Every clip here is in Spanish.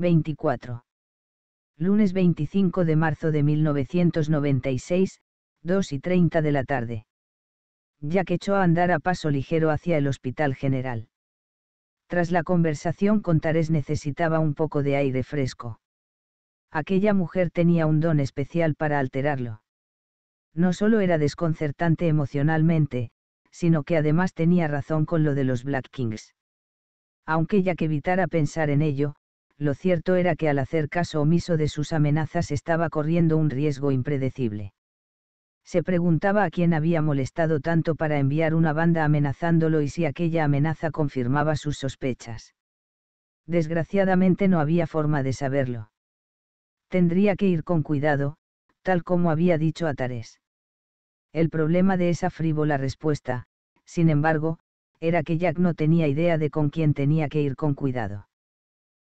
24. Lunes 25 de marzo de 1996, 2 y 30 de la tarde. que echó a andar a paso ligero hacia el Hospital General. Tras la conversación con Tarés necesitaba un poco de aire fresco. Aquella mujer tenía un don especial para alterarlo. No solo era desconcertante emocionalmente, sino que además tenía razón con lo de los Black Kings. Aunque ya que evitara pensar en ello, lo cierto era que al hacer caso omiso de sus amenazas estaba corriendo un riesgo impredecible. Se preguntaba a quién había molestado tanto para enviar una banda amenazándolo y si aquella amenaza confirmaba sus sospechas. Desgraciadamente no había forma de saberlo. Tendría que ir con cuidado, tal como había dicho Atares. El problema de esa frívola respuesta, sin embargo, era que Jack no tenía idea de con quién tenía que ir con cuidado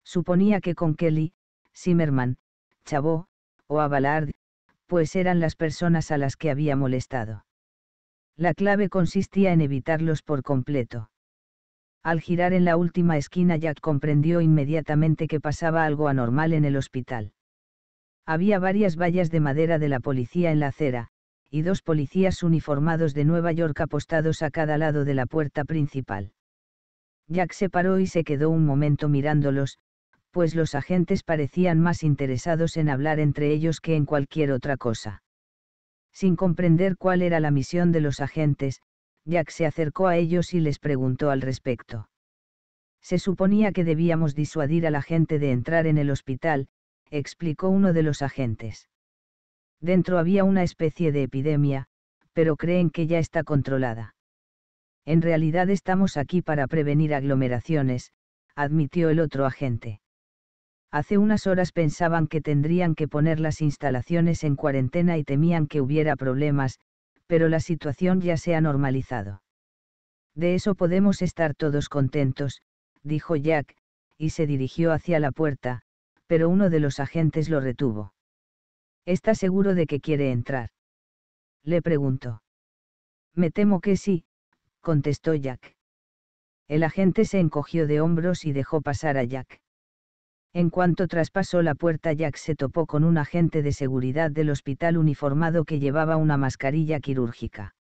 Suponía que con Kelly, Zimmerman, Chabot, o Avalard, pues eran las personas a las que había molestado. La clave consistía en evitarlos por completo. Al girar en la última esquina Jack comprendió inmediatamente que pasaba algo anormal en el hospital. Había varias vallas de madera de la policía en la acera, y dos policías uniformados de Nueva York apostados a cada lado de la puerta principal. Jack se paró y se quedó un momento mirándolos, pues los agentes parecían más interesados en hablar entre ellos que en cualquier otra cosa. Sin comprender cuál era la misión de los agentes, Jack se acercó a ellos y les preguntó al respecto. Se suponía que debíamos disuadir a la gente de entrar en el hospital, explicó uno de los agentes. Dentro había una especie de epidemia, pero creen que ya está controlada. En realidad estamos aquí para prevenir aglomeraciones, admitió el otro agente. Hace unas horas pensaban que tendrían que poner las instalaciones en cuarentena y temían que hubiera problemas, pero la situación ya se ha normalizado. De eso podemos estar todos contentos, dijo Jack, y se dirigió hacia la puerta, pero uno de los agentes lo retuvo. ¿Está seguro de que quiere entrar? Le preguntó. Me temo que sí, contestó Jack. El agente se encogió de hombros y dejó pasar a Jack. En cuanto traspasó la puerta Jack se topó con un agente de seguridad del hospital uniformado que llevaba una mascarilla quirúrgica.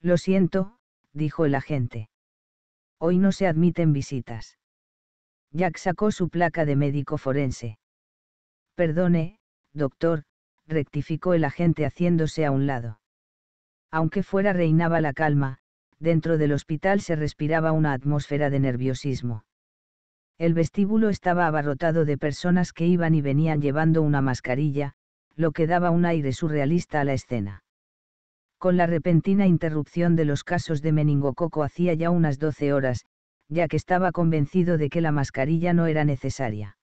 Lo siento, dijo el agente. Hoy no se admiten visitas. Jack sacó su placa de médico forense. Perdone, doctor, rectificó el agente haciéndose a un lado. Aunque fuera reinaba la calma, dentro del hospital se respiraba una atmósfera de nerviosismo. El vestíbulo estaba abarrotado de personas que iban y venían llevando una mascarilla, lo que daba un aire surrealista a la escena. Con la repentina interrupción de los casos de meningococo hacía ya unas 12 horas, ya que estaba convencido de que la mascarilla no era necesaria.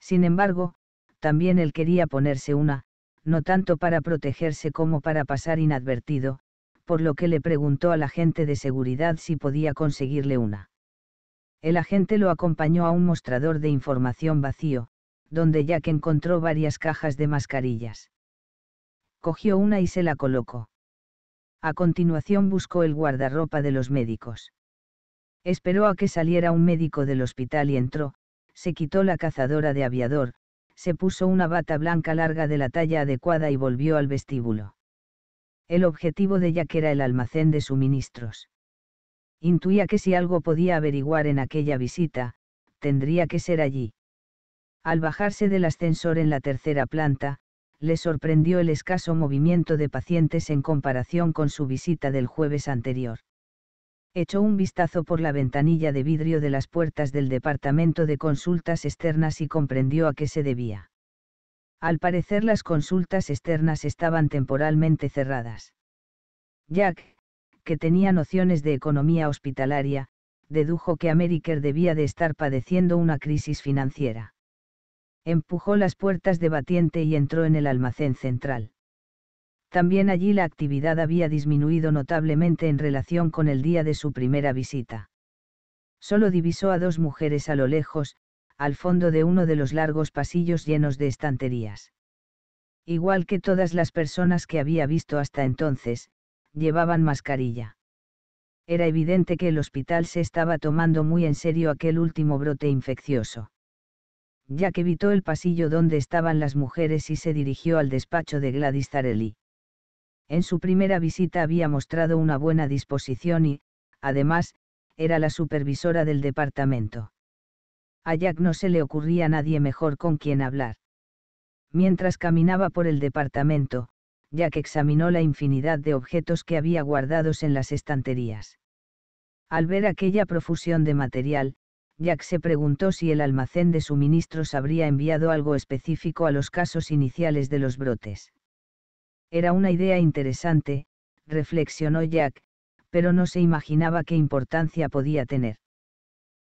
Sin embargo, también él quería ponerse una, no tanto para protegerse como para pasar inadvertido, por lo que le preguntó a la gente de seguridad si podía conseguirle una. El agente lo acompañó a un mostrador de información vacío, donde Jack encontró varias cajas de mascarillas. Cogió una y se la colocó. A continuación buscó el guardarropa de los médicos. Esperó a que saliera un médico del hospital y entró, se quitó la cazadora de aviador, se puso una bata blanca larga de la talla adecuada y volvió al vestíbulo. El objetivo de Jack era el almacén de suministros. Intuía que si algo podía averiguar en aquella visita, tendría que ser allí. Al bajarse del ascensor en la tercera planta, le sorprendió el escaso movimiento de pacientes en comparación con su visita del jueves anterior. Echó un vistazo por la ventanilla de vidrio de las puertas del departamento de consultas externas y comprendió a qué se debía. Al parecer las consultas externas estaban temporalmente cerradas. Jack, que tenía nociones de economía hospitalaria, dedujo que Ameriker debía de estar padeciendo una crisis financiera. Empujó las puertas de batiente y entró en el almacén central. También allí la actividad había disminuido notablemente en relación con el día de su primera visita. Solo divisó a dos mujeres a lo lejos, al fondo de uno de los largos pasillos llenos de estanterías. Igual que todas las personas que había visto hasta entonces, llevaban mascarilla. Era evidente que el hospital se estaba tomando muy en serio aquel último brote infeccioso. que evitó el pasillo donde estaban las mujeres y se dirigió al despacho de Gladys Zarelli. En su primera visita había mostrado una buena disposición y, además, era la supervisora del departamento. A Jack no se le ocurría nadie mejor con quien hablar. Mientras caminaba por el departamento, Jack examinó la infinidad de objetos que había guardados en las estanterías. Al ver aquella profusión de material, Jack se preguntó si el almacén de suministros habría enviado algo específico a los casos iniciales de los brotes. Era una idea interesante, reflexionó Jack, pero no se imaginaba qué importancia podía tener.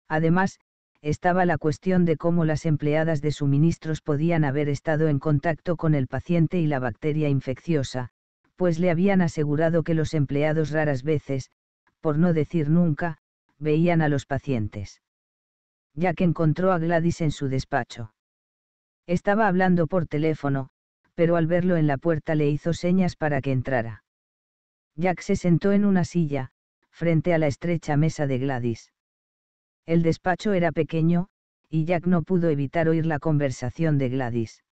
Además, estaba la cuestión de cómo las empleadas de suministros podían haber estado en contacto con el paciente y la bacteria infecciosa, pues le habían asegurado que los empleados raras veces, por no decir nunca, veían a los pacientes. Ya que encontró a Gladys en su despacho. Estaba hablando por teléfono, pero al verlo en la puerta le hizo señas para que entrara. Jack se sentó en una silla, frente a la estrecha mesa de Gladys. El despacho era pequeño, y Jack no pudo evitar oír la conversación de Gladys.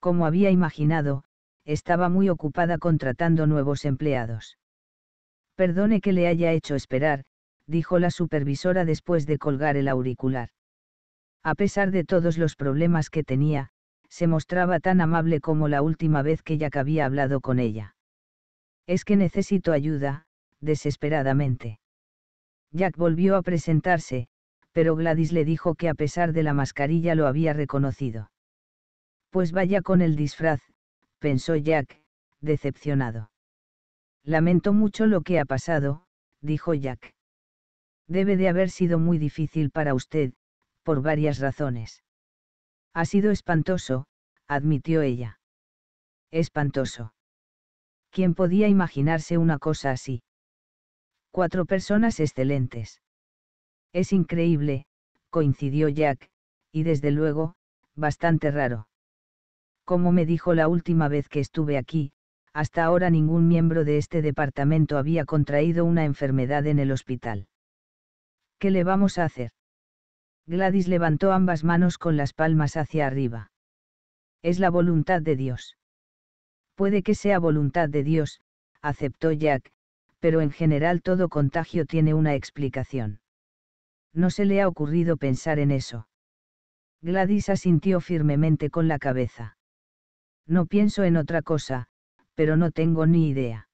Como había imaginado, estaba muy ocupada contratando nuevos empleados. Perdone que le haya hecho esperar, dijo la supervisora después de colgar el auricular. A pesar de todos los problemas que tenía, se mostraba tan amable como la última vez que Jack había hablado con ella. Es que necesito ayuda, desesperadamente. Jack volvió a presentarse, pero Gladys le dijo que a pesar de la mascarilla lo había reconocido. Pues vaya con el disfraz, pensó Jack, decepcionado. Lamento mucho lo que ha pasado, dijo Jack. Debe de haber sido muy difícil para usted, por varias razones. Ha sido espantoso, admitió ella. Espantoso. ¿Quién podía imaginarse una cosa así? Cuatro personas excelentes. Es increíble, coincidió Jack, y desde luego, bastante raro. Como me dijo la última vez que estuve aquí, hasta ahora ningún miembro de este departamento había contraído una enfermedad en el hospital. ¿Qué le vamos a hacer? Gladys levantó ambas manos con las palmas hacia arriba. Es la voluntad de Dios. Puede que sea voluntad de Dios, aceptó Jack, pero en general todo contagio tiene una explicación. No se le ha ocurrido pensar en eso. Gladys asintió firmemente con la cabeza. No pienso en otra cosa, pero no tengo ni idea.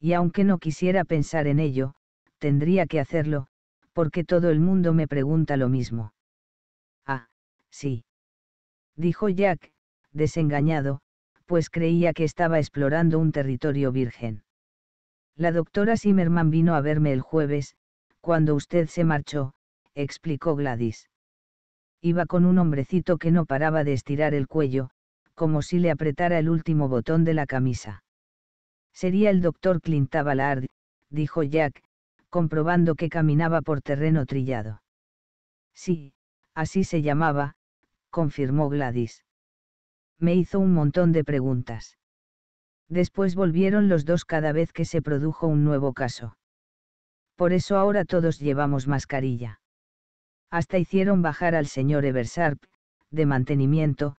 Y aunque no quisiera pensar en ello, tendría que hacerlo, porque todo el mundo me pregunta lo mismo. Ah, sí. Dijo Jack, desengañado, pues creía que estaba explorando un territorio virgen. La doctora Zimmerman vino a verme el jueves, cuando usted se marchó, explicó Gladys. Iba con un hombrecito que no paraba de estirar el cuello, como si le apretara el último botón de la camisa. Sería el doctor Clintabalard, dijo Jack, comprobando que caminaba por terreno trillado. Sí, así se llamaba, confirmó Gladys. Me hizo un montón de preguntas. Después volvieron los dos cada vez que se produjo un nuevo caso. Por eso ahora todos llevamos mascarilla. Hasta hicieron bajar al señor Eversarp, de mantenimiento,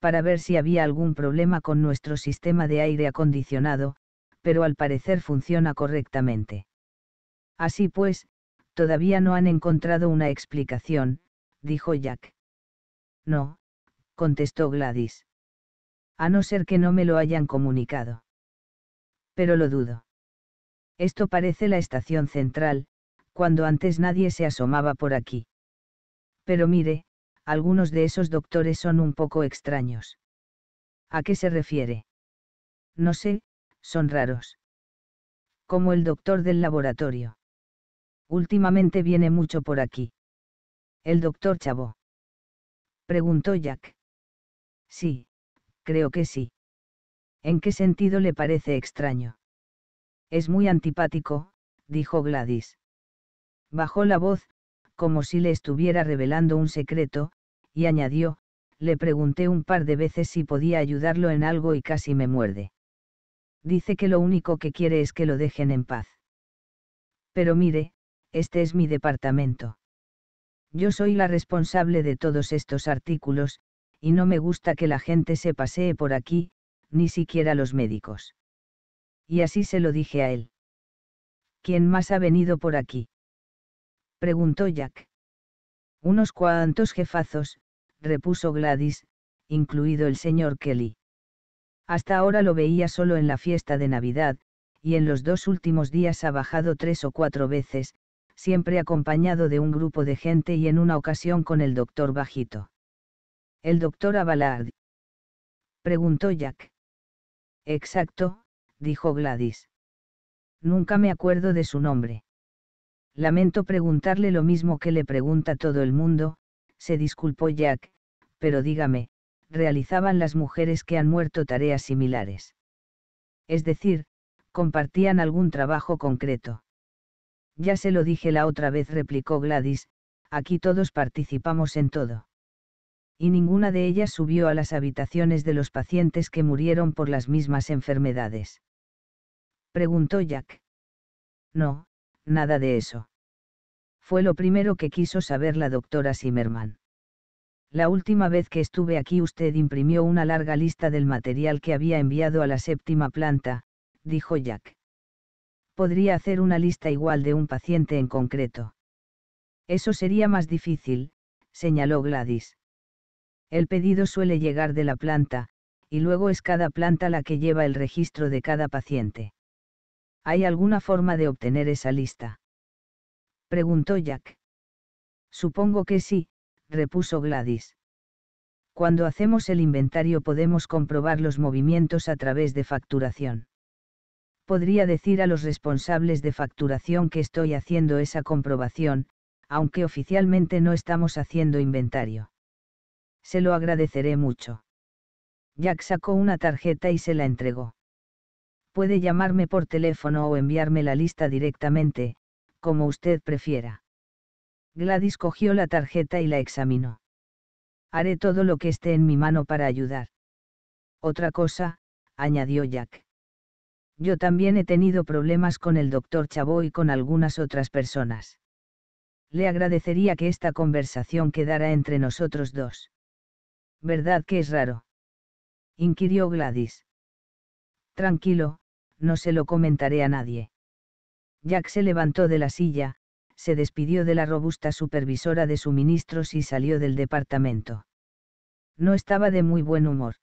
para ver si había algún problema con nuestro sistema de aire acondicionado, pero al parecer funciona correctamente. Así pues, todavía no han encontrado una explicación, dijo Jack. No, contestó Gladys a no ser que no me lo hayan comunicado. Pero lo dudo. Esto parece la estación central, cuando antes nadie se asomaba por aquí. Pero mire, algunos de esos doctores son un poco extraños. ¿A qué se refiere? No sé, son raros. Como el doctor del laboratorio. Últimamente viene mucho por aquí. El doctor Chabó. Preguntó Jack. Sí, creo que sí. ¿En qué sentido le parece extraño? Es muy antipático, dijo Gladys. Bajó la voz, como si le estuviera revelando un secreto, y añadió, le pregunté un par de veces si podía ayudarlo en algo y casi me muerde. Dice que lo único que quiere es que lo dejen en paz. Pero mire, este es mi departamento. Yo soy la responsable de todos estos artículos, y no me gusta que la gente se pasee por aquí, ni siquiera los médicos. Y así se lo dije a él. ¿Quién más ha venido por aquí? preguntó Jack. Unos cuantos jefazos, repuso Gladys, incluido el señor Kelly. Hasta ahora lo veía solo en la fiesta de Navidad, y en los dos últimos días ha bajado tres o cuatro veces, siempre acompañado de un grupo de gente y en una ocasión con el doctor bajito. ¿El doctor Abalard. Preguntó Jack. Exacto, dijo Gladys. Nunca me acuerdo de su nombre. Lamento preguntarle lo mismo que le pregunta todo el mundo, se disculpó Jack, pero dígame, realizaban las mujeres que han muerto tareas similares. Es decir, compartían algún trabajo concreto. Ya se lo dije la otra vez, replicó Gladys, aquí todos participamos en todo y ninguna de ellas subió a las habitaciones de los pacientes que murieron por las mismas enfermedades. Preguntó Jack. No, nada de eso. Fue lo primero que quiso saber la doctora Zimmerman. La última vez que estuve aquí usted imprimió una larga lista del material que había enviado a la séptima planta, dijo Jack. Podría hacer una lista igual de un paciente en concreto. Eso sería más difícil, señaló Gladys. El pedido suele llegar de la planta, y luego es cada planta la que lleva el registro de cada paciente. ¿Hay alguna forma de obtener esa lista? Preguntó Jack. Supongo que sí, repuso Gladys. Cuando hacemos el inventario podemos comprobar los movimientos a través de facturación. Podría decir a los responsables de facturación que estoy haciendo esa comprobación, aunque oficialmente no estamos haciendo inventario. Se lo agradeceré mucho. Jack sacó una tarjeta y se la entregó. Puede llamarme por teléfono o enviarme la lista directamente, como usted prefiera. Gladys cogió la tarjeta y la examinó. Haré todo lo que esté en mi mano para ayudar. Otra cosa, añadió Jack. Yo también he tenido problemas con el doctor Chabó y con algunas otras personas. Le agradecería que esta conversación quedara entre nosotros dos. ¿verdad que es raro? inquirió Gladys. Tranquilo, no se lo comentaré a nadie. Jack se levantó de la silla, se despidió de la robusta supervisora de suministros y salió del departamento. No estaba de muy buen humor.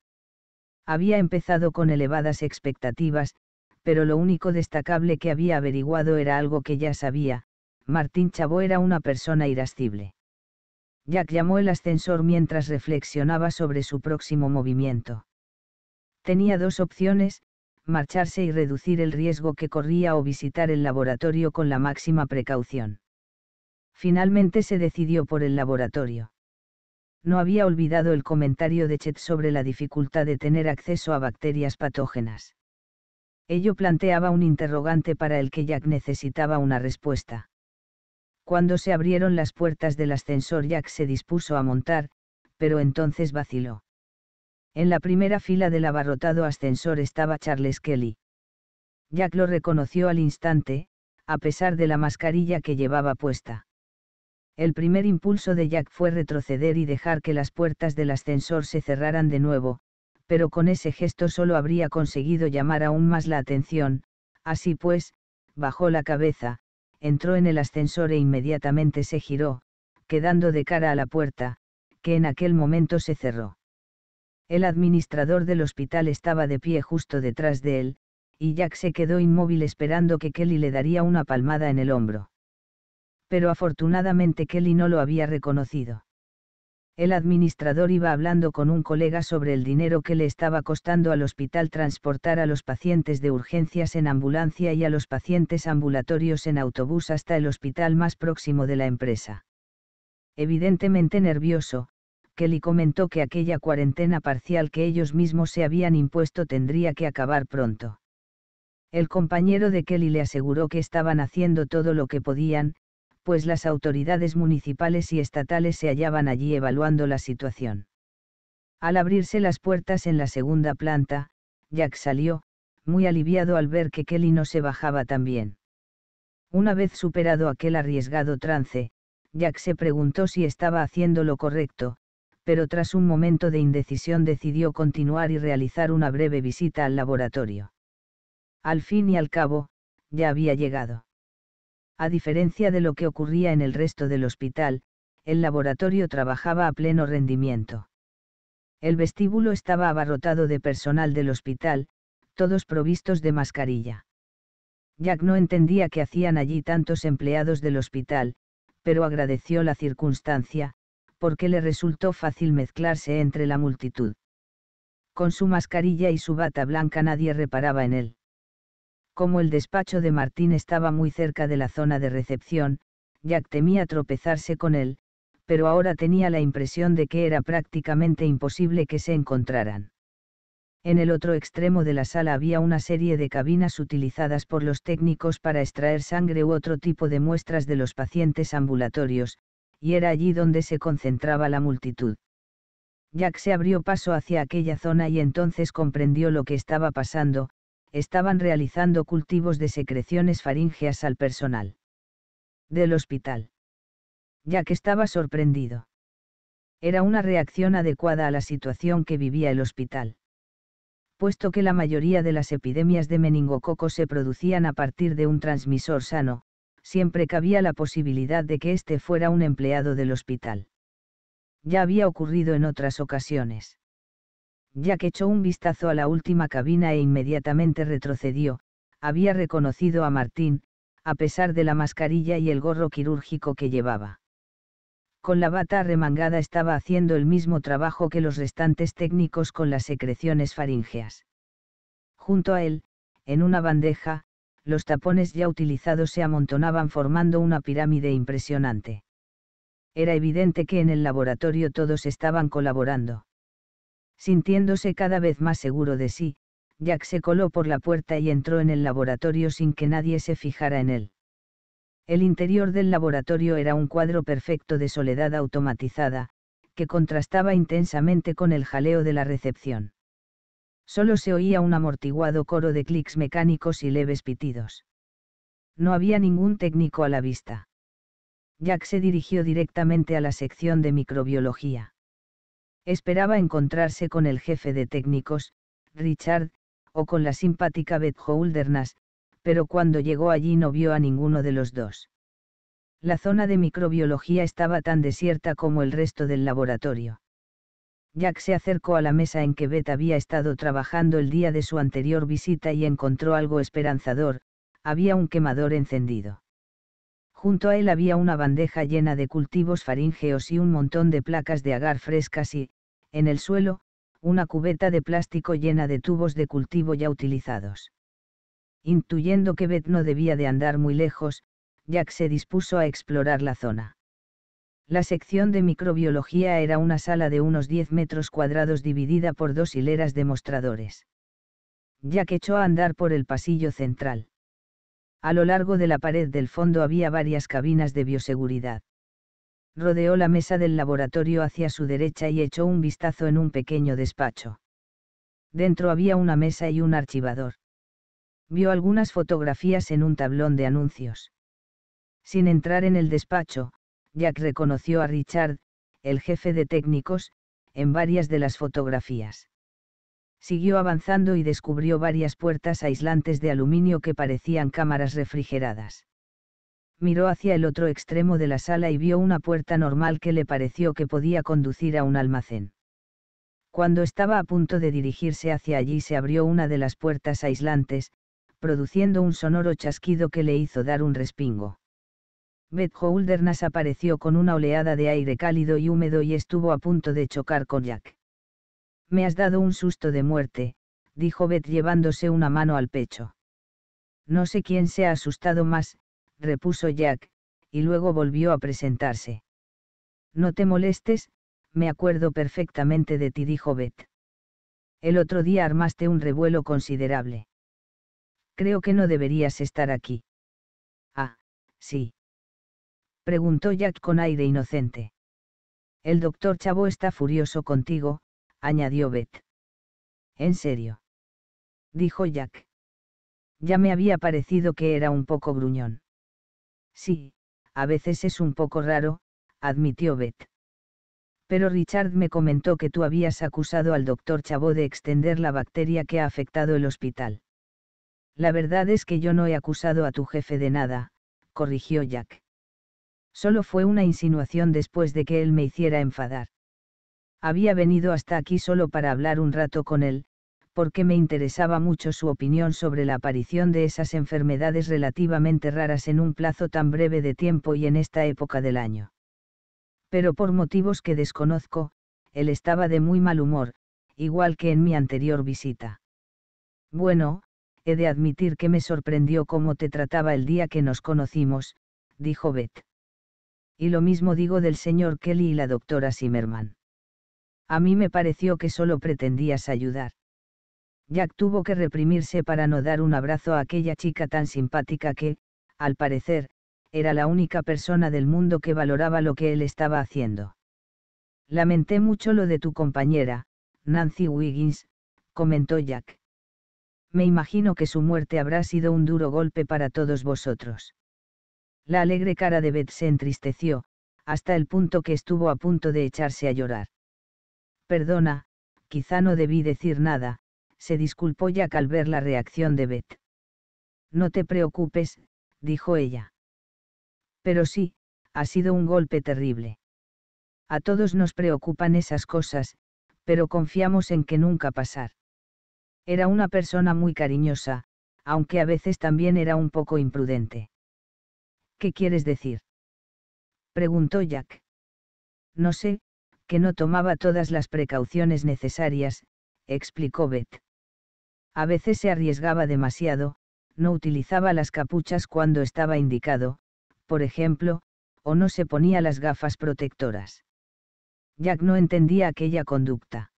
Había empezado con elevadas expectativas, pero lo único destacable que había averiguado era algo que ya sabía, Martín Chabó era una persona irascible. Jack llamó el ascensor mientras reflexionaba sobre su próximo movimiento. Tenía dos opciones, marcharse y reducir el riesgo que corría o visitar el laboratorio con la máxima precaución. Finalmente se decidió por el laboratorio. No había olvidado el comentario de Chet sobre la dificultad de tener acceso a bacterias patógenas. Ello planteaba un interrogante para el que Jack necesitaba una respuesta. Cuando se abrieron las puertas del ascensor Jack se dispuso a montar, pero entonces vaciló. En la primera fila del abarrotado ascensor estaba Charles Kelly. Jack lo reconoció al instante, a pesar de la mascarilla que llevaba puesta. El primer impulso de Jack fue retroceder y dejar que las puertas del ascensor se cerraran de nuevo, pero con ese gesto solo habría conseguido llamar aún más la atención, así pues, bajó la cabeza, entró en el ascensor e inmediatamente se giró, quedando de cara a la puerta, que en aquel momento se cerró. El administrador del hospital estaba de pie justo detrás de él, y Jack se quedó inmóvil esperando que Kelly le daría una palmada en el hombro. Pero afortunadamente Kelly no lo había reconocido. El administrador iba hablando con un colega sobre el dinero que le estaba costando al hospital transportar a los pacientes de urgencias en ambulancia y a los pacientes ambulatorios en autobús hasta el hospital más próximo de la empresa. Evidentemente nervioso, Kelly comentó que aquella cuarentena parcial que ellos mismos se habían impuesto tendría que acabar pronto. El compañero de Kelly le aseguró que estaban haciendo todo lo que podían, pues las autoridades municipales y estatales se hallaban allí evaluando la situación. Al abrirse las puertas en la segunda planta, Jack salió, muy aliviado al ver que Kelly no se bajaba también. Una vez superado aquel arriesgado trance, Jack se preguntó si estaba haciendo lo correcto, pero tras un momento de indecisión decidió continuar y realizar una breve visita al laboratorio. Al fin y al cabo, ya había llegado. A diferencia de lo que ocurría en el resto del hospital, el laboratorio trabajaba a pleno rendimiento. El vestíbulo estaba abarrotado de personal del hospital, todos provistos de mascarilla. Jack no entendía qué hacían allí tantos empleados del hospital, pero agradeció la circunstancia, porque le resultó fácil mezclarse entre la multitud. Con su mascarilla y su bata blanca nadie reparaba en él. Como el despacho de Martín estaba muy cerca de la zona de recepción, Jack temía tropezarse con él, pero ahora tenía la impresión de que era prácticamente imposible que se encontraran. En el otro extremo de la sala había una serie de cabinas utilizadas por los técnicos para extraer sangre u otro tipo de muestras de los pacientes ambulatorios, y era allí donde se concentraba la multitud. Jack se abrió paso hacia aquella zona y entonces comprendió lo que estaba pasando, estaban realizando cultivos de secreciones faríngeas al personal del hospital. Ya que estaba sorprendido. Era una reacción adecuada a la situación que vivía el hospital. Puesto que la mayoría de las epidemias de meningococo se producían a partir de un transmisor sano, siempre cabía la posibilidad de que éste fuera un empleado del hospital. Ya había ocurrido en otras ocasiones ya que echó un vistazo a la última cabina e inmediatamente retrocedió, había reconocido a Martín, a pesar de la mascarilla y el gorro quirúrgico que llevaba. Con la bata remangada estaba haciendo el mismo trabajo que los restantes técnicos con las secreciones faríngeas. Junto a él, en una bandeja, los tapones ya utilizados se amontonaban formando una pirámide impresionante. Era evidente que en el laboratorio todos estaban colaborando. Sintiéndose cada vez más seguro de sí, Jack se coló por la puerta y entró en el laboratorio sin que nadie se fijara en él. El interior del laboratorio era un cuadro perfecto de soledad automatizada, que contrastaba intensamente con el jaleo de la recepción. Solo se oía un amortiguado coro de clics mecánicos y leves pitidos. No había ningún técnico a la vista. Jack se dirigió directamente a la sección de microbiología. Esperaba encontrarse con el jefe de técnicos, Richard, o con la simpática Beth Holderness, pero cuando llegó allí no vio a ninguno de los dos. La zona de microbiología estaba tan desierta como el resto del laboratorio. Jack se acercó a la mesa en que Beth había estado trabajando el día de su anterior visita y encontró algo esperanzador, había un quemador encendido. Junto a él había una bandeja llena de cultivos faríngeos y un montón de placas de agar frescas y, en el suelo, una cubeta de plástico llena de tubos de cultivo ya utilizados. Intuyendo que Beth no debía de andar muy lejos, Jack se dispuso a explorar la zona. La sección de microbiología era una sala de unos 10 metros cuadrados dividida por dos hileras de mostradores. Jack echó a andar por el pasillo central. A lo largo de la pared del fondo había varias cabinas de bioseguridad rodeó la mesa del laboratorio hacia su derecha y echó un vistazo en un pequeño despacho. Dentro había una mesa y un archivador. Vio algunas fotografías en un tablón de anuncios. Sin entrar en el despacho, Jack reconoció a Richard, el jefe de técnicos, en varias de las fotografías. Siguió avanzando y descubrió varias puertas aislantes de aluminio que parecían cámaras refrigeradas miró hacia el otro extremo de la sala y vio una puerta normal que le pareció que podía conducir a un almacén. Cuando estaba a punto de dirigirse hacia allí se abrió una de las puertas aislantes, produciendo un sonoro chasquido que le hizo dar un respingo. Beth Holderness apareció con una oleada de aire cálido y húmedo y estuvo a punto de chocar con Jack. Me has dado un susto de muerte, dijo Beth llevándose una mano al pecho. No sé quién se ha asustado más, repuso Jack, y luego volvió a presentarse. No te molestes, me acuerdo perfectamente de ti, dijo Beth. El otro día armaste un revuelo considerable. Creo que no deberías estar aquí. Ah, sí. Preguntó Jack con aire inocente. El doctor Chavo está furioso contigo, añadió Beth. ¿En serio? Dijo Jack. Ya me había parecido que era un poco gruñón. Sí, a veces es un poco raro, admitió Beth. Pero Richard me comentó que tú habías acusado al doctor Chabot de extender la bacteria que ha afectado el hospital. La verdad es que yo no he acusado a tu jefe de nada, corrigió Jack. Solo fue una insinuación después de que él me hiciera enfadar. Había venido hasta aquí solo para hablar un rato con él, porque me interesaba mucho su opinión sobre la aparición de esas enfermedades relativamente raras en un plazo tan breve de tiempo y en esta época del año. Pero por motivos que desconozco, él estaba de muy mal humor, igual que en mi anterior visita. Bueno, he de admitir que me sorprendió cómo te trataba el día que nos conocimos, dijo Beth. Y lo mismo digo del señor Kelly y la doctora Zimmerman. A mí me pareció que solo pretendías ayudar. Jack tuvo que reprimirse para no dar un abrazo a aquella chica tan simpática que, al parecer, era la única persona del mundo que valoraba lo que él estaba haciendo. Lamenté mucho lo de tu compañera, Nancy Wiggins, comentó Jack. Me imagino que su muerte habrá sido un duro golpe para todos vosotros. La alegre cara de Beth se entristeció, hasta el punto que estuvo a punto de echarse a llorar. Perdona, quizá no debí decir nada, se disculpó Jack al ver la reacción de Beth. No te preocupes, dijo ella. Pero sí, ha sido un golpe terrible. A todos nos preocupan esas cosas, pero confiamos en que nunca pasar. Era una persona muy cariñosa, aunque a veces también era un poco imprudente. ¿Qué quieres decir? preguntó Jack. No sé, que no tomaba todas las precauciones necesarias, explicó Beth. A veces se arriesgaba demasiado, no utilizaba las capuchas cuando estaba indicado, por ejemplo, o no se ponía las gafas protectoras. Jack no entendía aquella conducta.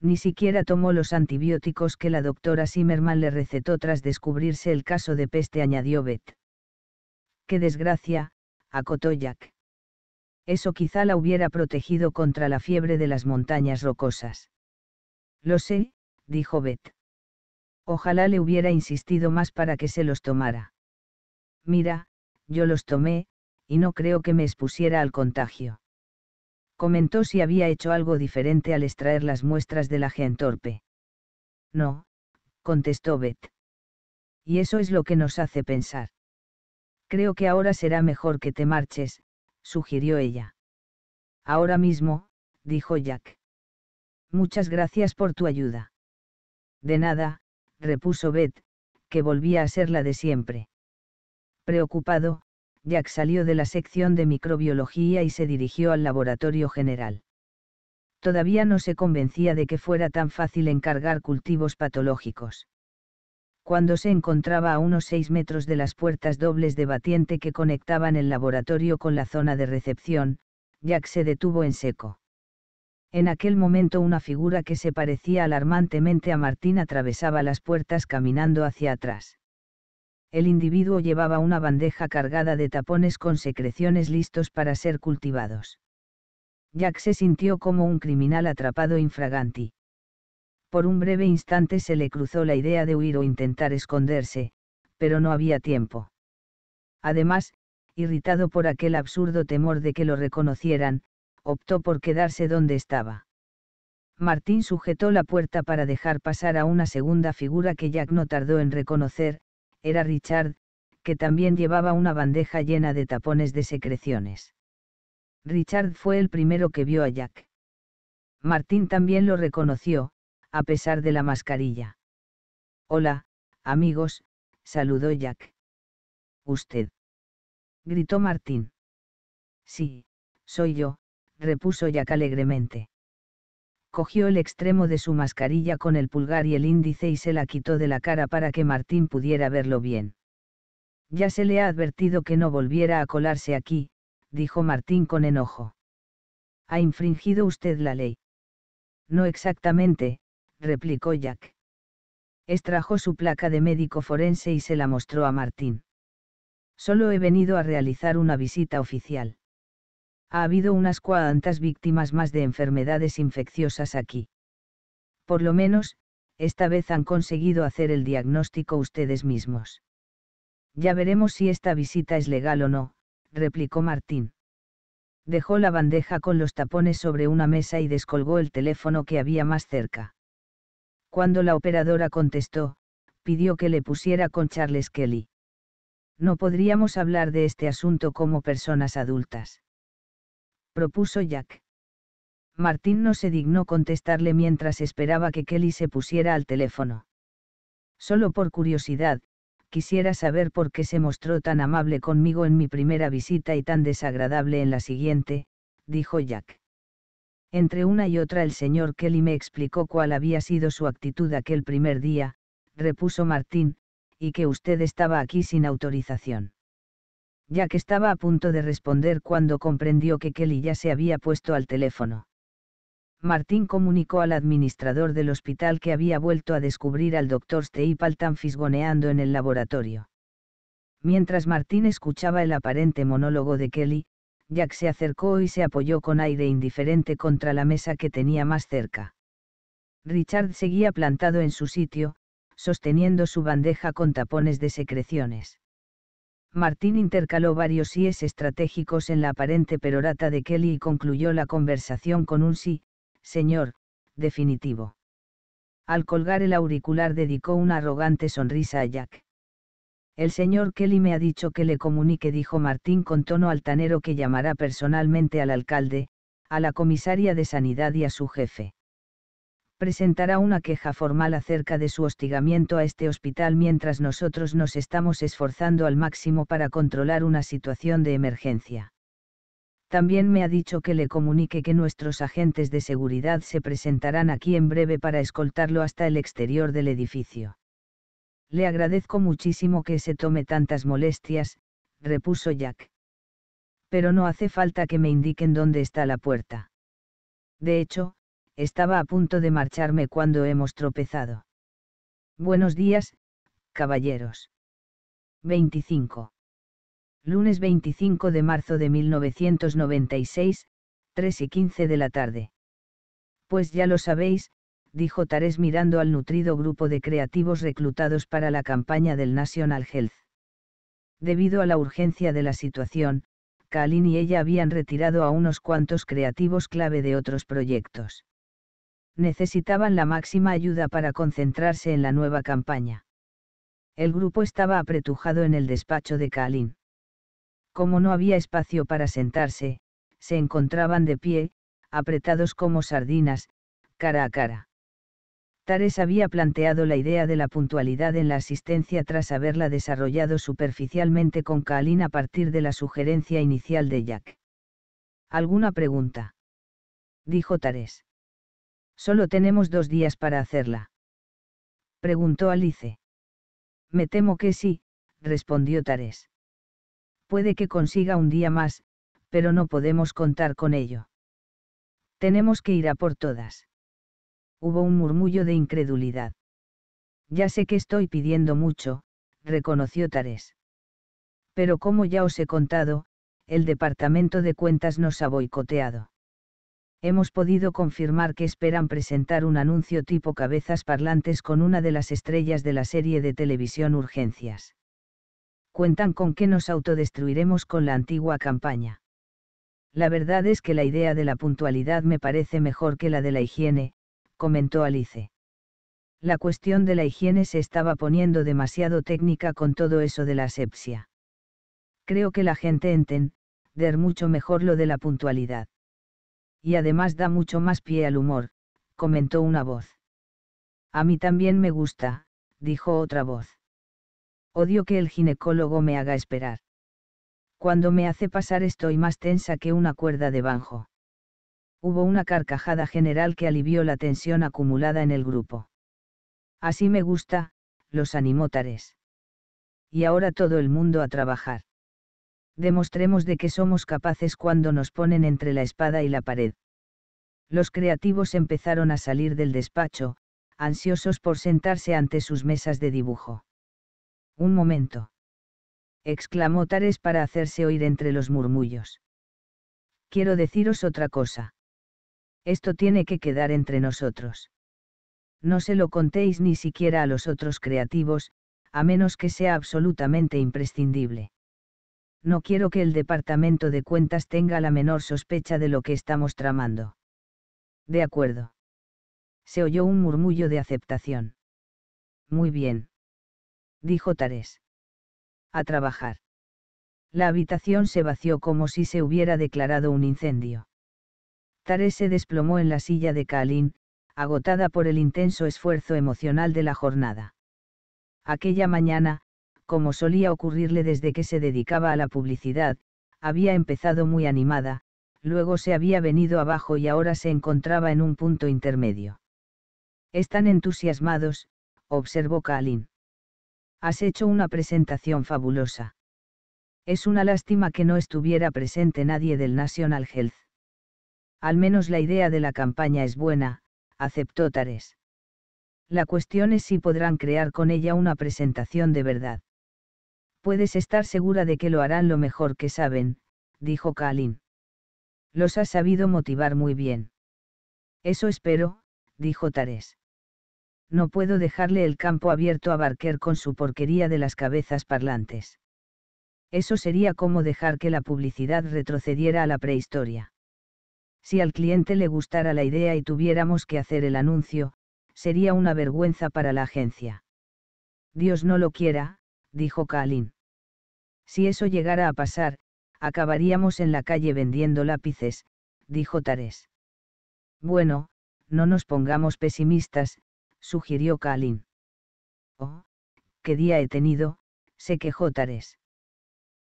Ni siquiera tomó los antibióticos que la doctora Zimmerman le recetó tras descubrirse el caso de peste, añadió Beth. Qué desgracia, acotó Jack. Eso quizá la hubiera protegido contra la fiebre de las montañas rocosas. Lo sé, dijo Beth. Ojalá le hubiera insistido más para que se los tomara. Mira, yo los tomé, y no creo que me expusiera al contagio. Comentó si había hecho algo diferente al extraer las muestras de la torpe? No, contestó Beth. Y eso es lo que nos hace pensar. Creo que ahora será mejor que te marches, sugirió ella. Ahora mismo, dijo Jack. Muchas gracias por tu ayuda. De nada, repuso Beth, que volvía a ser la de siempre. Preocupado, Jack salió de la sección de microbiología y se dirigió al laboratorio general. Todavía no se convencía de que fuera tan fácil encargar cultivos patológicos. Cuando se encontraba a unos seis metros de las puertas dobles de batiente que conectaban el laboratorio con la zona de recepción, Jack se detuvo en seco. En aquel momento una figura que se parecía alarmantemente a Martín atravesaba las puertas caminando hacia atrás. El individuo llevaba una bandeja cargada de tapones con secreciones listos para ser cultivados. Jack se sintió como un criminal atrapado infraganti. Por un breve instante se le cruzó la idea de huir o intentar esconderse, pero no había tiempo. Además, irritado por aquel absurdo temor de que lo reconocieran, optó por quedarse donde estaba. Martín sujetó la puerta para dejar pasar a una segunda figura que Jack no tardó en reconocer, era Richard, que también llevaba una bandeja llena de tapones de secreciones. Richard fue el primero que vio a Jack. Martín también lo reconoció, a pesar de la mascarilla. Hola, amigos, saludó Jack. Usted. Gritó Martín. Sí, soy yo, repuso Jack alegremente. Cogió el extremo de su mascarilla con el pulgar y el índice y se la quitó de la cara para que Martín pudiera verlo bien. Ya se le ha advertido que no volviera a colarse aquí, dijo Martín con enojo. Ha infringido usted la ley. No exactamente, replicó Jack. Extrajo su placa de médico forense y se la mostró a Martín. Solo he venido a realizar una visita oficial ha habido unas cuantas víctimas más de enfermedades infecciosas aquí. Por lo menos, esta vez han conseguido hacer el diagnóstico ustedes mismos. Ya veremos si esta visita es legal o no, replicó Martín. Dejó la bandeja con los tapones sobre una mesa y descolgó el teléfono que había más cerca. Cuando la operadora contestó, pidió que le pusiera con Charles Kelly. No podríamos hablar de este asunto como personas adultas propuso Jack. Martín no se dignó contestarle mientras esperaba que Kelly se pusiera al teléfono. Solo por curiosidad, quisiera saber por qué se mostró tan amable conmigo en mi primera visita y tan desagradable en la siguiente, dijo Jack. Entre una y otra el señor Kelly me explicó cuál había sido su actitud aquel primer día, repuso Martín, y que usted estaba aquí sin autorización. Jack estaba a punto de responder cuando comprendió que Kelly ya se había puesto al teléfono. Martín comunicó al administrador del hospital que había vuelto a descubrir al doctor Steipal tan fisgoneando en el laboratorio. Mientras Martín escuchaba el aparente monólogo de Kelly, Jack se acercó y se apoyó con aire indiferente contra la mesa que tenía más cerca. Richard seguía plantado en su sitio, sosteniendo su bandeja con tapones de secreciones. Martín intercaló varios síes estratégicos en la aparente perorata de Kelly y concluyó la conversación con un sí, señor, definitivo. Al colgar el auricular dedicó una arrogante sonrisa a Jack. El señor Kelly me ha dicho que le comunique, dijo Martín con tono altanero que llamará personalmente al alcalde, a la comisaria de sanidad y a su jefe presentará una queja formal acerca de su hostigamiento a este hospital mientras nosotros nos estamos esforzando al máximo para controlar una situación de emergencia. También me ha dicho que le comunique que nuestros agentes de seguridad se presentarán aquí en breve para escoltarlo hasta el exterior del edificio. Le agradezco muchísimo que se tome tantas molestias, repuso Jack. Pero no hace falta que me indiquen dónde está la puerta. De hecho, estaba a punto de marcharme cuando hemos tropezado. Buenos días, caballeros. 25. Lunes 25 de marzo de 1996, 3 y 15 de la tarde. Pues ya lo sabéis, dijo Tarés mirando al nutrido grupo de creativos reclutados para la campaña del National Health. Debido a la urgencia de la situación, Kalin y ella habían retirado a unos cuantos creativos clave de otros proyectos necesitaban la máxima ayuda para concentrarse en la nueva campaña. El grupo estaba apretujado en el despacho de Kalin. Como no había espacio para sentarse, se encontraban de pie, apretados como sardinas, cara a cara. Tares había planteado la idea de la puntualidad en la asistencia tras haberla desarrollado superficialmente con Kalin a partir de la sugerencia inicial de Jack. ¿Alguna pregunta? Dijo Tares. Solo tenemos dos días para hacerla. Preguntó Alice. Me temo que sí, respondió Tarés. Puede que consiga un día más, pero no podemos contar con ello. Tenemos que ir a por todas. Hubo un murmullo de incredulidad. Ya sé que estoy pidiendo mucho, reconoció Tarés. Pero como ya os he contado, el Departamento de Cuentas nos ha boicoteado hemos podido confirmar que esperan presentar un anuncio tipo cabezas parlantes con una de las estrellas de la serie de televisión Urgencias. Cuentan con que nos autodestruiremos con la antigua campaña. La verdad es que la idea de la puntualidad me parece mejor que la de la higiene, comentó Alice. La cuestión de la higiene se estaba poniendo demasiado técnica con todo eso de la asepsia. Creo que la gente enten, der mucho mejor lo de la puntualidad. Y además da mucho más pie al humor, comentó una voz. A mí también me gusta, dijo otra voz. Odio que el ginecólogo me haga esperar. Cuando me hace pasar estoy más tensa que una cuerda de banjo. Hubo una carcajada general que alivió la tensión acumulada en el grupo. Así me gusta, los animó Tares. Y ahora todo el mundo a trabajar demostremos de que somos capaces cuando nos ponen entre la espada y la pared. Los creativos empezaron a salir del despacho, ansiosos por sentarse ante sus mesas de dibujo. Un momento. exclamó Tares para hacerse oír entre los murmullos. Quiero deciros otra cosa. Esto tiene que quedar entre nosotros. No se lo contéis ni siquiera a los otros creativos, a menos que sea absolutamente imprescindible no quiero que el Departamento de Cuentas tenga la menor sospecha de lo que estamos tramando. De acuerdo. Se oyó un murmullo de aceptación. Muy bien. Dijo Tarés. A trabajar. La habitación se vació como si se hubiera declarado un incendio. Tarés se desplomó en la silla de Kalin, agotada por el intenso esfuerzo emocional de la jornada. Aquella mañana, como solía ocurrirle desde que se dedicaba a la publicidad, había empezado muy animada, luego se había venido abajo y ahora se encontraba en un punto intermedio. Están entusiasmados, observó Kalin. Has hecho una presentación fabulosa. Es una lástima que no estuviera presente nadie del National Health. Al menos la idea de la campaña es buena, aceptó Tares. La cuestión es si podrán crear con ella una presentación de verdad. Puedes estar segura de que lo harán lo mejor que saben, dijo Kalin. Los ha sabido motivar muy bien. Eso espero, dijo Tarés. No puedo dejarle el campo abierto a Barker con su porquería de las cabezas parlantes. Eso sería como dejar que la publicidad retrocediera a la prehistoria. Si al cliente le gustara la idea y tuviéramos que hacer el anuncio, sería una vergüenza para la agencia. Dios no lo quiera, dijo Kalin. Si eso llegara a pasar, acabaríamos en la calle vendiendo lápices, dijo Tarés. Bueno, no nos pongamos pesimistas, sugirió Kalin. Oh, qué día he tenido, se quejó Tarés.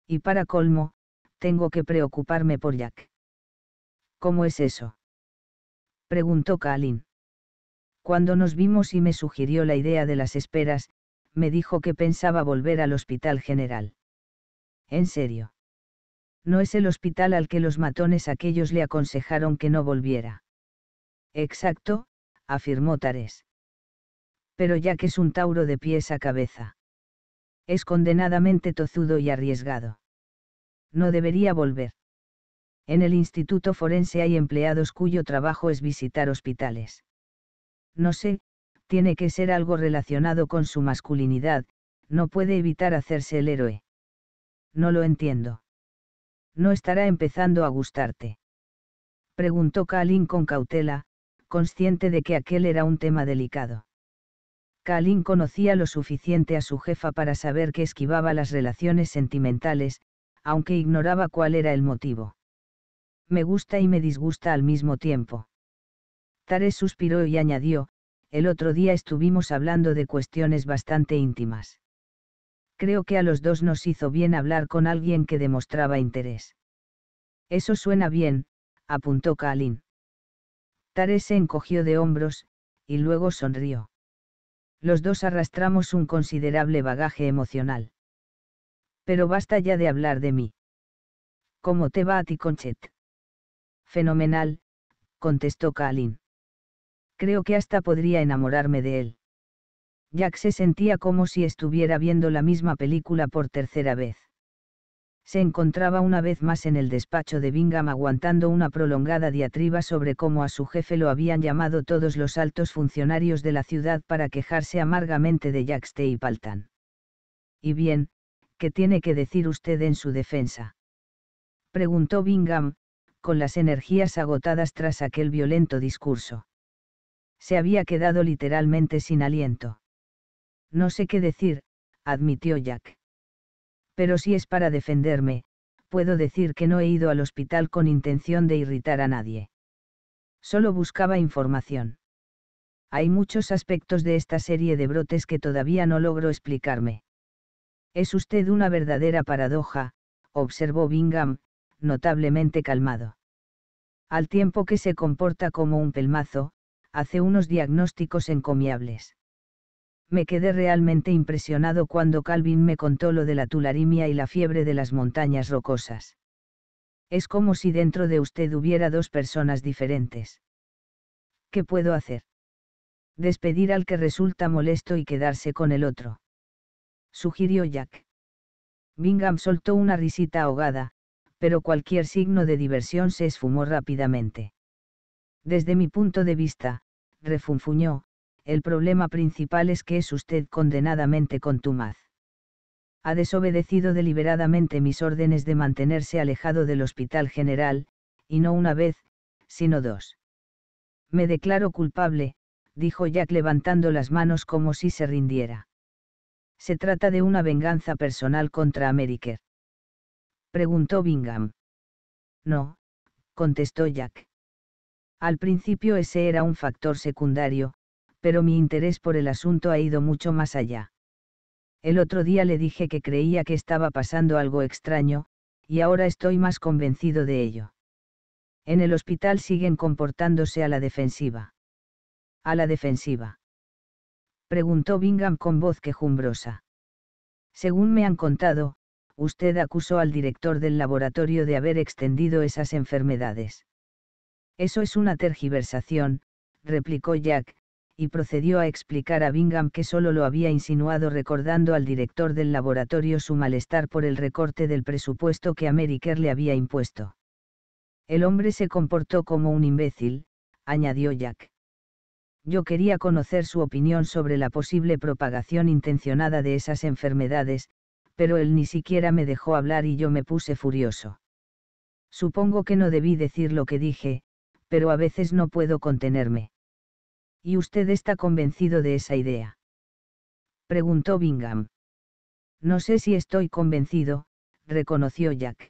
Y para colmo, tengo que preocuparme por Jack. ¿Cómo es eso? preguntó Kalin. Cuando nos vimos y me sugirió la idea de las esperas, me dijo que pensaba volver al hospital general. En serio. No es el hospital al que los matones aquellos le aconsejaron que no volviera. Exacto, afirmó Tares. Pero ya que es un tauro de pies a cabeza. Es condenadamente tozudo y arriesgado. No debería volver. En el Instituto Forense hay empleados cuyo trabajo es visitar hospitales. No sé, tiene que ser algo relacionado con su masculinidad, no puede evitar hacerse el héroe. No lo entiendo. ¿No estará empezando a gustarte? Preguntó Kalin con cautela, consciente de que aquel era un tema delicado. Kalin conocía lo suficiente a su jefa para saber que esquivaba las relaciones sentimentales, aunque ignoraba cuál era el motivo. Me gusta y me disgusta al mismo tiempo. Tare suspiró y añadió, el otro día estuvimos hablando de cuestiones bastante íntimas. Creo que a los dos nos hizo bien hablar con alguien que demostraba interés. Eso suena bien, apuntó Kalin. Tare se encogió de hombros, y luego sonrió. Los dos arrastramos un considerable bagaje emocional. Pero basta ya de hablar de mí. ¿Cómo te va a ti, Conchet? Fenomenal, contestó Kalin. Creo que hasta podría enamorarme de él. Jack se sentía como si estuviera viendo la misma película por tercera vez. Se encontraba una vez más en el despacho de Bingham aguantando una prolongada diatriba sobre cómo a su jefe lo habían llamado todos los altos funcionarios de la ciudad para quejarse amargamente de Jack y Paltan. Y bien, ¿qué tiene que decir usted en su defensa? Preguntó Bingham, con las energías agotadas tras aquel violento discurso. Se había quedado literalmente sin aliento. No sé qué decir, admitió Jack. Pero si es para defenderme, puedo decir que no he ido al hospital con intención de irritar a nadie. Solo buscaba información. Hay muchos aspectos de esta serie de brotes que todavía no logro explicarme. Es usted una verdadera paradoja, observó Bingham, notablemente calmado. Al tiempo que se comporta como un pelmazo, hace unos diagnósticos encomiables. Me quedé realmente impresionado cuando Calvin me contó lo de la tularimia y la fiebre de las montañas rocosas. Es como si dentro de usted hubiera dos personas diferentes. ¿Qué puedo hacer? Despedir al que resulta molesto y quedarse con el otro. Sugirió Jack. Bingham soltó una risita ahogada, pero cualquier signo de diversión se esfumó rápidamente. Desde mi punto de vista, refunfuñó, el problema principal es que es usted condenadamente contumaz. Ha desobedecido deliberadamente mis órdenes de mantenerse alejado del Hospital General, y no una vez, sino dos. Me declaro culpable, dijo Jack levantando las manos como si se rindiera. Se trata de una venganza personal contra Ameriker. Preguntó Bingham. No, contestó Jack. Al principio ese era un factor secundario, pero mi interés por el asunto ha ido mucho más allá. El otro día le dije que creía que estaba pasando algo extraño, y ahora estoy más convencido de ello. En el hospital siguen comportándose a la defensiva. ¿A la defensiva? Preguntó Bingham con voz quejumbrosa. Según me han contado, usted acusó al director del laboratorio de haber extendido esas enfermedades. Eso es una tergiversación, replicó Jack, y procedió a explicar a Bingham que solo lo había insinuado recordando al director del laboratorio su malestar por el recorte del presupuesto que Ameriker le había impuesto. El hombre se comportó como un imbécil, añadió Jack. Yo quería conocer su opinión sobre la posible propagación intencionada de esas enfermedades, pero él ni siquiera me dejó hablar y yo me puse furioso. Supongo que no debí decir lo que dije, pero a veces no puedo contenerme. ¿Y usted está convencido de esa idea? Preguntó Bingham. No sé si estoy convencido, reconoció Jack.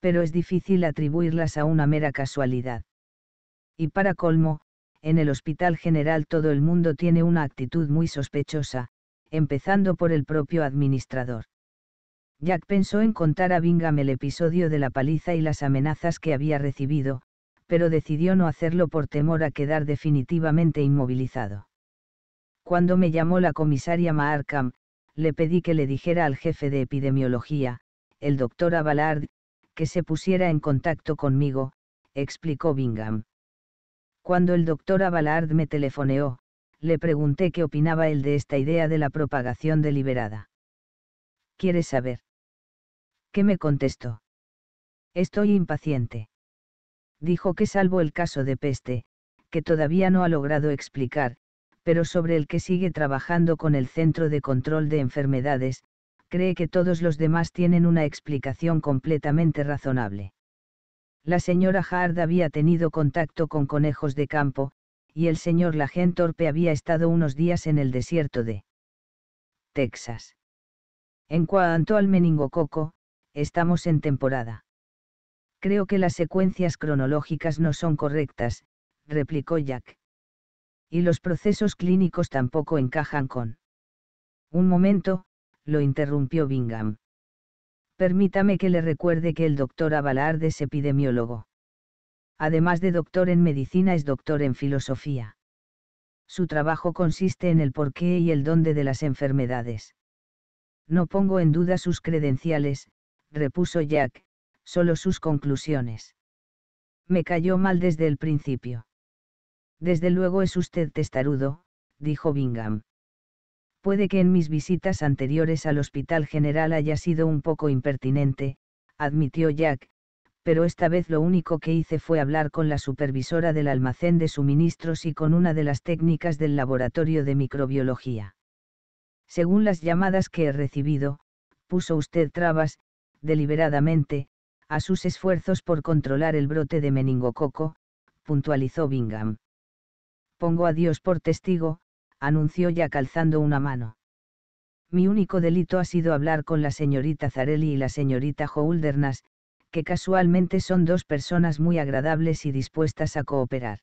Pero es difícil atribuirlas a una mera casualidad. Y para colmo, en el Hospital General todo el mundo tiene una actitud muy sospechosa, empezando por el propio administrador. Jack pensó en contar a Bingham el episodio de la paliza y las amenazas que había recibido, pero decidió no hacerlo por temor a quedar definitivamente inmovilizado. Cuando me llamó la comisaria Markham, le pedí que le dijera al jefe de epidemiología, el doctor Avalard, que se pusiera en contacto conmigo, explicó Bingham. Cuando el doctor Abalard me telefoneó, le pregunté qué opinaba él de esta idea de la propagación deliberada. ¿Quieres saber? ¿Qué me contestó? Estoy impaciente dijo que salvo el caso de peste, que todavía no ha logrado explicar, pero sobre el que sigue trabajando con el Centro de Control de Enfermedades, cree que todos los demás tienen una explicación completamente razonable. La señora Hard había tenido contacto con conejos de campo, y el señor Lagentorpe había estado unos días en el desierto de Texas. En cuanto al meningococo, estamos en temporada. Creo que las secuencias cronológicas no son correctas, replicó Jack. Y los procesos clínicos tampoco encajan con. Un momento, lo interrumpió Bingham. Permítame que le recuerde que el doctor Abalard es epidemiólogo. Además de doctor en medicina, es doctor en filosofía. Su trabajo consiste en el porqué y el dónde de las enfermedades. No pongo en duda sus credenciales, repuso Jack, solo sus conclusiones. Me cayó mal desde el principio. Desde luego es usted testarudo, dijo Bingham. Puede que en mis visitas anteriores al Hospital General haya sido un poco impertinente, admitió Jack, pero esta vez lo único que hice fue hablar con la supervisora del almacén de suministros y con una de las técnicas del laboratorio de microbiología. Según las llamadas que he recibido, puso usted trabas, deliberadamente, a sus esfuerzos por controlar el brote de meningococo, puntualizó Bingham. Pongo a Dios por testigo, anunció ya calzando una mano. Mi único delito ha sido hablar con la señorita Zarelli y la señorita Houldernas, que casualmente son dos personas muy agradables y dispuestas a cooperar.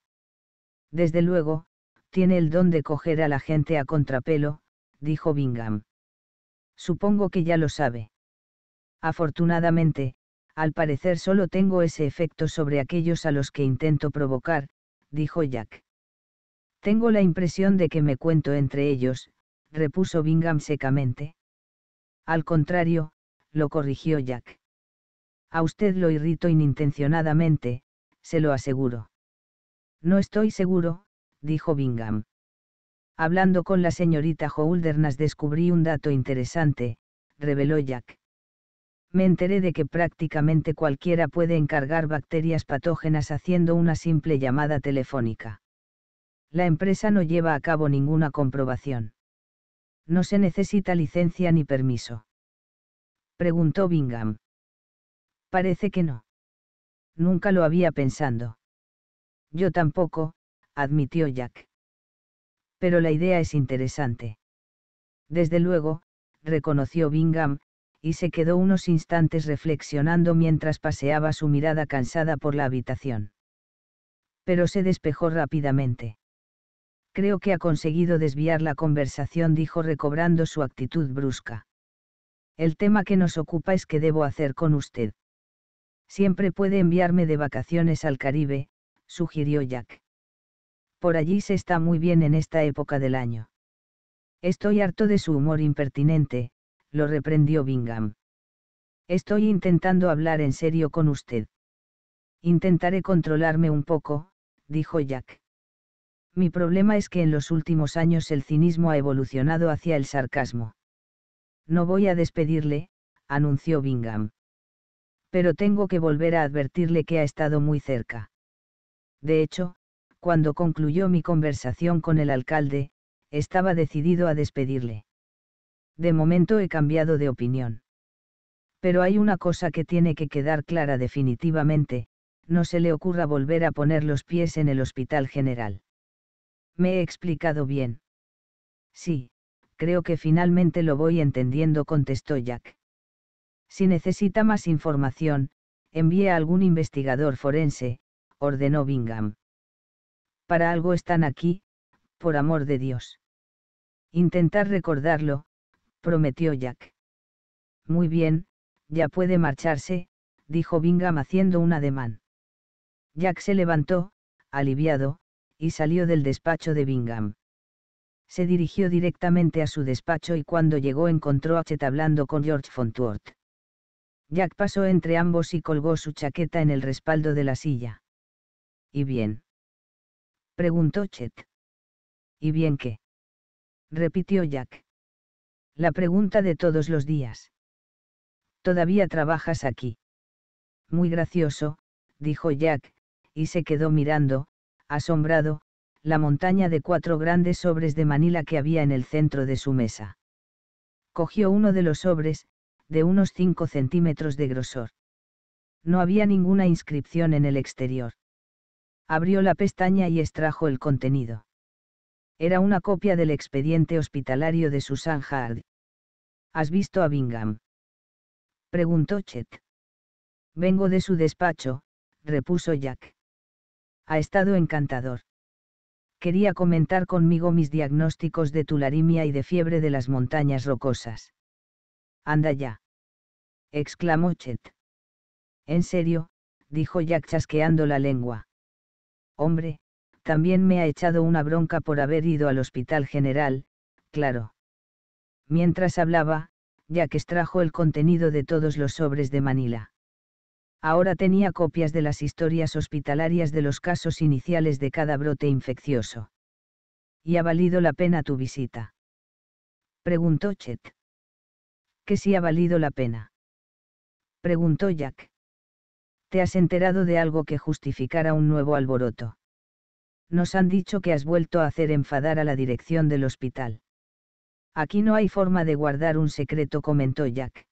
Desde luego, tiene el don de coger a la gente a contrapelo, dijo Bingham. Supongo que ya lo sabe. Afortunadamente, al parecer solo tengo ese efecto sobre aquellos a los que intento provocar, dijo Jack. Tengo la impresión de que me cuento entre ellos, repuso Bingham secamente. Al contrario, lo corrigió Jack. A usted lo irrito inintencionadamente, se lo aseguro. No estoy seguro, dijo Bingham. Hablando con la señorita Houldernas descubrí un dato interesante, reveló Jack me enteré de que prácticamente cualquiera puede encargar bacterias patógenas haciendo una simple llamada telefónica. La empresa no lleva a cabo ninguna comprobación. No se necesita licencia ni permiso. Preguntó Bingham. Parece que no. Nunca lo había pensado. Yo tampoco, admitió Jack. Pero la idea es interesante. Desde luego, reconoció Bingham, y se quedó unos instantes reflexionando mientras paseaba su mirada cansada por la habitación. Pero se despejó rápidamente. Creo que ha conseguido desviar la conversación, dijo recobrando su actitud brusca. El tema que nos ocupa es qué debo hacer con usted. Siempre puede enviarme de vacaciones al Caribe, sugirió Jack. Por allí se está muy bien en esta época del año. Estoy harto de su humor impertinente, lo reprendió Bingham. Estoy intentando hablar en serio con usted. Intentaré controlarme un poco, dijo Jack. Mi problema es que en los últimos años el cinismo ha evolucionado hacia el sarcasmo. No voy a despedirle, anunció Bingham. Pero tengo que volver a advertirle que ha estado muy cerca. De hecho, cuando concluyó mi conversación con el alcalde, estaba decidido a despedirle de momento he cambiado de opinión. Pero hay una cosa que tiene que quedar clara definitivamente, no se le ocurra volver a poner los pies en el Hospital General. ¿Me he explicado bien? Sí, creo que finalmente lo voy entendiendo, contestó Jack. Si necesita más información, envíe a algún investigador forense, ordenó Bingham. Para algo están aquí, por amor de Dios. Intentar recordarlo, prometió Jack. Muy bien, ya puede marcharse, dijo Bingham haciendo un ademán. Jack se levantó, aliviado, y salió del despacho de Bingham. Se dirigió directamente a su despacho y cuando llegó encontró a Chet hablando con George Fontworth. Jack pasó entre ambos y colgó su chaqueta en el respaldo de la silla. ¿Y bien? preguntó Chet. ¿Y bien qué? repitió Jack. La pregunta de todos los días. ¿Todavía trabajas aquí? Muy gracioso, dijo Jack, y se quedó mirando, asombrado, la montaña de cuatro grandes sobres de Manila que había en el centro de su mesa. Cogió uno de los sobres, de unos 5 centímetros de grosor. No había ninguna inscripción en el exterior. Abrió la pestaña y extrajo el contenido. Era una copia del expediente hospitalario de Susan Hard. ¿Has visto a Bingham? Preguntó Chet. Vengo de su despacho, repuso Jack. Ha estado encantador. Quería comentar conmigo mis diagnósticos de tularimia y de fiebre de las montañas rocosas. Anda ya. exclamó Chet. En serio, dijo Jack chasqueando la lengua. Hombre, también me ha echado una bronca por haber ido al hospital general, claro. Mientras hablaba, Jack extrajo el contenido de todos los sobres de Manila. Ahora tenía copias de las historias hospitalarias de los casos iniciales de cada brote infeccioso. ¿Y ha valido la pena tu visita? Preguntó Chet. ¿Que si ha valido la pena? Preguntó Jack. ¿Te has enterado de algo que justificara un nuevo alboroto? nos han dicho que has vuelto a hacer enfadar a la dirección del hospital. Aquí no hay forma de guardar un secreto, comentó Jack.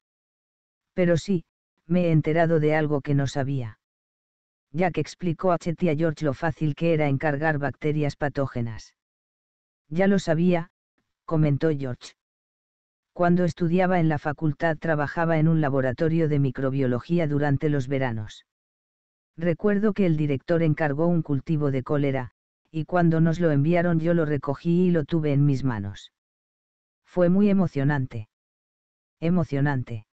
Pero sí, me he enterado de algo que no sabía. Jack explicó a Chetty y a George lo fácil que era encargar bacterias patógenas. Ya lo sabía, comentó George. Cuando estudiaba en la facultad trabajaba en un laboratorio de microbiología durante los veranos. Recuerdo que el director encargó un cultivo de cólera, y cuando nos lo enviaron yo lo recogí y lo tuve en mis manos. Fue muy emocionante. Emocionante.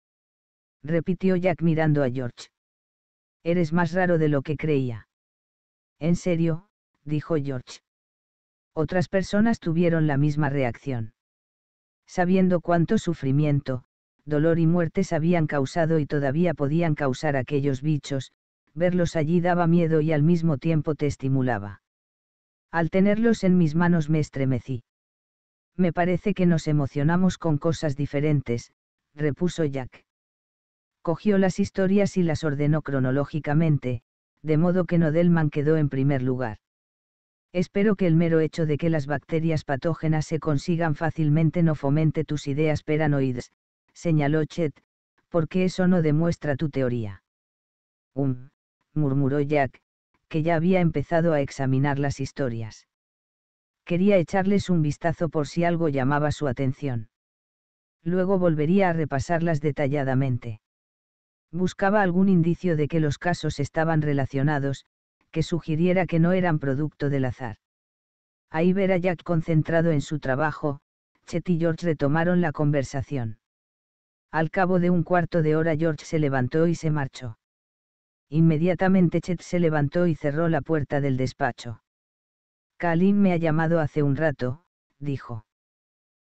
Repitió Jack mirando a George. Eres más raro de lo que creía. En serio, dijo George. Otras personas tuvieron la misma reacción. Sabiendo cuánto sufrimiento, dolor y muertes habían causado y todavía podían causar aquellos bichos, verlos allí daba miedo y al mismo tiempo te estimulaba. Al tenerlos en mis manos me estremecí. Me parece que nos emocionamos con cosas diferentes, repuso Jack. Cogió las historias y las ordenó cronológicamente, de modo que Nodelman quedó en primer lugar. Espero que el mero hecho de que las bacterias patógenas se consigan fácilmente no fomente tus ideas peranoides, señaló Chet, porque eso no demuestra tu teoría. Um, murmuró Jack, que ya había empezado a examinar las historias. Quería echarles un vistazo por si algo llamaba su atención. Luego volvería a repasarlas detalladamente. Buscaba algún indicio de que los casos estaban relacionados, que sugiriera que no eran producto del azar. Ahí ver a Jack concentrado en su trabajo, Chet y George retomaron la conversación. Al cabo de un cuarto de hora George se levantó y se marchó. Inmediatamente Chet se levantó y cerró la puerta del despacho. Kalin me ha llamado hace un rato, dijo.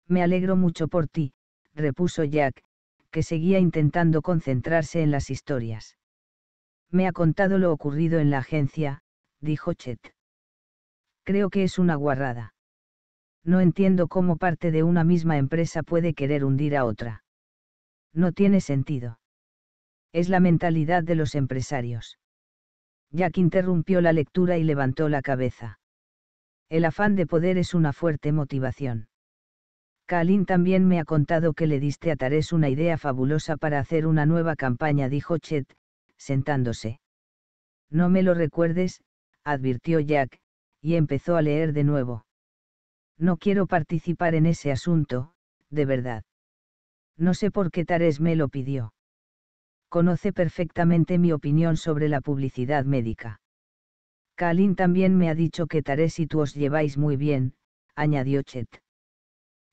Me alegro mucho por ti, repuso Jack, que seguía intentando concentrarse en las historias. Me ha contado lo ocurrido en la agencia, dijo Chet. Creo que es una guarrada. No entiendo cómo parte de una misma empresa puede querer hundir a otra. No tiene sentido es la mentalidad de los empresarios. Jack interrumpió la lectura y levantó la cabeza. El afán de poder es una fuerte motivación. Kalin también me ha contado que le diste a Tarés una idea fabulosa para hacer una nueva campaña, dijo Chet, sentándose. No me lo recuerdes, advirtió Jack, y empezó a leer de nuevo. No quiero participar en ese asunto, de verdad. No sé por qué Tarés me lo pidió conoce perfectamente mi opinión sobre la publicidad médica. Kalin también me ha dicho que Tarés y tú os lleváis muy bien, añadió Chet.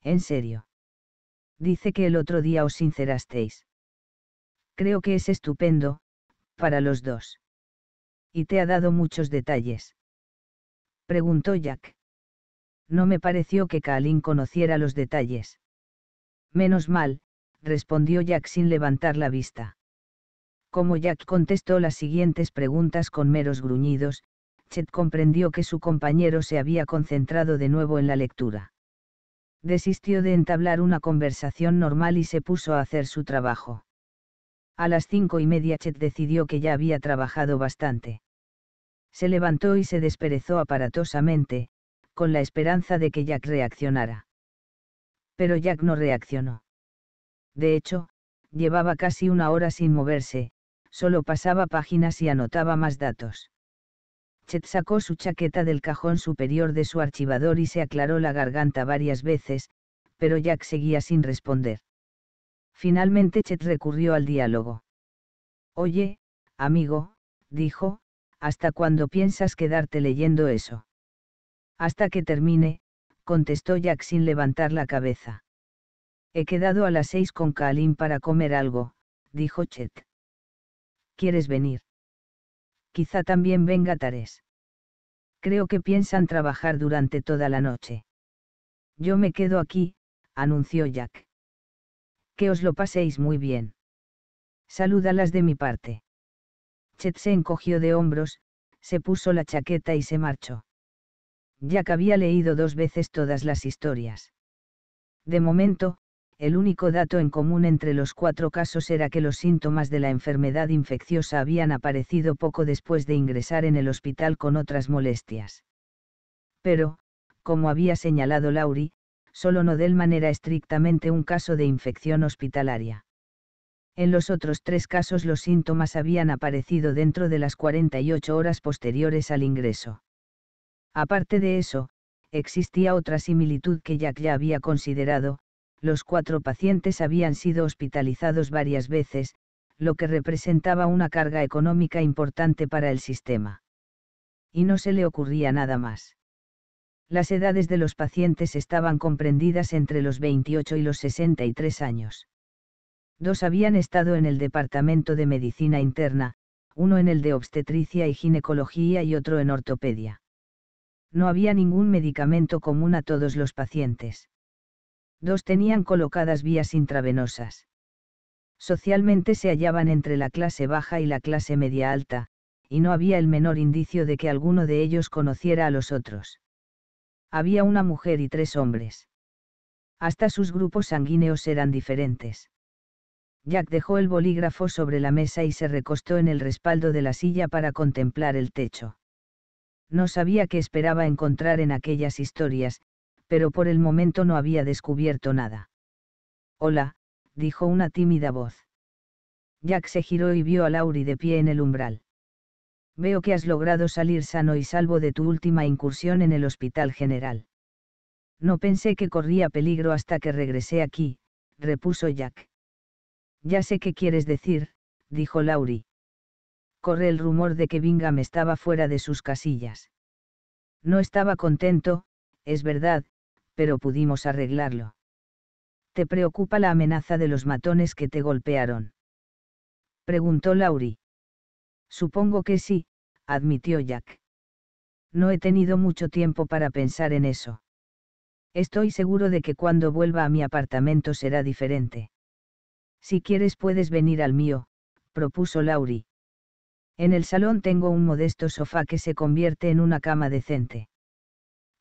En serio. Dice que el otro día os sincerasteis. Creo que es estupendo, para los dos. Y te ha dado muchos detalles. Preguntó Jack. No me pareció que Kalin conociera los detalles. Menos mal, respondió Jack sin levantar la vista. Como Jack contestó las siguientes preguntas con meros gruñidos, Chet comprendió que su compañero se había concentrado de nuevo en la lectura. Desistió de entablar una conversación normal y se puso a hacer su trabajo. A las cinco y media Chet decidió que ya había trabajado bastante. Se levantó y se desperezó aparatosamente, con la esperanza de que Jack reaccionara. Pero Jack no reaccionó. De hecho, llevaba casi una hora sin moverse, Solo pasaba páginas y anotaba más datos. Chet sacó su chaqueta del cajón superior de su archivador y se aclaró la garganta varias veces, pero Jack seguía sin responder. Finalmente Chet recurrió al diálogo. Oye, amigo, dijo, ¿hasta cuándo piensas quedarte leyendo eso? Hasta que termine, contestó Jack sin levantar la cabeza. He quedado a las seis con Kalim para comer algo, dijo Chet. ¿quieres venir? Quizá también venga Tarés. Creo que piensan trabajar durante toda la noche. Yo me quedo aquí, anunció Jack. Que os lo paséis muy bien. Salúdalas de mi parte. Chet se encogió de hombros, se puso la chaqueta y se marchó. Jack había leído dos veces todas las historias. De momento, el único dato en común entre los cuatro casos era que los síntomas de la enfermedad infecciosa habían aparecido poco después de ingresar en el hospital con otras molestias. Pero, como había señalado Lauri, solo Nodelman era estrictamente un caso de infección hospitalaria. En los otros tres casos los síntomas habían aparecido dentro de las 48 horas posteriores al ingreso. Aparte de eso, existía otra similitud que Jack ya había considerado, los cuatro pacientes habían sido hospitalizados varias veces, lo que representaba una carga económica importante para el sistema. Y no se le ocurría nada más. Las edades de los pacientes estaban comprendidas entre los 28 y los 63 años. Dos habían estado en el Departamento de Medicina Interna, uno en el de Obstetricia y Ginecología y otro en Ortopedia. No había ningún medicamento común a todos los pacientes dos tenían colocadas vías intravenosas. Socialmente se hallaban entre la clase baja y la clase media alta, y no había el menor indicio de que alguno de ellos conociera a los otros. Había una mujer y tres hombres. Hasta sus grupos sanguíneos eran diferentes. Jack dejó el bolígrafo sobre la mesa y se recostó en el respaldo de la silla para contemplar el techo. No sabía qué esperaba encontrar en aquellas historias, pero por el momento no había descubierto nada. Hola, dijo una tímida voz. Jack se giró y vio a Lauri de pie en el umbral. Veo que has logrado salir sano y salvo de tu última incursión en el hospital general. No pensé que corría peligro hasta que regresé aquí, repuso Jack. Ya sé qué quieres decir, dijo Lauri. Corre el rumor de que Bingham estaba fuera de sus casillas. No estaba contento, es verdad, pero pudimos arreglarlo. ¿Te preocupa la amenaza de los matones que te golpearon? Preguntó Laurie. Supongo que sí, admitió Jack. No he tenido mucho tiempo para pensar en eso. Estoy seguro de que cuando vuelva a mi apartamento será diferente. Si quieres puedes venir al mío, propuso Laurie. En el salón tengo un modesto sofá que se convierte en una cama decente.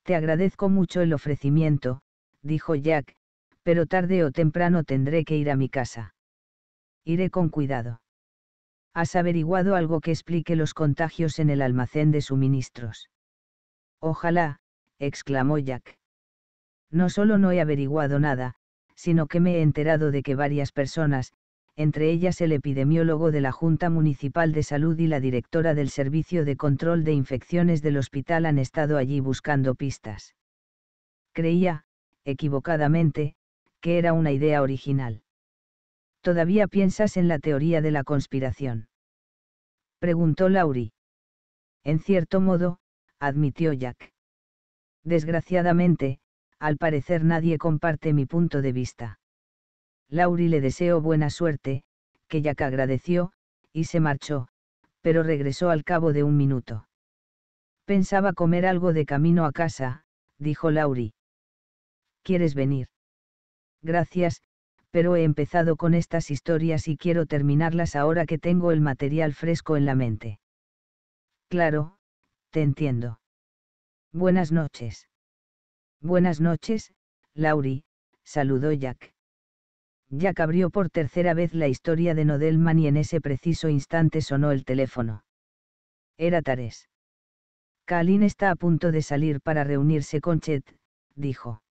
Te agradezco mucho el ofrecimiento, dijo Jack, pero tarde o temprano tendré que ir a mi casa. Iré con cuidado. ¿Has averiguado algo que explique los contagios en el almacén de suministros? Ojalá, exclamó Jack. No solo no he averiguado nada, sino que me he enterado de que varias personas, entre ellas el epidemiólogo de la Junta Municipal de Salud y la directora del Servicio de Control de Infecciones del hospital han estado allí buscando pistas. Creía, equivocadamente, que era una idea original. ¿Todavía piensas en la teoría de la conspiración? Preguntó Laurie. En cierto modo, admitió Jack. Desgraciadamente, al parecer nadie comparte mi punto de vista. Lauri le deseó buena suerte, que Jack agradeció, y se marchó, pero regresó al cabo de un minuto. Pensaba comer algo de camino a casa, dijo Lauri. ¿Quieres venir? Gracias, pero he empezado con estas historias y quiero terminarlas ahora que tengo el material fresco en la mente. Claro, te entiendo. Buenas noches. Buenas noches, Lauri, saludó Jack. Jack abrió por tercera vez la historia de Nodelman y en ese preciso instante sonó el teléfono. Era Tarés. Kalin está a punto de salir para reunirse con Chet, dijo.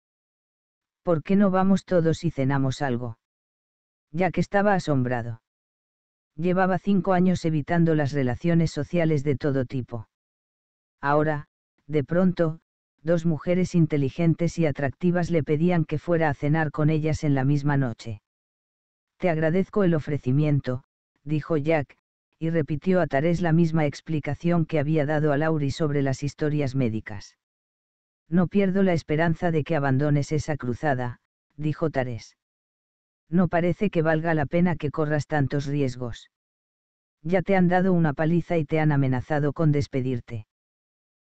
¿Por qué no vamos todos y cenamos algo? Ya que estaba asombrado. Llevaba cinco años evitando las relaciones sociales de todo tipo. Ahora, de pronto, dos mujeres inteligentes y atractivas le pedían que fuera a cenar con ellas en la misma noche. Te agradezco el ofrecimiento, dijo Jack, y repitió a Tarés la misma explicación que había dado a Lauri sobre las historias médicas. No pierdo la esperanza de que abandones esa cruzada, dijo Tarés. No parece que valga la pena que corras tantos riesgos. Ya te han dado una paliza y te han amenazado con despedirte.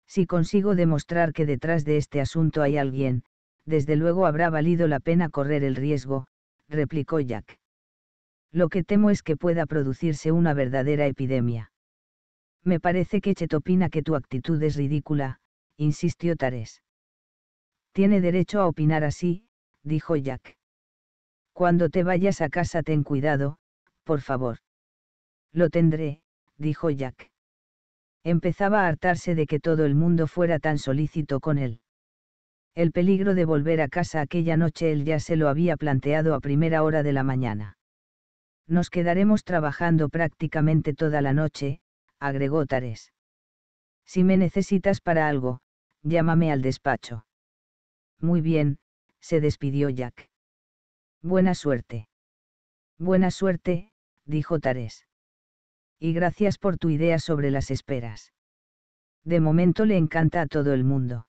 Si consigo demostrar que detrás de este asunto hay alguien, desde luego habrá valido la pena correr el riesgo, replicó Jack. Lo que temo es que pueda producirse una verdadera epidemia. Me parece que Chet opina que tu actitud es ridícula, insistió Tares. Tiene derecho a opinar así, dijo Jack. Cuando te vayas a casa ten cuidado, por favor. Lo tendré, dijo Jack. Empezaba a hartarse de que todo el mundo fuera tan solícito con él. El peligro de volver a casa aquella noche él ya se lo había planteado a primera hora de la mañana. Nos quedaremos trabajando prácticamente toda la noche, agregó Tares. Si me necesitas para algo, llámame al despacho. Muy bien, se despidió Jack. Buena suerte. Buena suerte, dijo Tarés. Y gracias por tu idea sobre las esperas. De momento le encanta a todo el mundo.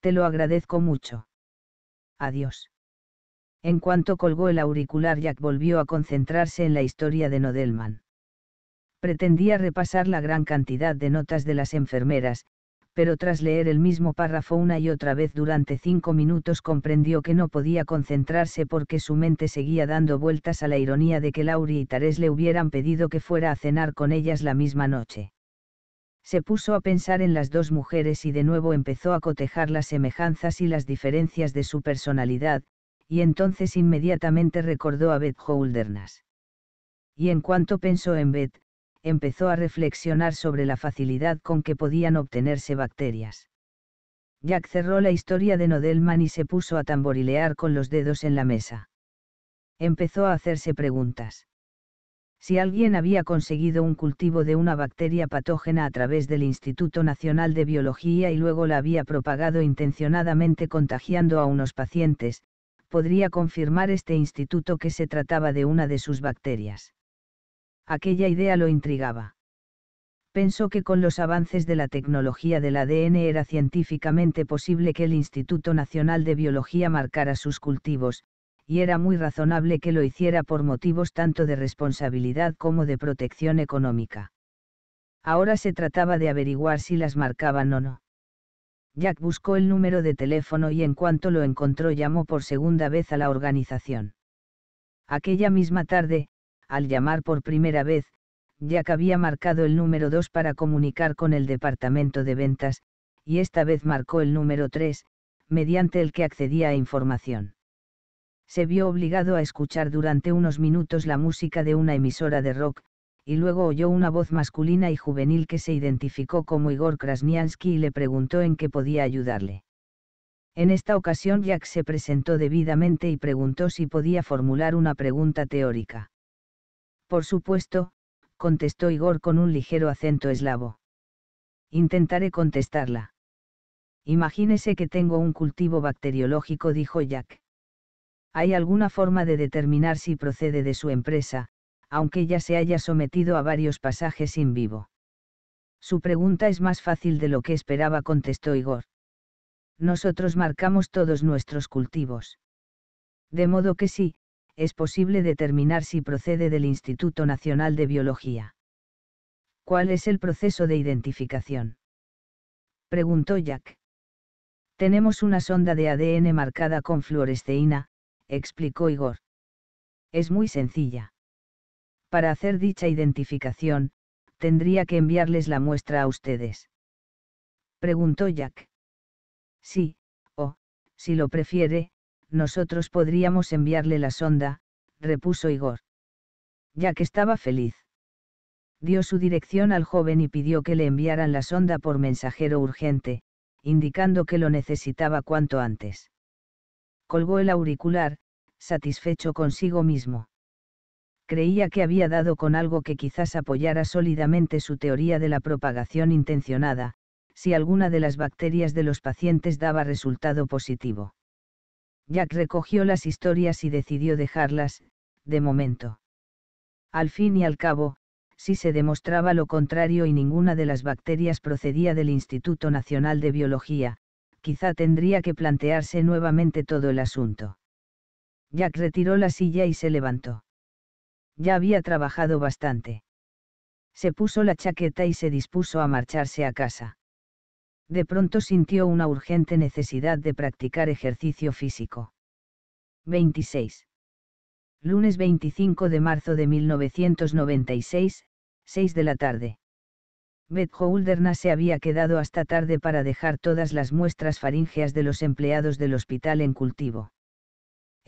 Te lo agradezco mucho. Adiós. En cuanto colgó el auricular, Jack volvió a concentrarse en la historia de Nodelman. Pretendía repasar la gran cantidad de notas de las enfermeras, pero tras leer el mismo párrafo una y otra vez durante cinco minutos comprendió que no podía concentrarse porque su mente seguía dando vueltas a la ironía de que Lauri y Tarés le hubieran pedido que fuera a cenar con ellas la misma noche. Se puso a pensar en las dos mujeres y de nuevo empezó a cotejar las semejanzas y las diferencias de su personalidad, y entonces inmediatamente recordó a Beth Holdernas. Y en cuanto pensó en Beth, empezó a reflexionar sobre la facilidad con que podían obtenerse bacterias. Jack cerró la historia de Nodelman y se puso a tamborilear con los dedos en la mesa. Empezó a hacerse preguntas. Si alguien había conseguido un cultivo de una bacteria patógena a través del Instituto Nacional de Biología y luego la había propagado intencionadamente contagiando a unos pacientes, podría confirmar este instituto que se trataba de una de sus bacterias. Aquella idea lo intrigaba. Pensó que con los avances de la tecnología del ADN era científicamente posible que el Instituto Nacional de Biología marcara sus cultivos, y era muy razonable que lo hiciera por motivos tanto de responsabilidad como de protección económica. Ahora se trataba de averiguar si las marcaban o no. Jack buscó el número de teléfono y en cuanto lo encontró llamó por segunda vez a la organización. Aquella misma tarde, al llamar por primera vez, Jack había marcado el número 2 para comunicar con el departamento de ventas, y esta vez marcó el número 3, mediante el que accedía a información. Se vio obligado a escuchar durante unos minutos la música de una emisora de rock, y luego oyó una voz masculina y juvenil que se identificó como Igor Krasniansky y le preguntó en qué podía ayudarle. En esta ocasión Jack se presentó debidamente y preguntó si podía formular una pregunta teórica. Por supuesto, contestó Igor con un ligero acento eslavo. Intentaré contestarla. Imagínese que tengo un cultivo bacteriológico, dijo Jack. ¿Hay alguna forma de determinar si procede de su empresa, aunque ya se haya sometido a varios pasajes sin vivo. Su pregunta es más fácil de lo que esperaba, contestó Igor. Nosotros marcamos todos nuestros cultivos. De modo que sí, es posible determinar si procede del Instituto Nacional de Biología. ¿Cuál es el proceso de identificación? Preguntó Jack. Tenemos una sonda de ADN marcada con fluoresceína, explicó Igor. Es muy sencilla para hacer dicha identificación, tendría que enviarles la muestra a ustedes. Preguntó Jack. Sí, o, si lo prefiere, nosotros podríamos enviarle la sonda, repuso Igor. Jack estaba feliz. Dio su dirección al joven y pidió que le enviaran la sonda por mensajero urgente, indicando que lo necesitaba cuanto antes. Colgó el auricular, satisfecho consigo mismo creía que había dado con algo que quizás apoyara sólidamente su teoría de la propagación intencionada, si alguna de las bacterias de los pacientes daba resultado positivo. Jack recogió las historias y decidió dejarlas, de momento. Al fin y al cabo, si se demostraba lo contrario y ninguna de las bacterias procedía del Instituto Nacional de Biología, quizá tendría que plantearse nuevamente todo el asunto. Jack retiró la silla y se levantó. Ya había trabajado bastante. Se puso la chaqueta y se dispuso a marcharse a casa. De pronto sintió una urgente necesidad de practicar ejercicio físico. 26. Lunes 25 de marzo de 1996, 6 de la tarde. Beth Holderna se había quedado hasta tarde para dejar todas las muestras faringeas de los empleados del hospital en cultivo.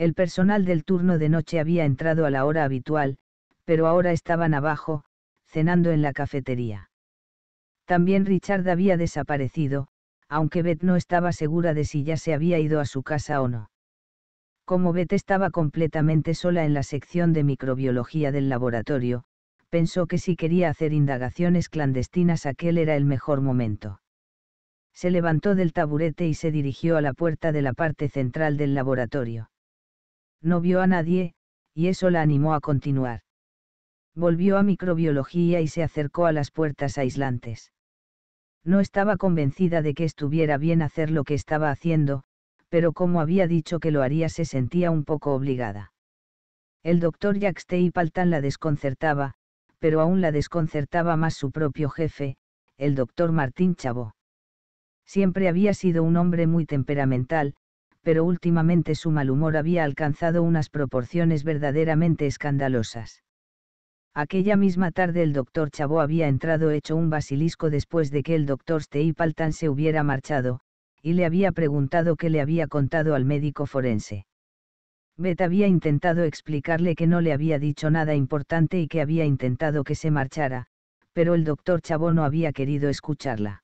El personal del turno de noche había entrado a la hora habitual, pero ahora estaban abajo, cenando en la cafetería. También Richard había desaparecido, aunque Beth no estaba segura de si ya se había ido a su casa o no. Como Beth estaba completamente sola en la sección de microbiología del laboratorio, pensó que si quería hacer indagaciones clandestinas aquel era el mejor momento. Se levantó del taburete y se dirigió a la puerta de la parte central del laboratorio no vio a nadie, y eso la animó a continuar. Volvió a microbiología y se acercó a las puertas aislantes. No estaba convencida de que estuviera bien hacer lo que estaba haciendo, pero como había dicho que lo haría se sentía un poco obligada. El doctor Jacques Paltan la desconcertaba, pero aún la desconcertaba más su propio jefe, el doctor Martín Chabó. Siempre había sido un hombre muy temperamental, pero últimamente su mal humor había alcanzado unas proporciones verdaderamente escandalosas. Aquella misma tarde el doctor Chabó había entrado hecho un basilisco después de que el doctor Steipaltan se hubiera marchado, y le había preguntado qué le había contado al médico forense. Beth había intentado explicarle que no le había dicho nada importante y que había intentado que se marchara, pero el doctor Chabó no había querido escucharla.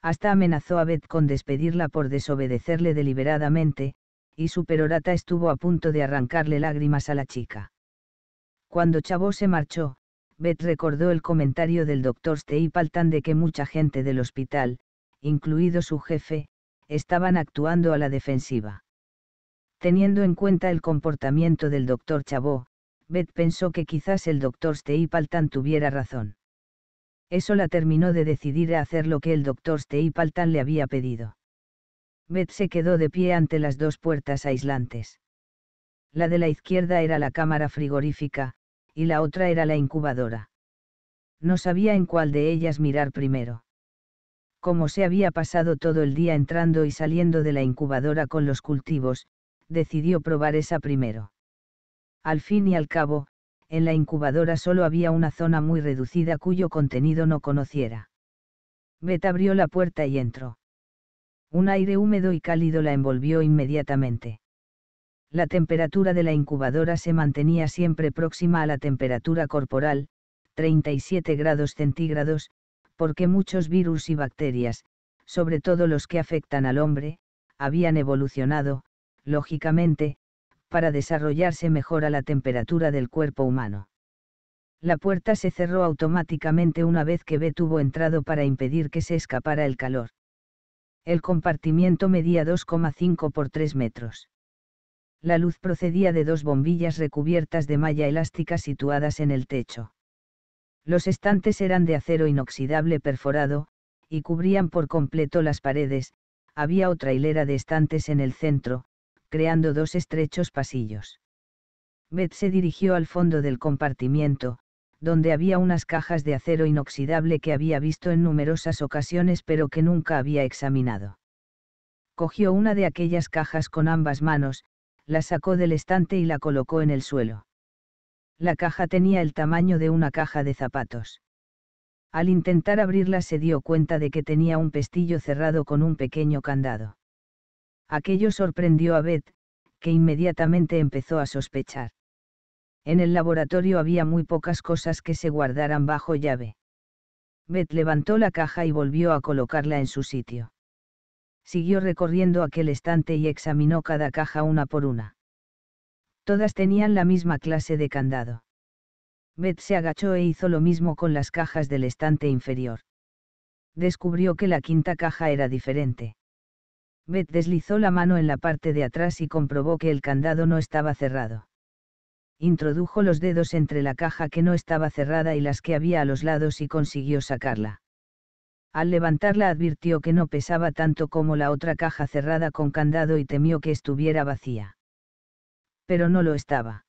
Hasta amenazó a Beth con despedirla por desobedecerle deliberadamente, y su perorata estuvo a punto de arrancarle lágrimas a la chica. Cuando Chabó se marchó, Beth recordó el comentario del doctor Stey de que mucha gente del hospital, incluido su jefe, estaban actuando a la defensiva. Teniendo en cuenta el comportamiento del doctor Chabó, Beth pensó que quizás el doctor Stey tuviera razón. Eso la terminó de decidir a hacer lo que el doctor Steipaltan le había pedido. Beth se quedó de pie ante las dos puertas aislantes. La de la izquierda era la cámara frigorífica, y la otra era la incubadora. No sabía en cuál de ellas mirar primero. Como se había pasado todo el día entrando y saliendo de la incubadora con los cultivos, decidió probar esa primero. Al fin y al cabo, en la incubadora solo había una zona muy reducida cuyo contenido no conociera. Beth abrió la puerta y entró. Un aire húmedo y cálido la envolvió inmediatamente. La temperatura de la incubadora se mantenía siempre próxima a la temperatura corporal, 37 grados centígrados, porque muchos virus y bacterias, sobre todo los que afectan al hombre, habían evolucionado, lógicamente, para desarrollarse mejor a la temperatura del cuerpo humano. La puerta se cerró automáticamente una vez que B tuvo entrado para impedir que se escapara el calor. El compartimiento medía 2,5 por 3 metros. La luz procedía de dos bombillas recubiertas de malla elástica situadas en el techo. Los estantes eran de acero inoxidable perforado, y cubrían por completo las paredes, había otra hilera de estantes en el centro, creando dos estrechos pasillos. Beth se dirigió al fondo del compartimiento, donde había unas cajas de acero inoxidable que había visto en numerosas ocasiones pero que nunca había examinado. Cogió una de aquellas cajas con ambas manos, la sacó del estante y la colocó en el suelo. La caja tenía el tamaño de una caja de zapatos. Al intentar abrirla se dio cuenta de que tenía un pestillo cerrado con un pequeño candado. Aquello sorprendió a Beth, que inmediatamente empezó a sospechar. En el laboratorio había muy pocas cosas que se guardaran bajo llave. Beth levantó la caja y volvió a colocarla en su sitio. Siguió recorriendo aquel estante y examinó cada caja una por una. Todas tenían la misma clase de candado. Beth se agachó e hizo lo mismo con las cajas del estante inferior. Descubrió que la quinta caja era diferente. Beth deslizó la mano en la parte de atrás y comprobó que el candado no estaba cerrado. Introdujo los dedos entre la caja que no estaba cerrada y las que había a los lados y consiguió sacarla. Al levantarla advirtió que no pesaba tanto como la otra caja cerrada con candado y temió que estuviera vacía. Pero no lo estaba.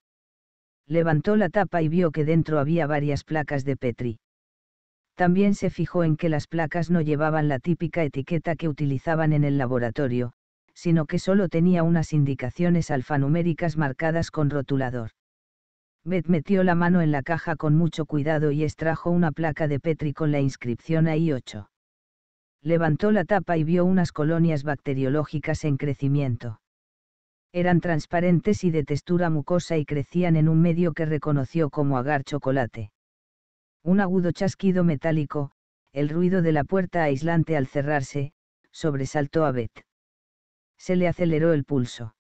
Levantó la tapa y vio que dentro había varias placas de Petri. También se fijó en que las placas no llevaban la típica etiqueta que utilizaban en el laboratorio, sino que solo tenía unas indicaciones alfanuméricas marcadas con rotulador. Beth metió la mano en la caja con mucho cuidado y extrajo una placa de Petri con la inscripción AI8. Levantó la tapa y vio unas colonias bacteriológicas en crecimiento. Eran transparentes y de textura mucosa y crecían en un medio que reconoció como agar chocolate. Un agudo chasquido metálico, el ruido de la puerta aislante al cerrarse, sobresaltó a Beth. Se le aceleró el pulso.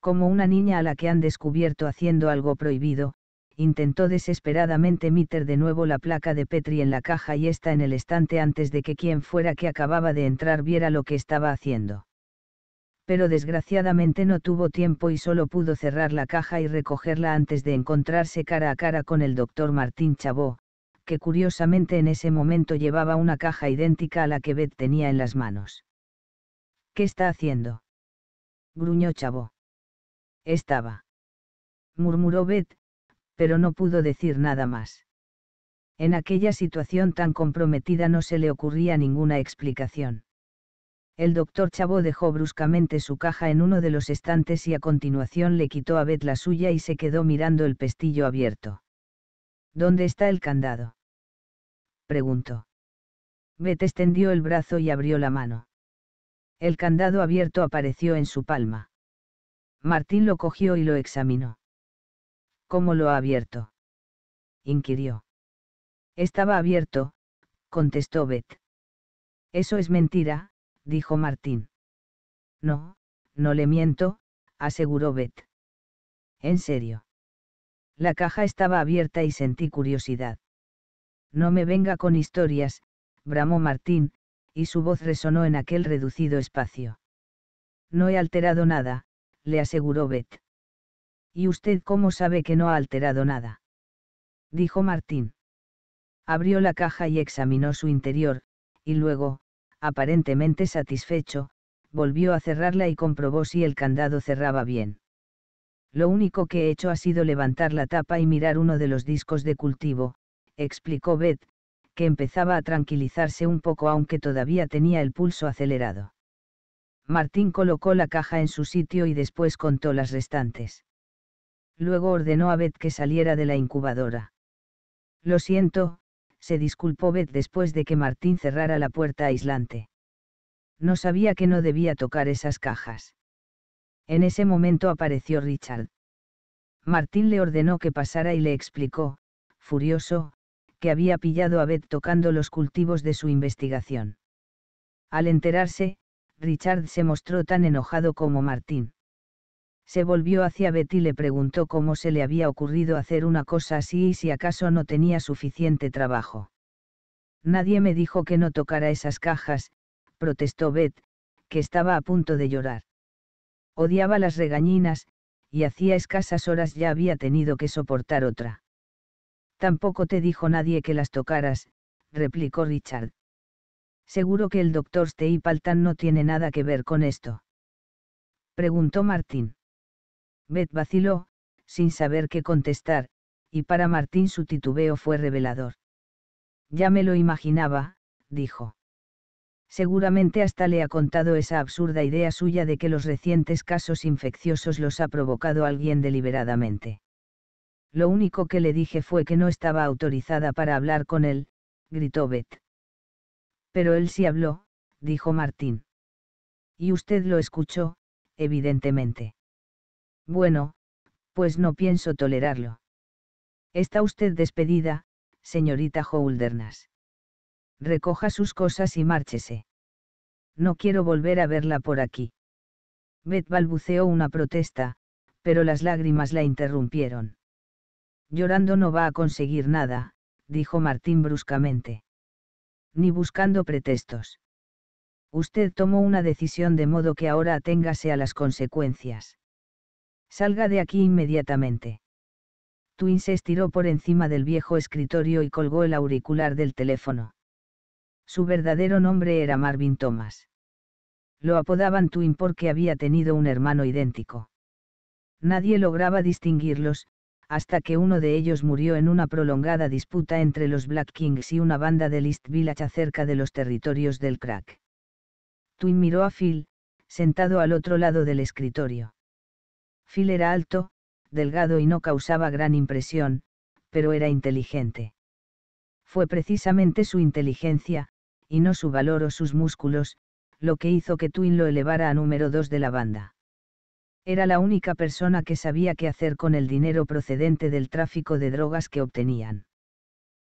Como una niña a la que han descubierto haciendo algo prohibido, intentó desesperadamente meter de nuevo la placa de Petri en la caja y esta en el estante antes de que quien fuera que acababa de entrar viera lo que estaba haciendo pero desgraciadamente no tuvo tiempo y solo pudo cerrar la caja y recogerla antes de encontrarse cara a cara con el doctor Martín Chabó, que curiosamente en ese momento llevaba una caja idéntica a la que Beth tenía en las manos. ¿Qué está haciendo? gruñó Chabó. Estaba. murmuró Beth, pero no pudo decir nada más. En aquella situación tan comprometida no se le ocurría ninguna explicación. El doctor Chavo dejó bruscamente su caja en uno de los estantes y a continuación le quitó a Beth la suya y se quedó mirando el pestillo abierto. ¿Dónde está el candado? preguntó. Bet extendió el brazo y abrió la mano. El candado abierto apareció en su palma. Martín lo cogió y lo examinó. ¿Cómo lo ha abierto? inquirió. Estaba abierto, contestó Bet. Eso es mentira, dijo Martín. No, no le miento, aseguró Beth. En serio. La caja estaba abierta y sentí curiosidad. No me venga con historias, bramó Martín, y su voz resonó en aquel reducido espacio. No he alterado nada, le aseguró Beth. ¿Y usted cómo sabe que no ha alterado nada? dijo Martín. Abrió la caja y examinó su interior, y luego, aparentemente satisfecho, volvió a cerrarla y comprobó si el candado cerraba bien. Lo único que he hecho ha sido levantar la tapa y mirar uno de los discos de cultivo, explicó Beth, que empezaba a tranquilizarse un poco aunque todavía tenía el pulso acelerado. Martín colocó la caja en su sitio y después contó las restantes. Luego ordenó a Beth que saliera de la incubadora. Lo siento, se disculpó Beth después de que Martín cerrara la puerta aislante. No sabía que no debía tocar esas cajas. En ese momento apareció Richard. Martín le ordenó que pasara y le explicó, furioso, que había pillado a Beth tocando los cultivos de su investigación. Al enterarse, Richard se mostró tan enojado como Martín se volvió hacia Betty y le preguntó cómo se le había ocurrido hacer una cosa así y si acaso no tenía suficiente trabajo. Nadie me dijo que no tocara esas cajas, protestó Beth, que estaba a punto de llorar. Odiaba las regañinas, y hacía escasas horas ya había tenido que soportar otra. Tampoco te dijo nadie que las tocaras, replicó Richard. Seguro que el doctor Steipaltan no tiene nada que ver con esto. Preguntó Martín. Beth vaciló, sin saber qué contestar, y para Martín su titubeo fue revelador. Ya me lo imaginaba, dijo. Seguramente hasta le ha contado esa absurda idea suya de que los recientes casos infecciosos los ha provocado alguien deliberadamente. Lo único que le dije fue que no estaba autorizada para hablar con él, gritó Beth. Pero él sí habló, dijo Martín. Y usted lo escuchó, evidentemente. Bueno, pues no pienso tolerarlo. Está usted despedida, señorita Holdernas. Recoja sus cosas y márchese. No quiero volver a verla por aquí. Beth balbuceó una protesta, pero las lágrimas la interrumpieron. Llorando no va a conseguir nada, dijo Martín bruscamente. Ni buscando pretextos. Usted tomó una decisión de modo que ahora aténgase a las consecuencias. Salga de aquí inmediatamente. Twin se estiró por encima del viejo escritorio y colgó el auricular del teléfono. Su verdadero nombre era Marvin Thomas. Lo apodaban Twin porque había tenido un hermano idéntico. Nadie lograba distinguirlos, hasta que uno de ellos murió en una prolongada disputa entre los Black Kings y una banda de East Village acerca de los territorios del crack. Twin miró a Phil, sentado al otro lado del escritorio. Phil era alto, delgado y no causaba gran impresión, pero era inteligente. Fue precisamente su inteligencia, y no su valor o sus músculos, lo que hizo que Twin lo elevara a número dos de la banda. Era la única persona que sabía qué hacer con el dinero procedente del tráfico de drogas que obtenían.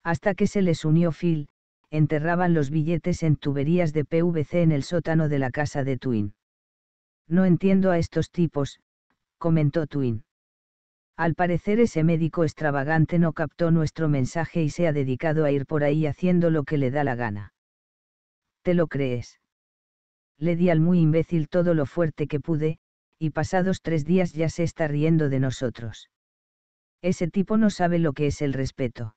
Hasta que se les unió Phil, enterraban los billetes en tuberías de PVC en el sótano de la casa de Twin. No entiendo a estos tipos, comentó Twin. Al parecer ese médico extravagante no captó nuestro mensaje y se ha dedicado a ir por ahí haciendo lo que le da la gana. ¿Te lo crees? Le di al muy imbécil todo lo fuerte que pude, y pasados tres días ya se está riendo de nosotros. Ese tipo no sabe lo que es el respeto.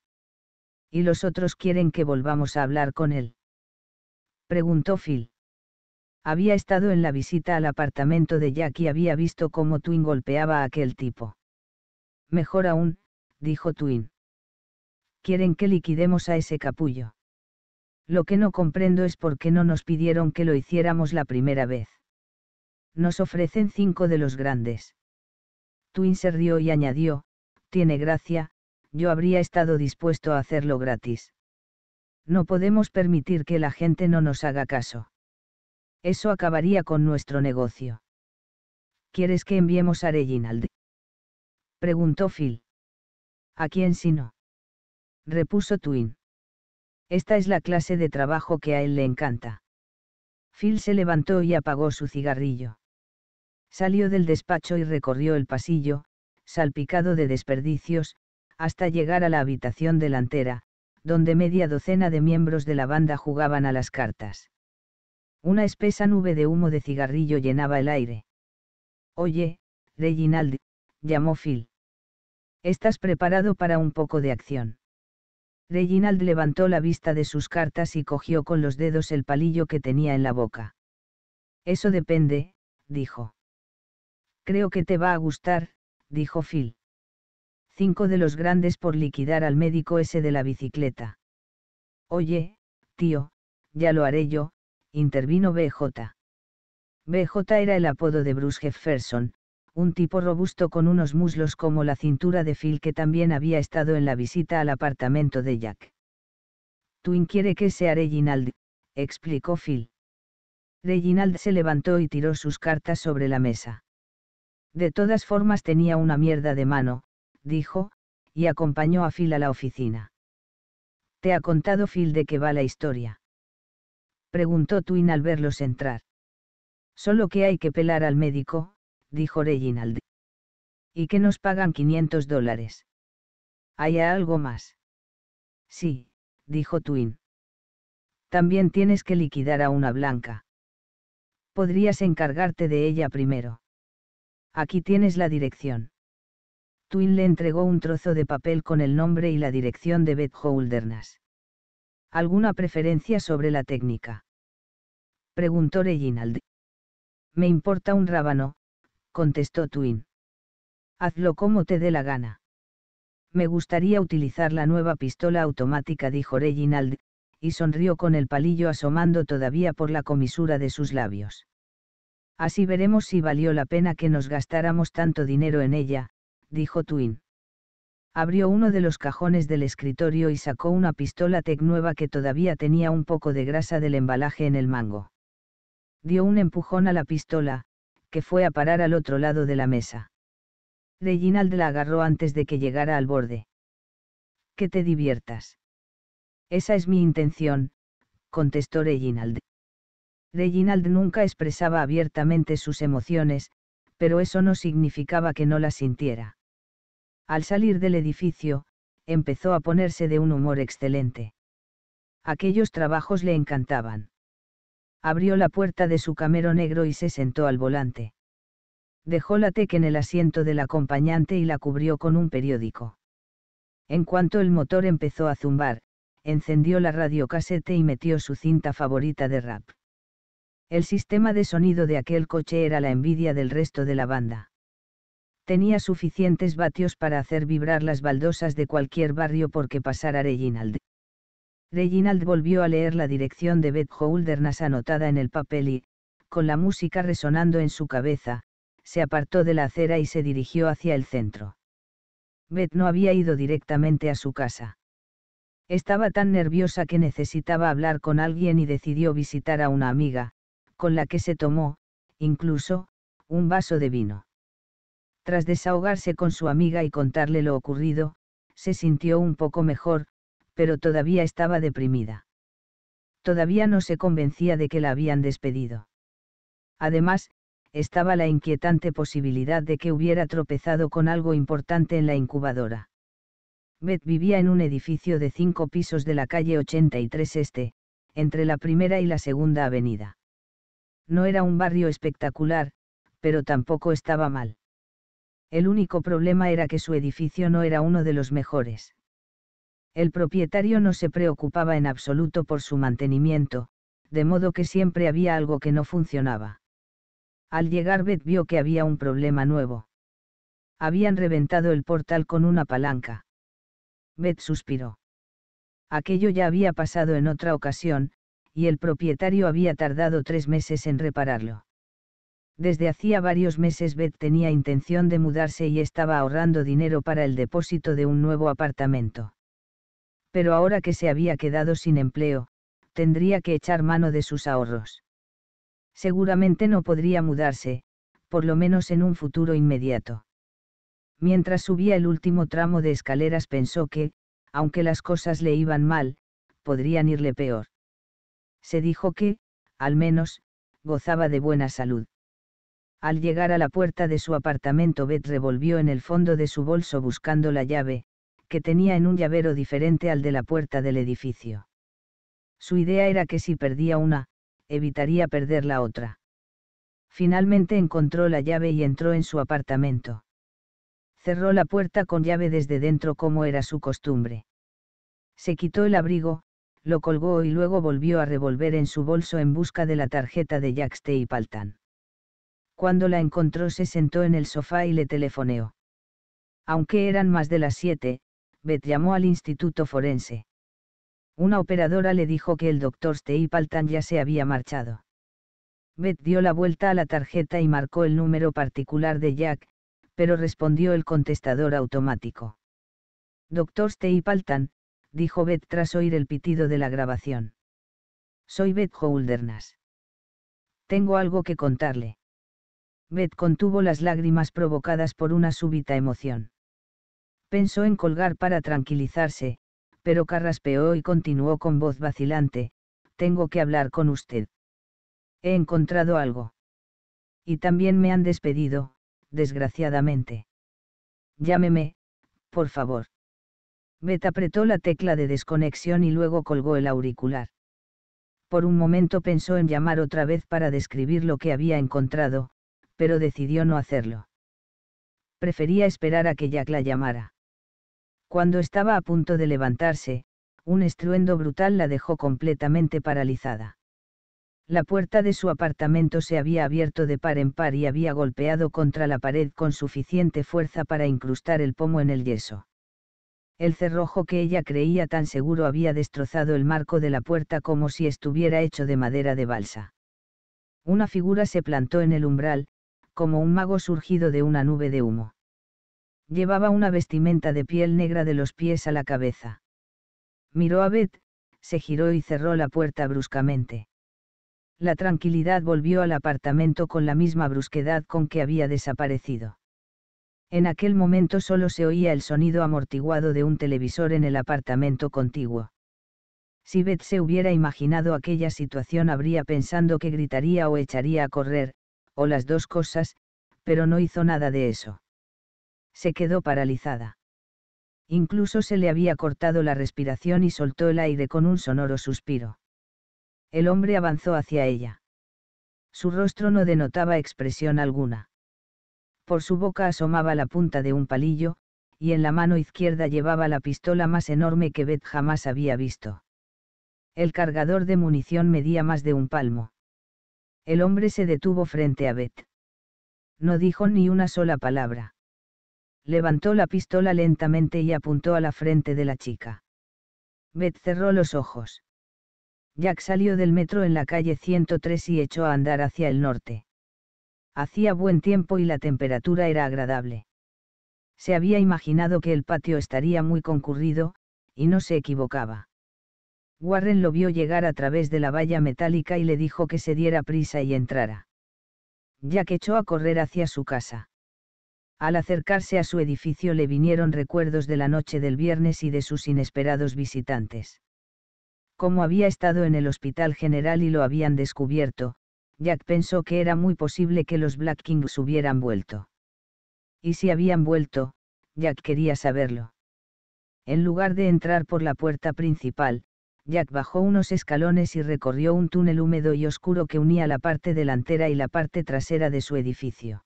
¿Y los otros quieren que volvamos a hablar con él? Preguntó Phil. Había estado en la visita al apartamento de Jack y había visto cómo Twin golpeaba a aquel tipo. Mejor aún, dijo Twin. Quieren que liquidemos a ese capullo. Lo que no comprendo es por qué no nos pidieron que lo hiciéramos la primera vez. Nos ofrecen cinco de los grandes. Twin se rió y añadió, tiene gracia, yo habría estado dispuesto a hacerlo gratis. No podemos permitir que la gente no nos haga caso. Eso acabaría con nuestro negocio. ¿Quieres que enviemos a Reginald? Preguntó Phil. ¿A quién si no? Repuso Twin. Esta es la clase de trabajo que a él le encanta. Phil se levantó y apagó su cigarrillo. Salió del despacho y recorrió el pasillo, salpicado de desperdicios, hasta llegar a la habitación delantera, donde media docena de miembros de la banda jugaban a las cartas. Una espesa nube de humo de cigarrillo llenaba el aire. Oye, Reginald, llamó Phil. ¿Estás preparado para un poco de acción? Reginald levantó la vista de sus cartas y cogió con los dedos el palillo que tenía en la boca. Eso depende, dijo. Creo que te va a gustar, dijo Phil. Cinco de los grandes por liquidar al médico ese de la bicicleta. Oye, tío, ya lo haré yo, intervino BJ. BJ era el apodo de Bruce Jefferson, un tipo robusto con unos muslos como la cintura de Phil que también había estado en la visita al apartamento de Jack. Twin quiere que sea Reginald, explicó Phil. Reginald se levantó y tiró sus cartas sobre la mesa. De todas formas tenía una mierda de mano, dijo, y acompañó a Phil a la oficina. ¿Te ha contado Phil de qué va la historia? preguntó Twin al verlos entrar. Solo que hay que pelar al médico, dijo Reginald. Y que nos pagan 500 dólares. ¿Hay algo más? Sí, dijo Twin. También tienes que liquidar a una blanca. Podrías encargarte de ella primero. Aquí tienes la dirección. Twin le entregó un trozo de papel con el nombre y la dirección de Beth Holderness. ¿Alguna preferencia sobre la técnica? preguntó Reginald. Me importa un rábano, contestó Twin. Hazlo como te dé la gana. Me gustaría utilizar la nueva pistola automática, dijo Reginald, y sonrió con el palillo asomando todavía por la comisura de sus labios. Así veremos si valió la pena que nos gastáramos tanto dinero en ella, dijo Twin. Abrió uno de los cajones del escritorio y sacó una pistola tec nueva que todavía tenía un poco de grasa del embalaje en el mango dio un empujón a la pistola, que fue a parar al otro lado de la mesa. Reginald la agarró antes de que llegara al borde. Que te diviertas. Esa es mi intención, contestó Reginald. Reginald nunca expresaba abiertamente sus emociones, pero eso no significaba que no las sintiera. Al salir del edificio, empezó a ponerse de un humor excelente. Aquellos trabajos le encantaban abrió la puerta de su camero negro y se sentó al volante. Dejó la teca en el asiento del acompañante y la cubrió con un periódico. En cuanto el motor empezó a zumbar, encendió la radiocasete y metió su cinta favorita de rap. El sistema de sonido de aquel coche era la envidia del resto de la banda. Tenía suficientes vatios para hacer vibrar las baldosas de cualquier barrio porque pasara Reginald. Reginald volvió a leer la dirección de Beth Holdernas anotada en el papel y, con la música resonando en su cabeza, se apartó de la acera y se dirigió hacia el centro. Beth no había ido directamente a su casa. Estaba tan nerviosa que necesitaba hablar con alguien y decidió visitar a una amiga, con la que se tomó, incluso, un vaso de vino. Tras desahogarse con su amiga y contarle lo ocurrido, se sintió un poco mejor, pero todavía estaba deprimida. Todavía no se convencía de que la habían despedido. Además, estaba la inquietante posibilidad de que hubiera tropezado con algo importante en la incubadora. Beth vivía en un edificio de cinco pisos de la calle 83 Este, entre la primera y la segunda avenida. No era un barrio espectacular, pero tampoco estaba mal. El único problema era que su edificio no era uno de los mejores. El propietario no se preocupaba en absoluto por su mantenimiento, de modo que siempre había algo que no funcionaba. Al llegar Beth vio que había un problema nuevo. Habían reventado el portal con una palanca. Beth suspiró. Aquello ya había pasado en otra ocasión, y el propietario había tardado tres meses en repararlo. Desde hacía varios meses Beth tenía intención de mudarse y estaba ahorrando dinero para el depósito de un nuevo apartamento pero ahora que se había quedado sin empleo, tendría que echar mano de sus ahorros. Seguramente no podría mudarse, por lo menos en un futuro inmediato. Mientras subía el último tramo de escaleras pensó que, aunque las cosas le iban mal, podrían irle peor. Se dijo que, al menos, gozaba de buena salud. Al llegar a la puerta de su apartamento, Beth revolvió en el fondo de su bolso buscando la llave, que tenía en un llavero diferente al de la puerta del edificio. Su idea era que si perdía una, evitaría perder la otra. Finalmente encontró la llave y entró en su apartamento. Cerró la puerta con llave desde dentro como era su costumbre. Se quitó el abrigo, lo colgó y luego volvió a revolver en su bolso en busca de la tarjeta de Jack y Paltan. Cuando la encontró se sentó en el sofá y le telefoneó. Aunque eran más de las siete, Beth llamó al instituto forense. Una operadora le dijo que el doctor Steypaltan ya se había marchado. Beth dio la vuelta a la tarjeta y marcó el número particular de Jack, pero respondió el contestador automático. Doctor Steypaltan», dijo Beth tras oír el pitido de la grabación. Soy Beth Holdernas. Tengo algo que contarle. Beth contuvo las lágrimas provocadas por una súbita emoción pensó en colgar para tranquilizarse, pero carraspeó y continuó con voz vacilante, tengo que hablar con usted. He encontrado algo. Y también me han despedido, desgraciadamente. Llámeme, por favor. Bet apretó la tecla de desconexión y luego colgó el auricular. Por un momento pensó en llamar otra vez para describir lo que había encontrado, pero decidió no hacerlo. Prefería esperar a que Jack la llamara. Cuando estaba a punto de levantarse, un estruendo brutal la dejó completamente paralizada. La puerta de su apartamento se había abierto de par en par y había golpeado contra la pared con suficiente fuerza para incrustar el pomo en el yeso. El cerrojo que ella creía tan seguro había destrozado el marco de la puerta como si estuviera hecho de madera de balsa. Una figura se plantó en el umbral, como un mago surgido de una nube de humo. Llevaba una vestimenta de piel negra de los pies a la cabeza. Miró a Beth, se giró y cerró la puerta bruscamente. La tranquilidad volvió al apartamento con la misma brusquedad con que había desaparecido. En aquel momento solo se oía el sonido amortiguado de un televisor en el apartamento contiguo. Si Beth se hubiera imaginado aquella situación habría pensado que gritaría o echaría a correr, o las dos cosas, pero no hizo nada de eso se quedó paralizada. Incluso se le había cortado la respiración y soltó el aire con un sonoro suspiro. El hombre avanzó hacia ella. Su rostro no denotaba expresión alguna. Por su boca asomaba la punta de un palillo, y en la mano izquierda llevaba la pistola más enorme que Beth jamás había visto. El cargador de munición medía más de un palmo. El hombre se detuvo frente a Beth. No dijo ni una sola palabra levantó la pistola lentamente y apuntó a la frente de la chica. Beth cerró los ojos. Jack salió del metro en la calle 103 y echó a andar hacia el norte. Hacía buen tiempo y la temperatura era agradable. Se había imaginado que el patio estaría muy concurrido, y no se equivocaba. Warren lo vio llegar a través de la valla metálica y le dijo que se diera prisa y entrara. Jack echó a correr hacia su casa. Al acercarse a su edificio le vinieron recuerdos de la noche del viernes y de sus inesperados visitantes. Como había estado en el hospital general y lo habían descubierto, Jack pensó que era muy posible que los Black Kings hubieran vuelto. Y si habían vuelto, Jack quería saberlo. En lugar de entrar por la puerta principal, Jack bajó unos escalones y recorrió un túnel húmedo y oscuro que unía la parte delantera y la parte trasera de su edificio.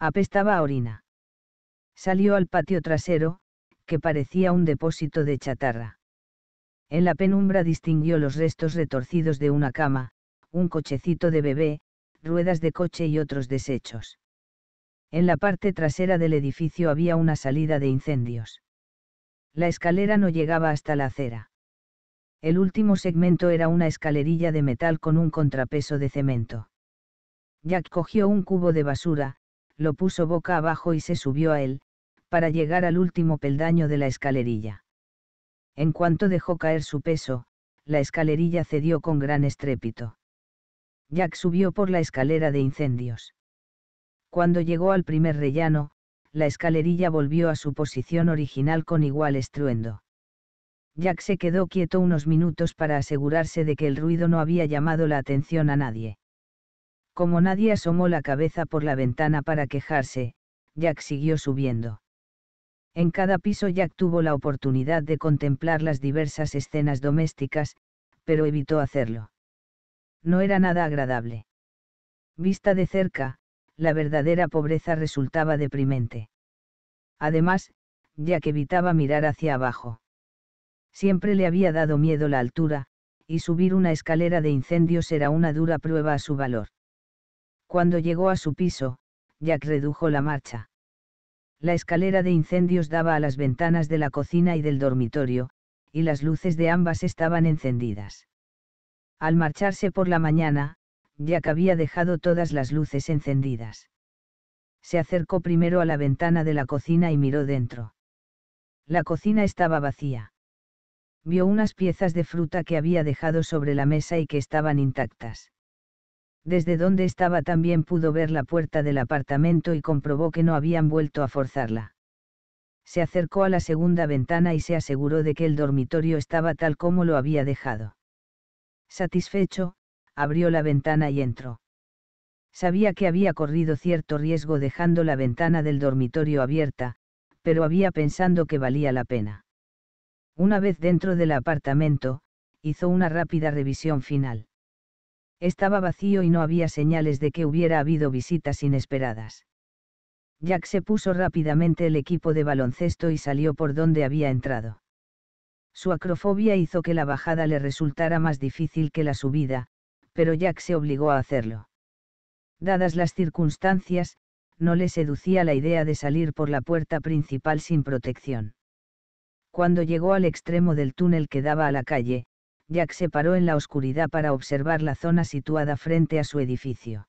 Apestaba a orina. Salió al patio trasero, que parecía un depósito de chatarra. En la penumbra distinguió los restos retorcidos de una cama, un cochecito de bebé, ruedas de coche y otros desechos. En la parte trasera del edificio había una salida de incendios. La escalera no llegaba hasta la acera. El último segmento era una escalerilla de metal con un contrapeso de cemento. Jack cogió un cubo de basura, lo puso boca abajo y se subió a él, para llegar al último peldaño de la escalerilla. En cuanto dejó caer su peso, la escalerilla cedió con gran estrépito. Jack subió por la escalera de incendios. Cuando llegó al primer rellano, la escalerilla volvió a su posición original con igual estruendo. Jack se quedó quieto unos minutos para asegurarse de que el ruido no había llamado la atención a nadie. Como nadie asomó la cabeza por la ventana para quejarse, Jack siguió subiendo. En cada piso Jack tuvo la oportunidad de contemplar las diversas escenas domésticas, pero evitó hacerlo. No era nada agradable. Vista de cerca, la verdadera pobreza resultaba deprimente. Además, Jack evitaba mirar hacia abajo. Siempre le había dado miedo la altura, y subir una escalera de incendios era una dura prueba a su valor. Cuando llegó a su piso, Jack redujo la marcha. La escalera de incendios daba a las ventanas de la cocina y del dormitorio, y las luces de ambas estaban encendidas. Al marcharse por la mañana, Jack había dejado todas las luces encendidas. Se acercó primero a la ventana de la cocina y miró dentro. La cocina estaba vacía. Vio unas piezas de fruta que había dejado sobre la mesa y que estaban intactas desde donde estaba también pudo ver la puerta del apartamento y comprobó que no habían vuelto a forzarla. Se acercó a la segunda ventana y se aseguró de que el dormitorio estaba tal como lo había dejado. Satisfecho, abrió la ventana y entró. Sabía que había corrido cierto riesgo dejando la ventana del dormitorio abierta, pero había pensado que valía la pena. Una vez dentro del apartamento, hizo una rápida revisión final. Estaba vacío y no había señales de que hubiera habido visitas inesperadas. Jack se puso rápidamente el equipo de baloncesto y salió por donde había entrado. Su acrofobia hizo que la bajada le resultara más difícil que la subida, pero Jack se obligó a hacerlo. Dadas las circunstancias, no le seducía la idea de salir por la puerta principal sin protección. Cuando llegó al extremo del túnel que daba a la calle, Jack se paró en la oscuridad para observar la zona situada frente a su edificio.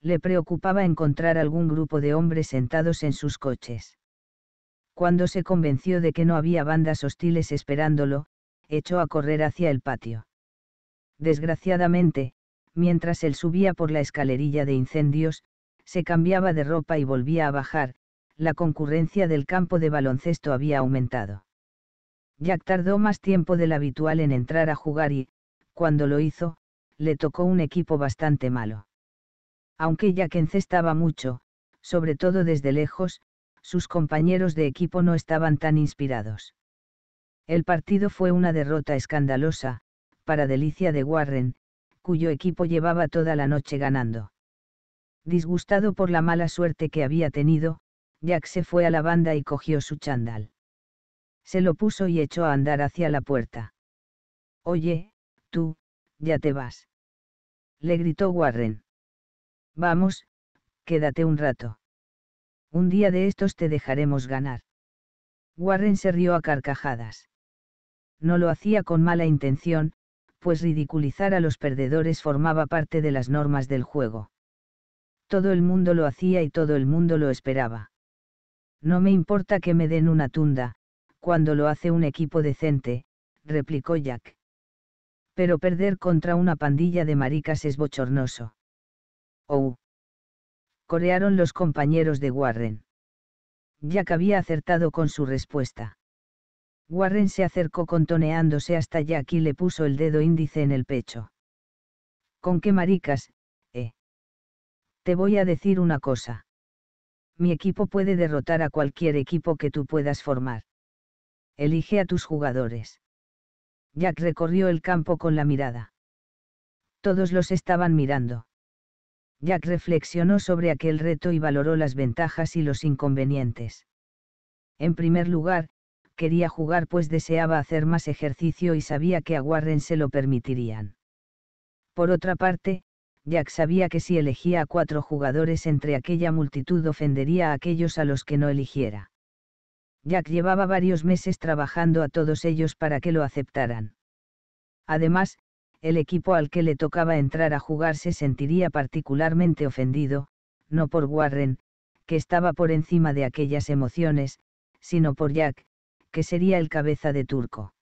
Le preocupaba encontrar algún grupo de hombres sentados en sus coches. Cuando se convenció de que no había bandas hostiles esperándolo, echó a correr hacia el patio. Desgraciadamente, mientras él subía por la escalerilla de incendios, se cambiaba de ropa y volvía a bajar, la concurrencia del campo de baloncesto había aumentado. Jack tardó más tiempo del habitual en entrar a jugar y, cuando lo hizo, le tocó un equipo bastante malo. Aunque Jack encestaba mucho, sobre todo desde lejos, sus compañeros de equipo no estaban tan inspirados. El partido fue una derrota escandalosa, para delicia de Warren, cuyo equipo llevaba toda la noche ganando. Disgustado por la mala suerte que había tenido, Jack se fue a la banda y cogió su chandal se lo puso y echó a andar hacia la puerta. Oye, tú, ya te vas. Le gritó Warren. Vamos, quédate un rato. Un día de estos te dejaremos ganar. Warren se rió a carcajadas. No lo hacía con mala intención, pues ridiculizar a los perdedores formaba parte de las normas del juego. Todo el mundo lo hacía y todo el mundo lo esperaba. No me importa que me den una tunda, cuando lo hace un equipo decente, replicó Jack. Pero perder contra una pandilla de maricas es bochornoso. Oh. Corearon los compañeros de Warren. Jack había acertado con su respuesta. Warren se acercó contoneándose hasta Jack y le puso el dedo índice en el pecho. ¿Con qué maricas, eh? Te voy a decir una cosa. Mi equipo puede derrotar a cualquier equipo que tú puedas formar. Elige a tus jugadores. Jack recorrió el campo con la mirada. Todos los estaban mirando. Jack reflexionó sobre aquel reto y valoró las ventajas y los inconvenientes. En primer lugar, quería jugar pues deseaba hacer más ejercicio y sabía que a Warren se lo permitirían. Por otra parte, Jack sabía que si elegía a cuatro jugadores entre aquella multitud ofendería a aquellos a los que no eligiera. Jack llevaba varios meses trabajando a todos ellos para que lo aceptaran. Además, el equipo al que le tocaba entrar a jugar se sentiría particularmente ofendido, no por Warren, que estaba por encima de aquellas emociones, sino por Jack, que sería el cabeza de turco.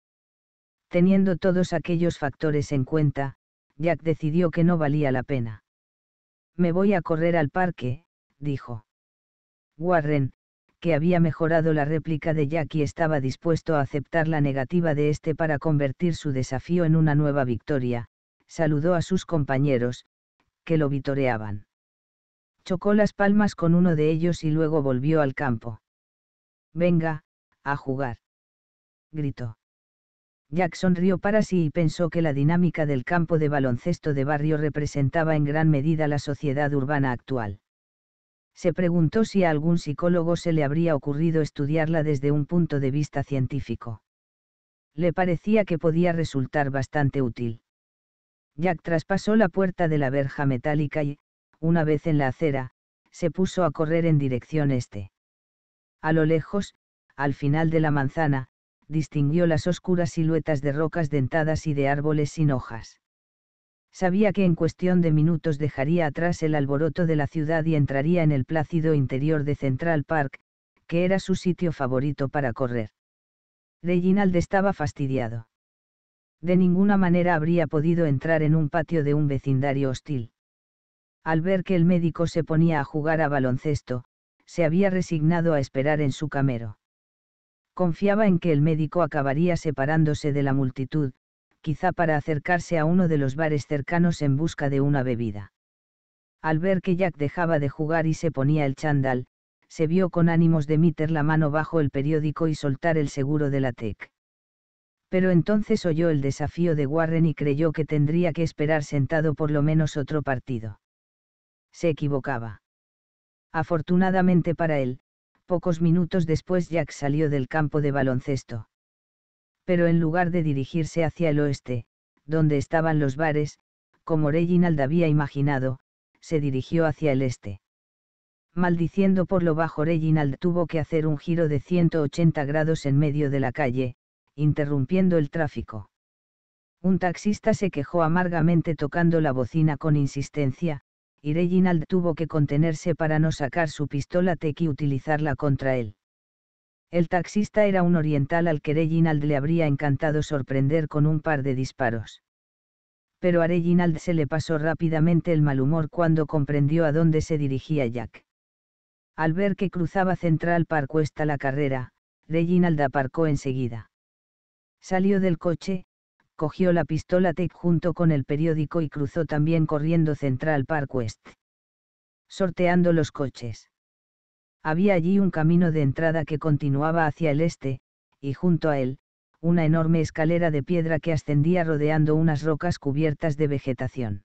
Teniendo todos aquellos factores en cuenta, Jack decidió que no valía la pena. Me voy a correr al parque, dijo. Warren, que había mejorado la réplica de Jack y estaba dispuesto a aceptar la negativa de este para convertir su desafío en una nueva victoria, saludó a sus compañeros, que lo vitoreaban. Chocó las palmas con uno de ellos y luego volvió al campo. Venga, a jugar. Gritó. Jack sonrió para sí y pensó que la dinámica del campo de baloncesto de barrio representaba en gran medida la sociedad urbana actual se preguntó si a algún psicólogo se le habría ocurrido estudiarla desde un punto de vista científico. Le parecía que podía resultar bastante útil. Jack traspasó la puerta de la verja metálica y, una vez en la acera, se puso a correr en dirección este. A lo lejos, al final de la manzana, distinguió las oscuras siluetas de rocas dentadas y de árboles sin hojas sabía que en cuestión de minutos dejaría atrás el alboroto de la ciudad y entraría en el plácido interior de Central Park, que era su sitio favorito para correr. Reginald estaba fastidiado. De ninguna manera habría podido entrar en un patio de un vecindario hostil. Al ver que el médico se ponía a jugar a baloncesto, se había resignado a esperar en su camero. Confiaba en que el médico acabaría separándose de la multitud, quizá para acercarse a uno de los bares cercanos en busca de una bebida. Al ver que Jack dejaba de jugar y se ponía el chandal, se vio con ánimos de meter la mano bajo el periódico y soltar el seguro de la TEC. Pero entonces oyó el desafío de Warren y creyó que tendría que esperar sentado por lo menos otro partido. Se equivocaba. Afortunadamente para él, pocos minutos después Jack salió del campo de baloncesto pero en lugar de dirigirse hacia el oeste, donde estaban los bares, como Reginald había imaginado, se dirigió hacia el este. Maldiciendo por lo bajo, Reginald tuvo que hacer un giro de 180 grados en medio de la calle, interrumpiendo el tráfico. Un taxista se quejó amargamente tocando la bocina con insistencia, y Reginald tuvo que contenerse para no sacar su pistola Teki y utilizarla contra él. El taxista era un oriental al que Reginald le habría encantado sorprender con un par de disparos. Pero a Reginald se le pasó rápidamente el mal humor cuando comprendió a dónde se dirigía Jack. Al ver que cruzaba Central Park Cuesta la carrera, Reginald aparcó enseguida. Salió del coche, cogió la pistola Tech junto con el periódico y cruzó también corriendo Central Park West. Sorteando los coches. Había allí un camino de entrada que continuaba hacia el este, y junto a él, una enorme escalera de piedra que ascendía rodeando unas rocas cubiertas de vegetación.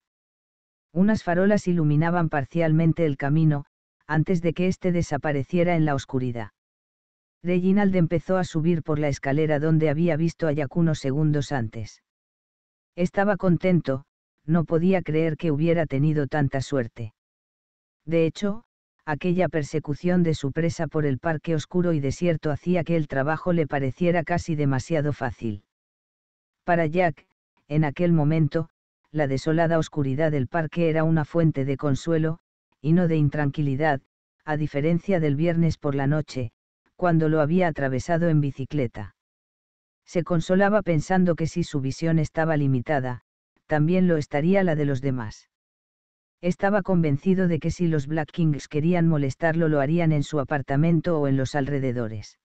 Unas farolas iluminaban parcialmente el camino, antes de que éste desapareciera en la oscuridad. Reginald empezó a subir por la escalera donde había visto a unos segundos antes. Estaba contento, no podía creer que hubiera tenido tanta suerte. De hecho, aquella persecución de su presa por el parque oscuro y desierto hacía que el trabajo le pareciera casi demasiado fácil. Para Jack, en aquel momento, la desolada oscuridad del parque era una fuente de consuelo, y no de intranquilidad, a diferencia del viernes por la noche, cuando lo había atravesado en bicicleta. Se consolaba pensando que si su visión estaba limitada, también lo estaría la de los demás estaba convencido de que si los Black Kings querían molestarlo lo harían en su apartamento o en los alrededores.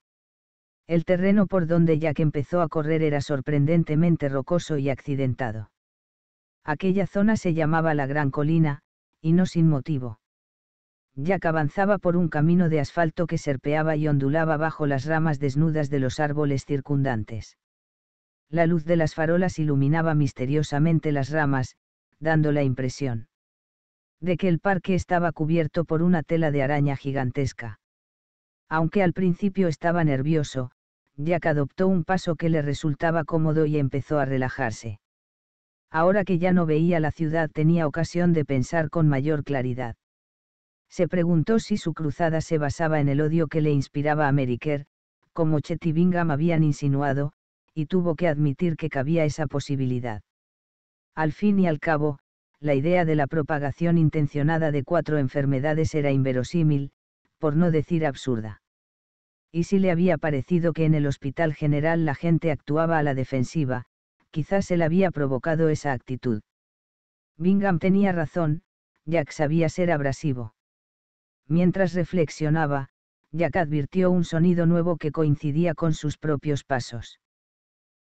El terreno por donde Jack empezó a correr era sorprendentemente rocoso y accidentado. Aquella zona se llamaba la Gran Colina, y no sin motivo. Jack avanzaba por un camino de asfalto que serpeaba y ondulaba bajo las ramas desnudas de los árboles circundantes. La luz de las farolas iluminaba misteriosamente las ramas, dando la impresión de que el parque estaba cubierto por una tela de araña gigantesca. Aunque al principio estaba nervioso, Jack adoptó un paso que le resultaba cómodo y empezó a relajarse. Ahora que ya no veía la ciudad tenía ocasión de pensar con mayor claridad. Se preguntó si su cruzada se basaba en el odio que le inspiraba a Meriker, como Chetty Bingham habían insinuado, y tuvo que admitir que cabía esa posibilidad. Al fin y al cabo, la idea de la propagación intencionada de cuatro enfermedades era inverosímil, por no decir absurda. Y si le había parecido que en el hospital general la gente actuaba a la defensiva, quizás se le había provocado esa actitud. Bingham tenía razón, Jack sabía ser abrasivo. Mientras reflexionaba, Jack advirtió un sonido nuevo que coincidía con sus propios pasos.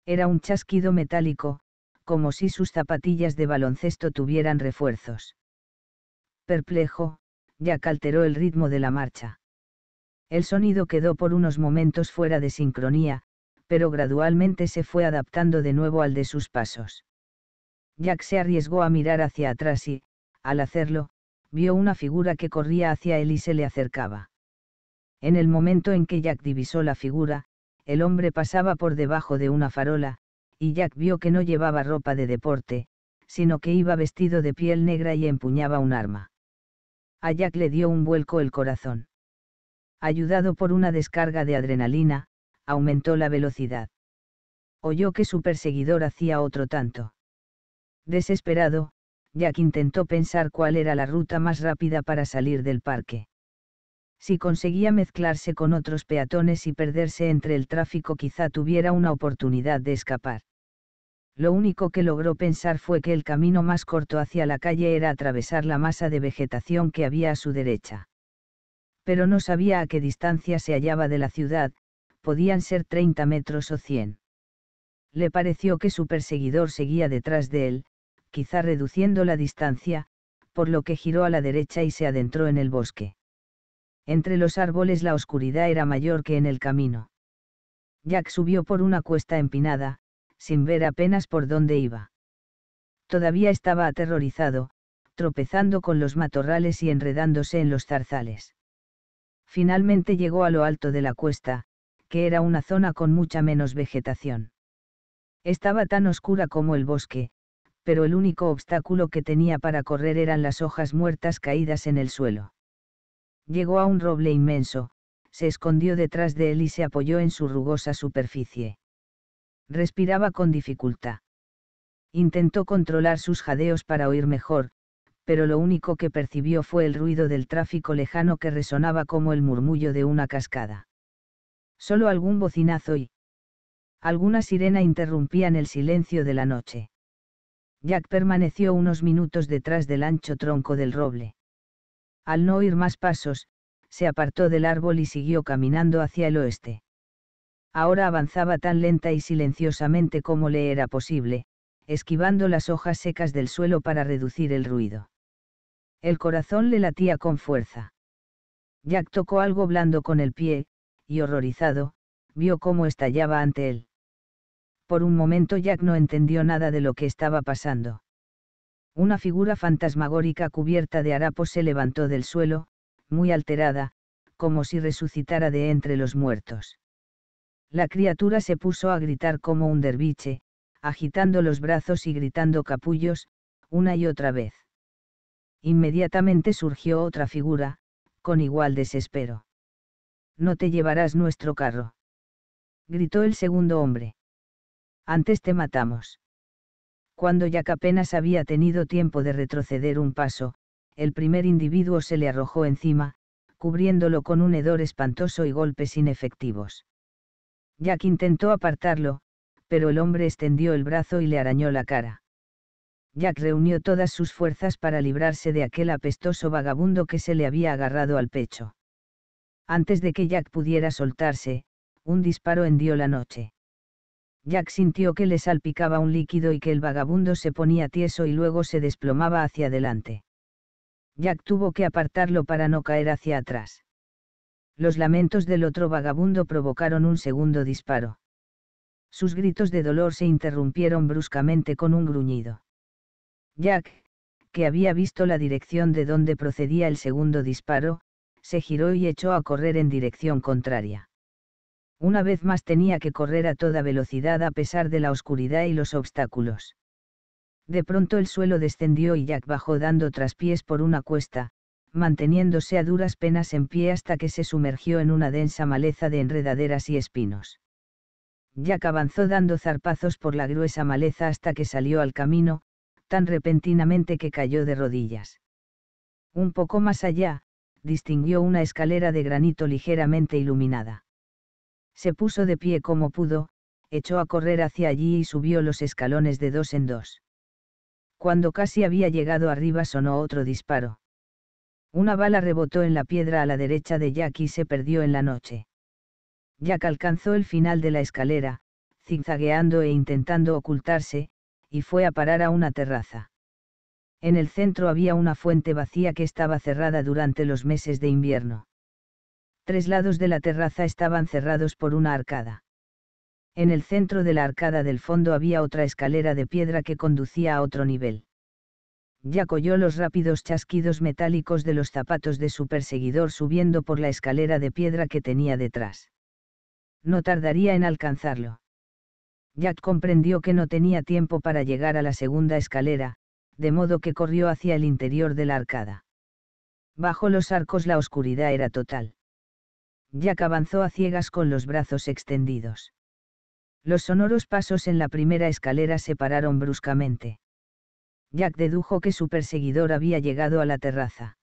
Era un chasquido metálico, como si sus zapatillas de baloncesto tuvieran refuerzos. Perplejo, Jack alteró el ritmo de la marcha. El sonido quedó por unos momentos fuera de sincronía, pero gradualmente se fue adaptando de nuevo al de sus pasos. Jack se arriesgó a mirar hacia atrás y, al hacerlo, vio una figura que corría hacia él y se le acercaba. En el momento en que Jack divisó la figura, el hombre pasaba por debajo de una farola, y Jack vio que no llevaba ropa de deporte, sino que iba vestido de piel negra y empuñaba un arma. A Jack le dio un vuelco el corazón. Ayudado por una descarga de adrenalina, aumentó la velocidad. Oyó que su perseguidor hacía otro tanto. Desesperado, Jack intentó pensar cuál era la ruta más rápida para salir del parque si conseguía mezclarse con otros peatones y perderse entre el tráfico quizá tuviera una oportunidad de escapar. Lo único que logró pensar fue que el camino más corto hacia la calle era atravesar la masa de vegetación que había a su derecha. Pero no sabía a qué distancia se hallaba de la ciudad, podían ser 30 metros o 100. Le pareció que su perseguidor seguía detrás de él, quizá reduciendo la distancia, por lo que giró a la derecha y se adentró en el bosque entre los árboles la oscuridad era mayor que en el camino. Jack subió por una cuesta empinada, sin ver apenas por dónde iba. Todavía estaba aterrorizado, tropezando con los matorrales y enredándose en los zarzales. Finalmente llegó a lo alto de la cuesta, que era una zona con mucha menos vegetación. Estaba tan oscura como el bosque, pero el único obstáculo que tenía para correr eran las hojas muertas caídas en el suelo. Llegó a un roble inmenso, se escondió detrás de él y se apoyó en su rugosa superficie. Respiraba con dificultad. Intentó controlar sus jadeos para oír mejor, pero lo único que percibió fue el ruido del tráfico lejano que resonaba como el murmullo de una cascada. Solo algún bocinazo y alguna sirena interrumpían el silencio de la noche. Jack permaneció unos minutos detrás del ancho tronco del roble. Al no oír más pasos, se apartó del árbol y siguió caminando hacia el oeste. Ahora avanzaba tan lenta y silenciosamente como le era posible, esquivando las hojas secas del suelo para reducir el ruido. El corazón le latía con fuerza. Jack tocó algo blando con el pie, y horrorizado, vio cómo estallaba ante él. Por un momento Jack no entendió nada de lo que estaba pasando. Una figura fantasmagórica cubierta de harapos se levantó del suelo, muy alterada, como si resucitara de entre los muertos. La criatura se puso a gritar como un derviche, agitando los brazos y gritando capullos, una y otra vez. Inmediatamente surgió otra figura, con igual desespero. No te llevarás nuestro carro. Gritó el segundo hombre. Antes te matamos. Cuando Jack apenas había tenido tiempo de retroceder un paso, el primer individuo se le arrojó encima, cubriéndolo con un hedor espantoso y golpes inefectivos. Jack intentó apartarlo, pero el hombre extendió el brazo y le arañó la cara. Jack reunió todas sus fuerzas para librarse de aquel apestoso vagabundo que se le había agarrado al pecho. Antes de que Jack pudiera soltarse, un disparo hendió la noche. Jack sintió que le salpicaba un líquido y que el vagabundo se ponía tieso y luego se desplomaba hacia adelante. Jack tuvo que apartarlo para no caer hacia atrás. Los lamentos del otro vagabundo provocaron un segundo disparo. Sus gritos de dolor se interrumpieron bruscamente con un gruñido. Jack, que había visto la dirección de donde procedía el segundo disparo, se giró y echó a correr en dirección contraria. Una vez más tenía que correr a toda velocidad a pesar de la oscuridad y los obstáculos. De pronto el suelo descendió y Jack bajó dando traspiés por una cuesta, manteniéndose a duras penas en pie hasta que se sumergió en una densa maleza de enredaderas y espinos. Jack avanzó dando zarpazos por la gruesa maleza hasta que salió al camino, tan repentinamente que cayó de rodillas. Un poco más allá, distinguió una escalera de granito ligeramente iluminada. Se puso de pie como pudo, echó a correr hacia allí y subió los escalones de dos en dos. Cuando casi había llegado arriba sonó otro disparo. Una bala rebotó en la piedra a la derecha de Jack y se perdió en la noche. Jack alcanzó el final de la escalera, zigzagueando e intentando ocultarse, y fue a parar a una terraza. En el centro había una fuente vacía que estaba cerrada durante los meses de invierno. Tres lados de la terraza estaban cerrados por una arcada. En el centro de la arcada del fondo había otra escalera de piedra que conducía a otro nivel. Jack oyó los rápidos chasquidos metálicos de los zapatos de su perseguidor subiendo por la escalera de piedra que tenía detrás. No tardaría en alcanzarlo. Jack comprendió que no tenía tiempo para llegar a la segunda escalera, de modo que corrió hacia el interior de la arcada. Bajo los arcos la oscuridad era total. Jack avanzó a ciegas con los brazos extendidos. Los sonoros pasos en la primera escalera se pararon bruscamente. Jack dedujo que su perseguidor había llegado a la terraza.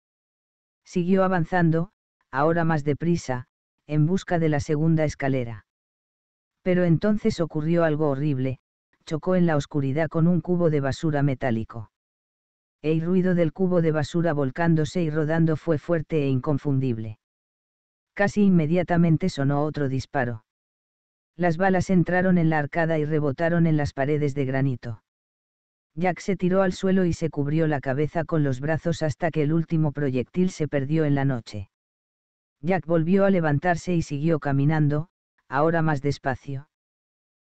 Siguió avanzando, ahora más deprisa, en busca de la segunda escalera. Pero entonces ocurrió algo horrible, chocó en la oscuridad con un cubo de basura metálico. El ruido del cubo de basura volcándose y rodando fue fuerte e inconfundible. Casi inmediatamente sonó otro disparo. Las balas entraron en la arcada y rebotaron en las paredes de granito. Jack se tiró al suelo y se cubrió la cabeza con los brazos hasta que el último proyectil se perdió en la noche. Jack volvió a levantarse y siguió caminando, ahora más despacio.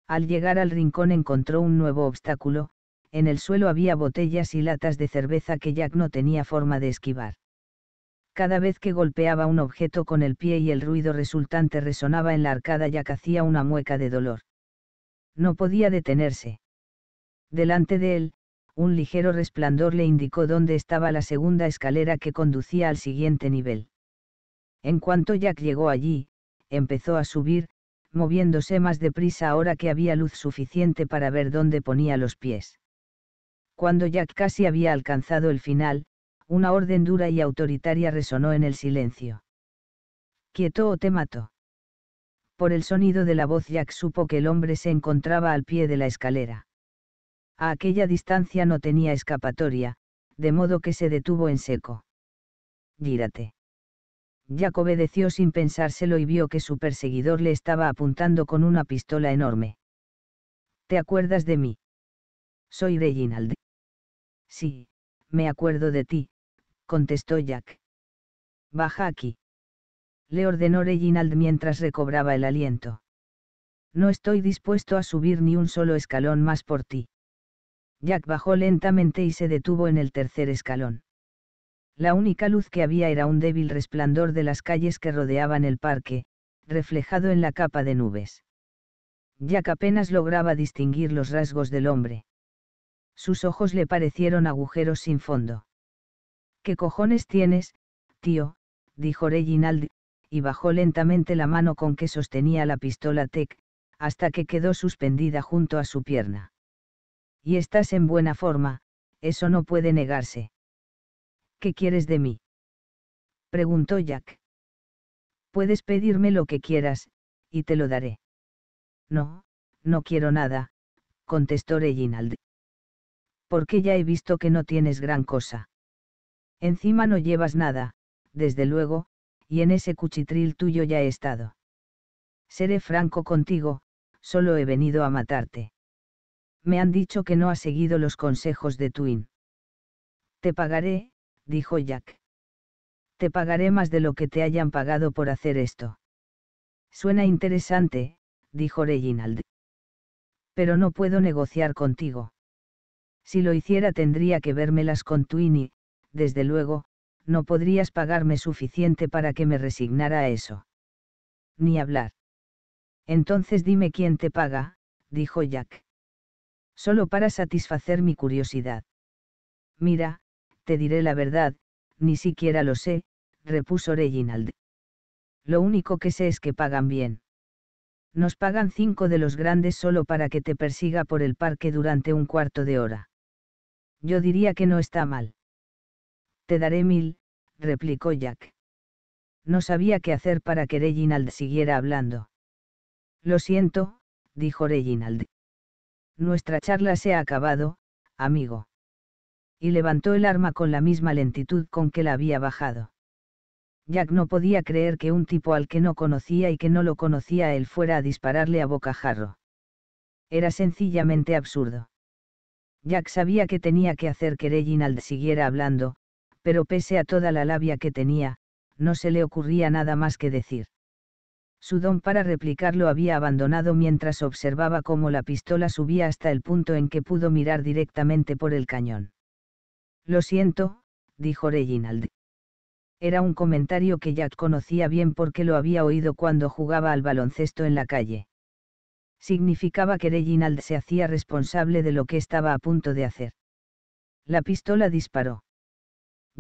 Al llegar al rincón encontró un nuevo obstáculo, en el suelo había botellas y latas de cerveza que Jack no tenía forma de esquivar cada vez que golpeaba un objeto con el pie y el ruido resultante resonaba en la arcada Jack hacía una mueca de dolor. No podía detenerse. Delante de él, un ligero resplandor le indicó dónde estaba la segunda escalera que conducía al siguiente nivel. En cuanto Jack llegó allí, empezó a subir, moviéndose más deprisa ahora que había luz suficiente para ver dónde ponía los pies. Cuando Jack casi había alcanzado el final, una orden dura y autoritaria resonó en el silencio. Quieto o te mato. Por el sonido de la voz Jack supo que el hombre se encontraba al pie de la escalera. A aquella distancia no tenía escapatoria, de modo que se detuvo en seco. Gírate. Jack obedeció sin pensárselo y vio que su perseguidor le estaba apuntando con una pistola enorme. ¿Te acuerdas de mí? Soy Reginald. Sí, me acuerdo de ti, contestó Jack. Baja aquí. Le ordenó Reginald mientras recobraba el aliento. No estoy dispuesto a subir ni un solo escalón más por ti. Jack bajó lentamente y se detuvo en el tercer escalón. La única luz que había era un débil resplandor de las calles que rodeaban el parque, reflejado en la capa de nubes. Jack apenas lograba distinguir los rasgos del hombre. Sus ojos le parecieron agujeros sin fondo. ¿Qué cojones tienes, tío? dijo Reginald, y bajó lentamente la mano con que sostenía la pistola Tec, hasta que quedó suspendida junto a su pierna. Y estás en buena forma, eso no puede negarse. ¿Qué quieres de mí? preguntó Jack. Puedes pedirme lo que quieras, y te lo daré. No, no quiero nada, contestó Reginald. Porque ya he visto que no tienes gran cosa. Encima no llevas nada, desde luego, y en ese cuchitril tuyo ya he estado. Seré franco contigo, solo he venido a matarte. Me han dicho que no has seguido los consejos de Twin. Te pagaré, dijo Jack. Te pagaré más de lo que te hayan pagado por hacer esto. Suena interesante, dijo Reginald. Pero no puedo negociar contigo. Si lo hiciera tendría que vérmelas con Twin y, desde luego, no podrías pagarme suficiente para que me resignara a eso. Ni hablar. Entonces dime quién te paga, dijo Jack. Solo para satisfacer mi curiosidad. Mira, te diré la verdad, ni siquiera lo sé, repuso Reginald. Lo único que sé es que pagan bien. Nos pagan cinco de los grandes solo para que te persiga por el parque durante un cuarto de hora. Yo diría que no está mal. Te daré mil, replicó Jack. No sabía qué hacer para que Reginald siguiera hablando. Lo siento, dijo Reginald. Nuestra charla se ha acabado, amigo. Y levantó el arma con la misma lentitud con que la había bajado. Jack no podía creer que un tipo al que no conocía y que no lo conocía él fuera a dispararle a bocajarro. Era sencillamente absurdo. Jack sabía que tenía que hacer que Reginald siguiera hablando, pero pese a toda la labia que tenía, no se le ocurría nada más que decir. Su don para replicarlo había abandonado mientras observaba cómo la pistola subía hasta el punto en que pudo mirar directamente por el cañón. Lo siento, dijo Reginald. Era un comentario que Jack conocía bien porque lo había oído cuando jugaba al baloncesto en la calle. Significaba que Reginald se hacía responsable de lo que estaba a punto de hacer. La pistola disparó.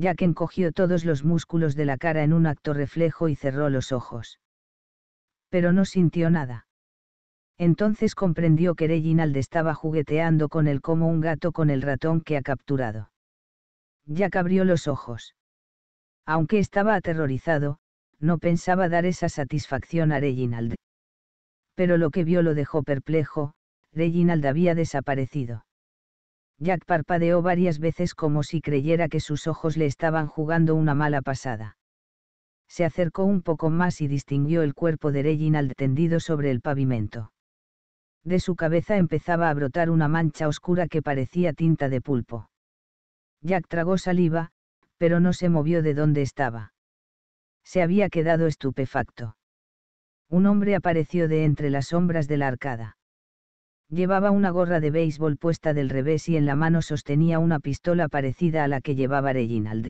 Jack encogió todos los músculos de la cara en un acto reflejo y cerró los ojos. Pero no sintió nada. Entonces comprendió que Reginald estaba jugueteando con él como un gato con el ratón que ha capturado. Jack abrió los ojos. Aunque estaba aterrorizado, no pensaba dar esa satisfacción a Reginald. Pero lo que vio lo dejó perplejo, Reginald había desaparecido. Jack parpadeó varias veces como si creyera que sus ojos le estaban jugando una mala pasada. Se acercó un poco más y distinguió el cuerpo de Reginald tendido sobre el pavimento. De su cabeza empezaba a brotar una mancha oscura que parecía tinta de pulpo. Jack tragó saliva, pero no se movió de donde estaba. Se había quedado estupefacto. Un hombre apareció de entre las sombras de la arcada. Llevaba una gorra de béisbol puesta del revés y en la mano sostenía una pistola parecida a la que llevaba Reginald.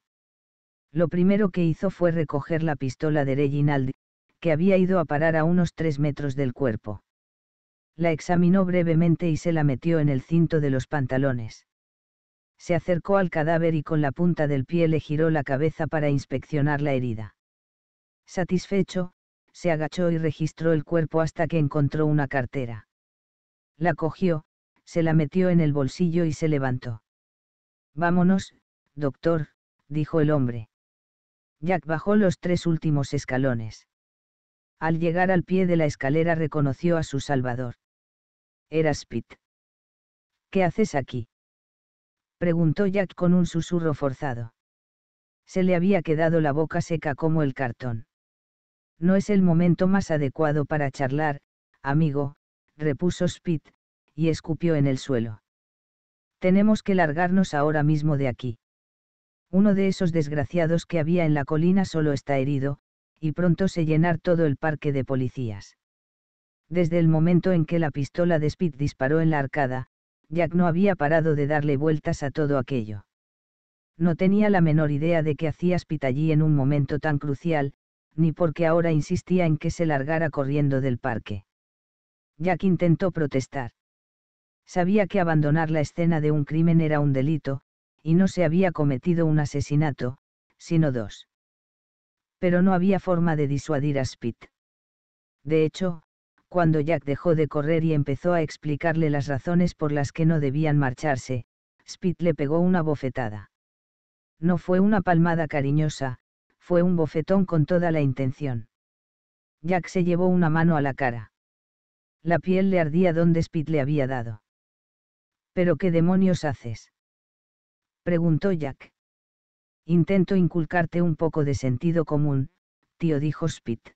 Lo primero que hizo fue recoger la pistola de Reginald, que había ido a parar a unos tres metros del cuerpo. La examinó brevemente y se la metió en el cinto de los pantalones. Se acercó al cadáver y con la punta del pie le giró la cabeza para inspeccionar la herida. Satisfecho, se agachó y registró el cuerpo hasta que encontró una cartera la cogió, se la metió en el bolsillo y se levantó. Vámonos, doctor, dijo el hombre. Jack bajó los tres últimos escalones. Al llegar al pie de la escalera reconoció a su salvador. Era Spit. ¿Qué haces aquí? preguntó Jack con un susurro forzado. Se le había quedado la boca seca como el cartón. No es el momento más adecuado para charlar, amigo, repuso Spit, y escupió en el suelo. Tenemos que largarnos ahora mismo de aquí. Uno de esos desgraciados que había en la colina solo está herido, y pronto se llenar todo el parque de policías. Desde el momento en que la pistola de Spit disparó en la arcada, Jack no había parado de darle vueltas a todo aquello. No tenía la menor idea de qué hacía Spit allí en un momento tan crucial, ni porque ahora insistía en que se largara corriendo del parque. Jack intentó protestar. Sabía que abandonar la escena de un crimen era un delito, y no se había cometido un asesinato, sino dos. Pero no había forma de disuadir a Spit. De hecho, cuando Jack dejó de correr y empezó a explicarle las razones por las que no debían marcharse, Spit le pegó una bofetada. No fue una palmada cariñosa, fue un bofetón con toda la intención. Jack se llevó una mano a la cara. La piel le ardía donde Spit le había dado. ¿Pero qué demonios haces? preguntó Jack. Intento inculcarte un poco de sentido común, tío dijo Spit.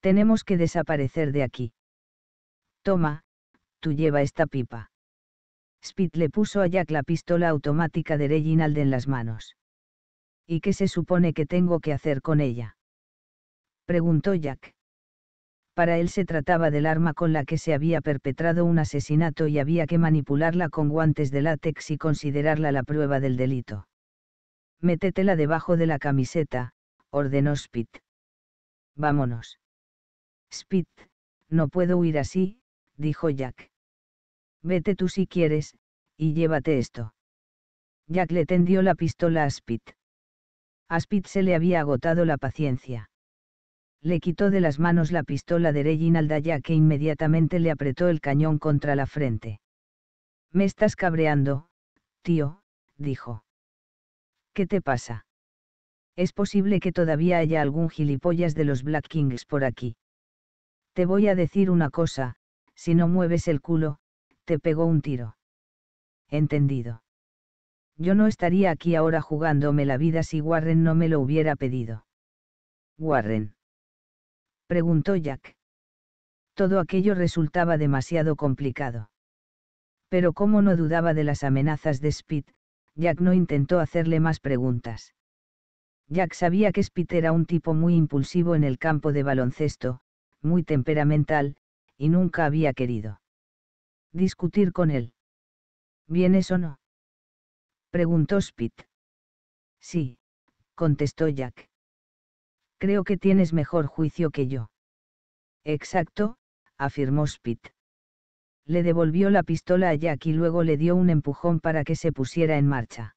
Tenemos que desaparecer de aquí. Toma, tú lleva esta pipa. Spit le puso a Jack la pistola automática de Reginald en las manos. ¿Y qué se supone que tengo que hacer con ella? Preguntó Jack para él se trataba del arma con la que se había perpetrado un asesinato y había que manipularla con guantes de látex y considerarla la prueba del delito. Métetela debajo de la camiseta, ordenó Spit. Vámonos. Spit, no puedo huir así, dijo Jack. Vete tú si quieres, y llévate esto. Jack le tendió la pistola a Spit. A Spit se le había agotado la paciencia le quitó de las manos la pistola de Reginald ya que inmediatamente le apretó el cañón contra la frente. Me estás cabreando, tío, dijo. ¿Qué te pasa? Es posible que todavía haya algún gilipollas de los Black Kings por aquí. Te voy a decir una cosa, si no mueves el culo, te pegó un tiro. Entendido. Yo no estaría aquí ahora jugándome la vida si Warren no me lo hubiera pedido. Warren preguntó Jack. Todo aquello resultaba demasiado complicado. Pero como no dudaba de las amenazas de Spit, Jack no intentó hacerle más preguntas. Jack sabía que Spit era un tipo muy impulsivo en el campo de baloncesto, muy temperamental, y nunca había querido discutir con él. ¿Vienes o no? preguntó Spit. Sí, contestó Jack creo que tienes mejor juicio que yo. Exacto, afirmó Spit. Le devolvió la pistola a Jack y luego le dio un empujón para que se pusiera en marcha.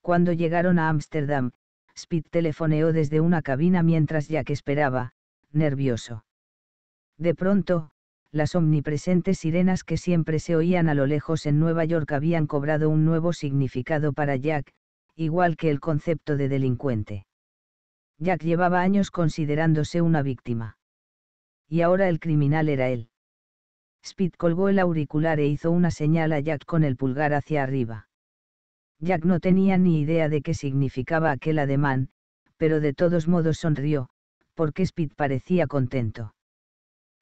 Cuando llegaron a Ámsterdam, Spit telefoneó desde una cabina mientras Jack esperaba, nervioso. De pronto, las omnipresentes sirenas que siempre se oían a lo lejos en Nueva York habían cobrado un nuevo significado para Jack, igual que el concepto de delincuente. Jack llevaba años considerándose una víctima. Y ahora el criminal era él. Speed colgó el auricular e hizo una señal a Jack con el pulgar hacia arriba. Jack no tenía ni idea de qué significaba aquel ademán, pero de todos modos sonrió, porque Speed parecía contento.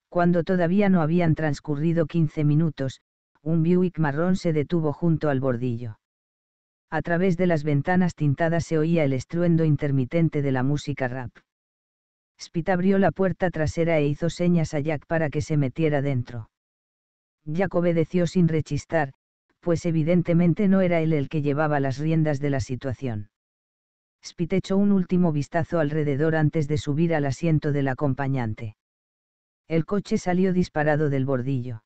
Cuando todavía no habían transcurrido 15 minutos, un Buick marrón se detuvo junto al bordillo a través de las ventanas tintadas se oía el estruendo intermitente de la música rap. Spit abrió la puerta trasera e hizo señas a Jack para que se metiera dentro. Jack obedeció sin rechistar, pues evidentemente no era él el que llevaba las riendas de la situación. Spit echó un último vistazo alrededor antes de subir al asiento del acompañante. El coche salió disparado del bordillo.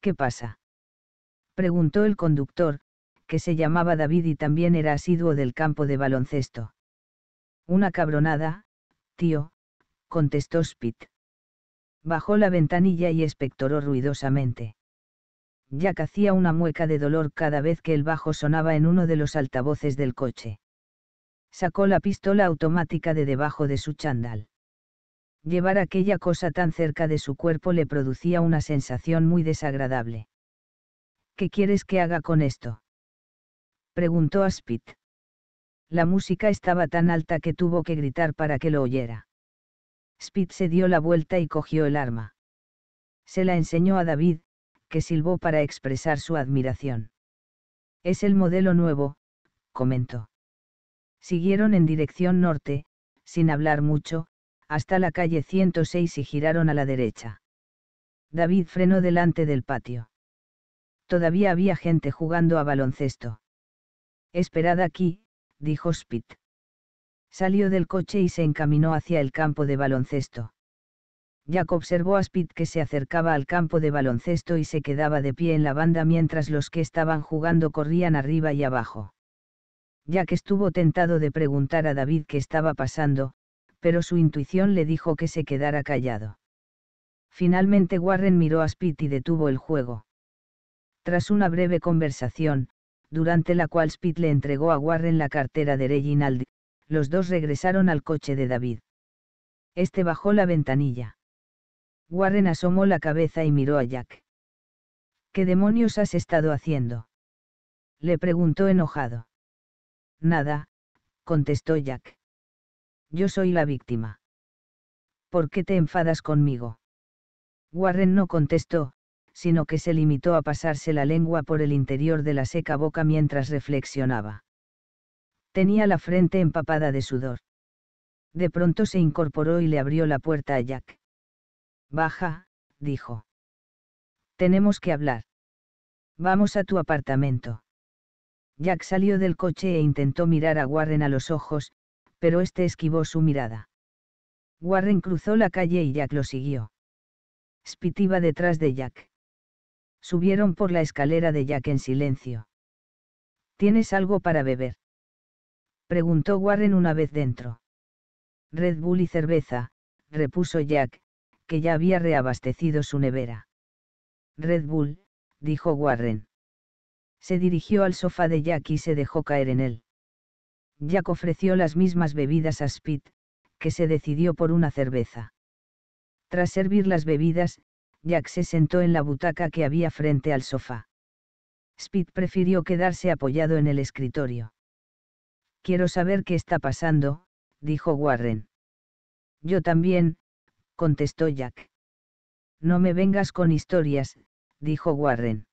¿Qué pasa? preguntó el conductor, que se llamaba David y también era asiduo del campo de baloncesto. Una cabronada, tío, contestó Spit. Bajó la ventanilla y espectoró ruidosamente. Jack hacía una mueca de dolor cada vez que el bajo sonaba en uno de los altavoces del coche. Sacó la pistola automática de debajo de su chandal. Llevar aquella cosa tan cerca de su cuerpo le producía una sensación muy desagradable. ¿Qué quieres que haga con esto? preguntó a Spit. La música estaba tan alta que tuvo que gritar para que lo oyera. Spit se dio la vuelta y cogió el arma. Se la enseñó a David, que silbó para expresar su admiración. Es el modelo nuevo, comentó. Siguieron en dirección norte, sin hablar mucho, hasta la calle 106 y giraron a la derecha. David frenó delante del patio. Todavía había gente jugando a baloncesto. Esperad aquí, dijo Spit. Salió del coche y se encaminó hacia el campo de baloncesto. Jack observó a Spit que se acercaba al campo de baloncesto y se quedaba de pie en la banda mientras los que estaban jugando corrían arriba y abajo. Jack estuvo tentado de preguntar a David qué estaba pasando, pero su intuición le dijo que se quedara callado. Finalmente Warren miró a Spit y detuvo el juego. Tras una breve conversación, durante la cual Spit le entregó a Warren la cartera de Reginald, los dos regresaron al coche de David. Este bajó la ventanilla. Warren asomó la cabeza y miró a Jack. ¿Qué demonios has estado haciendo? Le preguntó enojado. Nada, contestó Jack. Yo soy la víctima. ¿Por qué te enfadas conmigo? Warren no contestó, sino que se limitó a pasarse la lengua por el interior de la seca boca mientras reflexionaba. Tenía la frente empapada de sudor. De pronto se incorporó y le abrió la puerta a Jack. Baja, dijo. Tenemos que hablar. Vamos a tu apartamento. Jack salió del coche e intentó mirar a Warren a los ojos, pero este esquivó su mirada. Warren cruzó la calle y Jack lo siguió. Spit detrás de Jack. Subieron por la escalera de Jack en silencio. ¿Tienes algo para beber? Preguntó Warren una vez dentro. Red Bull y cerveza, repuso Jack, que ya había reabastecido su nevera. Red Bull, dijo Warren. Se dirigió al sofá de Jack y se dejó caer en él. Jack ofreció las mismas bebidas a Spit, que se decidió por una cerveza. Tras servir las bebidas, Jack se sentó en la butaca que había frente al sofá. Speed prefirió quedarse apoyado en el escritorio. Quiero saber qué está pasando, dijo Warren. Yo también, contestó Jack. No me vengas con historias, dijo Warren.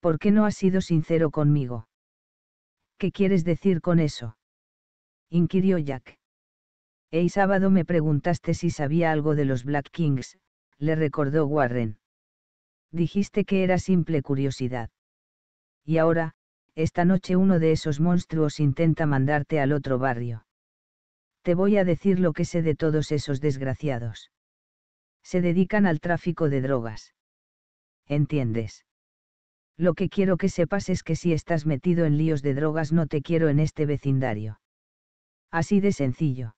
¿Por qué no has sido sincero conmigo? ¿Qué quieres decir con eso? inquirió Jack. El sábado me preguntaste si sabía algo de los Black Kings, le recordó Warren. Dijiste que era simple curiosidad. Y ahora, esta noche uno de esos monstruos intenta mandarte al otro barrio. Te voy a decir lo que sé de todos esos desgraciados. Se dedican al tráfico de drogas. ¿Entiendes? Lo que quiero que sepas es que si estás metido en líos de drogas no te quiero en este vecindario. Así de sencillo.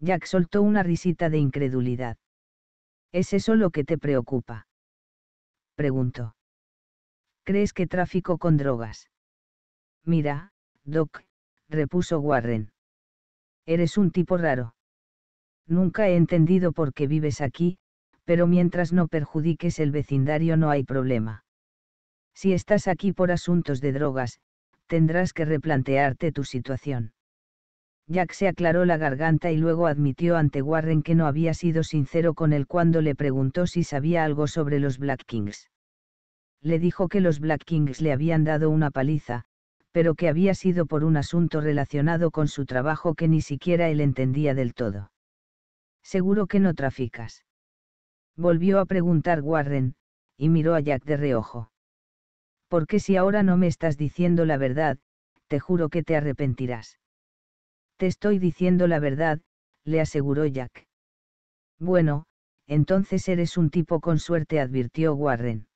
Jack soltó una risita de incredulidad. ¿Es eso lo que te preocupa? Preguntó. ¿Crees que tráfico con drogas? Mira, Doc, repuso Warren. Eres un tipo raro. Nunca he entendido por qué vives aquí, pero mientras no perjudiques el vecindario no hay problema. Si estás aquí por asuntos de drogas, tendrás que replantearte tu situación. Jack se aclaró la garganta y luego admitió ante Warren que no había sido sincero con él cuando le preguntó si sabía algo sobre los Black Kings. Le dijo que los Black Kings le habían dado una paliza, pero que había sido por un asunto relacionado con su trabajo que ni siquiera él entendía del todo. Seguro que no traficas. Volvió a preguntar Warren, y miró a Jack de reojo. Porque si ahora no me estás diciendo la verdad, te juro que te arrepentirás. Te estoy diciendo la verdad, le aseguró Jack. Bueno, entonces eres un tipo con suerte, advirtió Warren.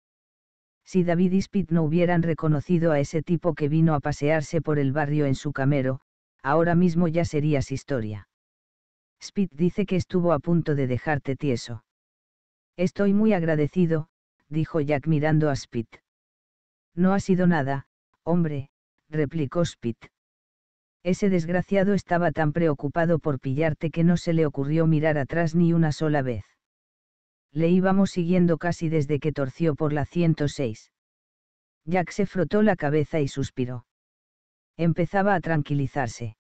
Si David y Spit no hubieran reconocido a ese tipo que vino a pasearse por el barrio en su camero, ahora mismo ya serías historia. Spit dice que estuvo a punto de dejarte tieso. Estoy muy agradecido, dijo Jack mirando a Spit. No ha sido nada, hombre, replicó Spit. Ese desgraciado estaba tan preocupado por pillarte que no se le ocurrió mirar atrás ni una sola vez. Le íbamos siguiendo casi desde que torció por la 106. Jack se frotó la cabeza y suspiró. Empezaba a tranquilizarse.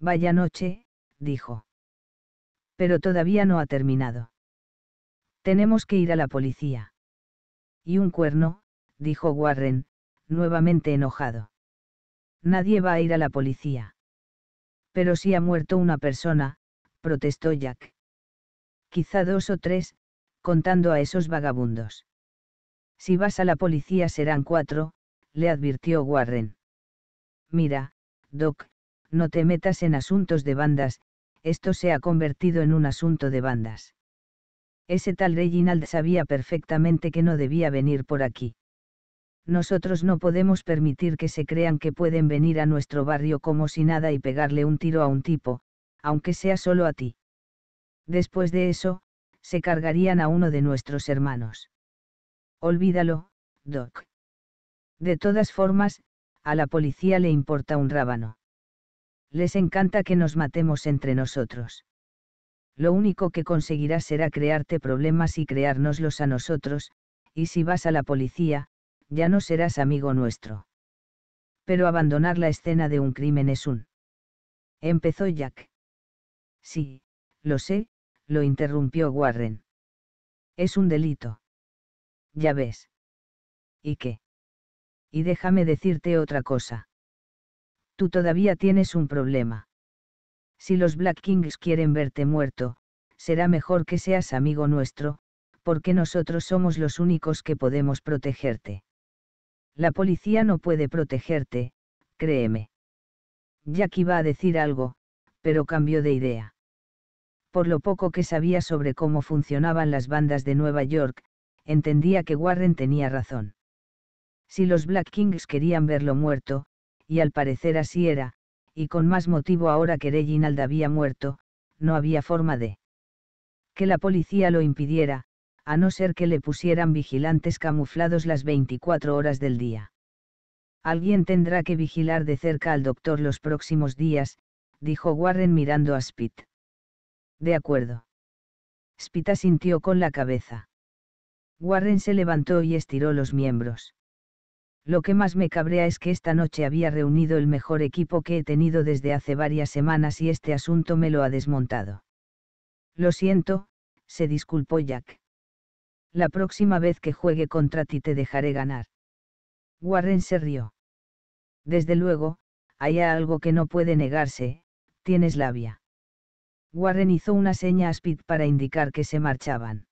Vaya noche, dijo. Pero todavía no ha terminado. Tenemos que ir a la policía. Y un cuerno, dijo Warren, nuevamente enojado. Nadie va a ir a la policía. Pero si ha muerto una persona, protestó Jack. Quizá dos o tres, contando a esos vagabundos. Si vas a la policía serán cuatro, le advirtió Warren. Mira, Doc, no te metas en asuntos de bandas, esto se ha convertido en un asunto de bandas. Ese tal Reginald sabía perfectamente que no debía venir por aquí nosotros no podemos permitir que se crean que pueden venir a nuestro barrio como si nada y pegarle un tiro a un tipo, aunque sea solo a ti. Después de eso, se cargarían a uno de nuestros hermanos. Olvídalo, Doc. De todas formas, a la policía le importa un rábano. Les encanta que nos matemos entre nosotros. Lo único que conseguirás será crearte problemas y creárnoslos a nosotros, y si vas a la policía, ya no serás amigo nuestro. Pero abandonar la escena de un crimen es un... Empezó Jack. Sí, lo sé, lo interrumpió Warren. Es un delito. Ya ves. ¿Y qué? Y déjame decirte otra cosa. Tú todavía tienes un problema. Si los Black Kings quieren verte muerto, será mejor que seas amigo nuestro, porque nosotros somos los únicos que podemos protegerte. La policía no puede protegerte, créeme. Jack iba a decir algo, pero cambió de idea. Por lo poco que sabía sobre cómo funcionaban las bandas de Nueva York, entendía que Warren tenía razón. Si los Black Kings querían verlo muerto, y al parecer así era, y con más motivo ahora que Reginald había muerto, no había forma de que la policía lo impidiera, a no ser que le pusieran vigilantes camuflados las 24 horas del día. Alguien tendrá que vigilar de cerca al doctor los próximos días, dijo Warren mirando a Spit. De acuerdo. Spit asintió con la cabeza. Warren se levantó y estiró los miembros. Lo que más me cabrea es que esta noche había reunido el mejor equipo que he tenido desde hace varias semanas y este asunto me lo ha desmontado. Lo siento, se disculpó Jack. La próxima vez que juegue contra ti te dejaré ganar. Warren se rió. Desde luego, hay algo que no puede negarse, tienes labia. Warren hizo una seña a Speed para indicar que se marchaban.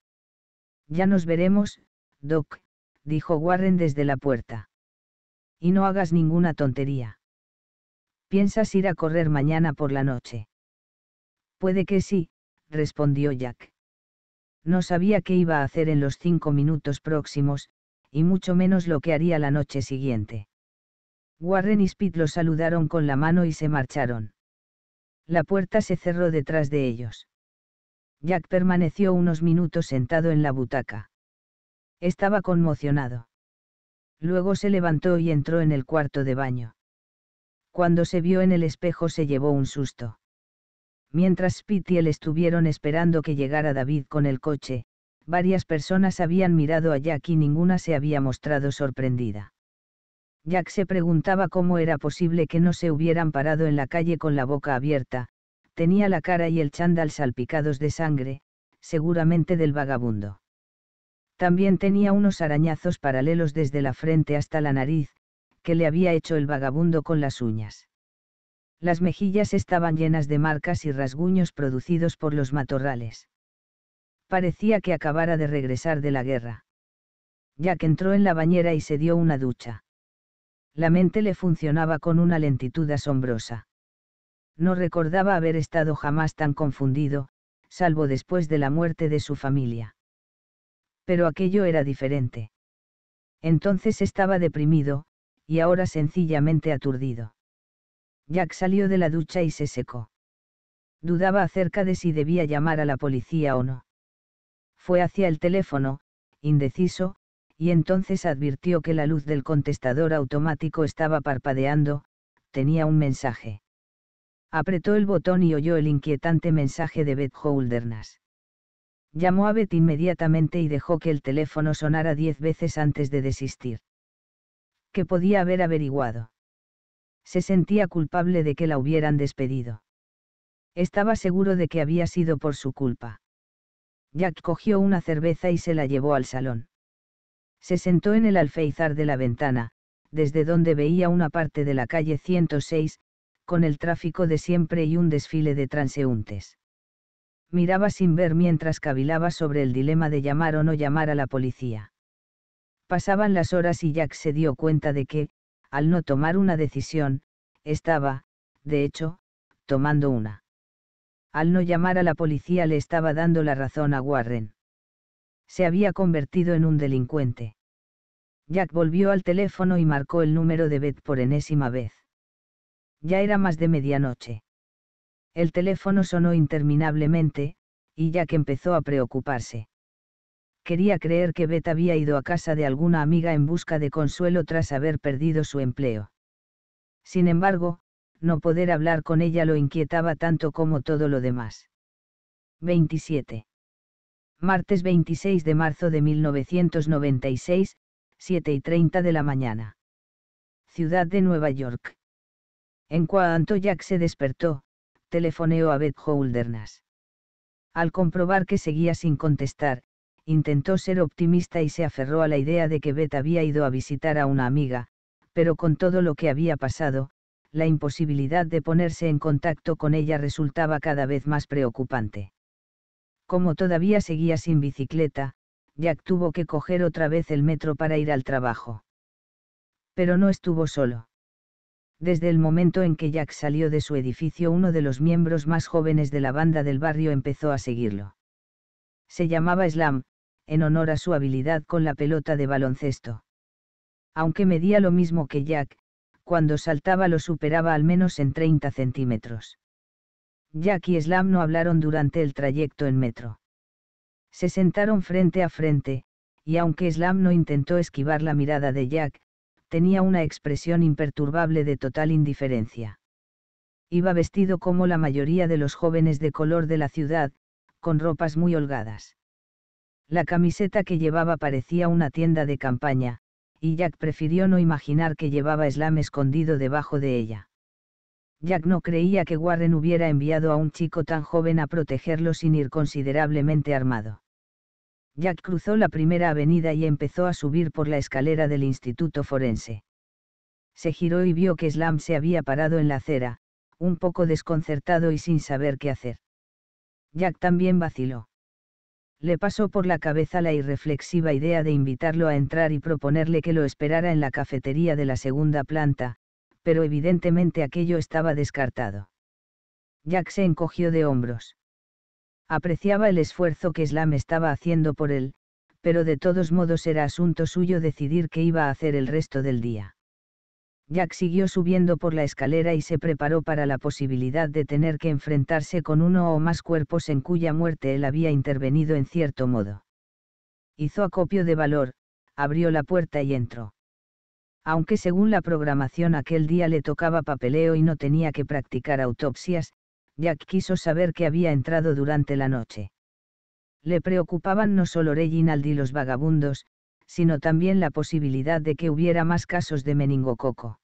Ya nos veremos, Doc, dijo Warren desde la puerta. Y no hagas ninguna tontería. ¿Piensas ir a correr mañana por la noche? Puede que sí, respondió Jack. No sabía qué iba a hacer en los cinco minutos próximos, y mucho menos lo que haría la noche siguiente. Warren y Speed lo saludaron con la mano y se marcharon. La puerta se cerró detrás de ellos. Jack permaneció unos minutos sentado en la butaca. Estaba conmocionado. Luego se levantó y entró en el cuarto de baño. Cuando se vio en el espejo se llevó un susto. Mientras y él estuvieron esperando que llegara David con el coche, varias personas habían mirado a Jack y ninguna se había mostrado sorprendida. Jack se preguntaba cómo era posible que no se hubieran parado en la calle con la boca abierta, tenía la cara y el chándal salpicados de sangre, seguramente del vagabundo. También tenía unos arañazos paralelos desde la frente hasta la nariz, que le había hecho el vagabundo con las uñas. Las mejillas estaban llenas de marcas y rasguños producidos por los matorrales. Parecía que acabara de regresar de la guerra. Jack entró en la bañera y se dio una ducha. La mente le funcionaba con una lentitud asombrosa. No recordaba haber estado jamás tan confundido, salvo después de la muerte de su familia. Pero aquello era diferente. Entonces estaba deprimido, y ahora sencillamente aturdido. Jack salió de la ducha y se secó. Dudaba acerca de si debía llamar a la policía o no. Fue hacia el teléfono, indeciso, y entonces advirtió que la luz del contestador automático estaba parpadeando, tenía un mensaje. Apretó el botón y oyó el inquietante mensaje de Beth Holdernas. Llamó a Beth inmediatamente y dejó que el teléfono sonara diez veces antes de desistir. ¿Qué podía haber averiguado? se sentía culpable de que la hubieran despedido. Estaba seguro de que había sido por su culpa. Jack cogió una cerveza y se la llevó al salón. Se sentó en el alféizar de la ventana, desde donde veía una parte de la calle 106, con el tráfico de siempre y un desfile de transeúntes. Miraba sin ver mientras cavilaba sobre el dilema de llamar o no llamar a la policía. Pasaban las horas y Jack se dio cuenta de que, al no tomar una decisión, estaba, de hecho, tomando una. Al no llamar a la policía le estaba dando la razón a Warren. Se había convertido en un delincuente. Jack volvió al teléfono y marcó el número de Beth por enésima vez. Ya era más de medianoche. El teléfono sonó interminablemente, y Jack empezó a preocuparse quería creer que Beth había ido a casa de alguna amiga en busca de consuelo tras haber perdido su empleo. Sin embargo, no poder hablar con ella lo inquietaba tanto como todo lo demás. 27. Martes 26 de marzo de 1996, 7 y 30 de la mañana. Ciudad de Nueva York. En cuanto Jack se despertó, telefoneó a Beth Holderness. Al comprobar que seguía sin contestar, intentó ser optimista y se aferró a la idea de que Beth había ido a visitar a una amiga, pero con todo lo que había pasado, la imposibilidad de ponerse en contacto con ella resultaba cada vez más preocupante. Como todavía seguía sin bicicleta, Jack tuvo que coger otra vez el metro para ir al trabajo. Pero no estuvo solo. Desde el momento en que Jack salió de su edificio, uno de los miembros más jóvenes de la banda del barrio empezó a seguirlo. Se llamaba Slam, en honor a su habilidad con la pelota de baloncesto. Aunque medía lo mismo que Jack, cuando saltaba lo superaba al menos en 30 centímetros. Jack y Slam no hablaron durante el trayecto en metro. Se sentaron frente a frente, y aunque Slam no intentó esquivar la mirada de Jack, tenía una expresión imperturbable de total indiferencia. Iba vestido como la mayoría de los jóvenes de color de la ciudad, con ropas muy holgadas. La camiseta que llevaba parecía una tienda de campaña, y Jack prefirió no imaginar que llevaba Slam escondido debajo de ella. Jack no creía que Warren hubiera enviado a un chico tan joven a protegerlo sin ir considerablemente armado. Jack cruzó la primera avenida y empezó a subir por la escalera del Instituto Forense. Se giró y vio que Slam se había parado en la acera, un poco desconcertado y sin saber qué hacer. Jack también vaciló le pasó por la cabeza la irreflexiva idea de invitarlo a entrar y proponerle que lo esperara en la cafetería de la segunda planta, pero evidentemente aquello estaba descartado. Jack se encogió de hombros. Apreciaba el esfuerzo que Slam estaba haciendo por él, pero de todos modos era asunto suyo decidir qué iba a hacer el resto del día. Jack siguió subiendo por la escalera y se preparó para la posibilidad de tener que enfrentarse con uno o más cuerpos en cuya muerte él había intervenido en cierto modo. Hizo acopio de valor, abrió la puerta y entró. Aunque según la programación aquel día le tocaba papeleo y no tenía que practicar autopsias, Jack quiso saber que había entrado durante la noche. Le preocupaban no solo Reginald y los vagabundos, sino también la posibilidad de que hubiera más casos de meningococo.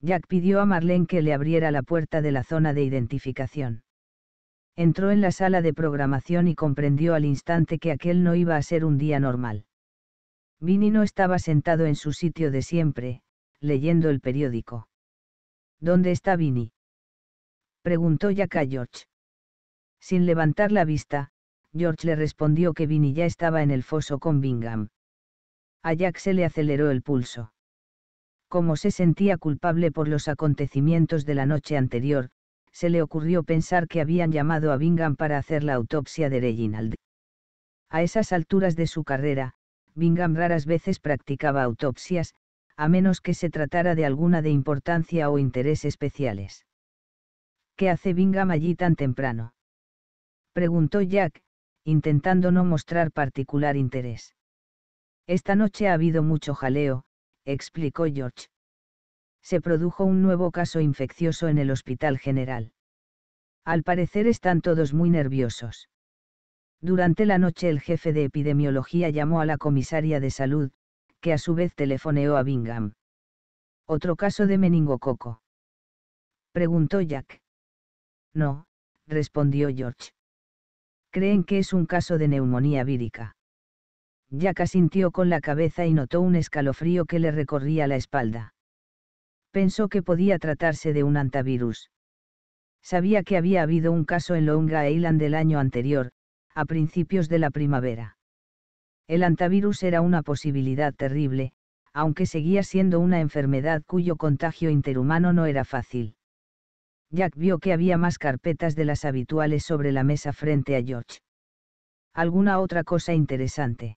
Jack pidió a Marlene que le abriera la puerta de la zona de identificación. Entró en la sala de programación y comprendió al instante que aquel no iba a ser un día normal. Vinnie no estaba sentado en su sitio de siempre, leyendo el periódico. ¿Dónde está Vinnie? preguntó Jack a George. Sin levantar la vista, George le respondió que Vinny ya estaba en el foso con Bingham a Jack se le aceleró el pulso. Como se sentía culpable por los acontecimientos de la noche anterior, se le ocurrió pensar que habían llamado a Bingham para hacer la autopsia de Reginald. A esas alturas de su carrera, Bingham raras veces practicaba autopsias, a menos que se tratara de alguna de importancia o interés especiales. ¿Qué hace Bingham allí tan temprano? Preguntó Jack, intentando no mostrar particular interés. Esta noche ha habido mucho jaleo, explicó George. Se produjo un nuevo caso infeccioso en el Hospital General. Al parecer están todos muy nerviosos. Durante la noche el jefe de epidemiología llamó a la comisaria de salud, que a su vez telefoneó a Bingham. ¿Otro caso de meningococo? Preguntó Jack. No, respondió George. Creen que es un caso de neumonía vírica. Jack sintió con la cabeza y notó un escalofrío que le recorría la espalda. Pensó que podía tratarse de un antivirus. Sabía que había habido un caso en Long Island el año anterior, a principios de la primavera. El antivirus era una posibilidad terrible, aunque seguía siendo una enfermedad cuyo contagio interhumano no era fácil. Jack vio que había más carpetas de las habituales sobre la mesa frente a George. ¿Alguna otra cosa interesante?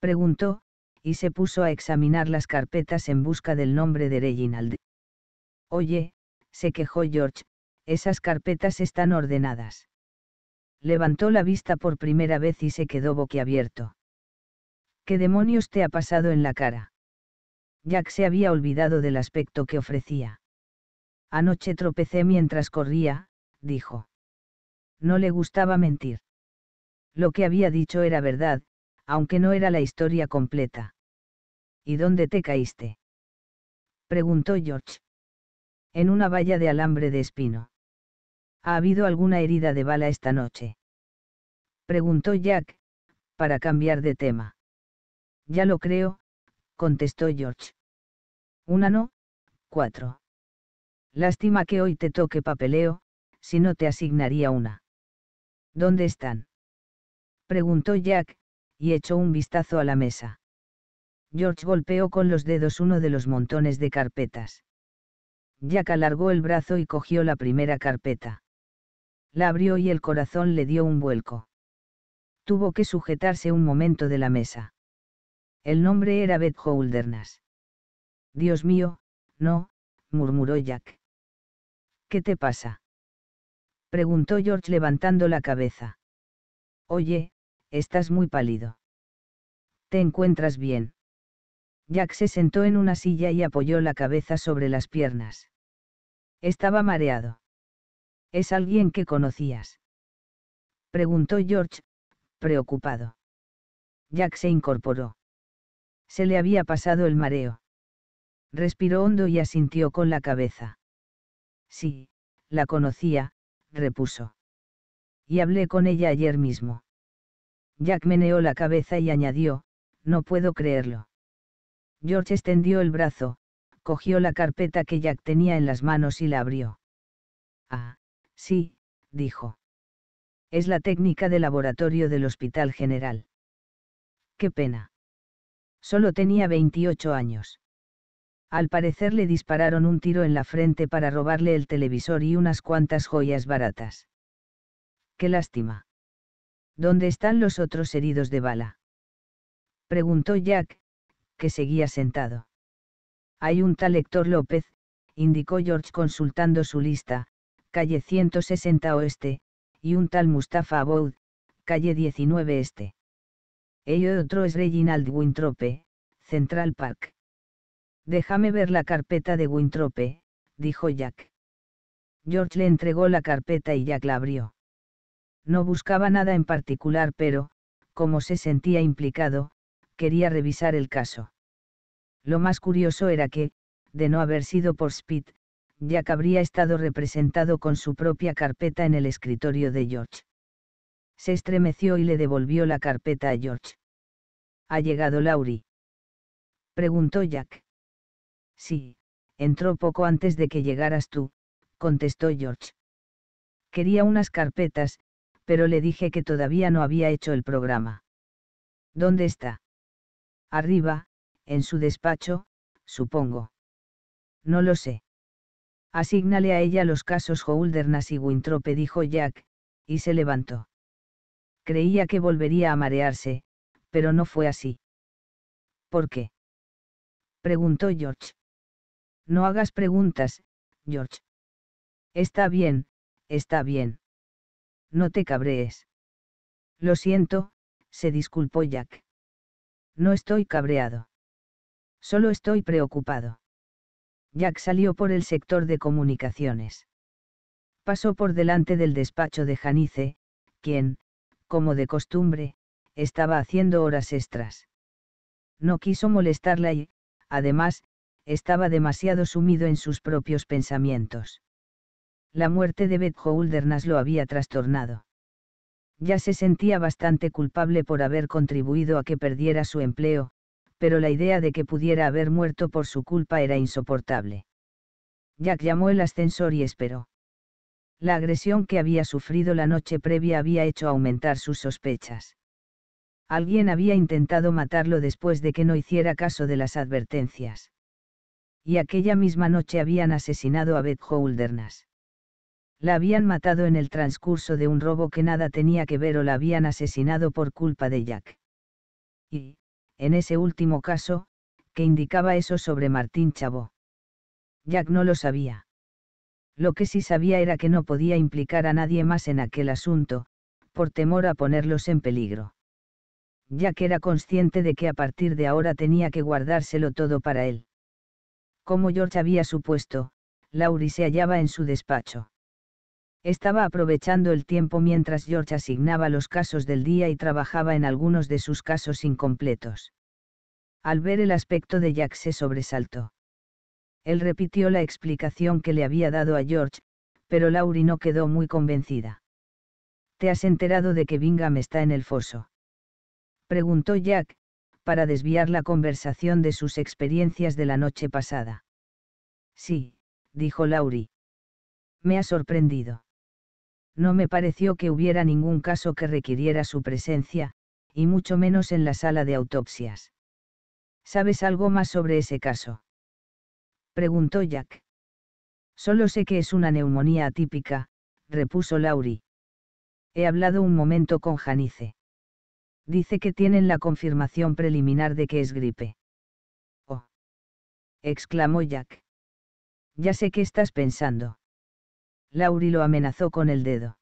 preguntó, y se puso a examinar las carpetas en busca del nombre de Reginald. Oye, se quejó George, esas carpetas están ordenadas. Levantó la vista por primera vez y se quedó boquiabierto. ¿Qué demonios te ha pasado en la cara? Jack se había olvidado del aspecto que ofrecía. Anoche tropecé mientras corría, dijo. No le gustaba mentir. Lo que había dicho era verdad, aunque no era la historia completa. ¿Y dónde te caíste? preguntó George. En una valla de alambre de espino. ¿Ha habido alguna herida de bala esta noche? preguntó Jack, para cambiar de tema. Ya lo creo, contestó George. Una no, cuatro. Lástima que hoy te toque papeleo, si no te asignaría una. ¿Dónde están? preguntó Jack, y echó un vistazo a la mesa. George golpeó con los dedos uno de los montones de carpetas. Jack alargó el brazo y cogió la primera carpeta. La abrió y el corazón le dio un vuelco. Tuvo que sujetarse un momento de la mesa. El nombre era Beth Holderness. Dios mío, no, murmuró Jack. ¿Qué te pasa? preguntó George levantando la cabeza. Oye, estás muy pálido. ¿Te encuentras bien? Jack se sentó en una silla y apoyó la cabeza sobre las piernas. Estaba mareado. ¿Es alguien que conocías? Preguntó George, preocupado. Jack se incorporó. Se le había pasado el mareo. Respiró hondo y asintió con la cabeza. Sí, la conocía, repuso. Y hablé con ella ayer mismo. Jack meneó la cabeza y añadió, no puedo creerlo. George extendió el brazo, cogió la carpeta que Jack tenía en las manos y la abrió. Ah, sí, dijo. Es la técnica de laboratorio del Hospital General. Qué pena. Solo tenía 28 años. Al parecer le dispararon un tiro en la frente para robarle el televisor y unas cuantas joyas baratas. Qué lástima. ¿Dónde están los otros heridos de bala? Preguntó Jack, que seguía sentado. Hay un tal Héctor López, indicó George consultando su lista, calle 160 oeste, y un tal Mustafa Aboud, calle 19 este. El otro es Reginald Wintrope, Central Park. Déjame ver la carpeta de Wintrope, dijo Jack. George le entregó la carpeta y Jack la abrió. No buscaba nada en particular, pero, como se sentía implicado, quería revisar el caso. Lo más curioso era que, de no haber sido por Speed, Jack habría estado representado con su propia carpeta en el escritorio de George. Se estremeció y le devolvió la carpeta a George. ¿Ha llegado Laurie? preguntó Jack. Sí, entró poco antes de que llegaras tú, contestó George. Quería unas carpetas, pero le dije que todavía no había hecho el programa. ¿Dónde está? Arriba, en su despacho, supongo. No lo sé. Asígnale a ella los casos Holdernas y Wintrope, dijo Jack, y se levantó. Creía que volvería a marearse, pero no fue así. ¿Por qué? preguntó George. No hagas preguntas, George. Está bien, está bien no te cabrees. Lo siento, se disculpó Jack. No estoy cabreado. Solo estoy preocupado. Jack salió por el sector de comunicaciones. Pasó por delante del despacho de Janice, quien, como de costumbre, estaba haciendo horas extras. No quiso molestarla y, además, estaba demasiado sumido en sus propios pensamientos la muerte de Beth Holdernas lo había trastornado. Ya se sentía bastante culpable por haber contribuido a que perdiera su empleo, pero la idea de que pudiera haber muerto por su culpa era insoportable. Jack llamó el ascensor y esperó. La agresión que había sufrido la noche previa había hecho aumentar sus sospechas. Alguien había intentado matarlo después de que no hiciera caso de las advertencias. Y aquella misma noche habían asesinado a Beth Holdernas. La habían matado en el transcurso de un robo que nada tenía que ver o la habían asesinado por culpa de Jack. Y, en ese último caso, que indicaba eso sobre Martín Chabó. Jack no lo sabía. Lo que sí sabía era que no podía implicar a nadie más en aquel asunto, por temor a ponerlos en peligro. Jack era consciente de que a partir de ahora tenía que guardárselo todo para él. Como George había supuesto, Laurie se hallaba en su despacho. Estaba aprovechando el tiempo mientras George asignaba los casos del día y trabajaba en algunos de sus casos incompletos. Al ver el aspecto de Jack se sobresaltó. Él repitió la explicación que le había dado a George, pero Laurie no quedó muy convencida. ¿Te has enterado de que Bingham está en el foso? Preguntó Jack, para desviar la conversación de sus experiencias de la noche pasada. Sí, dijo Laurie. Me ha sorprendido no me pareció que hubiera ningún caso que requiriera su presencia, y mucho menos en la sala de autopsias. ¿Sabes algo más sobre ese caso? preguntó Jack. Solo sé que es una neumonía atípica, repuso Lauri. He hablado un momento con Janice. Dice que tienen la confirmación preliminar de que es gripe. Oh. exclamó Jack. Ya sé qué estás pensando. Lauri lo amenazó con el dedo.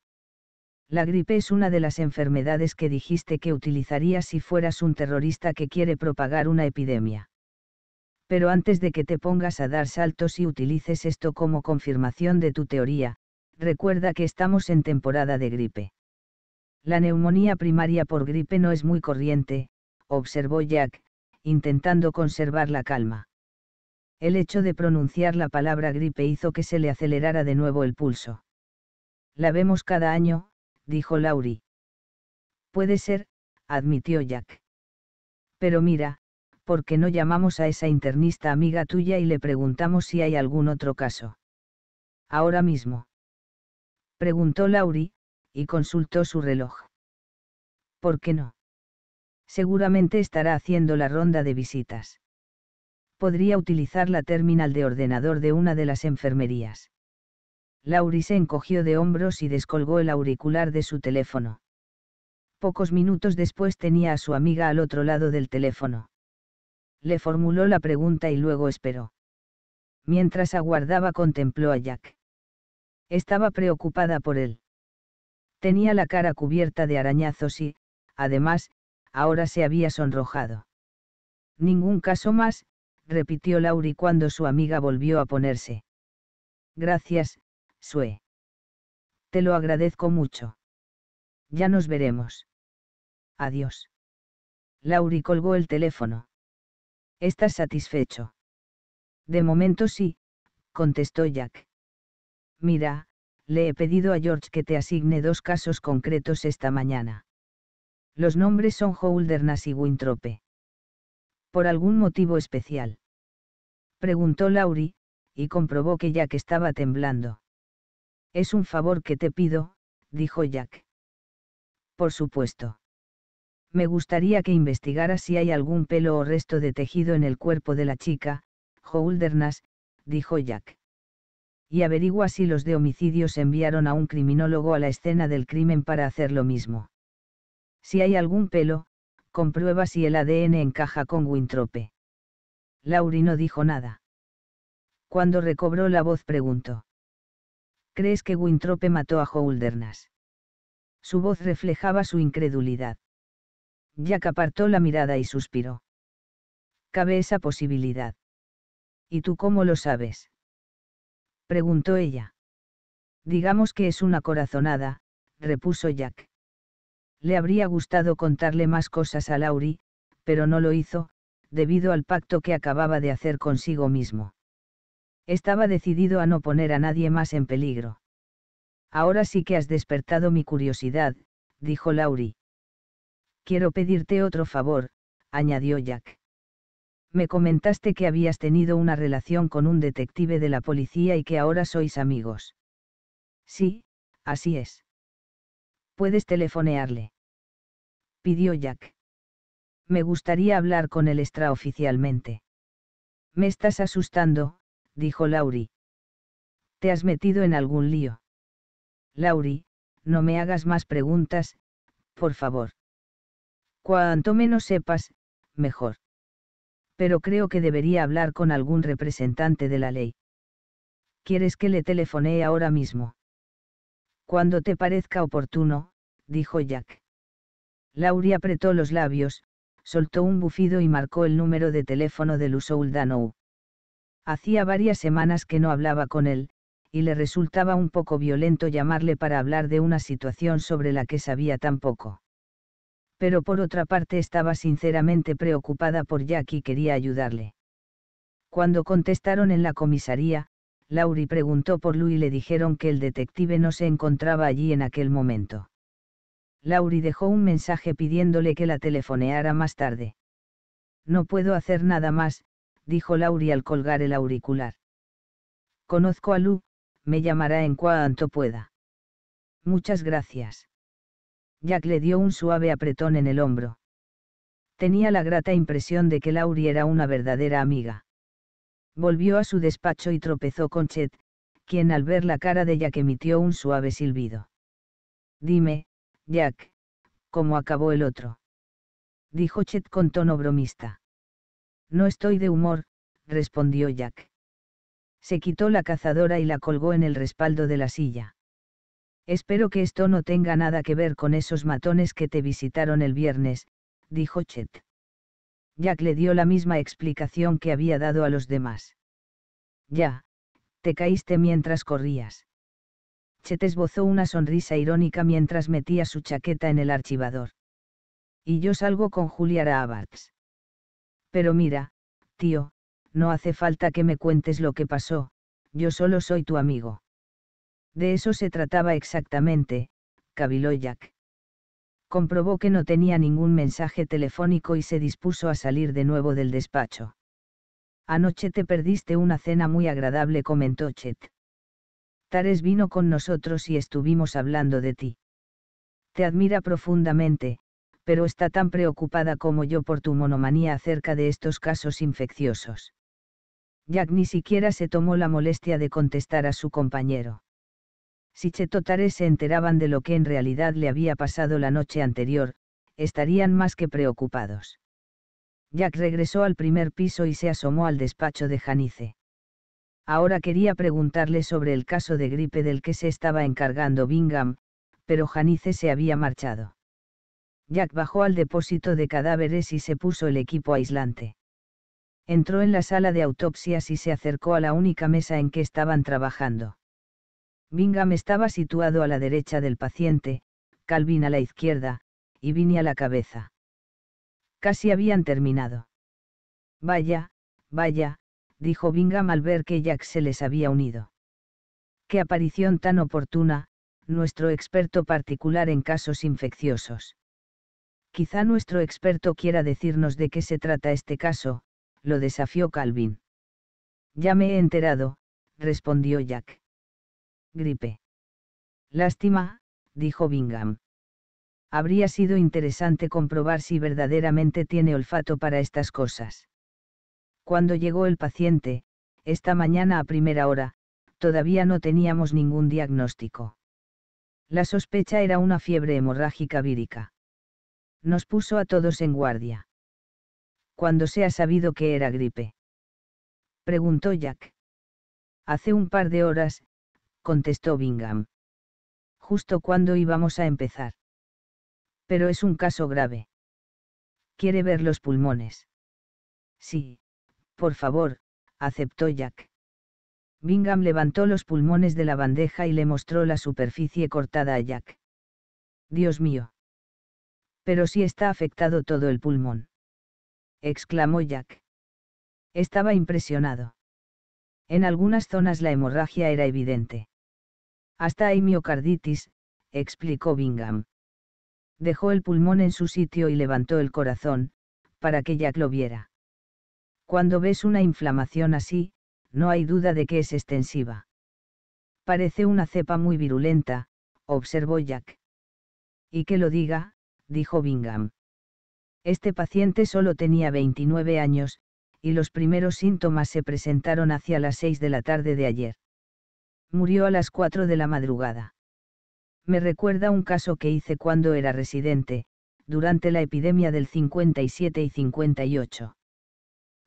La gripe es una de las enfermedades que dijiste que utilizarías si fueras un terrorista que quiere propagar una epidemia. Pero antes de que te pongas a dar saltos y utilices esto como confirmación de tu teoría, recuerda que estamos en temporada de gripe. La neumonía primaria por gripe no es muy corriente, observó Jack, intentando conservar la calma. El hecho de pronunciar la palabra gripe hizo que se le acelerara de nuevo el pulso. La vemos cada año, dijo Laurie. Puede ser, admitió Jack. Pero mira, ¿por qué no llamamos a esa internista amiga tuya y le preguntamos si hay algún otro caso? Ahora mismo. Preguntó Laurie, y consultó su reloj. ¿Por qué no? Seguramente estará haciendo la ronda de visitas podría utilizar la terminal de ordenador de una de las enfermerías. Lauri se encogió de hombros y descolgó el auricular de su teléfono. Pocos minutos después tenía a su amiga al otro lado del teléfono. Le formuló la pregunta y luego esperó. Mientras aguardaba contempló a Jack. Estaba preocupada por él. Tenía la cara cubierta de arañazos y, además, ahora se había sonrojado. Ningún caso más, repitió Lauri cuando su amiga volvió a ponerse. Gracias, Sue. Te lo agradezco mucho. Ya nos veremos. Adiós. Laurie colgó el teléfono. ¿Estás satisfecho? De momento sí, contestó Jack. Mira, le he pedido a George que te asigne dos casos concretos esta mañana. Los nombres son Holdernas y Wintrope. ¿Por algún motivo especial? Preguntó Laurie, y comprobó que Jack estaba temblando. Es un favor que te pido, dijo Jack. Por supuesto. Me gustaría que investigaras si hay algún pelo o resto de tejido en el cuerpo de la chica, Holderness, dijo Jack. Y averigua si los de homicidios enviaron a un criminólogo a la escena del crimen para hacer lo mismo. Si hay algún pelo, comprueba si el ADN encaja con Wintrope. Lauri no dijo nada. Cuando recobró la voz preguntó. ¿Crees que Wintrope mató a Holderness? Su voz reflejaba su incredulidad. Jack apartó la mirada y suspiró. Cabe esa posibilidad. ¿Y tú cómo lo sabes? Preguntó ella. Digamos que es una corazonada, repuso Jack. Le habría gustado contarle más cosas a Lauri, pero no lo hizo, debido al pacto que acababa de hacer consigo mismo. Estaba decidido a no poner a nadie más en peligro. Ahora sí que has despertado mi curiosidad, dijo Lauri. Quiero pedirte otro favor, añadió Jack. Me comentaste que habías tenido una relación con un detective de la policía y que ahora sois amigos. Sí, así es. ¿Puedes telefonearle? pidió Jack. Me gustaría hablar con él extraoficialmente. Me estás asustando, dijo Laurie. ¿Te has metido en algún lío? Laurie, no me hagas más preguntas, por favor. Cuanto menos sepas, mejor. Pero creo que debería hablar con algún representante de la ley. ¿Quieres que le telefonee ahora mismo? Cuando te parezca oportuno, dijo Jack. Laurie apretó los labios, soltó un bufido y marcó el número de teléfono de Lusoul Hacía varias semanas que no hablaba con él, y le resultaba un poco violento llamarle para hablar de una situación sobre la que sabía tan poco. Pero por otra parte estaba sinceramente preocupada por Jack y quería ayudarle. Cuando contestaron en la comisaría, Lauri preguntó por Lou y le dijeron que el detective no se encontraba allí en aquel momento. Lauri dejó un mensaje pidiéndole que la telefoneara más tarde. No puedo hacer nada más, dijo Lauri al colgar el auricular. Conozco a Lou, me llamará en cuanto pueda. Muchas gracias. Jack le dio un suave apretón en el hombro. Tenía la grata impresión de que Lauri era una verdadera amiga. Volvió a su despacho y tropezó con Chet, quien al ver la cara de Jack emitió un suave silbido. Dime, Jack, ¿cómo acabó el otro? Dijo Chet con tono bromista. No estoy de humor, respondió Jack. Se quitó la cazadora y la colgó en el respaldo de la silla. Espero que esto no tenga nada que ver con esos matones que te visitaron el viernes, dijo Chet. Jack le dio la misma explicación que había dado a los demás. Ya, te caíste mientras corrías. Chet esbozó una sonrisa irónica mientras metía su chaqueta en el archivador. Y yo salgo con Julia Abarts. Pero mira, tío, no hace falta que me cuentes lo que pasó, yo solo soy tu amigo. De eso se trataba exactamente, cabiló Jack comprobó que no tenía ningún mensaje telefónico y se dispuso a salir de nuevo del despacho. Anoche te perdiste una cena muy agradable, comentó Chet. Tares vino con nosotros y estuvimos hablando de ti. Te admira profundamente, pero está tan preocupada como yo por tu monomanía acerca de estos casos infecciosos. Jack ni siquiera se tomó la molestia de contestar a su compañero. Si Chetotares se enteraban de lo que en realidad le había pasado la noche anterior, estarían más que preocupados. Jack regresó al primer piso y se asomó al despacho de Janice. Ahora quería preguntarle sobre el caso de gripe del que se estaba encargando Bingham, pero Janice se había marchado. Jack bajó al depósito de cadáveres y se puso el equipo aislante. Entró en la sala de autopsias y se acercó a la única mesa en que estaban trabajando. Bingham estaba situado a la derecha del paciente, Calvin a la izquierda, y Vini a la cabeza. Casi habían terminado. Vaya, vaya, dijo Bingham al ver que Jack se les había unido. Qué aparición tan oportuna, nuestro experto particular en casos infecciosos. Quizá nuestro experto quiera decirnos de qué se trata este caso, lo desafió Calvin. Ya me he enterado, respondió Jack. Gripe. Lástima, dijo Bingham. Habría sido interesante comprobar si verdaderamente tiene olfato para estas cosas. Cuando llegó el paciente, esta mañana a primera hora, todavía no teníamos ningún diagnóstico. La sospecha era una fiebre hemorrágica vírica. Nos puso a todos en guardia. ¿Cuándo se ha sabido que era gripe? Preguntó Jack. Hace un par de horas, contestó Bingham. Justo cuando íbamos a empezar. Pero es un caso grave. Quiere ver los pulmones. Sí, por favor, aceptó Jack. Bingham levantó los pulmones de la bandeja y le mostró la superficie cortada a Jack. Dios mío. Pero sí está afectado todo el pulmón. Exclamó Jack. Estaba impresionado. En algunas zonas la hemorragia era evidente. Hasta hay miocarditis, explicó Bingham. Dejó el pulmón en su sitio y levantó el corazón, para que Jack lo viera. Cuando ves una inflamación así, no hay duda de que es extensiva. Parece una cepa muy virulenta, observó Jack. Y que lo diga, dijo Bingham. Este paciente solo tenía 29 años, y los primeros síntomas se presentaron hacia las 6 de la tarde de ayer murió a las 4 de la madrugada. Me recuerda un caso que hice cuando era residente, durante la epidemia del 57 y 58.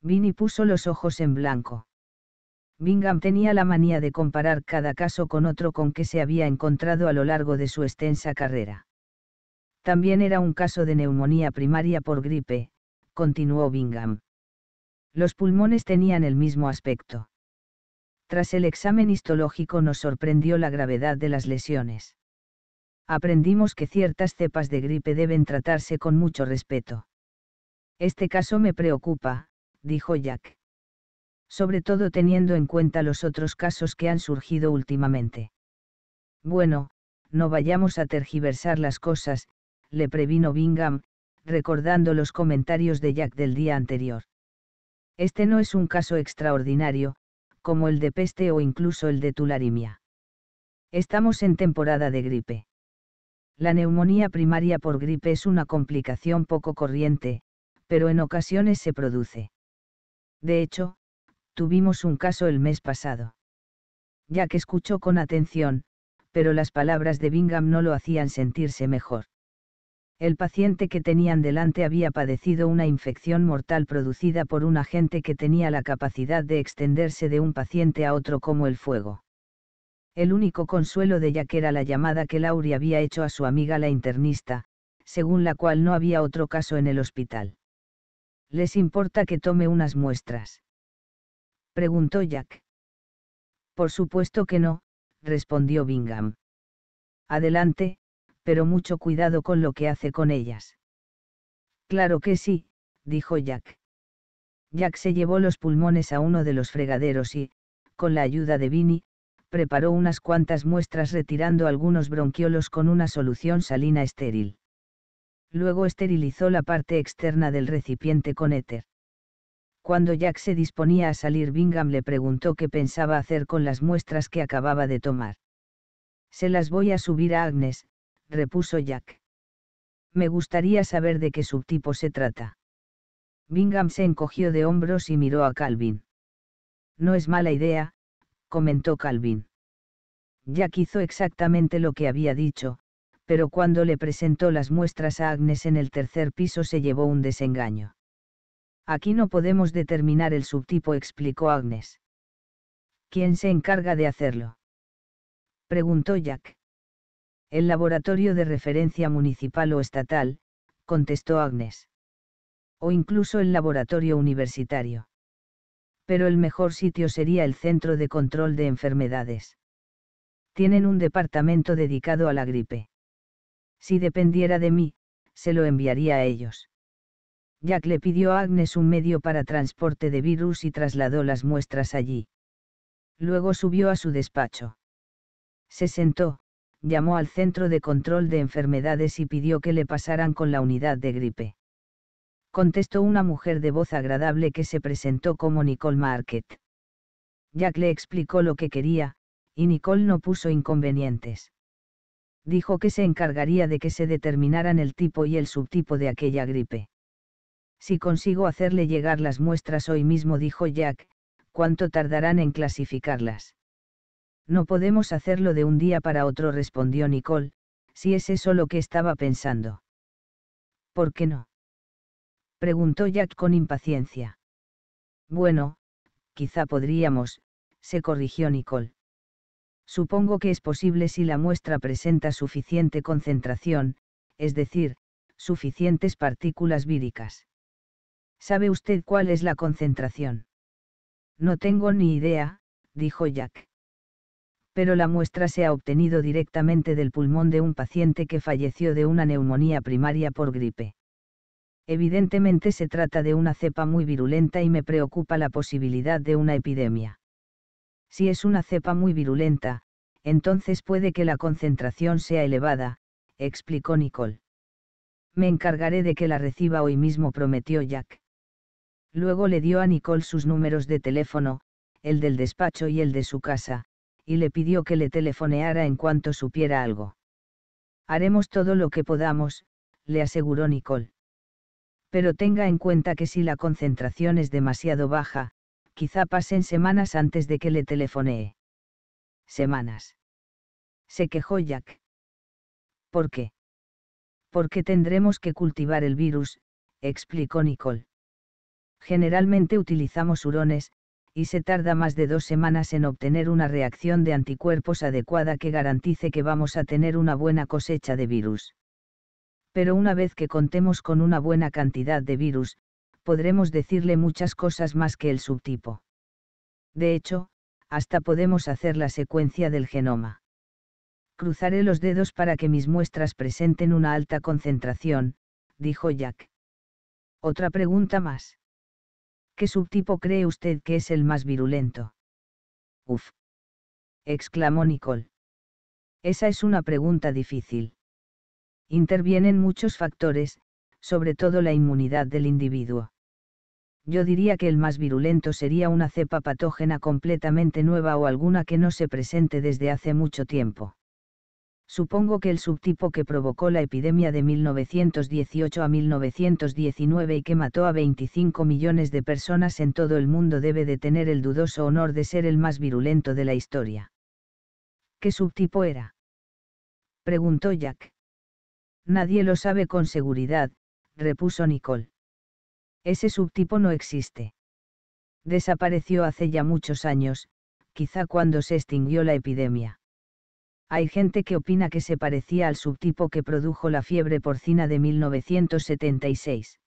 Vinny puso los ojos en blanco. Bingham tenía la manía de comparar cada caso con otro con que se había encontrado a lo largo de su extensa carrera. También era un caso de neumonía primaria por gripe, continuó Bingham. Los pulmones tenían el mismo aspecto. Tras el examen histológico nos sorprendió la gravedad de las lesiones. Aprendimos que ciertas cepas de gripe deben tratarse con mucho respeto. Este caso me preocupa, dijo Jack. Sobre todo teniendo en cuenta los otros casos que han surgido últimamente. Bueno, no vayamos a tergiversar las cosas, le previno Bingham, recordando los comentarios de Jack del día anterior. Este no es un caso extraordinario, como el de peste o incluso el de tularimia. Estamos en temporada de gripe. La neumonía primaria por gripe es una complicación poco corriente, pero en ocasiones se produce. De hecho, tuvimos un caso el mes pasado. Ya que escuchó con atención, pero las palabras de Bingham no lo hacían sentirse mejor. El paciente que tenían delante había padecido una infección mortal producida por un agente que tenía la capacidad de extenderse de un paciente a otro como el fuego. El único consuelo de Jack era la llamada que Laurie había hecho a su amiga la internista, según la cual no había otro caso en el hospital. ¿Les importa que tome unas muestras? preguntó Jack. Por supuesto que no, respondió Bingham. Adelante, pero mucho cuidado con lo que hace con ellas. Claro que sí, dijo Jack. Jack se llevó los pulmones a uno de los fregaderos y, con la ayuda de Vinny, preparó unas cuantas muestras retirando algunos bronquiolos con una solución salina estéril. Luego esterilizó la parte externa del recipiente con éter. Cuando Jack se disponía a salir, Bingham le preguntó qué pensaba hacer con las muestras que acababa de tomar. Se las voy a subir a Agnes, repuso Jack. Me gustaría saber de qué subtipo se trata. Bingham se encogió de hombros y miró a Calvin. No es mala idea, comentó Calvin. Jack hizo exactamente lo que había dicho, pero cuando le presentó las muestras a Agnes en el tercer piso se llevó un desengaño. Aquí no podemos determinar el subtipo, explicó Agnes. ¿Quién se encarga de hacerlo? preguntó Jack. El laboratorio de referencia municipal o estatal, contestó Agnes. O incluso el laboratorio universitario. Pero el mejor sitio sería el Centro de Control de Enfermedades. Tienen un departamento dedicado a la gripe. Si dependiera de mí, se lo enviaría a ellos. Jack le pidió a Agnes un medio para transporte de virus y trasladó las muestras allí. Luego subió a su despacho. Se sentó, llamó al Centro de Control de Enfermedades y pidió que le pasaran con la unidad de gripe. Contestó una mujer de voz agradable que se presentó como Nicole Market. Jack le explicó lo que quería, y Nicole no puso inconvenientes. Dijo que se encargaría de que se determinaran el tipo y el subtipo de aquella gripe. Si consigo hacerle llegar las muestras hoy mismo, dijo Jack, ¿cuánto tardarán en clasificarlas? No podemos hacerlo de un día para otro, respondió Nicole, si es eso lo que estaba pensando. ¿Por qué no? preguntó Jack con impaciencia. Bueno, quizá podríamos, se corrigió Nicole. Supongo que es posible si la muestra presenta suficiente concentración, es decir, suficientes partículas víricas. ¿Sabe usted cuál es la concentración? No tengo ni idea, dijo Jack pero la muestra se ha obtenido directamente del pulmón de un paciente que falleció de una neumonía primaria por gripe. Evidentemente se trata de una cepa muy virulenta y me preocupa la posibilidad de una epidemia. Si es una cepa muy virulenta, entonces puede que la concentración sea elevada, explicó Nicole. Me encargaré de que la reciba hoy mismo, prometió Jack. Luego le dio a Nicole sus números de teléfono, el del despacho y el de su casa, y le pidió que le telefoneara en cuanto supiera algo. Haremos todo lo que podamos, le aseguró Nicole. Pero tenga en cuenta que si la concentración es demasiado baja, quizá pasen semanas antes de que le telefonee. Semanas. Se quejó Jack. ¿Por qué? Porque tendremos que cultivar el virus, explicó Nicole. Generalmente utilizamos hurones, y se tarda más de dos semanas en obtener una reacción de anticuerpos adecuada que garantice que vamos a tener una buena cosecha de virus. Pero una vez que contemos con una buena cantidad de virus, podremos decirle muchas cosas más que el subtipo. De hecho, hasta podemos hacer la secuencia del genoma. Cruzaré los dedos para que mis muestras presenten una alta concentración, dijo Jack. Otra pregunta más. ¿Qué subtipo cree usted que es el más virulento? Uf. exclamó Nicole. Esa es una pregunta difícil. Intervienen muchos factores, sobre todo la inmunidad del individuo. Yo diría que el más virulento sería una cepa patógena completamente nueva o alguna que no se presente desde hace mucho tiempo. Supongo que el subtipo que provocó la epidemia de 1918 a 1919 y que mató a 25 millones de personas en todo el mundo debe de tener el dudoso honor de ser el más virulento de la historia. ¿Qué subtipo era? preguntó Jack. Nadie lo sabe con seguridad, repuso Nicole. Ese subtipo no existe. Desapareció hace ya muchos años, quizá cuando se extinguió la epidemia. Hay gente que opina que se parecía al subtipo que produjo la fiebre porcina de 1976.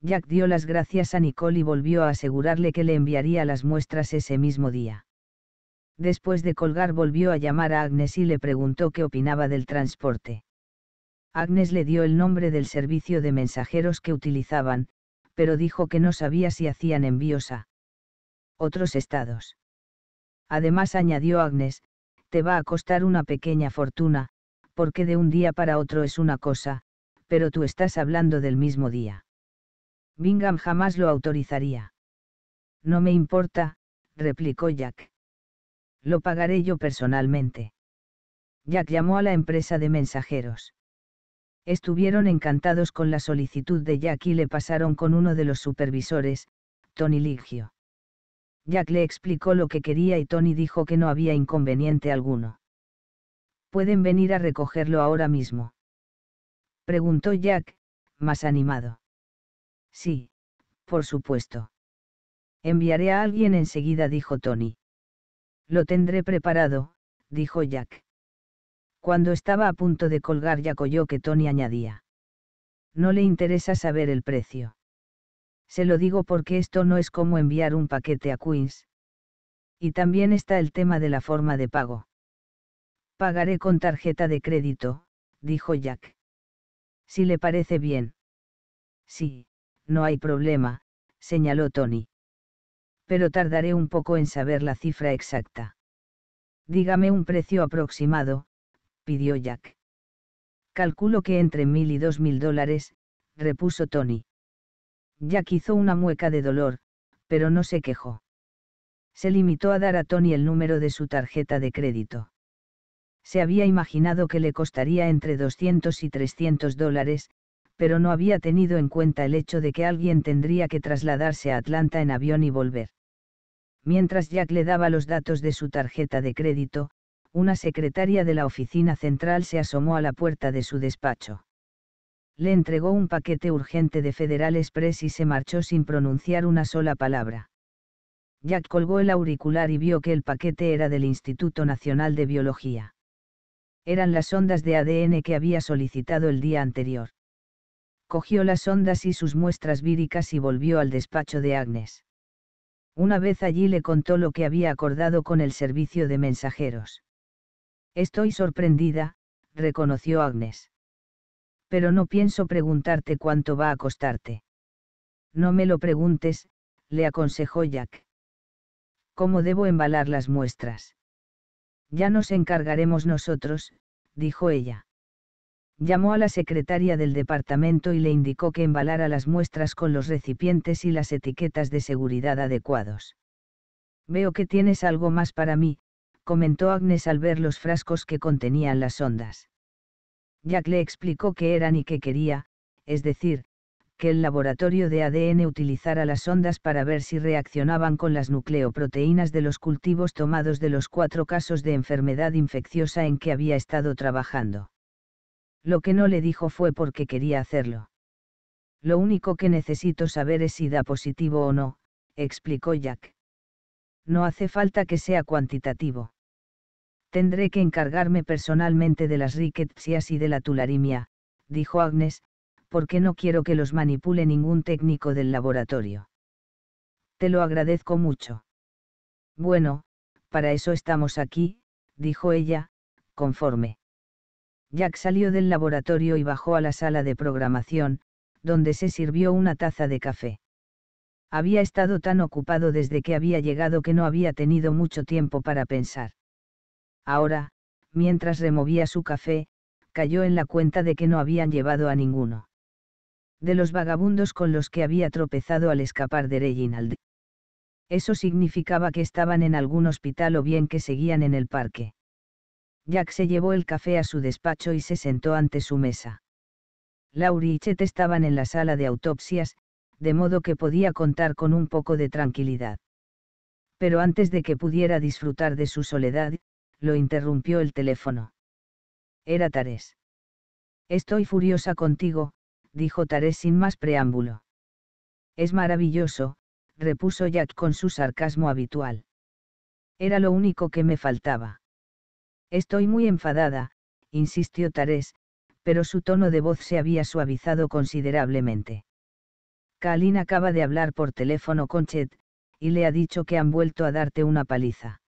Jack dio las gracias a Nicole y volvió a asegurarle que le enviaría las muestras ese mismo día. Después de colgar volvió a llamar a Agnes y le preguntó qué opinaba del transporte. Agnes le dio el nombre del servicio de mensajeros que utilizaban, pero dijo que no sabía si hacían envíos a otros estados. Además añadió Agnes, te va a costar una pequeña fortuna, porque de un día para otro es una cosa, pero tú estás hablando del mismo día. Bingham jamás lo autorizaría. No me importa, replicó Jack. Lo pagaré yo personalmente. Jack llamó a la empresa de mensajeros. Estuvieron encantados con la solicitud de Jack y le pasaron con uno de los supervisores, Tony Ligio. Jack le explicó lo que quería y Tony dijo que no había inconveniente alguno. ¿Pueden venir a recogerlo ahora mismo? Preguntó Jack, más animado. Sí, por supuesto. Enviaré a alguien enseguida, dijo Tony. Lo tendré preparado, dijo Jack. Cuando estaba a punto de colgar Jack oyó que Tony añadía. No le interesa saber el precio. Se lo digo porque esto no es como enviar un paquete a Queens. Y también está el tema de la forma de pago. Pagaré con tarjeta de crédito, dijo Jack. Si le parece bien. Sí, no hay problema, señaló Tony. Pero tardaré un poco en saber la cifra exacta. Dígame un precio aproximado, pidió Jack. Calculo que entre mil y dos mil dólares, repuso Tony. Jack hizo una mueca de dolor, pero no se quejó. Se limitó a dar a Tony el número de su tarjeta de crédito. Se había imaginado que le costaría entre 200 y 300 dólares, pero no había tenido en cuenta el hecho de que alguien tendría que trasladarse a Atlanta en avión y volver. Mientras Jack le daba los datos de su tarjeta de crédito, una secretaria de la oficina central se asomó a la puerta de su despacho le entregó un paquete urgente de Federal Express y se marchó sin pronunciar una sola palabra. Jack colgó el auricular y vio que el paquete era del Instituto Nacional de Biología. Eran las ondas de ADN que había solicitado el día anterior. Cogió las ondas y sus muestras víricas y volvió al despacho de Agnes. Una vez allí le contó lo que había acordado con el servicio de mensajeros. Estoy sorprendida, reconoció Agnes pero no pienso preguntarte cuánto va a costarte. No me lo preguntes, le aconsejó Jack. ¿Cómo debo embalar las muestras? Ya nos encargaremos nosotros, dijo ella. Llamó a la secretaria del departamento y le indicó que embalara las muestras con los recipientes y las etiquetas de seguridad adecuados. Veo que tienes algo más para mí, comentó Agnes al ver los frascos que contenían las ondas. Jack le explicó qué eran y qué quería, es decir, que el laboratorio de ADN utilizara las ondas para ver si reaccionaban con las nucleoproteínas de los cultivos tomados de los cuatro casos de enfermedad infecciosa en que había estado trabajando. Lo que no le dijo fue porque quería hacerlo. Lo único que necesito saber es si da positivo o no, explicó Jack. No hace falta que sea cuantitativo. Tendré que encargarme personalmente de las riquetsias y de la tularimia, dijo Agnes, porque no quiero que los manipule ningún técnico del laboratorio. Te lo agradezco mucho. Bueno, para eso estamos aquí, dijo ella, conforme. Jack salió del laboratorio y bajó a la sala de programación, donde se sirvió una taza de café. Había estado tan ocupado desde que había llegado que no había tenido mucho tiempo para pensar. Ahora, mientras removía su café, cayó en la cuenta de que no habían llevado a ninguno. De los vagabundos con los que había tropezado al escapar de Reginald. Eso significaba que estaban en algún hospital o bien que seguían en el parque. Jack se llevó el café a su despacho y se sentó ante su mesa. Laurie y Chet estaban en la sala de autopsias, de modo que podía contar con un poco de tranquilidad. Pero antes de que pudiera disfrutar de su soledad, lo interrumpió el teléfono. Era Tarés. Estoy furiosa contigo, dijo Tarés sin más preámbulo. Es maravilloso, repuso Jack con su sarcasmo habitual. Era lo único que me faltaba. Estoy muy enfadada, insistió Tarés, pero su tono de voz se había suavizado considerablemente. Kalin acaba de hablar por teléfono con Chet, y le ha dicho que han vuelto a darte una paliza.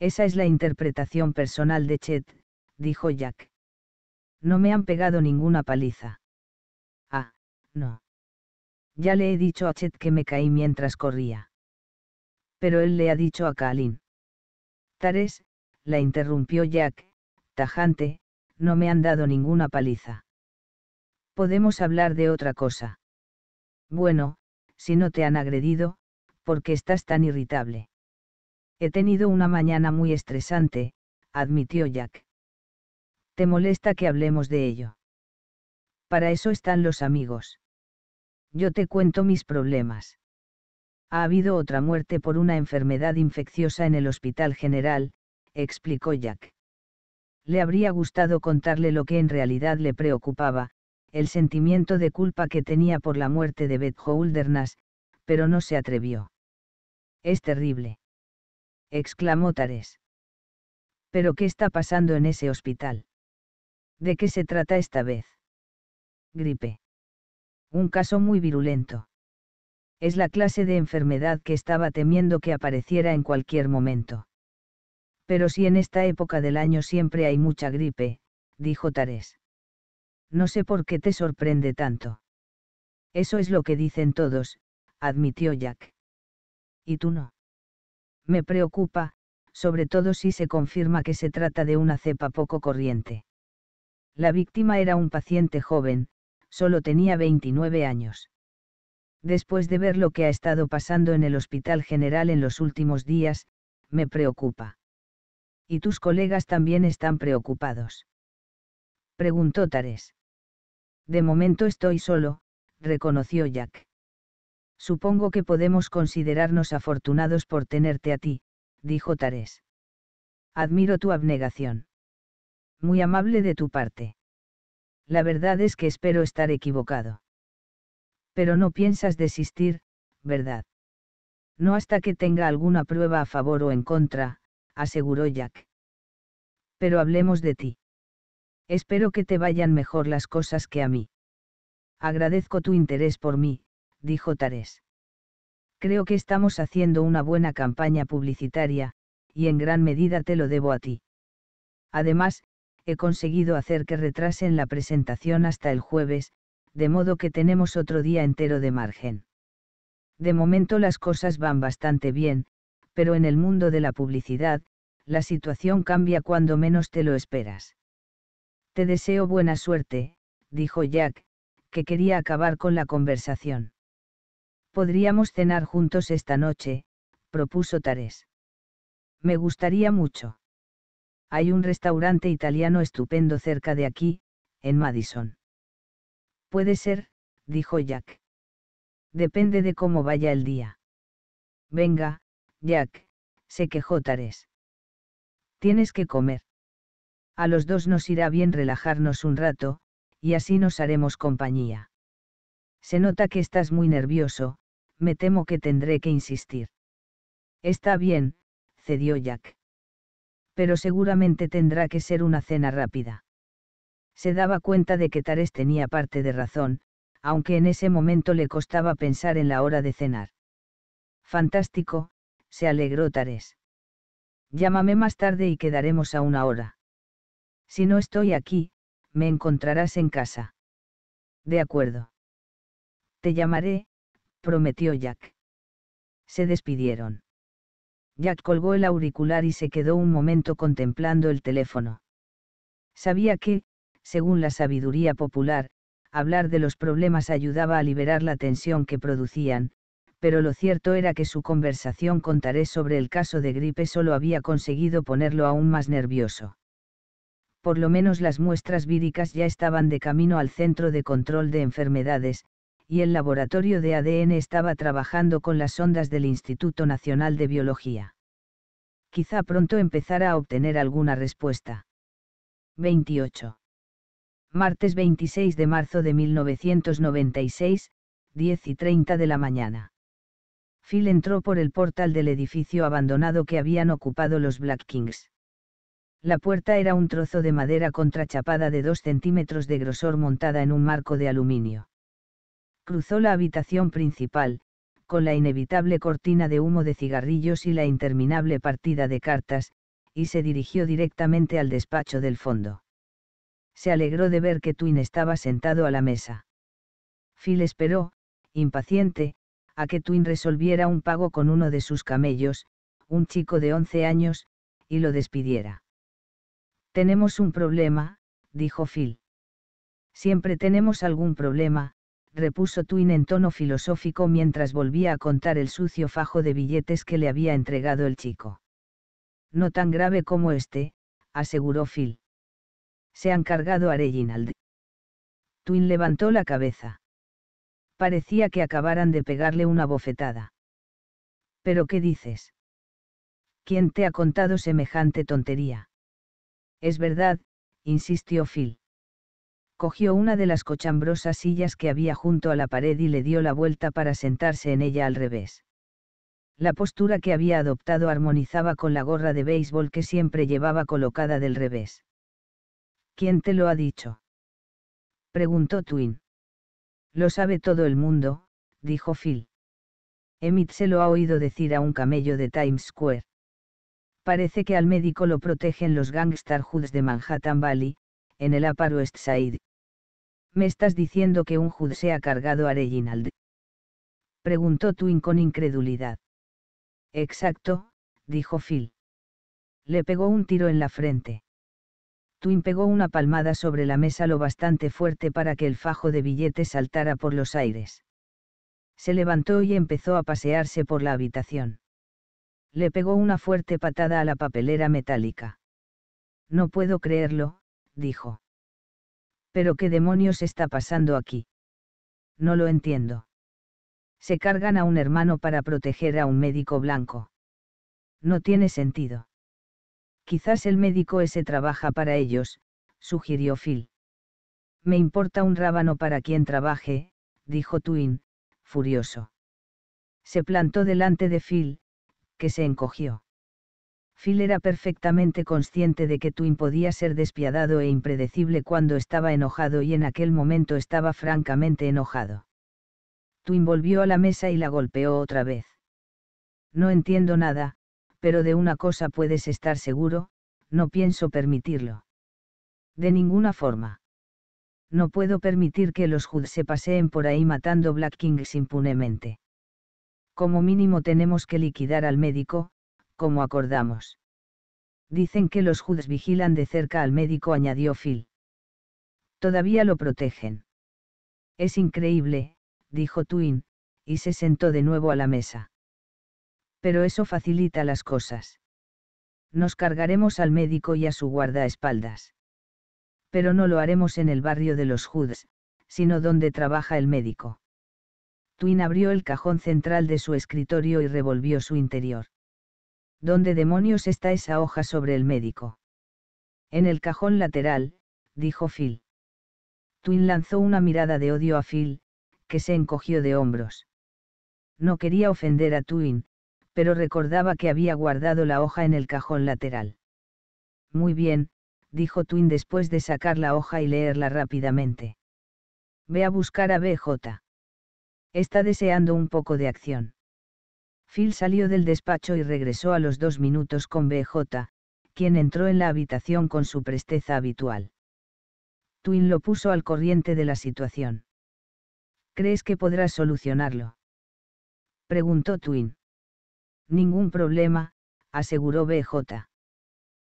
Esa es la interpretación personal de Chet, dijo Jack. No me han pegado ninguna paliza. Ah, no. Ya le he dicho a Chet que me caí mientras corría. Pero él le ha dicho a Kalin. Tares, la interrumpió Jack, tajante, no me han dado ninguna paliza. Podemos hablar de otra cosa. Bueno, si no te han agredido, ¿por qué estás tan irritable? He tenido una mañana muy estresante, admitió Jack. ¿Te molesta que hablemos de ello? Para eso están los amigos. Yo te cuento mis problemas. Ha habido otra muerte por una enfermedad infecciosa en el Hospital General, explicó Jack. Le habría gustado contarle lo que en realidad le preocupaba, el sentimiento de culpa que tenía por la muerte de Beth Holderness, pero no se atrevió. Es terrible exclamó Tarés. ¿Pero qué está pasando en ese hospital? ¿De qué se trata esta vez? Gripe. Un caso muy virulento. Es la clase de enfermedad que estaba temiendo que apareciera en cualquier momento. Pero si en esta época del año siempre hay mucha gripe, dijo Tarés. No sé por qué te sorprende tanto. Eso es lo que dicen todos, admitió Jack. ¿Y tú no? me preocupa, sobre todo si se confirma que se trata de una cepa poco corriente. La víctima era un paciente joven, solo tenía 29 años. Después de ver lo que ha estado pasando en el Hospital General en los últimos días, me preocupa. ¿Y tus colegas también están preocupados? Preguntó Tares. De momento estoy solo, reconoció Jack. Supongo que podemos considerarnos afortunados por tenerte a ti, dijo Tarés. Admiro tu abnegación. Muy amable de tu parte. La verdad es que espero estar equivocado. Pero no piensas desistir, ¿verdad? No hasta que tenga alguna prueba a favor o en contra, aseguró Jack. Pero hablemos de ti. Espero que te vayan mejor las cosas que a mí. Agradezco tu interés por mí, dijo Tarés. Creo que estamos haciendo una buena campaña publicitaria, y en gran medida te lo debo a ti. Además, he conseguido hacer que retrasen la presentación hasta el jueves, de modo que tenemos otro día entero de margen. De momento las cosas van bastante bien, pero en el mundo de la publicidad, la situación cambia cuando menos te lo esperas. Te deseo buena suerte, dijo Jack, que quería acabar con la conversación. Podríamos cenar juntos esta noche, propuso Tarés. Me gustaría mucho. Hay un restaurante italiano estupendo cerca de aquí, en Madison. Puede ser, dijo Jack. Depende de cómo vaya el día. Venga, Jack, se quejó Tarés. Tienes que comer. A los dos nos irá bien relajarnos un rato, y así nos haremos compañía. Se nota que estás muy nervioso, me temo que tendré que insistir. Está bien, cedió Jack. Pero seguramente tendrá que ser una cena rápida. Se daba cuenta de que Tares tenía parte de razón, aunque en ese momento le costaba pensar en la hora de cenar. Fantástico, se alegró Tares. Llámame más tarde y quedaremos a una hora. Si no estoy aquí, me encontrarás en casa. De acuerdo. Te llamaré, prometió Jack. Se despidieron. Jack colgó el auricular y se quedó un momento contemplando el teléfono. Sabía que, según la sabiduría popular, hablar de los problemas ayudaba a liberar la tensión que producían, pero lo cierto era que su conversación con Taré sobre el caso de gripe solo había conseguido ponerlo aún más nervioso. Por lo menos las muestras víricas ya estaban de camino al Centro de Control de Enfermedades, y el laboratorio de ADN estaba trabajando con las ondas del Instituto Nacional de Biología. Quizá pronto empezara a obtener alguna respuesta. 28. Martes 26 de marzo de 1996, 10 y 30 de la mañana. Phil entró por el portal del edificio abandonado que habían ocupado los Black Kings. La puerta era un trozo de madera contrachapada de 2 centímetros de grosor montada en un marco de aluminio. Cruzó la habitación principal, con la inevitable cortina de humo de cigarrillos y la interminable partida de cartas, y se dirigió directamente al despacho del fondo. Se alegró de ver que Twin estaba sentado a la mesa. Phil esperó, impaciente, a que Twin resolviera un pago con uno de sus camellos, un chico de 11 años, y lo despidiera. Tenemos un problema, dijo Phil. Siempre tenemos algún problema, repuso Twin en tono filosófico mientras volvía a contar el sucio fajo de billetes que le había entregado el chico. No tan grave como este, aseguró Phil. Se han cargado a Reginald. Twin levantó la cabeza. Parecía que acabaran de pegarle una bofetada. ¿Pero qué dices? ¿Quién te ha contado semejante tontería? Es verdad, insistió Phil cogió una de las cochambrosas sillas que había junto a la pared y le dio la vuelta para sentarse en ella al revés. La postura que había adoptado armonizaba con la gorra de béisbol que siempre llevaba colocada del revés. ¿Quién te lo ha dicho? preguntó Twin. Lo sabe todo el mundo, dijo Phil. Emmett se lo ha oído decir a un camello de Times Square. Parece que al médico lo protegen los gangster hoods de Manhattan Valley, en el Upper West Side, ¿Me estás diciendo que un jud se ha cargado a Reginald? Preguntó Twin con incredulidad. Exacto, dijo Phil. Le pegó un tiro en la frente. Twin pegó una palmada sobre la mesa lo bastante fuerte para que el fajo de billetes saltara por los aires. Se levantó y empezó a pasearse por la habitación. Le pegó una fuerte patada a la papelera metálica. No puedo creerlo, dijo. Pero qué demonios está pasando aquí. No lo entiendo. Se cargan a un hermano para proteger a un médico blanco. No tiene sentido. Quizás el médico ese trabaja para ellos, sugirió Phil. Me importa un rábano para quien trabaje, dijo Twin, furioso. Se plantó delante de Phil, que se encogió. Phil era perfectamente consciente de que Twin podía ser despiadado e impredecible cuando estaba enojado y en aquel momento estaba francamente enojado. Twin volvió a la mesa y la golpeó otra vez. No entiendo nada, pero de una cosa puedes estar seguro, no pienso permitirlo. De ninguna forma. No puedo permitir que los Hood se paseen por ahí matando Black Kings impunemente. Como mínimo tenemos que liquidar al médico, como acordamos. Dicen que los Hoods vigilan de cerca al médico, añadió Phil. Todavía lo protegen. Es increíble, dijo Twin, y se sentó de nuevo a la mesa. Pero eso facilita las cosas. Nos cargaremos al médico y a su guardaespaldas. Pero no lo haremos en el barrio de los Hoods, sino donde trabaja el médico. Twin abrió el cajón central de su escritorio y revolvió su interior. ¿Dónde demonios está esa hoja sobre el médico? En el cajón lateral, dijo Phil. Twin lanzó una mirada de odio a Phil, que se encogió de hombros. No quería ofender a Twin, pero recordaba que había guardado la hoja en el cajón lateral. Muy bien, dijo Twin después de sacar la hoja y leerla rápidamente. Ve a buscar a BJ. Está deseando un poco de acción. Phil salió del despacho y regresó a los dos minutos con BJ, quien entró en la habitación con su presteza habitual. Twin lo puso al corriente de la situación. ¿Crees que podrás solucionarlo? Preguntó Twin. Ningún problema, aseguró BJ.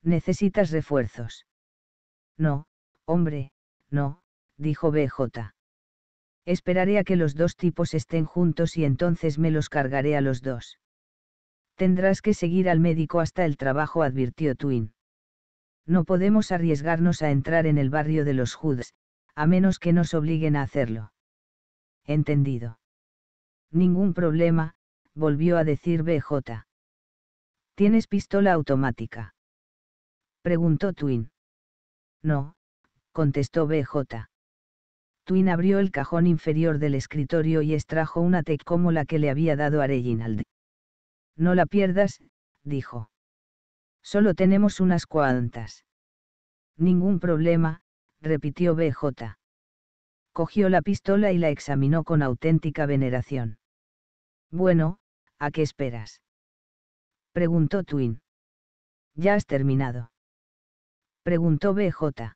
Necesitas refuerzos. No, hombre, no, dijo BJ. Esperaré a que los dos tipos estén juntos y entonces me los cargaré a los dos. Tendrás que seguir al médico hasta el trabajo, advirtió Twin. No podemos arriesgarnos a entrar en el barrio de los Hoods, a menos que nos obliguen a hacerlo. Entendido. Ningún problema, volvió a decir BJ. ¿Tienes pistola automática? Preguntó Twin. No, contestó BJ. Twin abrió el cajón inferior del escritorio y extrajo una tec como la que le había dado a Reginald. No la pierdas, dijo. Solo tenemos unas cuantas. Ningún problema, repitió BJ. Cogió la pistola y la examinó con auténtica veneración. Bueno, ¿a qué esperas? Preguntó Twin. ¿Ya has terminado? Preguntó BJ.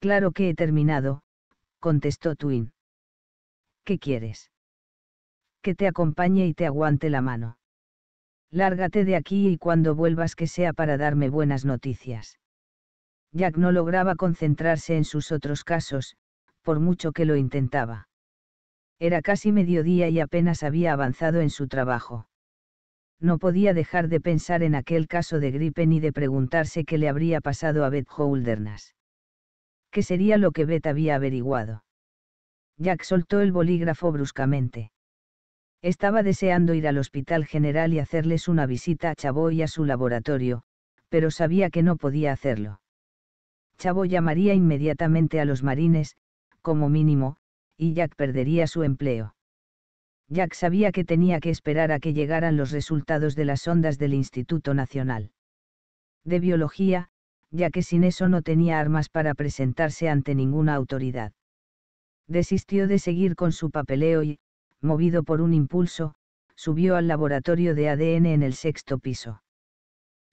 Claro que he terminado, contestó Twin. ¿Qué quieres? Que te acompañe y te aguante la mano. Lárgate de aquí y cuando vuelvas que sea para darme buenas noticias. Jack no lograba concentrarse en sus otros casos, por mucho que lo intentaba. Era casi mediodía y apenas había avanzado en su trabajo. No podía dejar de pensar en aquel caso de gripe ni de preguntarse qué le habría pasado a Beth Holderness sería lo que Beth había averiguado. Jack soltó el bolígrafo bruscamente. Estaba deseando ir al Hospital General y hacerles una visita a Chavo y a su laboratorio, pero sabía que no podía hacerlo. Chavo llamaría inmediatamente a los marines, como mínimo, y Jack perdería su empleo. Jack sabía que tenía que esperar a que llegaran los resultados de las ondas del Instituto Nacional de Biología, ya que sin eso no tenía armas para presentarse ante ninguna autoridad. Desistió de seguir con su papeleo y, movido por un impulso, subió al laboratorio de ADN en el sexto piso.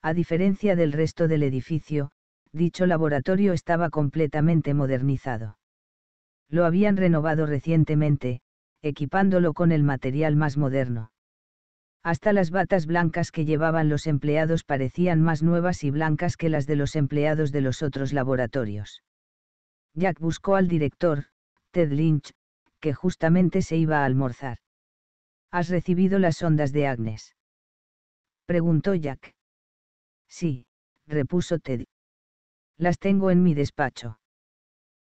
A diferencia del resto del edificio, dicho laboratorio estaba completamente modernizado. Lo habían renovado recientemente, equipándolo con el material más moderno. Hasta las batas blancas que llevaban los empleados parecían más nuevas y blancas que las de los empleados de los otros laboratorios. Jack buscó al director, Ted Lynch, que justamente se iba a almorzar. ¿Has recibido las ondas de Agnes? Preguntó Jack. Sí, repuso Ted. Las tengo en mi despacho.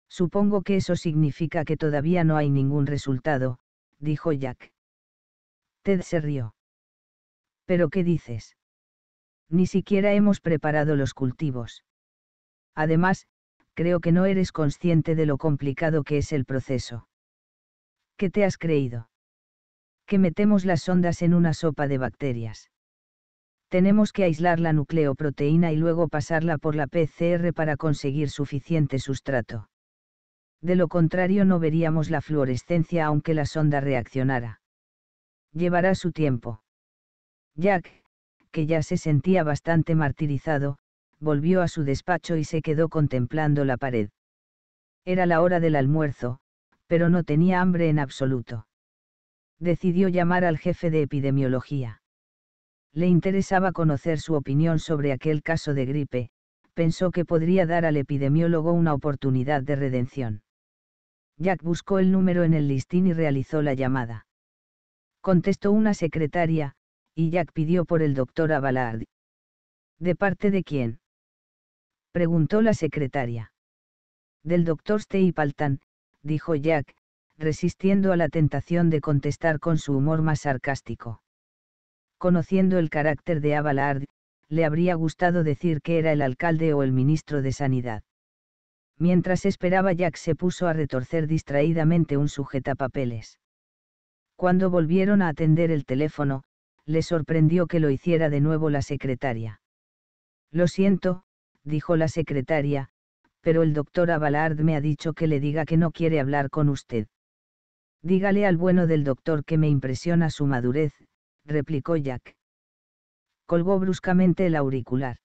Supongo que eso significa que todavía no hay ningún resultado, dijo Jack. Ted se rió. Pero ¿qué dices? Ni siquiera hemos preparado los cultivos. Además, creo que no eres consciente de lo complicado que es el proceso. ¿Qué te has creído? Que metemos las ondas en una sopa de bacterias. Tenemos que aislar la nucleoproteína y luego pasarla por la PCR para conseguir suficiente sustrato. De lo contrario no veríamos la fluorescencia aunque la sonda reaccionara. Llevará su tiempo. Jack, que ya se sentía bastante martirizado, volvió a su despacho y se quedó contemplando la pared. Era la hora del almuerzo, pero no tenía hambre en absoluto. Decidió llamar al jefe de epidemiología. Le interesaba conocer su opinión sobre aquel caso de gripe, pensó que podría dar al epidemiólogo una oportunidad de redención. Jack buscó el número en el listín y realizó la llamada. Contestó una secretaria, y Jack pidió por el doctor Avalard. ¿De parte de quién? preguntó la secretaria. Del doctor Steipaltan, dijo Jack, resistiendo a la tentación de contestar con su humor más sarcástico. Conociendo el carácter de Avalard, le habría gustado decir que era el alcalde o el ministro de Sanidad. Mientras esperaba Jack se puso a retorcer distraídamente un sujetapapeles. Cuando volvieron a atender el teléfono, le sorprendió que lo hiciera de nuevo la secretaria. Lo siento, dijo la secretaria, pero el doctor Avalard me ha dicho que le diga que no quiere hablar con usted. Dígale al bueno del doctor que me impresiona su madurez, replicó Jack. Colgó bruscamente el auricular.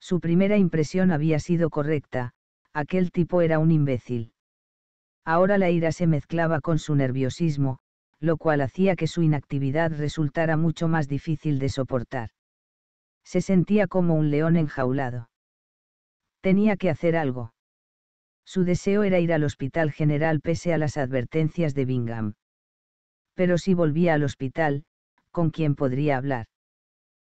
Su primera impresión había sido correcta, aquel tipo era un imbécil. Ahora la ira se mezclaba con su nerviosismo, lo cual hacía que su inactividad resultara mucho más difícil de soportar. Se sentía como un león enjaulado. Tenía que hacer algo. Su deseo era ir al hospital general pese a las advertencias de Bingham. Pero si volvía al hospital, ¿con quién podría hablar?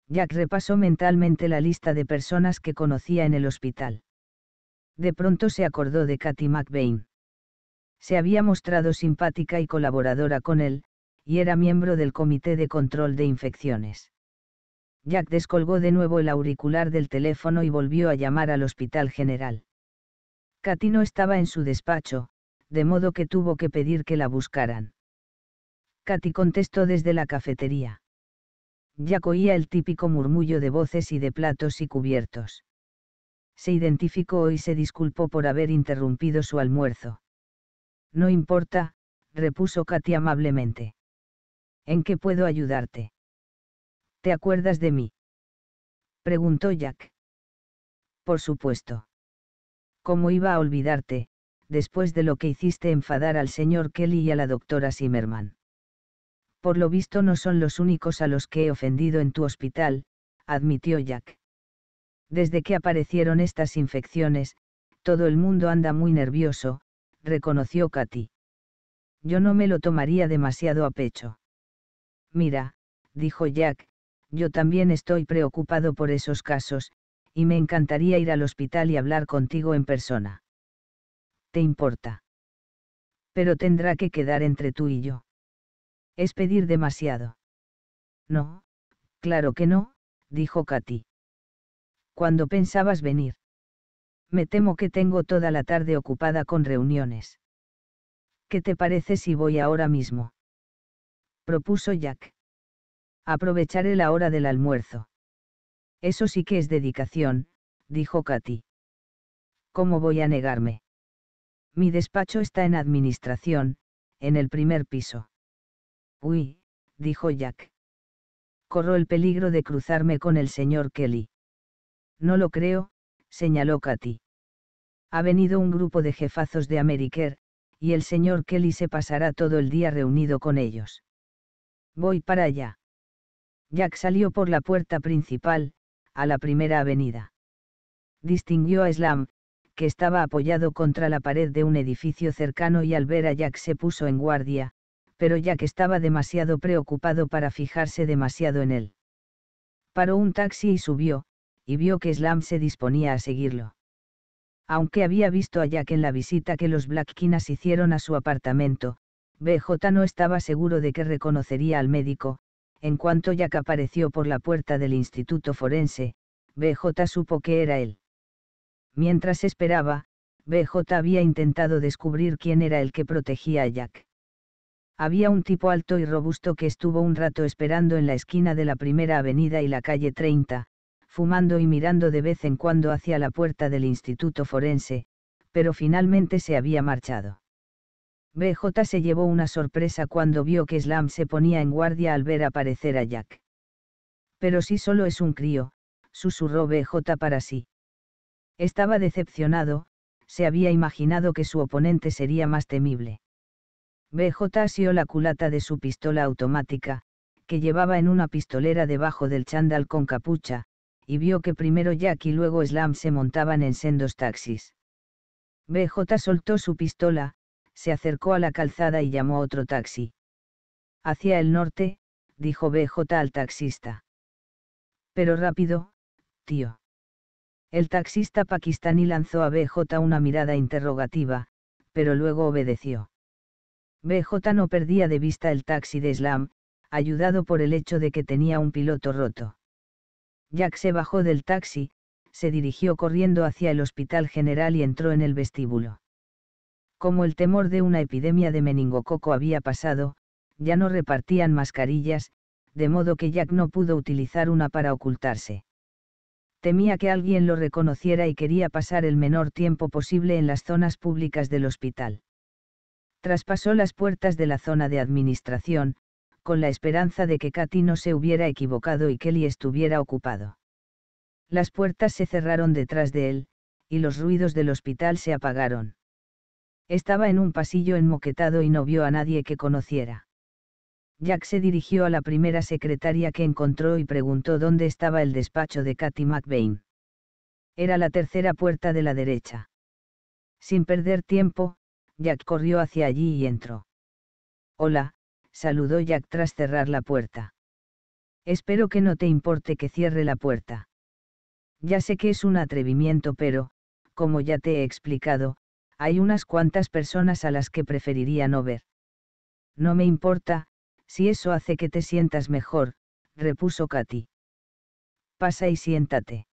Jack repasó mentalmente la lista de personas que conocía en el hospital. De pronto se acordó de Cathy McBain se había mostrado simpática y colaboradora con él, y era miembro del Comité de Control de Infecciones. Jack descolgó de nuevo el auricular del teléfono y volvió a llamar al Hospital General. Katy no estaba en su despacho, de modo que tuvo que pedir que la buscaran. Katy contestó desde la cafetería. Jack oía el típico murmullo de voces y de platos y cubiertos. Se identificó y se disculpó por haber interrumpido su almuerzo. No importa, repuso Katy amablemente. ¿En qué puedo ayudarte? ¿Te acuerdas de mí? preguntó Jack. Por supuesto. ¿Cómo iba a olvidarte, después de lo que hiciste enfadar al señor Kelly y a la doctora Zimmerman? Por lo visto no son los únicos a los que he ofendido en tu hospital, admitió Jack. Desde que aparecieron estas infecciones, todo el mundo anda muy nervioso, reconoció Katy. Yo no me lo tomaría demasiado a pecho. Mira, dijo Jack, yo también estoy preocupado por esos casos, y me encantaría ir al hospital y hablar contigo en persona. ¿Te importa? Pero tendrá que quedar entre tú y yo. Es pedir demasiado. No, claro que no, dijo Katy. Cuando pensabas venir? me temo que tengo toda la tarde ocupada con reuniones. ¿Qué te parece si voy ahora mismo? propuso Jack. Aprovecharé la hora del almuerzo. Eso sí que es dedicación, dijo Katy. ¿Cómo voy a negarme? Mi despacho está en administración, en el primer piso. Uy, dijo Jack. Corro el peligro de cruzarme con el señor Kelly. No lo creo, señaló Katy ha venido un grupo de jefazos de Americare, y el señor Kelly se pasará todo el día reunido con ellos. Voy para allá. Jack salió por la puerta principal, a la primera avenida. Distinguió a Slam, que estaba apoyado contra la pared de un edificio cercano y al ver a Jack se puso en guardia, pero Jack estaba demasiado preocupado para fijarse demasiado en él. Paró un taxi y subió, y vio que Slam se disponía a seguirlo aunque había visto a Jack en la visita que los Blackkinas hicieron a su apartamento, BJ no estaba seguro de que reconocería al médico, en cuanto Jack apareció por la puerta del instituto forense, BJ supo que era él. Mientras esperaba, BJ había intentado descubrir quién era el que protegía a Jack. Había un tipo alto y robusto que estuvo un rato esperando en la esquina de la primera avenida y la calle 30, fumando y mirando de vez en cuando hacia la puerta del Instituto Forense, pero finalmente se había marchado. BJ se llevó una sorpresa cuando vio que Slam se ponía en guardia al ver aparecer a Jack. Pero si solo es un crío, susurró BJ para sí. Estaba decepcionado, se había imaginado que su oponente sería más temible. BJ asió la culata de su pistola automática, que llevaba en una pistolera debajo del chandal con capucha, y vio que primero Jack y luego Slam se montaban en sendos taxis. BJ soltó su pistola, se acercó a la calzada y llamó a otro taxi. Hacia el norte, dijo BJ al taxista. Pero rápido, tío. El taxista pakistaní lanzó a BJ una mirada interrogativa, pero luego obedeció. BJ no perdía de vista el taxi de Slam, ayudado por el hecho de que tenía un piloto roto. Jack se bajó del taxi, se dirigió corriendo hacia el hospital general y entró en el vestíbulo. Como el temor de una epidemia de meningococo había pasado, ya no repartían mascarillas, de modo que Jack no pudo utilizar una para ocultarse. Temía que alguien lo reconociera y quería pasar el menor tiempo posible en las zonas públicas del hospital. Traspasó las puertas de la zona de administración, con la esperanza de que Katy no se hubiera equivocado y Kelly estuviera ocupado. Las puertas se cerraron detrás de él, y los ruidos del hospital se apagaron. Estaba en un pasillo enmoquetado y no vio a nadie que conociera. Jack se dirigió a la primera secretaria que encontró y preguntó dónde estaba el despacho de Katy McBain. Era la tercera puerta de la derecha. Sin perder tiempo, Jack corrió hacia allí y entró. Hola, saludó Jack tras cerrar la puerta. Espero que no te importe que cierre la puerta. Ya sé que es un atrevimiento, pero, como ya te he explicado, hay unas cuantas personas a las que preferiría no ver. No me importa, si eso hace que te sientas mejor, repuso Katy. Pasa y siéntate.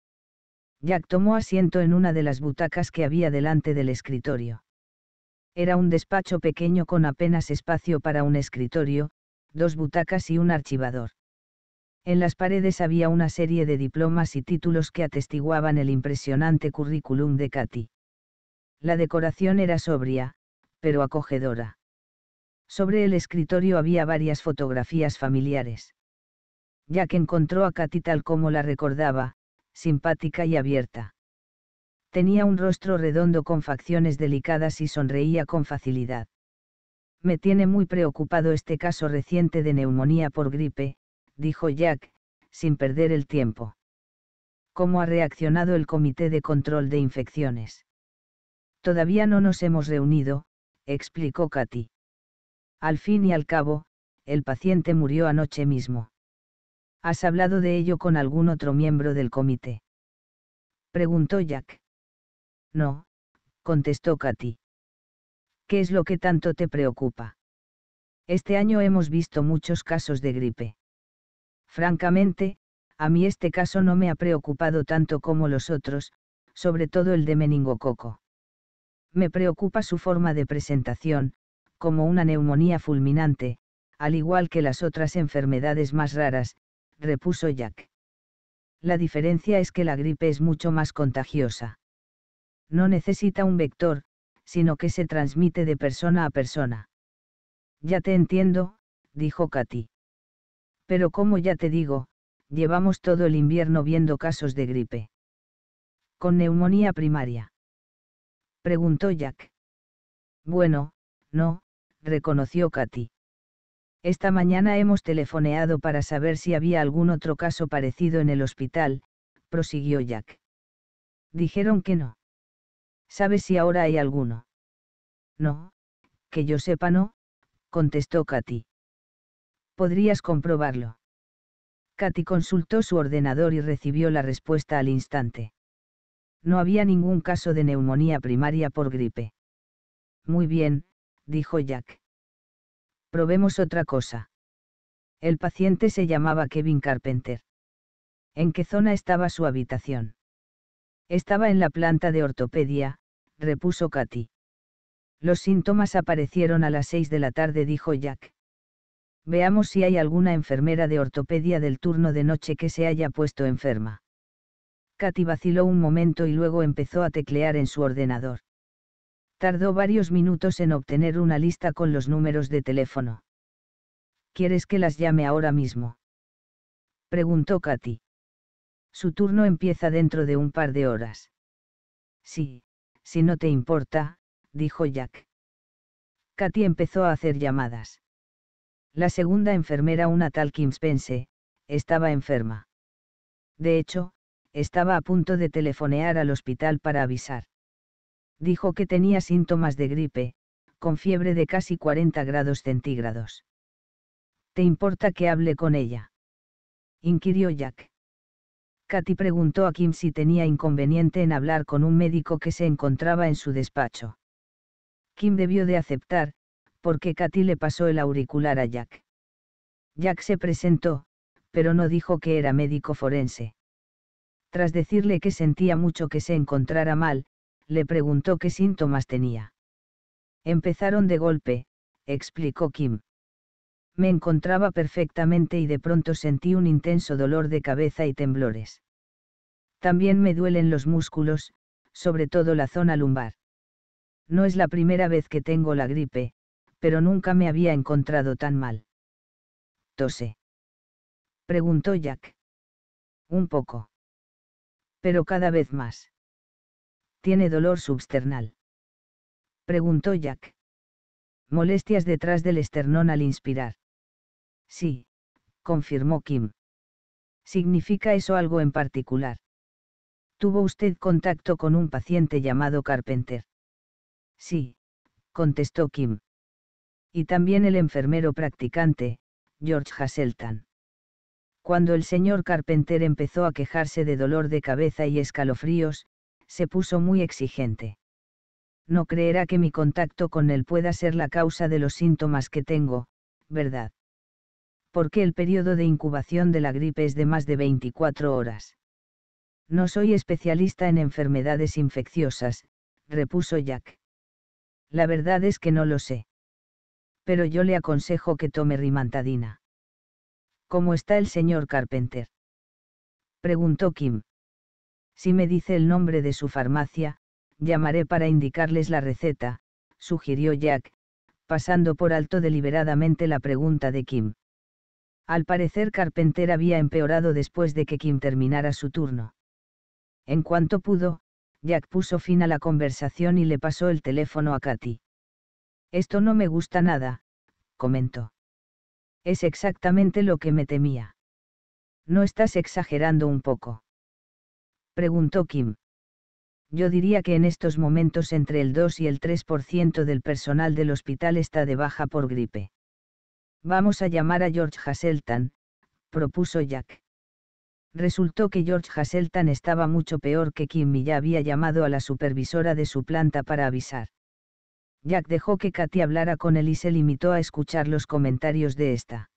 Jack tomó asiento en una de las butacas que había delante del escritorio. Era un despacho pequeño con apenas espacio para un escritorio, dos butacas y un archivador. En las paredes había una serie de diplomas y títulos que atestiguaban el impresionante currículum de Katy. La decoración era sobria, pero acogedora. Sobre el escritorio había varias fotografías familiares. Ya que encontró a Katy tal como la recordaba, simpática y abierta tenía un rostro redondo con facciones delicadas y sonreía con facilidad. Me tiene muy preocupado este caso reciente de neumonía por gripe, dijo Jack, sin perder el tiempo. ¿Cómo ha reaccionado el Comité de Control de Infecciones? Todavía no nos hemos reunido, explicó Katy. Al fin y al cabo, el paciente murió anoche mismo. ¿Has hablado de ello con algún otro miembro del comité? Preguntó Jack. No, contestó Katy. ¿Qué es lo que tanto te preocupa? Este año hemos visto muchos casos de gripe. Francamente, a mí este caso no me ha preocupado tanto como los otros, sobre todo el de meningococo. Me preocupa su forma de presentación, como una neumonía fulminante, al igual que las otras enfermedades más raras, repuso Jack. La diferencia es que la gripe es mucho más contagiosa no necesita un vector, sino que se transmite de persona a persona. Ya te entiendo, dijo Katy. Pero como ya te digo, llevamos todo el invierno viendo casos de gripe. ¿Con neumonía primaria? Preguntó Jack. Bueno, no, reconoció Katy. Esta mañana hemos telefoneado para saber si había algún otro caso parecido en el hospital, prosiguió Jack. Dijeron que no. ¿Sabes si ahora hay alguno? No, que yo sepa no, contestó Katy. Podrías comprobarlo. Katy consultó su ordenador y recibió la respuesta al instante. No había ningún caso de neumonía primaria por gripe. Muy bien, dijo Jack. Probemos otra cosa. El paciente se llamaba Kevin Carpenter. ¿En qué zona estaba su habitación? Estaba en la planta de ortopedia, repuso Katy. Los síntomas aparecieron a las seis de la tarde, dijo Jack. Veamos si hay alguna enfermera de ortopedia del turno de noche que se haya puesto enferma. Katy vaciló un momento y luego empezó a teclear en su ordenador. Tardó varios minutos en obtener una lista con los números de teléfono. ¿Quieres que las llame ahora mismo? Preguntó Katy. Su turno empieza dentro de un par de horas. Sí, si no te importa, dijo Jack. Katy empezó a hacer llamadas. La segunda enfermera, una tal Kim Spence, estaba enferma. De hecho, estaba a punto de telefonear al hospital para avisar. Dijo que tenía síntomas de gripe, con fiebre de casi 40 grados centígrados. ¿Te importa que hable con ella? inquirió Jack. Katy preguntó a Kim si tenía inconveniente en hablar con un médico que se encontraba en su despacho. Kim debió de aceptar, porque Katy le pasó el auricular a Jack. Jack se presentó, pero no dijo que era médico forense. Tras decirle que sentía mucho que se encontrara mal, le preguntó qué síntomas tenía. Empezaron de golpe, explicó Kim me encontraba perfectamente y de pronto sentí un intenso dolor de cabeza y temblores. También me duelen los músculos, sobre todo la zona lumbar. No es la primera vez que tengo la gripe, pero nunca me había encontrado tan mal. Tose. Preguntó Jack. Un poco. Pero cada vez más. ¿Tiene dolor substernal? Preguntó Jack. Molestias detrás del esternón al inspirar. Sí, confirmó Kim. ¿Significa eso algo en particular? ¿Tuvo usted contacto con un paciente llamado Carpenter? Sí, contestó Kim. Y también el enfermero practicante, George Hasseltan. Cuando el señor Carpenter empezó a quejarse de dolor de cabeza y escalofríos, se puso muy exigente. No creerá que mi contacto con él pueda ser la causa de los síntomas que tengo, ¿verdad? porque el periodo de incubación de la gripe es de más de 24 horas. No soy especialista en enfermedades infecciosas, repuso Jack. La verdad es que no lo sé. Pero yo le aconsejo que tome rimantadina. ¿Cómo está el señor Carpenter? Preguntó Kim. Si me dice el nombre de su farmacia, llamaré para indicarles la receta, sugirió Jack, pasando por alto deliberadamente la pregunta de Kim. Al parecer Carpenter había empeorado después de que Kim terminara su turno. En cuanto pudo, Jack puso fin a la conversación y le pasó el teléfono a Katy. Esto no me gusta nada, comentó. Es exactamente lo que me temía. ¿No estás exagerando un poco? Preguntó Kim. Yo diría que en estos momentos entre el 2 y el 3% del personal del hospital está de baja por gripe. Vamos a llamar a George Hasseltan, propuso Jack. Resultó que George Haseltan estaba mucho peor que Kimmy ya había llamado a la supervisora de su planta para avisar. Jack dejó que Katy hablara con él y se limitó a escuchar los comentarios de esta.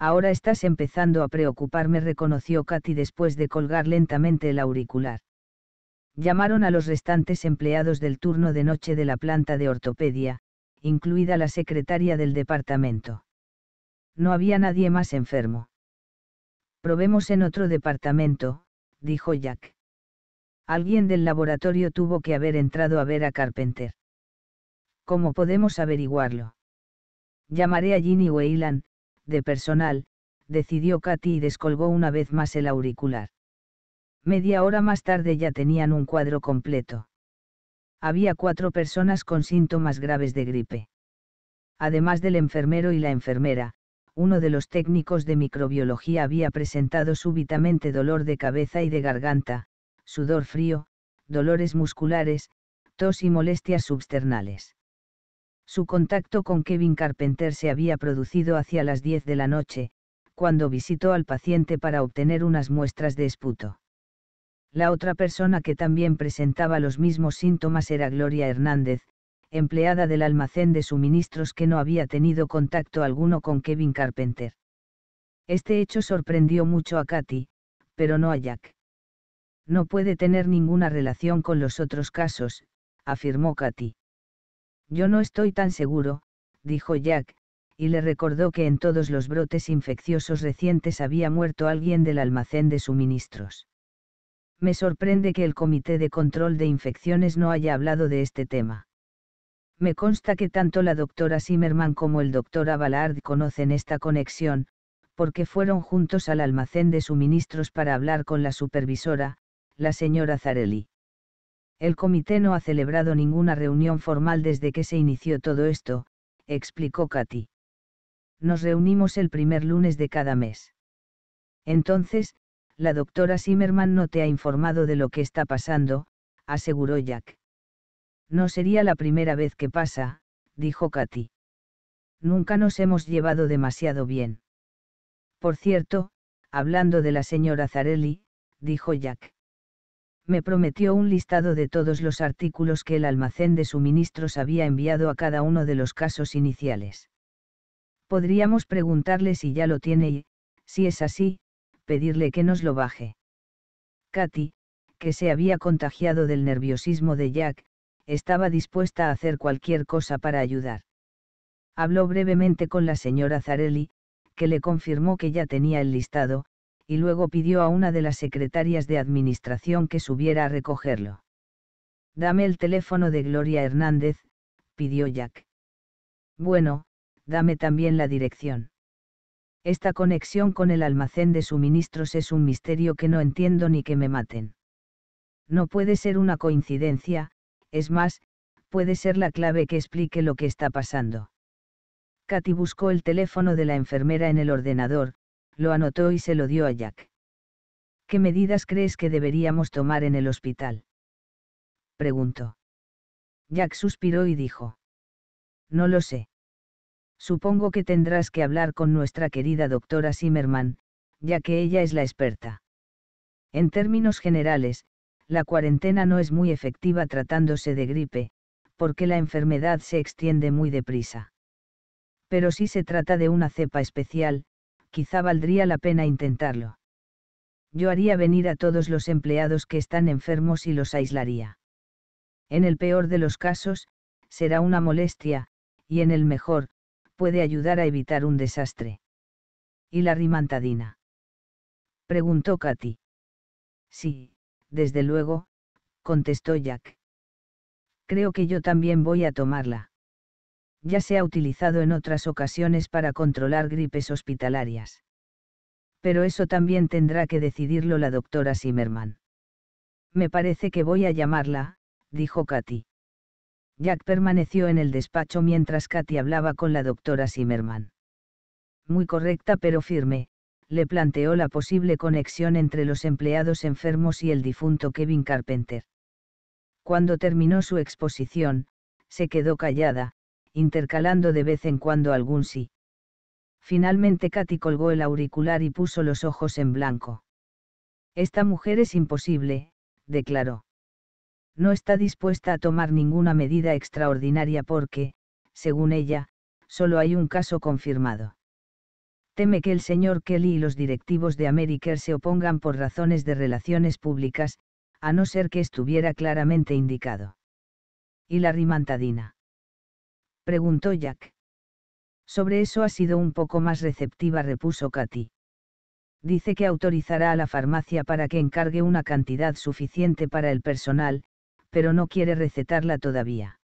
Ahora estás empezando a preocuparme, reconoció Katy después de colgar lentamente el auricular. Llamaron a los restantes empleados del turno de noche de la planta de ortopedia, incluida la secretaria del departamento. No había nadie más enfermo. Probemos en otro departamento, dijo Jack. Alguien del laboratorio tuvo que haber entrado a ver a Carpenter. ¿Cómo podemos averiguarlo? Llamaré a Ginny Weyland, de personal, decidió Katy y descolgó una vez más el auricular. Media hora más tarde ya tenían un cuadro completo. Había cuatro personas con síntomas graves de gripe. Además del enfermero y la enfermera, uno de los técnicos de microbiología había presentado súbitamente dolor de cabeza y de garganta, sudor frío, dolores musculares, tos y molestias substernales. Su contacto con Kevin Carpenter se había producido hacia las 10 de la noche, cuando visitó al paciente para obtener unas muestras de esputo. La otra persona que también presentaba los mismos síntomas era Gloria Hernández, empleada del almacén de suministros que no había tenido contacto alguno con Kevin Carpenter. Este hecho sorprendió mucho a Katy, pero no a Jack. No puede tener ninguna relación con los otros casos, afirmó Katy. Yo no estoy tan seguro, dijo Jack, y le recordó que en todos los brotes infecciosos recientes había muerto alguien del almacén de suministros. Me sorprende que el Comité de Control de Infecciones no haya hablado de este tema. Me consta que tanto la doctora Zimmerman como el doctor Avalard conocen esta conexión, porque fueron juntos al almacén de suministros para hablar con la supervisora, la señora Zarelli. El comité no ha celebrado ninguna reunión formal desde que se inició todo esto, explicó Katy. Nos reunimos el primer lunes de cada mes. Entonces, la doctora Zimmerman no te ha informado de lo que está pasando, aseguró Jack. No sería la primera vez que pasa, dijo Katy. Nunca nos hemos llevado demasiado bien. Por cierto, hablando de la señora Zarelli, dijo Jack. Me prometió un listado de todos los artículos que el almacén de suministros había enviado a cada uno de los casos iniciales. Podríamos preguntarle si ya lo tiene y, si es así, pedirle que nos lo baje. Katy, que se había contagiado del nerviosismo de Jack, estaba dispuesta a hacer cualquier cosa para ayudar. Habló brevemente con la señora Zarelli, que le confirmó que ya tenía el listado, y luego pidió a una de las secretarias de administración que subiera a recogerlo. Dame el teléfono de Gloria Hernández, pidió Jack. Bueno, dame también la dirección. Esta conexión con el almacén de suministros es un misterio que no entiendo ni que me maten. No puede ser una coincidencia, es más, puede ser la clave que explique lo que está pasando. Katy buscó el teléfono de la enfermera en el ordenador, lo anotó y se lo dio a Jack. ¿Qué medidas crees que deberíamos tomar en el hospital? Preguntó. Jack suspiró y dijo. No lo sé. Supongo que tendrás que hablar con nuestra querida doctora Zimmerman, ya que ella es la experta. En términos generales, la cuarentena no es muy efectiva tratándose de gripe, porque la enfermedad se extiende muy deprisa. Pero si se trata de una cepa especial, quizá valdría la pena intentarlo. Yo haría venir a todos los empleados que están enfermos y los aislaría. En el peor de los casos, será una molestia, y en el mejor, puede ayudar a evitar un desastre. ¿Y la rimantadina? Preguntó Katy. Sí, desde luego, contestó Jack. Creo que yo también voy a tomarla. Ya se ha utilizado en otras ocasiones para controlar gripes hospitalarias. Pero eso también tendrá que decidirlo la doctora Zimmerman. Me parece que voy a llamarla, dijo Katy. Jack permaneció en el despacho mientras Katy hablaba con la doctora Zimmerman. Muy correcta pero firme, le planteó la posible conexión entre los empleados enfermos y el difunto Kevin Carpenter. Cuando terminó su exposición, se quedó callada, intercalando de vez en cuando algún sí. Finalmente Katy colgó el auricular y puso los ojos en blanco. Esta mujer es imposible, declaró. No está dispuesta a tomar ninguna medida extraordinaria porque, según ella, solo hay un caso confirmado teme que el señor Kelly y los directivos de Americare se opongan por razones de relaciones públicas, a no ser que estuviera claramente indicado. ¿Y la rimantadina? Preguntó Jack. Sobre eso ha sido un poco más receptiva, repuso Katy. Dice que autorizará a la farmacia para que encargue una cantidad suficiente para el personal, pero no quiere recetarla todavía.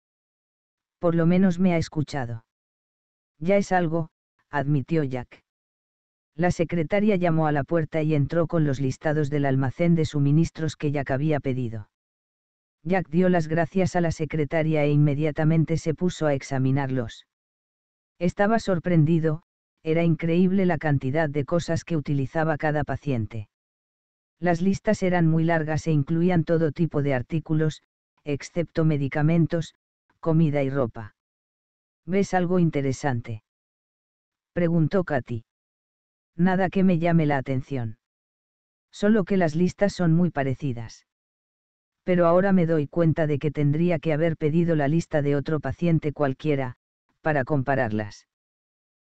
Por lo menos me ha escuchado. Ya es algo, admitió Jack. La secretaria llamó a la puerta y entró con los listados del almacén de suministros que Jack había pedido. Jack dio las gracias a la secretaria e inmediatamente se puso a examinarlos. Estaba sorprendido, era increíble la cantidad de cosas que utilizaba cada paciente. Las listas eran muy largas e incluían todo tipo de artículos, excepto medicamentos, comida y ropa. ¿Ves algo interesante? Preguntó Katy. Nada que me llame la atención. Solo que las listas son muy parecidas. Pero ahora me doy cuenta de que tendría que haber pedido la lista de otro paciente cualquiera, para compararlas.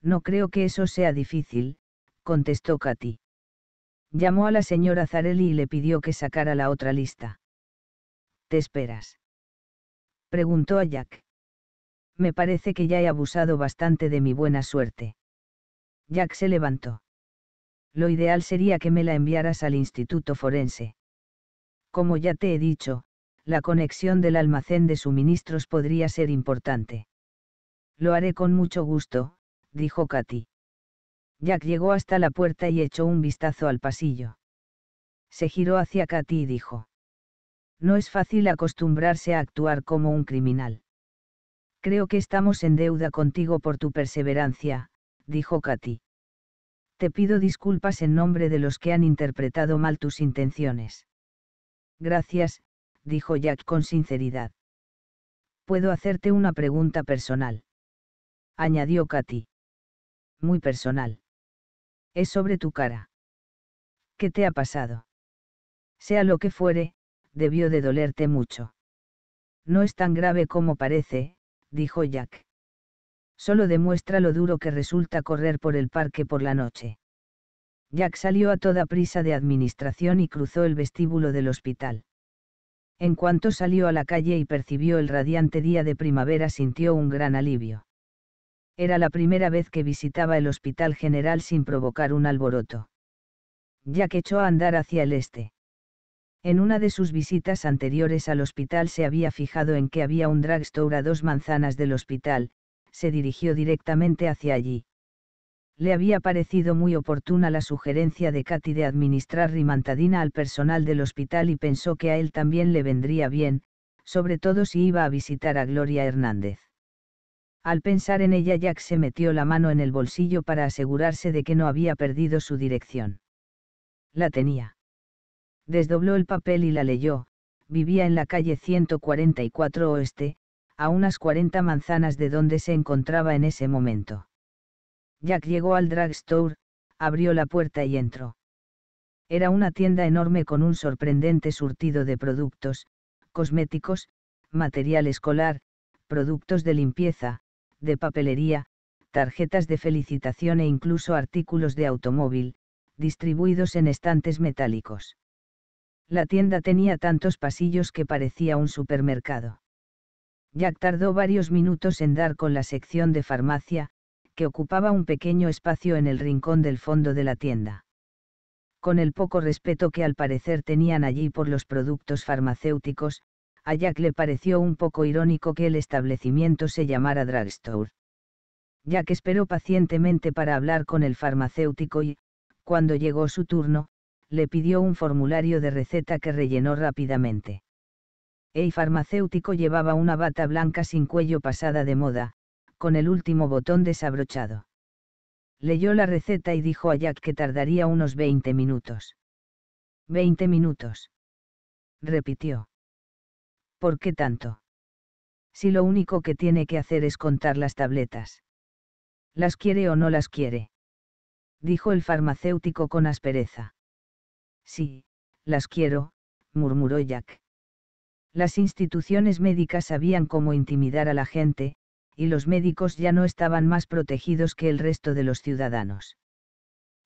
No creo que eso sea difícil, contestó Katy. Llamó a la señora Zarelli y le pidió que sacara la otra lista. ¿Te esperas? Preguntó a Jack. Me parece que ya he abusado bastante de mi buena suerte. Jack se levantó lo ideal sería que me la enviaras al Instituto Forense. Como ya te he dicho, la conexión del almacén de suministros podría ser importante. Lo haré con mucho gusto, dijo Katy. Jack llegó hasta la puerta y echó un vistazo al pasillo. Se giró hacia Katy y dijo. No es fácil acostumbrarse a actuar como un criminal. Creo que estamos en deuda contigo por tu perseverancia, dijo Katy te pido disculpas en nombre de los que han interpretado mal tus intenciones. Gracias, dijo Jack con sinceridad. Puedo hacerte una pregunta personal. Añadió Katy. Muy personal. Es sobre tu cara. ¿Qué te ha pasado? Sea lo que fuere, debió de dolerte mucho. No es tan grave como parece, dijo Jack solo demuestra lo duro que resulta correr por el parque por la noche. Jack salió a toda prisa de administración y cruzó el vestíbulo del hospital. En cuanto salió a la calle y percibió el radiante día de primavera sintió un gran alivio. Era la primera vez que visitaba el hospital general sin provocar un alboroto. Jack echó a andar hacia el este. En una de sus visitas anteriores al hospital se había fijado en que había un drugstore a dos manzanas del hospital, se dirigió directamente hacia allí. Le había parecido muy oportuna la sugerencia de Katy de administrar rimantadina al personal del hospital y pensó que a él también le vendría bien, sobre todo si iba a visitar a Gloria Hernández. Al pensar en ella, Jack se metió la mano en el bolsillo para asegurarse de que no había perdido su dirección. La tenía. Desdobló el papel y la leyó, vivía en la calle 144 Oeste, a unas 40 manzanas de donde se encontraba en ese momento. Jack llegó al drugstore, abrió la puerta y entró. Era una tienda enorme con un sorprendente surtido de productos, cosméticos, material escolar, productos de limpieza, de papelería, tarjetas de felicitación e incluso artículos de automóvil, distribuidos en estantes metálicos. La tienda tenía tantos pasillos que parecía un supermercado. Jack tardó varios minutos en dar con la sección de farmacia, que ocupaba un pequeño espacio en el rincón del fondo de la tienda. Con el poco respeto que al parecer tenían allí por los productos farmacéuticos, a Jack le pareció un poco irónico que el establecimiento se llamara drugstore. Jack esperó pacientemente para hablar con el farmacéutico y, cuando llegó su turno, le pidió un formulario de receta que rellenó rápidamente. El farmacéutico llevaba una bata blanca sin cuello pasada de moda, con el último botón desabrochado. Leyó la receta y dijo a Jack que tardaría unos 20 minutos. 20 minutos. Repitió. ¿Por qué tanto? Si lo único que tiene que hacer es contar las tabletas. ¿Las quiere o no las quiere? Dijo el farmacéutico con aspereza. Sí, las quiero, murmuró Jack. Las instituciones médicas sabían cómo intimidar a la gente, y los médicos ya no estaban más protegidos que el resto de los ciudadanos.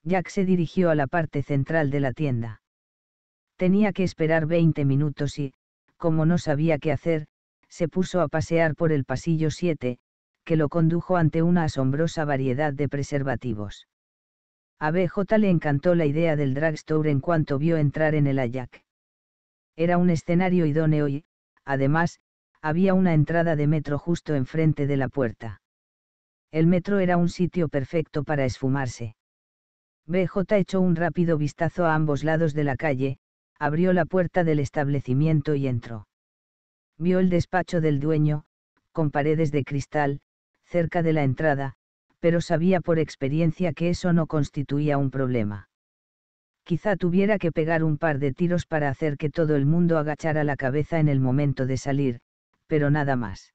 Jack se dirigió a la parte central de la tienda. Tenía que esperar 20 minutos y, como no sabía qué hacer, se puso a pasear por el pasillo 7, que lo condujo ante una asombrosa variedad de preservativos. A BJ le encantó la idea del drugstore en cuanto vio entrar en el Ayak. Era un escenario idóneo y, además, había una entrada de metro justo enfrente de la puerta. El metro era un sitio perfecto para esfumarse. BJ echó un rápido vistazo a ambos lados de la calle, abrió la puerta del establecimiento y entró. Vio el despacho del dueño, con paredes de cristal, cerca de la entrada, pero sabía por experiencia que eso no constituía un problema quizá tuviera que pegar un par de tiros para hacer que todo el mundo agachara la cabeza en el momento de salir, pero nada más.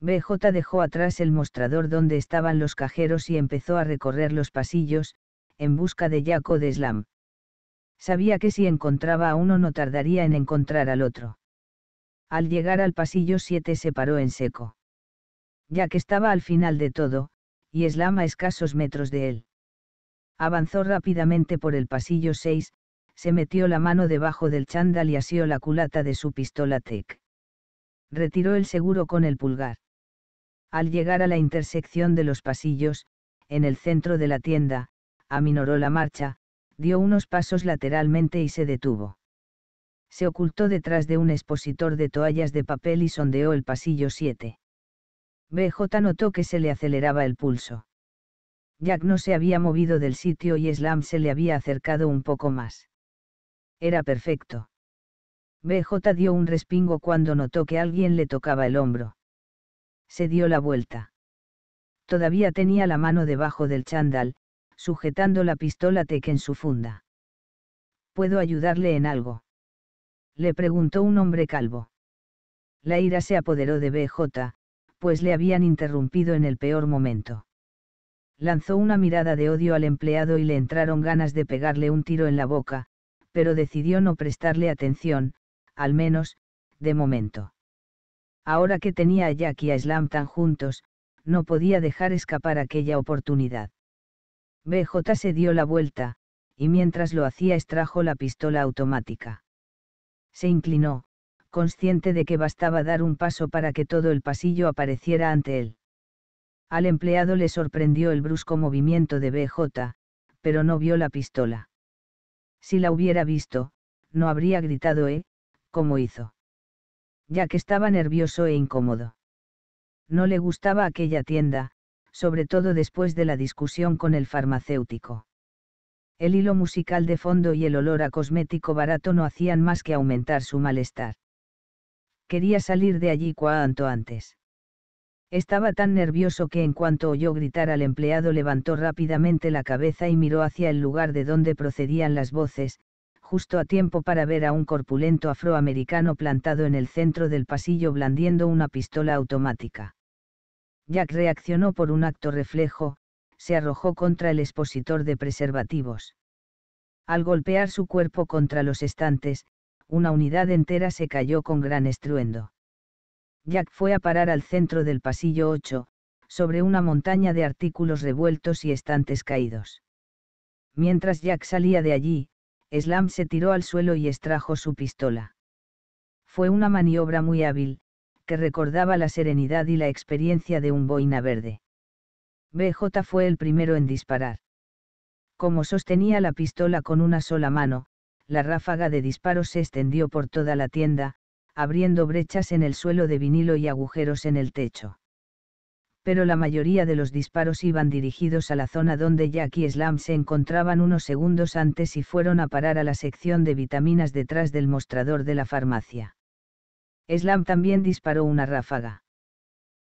BJ dejó atrás el mostrador donde estaban los cajeros y empezó a recorrer los pasillos, en busca de Jaco de Slam. Sabía que si encontraba a uno no tardaría en encontrar al otro. Al llegar al pasillo 7 se paró en seco. Ya que estaba al final de todo, y Slam a escasos metros de él avanzó rápidamente por el pasillo 6, se metió la mano debajo del chándal y asió la culata de su pistola TEC. Retiró el seguro con el pulgar. Al llegar a la intersección de los pasillos, en el centro de la tienda, aminoró la marcha, dio unos pasos lateralmente y se detuvo. Se ocultó detrás de un expositor de toallas de papel y sondeó el pasillo 7. BJ notó que se le aceleraba el pulso. Jack no se había movido del sitio y Slam se le había acercado un poco más. Era perfecto. BJ dio un respingo cuando notó que alguien le tocaba el hombro. Se dio la vuelta. Todavía tenía la mano debajo del chándal, sujetando la pistola Tech en su funda. ¿Puedo ayudarle en algo? Le preguntó un hombre calvo. La ira se apoderó de BJ, pues le habían interrumpido en el peor momento lanzó una mirada de odio al empleado y le entraron ganas de pegarle un tiro en la boca, pero decidió no prestarle atención, al menos, de momento. Ahora que tenía a Jack y a slam tan juntos, no podía dejar escapar aquella oportunidad. BJ se dio la vuelta, y mientras lo hacía extrajo la pistola automática. Se inclinó, consciente de que bastaba dar un paso para que todo el pasillo apareciera ante él. Al empleado le sorprendió el brusco movimiento de BJ, pero no vio la pistola. Si la hubiera visto, no habría gritado «eh», como hizo. Ya que estaba nervioso e incómodo. No le gustaba aquella tienda, sobre todo después de la discusión con el farmacéutico. El hilo musical de fondo y el olor a cosmético barato no hacían más que aumentar su malestar. Quería salir de allí cuanto antes. Estaba tan nervioso que en cuanto oyó gritar al empleado levantó rápidamente la cabeza y miró hacia el lugar de donde procedían las voces, justo a tiempo para ver a un corpulento afroamericano plantado en el centro del pasillo blandiendo una pistola automática. Jack reaccionó por un acto reflejo, se arrojó contra el expositor de preservativos. Al golpear su cuerpo contra los estantes, una unidad entera se cayó con gran estruendo. Jack fue a parar al centro del pasillo 8, sobre una montaña de artículos revueltos y estantes caídos. Mientras Jack salía de allí, Slam se tiró al suelo y extrajo su pistola. Fue una maniobra muy hábil, que recordaba la serenidad y la experiencia de un boina verde. BJ fue el primero en disparar. Como sostenía la pistola con una sola mano, la ráfaga de disparos se extendió por toda la tienda, abriendo brechas en el suelo de vinilo y agujeros en el techo. Pero la mayoría de los disparos iban dirigidos a la zona donde Jack y Slam se encontraban unos segundos antes y fueron a parar a la sección de vitaminas detrás del mostrador de la farmacia. Slam también disparó una ráfaga.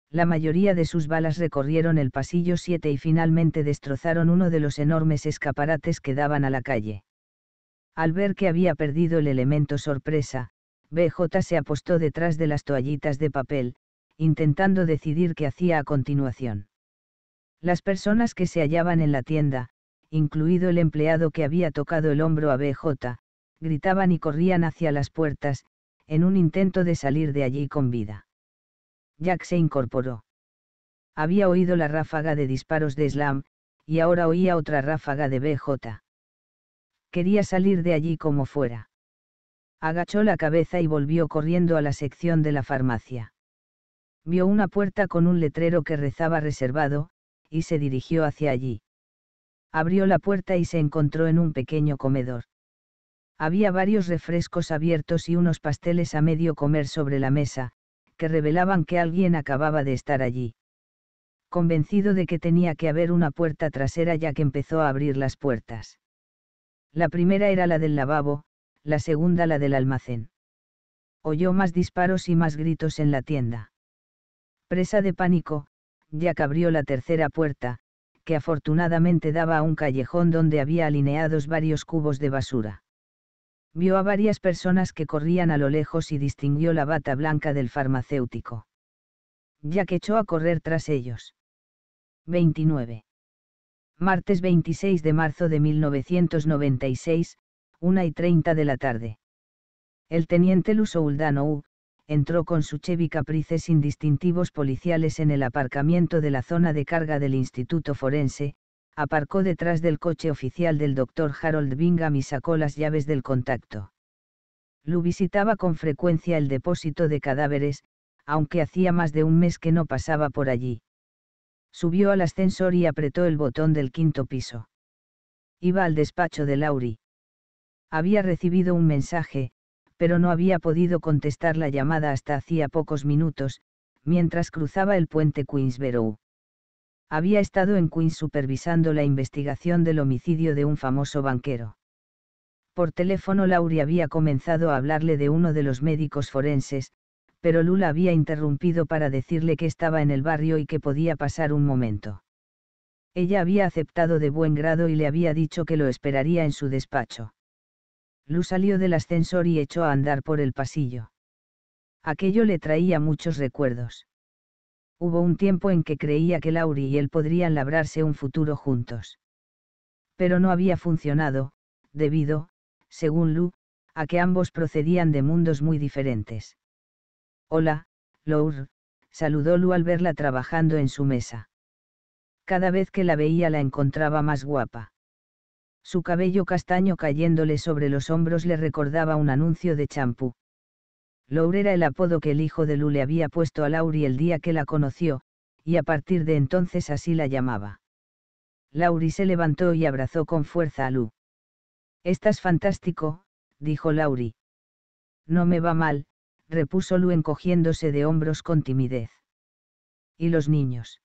La mayoría de sus balas recorrieron el pasillo 7 y finalmente destrozaron uno de los enormes escaparates que daban a la calle. Al ver que había perdido el elemento sorpresa, BJ se apostó detrás de las toallitas de papel, intentando decidir qué hacía a continuación. Las personas que se hallaban en la tienda, incluido el empleado que había tocado el hombro a BJ, gritaban y corrían hacia las puertas, en un intento de salir de allí con vida. Jack se incorporó. Había oído la ráfaga de disparos de Slam, y ahora oía otra ráfaga de BJ. Quería salir de allí como fuera agachó la cabeza y volvió corriendo a la sección de la farmacia. Vio una puerta con un letrero que rezaba reservado, y se dirigió hacia allí. Abrió la puerta y se encontró en un pequeño comedor. Había varios refrescos abiertos y unos pasteles a medio comer sobre la mesa, que revelaban que alguien acababa de estar allí. Convencido de que tenía que haber una puerta trasera ya que empezó a abrir las puertas. La primera era la del lavabo, la segunda la del almacén. Oyó más disparos y más gritos en la tienda. Presa de pánico, Jack abrió la tercera puerta, que afortunadamente daba a un callejón donde había alineados varios cubos de basura. Vio a varias personas que corrían a lo lejos y distinguió la bata blanca del farmacéutico. Jack echó a correr tras ellos. 29. Martes 26 de marzo de 1996, 1 y 30 de la tarde. El teniente Luso Uldano entró con su Chevy Caprice sin distintivos policiales en el aparcamiento de la zona de carga del Instituto Forense, aparcó detrás del coche oficial del doctor Harold Bingham y sacó las llaves del contacto. Lu visitaba con frecuencia el depósito de cadáveres, aunque hacía más de un mes que no pasaba por allí. Subió al ascensor y apretó el botón del quinto piso. Iba al despacho de Lauri había recibido un mensaje, pero no había podido contestar la llamada hasta hacía pocos minutos, mientras cruzaba el puente Queensborough. Había estado en Queens supervisando la investigación del homicidio de un famoso banquero. Por teléfono Laurie había comenzado a hablarle de uno de los médicos forenses, pero Lula había interrumpido para decirle que estaba en el barrio y que podía pasar un momento. Ella había aceptado de buen grado y le había dicho que lo esperaría en su despacho. Lu salió del ascensor y echó a andar por el pasillo. Aquello le traía muchos recuerdos. Hubo un tiempo en que creía que Lauri y él podrían labrarse un futuro juntos. Pero no había funcionado, debido, según Lu, a que ambos procedían de mundos muy diferentes. Hola, Lour, saludó Lu al verla trabajando en su mesa. Cada vez que la veía la encontraba más guapa. Su cabello castaño cayéndole sobre los hombros le recordaba un anuncio de champú. Lour era el apodo que el hijo de Lu le había puesto a Lauri el día que la conoció, y a partir de entonces así la llamaba. Lauri se levantó y abrazó con fuerza a Lu. Estás fantástico, dijo Lauri. No me va mal, repuso Lu encogiéndose de hombros con timidez. ¿Y los niños?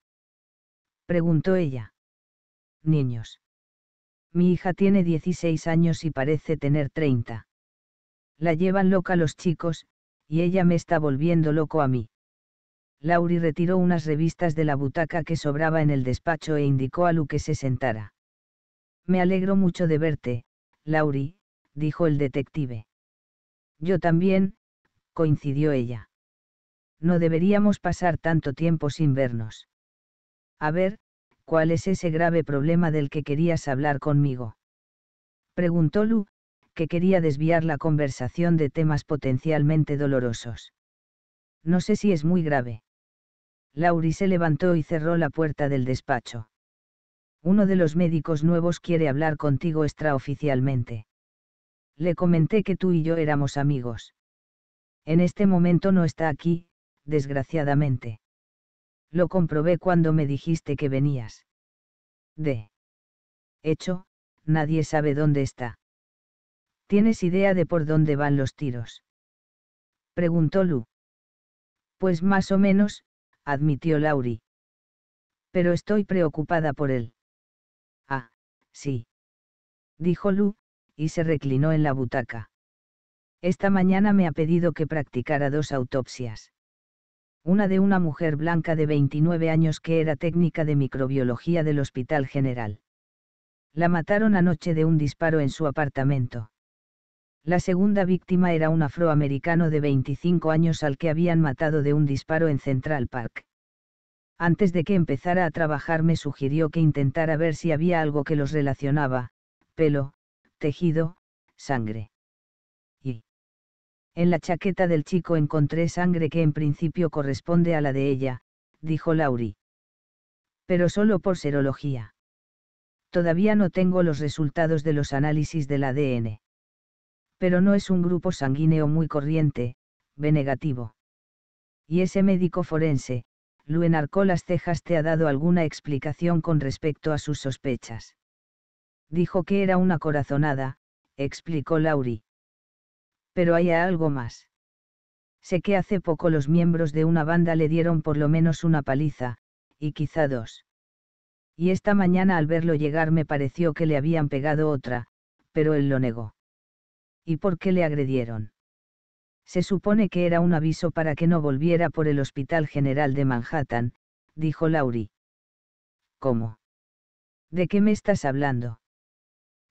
preguntó ella. Niños. Mi hija tiene 16 años y parece tener 30. La llevan loca los chicos, y ella me está volviendo loco a mí. Lauri retiró unas revistas de la butaca que sobraba en el despacho e indicó a Lu que se sentara. Me alegro mucho de verte, Lauri, dijo el detective. Yo también, coincidió ella. No deberíamos pasar tanto tiempo sin vernos. A ver, ¿cuál es ese grave problema del que querías hablar conmigo? Preguntó Lu, que quería desviar la conversación de temas potencialmente dolorosos. No sé si es muy grave. Lauri se levantó y cerró la puerta del despacho. Uno de los médicos nuevos quiere hablar contigo extraoficialmente. Le comenté que tú y yo éramos amigos. En este momento no está aquí, desgraciadamente. Lo comprobé cuando me dijiste que venías. De hecho, nadie sabe dónde está. ¿Tienes idea de por dónde van los tiros? Preguntó Lu. Pues más o menos, admitió Lauri. Pero estoy preocupada por él. Ah, sí. Dijo Lu, y se reclinó en la butaca. Esta mañana me ha pedido que practicara dos autopsias una de una mujer blanca de 29 años que era técnica de microbiología del Hospital General. La mataron anoche de un disparo en su apartamento. La segunda víctima era un afroamericano de 25 años al que habían matado de un disparo en Central Park. Antes de que empezara a trabajar me sugirió que intentara ver si había algo que los relacionaba, pelo, tejido, sangre. En la chaqueta del chico encontré sangre que en principio corresponde a la de ella, dijo Lauri. Pero solo por serología. Todavía no tengo los resultados de los análisis del ADN. Pero no es un grupo sanguíneo muy corriente, B negativo. Y ese médico forense, Lu enarcó las cejas, te ha dado alguna explicación con respecto a sus sospechas. Dijo que era una corazonada, explicó Lauri pero hay algo más. Sé que hace poco los miembros de una banda le dieron por lo menos una paliza, y quizá dos. Y esta mañana al verlo llegar me pareció que le habían pegado otra, pero él lo negó. ¿Y por qué le agredieron? Se supone que era un aviso para que no volviera por el Hospital General de Manhattan, dijo Laurie. ¿Cómo? ¿De qué me estás hablando?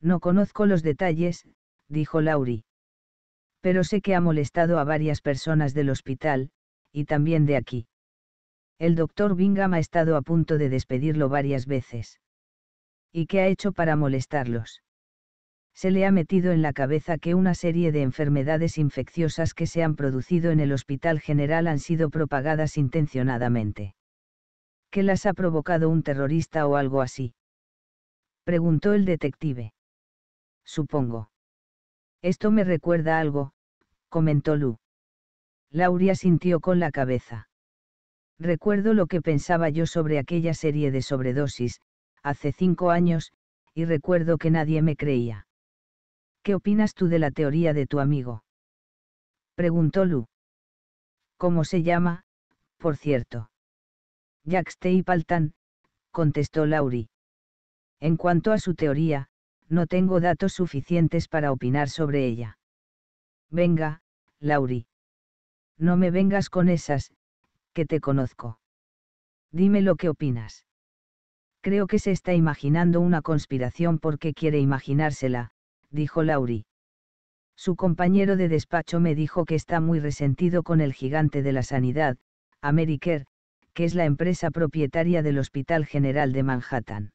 No conozco los detalles, dijo Laurie pero sé que ha molestado a varias personas del hospital, y también de aquí. El doctor Bingham ha estado a punto de despedirlo varias veces. ¿Y qué ha hecho para molestarlos? Se le ha metido en la cabeza que una serie de enfermedades infecciosas que se han producido en el Hospital General han sido propagadas intencionadamente. ¿Qué las ha provocado un terrorista o algo así? Preguntó el detective. Supongo. Esto me recuerda algo, comentó Lu. Lauria sintió con la cabeza. Recuerdo lo que pensaba yo sobre aquella serie de sobredosis, hace cinco años, y recuerdo que nadie me creía. ¿Qué opinas tú de la teoría de tu amigo? Preguntó Lu. ¿Cómo se llama, por cierto? Jack Paltan, contestó Laurie. En cuanto a su teoría, no tengo datos suficientes para opinar sobre ella. Venga, Lauri. No me vengas con esas, que te conozco. Dime lo que opinas. Creo que se está imaginando una conspiración porque quiere imaginársela, dijo Lauri. Su compañero de despacho me dijo que está muy resentido con el gigante de la sanidad, Americare, que es la empresa propietaria del Hospital General de Manhattan.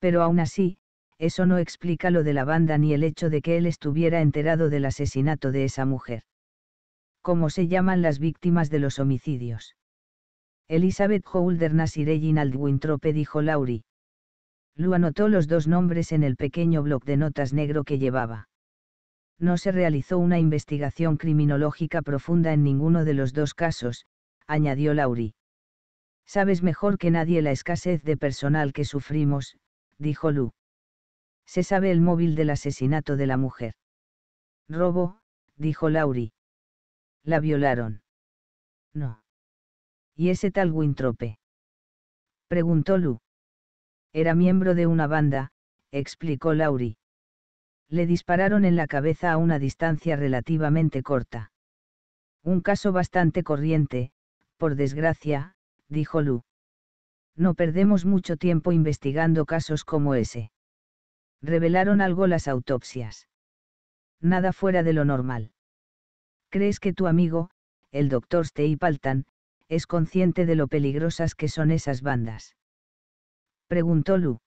Pero aún así, eso no explica lo de la banda ni el hecho de que él estuviera enterado del asesinato de esa mujer. ¿Cómo se llaman las víctimas de los homicidios? Elizabeth Holder, y Reginald Wintrope dijo Laurie. Lu anotó los dos nombres en el pequeño bloc de notas negro que llevaba. No se realizó una investigación criminológica profunda en ninguno de los dos casos, añadió Laurie. Sabes mejor que nadie la escasez de personal que sufrimos, dijo Lu se sabe el móvil del asesinato de la mujer. Robo, dijo Lauri. La violaron. No. ¿Y ese tal Wintrope? Preguntó Lu. Era miembro de una banda, explicó Lauri. Le dispararon en la cabeza a una distancia relativamente corta. Un caso bastante corriente, por desgracia, dijo Lu. No perdemos mucho tiempo investigando casos como ese. Revelaron algo las autopsias. Nada fuera de lo normal. ¿Crees que tu amigo, el doctor Steipaltan, es consciente de lo peligrosas que son esas bandas? Preguntó Lu.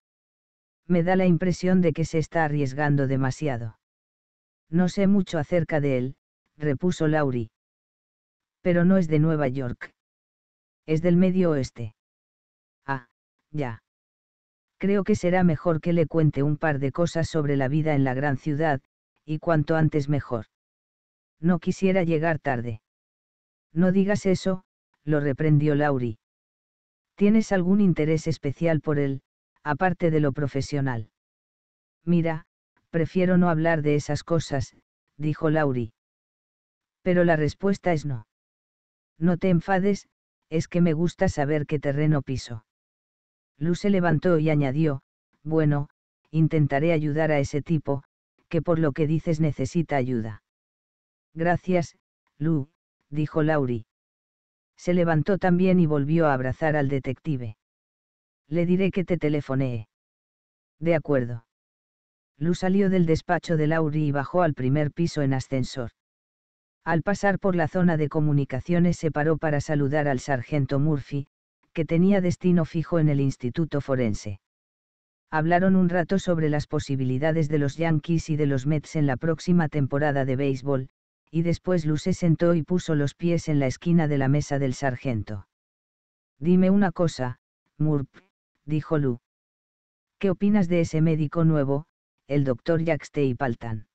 Me da la impresión de que se está arriesgando demasiado. No sé mucho acerca de él, repuso Lauri. Pero no es de Nueva York. Es del medio oeste. Ah, ya creo que será mejor que le cuente un par de cosas sobre la vida en la gran ciudad, y cuanto antes mejor. No quisiera llegar tarde. No digas eso, lo reprendió Lauri. ¿Tienes algún interés especial por él, aparte de lo profesional? Mira, prefiero no hablar de esas cosas, dijo Lauri. Pero la respuesta es no. No te enfades, es que me gusta saber qué terreno piso. Lu se levantó y añadió, bueno, intentaré ayudar a ese tipo, que por lo que dices necesita ayuda. Gracias, Lu, dijo Laurie. Se levantó también y volvió a abrazar al detective. Le diré que te telefonee. De acuerdo. Lu salió del despacho de Laurie y bajó al primer piso en ascensor. Al pasar por la zona de comunicaciones se paró para saludar al sargento Murphy, que tenía destino fijo en el Instituto Forense. Hablaron un rato sobre las posibilidades de los Yankees y de los Mets en la próxima temporada de béisbol, y después Lu se sentó y puso los pies en la esquina de la mesa del sargento. Dime una cosa, Murp, dijo Lu. ¿Qué opinas de ese médico nuevo, el doctor Jack Stey Paltan?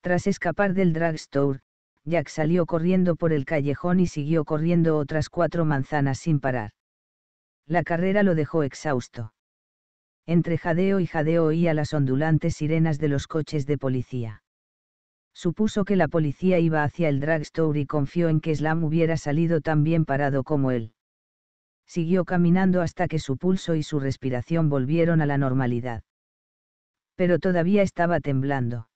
Tras escapar del drugstore, Jack salió corriendo por el callejón y siguió corriendo otras cuatro manzanas sin parar la carrera lo dejó exhausto. Entre jadeo y jadeo oía las ondulantes sirenas de los coches de policía. Supuso que la policía iba hacia el drugstore y confió en que Slam hubiera salido tan bien parado como él. Siguió caminando hasta que su pulso y su respiración volvieron a la normalidad. Pero todavía estaba temblando.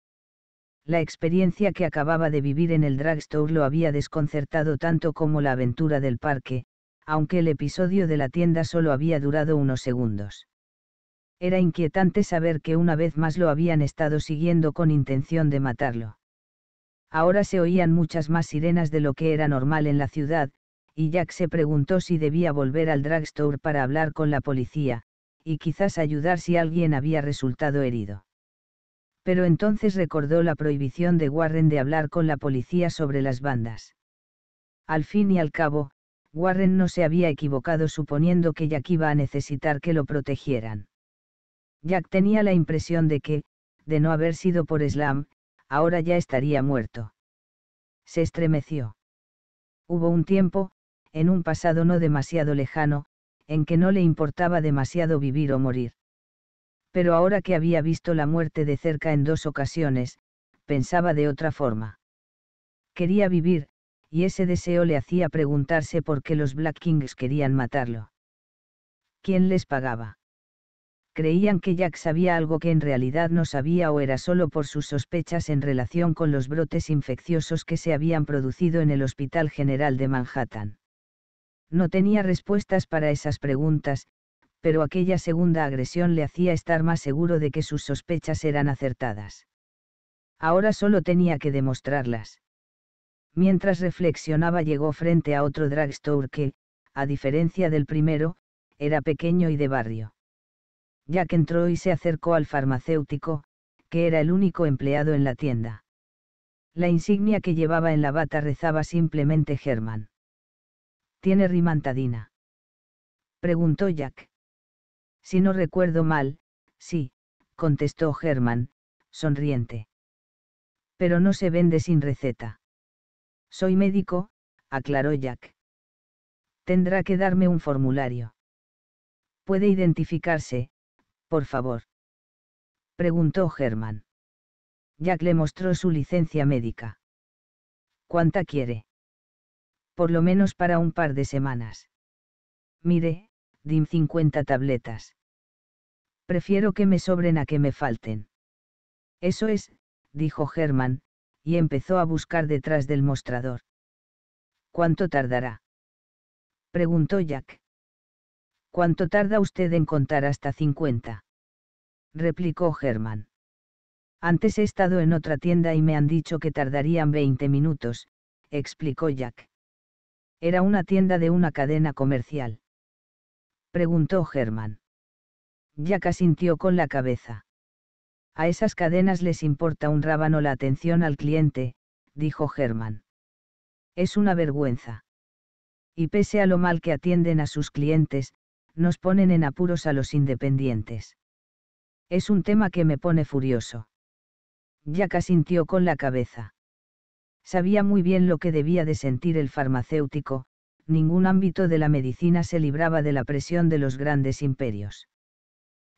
La experiencia que acababa de vivir en el drugstore lo había desconcertado tanto como la aventura del parque, aunque el episodio de la tienda solo había durado unos segundos. Era inquietante saber que una vez más lo habían estado siguiendo con intención de matarlo. Ahora se oían muchas más sirenas de lo que era normal en la ciudad, y Jack se preguntó si debía volver al drugstore para hablar con la policía, y quizás ayudar si alguien había resultado herido. Pero entonces recordó la prohibición de Warren de hablar con la policía sobre las bandas. Al fin y al cabo, Warren no se había equivocado suponiendo que Jack iba a necesitar que lo protegieran. Jack tenía la impresión de que, de no haber sido por Slam, ahora ya estaría muerto. Se estremeció. Hubo un tiempo, en un pasado no demasiado lejano, en que no le importaba demasiado vivir o morir. Pero ahora que había visto la muerte de cerca en dos ocasiones, pensaba de otra forma. Quería vivir, y ese deseo le hacía preguntarse por qué los Black Kings querían matarlo. ¿Quién les pagaba? Creían que Jack sabía algo que en realidad no sabía o era solo por sus sospechas en relación con los brotes infecciosos que se habían producido en el Hospital General de Manhattan. No tenía respuestas para esas preguntas, pero aquella segunda agresión le hacía estar más seguro de que sus sospechas eran acertadas. Ahora solo tenía que demostrarlas. Mientras reflexionaba llegó frente a otro drugstore que, a diferencia del primero, era pequeño y de barrio. Jack entró y se acercó al farmacéutico, que era el único empleado en la tienda. La insignia que llevaba en la bata rezaba simplemente Germán. ¿Tiene rimantadina? Preguntó Jack. Si no recuerdo mal, sí, contestó Germán, sonriente. Pero no se vende sin receta. Soy médico, aclaró Jack. Tendrá que darme un formulario. ¿Puede identificarse, por favor? Preguntó Germán. Jack le mostró su licencia médica. ¿Cuánta quiere? Por lo menos para un par de semanas. Mire, dim 50 tabletas. Prefiero que me sobren a que me falten. Eso es, dijo Germán, y empezó a buscar detrás del mostrador. ¿Cuánto tardará? preguntó Jack. ¿Cuánto tarda usted en contar hasta 50? replicó Germán. Antes he estado en otra tienda y me han dicho que tardarían 20 minutos, explicó Jack. Era una tienda de una cadena comercial. Preguntó Germán. Jack asintió con la cabeza. A esas cadenas les importa un rábano la atención al cliente, dijo Germán. Es una vergüenza. Y pese a lo mal que atienden a sus clientes, nos ponen en apuros a los independientes. Es un tema que me pone furioso. Jack sintió con la cabeza. Sabía muy bien lo que debía de sentir el farmacéutico, ningún ámbito de la medicina se libraba de la presión de los grandes imperios.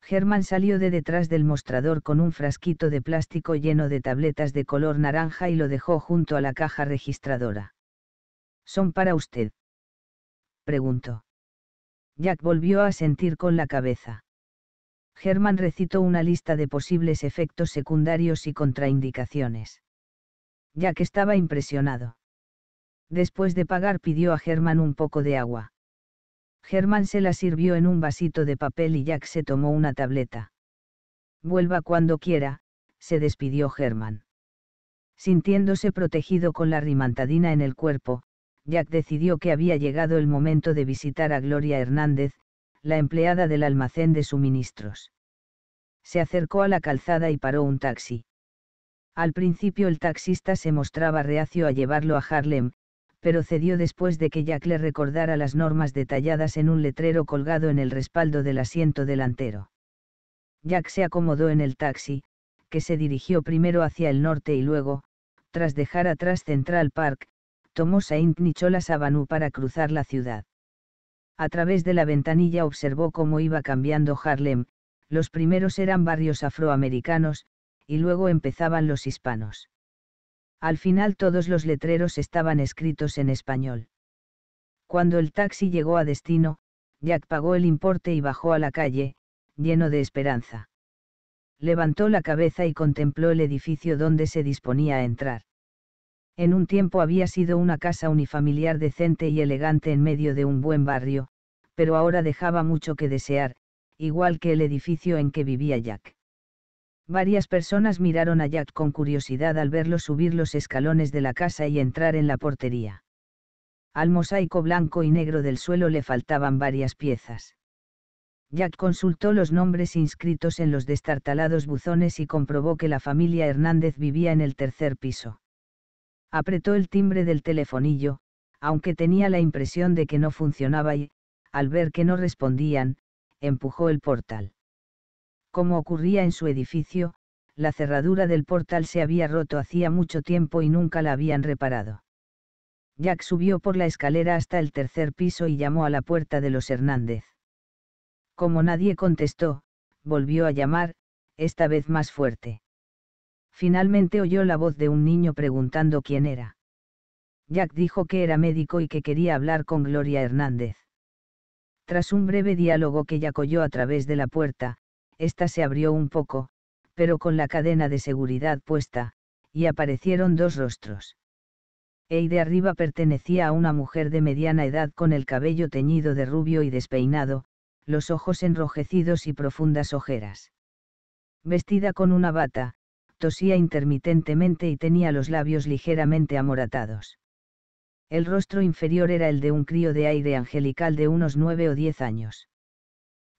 Germán salió de detrás del mostrador con un frasquito de plástico lleno de tabletas de color naranja y lo dejó junto a la caja registradora. ¿Son para usted? preguntó. Jack volvió a sentir con la cabeza. Germán recitó una lista de posibles efectos secundarios y contraindicaciones. Jack estaba impresionado. Después de pagar pidió a Germán un poco de agua. Germán se la sirvió en un vasito de papel y Jack se tomó una tableta. Vuelva cuando quiera, se despidió Germán. Sintiéndose protegido con la rimantadina en el cuerpo, Jack decidió que había llegado el momento de visitar a Gloria Hernández, la empleada del almacén de suministros. Se acercó a la calzada y paró un taxi. Al principio el taxista se mostraba reacio a llevarlo a Harlem, pero cedió después de que Jack le recordara las normas detalladas en un letrero colgado en el respaldo del asiento delantero. Jack se acomodó en el taxi, que se dirigió primero hacia el norte y luego, tras dejar atrás Central Park, tomó Saint Nicholas Avenue para cruzar la ciudad. A través de la ventanilla observó cómo iba cambiando Harlem, los primeros eran barrios afroamericanos, y luego empezaban los hispanos. Al final todos los letreros estaban escritos en español. Cuando el taxi llegó a destino, Jack pagó el importe y bajó a la calle, lleno de esperanza. Levantó la cabeza y contempló el edificio donde se disponía a entrar. En un tiempo había sido una casa unifamiliar decente y elegante en medio de un buen barrio, pero ahora dejaba mucho que desear, igual que el edificio en que vivía Jack. Varias personas miraron a Jack con curiosidad al verlo subir los escalones de la casa y entrar en la portería. Al mosaico blanco y negro del suelo le faltaban varias piezas. Jack consultó los nombres inscritos en los destartalados buzones y comprobó que la familia Hernández vivía en el tercer piso. Apretó el timbre del telefonillo, aunque tenía la impresión de que no funcionaba y, al ver que no respondían, empujó el portal como ocurría en su edificio, la cerradura del portal se había roto hacía mucho tiempo y nunca la habían reparado. Jack subió por la escalera hasta el tercer piso y llamó a la puerta de los Hernández. Como nadie contestó, volvió a llamar, esta vez más fuerte. Finalmente oyó la voz de un niño preguntando quién era. Jack dijo que era médico y que quería hablar con Gloria Hernández. Tras un breve diálogo que Jack oyó a través de la puerta, esta se abrió un poco, pero con la cadena de seguridad puesta, y aparecieron dos rostros. El de arriba pertenecía a una mujer de mediana edad con el cabello teñido de rubio y despeinado, los ojos enrojecidos y profundas ojeras. Vestida con una bata, tosía intermitentemente y tenía los labios ligeramente amoratados. El rostro inferior era el de un crío de aire angelical de unos nueve o diez años.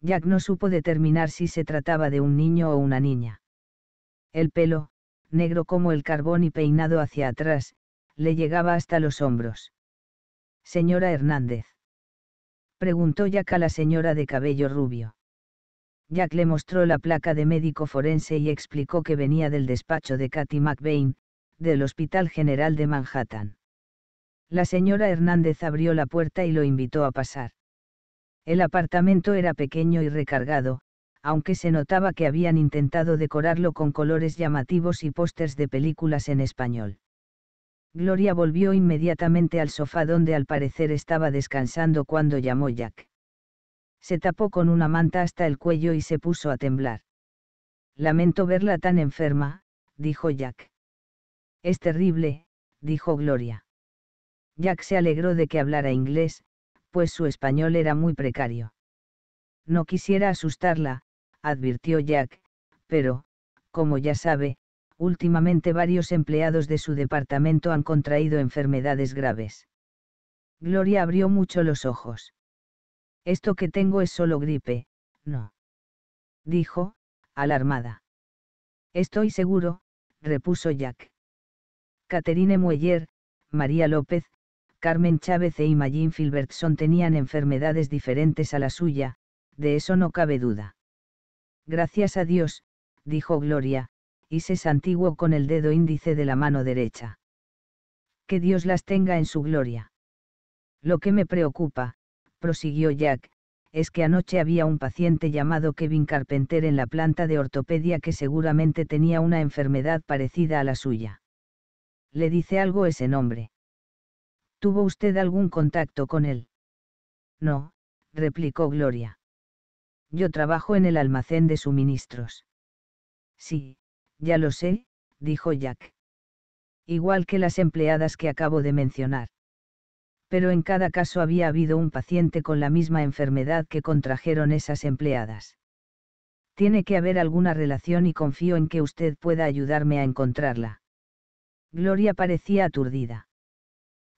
Jack no supo determinar si se trataba de un niño o una niña. El pelo, negro como el carbón y peinado hacia atrás, le llegaba hasta los hombros. Señora Hernández. Preguntó Jack a la señora de cabello rubio. Jack le mostró la placa de médico forense y explicó que venía del despacho de Cathy McBain, del Hospital General de Manhattan. La señora Hernández abrió la puerta y lo invitó a pasar. El apartamento era pequeño y recargado, aunque se notaba que habían intentado decorarlo con colores llamativos y pósters de películas en español. Gloria volvió inmediatamente al sofá donde al parecer estaba descansando cuando llamó Jack. Se tapó con una manta hasta el cuello y se puso a temblar. Lamento verla tan enferma, dijo Jack. Es terrible, dijo Gloria. Jack se alegró de que hablara inglés, pues su español era muy precario. No quisiera asustarla, advirtió Jack, pero, como ya sabe, últimamente varios empleados de su departamento han contraído enfermedades graves. Gloria abrió mucho los ojos. Esto que tengo es solo gripe, no. Dijo, alarmada. Estoy seguro, repuso Jack. Caterine Mueller, María López, Carmen Chávez e Imagine Filbertson tenían enfermedades diferentes a la suya, de eso no cabe duda. Gracias a Dios, dijo Gloria, y se santiguó con el dedo índice de la mano derecha. Que Dios las tenga en su gloria. Lo que me preocupa, prosiguió Jack, es que anoche había un paciente llamado Kevin Carpenter en la planta de ortopedia que seguramente tenía una enfermedad parecida a la suya. ¿Le dice algo ese nombre? ¿Tuvo usted algún contacto con él? No, replicó Gloria. Yo trabajo en el almacén de suministros. Sí, ya lo sé, dijo Jack. Igual que las empleadas que acabo de mencionar. Pero en cada caso había habido un paciente con la misma enfermedad que contrajeron esas empleadas. Tiene que haber alguna relación y confío en que usted pueda ayudarme a encontrarla. Gloria parecía aturdida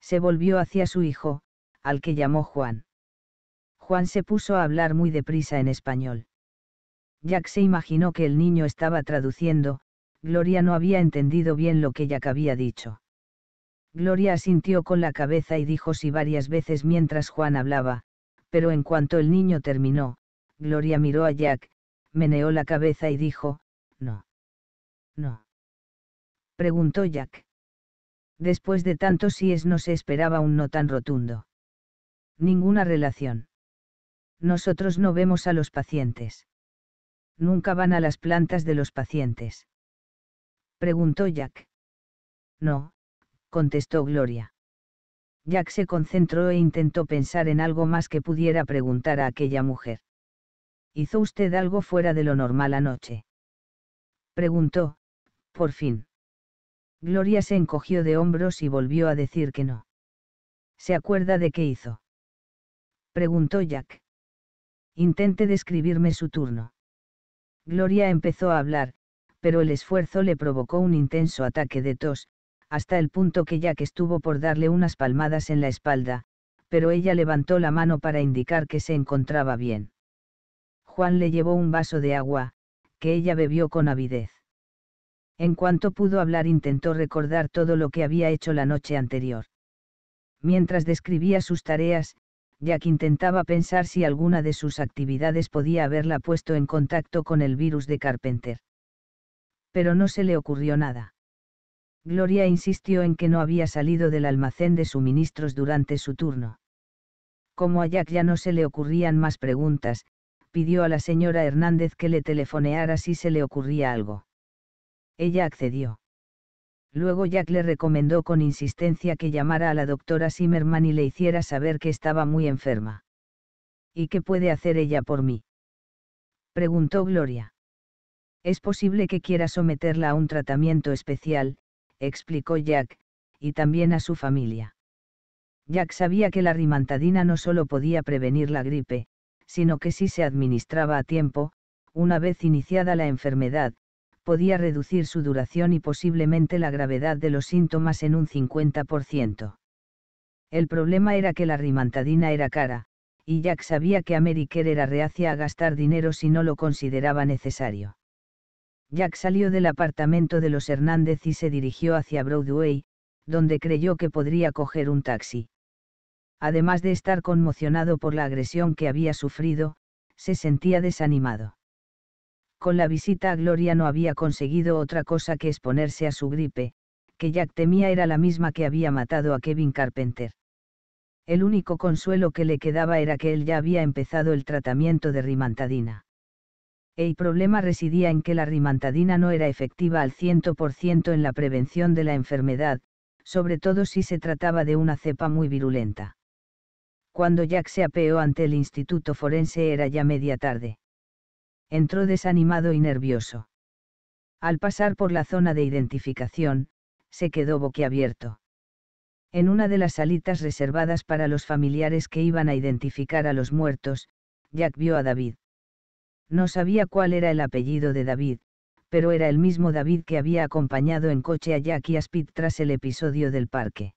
se volvió hacia su hijo, al que llamó Juan. Juan se puso a hablar muy deprisa en español. Jack se imaginó que el niño estaba traduciendo, Gloria no había entendido bien lo que Jack había dicho. Gloria asintió con la cabeza y dijo sí varias veces mientras Juan hablaba, pero en cuanto el niño terminó, Gloria miró a Jack, meneó la cabeza y dijo, no. No. Preguntó Jack. Después de tantos síes no se esperaba un no tan rotundo. Ninguna relación. Nosotros no vemos a los pacientes. Nunca van a las plantas de los pacientes. Preguntó Jack. No, contestó Gloria. Jack se concentró e intentó pensar en algo más que pudiera preguntar a aquella mujer. ¿Hizo usted algo fuera de lo normal anoche? Preguntó, por fin. Gloria se encogió de hombros y volvió a decir que no. ¿Se acuerda de qué hizo? Preguntó Jack. Intente describirme su turno. Gloria empezó a hablar, pero el esfuerzo le provocó un intenso ataque de tos, hasta el punto que Jack estuvo por darle unas palmadas en la espalda, pero ella levantó la mano para indicar que se encontraba bien. Juan le llevó un vaso de agua, que ella bebió con avidez. En cuanto pudo hablar intentó recordar todo lo que había hecho la noche anterior. Mientras describía sus tareas, Jack intentaba pensar si alguna de sus actividades podía haberla puesto en contacto con el virus de Carpenter. Pero no se le ocurrió nada. Gloria insistió en que no había salido del almacén de suministros durante su turno. Como a Jack ya no se le ocurrían más preguntas, pidió a la señora Hernández que le telefoneara si se le ocurría algo. Ella accedió. Luego Jack le recomendó con insistencia que llamara a la doctora Zimmerman y le hiciera saber que estaba muy enferma. ¿Y qué puede hacer ella por mí? preguntó Gloria. Es posible que quiera someterla a un tratamiento especial, explicó Jack, y también a su familia. Jack sabía que la rimantadina no solo podía prevenir la gripe, sino que si se administraba a tiempo, una vez iniciada la enfermedad, podía reducir su duración y posiblemente la gravedad de los síntomas en un 50%. El problema era que la rimantadina era cara, y Jack sabía que Ameriker era reacia a gastar dinero si no lo consideraba necesario. Jack salió del apartamento de los Hernández y se dirigió hacia Broadway, donde creyó que podría coger un taxi. Además de estar conmocionado por la agresión que había sufrido, se sentía desanimado. Con la visita a Gloria no había conseguido otra cosa que exponerse a su gripe, que Jack temía era la misma que había matado a Kevin Carpenter. El único consuelo que le quedaba era que él ya había empezado el tratamiento de rimantadina. El problema residía en que la rimantadina no era efectiva al 100% en la prevención de la enfermedad, sobre todo si se trataba de una cepa muy virulenta. Cuando Jack se apeó ante el Instituto Forense era ya media tarde entró desanimado y nervioso. Al pasar por la zona de identificación, se quedó boquiabierto. En una de las salitas reservadas para los familiares que iban a identificar a los muertos, Jack vio a David. No sabía cuál era el apellido de David, pero era el mismo David que había acompañado en coche a a Speed tras el episodio del parque.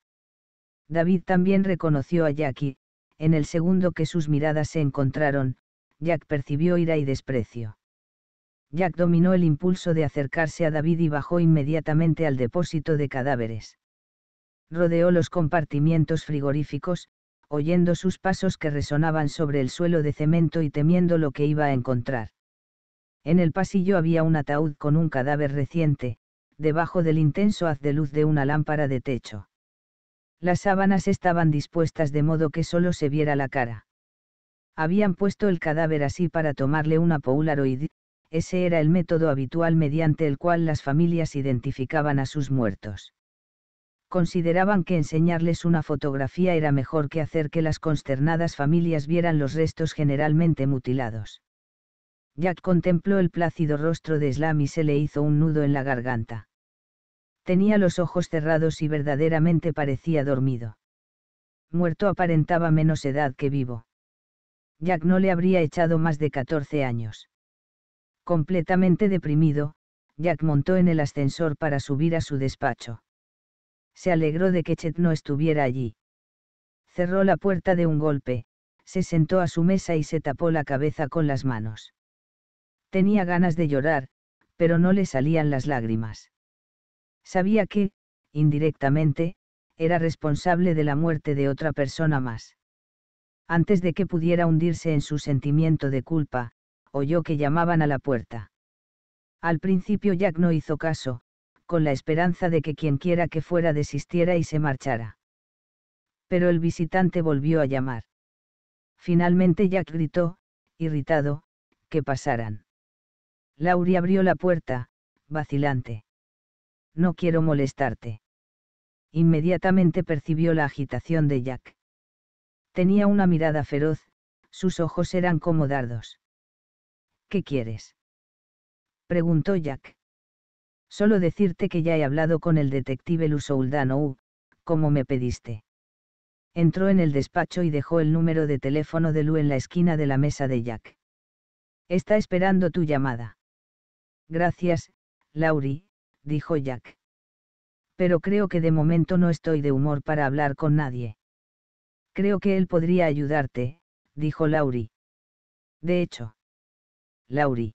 David también reconoció a Jackie, en el segundo que sus miradas se encontraron, Jack percibió ira y desprecio. Jack dominó el impulso de acercarse a David y bajó inmediatamente al depósito de cadáveres. Rodeó los compartimientos frigoríficos, oyendo sus pasos que resonaban sobre el suelo de cemento y temiendo lo que iba a encontrar. En el pasillo había un ataúd con un cadáver reciente, debajo del intenso haz de luz de una lámpara de techo. Las sábanas estaban dispuestas de modo que solo se viera la cara. Habían puesto el cadáver así para tomarle una Polaroid, ese era el método habitual mediante el cual las familias identificaban a sus muertos. Consideraban que enseñarles una fotografía era mejor que hacer que las consternadas familias vieran los restos generalmente mutilados. Jack contempló el plácido rostro de Slam y se le hizo un nudo en la garganta. Tenía los ojos cerrados y verdaderamente parecía dormido. Muerto aparentaba menos edad que vivo. Jack no le habría echado más de 14 años. Completamente deprimido, Jack montó en el ascensor para subir a su despacho. Se alegró de que Chet no estuviera allí. Cerró la puerta de un golpe, se sentó a su mesa y se tapó la cabeza con las manos. Tenía ganas de llorar, pero no le salían las lágrimas. Sabía que, indirectamente, era responsable de la muerte de otra persona más antes de que pudiera hundirse en su sentimiento de culpa, oyó que llamaban a la puerta. Al principio Jack no hizo caso, con la esperanza de que quienquiera que fuera desistiera y se marchara. Pero el visitante volvió a llamar. Finalmente Jack gritó, irritado, que pasaran. Laurie abrió la puerta, vacilante. No quiero molestarte. Inmediatamente percibió la agitación de Jack. Tenía una mirada feroz, sus ojos eran como dardos. ¿Qué quieres? preguntó Jack. Solo decirte que ya he hablado con el detective Lusouldano, como me pediste. Entró en el despacho y dejó el número de teléfono de Lu en la esquina de la mesa de Jack. Está esperando tu llamada. Gracias, Laurie, dijo Jack. Pero creo que de momento no estoy de humor para hablar con nadie. Creo que él podría ayudarte, dijo Lauri. De hecho. Laurie.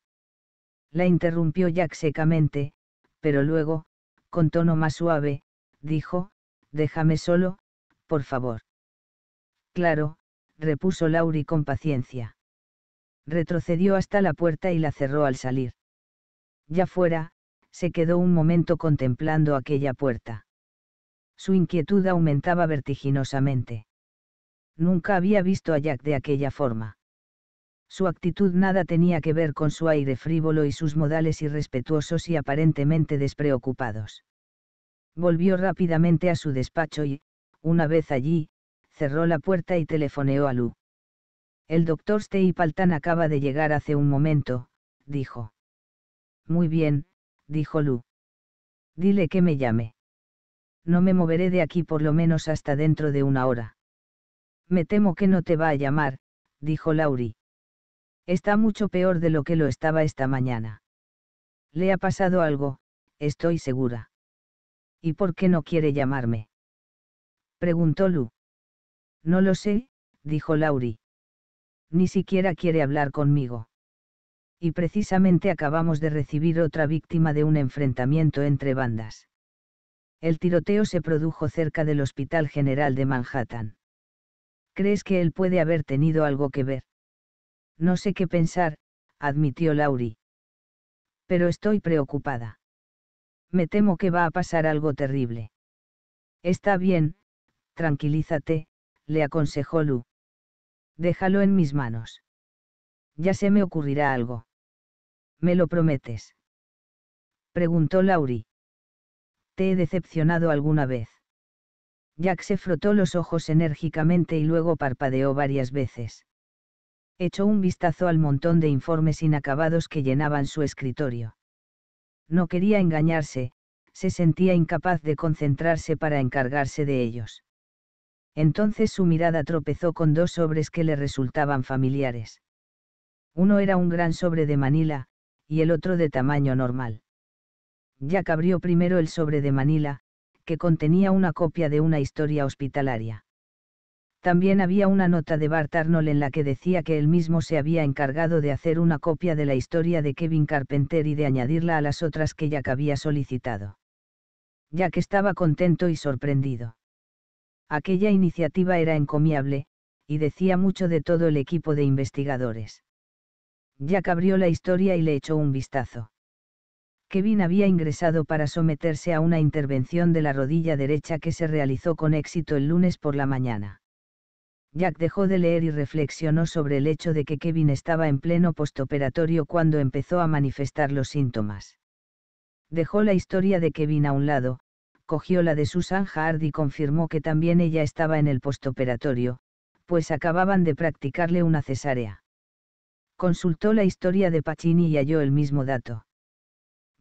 La interrumpió Jack secamente, pero luego, con tono más suave, dijo, déjame solo, por favor. Claro, repuso Lauri con paciencia. Retrocedió hasta la puerta y la cerró al salir. Ya fuera, se quedó un momento contemplando aquella puerta. Su inquietud aumentaba vertiginosamente nunca había visto a Jack de aquella forma. Su actitud nada tenía que ver con su aire frívolo y sus modales irrespetuosos y aparentemente despreocupados. Volvió rápidamente a su despacho y, una vez allí, cerró la puerta y telefoneó a Lu. El doctor Steipaltan acaba de llegar hace un momento, dijo. Muy bien, dijo Lu. Dile que me llame. No me moveré de aquí por lo menos hasta dentro de una hora. Me temo que no te va a llamar, dijo Lauri. Está mucho peor de lo que lo estaba esta mañana. Le ha pasado algo, estoy segura. ¿Y por qué no quiere llamarme? Preguntó Lu. No lo sé, dijo Lauri. Ni siquiera quiere hablar conmigo. Y precisamente acabamos de recibir otra víctima de un enfrentamiento entre bandas. El tiroteo se produjo cerca del Hospital General de Manhattan. ¿Crees que él puede haber tenido algo que ver? No sé qué pensar, admitió Lauri. Pero estoy preocupada. Me temo que va a pasar algo terrible. Está bien, tranquilízate, le aconsejó Lu. Déjalo en mis manos. Ya se me ocurrirá algo. ¿Me lo prometes? Preguntó Lauri. ¿Te he decepcionado alguna vez? Jack se frotó los ojos enérgicamente y luego parpadeó varias veces. Echó un vistazo al montón de informes inacabados que llenaban su escritorio. No quería engañarse, se sentía incapaz de concentrarse para encargarse de ellos. Entonces su mirada tropezó con dos sobres que le resultaban familiares. Uno era un gran sobre de Manila, y el otro de tamaño normal. Jack abrió primero el sobre de Manila, que contenía una copia de una historia hospitalaria. También había una nota de Bart Arnold en la que decía que él mismo se había encargado de hacer una copia de la historia de Kevin Carpenter y de añadirla a las otras que Jack había solicitado. Jack estaba contento y sorprendido. Aquella iniciativa era encomiable, y decía mucho de todo el equipo de investigadores. Jack abrió la historia y le echó un vistazo. Kevin había ingresado para someterse a una intervención de la rodilla derecha que se realizó con éxito el lunes por la mañana. Jack dejó de leer y reflexionó sobre el hecho de que Kevin estaba en pleno postoperatorio cuando empezó a manifestar los síntomas. Dejó la historia de Kevin a un lado, cogió la de Susan Hard y confirmó que también ella estaba en el postoperatorio, pues acababan de practicarle una cesárea. Consultó la historia de Pacini y halló el mismo dato.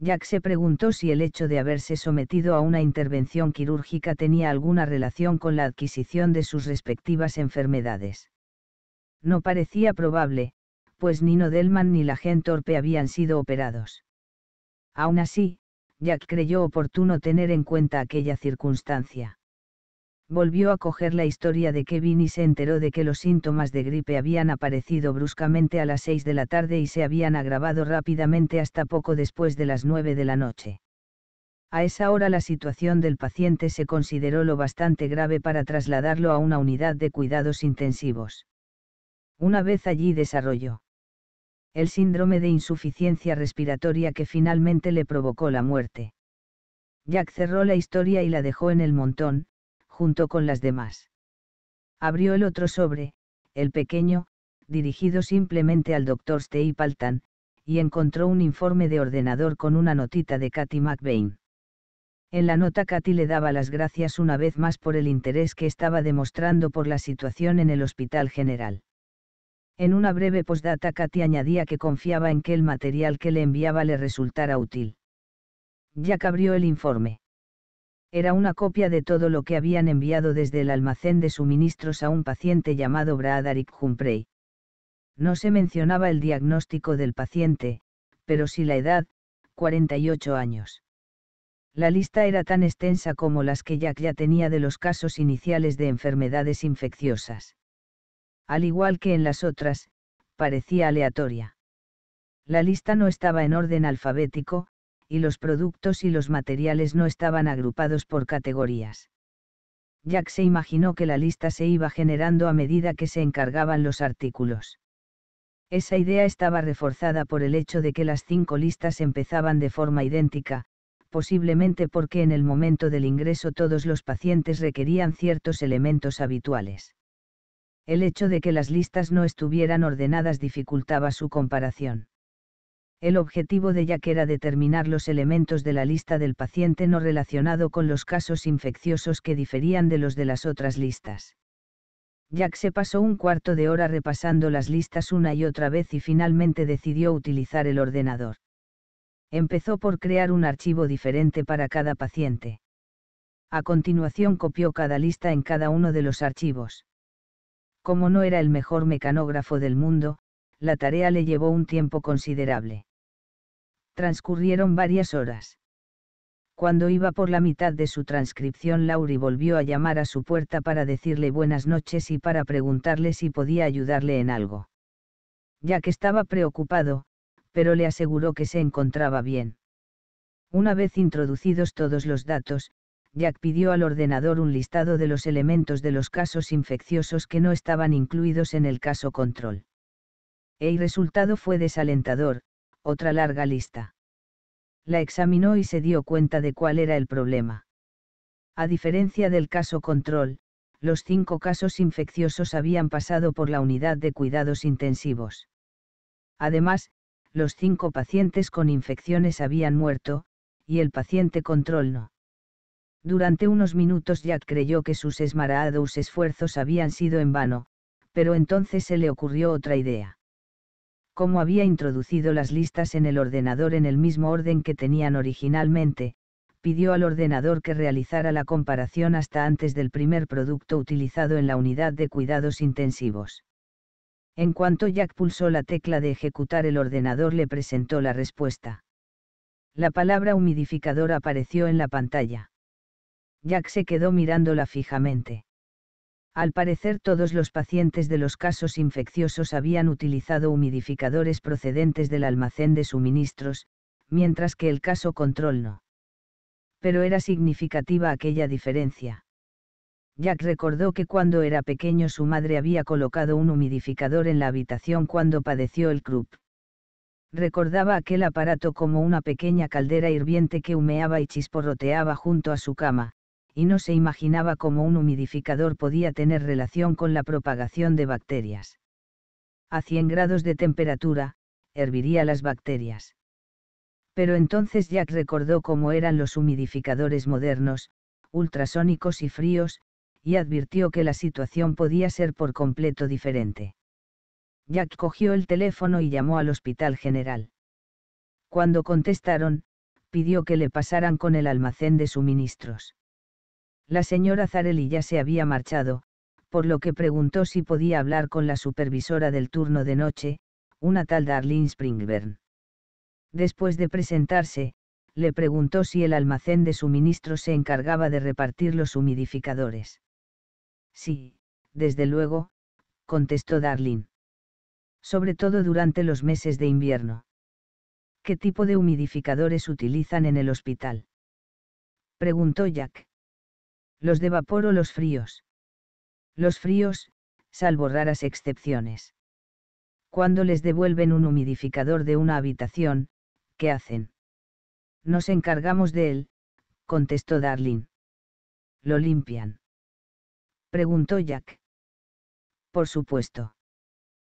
Jack se preguntó si el hecho de haberse sometido a una intervención quirúrgica tenía alguna relación con la adquisición de sus respectivas enfermedades. No parecía probable, pues ni Nodelman ni la gente torpe habían sido operados. Aún así, Jack creyó oportuno tener en cuenta aquella circunstancia volvió a coger la historia de Kevin y se enteró de que los síntomas de gripe habían aparecido bruscamente a las 6 de la tarde y se habían agravado rápidamente hasta poco después de las 9 de la noche. A esa hora la situación del paciente se consideró lo bastante grave para trasladarlo a una unidad de cuidados intensivos. Una vez allí desarrolló el síndrome de insuficiencia respiratoria que finalmente le provocó la muerte. Jack cerró la historia y la dejó en el montón, junto con las demás. Abrió el otro sobre, el pequeño, dirigido simplemente al doctor Paltan, y encontró un informe de ordenador con una notita de Katy McBain. En la nota Katy le daba las gracias una vez más por el interés que estaba demostrando por la situación en el Hospital General. En una breve postdata Katy añadía que confiaba en que el material que le enviaba le resultara útil. Jack abrió el informe. Era una copia de todo lo que habían enviado desde el almacén de suministros a un paciente llamado Bradarik Jumprey. No se mencionaba el diagnóstico del paciente, pero sí la edad, 48 años. La lista era tan extensa como las que Jack ya tenía de los casos iniciales de enfermedades infecciosas. Al igual que en las otras, parecía aleatoria. La lista no estaba en orden alfabético, y los productos y los materiales no estaban agrupados por categorías. Jack se imaginó que la lista se iba generando a medida que se encargaban los artículos. Esa idea estaba reforzada por el hecho de que las cinco listas empezaban de forma idéntica, posiblemente porque en el momento del ingreso todos los pacientes requerían ciertos elementos habituales. El hecho de que las listas no estuvieran ordenadas dificultaba su comparación. El objetivo de Jack era determinar los elementos de la lista del paciente no relacionado con los casos infecciosos que diferían de los de las otras listas. Jack se pasó un cuarto de hora repasando las listas una y otra vez y finalmente decidió utilizar el ordenador. Empezó por crear un archivo diferente para cada paciente. A continuación copió cada lista en cada uno de los archivos. Como no era el mejor mecanógrafo del mundo, la tarea le llevó un tiempo considerable. Transcurrieron varias horas. Cuando iba por la mitad de su transcripción, Lauri volvió a llamar a su puerta para decirle buenas noches y para preguntarle si podía ayudarle en algo. Ya que estaba preocupado, pero le aseguró que se encontraba bien. Una vez introducidos todos los datos, Jack pidió al ordenador un listado de los elementos de los casos infecciosos que no estaban incluidos en el caso control. El resultado fue desalentador, otra larga lista. La examinó y se dio cuenta de cuál era el problema. A diferencia del caso control, los cinco casos infecciosos habían pasado por la unidad de cuidados intensivos. Además, los cinco pacientes con infecciones habían muerto, y el paciente control no. Durante unos minutos Jack creyó que sus esmaraados esfuerzos habían sido en vano, pero entonces se le ocurrió otra idea como había introducido las listas en el ordenador en el mismo orden que tenían originalmente, pidió al ordenador que realizara la comparación hasta antes del primer producto utilizado en la unidad de cuidados intensivos. En cuanto Jack pulsó la tecla de ejecutar el ordenador le presentó la respuesta. La palabra humidificador apareció en la pantalla. Jack se quedó mirándola fijamente. Al parecer todos los pacientes de los casos infecciosos habían utilizado humidificadores procedentes del almacén de suministros, mientras que el caso control no. Pero era significativa aquella diferencia. Jack recordó que cuando era pequeño su madre había colocado un humidificador en la habitación cuando padeció el croup. Recordaba aquel aparato como una pequeña caldera hirviente que humeaba y chisporroteaba junto a su cama, y no se imaginaba cómo un humidificador podía tener relación con la propagación de bacterias. A 100 grados de temperatura, herviría las bacterias. Pero entonces Jack recordó cómo eran los humidificadores modernos, ultrasónicos y fríos, y advirtió que la situación podía ser por completo diferente. Jack cogió el teléfono y llamó al Hospital General. Cuando contestaron, pidió que le pasaran con el almacén de suministros. La señora Zarelli ya se había marchado, por lo que preguntó si podía hablar con la supervisora del turno de noche, una tal Darlene Springburn. Después de presentarse, le preguntó si el almacén de suministro se encargaba de repartir los humidificadores. Sí, desde luego, contestó Darlene. Sobre todo durante los meses de invierno. ¿Qué tipo de humidificadores utilizan en el hospital? Preguntó Jack. Los de vapor o los fríos. Los fríos, salvo raras excepciones. Cuando les devuelven un humidificador de una habitación, ¿qué hacen? Nos encargamos de él, contestó Darling. ¿Lo limpian? Preguntó Jack. Por supuesto.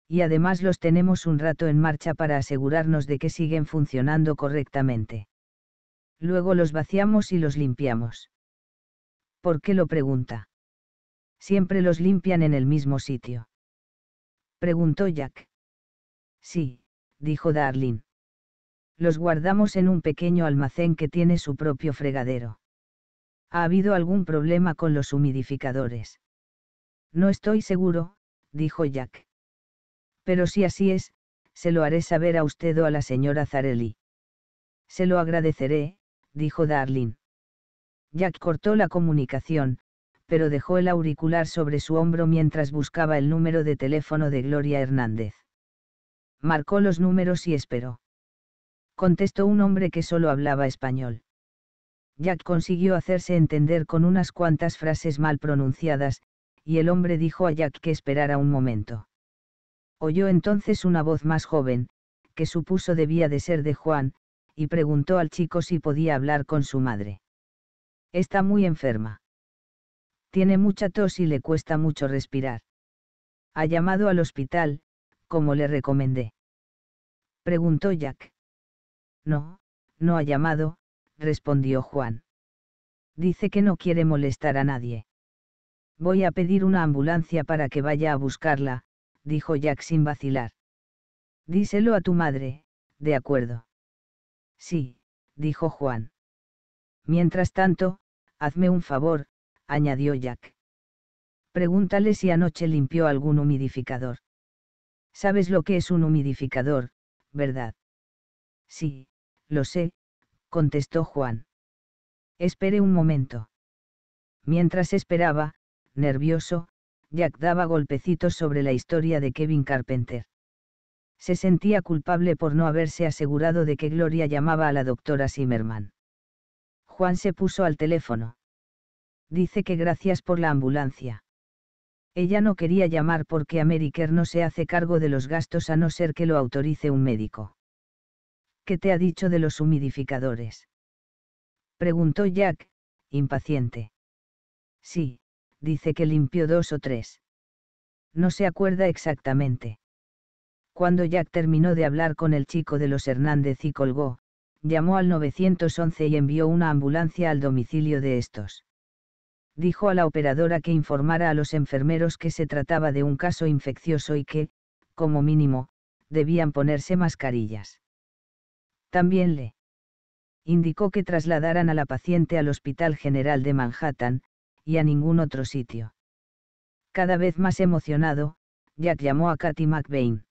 Y además los tenemos un rato en marcha para asegurarnos de que siguen funcionando correctamente. Luego los vaciamos y los limpiamos. ¿Por qué lo pregunta? Siempre los limpian en el mismo sitio. Preguntó Jack. Sí, dijo Darlene. Los guardamos en un pequeño almacén que tiene su propio fregadero. ¿Ha habido algún problema con los humidificadores? No estoy seguro, dijo Jack. Pero si así es, se lo haré saber a usted o a la señora Zarelli. Se lo agradeceré, dijo Darlene. Jack cortó la comunicación, pero dejó el auricular sobre su hombro mientras buscaba el número de teléfono de Gloria Hernández. Marcó los números y esperó. Contestó un hombre que solo hablaba español. Jack consiguió hacerse entender con unas cuantas frases mal pronunciadas, y el hombre dijo a Jack que esperara un momento. Oyó entonces una voz más joven, que supuso debía de ser de Juan, y preguntó al chico si podía hablar con su madre. Está muy enferma. Tiene mucha tos y le cuesta mucho respirar. Ha llamado al hospital, como le recomendé. Preguntó Jack. No, no ha llamado, respondió Juan. Dice que no quiere molestar a nadie. Voy a pedir una ambulancia para que vaya a buscarla, dijo Jack sin vacilar. Díselo a tu madre, de acuerdo. Sí, dijo Juan. Mientras tanto, Hazme un favor, añadió Jack. Pregúntale si anoche limpió algún humidificador. Sabes lo que es un humidificador, ¿verdad? Sí, lo sé, contestó Juan. Espere un momento. Mientras esperaba, nervioso, Jack daba golpecitos sobre la historia de Kevin Carpenter. Se sentía culpable por no haberse asegurado de que Gloria llamaba a la doctora Zimmerman. Juan se puso al teléfono. Dice que gracias por la ambulancia. Ella no quería llamar porque Americare no se hace cargo de los gastos a no ser que lo autorice un médico. ¿Qué te ha dicho de los humidificadores? Preguntó Jack, impaciente. Sí, dice que limpió dos o tres. No se acuerda exactamente. Cuando Jack terminó de hablar con el chico de los Hernández y colgó, llamó al 911 y envió una ambulancia al domicilio de estos. Dijo a la operadora que informara a los enfermeros que se trataba de un caso infeccioso y que, como mínimo, debían ponerse mascarillas. También le indicó que trasladaran a la paciente al Hospital General de Manhattan, y a ningún otro sitio. Cada vez más emocionado, Jack llamó a Kathy McBain.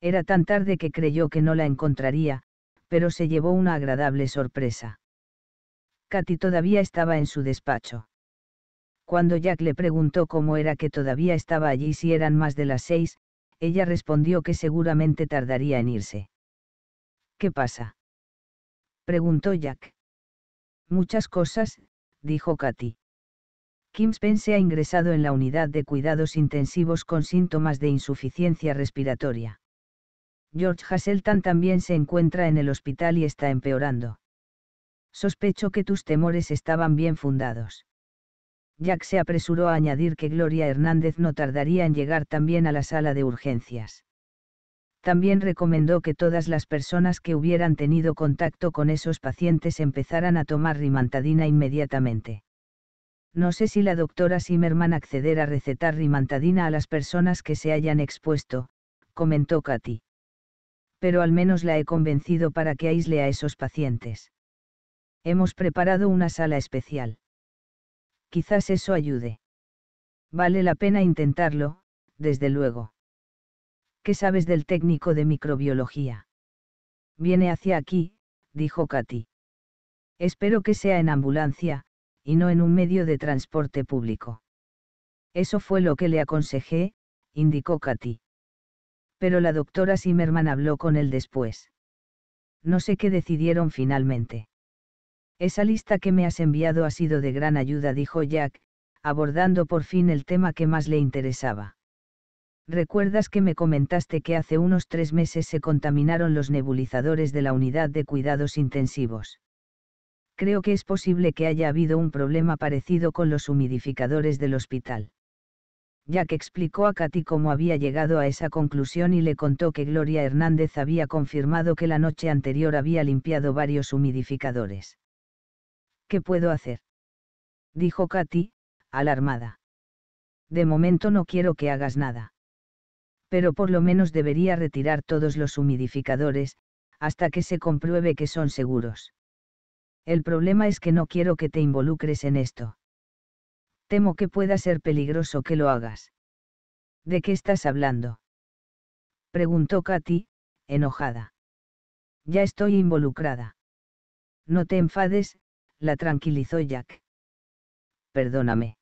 Era tan tarde que creyó que no la encontraría, pero se llevó una agradable sorpresa. Katy todavía estaba en su despacho. Cuando Jack le preguntó cómo era que todavía estaba allí si eran más de las seis, ella respondió que seguramente tardaría en irse. ¿Qué pasa? preguntó Jack. Muchas cosas, dijo Katy. Kim Spence ha ingresado en la unidad de cuidados intensivos con síntomas de insuficiencia respiratoria. George Hasseltan también se encuentra en el hospital y está empeorando. Sospecho que tus temores estaban bien fundados. Jack se apresuró a añadir que Gloria Hernández no tardaría en llegar también a la sala de urgencias. También recomendó que todas las personas que hubieran tenido contacto con esos pacientes empezaran a tomar rimantadina inmediatamente. No sé si la doctora Zimmerman accederá a recetar rimantadina a las personas que se hayan expuesto, comentó Katy pero al menos la he convencido para que aísle a esos pacientes. Hemos preparado una sala especial. Quizás eso ayude. Vale la pena intentarlo, desde luego. ¿Qué sabes del técnico de microbiología? Viene hacia aquí, dijo Katy. Espero que sea en ambulancia, y no en un medio de transporte público. Eso fue lo que le aconsejé, indicó Katy pero la doctora Zimmerman habló con él después. No sé qué decidieron finalmente. Esa lista que me has enviado ha sido de gran ayuda, dijo Jack, abordando por fin el tema que más le interesaba. ¿Recuerdas que me comentaste que hace unos tres meses se contaminaron los nebulizadores de la unidad de cuidados intensivos? Creo que es posible que haya habido un problema parecido con los humidificadores del hospital. Jack explicó a Katy cómo había llegado a esa conclusión y le contó que Gloria Hernández había confirmado que la noche anterior había limpiado varios humidificadores. ¿Qué puedo hacer? dijo Katy, alarmada. De momento no quiero que hagas nada. Pero por lo menos debería retirar todos los humidificadores, hasta que se compruebe que son seguros. El problema es que no quiero que te involucres en esto. Temo que pueda ser peligroso que lo hagas. ¿De qué estás hablando? Preguntó Katy, enojada. Ya estoy involucrada. No te enfades, la tranquilizó Jack. Perdóname.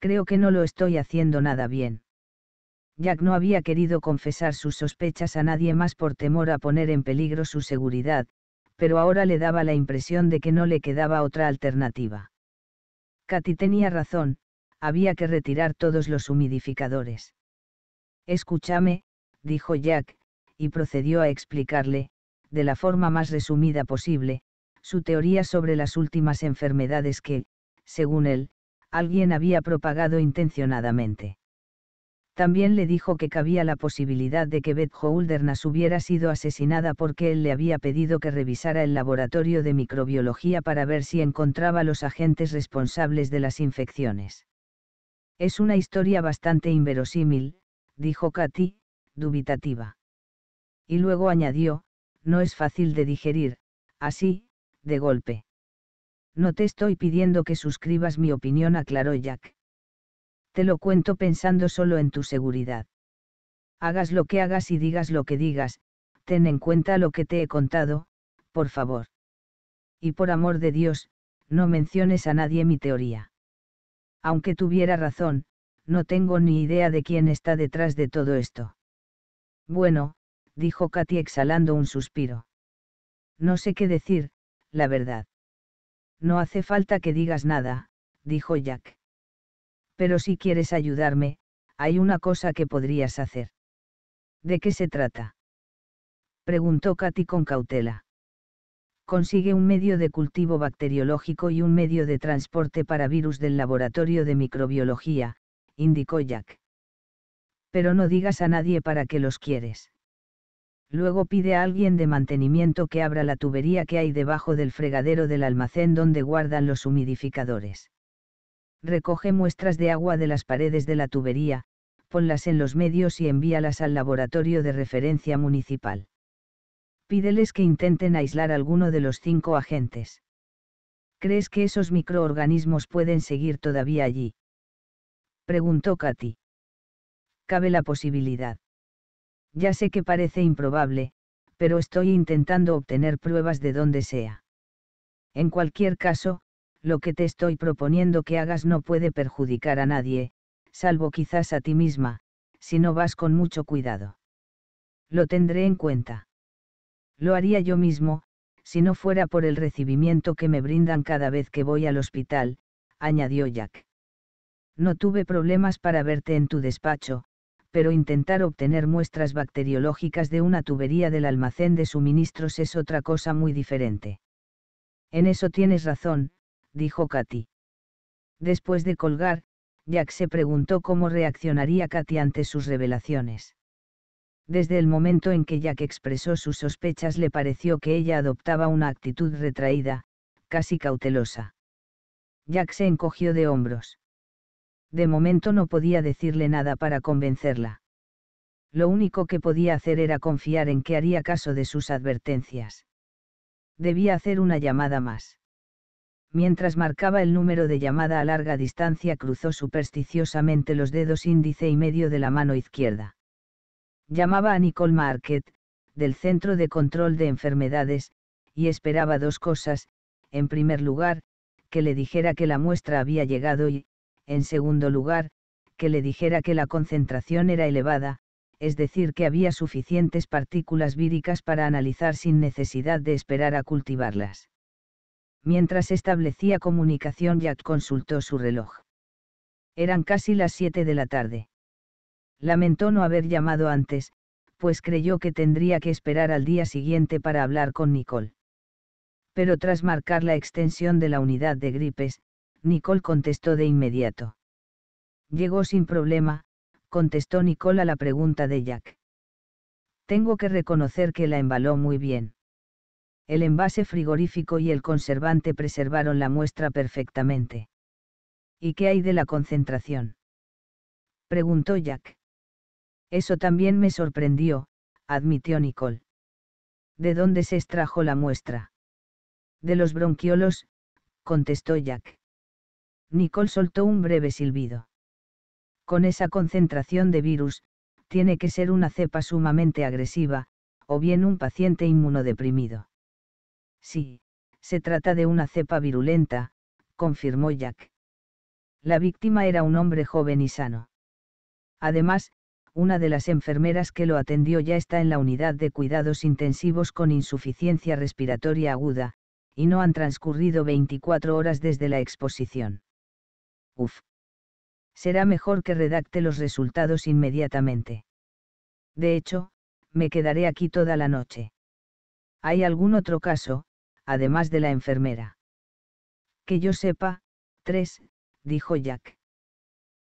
Creo que no lo estoy haciendo nada bien. Jack no había querido confesar sus sospechas a nadie más por temor a poner en peligro su seguridad, pero ahora le daba la impresión de que no le quedaba otra alternativa. Katy tenía razón, había que retirar todos los humidificadores. Escúchame, dijo Jack, y procedió a explicarle, de la forma más resumida posible, su teoría sobre las últimas enfermedades que, según él, alguien había propagado intencionadamente también le dijo que cabía la posibilidad de que Beth Holdernas hubiera sido asesinada porque él le había pedido que revisara el laboratorio de microbiología para ver si encontraba los agentes responsables de las infecciones. Es una historia bastante inverosímil, dijo Katy, dubitativa. Y luego añadió, no es fácil de digerir, así, de golpe. No te estoy pidiendo que suscribas mi opinión, aclaró Jack te lo cuento pensando solo en tu seguridad. Hagas lo que hagas y digas lo que digas, ten en cuenta lo que te he contado, por favor. Y por amor de Dios, no menciones a nadie mi teoría. Aunque tuviera razón, no tengo ni idea de quién está detrás de todo esto. Bueno, dijo Katy exhalando un suspiro. No sé qué decir, la verdad. No hace falta que digas nada, dijo Jack pero si quieres ayudarme, hay una cosa que podrías hacer. ¿De qué se trata? Preguntó Katy con cautela. Consigue un medio de cultivo bacteriológico y un medio de transporte para virus del laboratorio de microbiología, indicó Jack. Pero no digas a nadie para qué los quieres. Luego pide a alguien de mantenimiento que abra la tubería que hay debajo del fregadero del almacén donde guardan los humidificadores recoge muestras de agua de las paredes de la tubería, ponlas en los medios y envíalas al laboratorio de referencia municipal. Pídeles que intenten aislar alguno de los cinco agentes. ¿Crees que esos microorganismos pueden seguir todavía allí? Preguntó Katy. Cabe la posibilidad. Ya sé que parece improbable, pero estoy intentando obtener pruebas de donde sea. En cualquier caso, lo que te estoy proponiendo que hagas no puede perjudicar a nadie, salvo quizás a ti misma, si no vas con mucho cuidado. Lo tendré en cuenta. Lo haría yo mismo, si no fuera por el recibimiento que me brindan cada vez que voy al hospital, añadió Jack. No tuve problemas para verte en tu despacho, pero intentar obtener muestras bacteriológicas de una tubería del almacén de suministros es otra cosa muy diferente. En eso tienes razón, dijo Katy. Después de colgar, Jack se preguntó cómo reaccionaría Katy ante sus revelaciones. Desde el momento en que Jack expresó sus sospechas le pareció que ella adoptaba una actitud retraída, casi cautelosa. Jack se encogió de hombros. De momento no podía decirle nada para convencerla. Lo único que podía hacer era confiar en que haría caso de sus advertencias. Debía hacer una llamada más mientras marcaba el número de llamada a larga distancia cruzó supersticiosamente los dedos índice y medio de la mano izquierda. Llamaba a Nicole Market, del Centro de Control de Enfermedades, y esperaba dos cosas, en primer lugar, que le dijera que la muestra había llegado y, en segundo lugar, que le dijera que la concentración era elevada, es decir, que había suficientes partículas víricas para analizar sin necesidad de esperar a cultivarlas Mientras establecía comunicación, Jack consultó su reloj. Eran casi las siete de la tarde. Lamentó no haber llamado antes, pues creyó que tendría que esperar al día siguiente para hablar con Nicole. Pero tras marcar la extensión de la unidad de gripes, Nicole contestó de inmediato. Llegó sin problema, contestó Nicole a la pregunta de Jack. Tengo que reconocer que la embaló muy bien el envase frigorífico y el conservante preservaron la muestra perfectamente. ¿Y qué hay de la concentración? preguntó Jack. Eso también me sorprendió, admitió Nicole. ¿De dónde se extrajo la muestra? De los bronquiolos, contestó Jack. Nicole soltó un breve silbido. Con esa concentración de virus, tiene que ser una cepa sumamente agresiva, o bien un paciente inmunodeprimido. Sí, se trata de una cepa virulenta, confirmó Jack. La víctima era un hombre joven y sano. Además, una de las enfermeras que lo atendió ya está en la unidad de cuidados intensivos con insuficiencia respiratoria aguda, y no han transcurrido 24 horas desde la exposición. Uf. Será mejor que redacte los resultados inmediatamente. De hecho, me quedaré aquí toda la noche. ¿Hay algún otro caso, además de la enfermera. Que yo sepa, tres, dijo Jack.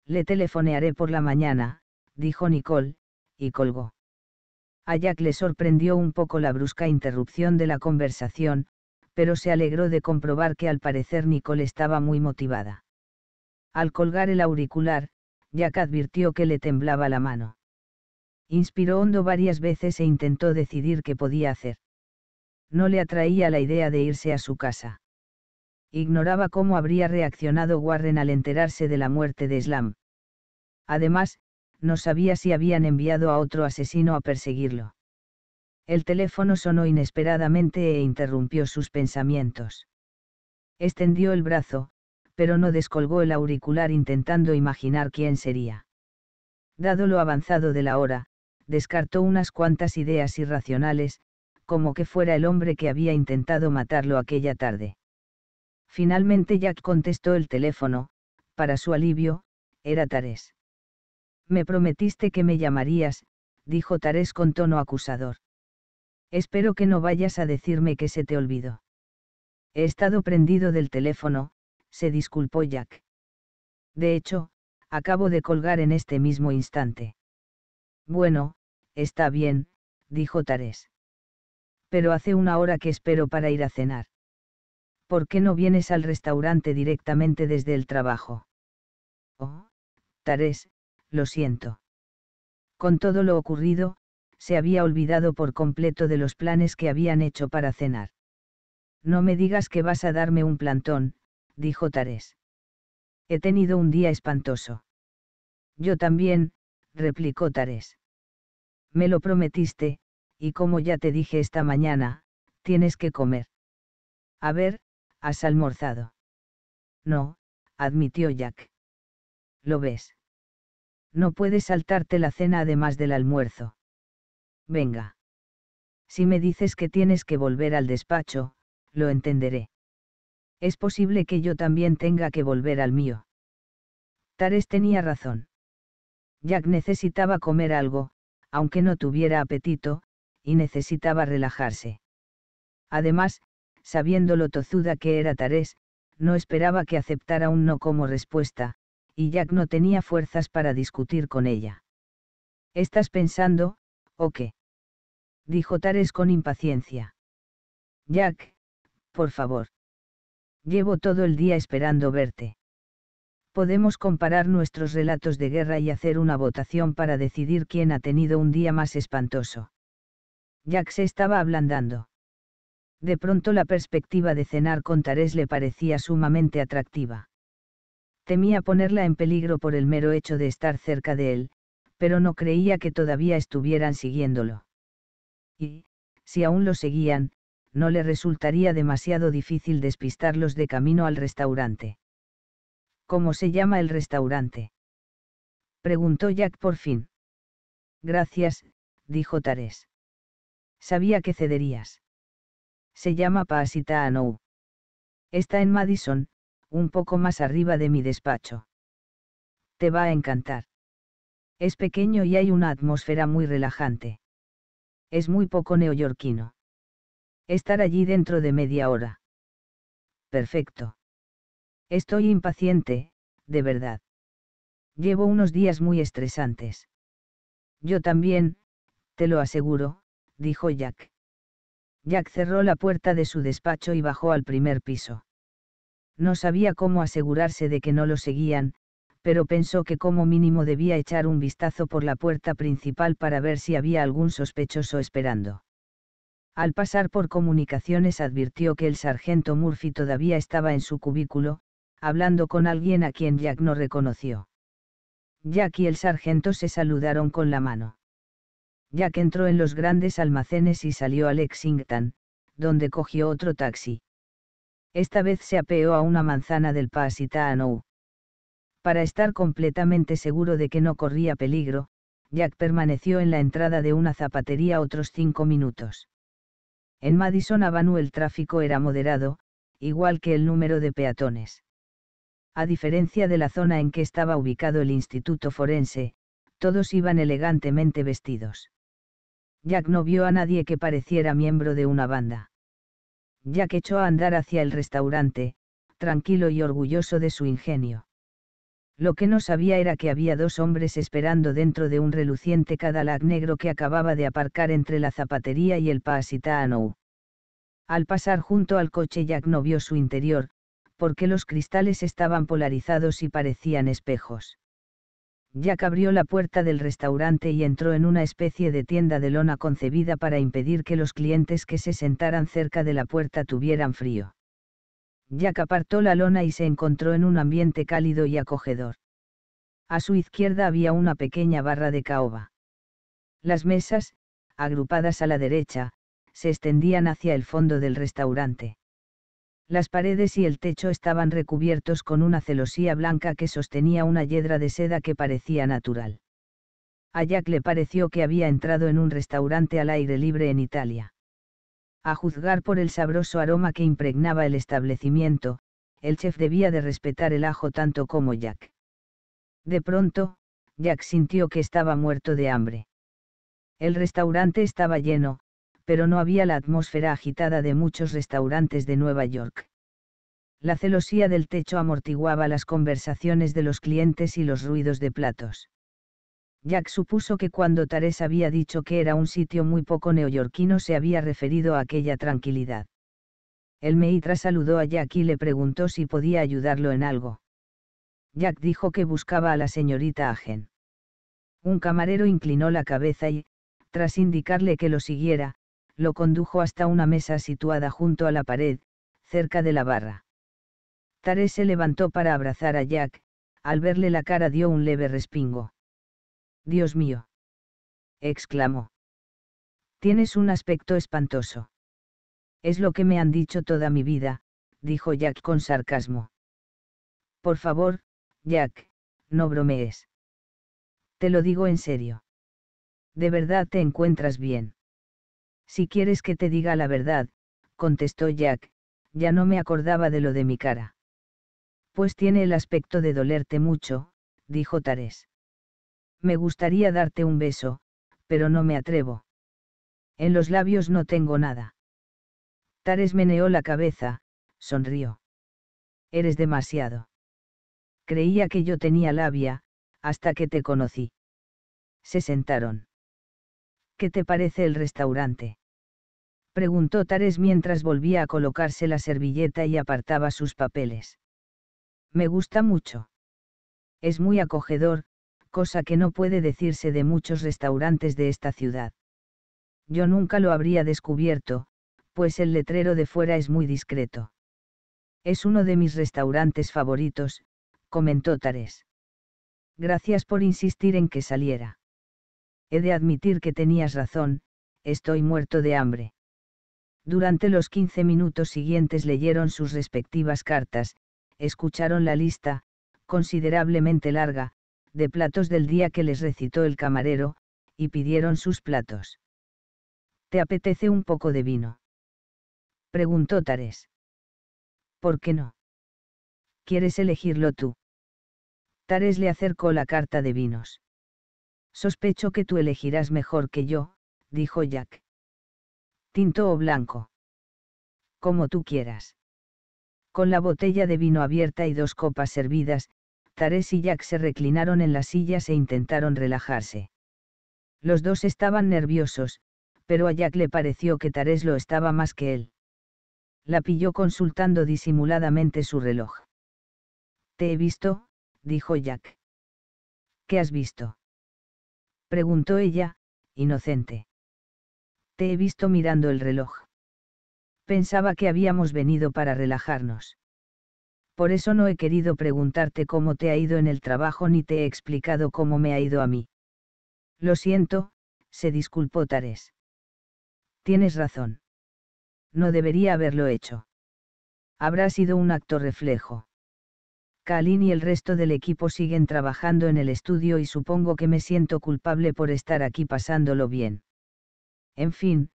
Le telefonearé por la mañana, dijo Nicole, y colgó. A Jack le sorprendió un poco la brusca interrupción de la conversación, pero se alegró de comprobar que al parecer Nicole estaba muy motivada. Al colgar el auricular, Jack advirtió que le temblaba la mano. Inspiró hondo varias veces e intentó decidir qué podía hacer no le atraía la idea de irse a su casa. Ignoraba cómo habría reaccionado Warren al enterarse de la muerte de Slam. Además, no sabía si habían enviado a otro asesino a perseguirlo. El teléfono sonó inesperadamente e interrumpió sus pensamientos. Extendió el brazo, pero no descolgó el auricular intentando imaginar quién sería. Dado lo avanzado de la hora, descartó unas cuantas ideas irracionales, como que fuera el hombre que había intentado matarlo aquella tarde. Finalmente Jack contestó el teléfono, para su alivio, era Tarés. Me prometiste que me llamarías, dijo Tarés con tono acusador. Espero que no vayas a decirme que se te olvidó. He estado prendido del teléfono, se disculpó Jack. De hecho, acabo de colgar en este mismo instante. Bueno, está bien, dijo Tarés pero hace una hora que espero para ir a cenar. ¿Por qué no vienes al restaurante directamente desde el trabajo? Oh, Tarés, lo siento. Con todo lo ocurrido, se había olvidado por completo de los planes que habían hecho para cenar. No me digas que vas a darme un plantón, dijo Tarés. He tenido un día espantoso. Yo también, replicó Tarés. Me lo prometiste, y como ya te dije esta mañana, tienes que comer. A ver, ¿has almorzado? No, admitió Jack. ¿Lo ves? No puedes saltarte la cena además del almuerzo. Venga. Si me dices que tienes que volver al despacho, lo entenderé. Es posible que yo también tenga que volver al mío. Tares tenía razón. Jack necesitaba comer algo, aunque no tuviera apetito, y necesitaba relajarse. Además, sabiendo lo tozuda que era Tarés, no esperaba que aceptara un no como respuesta, y Jack no tenía fuerzas para discutir con ella. ¿Estás pensando, o qué? dijo Tarés con impaciencia. Jack, por favor. Llevo todo el día esperando verte. Podemos comparar nuestros relatos de guerra y hacer una votación para decidir quién ha tenido un día más espantoso. Jack se estaba ablandando. De pronto la perspectiva de cenar con Tarés le parecía sumamente atractiva. Temía ponerla en peligro por el mero hecho de estar cerca de él, pero no creía que todavía estuvieran siguiéndolo. Y, si aún lo seguían, no le resultaría demasiado difícil despistarlos de camino al restaurante. ¿Cómo se llama el restaurante? preguntó Jack por fin. Gracias, dijo Tarés. Sabía que cederías. Se llama Pasita Anou. Está en Madison, un poco más arriba de mi despacho. Te va a encantar. Es pequeño y hay una atmósfera muy relajante. Es muy poco neoyorquino. Estar allí dentro de media hora. Perfecto. Estoy impaciente, de verdad. Llevo unos días muy estresantes. Yo también, te lo aseguro, dijo Jack. Jack cerró la puerta de su despacho y bajó al primer piso. No sabía cómo asegurarse de que no lo seguían, pero pensó que como mínimo debía echar un vistazo por la puerta principal para ver si había algún sospechoso esperando. Al pasar por comunicaciones advirtió que el sargento Murphy todavía estaba en su cubículo, hablando con alguien a quien Jack no reconoció. Jack y el sargento se saludaron con la mano. Jack entró en los grandes almacenes y salió a Lexington, donde cogió otro taxi. Esta vez se apeó a una manzana del Pasitano. Para estar completamente seguro de que no corría peligro, Jack permaneció en la entrada de una zapatería otros cinco minutos. En Madison Avenue el tráfico era moderado, igual que el número de peatones. A diferencia de la zona en que estaba ubicado el Instituto Forense, todos iban elegantemente vestidos. Jack no vio a nadie que pareciera miembro de una banda. Jack echó a andar hacia el restaurante, tranquilo y orgulloso de su ingenio. Lo que no sabía era que había dos hombres esperando dentro de un reluciente Cadillac negro que acababa de aparcar entre la zapatería y el Pasitano. Al pasar junto al coche Jack no vio su interior, porque los cristales estaban polarizados y parecían espejos. Jack abrió la puerta del restaurante y entró en una especie de tienda de lona concebida para impedir que los clientes que se sentaran cerca de la puerta tuvieran frío. Jack apartó la lona y se encontró en un ambiente cálido y acogedor. A su izquierda había una pequeña barra de caoba. Las mesas, agrupadas a la derecha, se extendían hacia el fondo del restaurante. Las paredes y el techo estaban recubiertos con una celosía blanca que sostenía una yedra de seda que parecía natural. A Jack le pareció que había entrado en un restaurante al aire libre en Italia. A juzgar por el sabroso aroma que impregnaba el establecimiento, el chef debía de respetar el ajo tanto como Jack. De pronto, Jack sintió que estaba muerto de hambre. El restaurante estaba lleno, pero no había la atmósfera agitada de muchos restaurantes de Nueva York. La celosía del techo amortiguaba las conversaciones de los clientes y los ruidos de platos. Jack supuso que cuando Tares había dicho que era un sitio muy poco neoyorquino se había referido a aquella tranquilidad. El Meitra saludó a Jack y le preguntó si podía ayudarlo en algo. Jack dijo que buscaba a la señorita Agen. Un camarero inclinó la cabeza y, tras indicarle que lo siguiera, lo condujo hasta una mesa situada junto a la pared, cerca de la barra. Tare se levantó para abrazar a Jack, al verle la cara dio un leve respingo. Dios mío. exclamó. Tienes un aspecto espantoso. Es lo que me han dicho toda mi vida, dijo Jack con sarcasmo. Por favor, Jack, no bromees. Te lo digo en serio. ¿De verdad te encuentras bien? Si quieres que te diga la verdad, contestó Jack, ya no me acordaba de lo de mi cara. Pues tiene el aspecto de dolerte mucho, dijo Tares. Me gustaría darte un beso, pero no me atrevo. En los labios no tengo nada. Tares meneó la cabeza, sonrió. Eres demasiado. Creía que yo tenía labia, hasta que te conocí. Se sentaron. ¿Qué te parece el restaurante? preguntó Tares mientras volvía a colocarse la servilleta y apartaba sus papeles. Me gusta mucho. Es muy acogedor, cosa que no puede decirse de muchos restaurantes de esta ciudad. Yo nunca lo habría descubierto, pues el letrero de fuera es muy discreto. Es uno de mis restaurantes favoritos, comentó Tares. Gracias por insistir en que saliera. He de admitir que tenías razón, estoy muerto de hambre. Durante los 15 minutos siguientes leyeron sus respectivas cartas, escucharon la lista, considerablemente larga, de platos del día que les recitó el camarero, y pidieron sus platos. ¿Te apetece un poco de vino? Preguntó Tares. ¿Por qué no? ¿Quieres elegirlo tú? Tares le acercó la carta de vinos. Sospecho que tú elegirás mejor que yo, dijo Jack tinto o blanco. Como tú quieras. Con la botella de vino abierta y dos copas servidas, Tarés y Jack se reclinaron en las sillas e intentaron relajarse. Los dos estaban nerviosos, pero a Jack le pareció que Tarés lo estaba más que él. La pilló consultando disimuladamente su reloj. Te he visto, dijo Jack. ¿Qué has visto? preguntó ella, inocente he visto mirando el reloj. Pensaba que habíamos venido para relajarnos. Por eso no he querido preguntarte cómo te ha ido en el trabajo ni te he explicado cómo me ha ido a mí. Lo siento, se disculpó Tares. Tienes razón. No debería haberlo hecho. Habrá sido un acto reflejo. Kalin y el resto del equipo siguen trabajando en el estudio y supongo que me siento culpable por estar aquí pasándolo bien. En fin,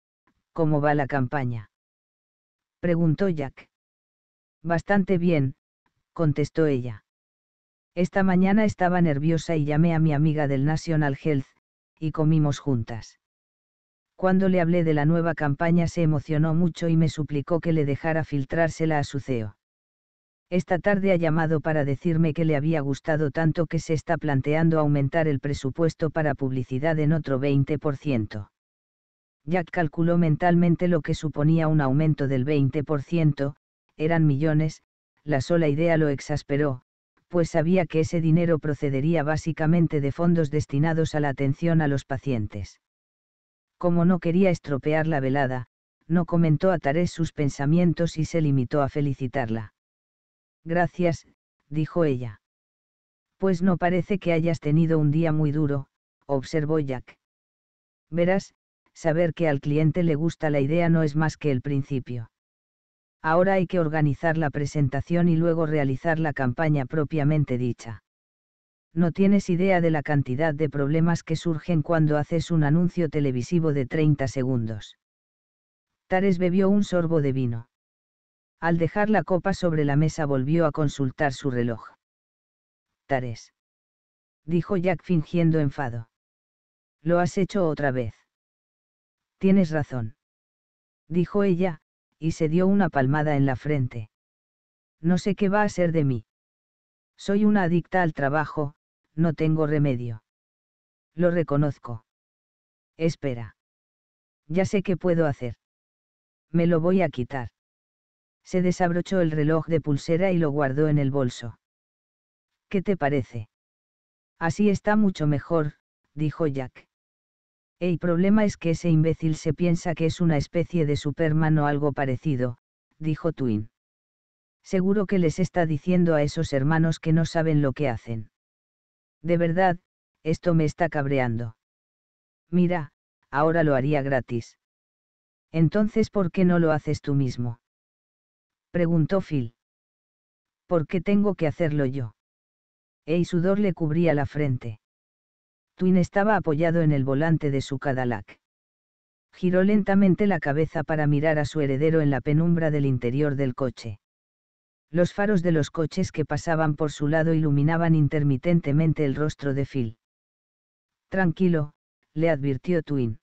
¿cómo va la campaña? Preguntó Jack. Bastante bien, contestó ella. Esta mañana estaba nerviosa y llamé a mi amiga del National Health, y comimos juntas. Cuando le hablé de la nueva campaña se emocionó mucho y me suplicó que le dejara filtrársela a su CEO. Esta tarde ha llamado para decirme que le había gustado tanto que se está planteando aumentar el presupuesto para publicidad en otro 20%. Jack calculó mentalmente lo que suponía un aumento del 20%, eran millones, la sola idea lo exasperó, pues sabía que ese dinero procedería básicamente de fondos destinados a la atención a los pacientes. Como no quería estropear la velada, no comentó a Tarés sus pensamientos y se limitó a felicitarla. Gracias, dijo ella. Pues no parece que hayas tenido un día muy duro, observó Jack. Verás, saber que al cliente le gusta la idea no es más que el principio. Ahora hay que organizar la presentación y luego realizar la campaña propiamente dicha. No tienes idea de la cantidad de problemas que surgen cuando haces un anuncio televisivo de 30 segundos. Tares bebió un sorbo de vino. Al dejar la copa sobre la mesa volvió a consultar su reloj. Tares. Dijo Jack fingiendo enfado. Lo has hecho otra vez. Tienes razón. Dijo ella, y se dio una palmada en la frente. No sé qué va a ser de mí. Soy una adicta al trabajo, no tengo remedio. Lo reconozco. Espera. Ya sé qué puedo hacer. Me lo voy a quitar. Se desabrochó el reloj de pulsera y lo guardó en el bolso. ¿Qué te parece? Así está mucho mejor, dijo Jack. El problema es que ese imbécil se piensa que es una especie de Superman o algo parecido, dijo Twin. Seguro que les está diciendo a esos hermanos que no saben lo que hacen. De verdad, esto me está cabreando. Mira, ahora lo haría gratis. Entonces, ¿por qué no lo haces tú mismo? Preguntó Phil. ¿Por qué tengo que hacerlo yo? El sudor le cubría la frente. Twin estaba apoyado en el volante de su Cadillac. Giró lentamente la cabeza para mirar a su heredero en la penumbra del interior del coche. Los faros de los coches que pasaban por su lado iluminaban intermitentemente el rostro de Phil. Tranquilo, le advirtió Twin.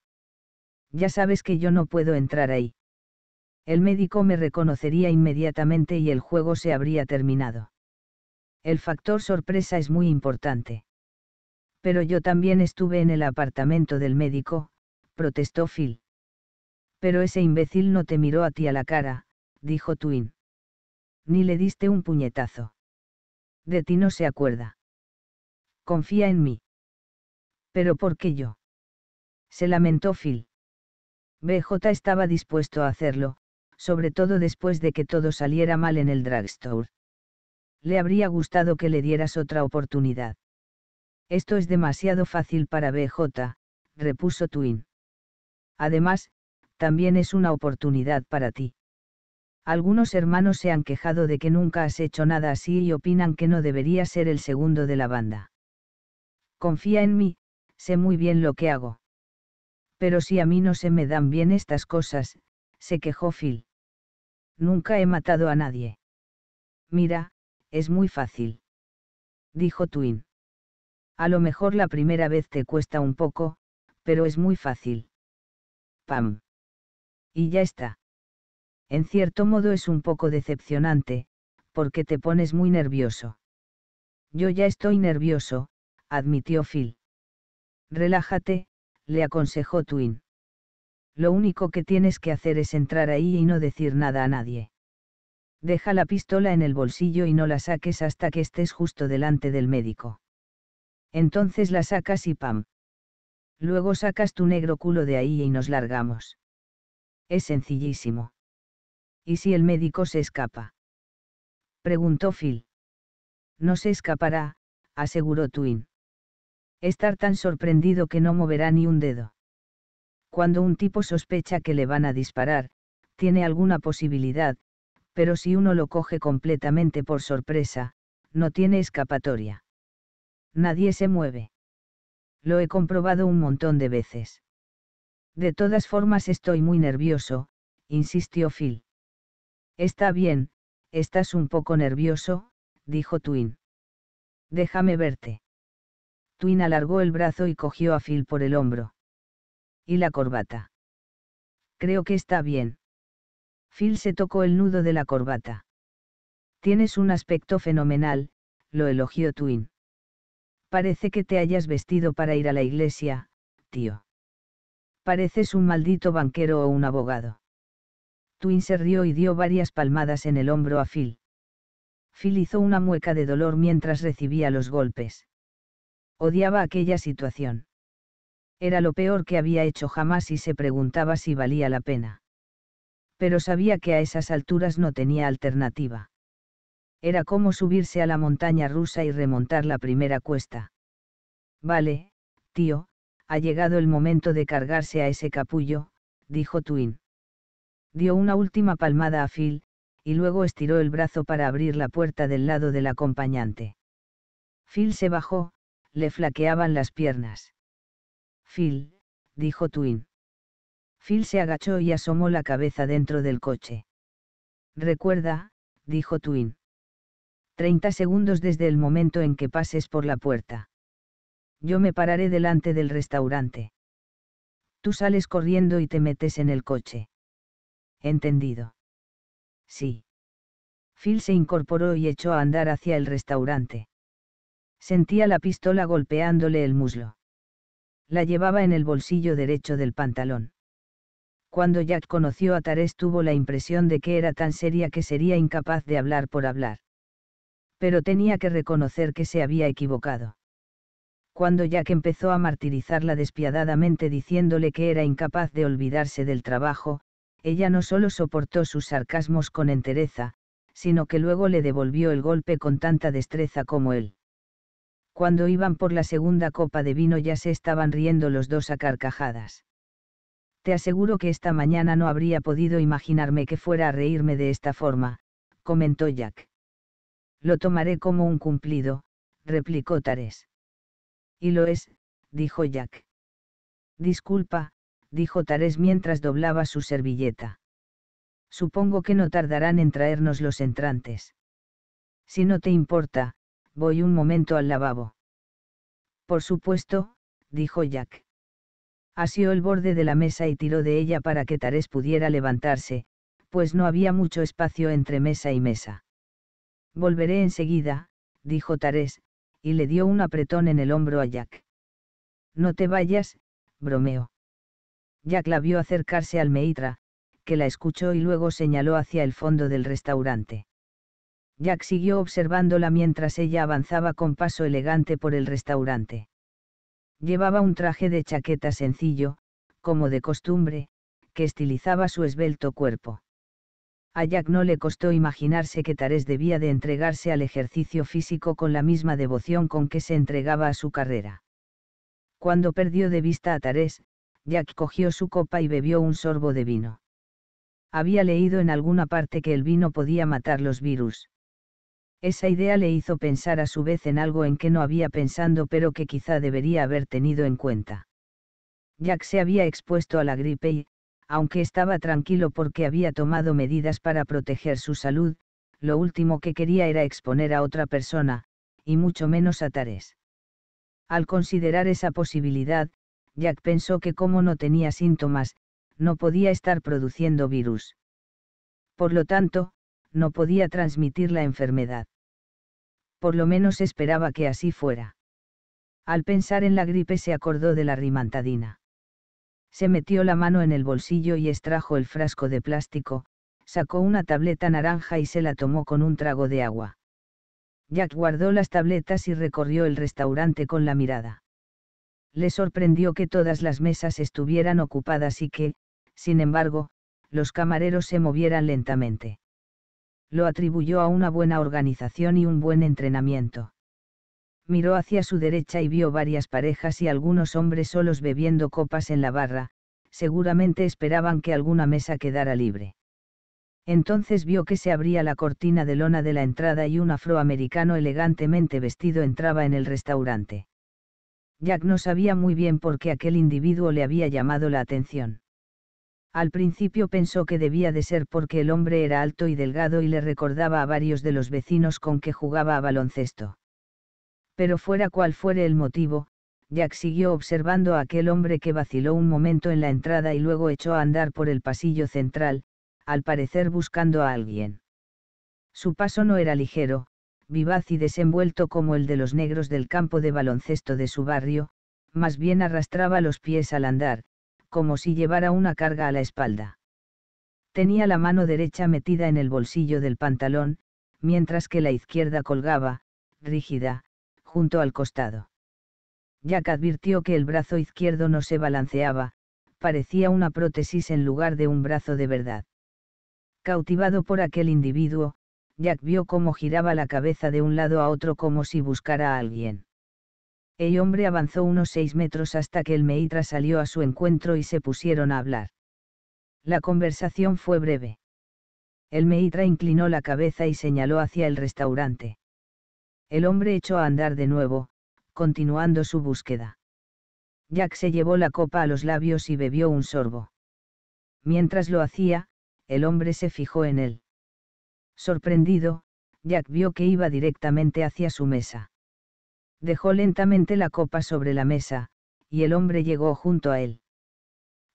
Ya sabes que yo no puedo entrar ahí. El médico me reconocería inmediatamente y el juego se habría terminado. El factor sorpresa es muy importante. Pero yo también estuve en el apartamento del médico, protestó Phil. Pero ese imbécil no te miró a ti a la cara, dijo Twin. Ni le diste un puñetazo. De ti no se acuerda. Confía en mí. Pero ¿por qué yo? Se lamentó Phil. BJ estaba dispuesto a hacerlo, sobre todo después de que todo saliera mal en el drugstore. Le habría gustado que le dieras otra oportunidad. Esto es demasiado fácil para BJ, repuso Twin. Además, también es una oportunidad para ti. Algunos hermanos se han quejado de que nunca has hecho nada así y opinan que no debería ser el segundo de la banda. Confía en mí, sé muy bien lo que hago. Pero si a mí no se me dan bien estas cosas, se quejó Phil. Nunca he matado a nadie. Mira, es muy fácil. Dijo Twin. A lo mejor la primera vez te cuesta un poco, pero es muy fácil. Pam. Y ya está. En cierto modo es un poco decepcionante, porque te pones muy nervioso. Yo ya estoy nervioso, admitió Phil. Relájate, le aconsejó Twin. Lo único que tienes que hacer es entrar ahí y no decir nada a nadie. Deja la pistola en el bolsillo y no la saques hasta que estés justo delante del médico. Entonces la sacas y pam. Luego sacas tu negro culo de ahí y nos largamos. Es sencillísimo. ¿Y si el médico se escapa? Preguntó Phil. No se escapará, aseguró Twin. Estar tan sorprendido que no moverá ni un dedo. Cuando un tipo sospecha que le van a disparar, tiene alguna posibilidad, pero si uno lo coge completamente por sorpresa, no tiene escapatoria nadie se mueve. Lo he comprobado un montón de veces. De todas formas estoy muy nervioso, insistió Phil. Está bien, estás un poco nervioso, dijo Twin. Déjame verte. Twin alargó el brazo y cogió a Phil por el hombro. ¿Y la corbata? Creo que está bien. Phil se tocó el nudo de la corbata. Tienes un aspecto fenomenal, lo elogió Twin. Parece que te hayas vestido para ir a la iglesia, tío. Pareces un maldito banquero o un abogado. Twin se rió y dio varias palmadas en el hombro a Phil. Phil hizo una mueca de dolor mientras recibía los golpes. Odiaba aquella situación. Era lo peor que había hecho jamás y se preguntaba si valía la pena. Pero sabía que a esas alturas no tenía alternativa. Era como subirse a la montaña rusa y remontar la primera cuesta. Vale, tío, ha llegado el momento de cargarse a ese capullo, dijo Twin. Dio una última palmada a Phil, y luego estiró el brazo para abrir la puerta del lado del acompañante. Phil se bajó, le flaqueaban las piernas. Phil, dijo Twin. Phil se agachó y asomó la cabeza dentro del coche. Recuerda, dijo Twin. 30 segundos desde el momento en que pases por la puerta. Yo me pararé delante del restaurante. Tú sales corriendo y te metes en el coche. Entendido. Sí. Phil se incorporó y echó a andar hacia el restaurante. Sentía la pistola golpeándole el muslo. La llevaba en el bolsillo derecho del pantalón. Cuando Jack conoció a Tarés tuvo la impresión de que era tan seria que sería incapaz de hablar por hablar pero tenía que reconocer que se había equivocado. Cuando Jack empezó a martirizarla despiadadamente diciéndole que era incapaz de olvidarse del trabajo, ella no solo soportó sus sarcasmos con entereza, sino que luego le devolvió el golpe con tanta destreza como él. Cuando iban por la segunda copa de vino ya se estaban riendo los dos a carcajadas. Te aseguro que esta mañana no habría podido imaginarme que fuera a reírme de esta forma, comentó Jack. Lo tomaré como un cumplido, replicó Tares. Y lo es, dijo Jack. Disculpa, dijo Tarés mientras doblaba su servilleta. Supongo que no tardarán en traernos los entrantes. Si no te importa, voy un momento al lavabo. Por supuesto, dijo Jack. Asió el borde de la mesa y tiró de ella para que Tarés pudiera levantarse, pues no había mucho espacio entre mesa y mesa. Volveré enseguida, dijo Tarés, y le dio un apretón en el hombro a Jack. No te vayas, bromeó. Jack la vio acercarse al Meitra, que la escuchó y luego señaló hacia el fondo del restaurante. Jack siguió observándola mientras ella avanzaba con paso elegante por el restaurante. Llevaba un traje de chaqueta sencillo, como de costumbre, que estilizaba su esbelto cuerpo. A Jack no le costó imaginarse que Tarés debía de entregarse al ejercicio físico con la misma devoción con que se entregaba a su carrera. Cuando perdió de vista a Tarés, Jack cogió su copa y bebió un sorbo de vino. Había leído en alguna parte que el vino podía matar los virus. Esa idea le hizo pensar a su vez en algo en que no había pensado pero que quizá debería haber tenido en cuenta. Jack se había expuesto a la gripe y, aunque estaba tranquilo porque había tomado medidas para proteger su salud, lo último que quería era exponer a otra persona, y mucho menos a Tarés. Al considerar esa posibilidad, Jack pensó que como no tenía síntomas, no podía estar produciendo virus. Por lo tanto, no podía transmitir la enfermedad. Por lo menos esperaba que así fuera. Al pensar en la gripe se acordó de la rimantadina. Se metió la mano en el bolsillo y extrajo el frasco de plástico, sacó una tableta naranja y se la tomó con un trago de agua. Jack guardó las tabletas y recorrió el restaurante con la mirada. Le sorprendió que todas las mesas estuvieran ocupadas y que, sin embargo, los camareros se movieran lentamente. Lo atribuyó a una buena organización y un buen entrenamiento miró hacia su derecha y vio varias parejas y algunos hombres solos bebiendo copas en la barra, seguramente esperaban que alguna mesa quedara libre. Entonces vio que se abría la cortina de lona de la entrada y un afroamericano elegantemente vestido entraba en el restaurante. Jack no sabía muy bien por qué aquel individuo le había llamado la atención. Al principio pensó que debía de ser porque el hombre era alto y delgado y le recordaba a varios de los vecinos con que jugaba a baloncesto pero fuera cual fuere el motivo, Jack siguió observando a aquel hombre que vaciló un momento en la entrada y luego echó a andar por el pasillo central, al parecer buscando a alguien. Su paso no era ligero, vivaz y desenvuelto como el de los negros del campo de baloncesto de su barrio, más bien arrastraba los pies al andar, como si llevara una carga a la espalda. Tenía la mano derecha metida en el bolsillo del pantalón, mientras que la izquierda colgaba, rígida, junto al costado. Jack advirtió que el brazo izquierdo no se balanceaba, parecía una prótesis en lugar de un brazo de verdad. Cautivado por aquel individuo, Jack vio cómo giraba la cabeza de un lado a otro como si buscara a alguien. El hombre avanzó unos seis metros hasta que el Meitra salió a su encuentro y se pusieron a hablar. La conversación fue breve. El Meitra inclinó la cabeza y señaló hacia el restaurante. El hombre echó a andar de nuevo, continuando su búsqueda. Jack se llevó la copa a los labios y bebió un sorbo. Mientras lo hacía, el hombre se fijó en él. Sorprendido, Jack vio que iba directamente hacia su mesa. Dejó lentamente la copa sobre la mesa, y el hombre llegó junto a él.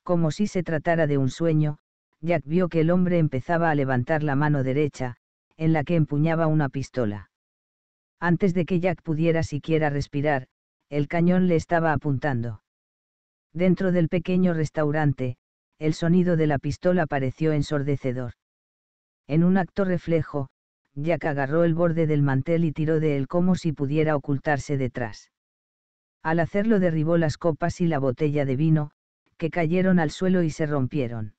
Como si se tratara de un sueño, Jack vio que el hombre empezaba a levantar la mano derecha, en la que empuñaba una pistola. Antes de que Jack pudiera siquiera respirar, el cañón le estaba apuntando. Dentro del pequeño restaurante, el sonido de la pistola pareció ensordecedor. En un acto reflejo, Jack agarró el borde del mantel y tiró de él como si pudiera ocultarse detrás. Al hacerlo derribó las copas y la botella de vino, que cayeron al suelo y se rompieron.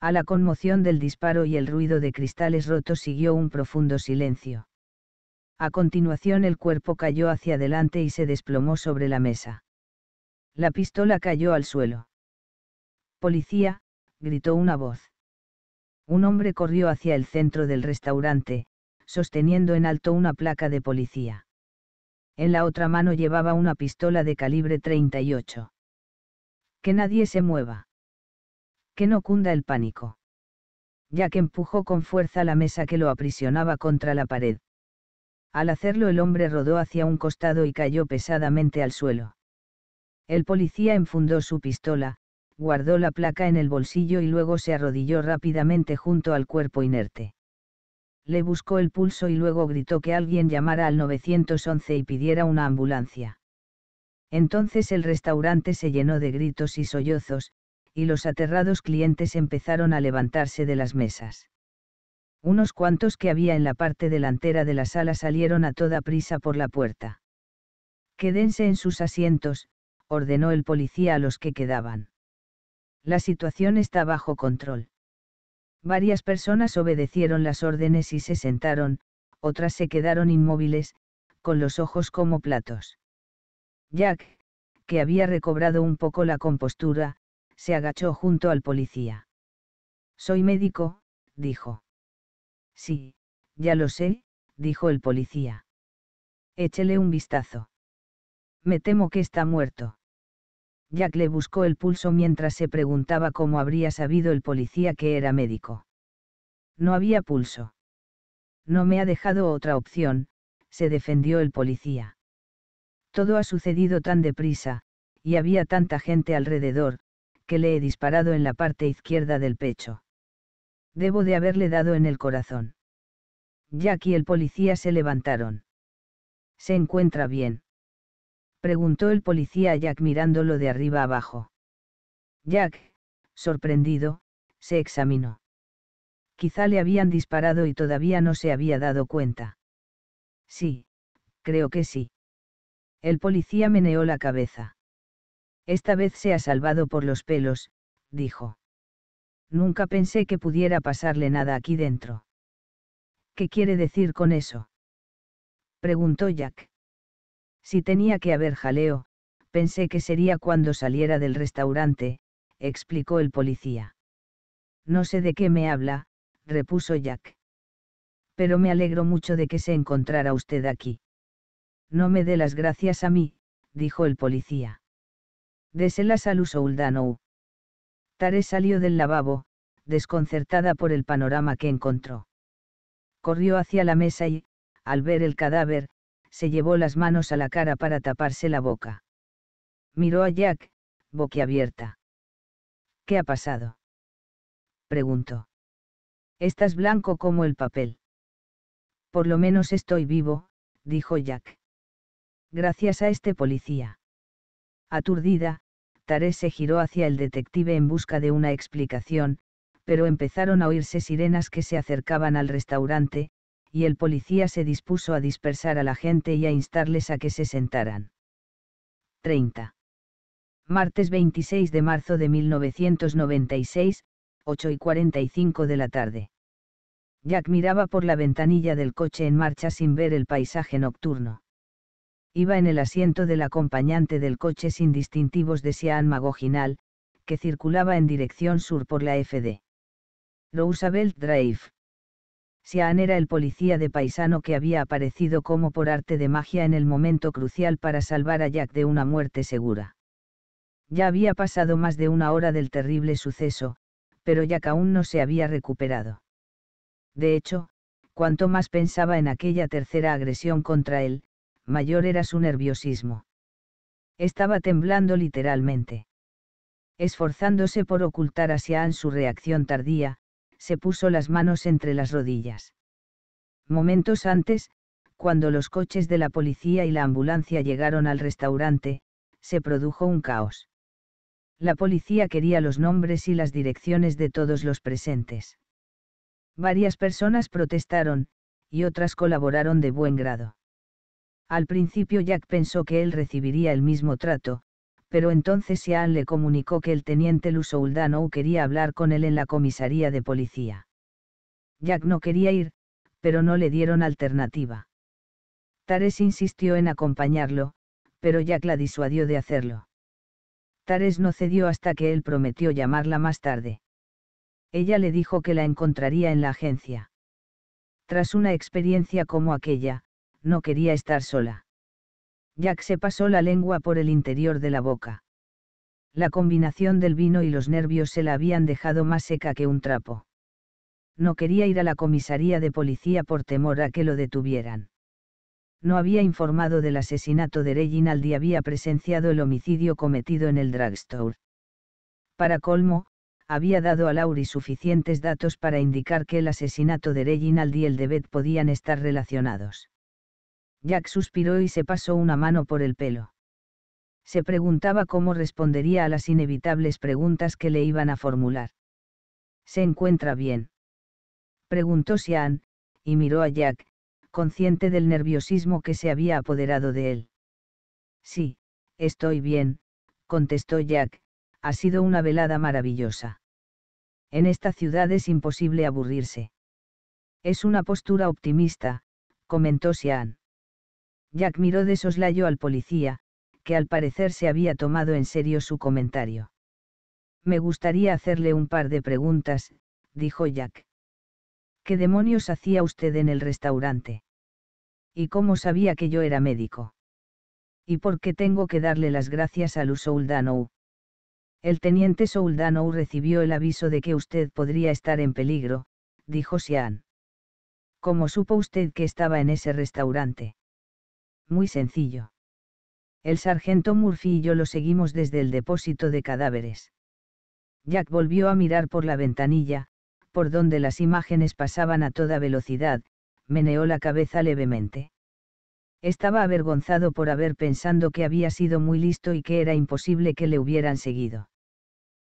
A la conmoción del disparo y el ruido de cristales rotos siguió un profundo silencio. A continuación el cuerpo cayó hacia adelante y se desplomó sobre la mesa. La pistola cayó al suelo. Policía, gritó una voz. Un hombre corrió hacia el centro del restaurante, sosteniendo en alto una placa de policía. En la otra mano llevaba una pistola de calibre 38. Que nadie se mueva. Que no cunda el pánico. Ya que empujó con fuerza la mesa que lo aprisionaba contra la pared. Al hacerlo el hombre rodó hacia un costado y cayó pesadamente al suelo. El policía enfundó su pistola, guardó la placa en el bolsillo y luego se arrodilló rápidamente junto al cuerpo inerte. Le buscó el pulso y luego gritó que alguien llamara al 911 y pidiera una ambulancia. Entonces el restaurante se llenó de gritos y sollozos, y los aterrados clientes empezaron a levantarse de las mesas. Unos cuantos que había en la parte delantera de la sala salieron a toda prisa por la puerta. Quédense en sus asientos, ordenó el policía a los que quedaban. La situación está bajo control. Varias personas obedecieron las órdenes y se sentaron, otras se quedaron inmóviles, con los ojos como platos. Jack, que había recobrado un poco la compostura, se agachó junto al policía. Soy médico, dijo. Sí, ya lo sé, dijo el policía. Échele un vistazo. Me temo que está muerto. Jack le buscó el pulso mientras se preguntaba cómo habría sabido el policía que era médico. No había pulso. No me ha dejado otra opción, se defendió el policía. Todo ha sucedido tan deprisa, y había tanta gente alrededor, que le he disparado en la parte izquierda del pecho debo de haberle dado en el corazón. Jack y el policía se levantaron. ¿Se encuentra bien? Preguntó el policía a Jack mirándolo de arriba abajo. Jack, sorprendido, se examinó. Quizá le habían disparado y todavía no se había dado cuenta. Sí, creo que sí. El policía meneó la cabeza. Esta vez se ha salvado por los pelos, dijo. Nunca pensé que pudiera pasarle nada aquí dentro. ¿Qué quiere decir con eso? preguntó Jack. Si tenía que haber jaleo, pensé que sería cuando saliera del restaurante, explicó el policía. No sé de qué me habla, repuso Jack. Pero me alegro mucho de que se encontrara usted aquí. No me dé las gracias a mí, dijo el policía. Déselas a luz Tare salió del lavabo, desconcertada por el panorama que encontró. Corrió hacia la mesa y, al ver el cadáver, se llevó las manos a la cara para taparse la boca. Miró a Jack, boquiabierta. ¿Qué ha pasado? preguntó. Estás blanco como el papel. Por lo menos estoy vivo, dijo Jack. Gracias a este policía. Aturdida, Tare se giró hacia el detective en busca de una explicación, pero empezaron a oírse sirenas que se acercaban al restaurante, y el policía se dispuso a dispersar a la gente y a instarles a que se sentaran. 30. Martes 26 de marzo de 1996, 8 y 45 de la tarde. Jack miraba por la ventanilla del coche en marcha sin ver el paisaje nocturno. Iba en el asiento del acompañante del coche sin distintivos de Sian Magoginal, que circulaba en dirección sur por la FD. Roosevelt Drive. Sian era el policía de paisano que había aparecido como por arte de magia en el momento crucial para salvar a Jack de una muerte segura. Ya había pasado más de una hora del terrible suceso, pero Jack aún no se había recuperado. De hecho, cuanto más pensaba en aquella tercera agresión contra él, mayor era su nerviosismo. Estaba temblando literalmente. Esforzándose por ocultar a Sian su reacción tardía, se puso las manos entre las rodillas. Momentos antes, cuando los coches de la policía y la ambulancia llegaron al restaurante, se produjo un caos. La policía quería los nombres y las direcciones de todos los presentes. Varias personas protestaron, y otras colaboraron de buen grado. Al principio Jack pensó que él recibiría el mismo trato, pero entonces Sean le comunicó que el teniente Lusoldano quería hablar con él en la comisaría de policía. Jack no quería ir, pero no le dieron alternativa. Tares insistió en acompañarlo, pero Jack la disuadió de hacerlo. Tares no cedió hasta que él prometió llamarla más tarde. Ella le dijo que la encontraría en la agencia. Tras una experiencia como aquella, no quería estar sola. Jack se pasó la lengua por el interior de la boca. La combinación del vino y los nervios se la habían dejado más seca que un trapo. No quería ir a la comisaría de policía por temor a que lo detuvieran. No había informado del asesinato de Reginald y había presenciado el homicidio cometido en el drugstore. Para colmo, había dado a Lauri suficientes datos para indicar que el asesinato de Reginald y el de Beth podían estar relacionados. Jack suspiró y se pasó una mano por el pelo. Se preguntaba cómo respondería a las inevitables preguntas que le iban a formular. ¿Se encuentra bien? Preguntó Sean, y miró a Jack, consciente del nerviosismo que se había apoderado de él. Sí, estoy bien, contestó Jack, ha sido una velada maravillosa. En esta ciudad es imposible aburrirse. Es una postura optimista, comentó Sean. Jack miró de soslayo al policía, que al parecer se había tomado en serio su comentario. Me gustaría hacerle un par de preguntas, dijo Jack. ¿Qué demonios hacía usted en el restaurante? ¿Y cómo sabía que yo era médico? ¿Y por qué tengo que darle las gracias a Soul El teniente Soldano recibió el aviso de que usted podría estar en peligro, dijo Sean. ¿Cómo supo usted que estaba en ese restaurante? muy sencillo. El sargento Murphy y yo lo seguimos desde el depósito de cadáveres. Jack volvió a mirar por la ventanilla, por donde las imágenes pasaban a toda velocidad, meneó la cabeza levemente. Estaba avergonzado por haber pensado que había sido muy listo y que era imposible que le hubieran seguido.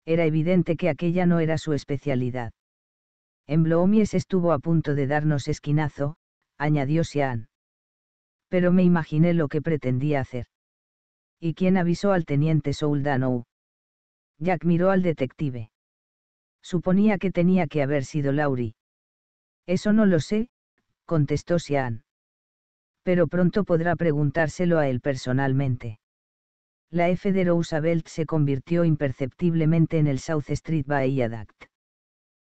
Era evidente que aquella no era su especialidad. En Bloomies estuvo a punto de darnos esquinazo, añadió Sean pero me imaginé lo que pretendía hacer. ¿Y quién avisó al teniente Souldanou? Jack miró al detective. Suponía que tenía que haber sido Laurie. Eso no lo sé, contestó Sean. Pero pronto podrá preguntárselo a él personalmente. La F de Roosevelt se convirtió imperceptiblemente en el South Street Viaduct.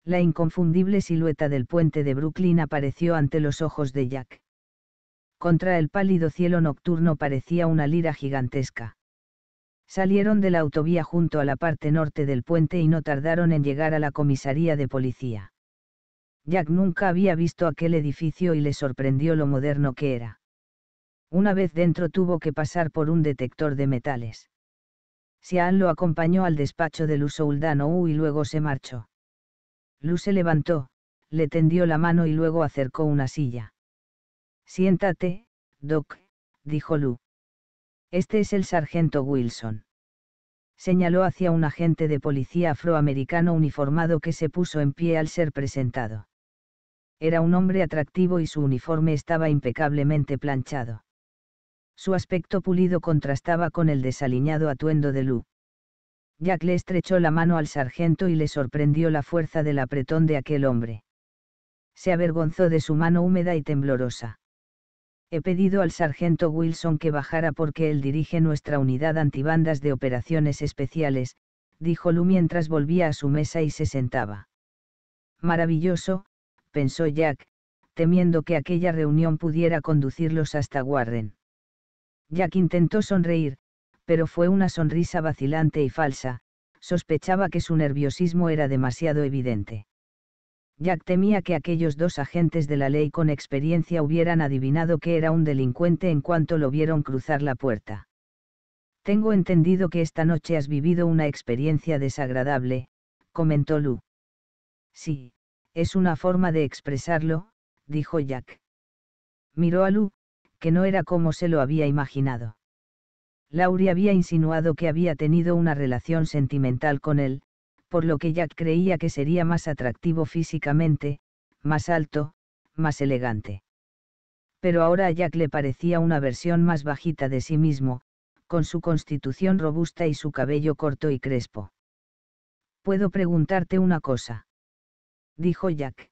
La inconfundible silueta del puente de Brooklyn apareció ante los ojos de Jack contra el pálido cielo nocturno parecía una lira gigantesca. Salieron de la autovía junto a la parte norte del puente y no tardaron en llegar a la comisaría de policía. Jack nunca había visto aquel edificio y le sorprendió lo moderno que era. Una vez dentro tuvo que pasar por un detector de metales. Sian lo acompañó al despacho de U y luego se marchó. Lu se levantó, le tendió la mano y luego acercó una silla. Siéntate, Doc, dijo Lou. Este es el sargento Wilson. Señaló hacia un agente de policía afroamericano uniformado que se puso en pie al ser presentado. Era un hombre atractivo y su uniforme estaba impecablemente planchado. Su aspecto pulido contrastaba con el desaliñado atuendo de Lou. Jack le estrechó la mano al sargento y le sorprendió la fuerza del apretón de aquel hombre. Se avergonzó de su mano húmeda y temblorosa. He pedido al sargento Wilson que bajara porque él dirige nuestra unidad antibandas de operaciones especiales, dijo Lu mientras volvía a su mesa y se sentaba. Maravilloso, pensó Jack, temiendo que aquella reunión pudiera conducirlos hasta Warren. Jack intentó sonreír, pero fue una sonrisa vacilante y falsa, sospechaba que su nerviosismo era demasiado evidente. Jack temía que aquellos dos agentes de la ley con experiencia hubieran adivinado que era un delincuente en cuanto lo vieron cruzar la puerta. Tengo entendido que esta noche has vivido una experiencia desagradable, comentó Lou. Sí, es una forma de expresarlo, dijo Jack. Miró a Lu, que no era como se lo había imaginado. Laurie había insinuado que había tenido una relación sentimental con él, por lo que Jack creía que sería más atractivo físicamente, más alto, más elegante. Pero ahora a Jack le parecía una versión más bajita de sí mismo, con su constitución robusta y su cabello corto y crespo. ¿Puedo preguntarte una cosa? dijo Jack.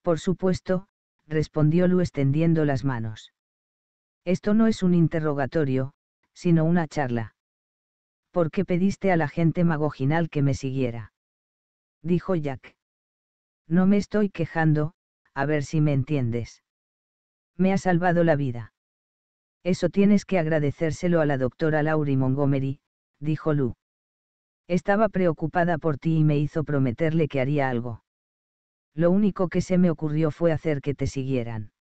Por supuesto, respondió Lu extendiendo las manos. Esto no es un interrogatorio, sino una charla. ¿Por qué pediste a la gente magoginal que me siguiera. Dijo Jack. No me estoy quejando, a ver si me entiendes. Me ha salvado la vida. Eso tienes que agradecérselo a la doctora Laurie Montgomery, dijo Lou. Estaba preocupada por ti y me hizo prometerle que haría algo. Lo único que se me ocurrió fue hacer que te siguieran.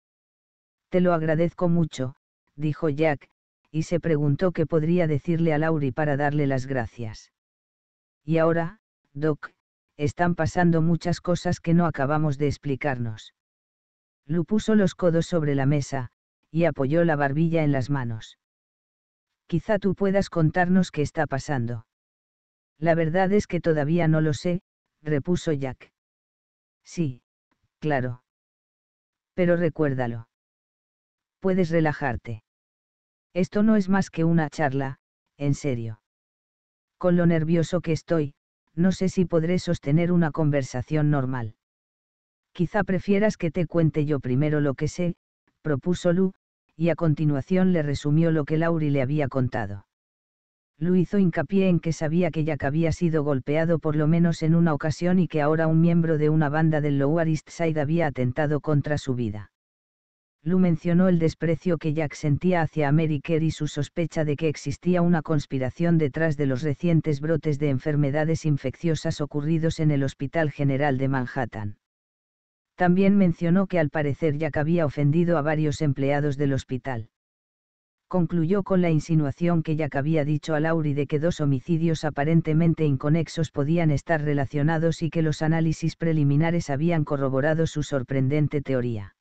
Te lo agradezco mucho, dijo Jack, y se preguntó qué podría decirle a Lauri para darle las gracias. Y ahora, Doc, están pasando muchas cosas que no acabamos de explicarnos. Lu puso los codos sobre la mesa, y apoyó la barbilla en las manos. Quizá tú puedas contarnos qué está pasando. La verdad es que todavía no lo sé, repuso Jack. Sí, claro. Pero recuérdalo. Puedes relajarte. Esto no es más que una charla, en serio. Con lo nervioso que estoy, no sé si podré sostener una conversación normal. Quizá prefieras que te cuente yo primero lo que sé, propuso Lu, y a continuación le resumió lo que Lauri le había contado. Lu hizo hincapié en que sabía que Jack había sido golpeado por lo menos en una ocasión y que ahora un miembro de una banda del Lower East Side había atentado contra su vida. Lu mencionó el desprecio que Jack sentía hacia Ameriker y su sospecha de que existía una conspiración detrás de los recientes brotes de enfermedades infecciosas ocurridos en el Hospital General de Manhattan. También mencionó que al parecer Jack había ofendido a varios empleados del hospital. Concluyó con la insinuación que Jack había dicho a Laurie de que dos homicidios aparentemente inconexos podían estar relacionados y que los análisis preliminares habían corroborado su sorprendente teoría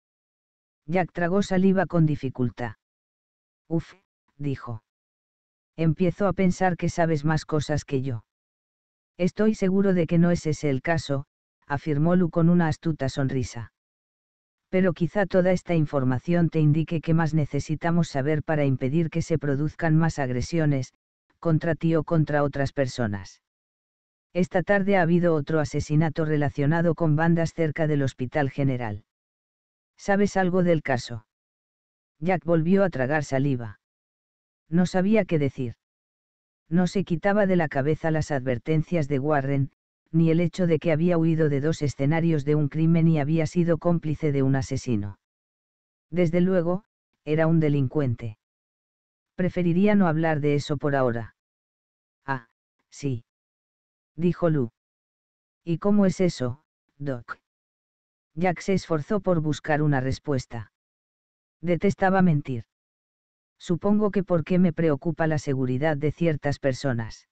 Jack tragó saliva con dificultad. Uf, dijo. Empiezo a pensar que sabes más cosas que yo. Estoy seguro de que no es ese el caso, afirmó Lu con una astuta sonrisa. Pero quizá toda esta información te indique qué más necesitamos saber para impedir que se produzcan más agresiones, contra ti o contra otras personas. Esta tarde ha habido otro asesinato relacionado con bandas cerca del Hospital General. ¿Sabes algo del caso? Jack volvió a tragar saliva. No sabía qué decir. No se quitaba de la cabeza las advertencias de Warren, ni el hecho de que había huido de dos escenarios de un crimen y había sido cómplice de un asesino. Desde luego, era un delincuente. Preferiría no hablar de eso por ahora. Ah, sí. Dijo Lou. ¿Y cómo es eso, Doc? Jack se esforzó por buscar una respuesta. Detestaba mentir. Supongo que porque me preocupa la seguridad de ciertas personas.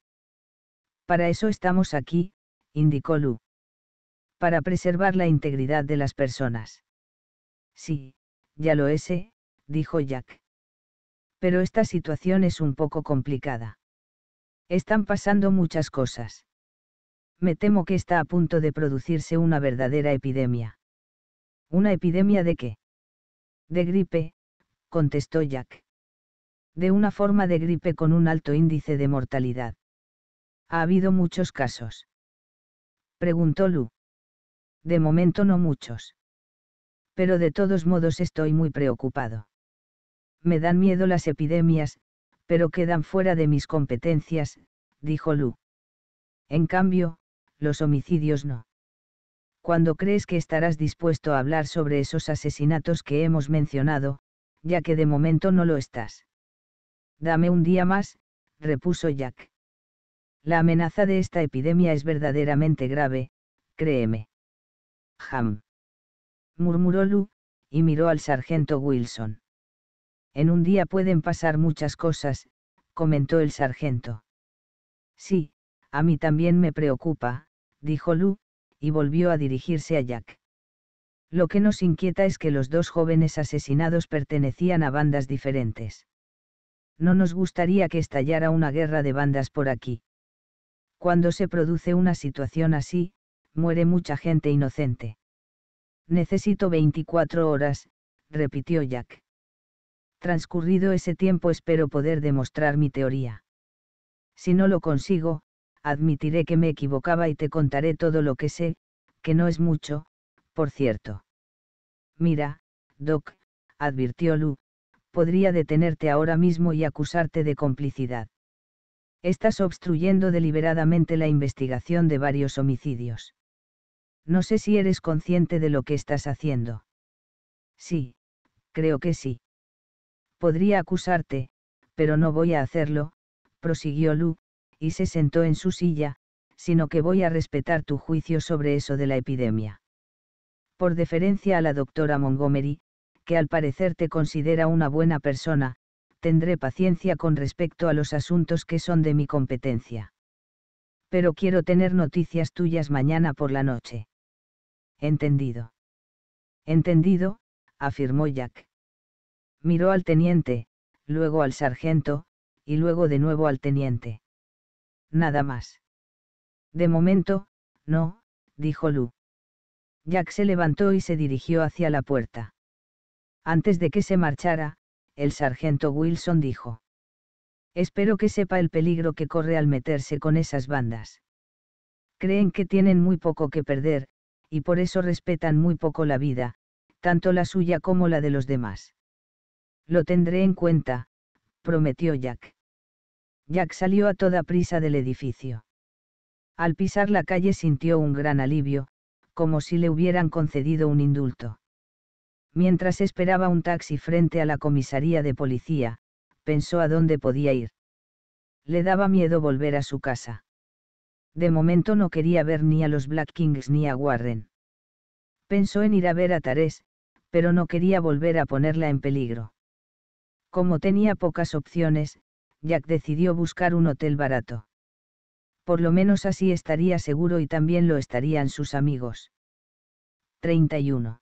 Para eso estamos aquí, indicó Lu. Para preservar la integridad de las personas. Sí, ya lo sé, eh, dijo Jack. Pero esta situación es un poco complicada. Están pasando muchas cosas. Me temo que está a punto de producirse una verdadera epidemia. ¿Una epidemia de qué? De gripe, contestó Jack. De una forma de gripe con un alto índice de mortalidad. ¿Ha habido muchos casos? Preguntó Lu. De momento no muchos. Pero de todos modos estoy muy preocupado. Me dan miedo las epidemias, pero quedan fuera de mis competencias, dijo Lu. En cambio, los homicidios no cuando crees que estarás dispuesto a hablar sobre esos asesinatos que hemos mencionado, ya que de momento no lo estás. Dame un día más, repuso Jack. La amenaza de esta epidemia es verdaderamente grave, créeme. Ham. Murmuró Lu, y miró al sargento Wilson. En un día pueden pasar muchas cosas, comentó el sargento. Sí, a mí también me preocupa, dijo Lu, y volvió a dirigirse a Jack. Lo que nos inquieta es que los dos jóvenes asesinados pertenecían a bandas diferentes. No nos gustaría que estallara una guerra de bandas por aquí. Cuando se produce una situación así, muere mucha gente inocente. Necesito 24 horas, repitió Jack. Transcurrido ese tiempo espero poder demostrar mi teoría. Si no lo consigo, admitiré que me equivocaba y te contaré todo lo que sé, que no es mucho, por cierto. Mira, Doc, advirtió Lu, podría detenerte ahora mismo y acusarte de complicidad. Estás obstruyendo deliberadamente la investigación de varios homicidios. No sé si eres consciente de lo que estás haciendo. Sí, creo que sí. Podría acusarte, pero no voy a hacerlo, prosiguió Lu, y se sentó en su silla, sino que voy a respetar tu juicio sobre eso de la epidemia. Por deferencia a la doctora Montgomery, que al parecer te considera una buena persona, tendré paciencia con respecto a los asuntos que son de mi competencia. Pero quiero tener noticias tuyas mañana por la noche. Entendido. Entendido, afirmó Jack. Miró al teniente, luego al sargento, y luego de nuevo al teniente nada más. De momento, no, dijo Lu. Jack se levantó y se dirigió hacia la puerta. Antes de que se marchara, el sargento Wilson dijo. Espero que sepa el peligro que corre al meterse con esas bandas. Creen que tienen muy poco que perder, y por eso respetan muy poco la vida, tanto la suya como la de los demás. Lo tendré en cuenta, prometió Jack. Jack salió a toda prisa del edificio. Al pisar la calle sintió un gran alivio, como si le hubieran concedido un indulto. Mientras esperaba un taxi frente a la comisaría de policía, pensó a dónde podía ir. Le daba miedo volver a su casa. De momento no quería ver ni a los Black Kings ni a Warren. Pensó en ir a ver a Tarés, pero no quería volver a ponerla en peligro. Como tenía pocas opciones, Jack decidió buscar un hotel barato. Por lo menos así estaría seguro y también lo estarían sus amigos. 31.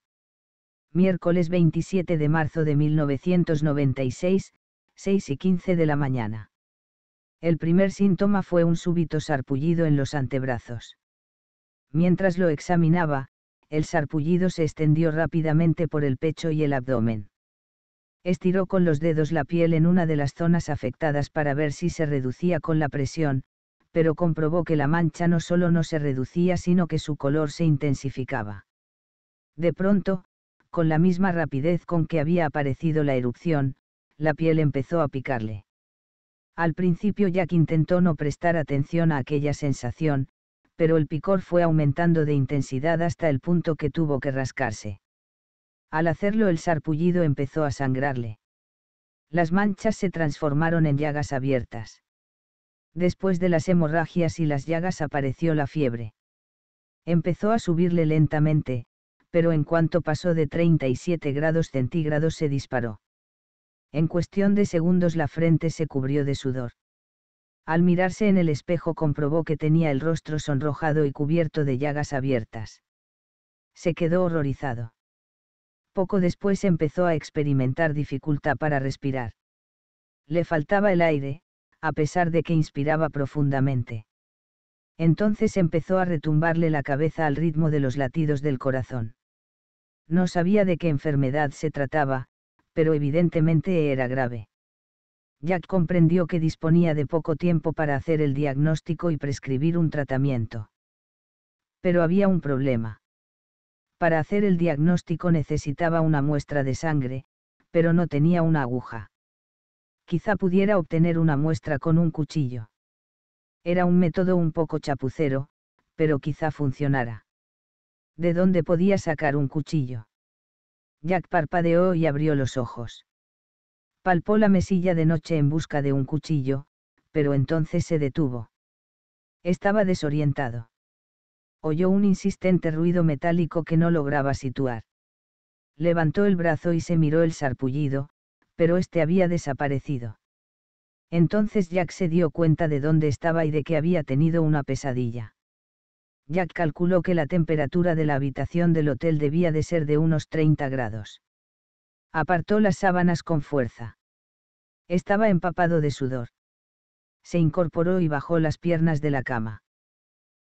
Miércoles 27 de marzo de 1996, 6 y 15 de la mañana. El primer síntoma fue un súbito sarpullido en los antebrazos. Mientras lo examinaba, el sarpullido se extendió rápidamente por el pecho y el abdomen estiró con los dedos la piel en una de las zonas afectadas para ver si se reducía con la presión, pero comprobó que la mancha no solo no se reducía, sino que su color se intensificaba. De pronto, con la misma rapidez con que había aparecido la erupción, la piel empezó a picarle. Al principio Jack intentó no prestar atención a aquella sensación, pero el picor fue aumentando de intensidad hasta el punto que tuvo que rascarse. Al hacerlo el sarpullido empezó a sangrarle. Las manchas se transformaron en llagas abiertas. Después de las hemorragias y las llagas apareció la fiebre. Empezó a subirle lentamente, pero en cuanto pasó de 37 grados centígrados se disparó. En cuestión de segundos la frente se cubrió de sudor. Al mirarse en el espejo comprobó que tenía el rostro sonrojado y cubierto de llagas abiertas. Se quedó horrorizado. Poco después empezó a experimentar dificultad para respirar. Le faltaba el aire, a pesar de que inspiraba profundamente. Entonces empezó a retumbarle la cabeza al ritmo de los latidos del corazón. No sabía de qué enfermedad se trataba, pero evidentemente era grave. Jack comprendió que disponía de poco tiempo para hacer el diagnóstico y prescribir un tratamiento. Pero había un problema. Para hacer el diagnóstico necesitaba una muestra de sangre, pero no tenía una aguja. Quizá pudiera obtener una muestra con un cuchillo. Era un método un poco chapucero, pero quizá funcionara. ¿De dónde podía sacar un cuchillo? Jack parpadeó y abrió los ojos. Palpó la mesilla de noche en busca de un cuchillo, pero entonces se detuvo. Estaba desorientado oyó un insistente ruido metálico que no lograba situar. Levantó el brazo y se miró el sarpullido, pero este había desaparecido. Entonces Jack se dio cuenta de dónde estaba y de que había tenido una pesadilla. Jack calculó que la temperatura de la habitación del hotel debía de ser de unos 30 grados. Apartó las sábanas con fuerza. Estaba empapado de sudor. Se incorporó y bajó las piernas de la cama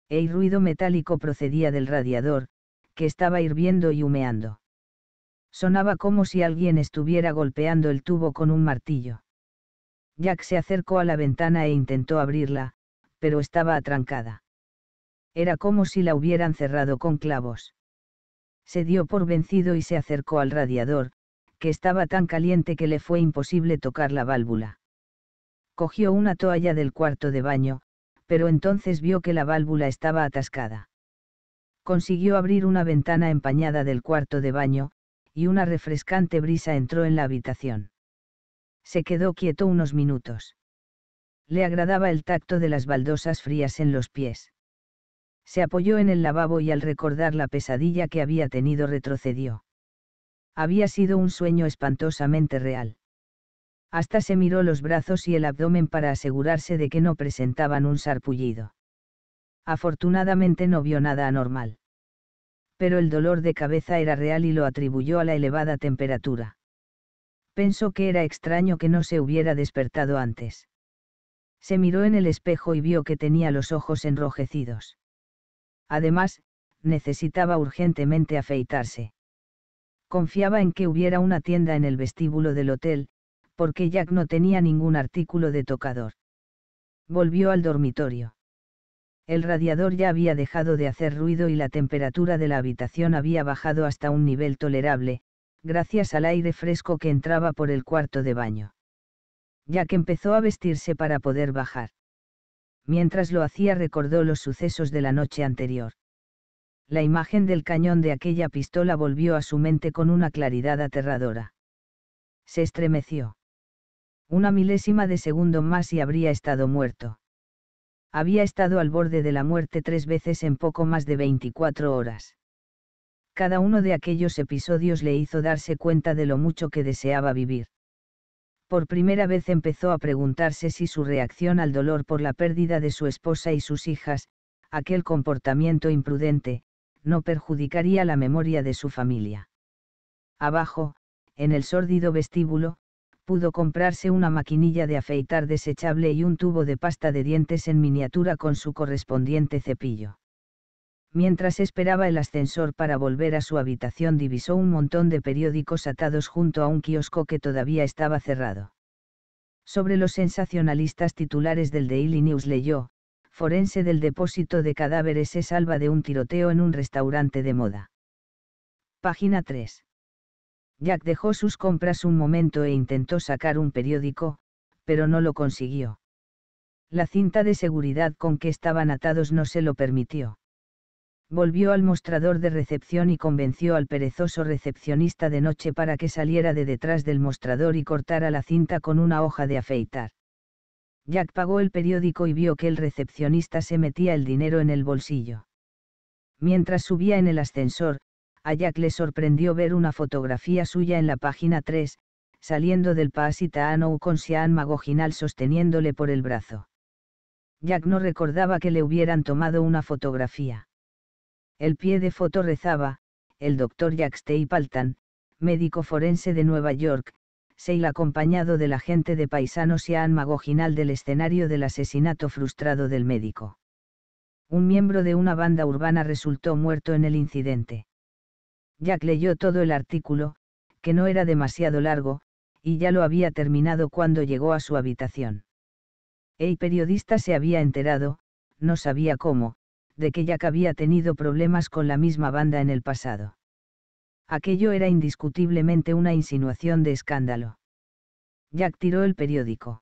el ruido metálico procedía del radiador, que estaba hirviendo y humeando. Sonaba como si alguien estuviera golpeando el tubo con un martillo. Jack se acercó a la ventana e intentó abrirla, pero estaba atrancada. Era como si la hubieran cerrado con clavos. Se dio por vencido y se acercó al radiador, que estaba tan caliente que le fue imposible tocar la válvula. Cogió una toalla del cuarto de baño, pero entonces vio que la válvula estaba atascada. Consiguió abrir una ventana empañada del cuarto de baño, y una refrescante brisa entró en la habitación. Se quedó quieto unos minutos. Le agradaba el tacto de las baldosas frías en los pies. Se apoyó en el lavabo y al recordar la pesadilla que había tenido retrocedió. Había sido un sueño espantosamente real hasta se miró los brazos y el abdomen para asegurarse de que no presentaban un sarpullido. Afortunadamente no vio nada anormal. Pero el dolor de cabeza era real y lo atribuyó a la elevada temperatura. Pensó que era extraño que no se hubiera despertado antes. Se miró en el espejo y vio que tenía los ojos enrojecidos. Además, necesitaba urgentemente afeitarse. Confiaba en que hubiera una tienda en el vestíbulo del hotel, porque Jack no tenía ningún artículo de tocador. Volvió al dormitorio. El radiador ya había dejado de hacer ruido y la temperatura de la habitación había bajado hasta un nivel tolerable, gracias al aire fresco que entraba por el cuarto de baño. Jack empezó a vestirse para poder bajar. Mientras lo hacía recordó los sucesos de la noche anterior. La imagen del cañón de aquella pistola volvió a su mente con una claridad aterradora. Se estremeció. Una milésima de segundo más y habría estado muerto. Había estado al borde de la muerte tres veces en poco más de 24 horas. Cada uno de aquellos episodios le hizo darse cuenta de lo mucho que deseaba vivir. Por primera vez empezó a preguntarse si su reacción al dolor por la pérdida de su esposa y sus hijas, aquel comportamiento imprudente, no perjudicaría la memoria de su familia. Abajo, en el sórdido vestíbulo, pudo comprarse una maquinilla de afeitar desechable y un tubo de pasta de dientes en miniatura con su correspondiente cepillo. Mientras esperaba el ascensor para volver a su habitación divisó un montón de periódicos atados junto a un kiosco que todavía estaba cerrado. Sobre los sensacionalistas titulares del Daily News leyó, forense del depósito de cadáveres se salva de un tiroteo en un restaurante de moda. Página 3. Jack dejó sus compras un momento e intentó sacar un periódico, pero no lo consiguió. La cinta de seguridad con que estaban atados no se lo permitió. Volvió al mostrador de recepción y convenció al perezoso recepcionista de noche para que saliera de detrás del mostrador y cortara la cinta con una hoja de afeitar. Jack pagó el periódico y vio que el recepcionista se metía el dinero en el bolsillo. Mientras subía en el ascensor, a Jack le sorprendió ver una fotografía suya en la página 3, saliendo del Paasita Anou con Sian Magoginal sosteniéndole por el brazo. Jack no recordaba que le hubieran tomado una fotografía. El pie de foto rezaba, el doctor Jack Paltan, médico forense de Nueva York, Seil acompañado del agente de paisano Sian Magoginal del escenario del asesinato frustrado del médico. Un miembro de una banda urbana resultó muerto en el incidente. Jack leyó todo el artículo, que no era demasiado largo, y ya lo había terminado cuando llegó a su habitación. El periodista se había enterado, no sabía cómo, de que Jack había tenido problemas con la misma banda en el pasado. Aquello era indiscutiblemente una insinuación de escándalo. Jack tiró el periódico.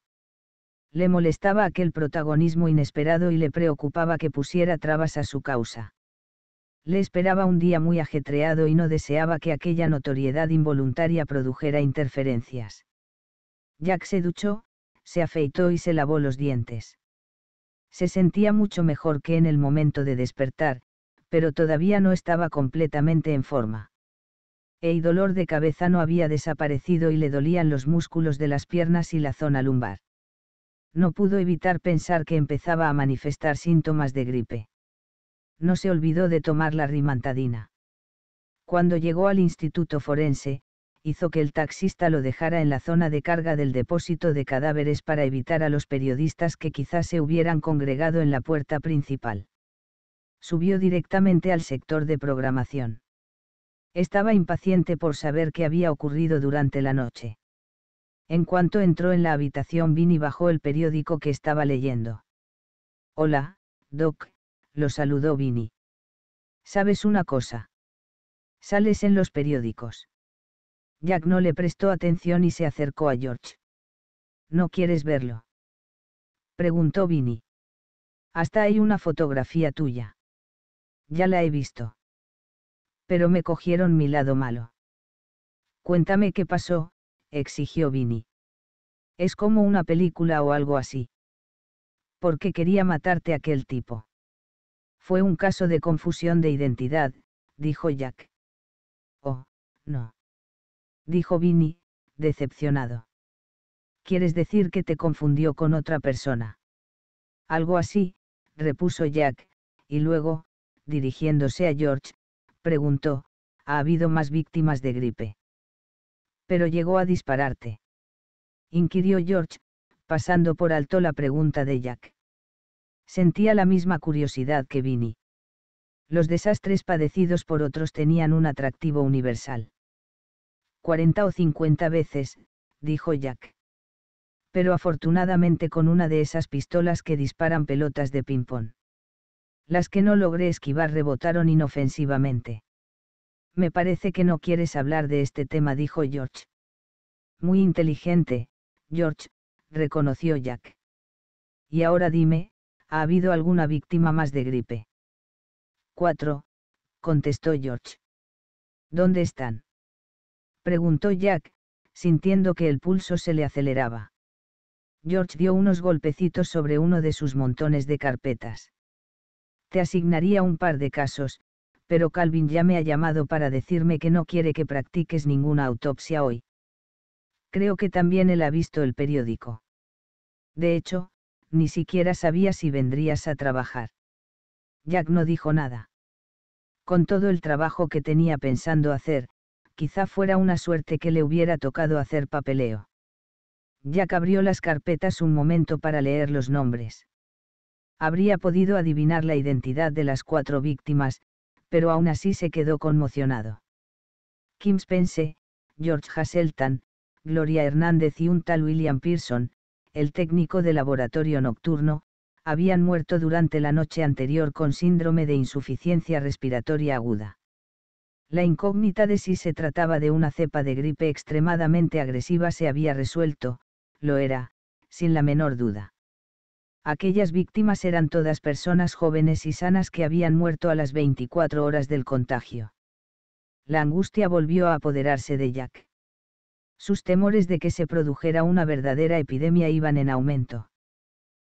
Le molestaba aquel protagonismo inesperado y le preocupaba que pusiera trabas a su causa. Le esperaba un día muy ajetreado y no deseaba que aquella notoriedad involuntaria produjera interferencias. Jack se duchó, se afeitó y se lavó los dientes. Se sentía mucho mejor que en el momento de despertar, pero todavía no estaba completamente en forma. El dolor de cabeza no había desaparecido y le dolían los músculos de las piernas y la zona lumbar. No pudo evitar pensar que empezaba a manifestar síntomas de gripe no se olvidó de tomar la rimantadina. Cuando llegó al instituto forense, hizo que el taxista lo dejara en la zona de carga del depósito de cadáveres para evitar a los periodistas que quizás se hubieran congregado en la puerta principal. Subió directamente al sector de programación. Estaba impaciente por saber qué había ocurrido durante la noche. En cuanto entró en la habitación, Vini bajó el periódico que estaba leyendo. Hola, Doc, lo saludó Vini. ¿Sabes una cosa? Sales en los periódicos. Jack no le prestó atención y se acercó a George. ¿No quieres verlo? Preguntó Vini. Hasta hay una fotografía tuya. Ya la he visto. Pero me cogieron mi lado malo. Cuéntame qué pasó, exigió Vini. Es como una película o algo así. Porque quería matarte aquel tipo. Fue un caso de confusión de identidad, dijo Jack. Oh, no. Dijo Vinny, decepcionado. ¿Quieres decir que te confundió con otra persona? Algo así, repuso Jack, y luego, dirigiéndose a George, preguntó, ¿ha habido más víctimas de gripe? Pero llegó a dispararte. Inquirió George, pasando por alto la pregunta de Jack. Sentía la misma curiosidad que Vini. Los desastres padecidos por otros tenían un atractivo universal. Cuarenta o cincuenta veces, dijo Jack. Pero afortunadamente con una de esas pistolas que disparan pelotas de ping-pong. Las que no logré esquivar rebotaron inofensivamente. Me parece que no quieres hablar de este tema, dijo George. Muy inteligente, George, reconoció Jack. Y ahora dime, ha habido alguna víctima más de gripe. 4. contestó George. ¿Dónde están? preguntó Jack, sintiendo que el pulso se le aceleraba. George dio unos golpecitos sobre uno de sus montones de carpetas. Te asignaría un par de casos, pero Calvin ya me ha llamado para decirme que no quiere que practiques ninguna autopsia hoy. Creo que también él ha visto el periódico. De hecho, ni siquiera sabía si vendrías a trabajar. Jack no dijo nada. Con todo el trabajo que tenía pensando hacer, quizá fuera una suerte que le hubiera tocado hacer papeleo. Jack abrió las carpetas un momento para leer los nombres. Habría podido adivinar la identidad de las cuatro víctimas, pero aún así se quedó conmocionado. Kim Spence, George Hasseltan, Gloria Hernández y un tal William Pearson, el técnico de laboratorio nocturno, habían muerto durante la noche anterior con síndrome de insuficiencia respiratoria aguda. La incógnita de si se trataba de una cepa de gripe extremadamente agresiva se había resuelto, lo era, sin la menor duda. Aquellas víctimas eran todas personas jóvenes y sanas que habían muerto a las 24 horas del contagio. La angustia volvió a apoderarse de Jack sus temores de que se produjera una verdadera epidemia iban en aumento.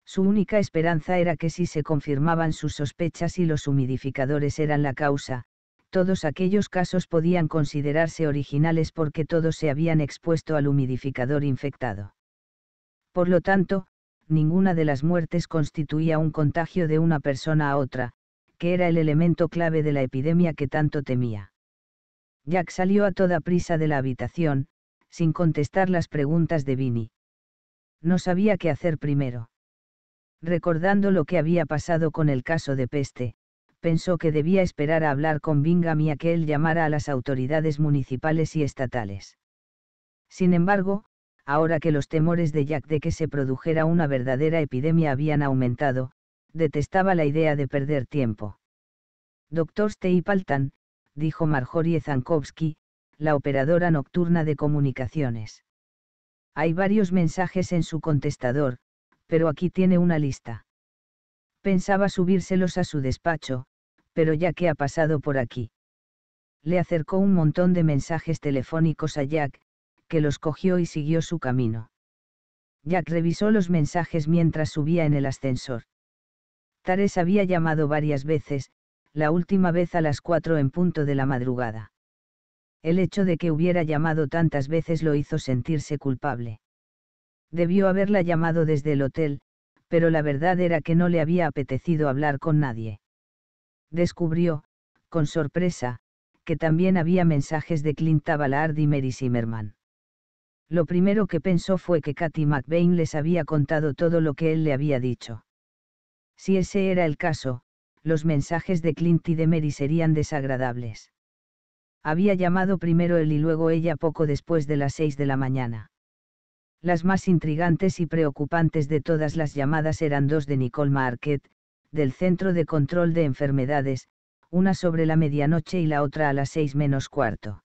Su única esperanza era que si se confirmaban sus sospechas y los humidificadores eran la causa, todos aquellos casos podían considerarse originales porque todos se habían expuesto al humidificador infectado. Por lo tanto, ninguna de las muertes constituía un contagio de una persona a otra, que era el elemento clave de la epidemia que tanto temía. Jack salió a toda prisa de la habitación, sin contestar las preguntas de Vini. No sabía qué hacer primero. Recordando lo que había pasado con el caso de peste, pensó que debía esperar a hablar con Bingham y a que él llamara a las autoridades municipales y estatales. Sin embargo, ahora que los temores de Jack de que se produjera una verdadera epidemia habían aumentado, detestaba la idea de perder tiempo. Doctor Steipaltan, dijo Marjorie Zankowski, la operadora nocturna de comunicaciones. Hay varios mensajes en su contestador, pero aquí tiene una lista. Pensaba subírselos a su despacho, pero ya que ha pasado por aquí. Le acercó un montón de mensajes telefónicos a Jack, que los cogió y siguió su camino. Jack revisó los mensajes mientras subía en el ascensor. Tares había llamado varias veces, la última vez a las cuatro en punto de la madrugada. El hecho de que hubiera llamado tantas veces lo hizo sentirse culpable. Debió haberla llamado desde el hotel, pero la verdad era que no le había apetecido hablar con nadie. Descubrió, con sorpresa, que también había mensajes de Clint Tabalard y Mary Zimmerman. Lo primero que pensó fue que Katy McBain les había contado todo lo que él le había dicho. Si ese era el caso, los mensajes de Clint y de Mary serían desagradables había llamado primero él y luego ella poco después de las seis de la mañana. Las más intrigantes y preocupantes de todas las llamadas eran dos de Nicole Marquette, del Centro de Control de Enfermedades, una sobre la medianoche y la otra a las seis menos cuarto.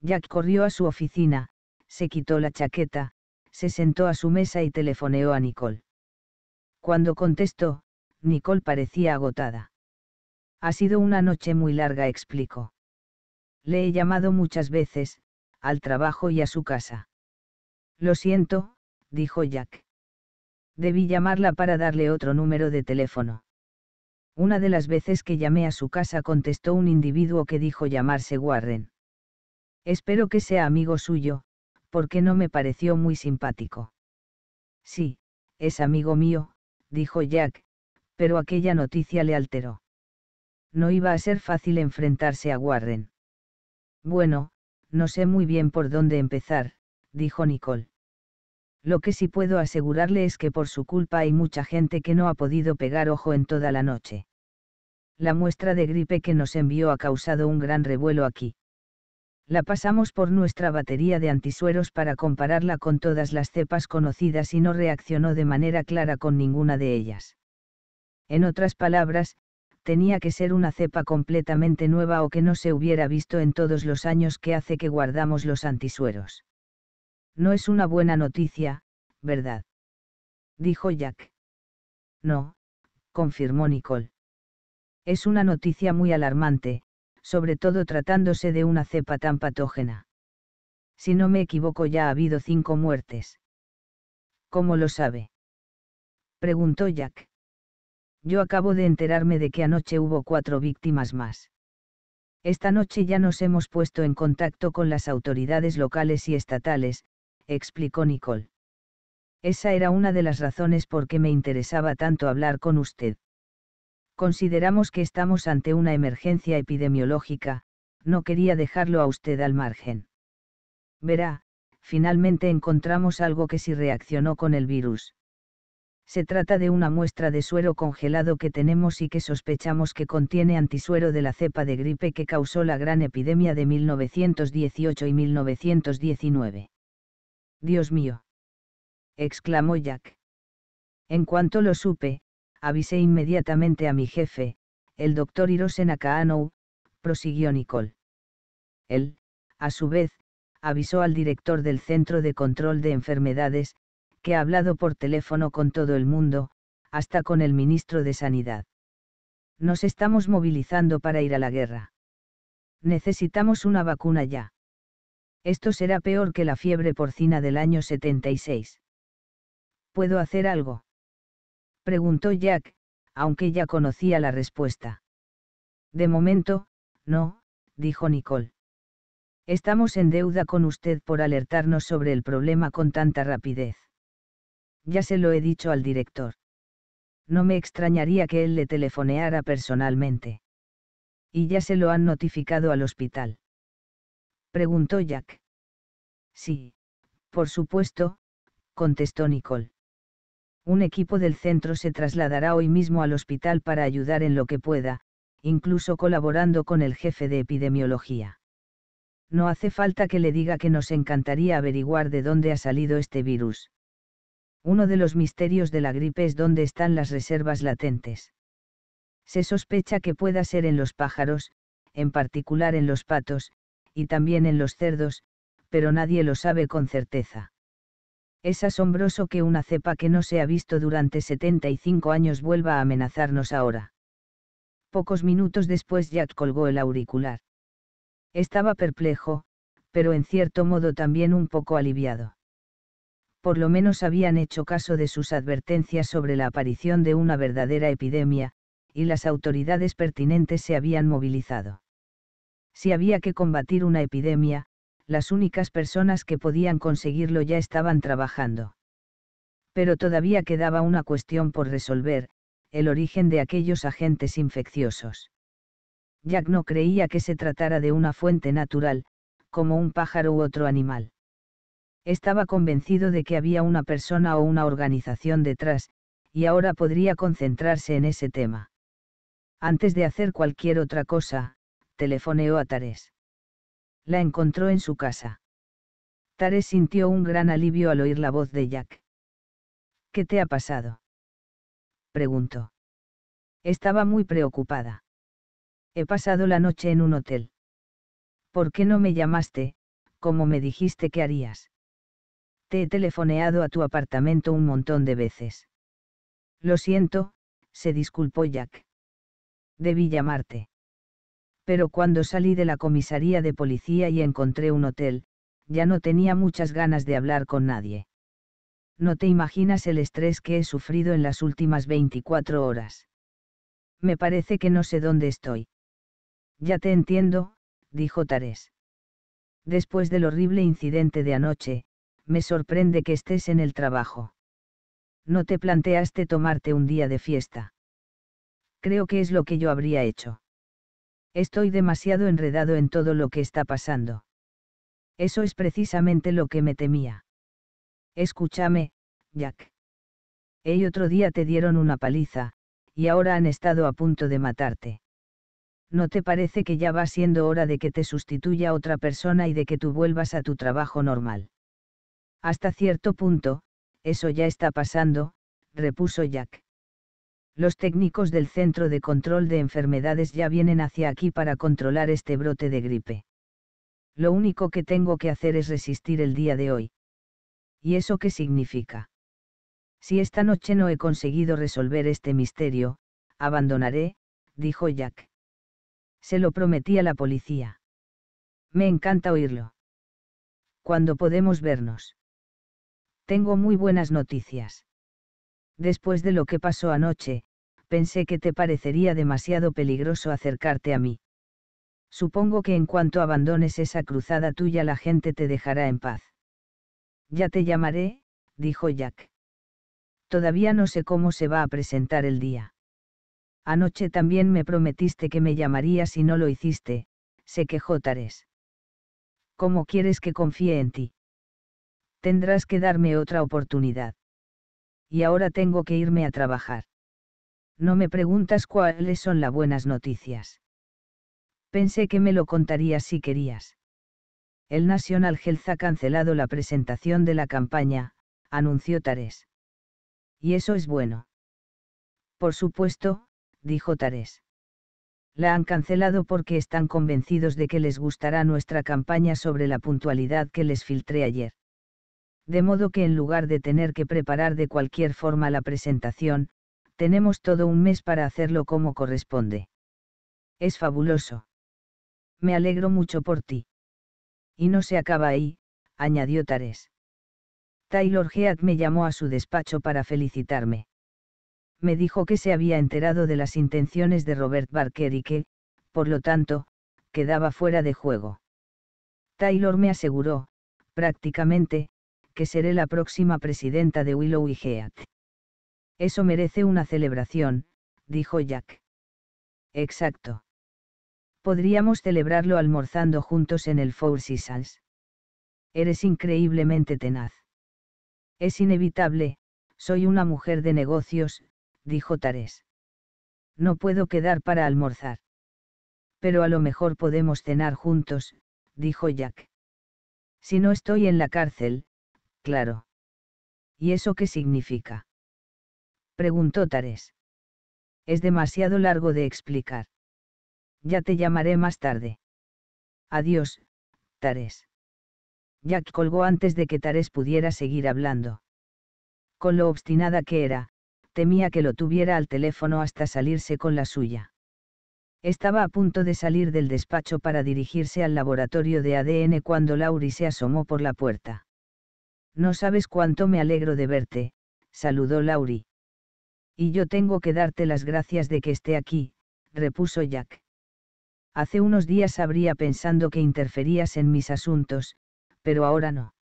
Jack corrió a su oficina, se quitó la chaqueta, se sentó a su mesa y telefoneó a Nicole. Cuando contestó, Nicole parecía agotada. Ha sido una noche muy larga, explicó. Le he llamado muchas veces, al trabajo y a su casa. Lo siento, dijo Jack. Debí llamarla para darle otro número de teléfono. Una de las veces que llamé a su casa contestó un individuo que dijo llamarse Warren. Espero que sea amigo suyo, porque no me pareció muy simpático. Sí, es amigo mío, dijo Jack, pero aquella noticia le alteró. No iba a ser fácil enfrentarse a Warren. Bueno, no sé muy bien por dónde empezar, dijo Nicole. Lo que sí puedo asegurarle es que por su culpa hay mucha gente que no ha podido pegar ojo en toda la noche. La muestra de gripe que nos envió ha causado un gran revuelo aquí. La pasamos por nuestra batería de antisueros para compararla con todas las cepas conocidas y no reaccionó de manera clara con ninguna de ellas. En otras palabras, tenía que ser una cepa completamente nueva o que no se hubiera visto en todos los años que hace que guardamos los antisueros. No es una buena noticia, ¿verdad? dijo Jack. No, confirmó Nicole. Es una noticia muy alarmante, sobre todo tratándose de una cepa tan patógena. Si no me equivoco ya ha habido cinco muertes. ¿Cómo lo sabe? preguntó Jack. Yo acabo de enterarme de que anoche hubo cuatro víctimas más. Esta noche ya nos hemos puesto en contacto con las autoridades locales y estatales, explicó Nicole. Esa era una de las razones por qué me interesaba tanto hablar con usted. Consideramos que estamos ante una emergencia epidemiológica, no quería dejarlo a usted al margen. Verá, finalmente encontramos algo que sí reaccionó con el virus. Se trata de una muestra de suero congelado que tenemos y que sospechamos que contiene antisuero de la cepa de gripe que causó la gran epidemia de 1918 y 1919. Dios mío. exclamó Jack. En cuanto lo supe, avisé inmediatamente a mi jefe, el doctor Hirosen prosiguió Nicole. Él, a su vez, avisó al director del Centro de Control de Enfermedades, que ha hablado por teléfono con todo el mundo, hasta con el ministro de Sanidad. Nos estamos movilizando para ir a la guerra. Necesitamos una vacuna ya. Esto será peor que la fiebre porcina del año 76. ¿Puedo hacer algo? Preguntó Jack, aunque ya conocía la respuesta. De momento, no, dijo Nicole. Estamos en deuda con usted por alertarnos sobre el problema con tanta rapidez. Ya se lo he dicho al director. No me extrañaría que él le telefoneara personalmente. ¿Y ya se lo han notificado al hospital? Preguntó Jack. Sí, por supuesto, contestó Nicole. Un equipo del centro se trasladará hoy mismo al hospital para ayudar en lo que pueda, incluso colaborando con el jefe de epidemiología. No hace falta que le diga que nos encantaría averiguar de dónde ha salido este virus. Uno de los misterios de la gripe es dónde están las reservas latentes. Se sospecha que pueda ser en los pájaros, en particular en los patos, y también en los cerdos, pero nadie lo sabe con certeza. Es asombroso que una cepa que no se ha visto durante 75 años vuelva a amenazarnos ahora. Pocos minutos después Jack colgó el auricular. Estaba perplejo, pero en cierto modo también un poco aliviado por lo menos habían hecho caso de sus advertencias sobre la aparición de una verdadera epidemia, y las autoridades pertinentes se habían movilizado. Si había que combatir una epidemia, las únicas personas que podían conseguirlo ya estaban trabajando. Pero todavía quedaba una cuestión por resolver, el origen de aquellos agentes infecciosos. Jack no creía que se tratara de una fuente natural, como un pájaro u otro animal. Estaba convencido de que había una persona o una organización detrás, y ahora podría concentrarse en ese tema. Antes de hacer cualquier otra cosa, telefoneó a Tarés. La encontró en su casa. Tarés sintió un gran alivio al oír la voz de Jack. ¿Qué te ha pasado? preguntó. Estaba muy preocupada. He pasado la noche en un hotel. ¿Por qué no me llamaste, como me dijiste que harías? he telefoneado a tu apartamento un montón de veces. Lo siento, se disculpó Jack. Debí llamarte. Pero cuando salí de la comisaría de policía y encontré un hotel, ya no tenía muchas ganas de hablar con nadie. No te imaginas el estrés que he sufrido en las últimas 24 horas. Me parece que no sé dónde estoy. Ya te entiendo, dijo Tarés. Después del horrible incidente de anoche, me sorprende que estés en el trabajo. No te planteaste tomarte un día de fiesta. Creo que es lo que yo habría hecho. Estoy demasiado enredado en todo lo que está pasando. Eso es precisamente lo que me temía. Escúchame, Jack. El otro día te dieron una paliza, y ahora han estado a punto de matarte. ¿No te parece que ya va siendo hora de que te sustituya otra persona y de que tú vuelvas a tu trabajo normal? Hasta cierto punto, eso ya está pasando, repuso Jack. Los técnicos del Centro de Control de Enfermedades ya vienen hacia aquí para controlar este brote de gripe. Lo único que tengo que hacer es resistir el día de hoy. ¿Y eso qué significa? Si esta noche no he conseguido resolver este misterio, abandonaré, dijo Jack. Se lo prometí a la policía. Me encanta oírlo. Cuando podemos vernos? tengo muy buenas noticias. Después de lo que pasó anoche, pensé que te parecería demasiado peligroso acercarte a mí. Supongo que en cuanto abandones esa cruzada tuya la gente te dejará en paz. Ya te llamaré, dijo Jack. Todavía no sé cómo se va a presentar el día. Anoche también me prometiste que me llamarías y no lo hiciste, se quejó Tares. ¿Cómo quieres que confíe en ti? tendrás que darme otra oportunidad. Y ahora tengo que irme a trabajar. No me preguntas cuáles son las buenas noticias. Pensé que me lo contarías si querías. El National Health ha cancelado la presentación de la campaña, anunció Tarés. Y eso es bueno. Por supuesto, dijo Tarés. La han cancelado porque están convencidos de que les gustará nuestra campaña sobre la puntualidad que les filtré ayer de modo que en lugar de tener que preparar de cualquier forma la presentación, tenemos todo un mes para hacerlo como corresponde. Es fabuloso. Me alegro mucho por ti. Y no se acaba ahí, añadió Tares. Taylor Heath me llamó a su despacho para felicitarme. Me dijo que se había enterado de las intenciones de Robert Barker y que, por lo tanto, quedaba fuera de juego. Taylor me aseguró, prácticamente, que seré la próxima presidenta de Willow y Heath. Eso merece una celebración, dijo Jack. Exacto. Podríamos celebrarlo almorzando juntos en el Four Seasons. Eres increíblemente tenaz. Es inevitable, soy una mujer de negocios, dijo Tarés. No puedo quedar para almorzar. Pero a lo mejor podemos cenar juntos, dijo Jack. Si no estoy en la cárcel, Claro. ¿Y eso qué significa? Preguntó Tares. Es demasiado largo de explicar. Ya te llamaré más tarde. Adiós, Tares. Jack colgó antes de que Tares pudiera seguir hablando. Con lo obstinada que era, temía que lo tuviera al teléfono hasta salirse con la suya. Estaba a punto de salir del despacho para dirigirse al laboratorio de ADN cuando Laurie se asomó por la puerta. No sabes cuánto me alegro de verte, saludó Lauri. Y yo tengo que darte las gracias de que esté aquí, repuso Jack. Hace unos días habría pensando que interferías en mis asuntos, pero ahora no.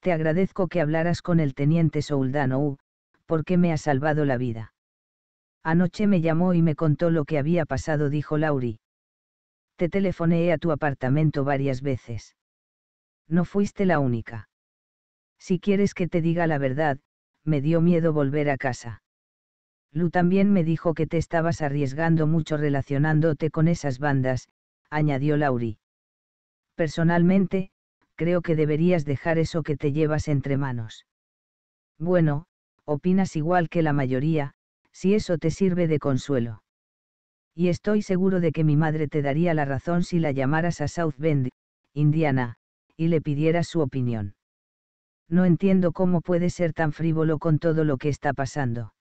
Te agradezco que hablaras con el teniente Soldano porque me ha salvado la vida. Anoche me llamó y me contó lo que había pasado, dijo Lauri. Te telefoné a tu apartamento varias veces. No fuiste la única. Si quieres que te diga la verdad, me dio miedo volver a casa. Lu también me dijo que te estabas arriesgando mucho relacionándote con esas bandas, añadió Lauri. Personalmente, creo que deberías dejar eso que te llevas entre manos. Bueno, opinas igual que la mayoría, si eso te sirve de consuelo. Y estoy seguro de que mi madre te daría la razón si la llamaras a South Bend, Indiana, y le pidieras su opinión no entiendo cómo puede ser tan frívolo con todo lo que está pasando.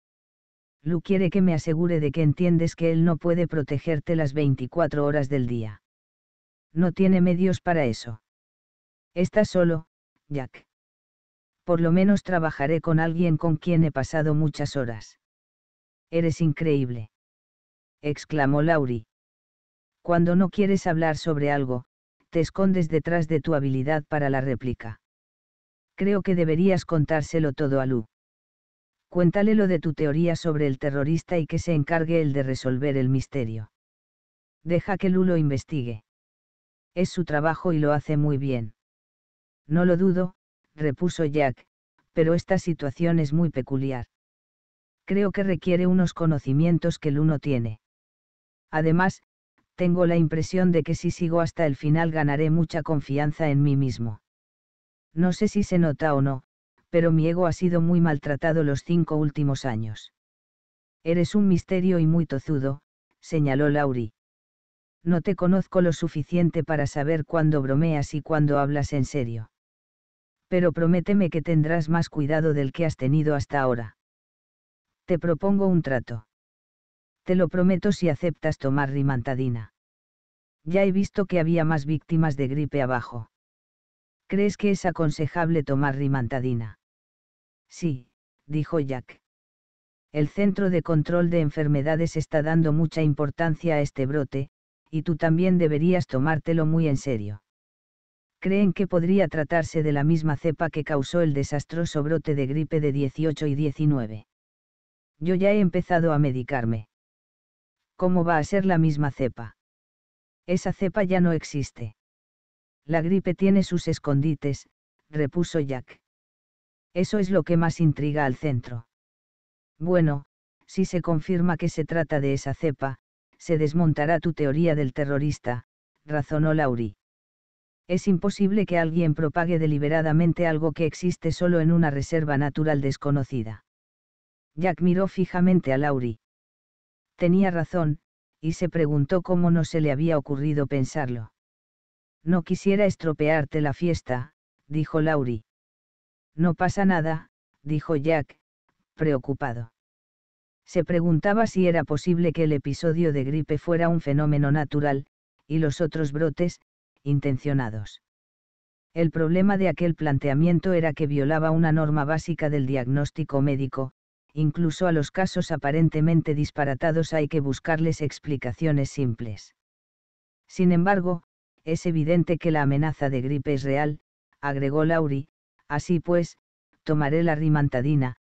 Lu quiere que me asegure de que entiendes que él no puede protegerte las 24 horas del día. No tiene medios para eso. Estás solo, Jack. Por lo menos trabajaré con alguien con quien he pasado muchas horas. Eres increíble. exclamó Lauri. Cuando no quieres hablar sobre algo, te escondes detrás de tu habilidad para la réplica creo que deberías contárselo todo a Lu. Cuéntale lo de tu teoría sobre el terrorista y que se encargue él de resolver el misterio. Deja que Lu lo investigue. Es su trabajo y lo hace muy bien. No lo dudo, repuso Jack, pero esta situación es muy peculiar. Creo que requiere unos conocimientos que Lu no tiene. Además, tengo la impresión de que si sigo hasta el final ganaré mucha confianza en mí mismo. No sé si se nota o no, pero mi ego ha sido muy maltratado los cinco últimos años. Eres un misterio y muy tozudo, señaló Lauri. No te conozco lo suficiente para saber cuándo bromeas y cuándo hablas en serio. Pero prométeme que tendrás más cuidado del que has tenido hasta ahora. Te propongo un trato. Te lo prometo si aceptas tomar rimantadina. Ya he visto que había más víctimas de gripe abajo. ¿Crees que es aconsejable tomar rimantadina? Sí, dijo Jack. El Centro de Control de Enfermedades está dando mucha importancia a este brote, y tú también deberías tomártelo muy en serio. Creen que podría tratarse de la misma cepa que causó el desastroso brote de gripe de 18 y 19. Yo ya he empezado a medicarme. ¿Cómo va a ser la misma cepa? Esa cepa ya no existe. La gripe tiene sus escondites, repuso Jack. Eso es lo que más intriga al centro. Bueno, si se confirma que se trata de esa cepa, se desmontará tu teoría del terrorista, razonó Lauri. Es imposible que alguien propague deliberadamente algo que existe solo en una reserva natural desconocida. Jack miró fijamente a Lauri. Tenía razón, y se preguntó cómo no se le había ocurrido pensarlo. No quisiera estropearte la fiesta, dijo Laurie. No pasa nada, dijo Jack, preocupado. Se preguntaba si era posible que el episodio de gripe fuera un fenómeno natural, y los otros brotes, intencionados. El problema de aquel planteamiento era que violaba una norma básica del diagnóstico médico, incluso a los casos aparentemente disparatados hay que buscarles explicaciones simples. Sin embargo, es evidente que la amenaza de gripe es real, agregó Lauri, así pues, tomaré la rimantadina,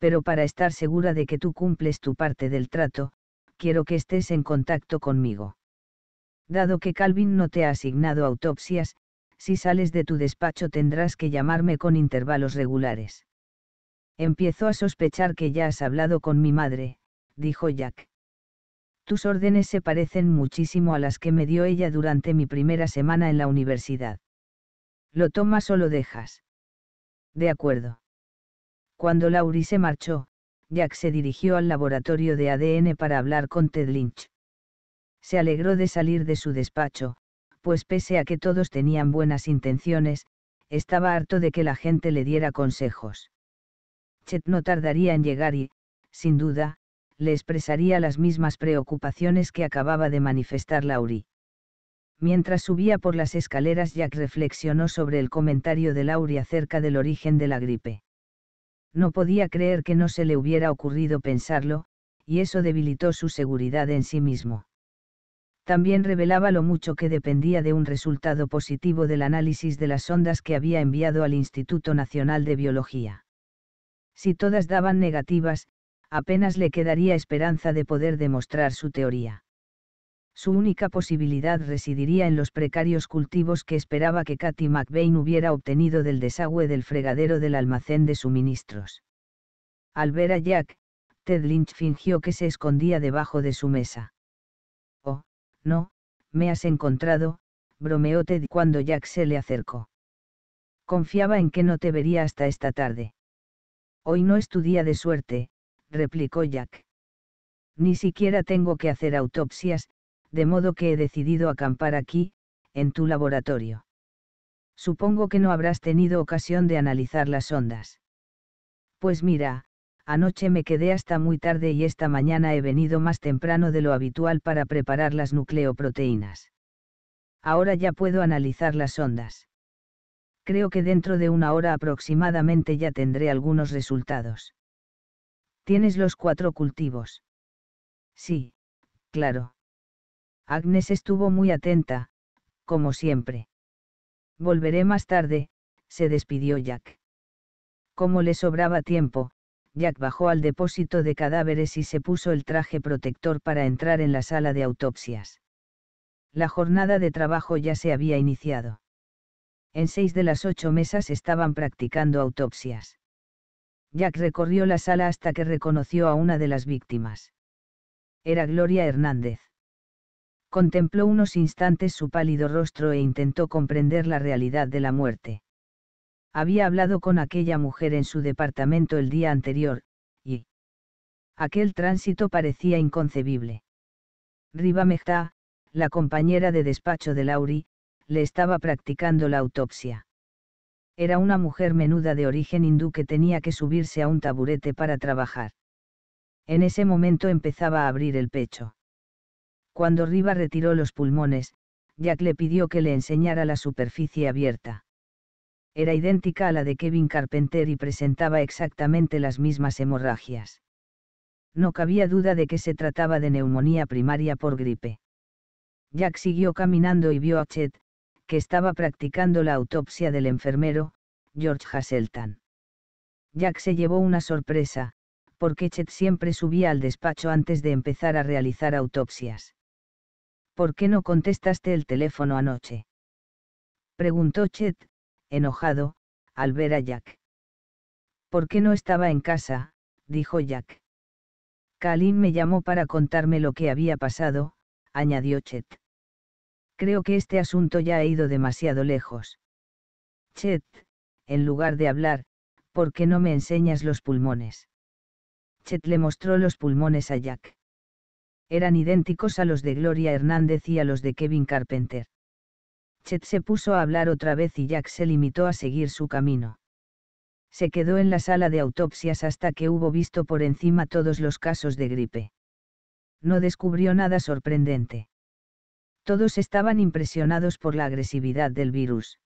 pero para estar segura de que tú cumples tu parte del trato, quiero que estés en contacto conmigo. Dado que Calvin no te ha asignado autopsias, si sales de tu despacho tendrás que llamarme con intervalos regulares. Empiezo a sospechar que ya has hablado con mi madre, dijo Jack. Tus órdenes se parecen muchísimo a las que me dio ella durante mi primera semana en la universidad. ¿Lo tomas o lo dejas? De acuerdo. Cuando Laurie se marchó, Jack se dirigió al laboratorio de ADN para hablar con Ted Lynch. Se alegró de salir de su despacho, pues pese a que todos tenían buenas intenciones, estaba harto de que la gente le diera consejos. Chet no tardaría en llegar y, sin duda, le expresaría las mismas preocupaciones que acababa de manifestar Laurie. Mientras subía por las escaleras, Jack reflexionó sobre el comentario de Laurie acerca del origen de la gripe. No podía creer que no se le hubiera ocurrido pensarlo, y eso debilitó su seguridad en sí mismo. También revelaba lo mucho que dependía de un resultado positivo del análisis de las ondas que había enviado al Instituto Nacional de Biología. Si todas daban negativas, apenas le quedaría esperanza de poder demostrar su teoría. Su única posibilidad residiría en los precarios cultivos que esperaba que Katy McBain hubiera obtenido del desagüe del fregadero del almacén de suministros. Al ver a Jack, Ted Lynch fingió que se escondía debajo de su mesa. Oh, no, me has encontrado, bromeó Ted cuando Jack se le acercó. Confiaba en que no te vería hasta esta tarde. Hoy no es tu día de suerte, replicó Jack. Ni siquiera tengo que hacer autopsias, de modo que he decidido acampar aquí, en tu laboratorio. Supongo que no habrás tenido ocasión de analizar las ondas. Pues mira, anoche me quedé hasta muy tarde y esta mañana he venido más temprano de lo habitual para preparar las nucleoproteínas. Ahora ya puedo analizar las ondas. Creo que dentro de una hora aproximadamente ya tendré algunos resultados. ¿Tienes los cuatro cultivos? Sí, claro. Agnes estuvo muy atenta, como siempre. Volveré más tarde, se despidió Jack. Como le sobraba tiempo, Jack bajó al depósito de cadáveres y se puso el traje protector para entrar en la sala de autopsias. La jornada de trabajo ya se había iniciado. En seis de las ocho mesas estaban practicando autopsias. Jack recorrió la sala hasta que reconoció a una de las víctimas. Era Gloria Hernández. Contempló unos instantes su pálido rostro e intentó comprender la realidad de la muerte. Había hablado con aquella mujer en su departamento el día anterior, y... Aquel tránsito parecía inconcebible. Riva la compañera de despacho de Lauri, le estaba practicando la autopsia. Era una mujer menuda de origen hindú que tenía que subirse a un taburete para trabajar. En ese momento empezaba a abrir el pecho. Cuando Riva retiró los pulmones, Jack le pidió que le enseñara la superficie abierta. Era idéntica a la de Kevin Carpenter y presentaba exactamente las mismas hemorragias. No cabía duda de que se trataba de neumonía primaria por gripe. Jack siguió caminando y vio a Chet, que estaba practicando la autopsia del enfermero, George Hasseltan. Jack se llevó una sorpresa, porque Chet siempre subía al despacho antes de empezar a realizar autopsias. ¿Por qué no contestaste el teléfono anoche? Preguntó Chet, enojado, al ver a Jack. ¿Por qué no estaba en casa? dijo Jack. Kalin me llamó para contarme lo que había pasado, añadió Chet. Creo que este asunto ya ha ido demasiado lejos. Chet, en lugar de hablar, ¿por qué no me enseñas los pulmones? Chet le mostró los pulmones a Jack. Eran idénticos a los de Gloria Hernández y a los de Kevin Carpenter. Chet se puso a hablar otra vez y Jack se limitó a seguir su camino. Se quedó en la sala de autopsias hasta que hubo visto por encima todos los casos de gripe. No descubrió nada sorprendente. Todos estaban impresionados por la agresividad del virus.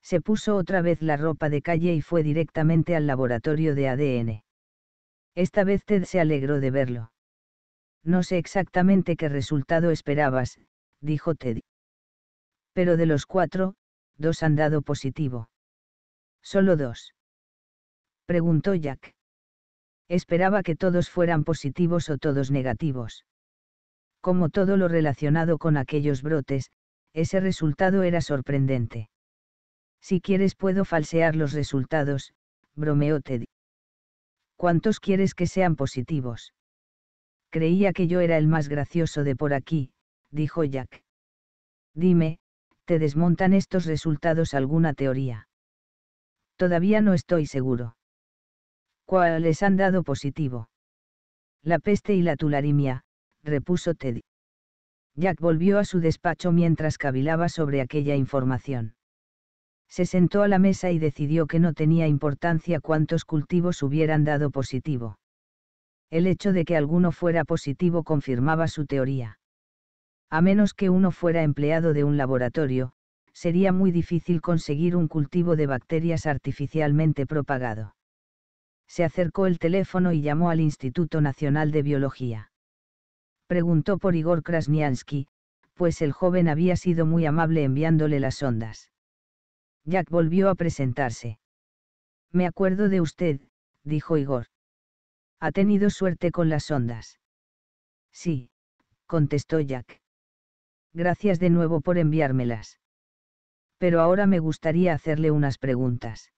Se puso otra vez la ropa de calle y fue directamente al laboratorio de ADN. Esta vez Ted se alegró de verlo. No sé exactamente qué resultado esperabas, dijo Ted. Pero de los cuatro, dos han dado positivo. Solo dos. Preguntó Jack. Esperaba que todos fueran positivos o todos negativos como todo lo relacionado con aquellos brotes, ese resultado era sorprendente. Si quieres puedo falsear los resultados, bromeó Teddy. ¿Cuántos quieres que sean positivos? Creía que yo era el más gracioso de por aquí, dijo Jack. Dime, ¿te desmontan estos resultados alguna teoría? Todavía no estoy seguro. ¿Cuáles han dado positivo? La peste y la tularimia, repuso Teddy. Jack volvió a su despacho mientras cavilaba sobre aquella información. Se sentó a la mesa y decidió que no tenía importancia cuántos cultivos hubieran dado positivo. El hecho de que alguno fuera positivo confirmaba su teoría. A menos que uno fuera empleado de un laboratorio, sería muy difícil conseguir un cultivo de bacterias artificialmente propagado. Se acercó el teléfono y llamó al Instituto Nacional de Biología preguntó por Igor Krasniansky, pues el joven había sido muy amable enviándole las ondas. Jack volvió a presentarse. Me acuerdo de usted, dijo Igor. ¿Ha tenido suerte con las ondas? Sí, contestó Jack. Gracias de nuevo por enviármelas. Pero ahora me gustaría hacerle unas preguntas.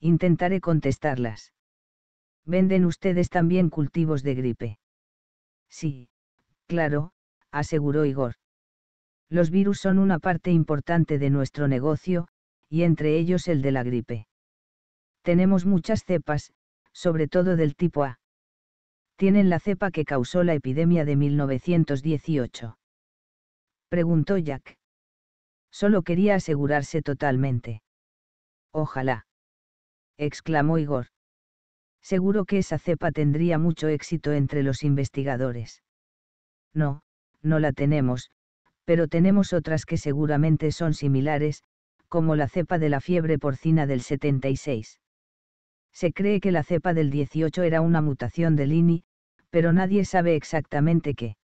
Intentaré contestarlas. ¿Venden ustedes también cultivos de gripe? Sí, Claro, aseguró Igor. Los virus son una parte importante de nuestro negocio, y entre ellos el de la gripe. Tenemos muchas cepas, sobre todo del tipo A. Tienen la cepa que causó la epidemia de 1918. Preguntó Jack. Solo quería asegurarse totalmente. Ojalá. exclamó Igor. Seguro que esa cepa tendría mucho éxito entre los investigadores. No, no la tenemos, pero tenemos otras que seguramente son similares, como la cepa de la fiebre porcina del 76. Se cree que la cepa del 18 era una mutación del INI, pero nadie sabe exactamente qué.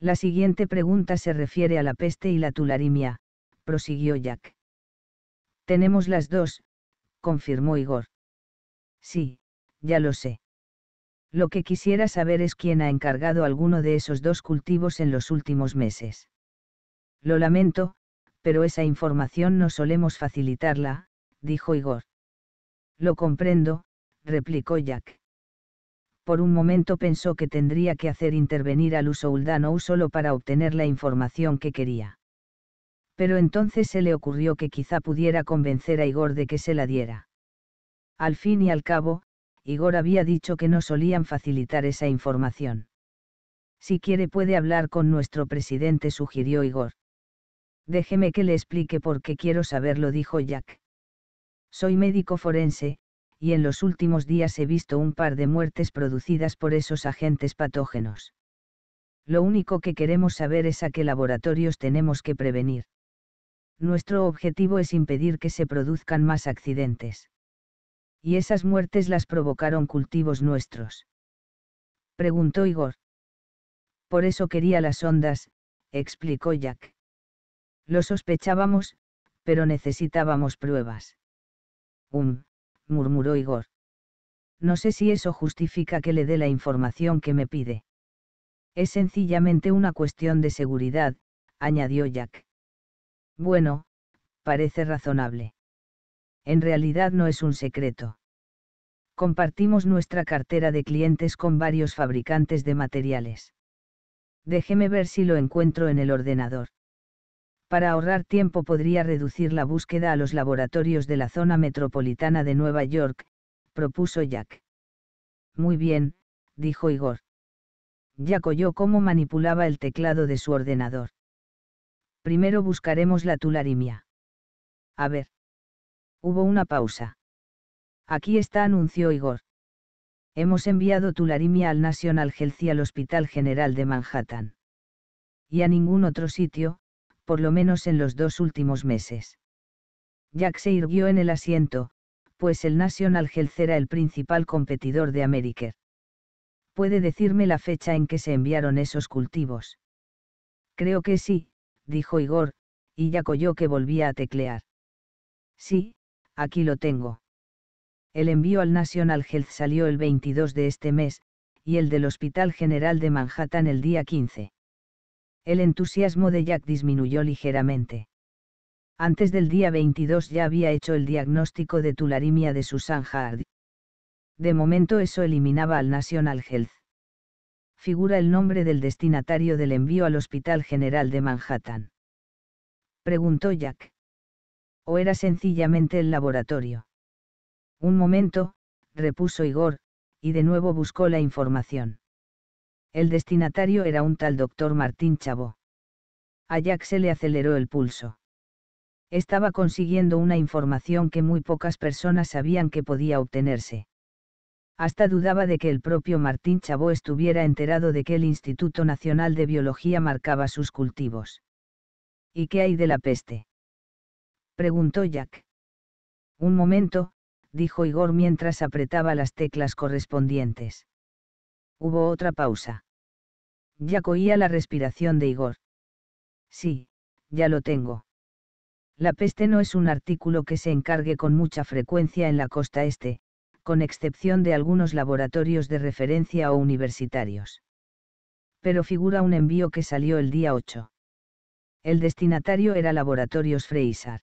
La siguiente pregunta se refiere a la peste y la tularimia, prosiguió Jack. Tenemos las dos, confirmó Igor. Sí, ya lo sé. Lo que quisiera saber es quién ha encargado alguno de esos dos cultivos en los últimos meses. Lo lamento, pero esa información no solemos facilitarla, dijo Igor. Lo comprendo, replicó Jack. Por un momento pensó que tendría que hacer intervenir al uso Uldano solo para obtener la información que quería. Pero entonces se le ocurrió que quizá pudiera convencer a Igor de que se la diera. Al fin y al cabo, Igor había dicho que no solían facilitar esa información. Si quiere puede hablar con nuestro presidente, sugirió Igor. Déjeme que le explique por qué quiero saberlo, dijo Jack. Soy médico forense, y en los últimos días he visto un par de muertes producidas por esos agentes patógenos. Lo único que queremos saber es a qué laboratorios tenemos que prevenir. Nuestro objetivo es impedir que se produzcan más accidentes y esas muertes las provocaron cultivos nuestros. Preguntó Igor. Por eso quería las ondas, explicó Jack. Lo sospechábamos, pero necesitábamos pruebas. Um, murmuró Igor. No sé si eso justifica que le dé la información que me pide. Es sencillamente una cuestión de seguridad, añadió Jack. Bueno, parece razonable en realidad no es un secreto. Compartimos nuestra cartera de clientes con varios fabricantes de materiales. Déjeme ver si lo encuentro en el ordenador. Para ahorrar tiempo podría reducir la búsqueda a los laboratorios de la zona metropolitana de Nueva York, propuso Jack. Muy bien, dijo Igor. Jack oyó cómo manipulaba el teclado de su ordenador. Primero buscaremos la tularimia. A ver. Hubo una pausa. Aquí está, anunció Igor. Hemos enviado Tularimia al National Health y al Hospital General de Manhattan. Y a ningún otro sitio, por lo menos en los dos últimos meses. Jack se irguió en el asiento, pues el National Health era el principal competidor de Americare. ¿Puede decirme la fecha en que se enviaron esos cultivos? Creo que sí, dijo Igor, y Jack oyó que volvía a teclear. Sí, Aquí lo tengo. El envío al National Health salió el 22 de este mes, y el del Hospital General de Manhattan el día 15. El entusiasmo de Jack disminuyó ligeramente. Antes del día 22 ya había hecho el diagnóstico de tularimia de Susan Hardy. De momento eso eliminaba al National Health. Figura el nombre del destinatario del envío al Hospital General de Manhattan. Preguntó Jack o era sencillamente el laboratorio. Un momento, repuso Igor, y de nuevo buscó la información. El destinatario era un tal doctor Martín Chabó. A Jack se le aceleró el pulso. Estaba consiguiendo una información que muy pocas personas sabían que podía obtenerse. Hasta dudaba de que el propio Martín Chabó estuviera enterado de que el Instituto Nacional de Biología marcaba sus cultivos. ¿Y qué hay de la peste? preguntó Jack. Un momento, dijo Igor mientras apretaba las teclas correspondientes. Hubo otra pausa. Jack oía la respiración de Igor. Sí, ya lo tengo. La peste no es un artículo que se encargue con mucha frecuencia en la costa este, con excepción de algunos laboratorios de referencia o universitarios. Pero figura un envío que salió el día 8. El destinatario era Laboratorios Freiser.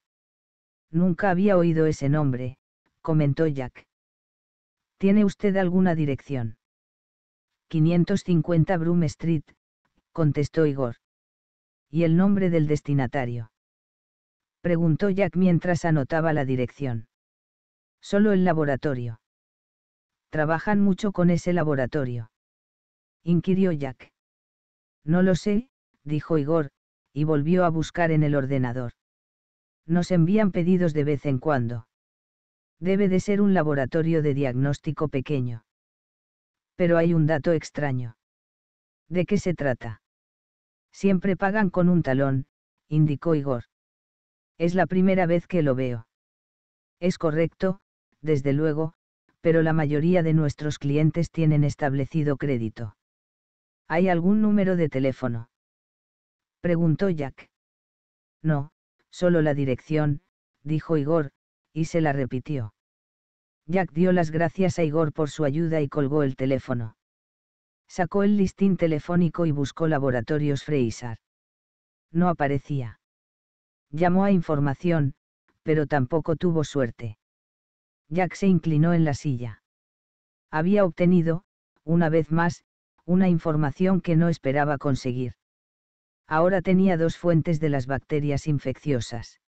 Nunca había oído ese nombre, comentó Jack. ¿Tiene usted alguna dirección? 550 Broom Street, contestó Igor. ¿Y el nombre del destinatario? Preguntó Jack mientras anotaba la dirección. Solo el laboratorio. Trabajan mucho con ese laboratorio. Inquirió Jack. No lo sé, dijo Igor, y volvió a buscar en el ordenador nos envían pedidos de vez en cuando. Debe de ser un laboratorio de diagnóstico pequeño. Pero hay un dato extraño. ¿De qué se trata? Siempre pagan con un talón, indicó Igor. Es la primera vez que lo veo. Es correcto, desde luego, pero la mayoría de nuestros clientes tienen establecido crédito. ¿Hay algún número de teléfono? Preguntó Jack. No, Solo la dirección, dijo Igor, y se la repitió. Jack dio las gracias a Igor por su ayuda y colgó el teléfono. Sacó el listín telefónico y buscó laboratorios Freisar. No aparecía. Llamó a información, pero tampoco tuvo suerte. Jack se inclinó en la silla. Había obtenido, una vez más, una información que no esperaba conseguir ahora tenía dos fuentes de las bacterias infecciosas.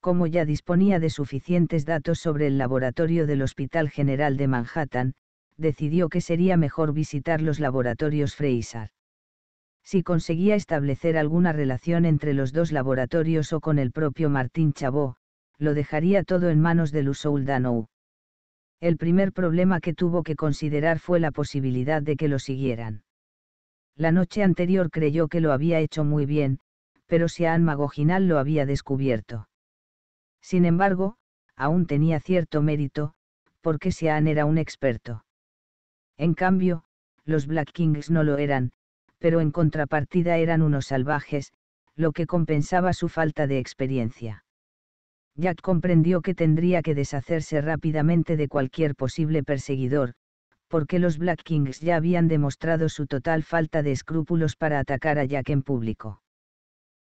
Como ya disponía de suficientes datos sobre el laboratorio del Hospital General de Manhattan, decidió que sería mejor visitar los laboratorios Freisar. Si conseguía establecer alguna relación entre los dos laboratorios o con el propio Martín Chabot, lo dejaría todo en manos de Lusoul El primer problema que tuvo que considerar fue la posibilidad de que lo siguieran la noche anterior creyó que lo había hecho muy bien, pero Sean Magoginal lo había descubierto. Sin embargo, aún tenía cierto mérito, porque Sean era un experto. En cambio, los Black Kings no lo eran, pero en contrapartida eran unos salvajes, lo que compensaba su falta de experiencia. Jack comprendió que tendría que deshacerse rápidamente de cualquier posible perseguidor, porque los Black Kings ya habían demostrado su total falta de escrúpulos para atacar a Jack en público.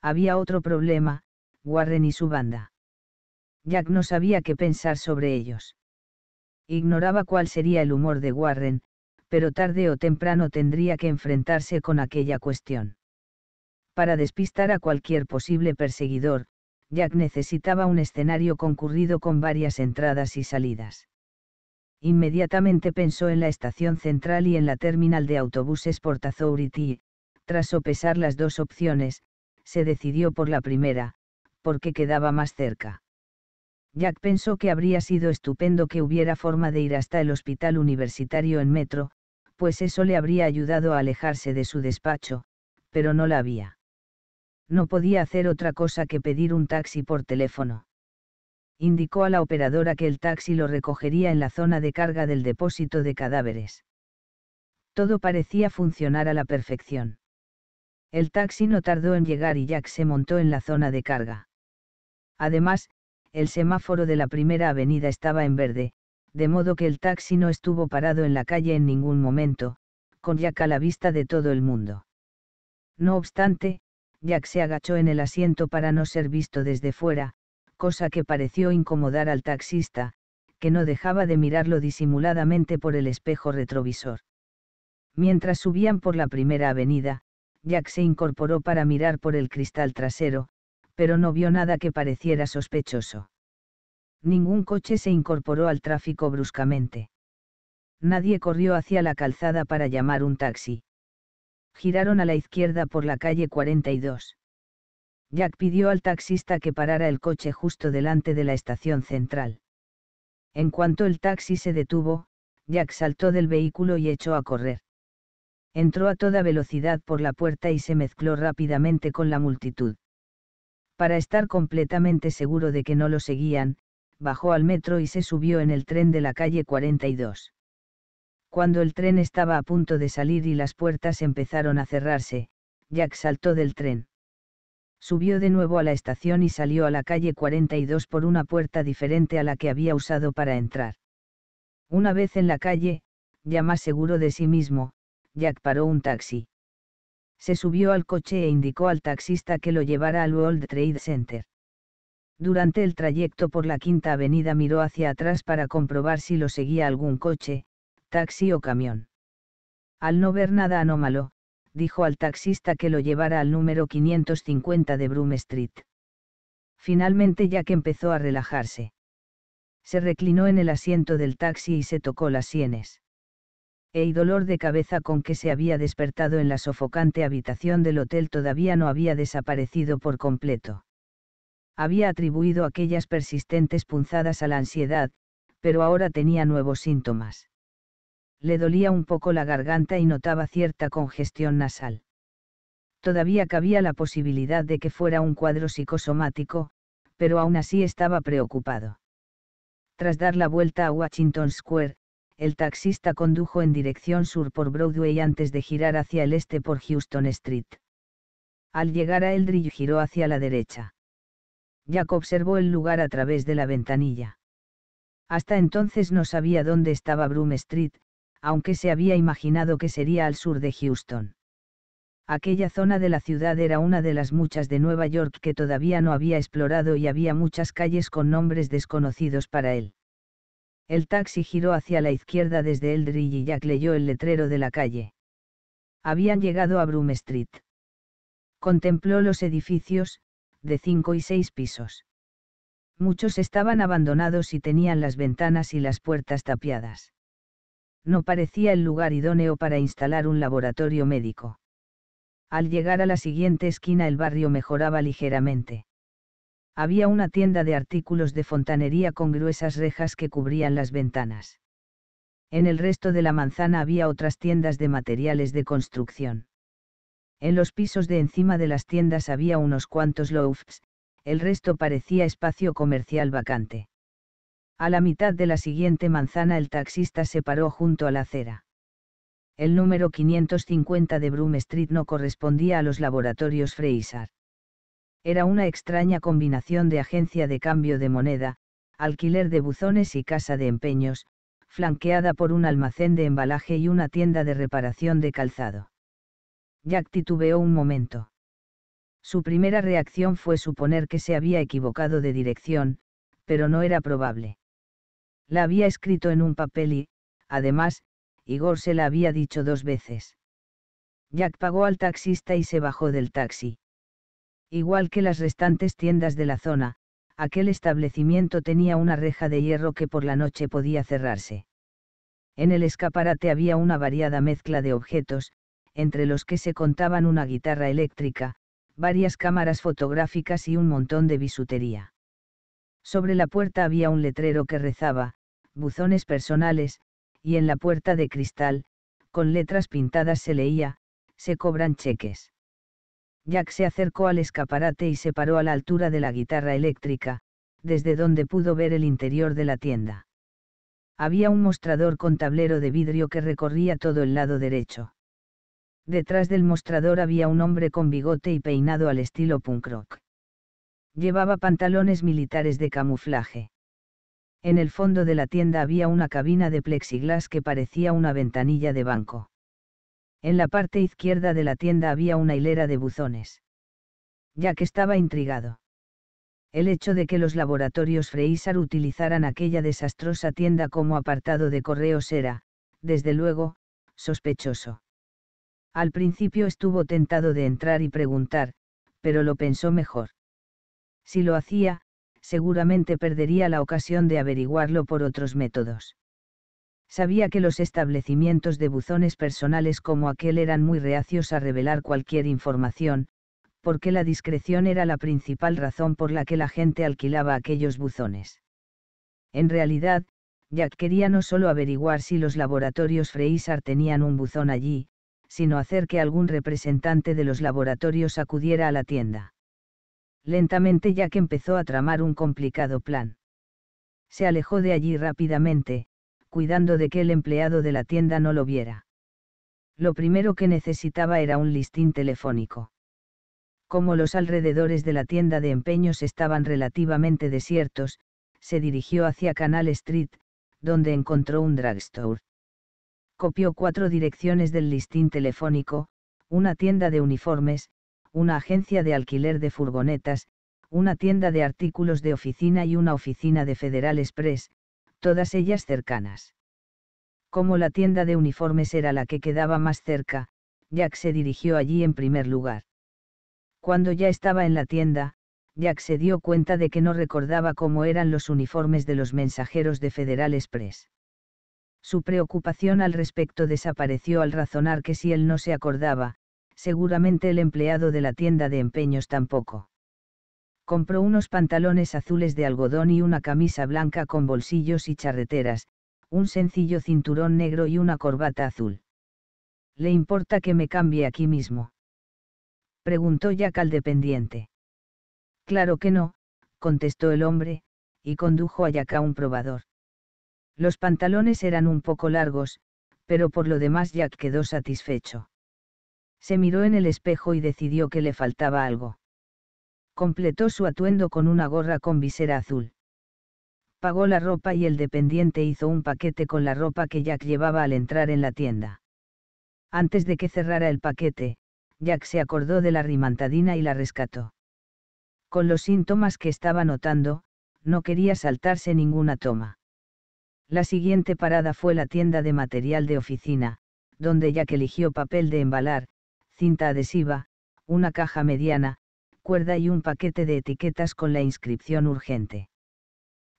Había otro problema, Warren y su banda. Jack no sabía qué pensar sobre ellos. Ignoraba cuál sería el humor de Warren, pero tarde o temprano tendría que enfrentarse con aquella cuestión. Para despistar a cualquier posible perseguidor, Jack necesitaba un escenario concurrido con varias entradas y salidas. Inmediatamente pensó en la estación central y en la terminal de autobuses Port Authority, tras sopesar las dos opciones, se decidió por la primera, porque quedaba más cerca. Jack pensó que habría sido estupendo que hubiera forma de ir hasta el hospital universitario en metro, pues eso le habría ayudado a alejarse de su despacho, pero no la había. No podía hacer otra cosa que pedir un taxi por teléfono indicó a la operadora que el taxi lo recogería en la zona de carga del depósito de cadáveres. Todo parecía funcionar a la perfección. El taxi no tardó en llegar y Jack se montó en la zona de carga. Además, el semáforo de la primera avenida estaba en verde, de modo que el taxi no estuvo parado en la calle en ningún momento, con Jack a la vista de todo el mundo. No obstante, Jack se agachó en el asiento para no ser visto desde fuera, cosa que pareció incomodar al taxista, que no dejaba de mirarlo disimuladamente por el espejo retrovisor. Mientras subían por la primera avenida, Jack se incorporó para mirar por el cristal trasero, pero no vio nada que pareciera sospechoso. Ningún coche se incorporó al tráfico bruscamente. Nadie corrió hacia la calzada para llamar un taxi. Giraron a la izquierda por la calle 42. Jack pidió al taxista que parara el coche justo delante de la estación central. En cuanto el taxi se detuvo, Jack saltó del vehículo y echó a correr. Entró a toda velocidad por la puerta y se mezcló rápidamente con la multitud. Para estar completamente seguro de que no lo seguían, bajó al metro y se subió en el tren de la calle 42. Cuando el tren estaba a punto de salir y las puertas empezaron a cerrarse, Jack saltó del tren. Subió de nuevo a la estación y salió a la calle 42 por una puerta diferente a la que había usado para entrar. Una vez en la calle, ya más seguro de sí mismo, Jack paró un taxi. Se subió al coche e indicó al taxista que lo llevara al World Trade Center. Durante el trayecto por la Quinta Avenida miró hacia atrás para comprobar si lo seguía algún coche, taxi o camión. Al no ver nada anómalo, dijo al taxista que lo llevara al número 550 de Broom Street. Finalmente Jack empezó a relajarse. Se reclinó en el asiento del taxi y se tocó las sienes. El dolor de cabeza con que se había despertado en la sofocante habitación del hotel todavía no había desaparecido por completo. Había atribuido aquellas persistentes punzadas a la ansiedad, pero ahora tenía nuevos síntomas le dolía un poco la garganta y notaba cierta congestión nasal. Todavía cabía la posibilidad de que fuera un cuadro psicosomático, pero aún así estaba preocupado. Tras dar la vuelta a Washington Square, el taxista condujo en dirección sur por Broadway antes de girar hacia el este por Houston Street. Al llegar a Eldridge giró hacia la derecha. Jack observó el lugar a través de la ventanilla. Hasta entonces no sabía dónde estaba Broom Street, aunque se había imaginado que sería al sur de Houston. Aquella zona de la ciudad era una de las muchas de Nueva York que todavía no había explorado y había muchas calles con nombres desconocidos para él. El taxi giró hacia la izquierda desde Eldridge y Jack leyó el letrero de la calle. Habían llegado a Broom Street. Contempló los edificios, de cinco y seis pisos. Muchos estaban abandonados y tenían las ventanas y las puertas tapiadas no parecía el lugar idóneo para instalar un laboratorio médico. Al llegar a la siguiente esquina el barrio mejoraba ligeramente. Había una tienda de artículos de fontanería con gruesas rejas que cubrían las ventanas. En el resto de la manzana había otras tiendas de materiales de construcción. En los pisos de encima de las tiendas había unos cuantos lofts, el resto parecía espacio comercial vacante. A la mitad de la siguiente manzana el taxista se paró junto a la acera. El número 550 de Broom Street no correspondía a los laboratorios Freisar. Era una extraña combinación de agencia de cambio de moneda, alquiler de buzones y casa de empeños, flanqueada por un almacén de embalaje y una tienda de reparación de calzado. Jack titubeó un momento. Su primera reacción fue suponer que se había equivocado de dirección, pero no era probable. La había escrito en un papel y, además, Igor se la había dicho dos veces. Jack pagó al taxista y se bajó del taxi. Igual que las restantes tiendas de la zona, aquel establecimiento tenía una reja de hierro que por la noche podía cerrarse. En el escaparate había una variada mezcla de objetos, entre los que se contaban una guitarra eléctrica, varias cámaras fotográficas y un montón de bisutería. Sobre la puerta había un letrero que rezaba, buzones personales, y en la puerta de cristal, con letras pintadas se leía, se cobran cheques. Jack se acercó al escaparate y se paró a la altura de la guitarra eléctrica, desde donde pudo ver el interior de la tienda. Había un mostrador con tablero de vidrio que recorría todo el lado derecho. Detrás del mostrador había un hombre con bigote y peinado al estilo punk rock. Llevaba pantalones militares de camuflaje. En el fondo de la tienda había una cabina de plexiglas que parecía una ventanilla de banco. En la parte izquierda de la tienda había una hilera de buzones. Ya que estaba intrigado. El hecho de que los laboratorios Freisar utilizaran aquella desastrosa tienda como apartado de correos era, desde luego, sospechoso. Al principio estuvo tentado de entrar y preguntar, pero lo pensó mejor. Si lo hacía, seguramente perdería la ocasión de averiguarlo por otros métodos. Sabía que los establecimientos de buzones personales como aquel eran muy reacios a revelar cualquier información, porque la discreción era la principal razón por la que la gente alquilaba aquellos buzones. En realidad, Jack quería no solo averiguar si los laboratorios Freisar tenían un buzón allí, sino hacer que algún representante de los laboratorios acudiera a la tienda lentamente ya que empezó a tramar un complicado plan. Se alejó de allí rápidamente, cuidando de que el empleado de la tienda no lo viera. Lo primero que necesitaba era un listín telefónico. Como los alrededores de la tienda de empeños estaban relativamente desiertos, se dirigió hacia Canal Street, donde encontró un drugstore. Copió cuatro direcciones del listín telefónico, una tienda de uniformes, una agencia de alquiler de furgonetas, una tienda de artículos de oficina y una oficina de Federal Express, todas ellas cercanas. Como la tienda de uniformes era la que quedaba más cerca, Jack se dirigió allí en primer lugar. Cuando ya estaba en la tienda, Jack se dio cuenta de que no recordaba cómo eran los uniformes de los mensajeros de Federal Express. Su preocupación al respecto desapareció al razonar que si él no se acordaba, seguramente el empleado de la tienda de empeños tampoco. Compró unos pantalones azules de algodón y una camisa blanca con bolsillos y charreteras, un sencillo cinturón negro y una corbata azul. ¿Le importa que me cambie aquí mismo? preguntó Jack al dependiente. Claro que no, contestó el hombre, y condujo a Jack a un probador. Los pantalones eran un poco largos, pero por lo demás Jack quedó satisfecho se miró en el espejo y decidió que le faltaba algo. Completó su atuendo con una gorra con visera azul. Pagó la ropa y el dependiente hizo un paquete con la ropa que Jack llevaba al entrar en la tienda. Antes de que cerrara el paquete, Jack se acordó de la rimantadina y la rescató. Con los síntomas que estaba notando, no quería saltarse ninguna toma. La siguiente parada fue la tienda de material de oficina, donde Jack eligió papel de embalar, cinta adhesiva, una caja mediana, cuerda y un paquete de etiquetas con la inscripción urgente.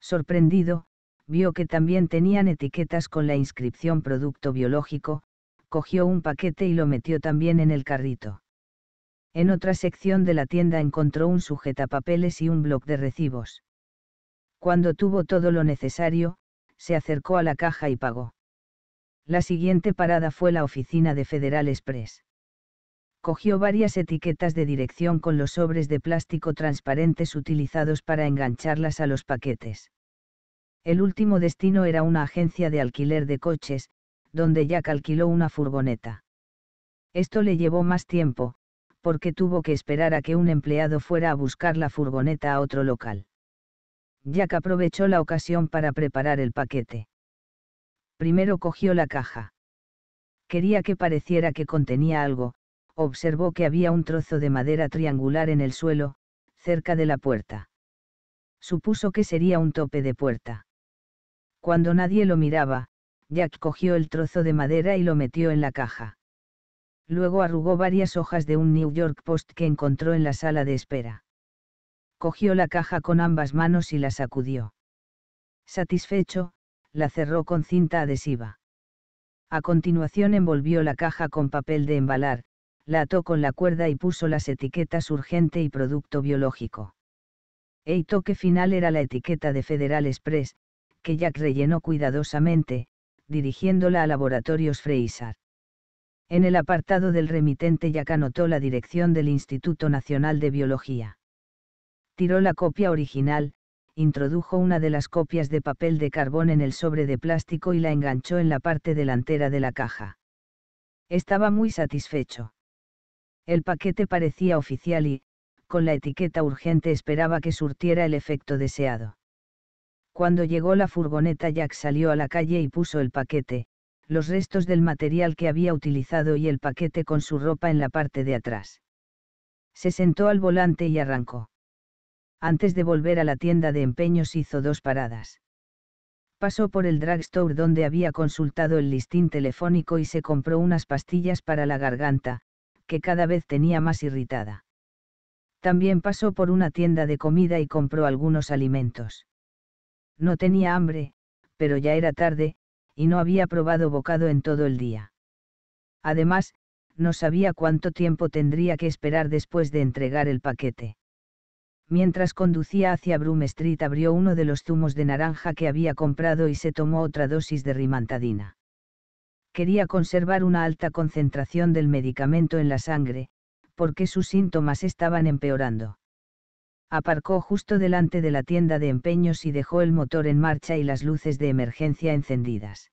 Sorprendido, vio que también tenían etiquetas con la inscripción producto biológico, cogió un paquete y lo metió también en el carrito. En otra sección de la tienda encontró un sujetapapeles y un bloc de recibos. Cuando tuvo todo lo necesario, se acercó a la caja y pagó. La siguiente parada fue la oficina de Federal Express cogió varias etiquetas de dirección con los sobres de plástico transparentes utilizados para engancharlas a los paquetes. El último destino era una agencia de alquiler de coches, donde Jack alquiló una furgoneta. Esto le llevó más tiempo, porque tuvo que esperar a que un empleado fuera a buscar la furgoneta a otro local. Jack aprovechó la ocasión para preparar el paquete. Primero cogió la caja. Quería que pareciera que contenía algo, observó que había un trozo de madera triangular en el suelo, cerca de la puerta. Supuso que sería un tope de puerta. Cuando nadie lo miraba, Jack cogió el trozo de madera y lo metió en la caja. Luego arrugó varias hojas de un New York Post que encontró en la sala de espera. Cogió la caja con ambas manos y la sacudió. Satisfecho, la cerró con cinta adhesiva. A continuación envolvió la caja con papel de embalar, la ató con la cuerda y puso las etiquetas urgente y producto biológico. El toque final era la etiqueta de Federal Express, que Jack rellenó cuidadosamente, dirigiéndola a Laboratorios Freiser. En el apartado del remitente Jack anotó la dirección del Instituto Nacional de Biología. Tiró la copia original, introdujo una de las copias de papel de carbón en el sobre de plástico y la enganchó en la parte delantera de la caja. Estaba muy satisfecho. El paquete parecía oficial y, con la etiqueta urgente esperaba que surtiera el efecto deseado. Cuando llegó la furgoneta Jack salió a la calle y puso el paquete, los restos del material que había utilizado y el paquete con su ropa en la parte de atrás. Se sentó al volante y arrancó. Antes de volver a la tienda de empeños hizo dos paradas. Pasó por el drugstore donde había consultado el listín telefónico y se compró unas pastillas para la garganta, que cada vez tenía más irritada. También pasó por una tienda de comida y compró algunos alimentos. No tenía hambre, pero ya era tarde, y no había probado bocado en todo el día. Además, no sabía cuánto tiempo tendría que esperar después de entregar el paquete. Mientras conducía hacia Broom Street abrió uno de los zumos de naranja que había comprado y se tomó otra dosis de rimantadina quería conservar una alta concentración del medicamento en la sangre, porque sus síntomas estaban empeorando. Aparcó justo delante de la tienda de empeños y dejó el motor en marcha y las luces de emergencia encendidas.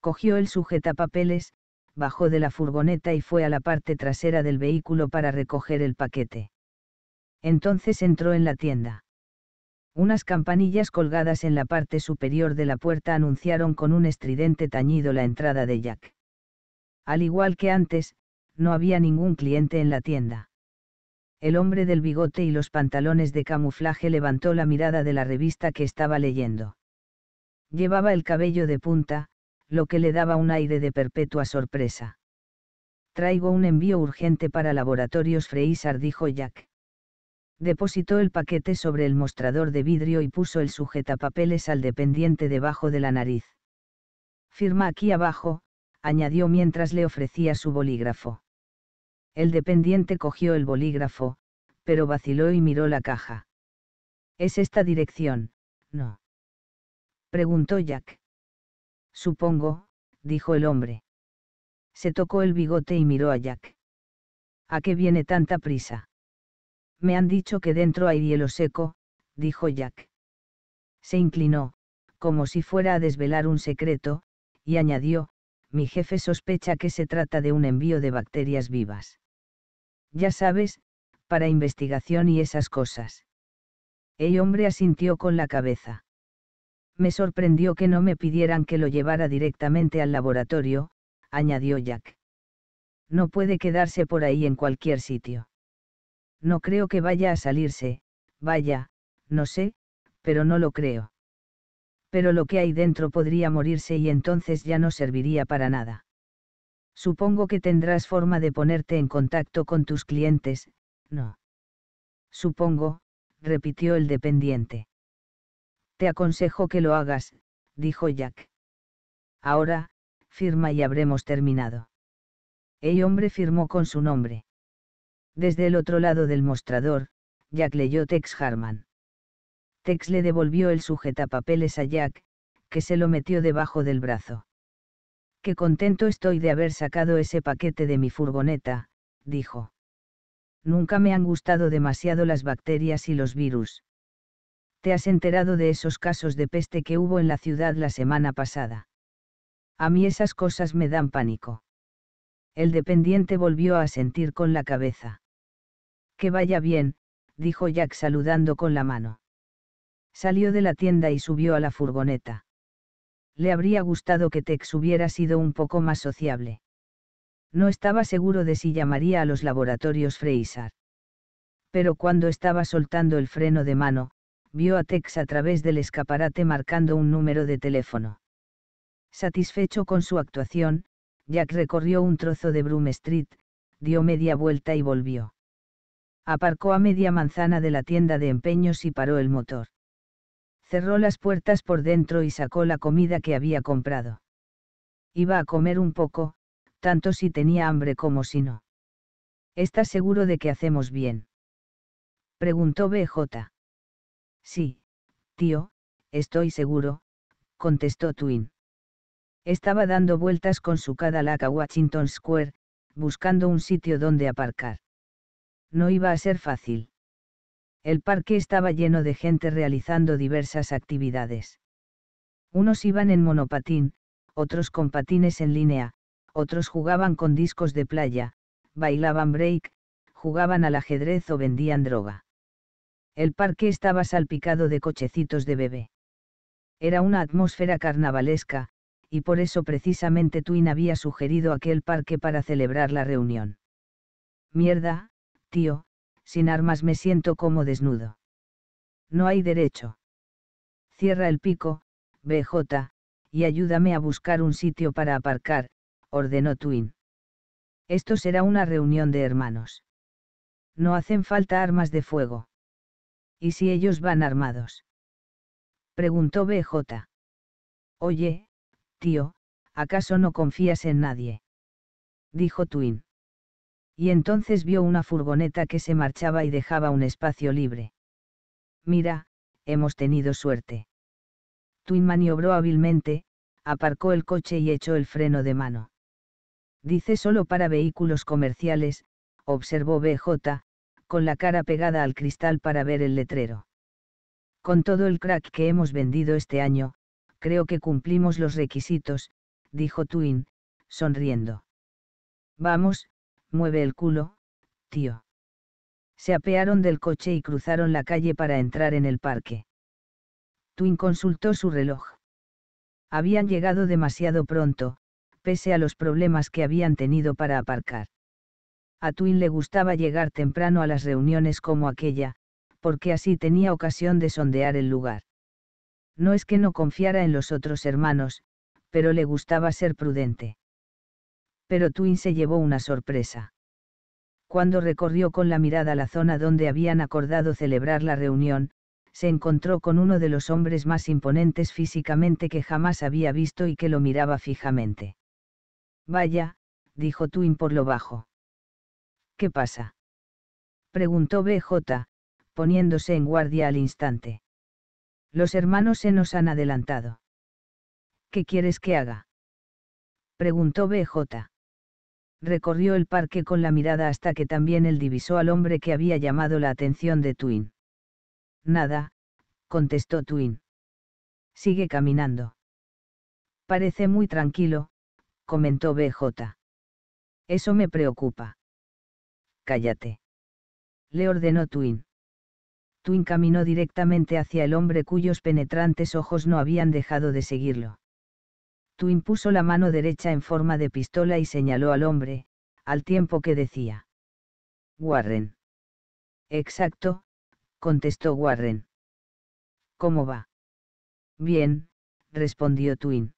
Cogió el sujetapapeles, bajó de la furgoneta y fue a la parte trasera del vehículo para recoger el paquete. Entonces entró en la tienda. Unas campanillas colgadas en la parte superior de la puerta anunciaron con un estridente tañido la entrada de Jack. Al igual que antes, no había ningún cliente en la tienda. El hombre del bigote y los pantalones de camuflaje levantó la mirada de la revista que estaba leyendo. Llevaba el cabello de punta, lo que le daba un aire de perpetua sorpresa. Traigo un envío urgente para laboratorios Freisar, dijo Jack depositó el paquete sobre el mostrador de vidrio y puso el sujetapapeles al dependiente debajo de la nariz. Firma aquí abajo, añadió mientras le ofrecía su bolígrafo. El dependiente cogió el bolígrafo, pero vaciló y miró la caja. ¿Es esta dirección? No. Preguntó Jack. Supongo, dijo el hombre. Se tocó el bigote y miró a Jack. ¿A qué viene tanta prisa? Me han dicho que dentro hay hielo seco, dijo Jack. Se inclinó, como si fuera a desvelar un secreto, y añadió, mi jefe sospecha que se trata de un envío de bacterias vivas. Ya sabes, para investigación y esas cosas. El hombre asintió con la cabeza. Me sorprendió que no me pidieran que lo llevara directamente al laboratorio, añadió Jack. No puede quedarse por ahí en cualquier sitio. No creo que vaya a salirse, vaya, no sé, pero no lo creo. Pero lo que hay dentro podría morirse y entonces ya no serviría para nada. Supongo que tendrás forma de ponerte en contacto con tus clientes, ¿no? Supongo, repitió el dependiente. Te aconsejo que lo hagas, dijo Jack. Ahora, firma y habremos terminado. El hombre firmó con su nombre. Desde el otro lado del mostrador, Jack leyó Tex Harman. Tex le devolvió el sujetapapeles a Jack, que se lo metió debajo del brazo. Qué contento estoy de haber sacado ese paquete de mi furgoneta, dijo. Nunca me han gustado demasiado las bacterias y los virus. ¿Te has enterado de esos casos de peste que hubo en la ciudad la semana pasada? A mí esas cosas me dan pánico. El dependiente volvió a sentir con la cabeza. Que vaya bien, dijo Jack saludando con la mano. Salió de la tienda y subió a la furgoneta. Le habría gustado que Tex hubiera sido un poco más sociable. No estaba seguro de si llamaría a los laboratorios Freisar. Pero cuando estaba soltando el freno de mano, vio a Tex a través del escaparate marcando un número de teléfono. Satisfecho con su actuación, Jack recorrió un trozo de Broom Street, dio media vuelta y volvió aparcó a media manzana de la tienda de empeños y paró el motor. Cerró las puertas por dentro y sacó la comida que había comprado. Iba a comer un poco, tanto si tenía hambre como si no. ¿Estás seguro de que hacemos bien? Preguntó BJ. Sí, tío, estoy seguro, contestó Twin. Estaba dando vueltas con su Cadillac a Washington Square, buscando un sitio donde aparcar no iba a ser fácil. El parque estaba lleno de gente realizando diversas actividades. Unos iban en monopatín, otros con patines en línea, otros jugaban con discos de playa, bailaban break, jugaban al ajedrez o vendían droga. El parque estaba salpicado de cochecitos de bebé. Era una atmósfera carnavalesca, y por eso precisamente Twin había sugerido aquel parque para celebrar la reunión. Mierda, Tío, sin armas me siento como desnudo. No hay derecho. Cierra el pico, BJ, y ayúdame a buscar un sitio para aparcar, ordenó Twin. Esto será una reunión de hermanos. No hacen falta armas de fuego. ¿Y si ellos van armados? Preguntó BJ. Oye, tío, ¿acaso no confías en nadie? Dijo Twin. Y entonces vio una furgoneta que se marchaba y dejaba un espacio libre. Mira, hemos tenido suerte. Twin maniobró hábilmente, aparcó el coche y echó el freno de mano. Dice solo para vehículos comerciales, observó BJ, con la cara pegada al cristal para ver el letrero. Con todo el crack que hemos vendido este año, creo que cumplimos los requisitos, dijo Twin, sonriendo. Vamos, Mueve el culo, tío. Se apearon del coche y cruzaron la calle para entrar en el parque. Twin consultó su reloj. Habían llegado demasiado pronto, pese a los problemas que habían tenido para aparcar. A Twin le gustaba llegar temprano a las reuniones como aquella, porque así tenía ocasión de sondear el lugar. No es que no confiara en los otros hermanos, pero le gustaba ser prudente pero Twin se llevó una sorpresa. Cuando recorrió con la mirada la zona donde habían acordado celebrar la reunión, se encontró con uno de los hombres más imponentes físicamente que jamás había visto y que lo miraba fijamente. Vaya, dijo Twin por lo bajo. ¿Qué pasa? preguntó BJ, poniéndose en guardia al instante. Los hermanos se nos han adelantado. ¿Qué quieres que haga? preguntó BJ recorrió el parque con la mirada hasta que también él divisó al hombre que había llamado la atención de Twin. Nada, contestó Twin. Sigue caminando. Parece muy tranquilo, comentó BJ. Eso me preocupa. Cállate. Le ordenó Twin. Twin caminó directamente hacia el hombre cuyos penetrantes ojos no habían dejado de seguirlo. Twin impuso la mano derecha en forma de pistola y señaló al hombre, al tiempo que decía. Warren. Exacto, contestó Warren. ¿Cómo va? Bien, respondió Twin.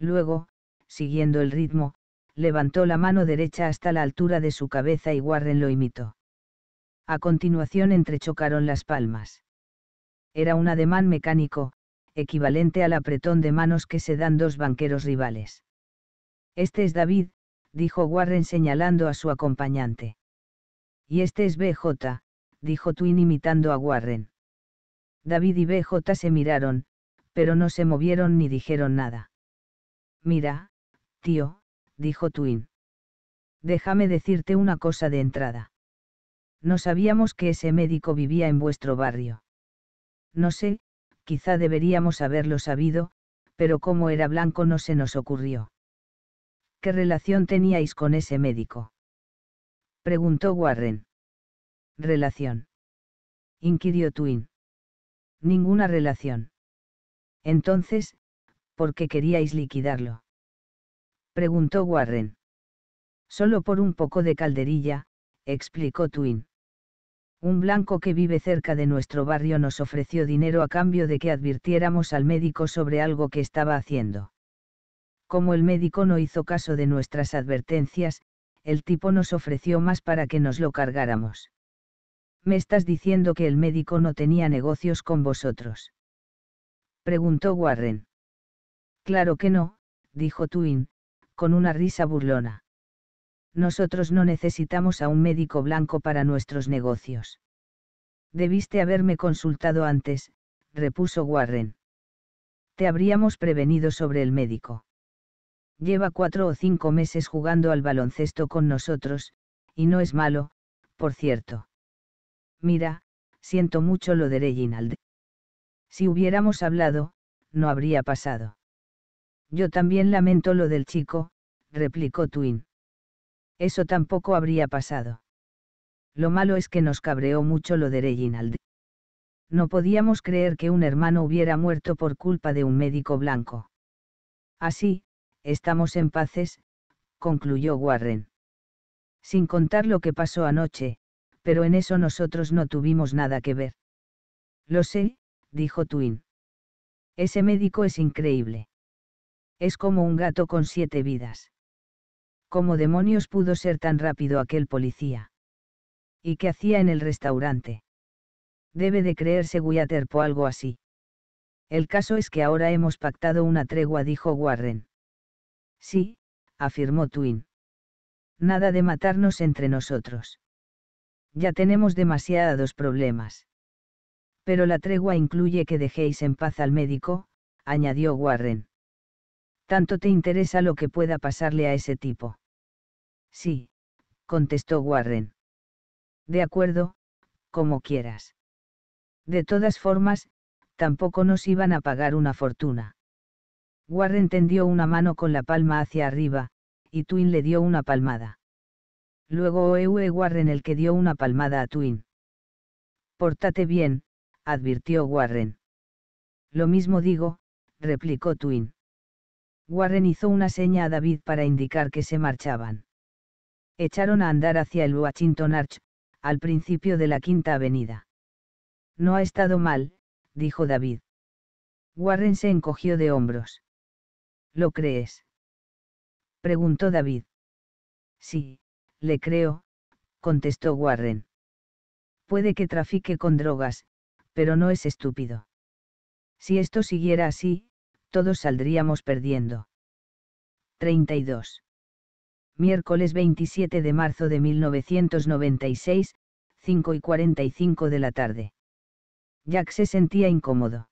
Luego, siguiendo el ritmo, levantó la mano derecha hasta la altura de su cabeza y Warren lo imitó. A continuación entrechocaron las palmas. Era un ademán mecánico, equivalente al apretón de manos que se dan dos banqueros rivales. Este es David, dijo Warren señalando a su acompañante. Y este es BJ, dijo Twin imitando a Warren. David y BJ se miraron, pero no se movieron ni dijeron nada. Mira, tío, dijo Twin. Déjame decirte una cosa de entrada. No sabíamos que ese médico vivía en vuestro barrio. No sé, quizá deberíamos haberlo sabido, pero como era blanco no se nos ocurrió. ¿Qué relación teníais con ese médico? Preguntó Warren. Relación. Inquirió Twin. Ninguna relación. Entonces, ¿por qué queríais liquidarlo? Preguntó Warren. Solo por un poco de calderilla, explicó Twin un blanco que vive cerca de nuestro barrio nos ofreció dinero a cambio de que advirtiéramos al médico sobre algo que estaba haciendo. Como el médico no hizo caso de nuestras advertencias, el tipo nos ofreció más para que nos lo cargáramos. ¿Me estás diciendo que el médico no tenía negocios con vosotros? Preguntó Warren. Claro que no, dijo Twin, con una risa burlona nosotros no necesitamos a un médico blanco para nuestros negocios. Debiste haberme consultado antes, repuso Warren. Te habríamos prevenido sobre el médico. Lleva cuatro o cinco meses jugando al baloncesto con nosotros, y no es malo, por cierto. Mira, siento mucho lo de Reginald. Si hubiéramos hablado, no habría pasado. Yo también lamento lo del chico, replicó Twin. Eso tampoco habría pasado. Lo malo es que nos cabreó mucho lo de Reginald. No podíamos creer que un hermano hubiera muerto por culpa de un médico blanco. Así, estamos en paces, concluyó Warren. Sin contar lo que pasó anoche, pero en eso nosotros no tuvimos nada que ver. Lo sé, dijo Twin. Ese médico es increíble. Es como un gato con siete vidas. ¿Cómo demonios pudo ser tan rápido aquel policía? ¿Y qué hacía en el restaurante? Debe de creerse Guyaterpo algo así. El caso es que ahora hemos pactado una tregua, dijo Warren. Sí, afirmó Twin. Nada de matarnos entre nosotros. Ya tenemos demasiados problemas. Pero la tregua incluye que dejéis en paz al médico, añadió Warren. Tanto te interesa lo que pueda pasarle a ese tipo. Sí, contestó Warren. De acuerdo, como quieras. De todas formas, tampoco nos iban a pagar una fortuna. Warren tendió una mano con la palma hacia arriba, y Twin le dio una palmada. Luego Oewe Warren el que dio una palmada a Twin. Pórtate bien, advirtió Warren. Lo mismo digo, replicó Twin. Warren hizo una seña a David para indicar que se marchaban echaron a andar hacia el Washington Arch, al principio de la Quinta Avenida. No ha estado mal, dijo David. Warren se encogió de hombros. ¿Lo crees? preguntó David. Sí, le creo, contestó Warren. Puede que trafique con drogas, pero no es estúpido. Si esto siguiera así, todos saldríamos perdiendo. 32 miércoles 27 de marzo de 1996, 5 y 45 de la tarde. Jack se sentía incómodo.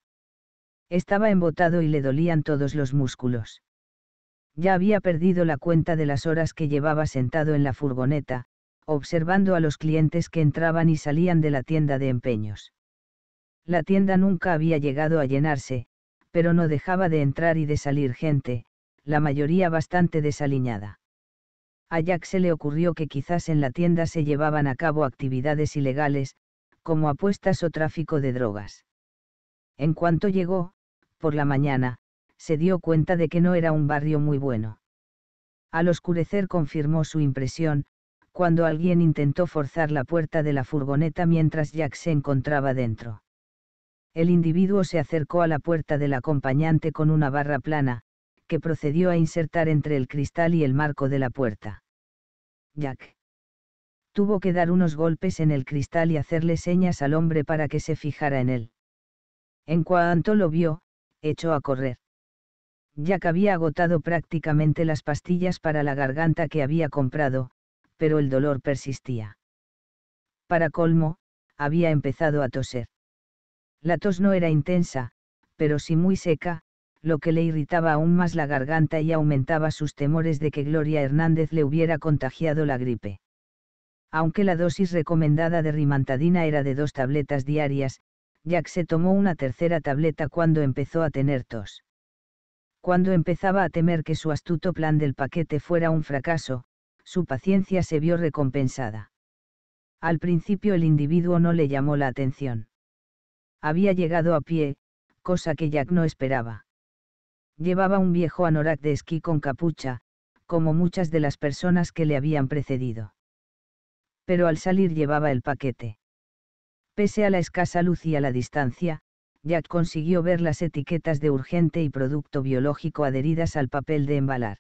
Estaba embotado y le dolían todos los músculos. Ya había perdido la cuenta de las horas que llevaba sentado en la furgoneta, observando a los clientes que entraban y salían de la tienda de empeños. La tienda nunca había llegado a llenarse, pero no dejaba de entrar y de salir gente, la mayoría bastante desaliñada. A Jack se le ocurrió que quizás en la tienda se llevaban a cabo actividades ilegales, como apuestas o tráfico de drogas. En cuanto llegó, por la mañana, se dio cuenta de que no era un barrio muy bueno. Al oscurecer confirmó su impresión, cuando alguien intentó forzar la puerta de la furgoneta mientras Jack se encontraba dentro. El individuo se acercó a la puerta del acompañante con una barra plana, que procedió a insertar entre el cristal y el marco de la puerta. Jack. Tuvo que dar unos golpes en el cristal y hacerle señas al hombre para que se fijara en él. En cuanto lo vio, echó a correr. Jack había agotado prácticamente las pastillas para la garganta que había comprado, pero el dolor persistía. Para colmo, había empezado a toser. La tos no era intensa, pero sí muy seca, lo que le irritaba aún más la garganta y aumentaba sus temores de que Gloria Hernández le hubiera contagiado la gripe. Aunque la dosis recomendada de rimantadina era de dos tabletas diarias, Jack se tomó una tercera tableta cuando empezó a tener tos. Cuando empezaba a temer que su astuto plan del paquete fuera un fracaso, su paciencia se vio recompensada. Al principio el individuo no le llamó la atención. Había llegado a pie, cosa que Jack no esperaba. Llevaba un viejo anorak de esquí con capucha, como muchas de las personas que le habían precedido. Pero al salir llevaba el paquete. Pese a la escasa luz y a la distancia, Jack consiguió ver las etiquetas de urgente y producto biológico adheridas al papel de embalar.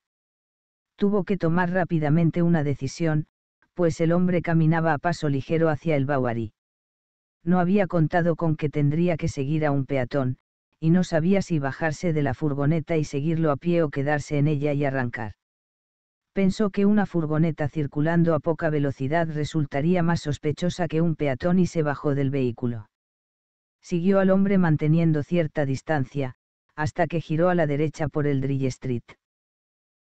Tuvo que tomar rápidamente una decisión, pues el hombre caminaba a paso ligero hacia el Bawari. No había contado con que tendría que seguir a un peatón, y no sabía si bajarse de la furgoneta y seguirlo a pie o quedarse en ella y arrancar. Pensó que una furgoneta circulando a poca velocidad resultaría más sospechosa que un peatón y se bajó del vehículo. Siguió al hombre manteniendo cierta distancia, hasta que giró a la derecha por el Drill Street.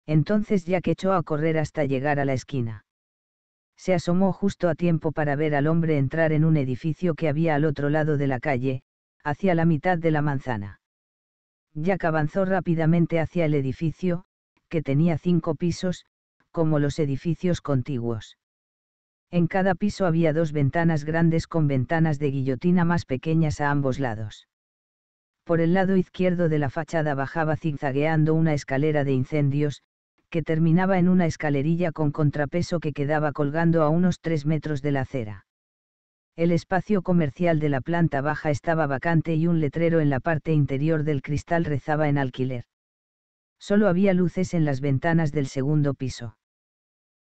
Entonces ya que echó a correr hasta llegar a la esquina. Se asomó justo a tiempo para ver al hombre entrar en un edificio que había al otro lado de la calle, hacia la mitad de la manzana. Jack avanzó rápidamente hacia el edificio, que tenía cinco pisos, como los edificios contiguos. En cada piso había dos ventanas grandes con ventanas de guillotina más pequeñas a ambos lados. Por el lado izquierdo de la fachada bajaba zigzagueando una escalera de incendios, que terminaba en una escalerilla con contrapeso que quedaba colgando a unos tres metros de la acera. El espacio comercial de la planta baja estaba vacante y un letrero en la parte interior del cristal rezaba en alquiler. Solo había luces en las ventanas del segundo piso.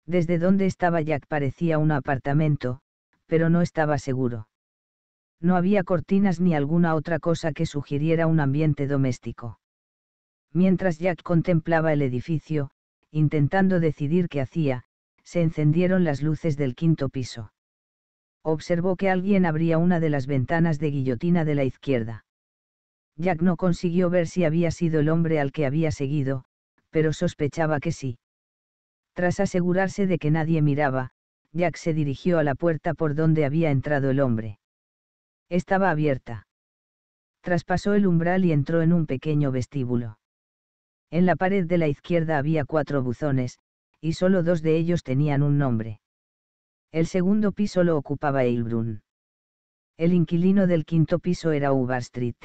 Desde donde estaba Jack parecía un apartamento, pero no estaba seguro. No había cortinas ni alguna otra cosa que sugiriera un ambiente doméstico. Mientras Jack contemplaba el edificio, intentando decidir qué hacía, se encendieron las luces del quinto piso observó que alguien abría una de las ventanas de guillotina de la izquierda. Jack no consiguió ver si había sido el hombre al que había seguido, pero sospechaba que sí. Tras asegurarse de que nadie miraba, Jack se dirigió a la puerta por donde había entrado el hombre. Estaba abierta. Traspasó el umbral y entró en un pequeño vestíbulo. En la pared de la izquierda había cuatro buzones, y solo dos de ellos tenían un nombre. El segundo piso lo ocupaba Eilbrun. El inquilino del quinto piso era Uber Street.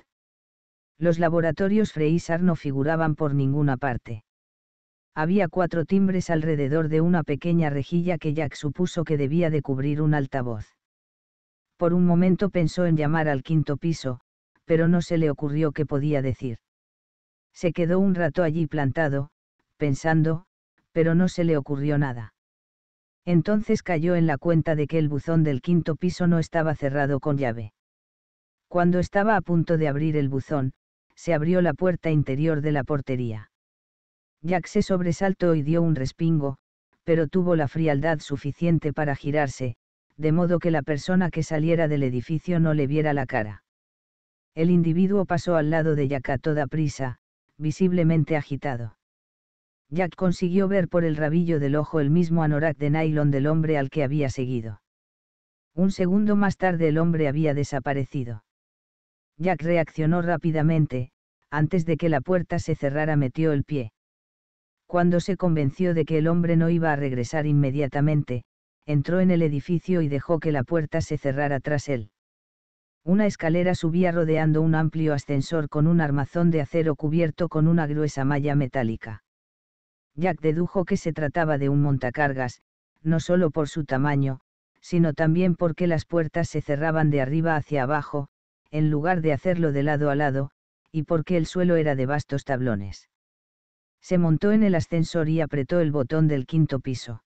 Los laboratorios Freisar no figuraban por ninguna parte. Había cuatro timbres alrededor de una pequeña rejilla que Jack supuso que debía de cubrir un altavoz. Por un momento pensó en llamar al quinto piso, pero no se le ocurrió qué podía decir. Se quedó un rato allí plantado, pensando, pero no se le ocurrió nada. Entonces cayó en la cuenta de que el buzón del quinto piso no estaba cerrado con llave. Cuando estaba a punto de abrir el buzón, se abrió la puerta interior de la portería. Jack se sobresaltó y dio un respingo, pero tuvo la frialdad suficiente para girarse, de modo que la persona que saliera del edificio no le viera la cara. El individuo pasó al lado de Jack a toda prisa, visiblemente agitado. Jack consiguió ver por el rabillo del ojo el mismo anorak de nylon del hombre al que había seguido. Un segundo más tarde el hombre había desaparecido. Jack reaccionó rápidamente, antes de que la puerta se cerrara metió el pie. Cuando se convenció de que el hombre no iba a regresar inmediatamente, entró en el edificio y dejó que la puerta se cerrara tras él. Una escalera subía rodeando un amplio ascensor con un armazón de acero cubierto con una gruesa malla metálica. Jack dedujo que se trataba de un montacargas, no solo por su tamaño, sino también porque las puertas se cerraban de arriba hacia abajo, en lugar de hacerlo de lado a lado, y porque el suelo era de vastos tablones. Se montó en el ascensor y apretó el botón del quinto piso.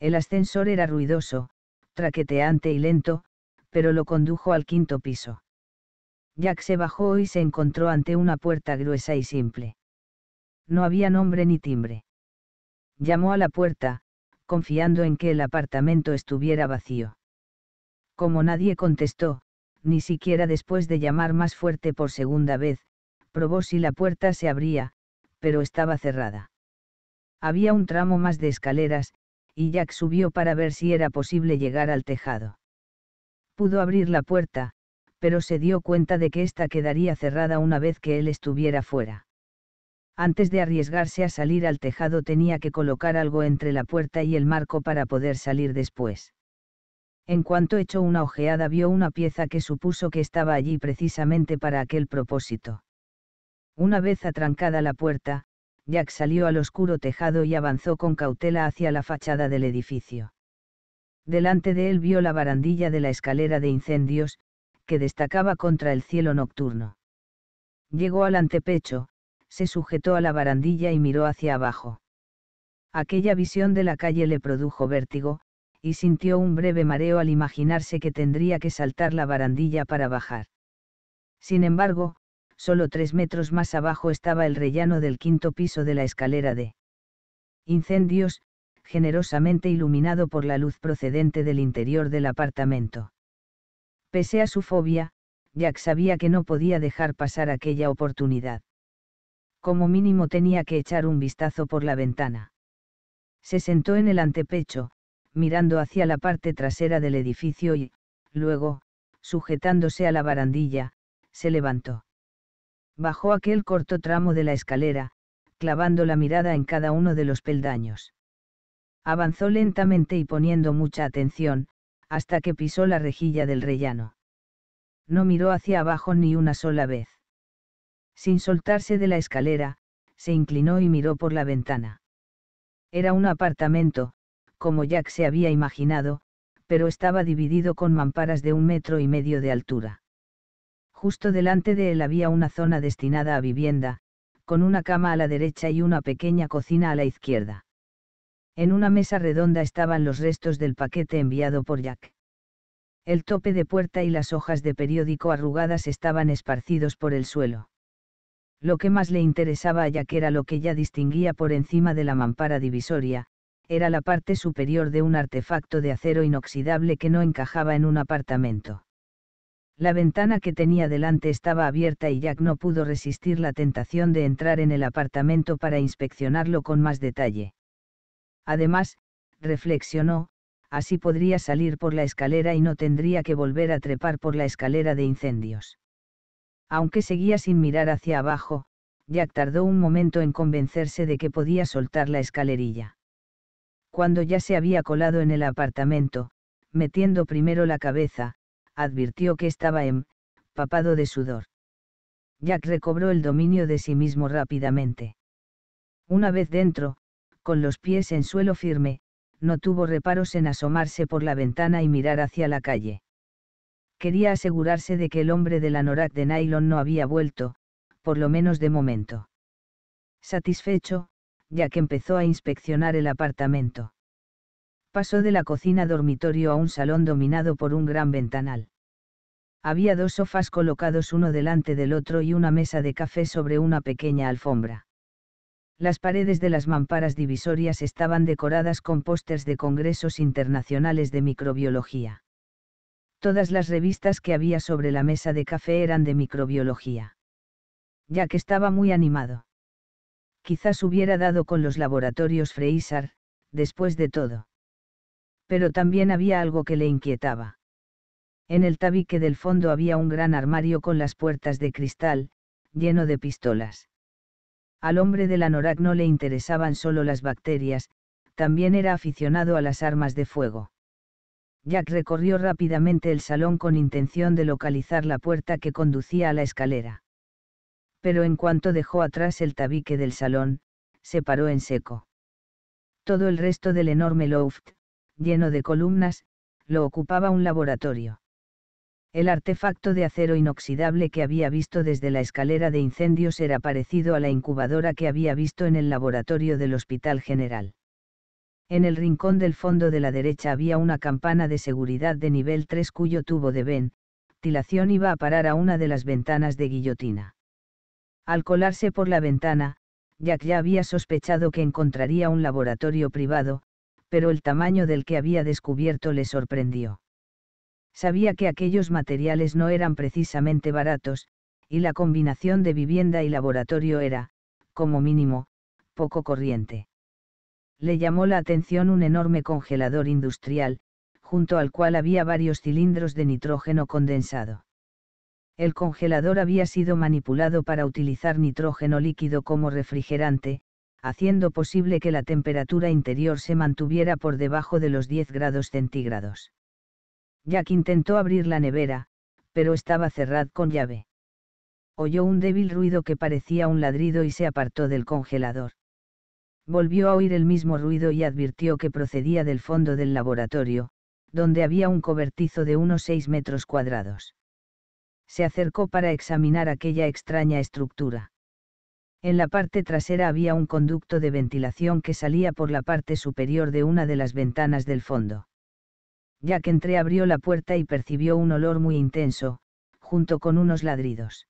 El ascensor era ruidoso, traqueteante y lento, pero lo condujo al quinto piso. Jack se bajó y se encontró ante una puerta gruesa y simple no había nombre ni timbre. Llamó a la puerta, confiando en que el apartamento estuviera vacío. Como nadie contestó, ni siquiera después de llamar más fuerte por segunda vez, probó si la puerta se abría, pero estaba cerrada. Había un tramo más de escaleras, y Jack subió para ver si era posible llegar al tejado. Pudo abrir la puerta, pero se dio cuenta de que ésta quedaría cerrada una vez que él estuviera fuera. Antes de arriesgarse a salir al tejado tenía que colocar algo entre la puerta y el marco para poder salir después. En cuanto echó una ojeada vio una pieza que supuso que estaba allí precisamente para aquel propósito. Una vez atrancada la puerta, Jack salió al oscuro tejado y avanzó con cautela hacia la fachada del edificio. Delante de él vio la barandilla de la escalera de incendios, que destacaba contra el cielo nocturno. Llegó al antepecho, se sujetó a la barandilla y miró hacia abajo. Aquella visión de la calle le produjo vértigo, y sintió un breve mareo al imaginarse que tendría que saltar la barandilla para bajar. Sin embargo, solo tres metros más abajo estaba el rellano del quinto piso de la escalera de incendios, generosamente iluminado por la luz procedente del interior del apartamento. Pese a su fobia, Jack sabía que no podía dejar pasar aquella oportunidad como mínimo tenía que echar un vistazo por la ventana. Se sentó en el antepecho, mirando hacia la parte trasera del edificio y, luego, sujetándose a la barandilla, se levantó. Bajó aquel corto tramo de la escalera, clavando la mirada en cada uno de los peldaños. Avanzó lentamente y poniendo mucha atención, hasta que pisó la rejilla del rellano. No miró hacia abajo ni una sola vez. Sin soltarse de la escalera, se inclinó y miró por la ventana. Era un apartamento, como Jack se había imaginado, pero estaba dividido con mamparas de un metro y medio de altura. Justo delante de él había una zona destinada a vivienda, con una cama a la derecha y una pequeña cocina a la izquierda. En una mesa redonda estaban los restos del paquete enviado por Jack. El tope de puerta y las hojas de periódico arrugadas estaban esparcidos por el suelo. Lo que más le interesaba a Jack era lo que ya distinguía por encima de la mampara divisoria, era la parte superior de un artefacto de acero inoxidable que no encajaba en un apartamento. La ventana que tenía delante estaba abierta y Jack no pudo resistir la tentación de entrar en el apartamento para inspeccionarlo con más detalle. Además, reflexionó, así podría salir por la escalera y no tendría que volver a trepar por la escalera de incendios aunque seguía sin mirar hacia abajo, Jack tardó un momento en convencerse de que podía soltar la escalerilla. Cuando ya se había colado en el apartamento, metiendo primero la cabeza, advirtió que estaba empapado de sudor. Jack recobró el dominio de sí mismo rápidamente. Una vez dentro, con los pies en suelo firme, no tuvo reparos en asomarse por la ventana y mirar hacia la calle. Quería asegurarse de que el hombre de la Norak de nylon no había vuelto, por lo menos de momento. Satisfecho, ya que empezó a inspeccionar el apartamento. Pasó de la cocina dormitorio a un salón dominado por un gran ventanal. Había dos sofás colocados uno delante del otro y una mesa de café sobre una pequeña alfombra. Las paredes de las mamparas divisorias estaban decoradas con pósters de congresos internacionales de microbiología. Todas las revistas que había sobre la mesa de café eran de microbiología. Ya que estaba muy animado. Quizás hubiera dado con los laboratorios Freisar, después de todo. Pero también había algo que le inquietaba. En el tabique del fondo había un gran armario con las puertas de cristal, lleno de pistolas. Al hombre de la anorak no le interesaban solo las bacterias, también era aficionado a las armas de fuego. Jack recorrió rápidamente el salón con intención de localizar la puerta que conducía a la escalera. Pero en cuanto dejó atrás el tabique del salón, se paró en seco. Todo el resto del enorme loft, lleno de columnas, lo ocupaba un laboratorio. El artefacto de acero inoxidable que había visto desde la escalera de incendios era parecido a la incubadora que había visto en el laboratorio del Hospital General. En el rincón del fondo de la derecha había una campana de seguridad de nivel 3 cuyo tubo de ventilación iba a parar a una de las ventanas de guillotina. Al colarse por la ventana, Jack ya había sospechado que encontraría un laboratorio privado, pero el tamaño del que había descubierto le sorprendió. Sabía que aquellos materiales no eran precisamente baratos, y la combinación de vivienda y laboratorio era, como mínimo, poco corriente le llamó la atención un enorme congelador industrial, junto al cual había varios cilindros de nitrógeno condensado. El congelador había sido manipulado para utilizar nitrógeno líquido como refrigerante, haciendo posible que la temperatura interior se mantuviera por debajo de los 10 grados centígrados. Jack intentó abrir la nevera, pero estaba cerrada con llave. Oyó un débil ruido que parecía un ladrido y se apartó del congelador. Volvió a oír el mismo ruido y advirtió que procedía del fondo del laboratorio, donde había un cobertizo de unos seis metros cuadrados. Se acercó para examinar aquella extraña estructura. En la parte trasera había un conducto de ventilación que salía por la parte superior de una de las ventanas del fondo. Ya que entré abrió la puerta y percibió un olor muy intenso, junto con unos ladridos.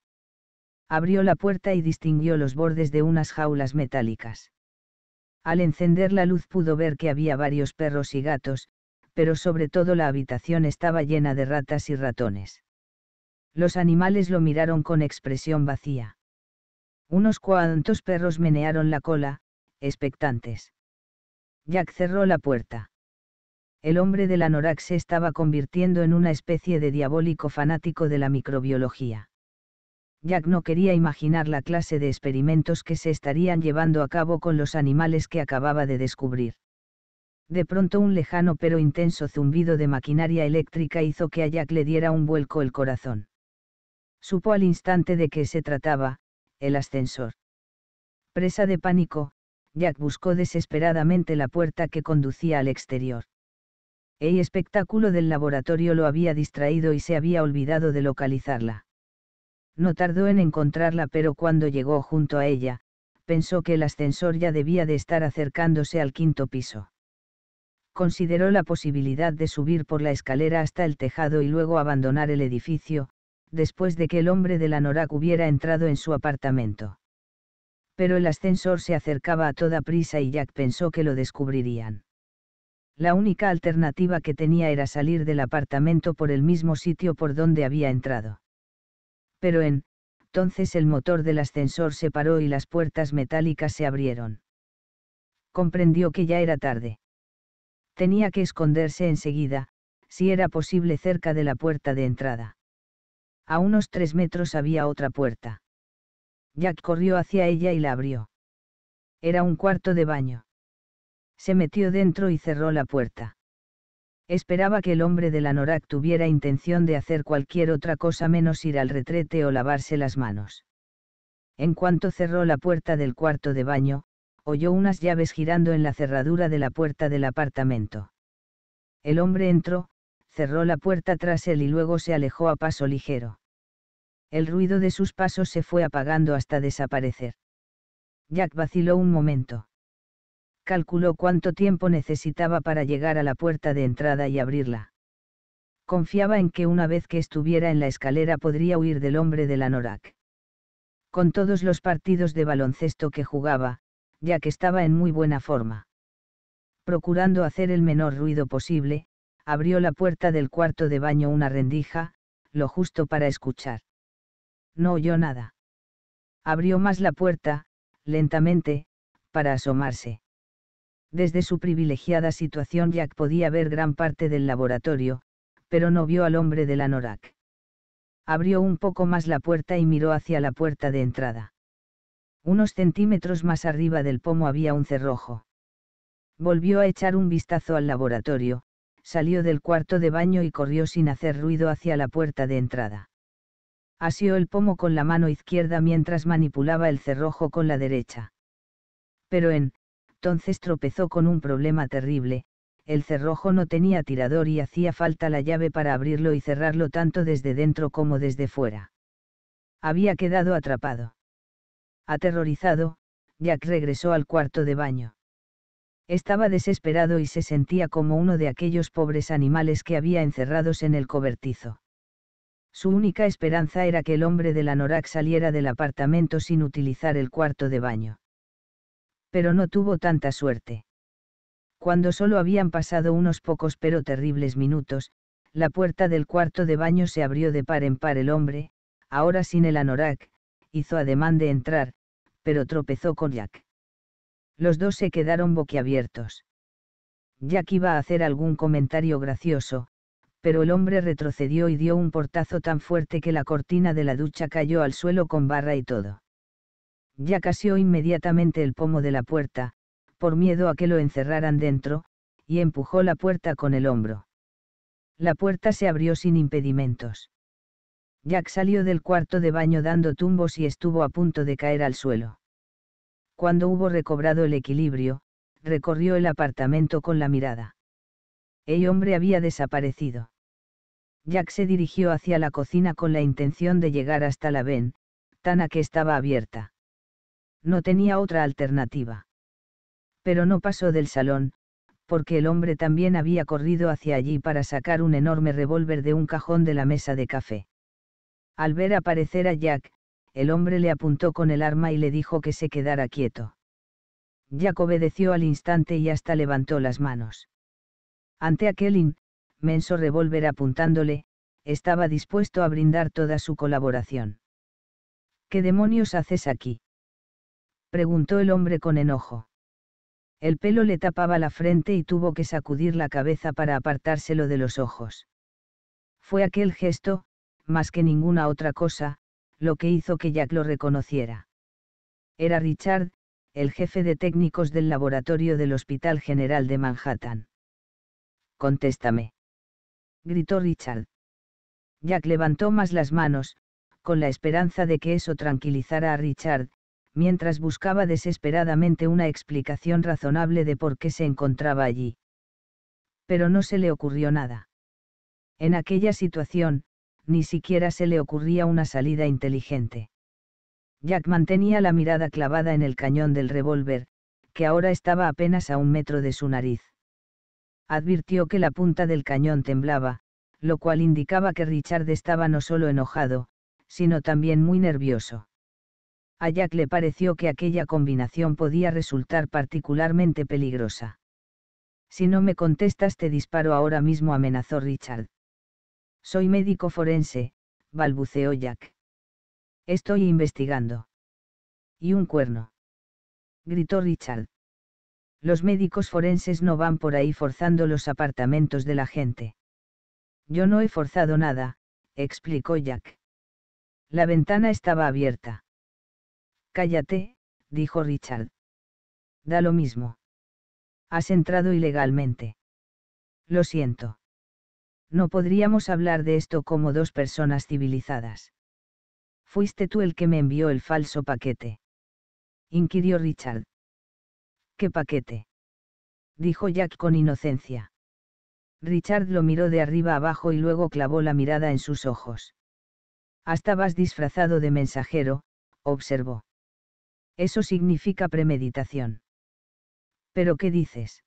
Abrió la puerta y distinguió los bordes de unas jaulas metálicas. Al encender la luz pudo ver que había varios perros y gatos, pero sobre todo la habitación estaba llena de ratas y ratones. Los animales lo miraron con expresión vacía. Unos cuantos perros menearon la cola, expectantes. Jack cerró la puerta. El hombre del anorak se estaba convirtiendo en una especie de diabólico fanático de la microbiología. Jack no quería imaginar la clase de experimentos que se estarían llevando a cabo con los animales que acababa de descubrir. De pronto un lejano pero intenso zumbido de maquinaria eléctrica hizo que a Jack le diera un vuelco el corazón. Supo al instante de qué se trataba, el ascensor. Presa de pánico, Jack buscó desesperadamente la puerta que conducía al exterior. El espectáculo del laboratorio lo había distraído y se había olvidado de localizarla. No tardó en encontrarla, pero cuando llegó junto a ella, pensó que el ascensor ya debía de estar acercándose al quinto piso. Consideró la posibilidad de subir por la escalera hasta el tejado y luego abandonar el edificio, después de que el hombre de la Norak hubiera entrado en su apartamento. Pero el ascensor se acercaba a toda prisa y Jack pensó que lo descubrirían. La única alternativa que tenía era salir del apartamento por el mismo sitio por donde había entrado pero entonces el motor del ascensor se paró y las puertas metálicas se abrieron. Comprendió que ya era tarde. Tenía que esconderse enseguida, si era posible cerca de la puerta de entrada. A unos tres metros había otra puerta. Jack corrió hacia ella y la abrió. Era un cuarto de baño. Se metió dentro y cerró la puerta. Esperaba que el hombre de la NORAC tuviera intención de hacer cualquier otra cosa menos ir al retrete o lavarse las manos. En cuanto cerró la puerta del cuarto de baño, oyó unas llaves girando en la cerradura de la puerta del apartamento. El hombre entró, cerró la puerta tras él y luego se alejó a paso ligero. El ruido de sus pasos se fue apagando hasta desaparecer. Jack vaciló un momento calculó cuánto tiempo necesitaba para llegar a la puerta de entrada y abrirla. Confiaba en que una vez que estuviera en la escalera podría huir del hombre de la Norak. Con todos los partidos de baloncesto que jugaba, ya que estaba en muy buena forma. Procurando hacer el menor ruido posible, abrió la puerta del cuarto de baño una rendija, lo justo para escuchar. No oyó nada. Abrió más la puerta, lentamente, para asomarse desde su privilegiada situación Jack podía ver gran parte del laboratorio, pero no vio al hombre de la Norak. Abrió un poco más la puerta y miró hacia la puerta de entrada. Unos centímetros más arriba del pomo había un cerrojo. Volvió a echar un vistazo al laboratorio, salió del cuarto de baño y corrió sin hacer ruido hacia la puerta de entrada. Asió el pomo con la mano izquierda mientras manipulaba el cerrojo con la derecha. Pero en, entonces tropezó con un problema terrible, el cerrojo no tenía tirador y hacía falta la llave para abrirlo y cerrarlo tanto desde dentro como desde fuera. Había quedado atrapado. Aterrorizado, Jack regresó al cuarto de baño. Estaba desesperado y se sentía como uno de aquellos pobres animales que había encerrados en el cobertizo. Su única esperanza era que el hombre de la NORAC saliera del apartamento sin utilizar el cuarto de baño pero no tuvo tanta suerte. Cuando solo habían pasado unos pocos pero terribles minutos, la puerta del cuarto de baño se abrió de par en par el hombre, ahora sin el anorak, hizo ademán de entrar, pero tropezó con Jack. Los dos se quedaron boquiabiertos. Jack iba a hacer algún comentario gracioso, pero el hombre retrocedió y dio un portazo tan fuerte que la cortina de la ducha cayó al suelo con barra y todo. Jack asió inmediatamente el pomo de la puerta, por miedo a que lo encerraran dentro, y empujó la puerta con el hombro. La puerta se abrió sin impedimentos. Jack salió del cuarto de baño dando tumbos y estuvo a punto de caer al suelo. Cuando hubo recobrado el equilibrio, recorrió el apartamento con la mirada. El hombre había desaparecido. Jack se dirigió hacia la cocina con la intención de llegar hasta la ven, a que estaba abierta. No tenía otra alternativa. Pero no pasó del salón, porque el hombre también había corrido hacia allí para sacar un enorme revólver de un cajón de la mesa de café. Al ver aparecer a Jack, el hombre le apuntó con el arma y le dijo que se quedara quieto. Jack obedeció al instante y hasta levantó las manos. Ante aquel inmenso revólver apuntándole, estaba dispuesto a brindar toda su colaboración. ¿Qué demonios haces aquí? preguntó el hombre con enojo. El pelo le tapaba la frente y tuvo que sacudir la cabeza para apartárselo de los ojos. Fue aquel gesto, más que ninguna otra cosa, lo que hizo que Jack lo reconociera. Era Richard, el jefe de técnicos del laboratorio del Hospital General de Manhattan. Contéstame. Gritó Richard. Jack levantó más las manos, con la esperanza de que eso tranquilizara a Richard, mientras buscaba desesperadamente una explicación razonable de por qué se encontraba allí. Pero no se le ocurrió nada. En aquella situación, ni siquiera se le ocurría una salida inteligente. Jack mantenía la mirada clavada en el cañón del revólver, que ahora estaba apenas a un metro de su nariz. Advirtió que la punta del cañón temblaba, lo cual indicaba que Richard estaba no solo enojado, sino también muy nervioso a Jack le pareció que aquella combinación podía resultar particularmente peligrosa. Si no me contestas te disparo ahora mismo, amenazó Richard. Soy médico forense, balbuceó Jack. Estoy investigando. Y un cuerno. Gritó Richard. Los médicos forenses no van por ahí forzando los apartamentos de la gente. Yo no he forzado nada, explicó Jack. La ventana estaba abierta. Cállate, dijo Richard. Da lo mismo. Has entrado ilegalmente. Lo siento. No podríamos hablar de esto como dos personas civilizadas. Fuiste tú el que me envió el falso paquete. Inquirió Richard. ¿Qué paquete? Dijo Jack con inocencia. Richard lo miró de arriba abajo y luego clavó la mirada en sus ojos. Hasta vas disfrazado de mensajero, observó. Eso significa premeditación. ¿Pero qué dices?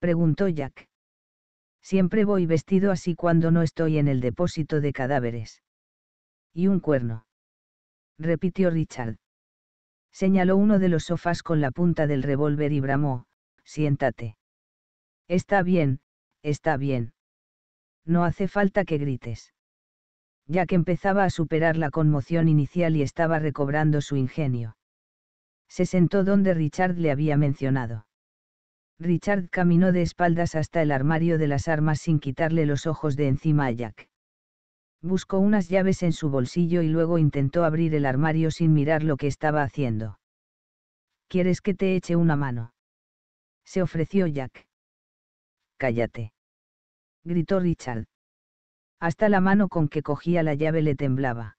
preguntó Jack. Siempre voy vestido así cuando no estoy en el depósito de cadáveres. Y un cuerno. repitió Richard. Señaló uno de los sofás con la punta del revólver y bramó, siéntate. Está bien, está bien. No hace falta que grites. Jack empezaba a superar la conmoción inicial y estaba recobrando su ingenio se sentó donde Richard le había mencionado. Richard caminó de espaldas hasta el armario de las armas sin quitarle los ojos de encima a Jack. Buscó unas llaves en su bolsillo y luego intentó abrir el armario sin mirar lo que estaba haciendo. ¿Quieres que te eche una mano? Se ofreció Jack. Cállate. Gritó Richard. Hasta la mano con que cogía la llave le temblaba.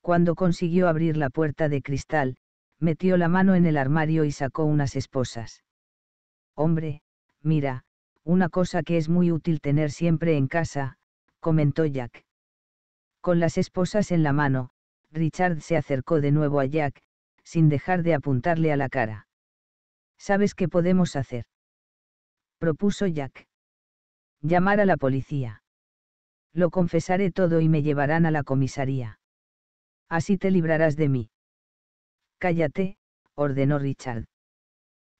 Cuando consiguió abrir la puerta de cristal, metió la mano en el armario y sacó unas esposas. Hombre, mira, una cosa que es muy útil tener siempre en casa, comentó Jack. Con las esposas en la mano, Richard se acercó de nuevo a Jack, sin dejar de apuntarle a la cara. ¿Sabes qué podemos hacer? propuso Jack. Llamar a la policía. Lo confesaré todo y me llevarán a la comisaría. Así te librarás de mí. Cállate, ordenó Richard.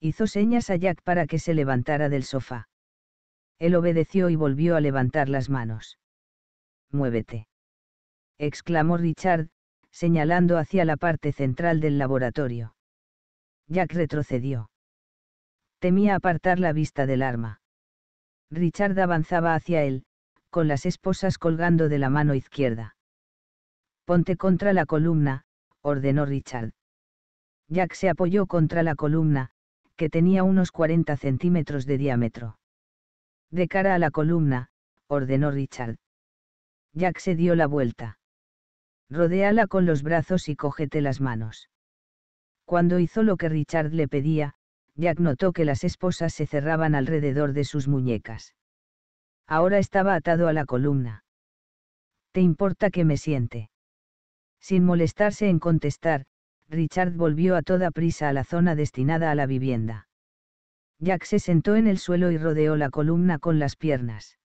Hizo señas a Jack para que se levantara del sofá. Él obedeció y volvió a levantar las manos. Muévete. exclamó Richard, señalando hacia la parte central del laboratorio. Jack retrocedió. Temía apartar la vista del arma. Richard avanzaba hacia él, con las esposas colgando de la mano izquierda. Ponte contra la columna, ordenó Richard. Jack se apoyó contra la columna, que tenía unos 40 centímetros de diámetro. De cara a la columna, ordenó Richard. Jack se dio la vuelta. Rodéala con los brazos y cógete las manos. Cuando hizo lo que Richard le pedía, Jack notó que las esposas se cerraban alrededor de sus muñecas. Ahora estaba atado a la columna. ¿Te importa que me siente? Sin molestarse en contestar, Richard volvió a toda prisa a la zona destinada a la vivienda. Jack se sentó en el suelo y rodeó la columna con las piernas.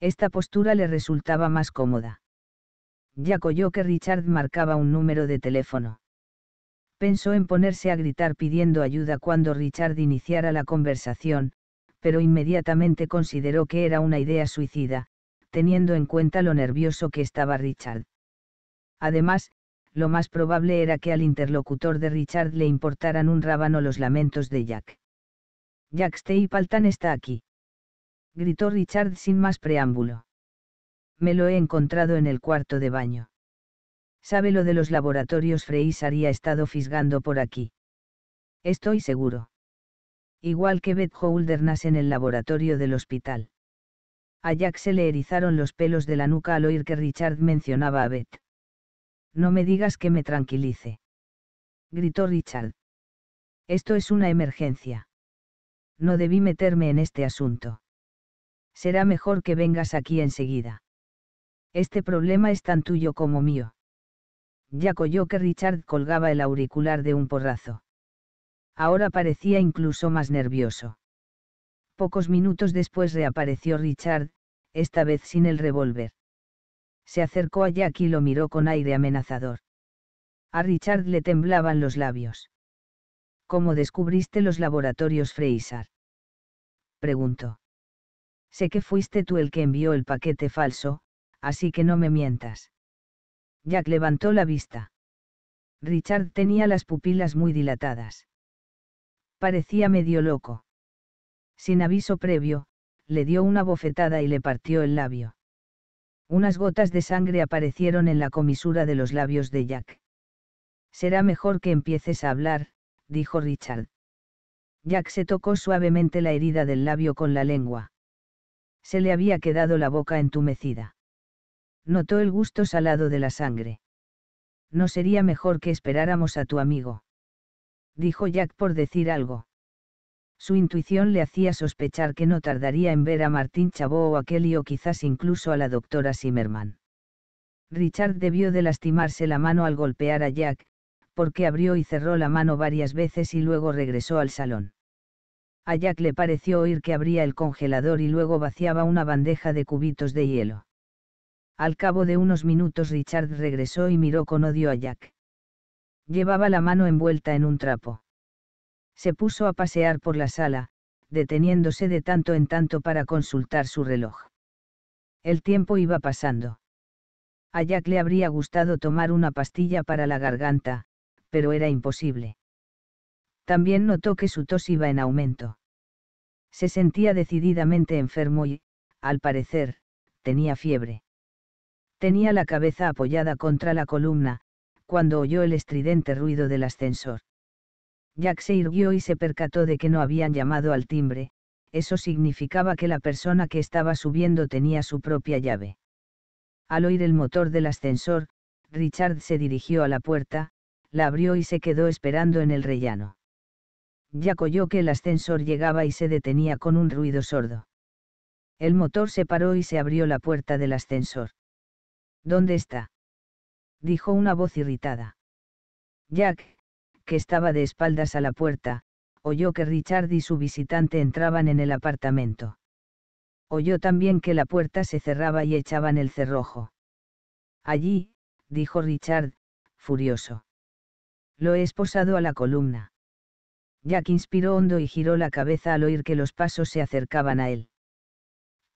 Esta postura le resultaba más cómoda. Jack oyó que Richard marcaba un número de teléfono. Pensó en ponerse a gritar pidiendo ayuda cuando Richard iniciara la conversación, pero inmediatamente consideró que era una idea suicida, teniendo en cuenta lo nervioso que estaba Richard. Además, lo más probable era que al interlocutor de Richard le importaran un rábano los lamentos de Jack. Jack Tan está aquí. Gritó Richard sin más preámbulo. Me lo he encontrado en el cuarto de baño. Sabe lo de los laboratorios Freis había estado fisgando por aquí. Estoy seguro. Igual que Beth Holdernas en el laboratorio del hospital. A Jack se le erizaron los pelos de la nuca al oír que Richard mencionaba a Beth. No me digas que me tranquilice. Gritó Richard. Esto es una emergencia. No debí meterme en este asunto. Será mejor que vengas aquí enseguida. Este problema es tan tuyo como mío. Ya coyó que Richard colgaba el auricular de un porrazo. Ahora parecía incluso más nervioso. Pocos minutos después reapareció Richard, esta vez sin el revólver se acercó a Jack y lo miró con aire amenazador. A Richard le temblaban los labios. ¿Cómo descubriste los laboratorios Freisar? Preguntó. Sé que fuiste tú el que envió el paquete falso, así que no me mientas. Jack levantó la vista. Richard tenía las pupilas muy dilatadas. Parecía medio loco. Sin aviso previo, le dio una bofetada y le partió el labio. Unas gotas de sangre aparecieron en la comisura de los labios de Jack. Será mejor que empieces a hablar, dijo Richard. Jack se tocó suavemente la herida del labio con la lengua. Se le había quedado la boca entumecida. Notó el gusto salado de la sangre. ¿No sería mejor que esperáramos a tu amigo? Dijo Jack por decir algo. Su intuición le hacía sospechar que no tardaría en ver a Martín Chabó o a Kelly o quizás incluso a la doctora Zimmerman. Richard debió de lastimarse la mano al golpear a Jack, porque abrió y cerró la mano varias veces y luego regresó al salón. A Jack le pareció oír que abría el congelador y luego vaciaba una bandeja de cubitos de hielo. Al cabo de unos minutos Richard regresó y miró con odio a Jack. Llevaba la mano envuelta en un trapo se puso a pasear por la sala, deteniéndose de tanto en tanto para consultar su reloj. El tiempo iba pasando. A Jack le habría gustado tomar una pastilla para la garganta, pero era imposible. También notó que su tos iba en aumento. Se sentía decididamente enfermo y, al parecer, tenía fiebre. Tenía la cabeza apoyada contra la columna, cuando oyó el estridente ruido del ascensor. Jack se irguió y se percató de que no habían llamado al timbre, eso significaba que la persona que estaba subiendo tenía su propia llave. Al oír el motor del ascensor, Richard se dirigió a la puerta, la abrió y se quedó esperando en el rellano. Jack oyó que el ascensor llegaba y se detenía con un ruido sordo. El motor se paró y se abrió la puerta del ascensor. ¿Dónde está? dijo una voz irritada. Jack, que estaba de espaldas a la puerta, oyó que Richard y su visitante entraban en el apartamento. Oyó también que la puerta se cerraba y echaban el cerrojo. Allí, dijo Richard, furioso. Lo he esposado a la columna. Jack inspiró hondo y giró la cabeza al oír que los pasos se acercaban a él.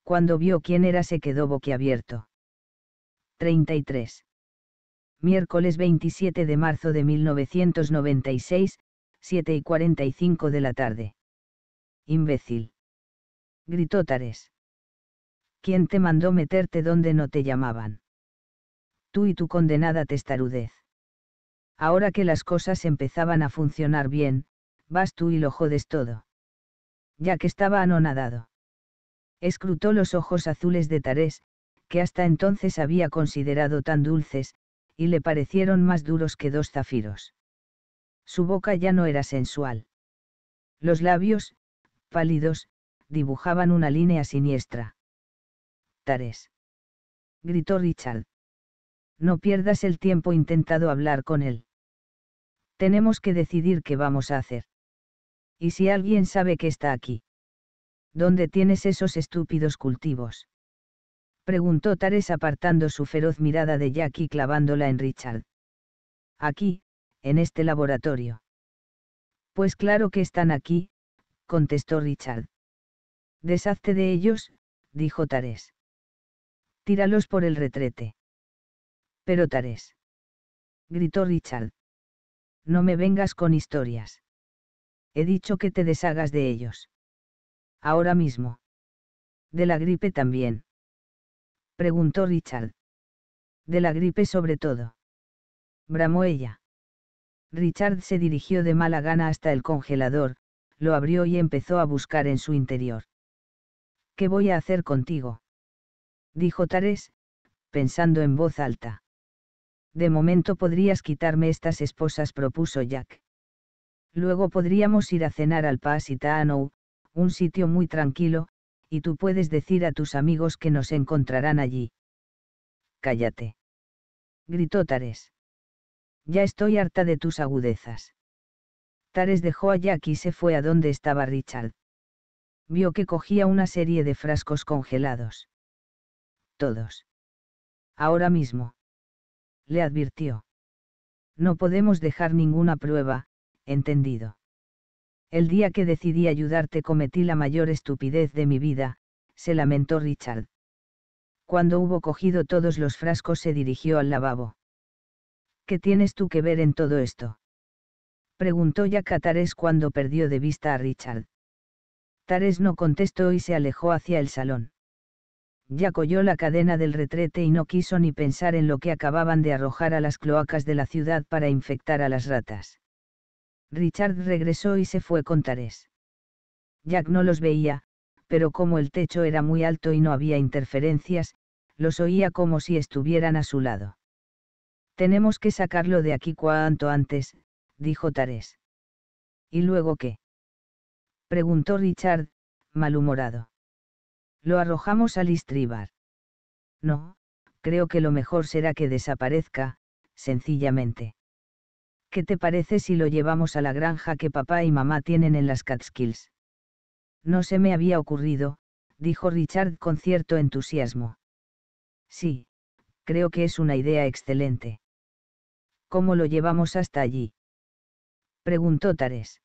Cuando vio quién era se quedó boquiabierto. 33 miércoles 27 de marzo de 1996, 7 y 45 de la tarde. Imbécil. Gritó Tares. ¿Quién te mandó meterte donde no te llamaban? Tú y tu condenada testarudez. Ahora que las cosas empezaban a funcionar bien, vas tú y lo jodes todo. Ya que estaba anonadado. Escrutó los ojos azules de Tarés, que hasta entonces había considerado tan dulces, y le parecieron más duros que dos zafiros. Su boca ya no era sensual. Los labios, pálidos, dibujaban una línea siniestra. Tares. Gritó Richard. No pierdas el tiempo intentado hablar con él. Tenemos que decidir qué vamos a hacer. ¿Y si alguien sabe que está aquí? ¿Dónde tienes esos estúpidos cultivos? preguntó Tares apartando su feroz mirada de Jack y clavándola en Richard. Aquí, en este laboratorio. Pues claro que están aquí, contestó Richard. Deshazte de ellos, dijo Tarés. Tíralos por el retrete. Pero Tarés. Gritó Richard. No me vengas con historias. He dicho que te deshagas de ellos. Ahora mismo. De la gripe también preguntó Richard. De la gripe sobre todo. Bramó ella. Richard se dirigió de mala gana hasta el congelador, lo abrió y empezó a buscar en su interior. ¿Qué voy a hacer contigo? Dijo Tares, pensando en voz alta. De momento podrías quitarme estas esposas, propuso Jack. Luego podríamos ir a cenar al Pasitano, un sitio muy tranquilo, y tú puedes decir a tus amigos que nos encontrarán allí. Cállate. Gritó Tares. Ya estoy harta de tus agudezas. Tares dejó a Jack y se fue a donde estaba Richard. Vio que cogía una serie de frascos congelados. Todos. Ahora mismo. Le advirtió. No podemos dejar ninguna prueba, entendido. El día que decidí ayudarte cometí la mayor estupidez de mi vida, se lamentó Richard. Cuando hubo cogido todos los frascos se dirigió al lavabo. ¿Qué tienes tú que ver en todo esto? Preguntó ya Tares cuando perdió de vista a Richard. Tares no contestó y se alejó hacia el salón. Ya colló la cadena del retrete y no quiso ni pensar en lo que acababan de arrojar a las cloacas de la ciudad para infectar a las ratas. Richard regresó y se fue con Tarés. Jack no los veía, pero como el techo era muy alto y no había interferencias, los oía como si estuvieran a su lado. Tenemos que sacarlo de aquí cuanto antes, dijo Tarés. ¿Y luego qué? preguntó Richard, malhumorado. Lo arrojamos al istribar. No, creo que lo mejor será que desaparezca, sencillamente. ¿qué te parece si lo llevamos a la granja que papá y mamá tienen en las Catskills? No se me había ocurrido, dijo Richard con cierto entusiasmo. Sí, creo que es una idea excelente. ¿Cómo lo llevamos hasta allí? Preguntó Tares.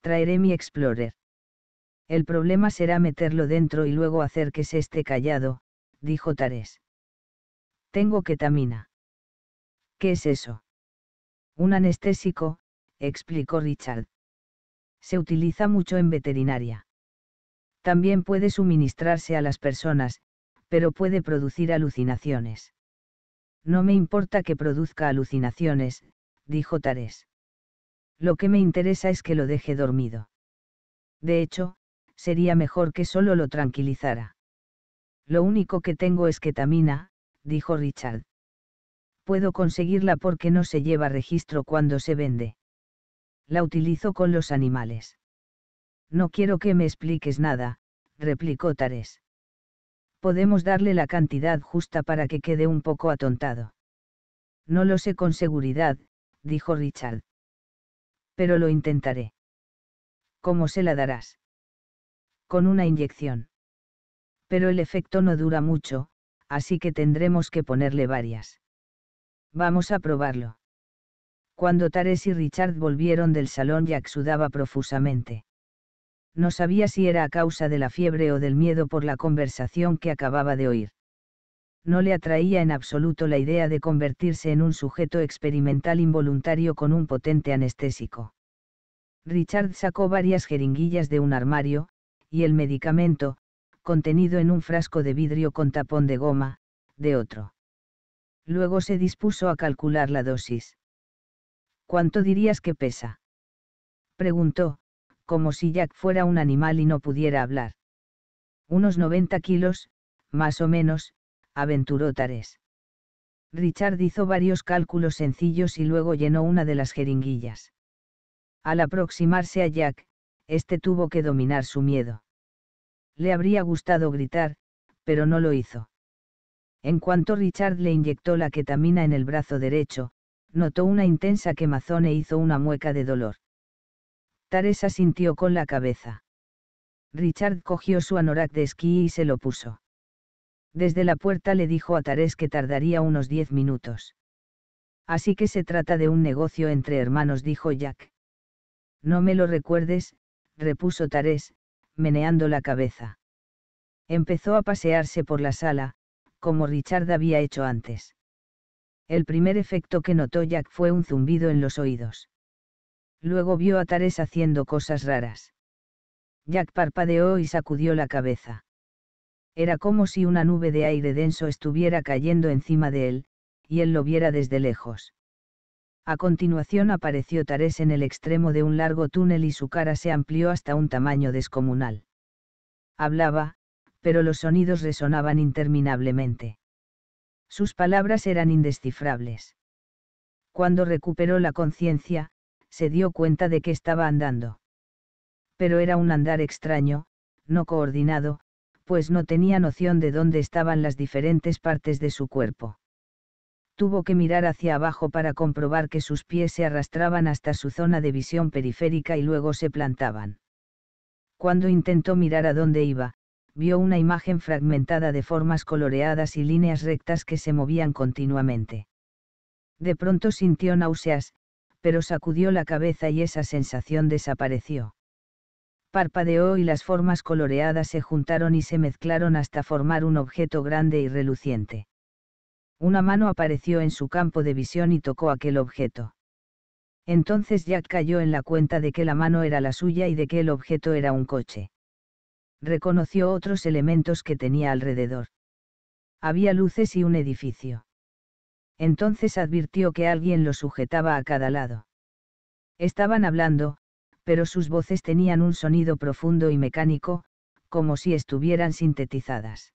Traeré mi Explorer. El problema será meterlo dentro y luego hacer que se esté callado, dijo Tares. Tengo ketamina. ¿Qué es eso? Un anestésico, explicó Richard. Se utiliza mucho en veterinaria. También puede suministrarse a las personas, pero puede producir alucinaciones. No me importa que produzca alucinaciones, dijo Tarés. Lo que me interesa es que lo deje dormido. De hecho, sería mejor que solo lo tranquilizara. Lo único que tengo es ketamina, dijo Richard puedo conseguirla porque no se lleva registro cuando se vende. La utilizo con los animales. No quiero que me expliques nada, replicó Tares. Podemos darle la cantidad justa para que quede un poco atontado. No lo sé con seguridad, dijo Richard. Pero lo intentaré. ¿Cómo se la darás? Con una inyección. Pero el efecto no dura mucho, así que tendremos que ponerle varias. Vamos a probarlo. Cuando Tares y Richard volvieron del salón Jack sudaba profusamente. No sabía si era a causa de la fiebre o del miedo por la conversación que acababa de oír. No le atraía en absoluto la idea de convertirse en un sujeto experimental involuntario con un potente anestésico. Richard sacó varias jeringuillas de un armario, y el medicamento, contenido en un frasco de vidrio con tapón de goma, de otro. Luego se dispuso a calcular la dosis. ¿Cuánto dirías que pesa? Preguntó, como si Jack fuera un animal y no pudiera hablar. Unos 90 kilos, más o menos, aventuró Tares. Richard hizo varios cálculos sencillos y luego llenó una de las jeringuillas. Al aproximarse a Jack, este tuvo que dominar su miedo. Le habría gustado gritar, pero no lo hizo. En cuanto Richard le inyectó la ketamina en el brazo derecho, notó una intensa quemazón e hizo una mueca de dolor. tarés asintió con la cabeza. Richard cogió su anorak de esquí y se lo puso. Desde la puerta le dijo a Tarés que tardaría unos diez minutos. Así que se trata de un negocio entre hermanos, dijo Jack. No me lo recuerdes, repuso Tarés, meneando la cabeza. Empezó a pasearse por la sala, como Richard había hecho antes. El primer efecto que notó Jack fue un zumbido en los oídos. Luego vio a Tares haciendo cosas raras. Jack parpadeó y sacudió la cabeza. Era como si una nube de aire denso estuviera cayendo encima de él, y él lo viera desde lejos. A continuación apareció Tarés en el extremo de un largo túnel y su cara se amplió hasta un tamaño descomunal. Hablaba, pero los sonidos resonaban interminablemente. Sus palabras eran indescifrables. Cuando recuperó la conciencia, se dio cuenta de que estaba andando. Pero era un andar extraño, no coordinado, pues no tenía noción de dónde estaban las diferentes partes de su cuerpo. Tuvo que mirar hacia abajo para comprobar que sus pies se arrastraban hasta su zona de visión periférica y luego se plantaban. Cuando intentó mirar a dónde iba, vio una imagen fragmentada de formas coloreadas y líneas rectas que se movían continuamente. De pronto sintió náuseas, pero sacudió la cabeza y esa sensación desapareció. Parpadeó y las formas coloreadas se juntaron y se mezclaron hasta formar un objeto grande y reluciente. Una mano apareció en su campo de visión y tocó aquel objeto. Entonces Jack cayó en la cuenta de que la mano era la suya y de que el objeto era un coche reconoció otros elementos que tenía alrededor. Había luces y un edificio. Entonces advirtió que alguien lo sujetaba a cada lado. Estaban hablando, pero sus voces tenían un sonido profundo y mecánico, como si estuvieran sintetizadas.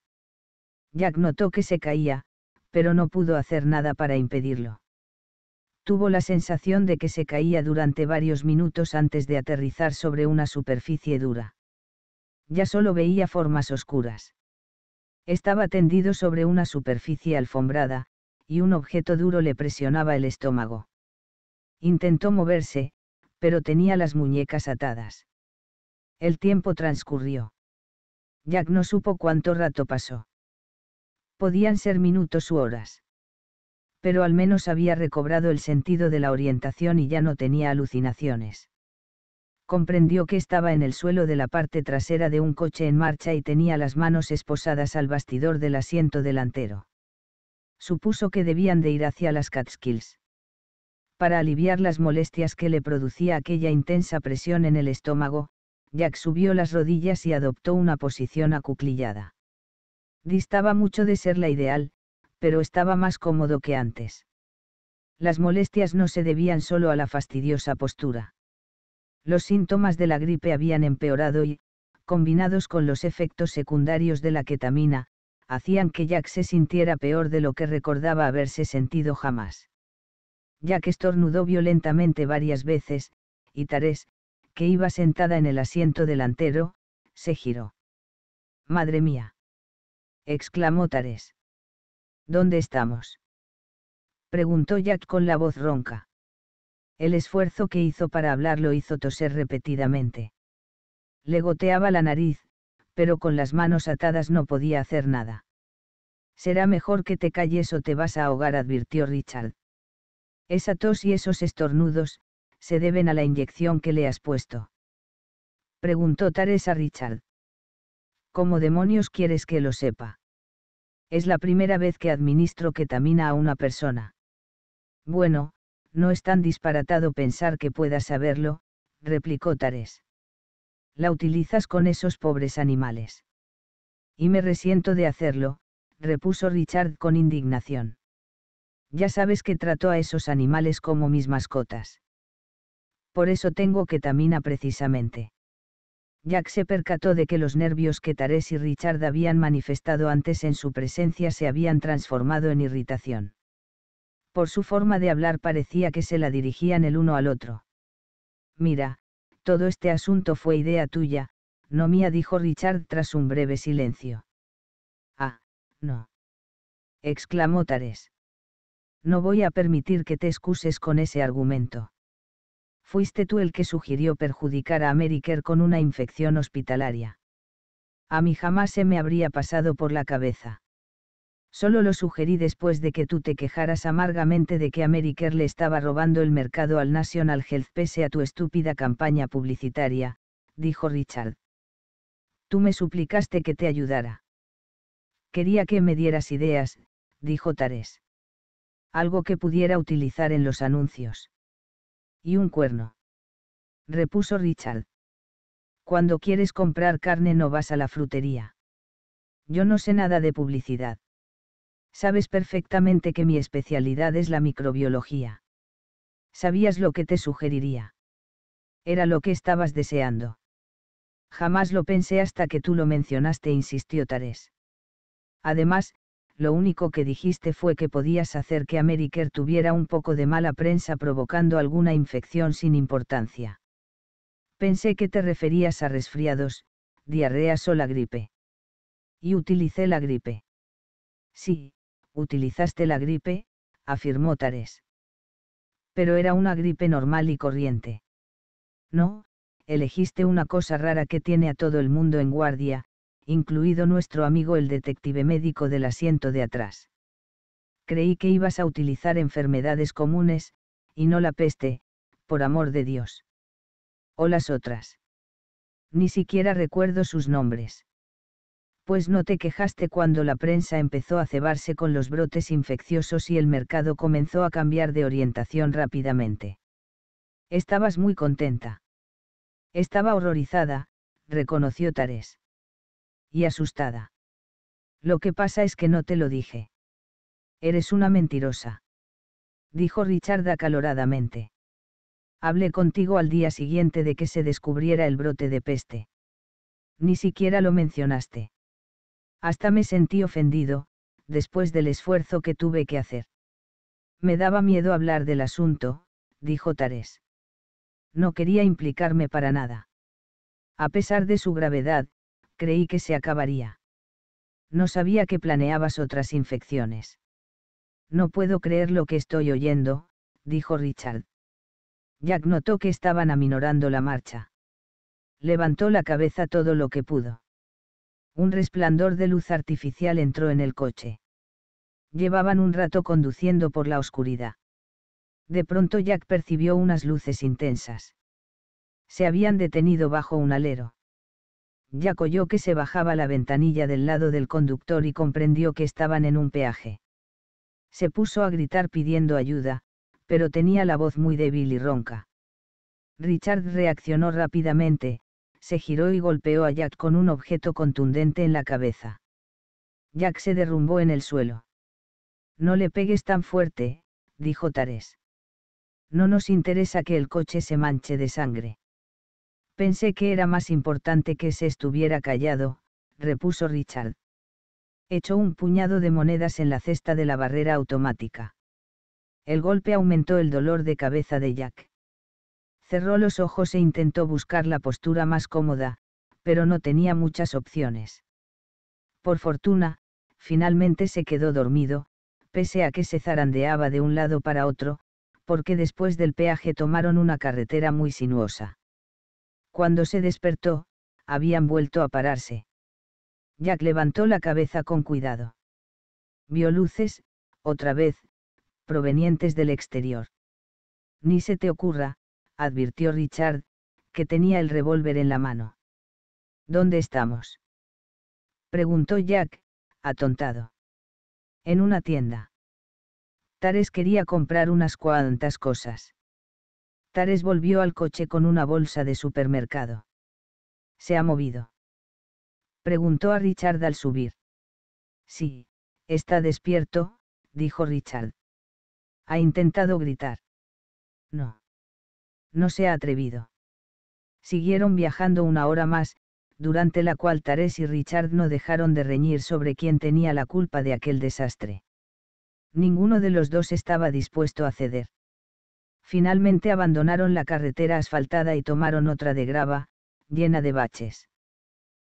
Jack notó que se caía, pero no pudo hacer nada para impedirlo. Tuvo la sensación de que se caía durante varios minutos antes de aterrizar sobre una superficie dura ya solo veía formas oscuras. Estaba tendido sobre una superficie alfombrada, y un objeto duro le presionaba el estómago. Intentó moverse, pero tenía las muñecas atadas. El tiempo transcurrió. Jack no supo cuánto rato pasó. Podían ser minutos u horas. Pero al menos había recobrado el sentido de la orientación y ya no tenía alucinaciones comprendió que estaba en el suelo de la parte trasera de un coche en marcha y tenía las manos esposadas al bastidor del asiento delantero. Supuso que debían de ir hacia las Catskills. Para aliviar las molestias que le producía aquella intensa presión en el estómago, Jack subió las rodillas y adoptó una posición acuclillada. Distaba mucho de ser la ideal, pero estaba más cómodo que antes. Las molestias no se debían solo a la fastidiosa postura los síntomas de la gripe habían empeorado y, combinados con los efectos secundarios de la ketamina, hacían que Jack se sintiera peor de lo que recordaba haberse sentido jamás. Jack estornudó violentamente varias veces, y Tarés, que iba sentada en el asiento delantero, se giró. Madre mía. exclamó Tarés. ¿Dónde estamos? preguntó Jack con la voz ronca. El esfuerzo que hizo para hablar lo hizo toser repetidamente. Le goteaba la nariz, pero con las manos atadas no podía hacer nada. Será mejor que te calles o te vas a ahogar, advirtió Richard. Esa tos y esos estornudos, se deben a la inyección que le has puesto. Preguntó Tares a Richard. ¿Cómo demonios quieres que lo sepa? Es la primera vez que administro ketamina a una persona. Bueno, no es tan disparatado pensar que pueda saberlo, replicó Tares. La utilizas con esos pobres animales. Y me resiento de hacerlo, repuso Richard con indignación. Ya sabes que trato a esos animales como mis mascotas. Por eso tengo que Tamina precisamente. Jack se percató de que los nervios que Tarés y Richard habían manifestado antes en su presencia se habían transformado en irritación. Por su forma de hablar parecía que se la dirigían el uno al otro. Mira, todo este asunto fue idea tuya, no mía, dijo Richard tras un breve silencio. Ah, no. exclamó Tares. No voy a permitir que te excuses con ese argumento. Fuiste tú el que sugirió perjudicar a Ameriker con una infección hospitalaria. A mí jamás se me habría pasado por la cabeza. Solo lo sugerí después de que tú te quejaras amargamente de que Americare le estaba robando el mercado al National Health pese a tu estúpida campaña publicitaria, dijo Richard. Tú me suplicaste que te ayudara. Quería que me dieras ideas, dijo Tares. Algo que pudiera utilizar en los anuncios. Y un cuerno. Repuso Richard. Cuando quieres comprar carne no vas a la frutería. Yo no sé nada de publicidad. Sabes perfectamente que mi especialidad es la microbiología. Sabías lo que te sugeriría. Era lo que estabas deseando. Jamás lo pensé hasta que tú lo mencionaste, insistió Tares. Además, lo único que dijiste fue que podías hacer que Ameriker tuviera un poco de mala prensa provocando alguna infección sin importancia. Pensé que te referías a resfriados, diarreas o la gripe. Y utilicé la gripe. Sí, utilizaste la gripe, afirmó Tares. Pero era una gripe normal y corriente. No, elegiste una cosa rara que tiene a todo el mundo en guardia, incluido nuestro amigo el detective médico del asiento de atrás. Creí que ibas a utilizar enfermedades comunes, y no la peste, por amor de Dios. O las otras. Ni siquiera recuerdo sus nombres pues no te quejaste cuando la prensa empezó a cebarse con los brotes infecciosos y el mercado comenzó a cambiar de orientación rápidamente. Estabas muy contenta. Estaba horrorizada, reconoció Tarés. Y asustada. Lo que pasa es que no te lo dije. Eres una mentirosa. Dijo Richard acaloradamente. Hablé contigo al día siguiente de que se descubriera el brote de peste. Ni siquiera lo mencionaste. Hasta me sentí ofendido, después del esfuerzo que tuve que hacer. Me daba miedo hablar del asunto, dijo Tarés. No quería implicarme para nada. A pesar de su gravedad, creí que se acabaría. No sabía que planeabas otras infecciones. No puedo creer lo que estoy oyendo, dijo Richard. Jack notó que estaban aminorando la marcha. Levantó la cabeza todo lo que pudo. Un resplandor de luz artificial entró en el coche. Llevaban un rato conduciendo por la oscuridad. De pronto Jack percibió unas luces intensas. Se habían detenido bajo un alero. Jack oyó que se bajaba la ventanilla del lado del conductor y comprendió que estaban en un peaje. Se puso a gritar pidiendo ayuda, pero tenía la voz muy débil y ronca. Richard reaccionó rápidamente, se giró y golpeó a Jack con un objeto contundente en la cabeza. Jack se derrumbó en el suelo. No le pegues tan fuerte, dijo Tarés. No nos interesa que el coche se manche de sangre. Pensé que era más importante que se estuviera callado, repuso Richard. Echó un puñado de monedas en la cesta de la barrera automática. El golpe aumentó el dolor de cabeza de Jack. Cerró los ojos e intentó buscar la postura más cómoda, pero no tenía muchas opciones. Por fortuna, finalmente se quedó dormido, pese a que se zarandeaba de un lado para otro, porque después del peaje tomaron una carretera muy sinuosa. Cuando se despertó, habían vuelto a pararse. Jack levantó la cabeza con cuidado. Vio luces, otra vez, provenientes del exterior. Ni se te ocurra, advirtió Richard, que tenía el revólver en la mano. ¿Dónde estamos? preguntó Jack, atontado. En una tienda. Tares quería comprar unas cuantas cosas. Tares volvió al coche con una bolsa de supermercado. ¿Se ha movido? preguntó a Richard al subir. Sí, está despierto, dijo Richard. Ha intentado gritar. No no se ha atrevido. Siguieron viajando una hora más, durante la cual Tarés y Richard no dejaron de reñir sobre quién tenía la culpa de aquel desastre. Ninguno de los dos estaba dispuesto a ceder. Finalmente abandonaron la carretera asfaltada y tomaron otra de grava, llena de baches.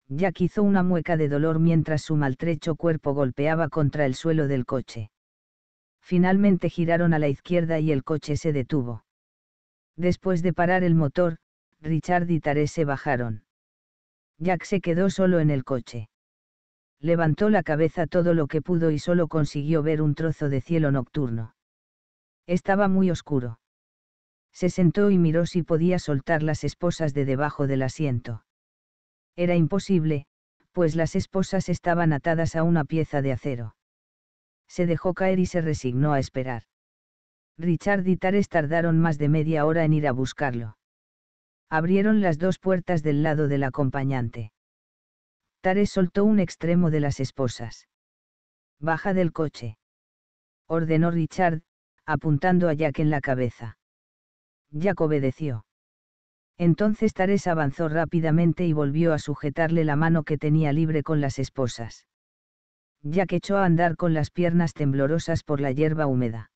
Jack hizo una mueca de dolor mientras su maltrecho cuerpo golpeaba contra el suelo del coche. Finalmente giraron a la izquierda y el coche se detuvo. Después de parar el motor, Richard y Tare se bajaron. Jack se quedó solo en el coche. Levantó la cabeza todo lo que pudo y solo consiguió ver un trozo de cielo nocturno. Estaba muy oscuro. Se sentó y miró si podía soltar las esposas de debajo del asiento. Era imposible, pues las esposas estaban atadas a una pieza de acero. Se dejó caer y se resignó a esperar. Richard y Tares tardaron más de media hora en ir a buscarlo. Abrieron las dos puertas del lado del acompañante. Tares soltó un extremo de las esposas. Baja del coche. Ordenó Richard, apuntando a Jack en la cabeza. Jack obedeció. Entonces Tares avanzó rápidamente y volvió a sujetarle la mano que tenía libre con las esposas. Jack echó a andar con las piernas temblorosas por la hierba húmeda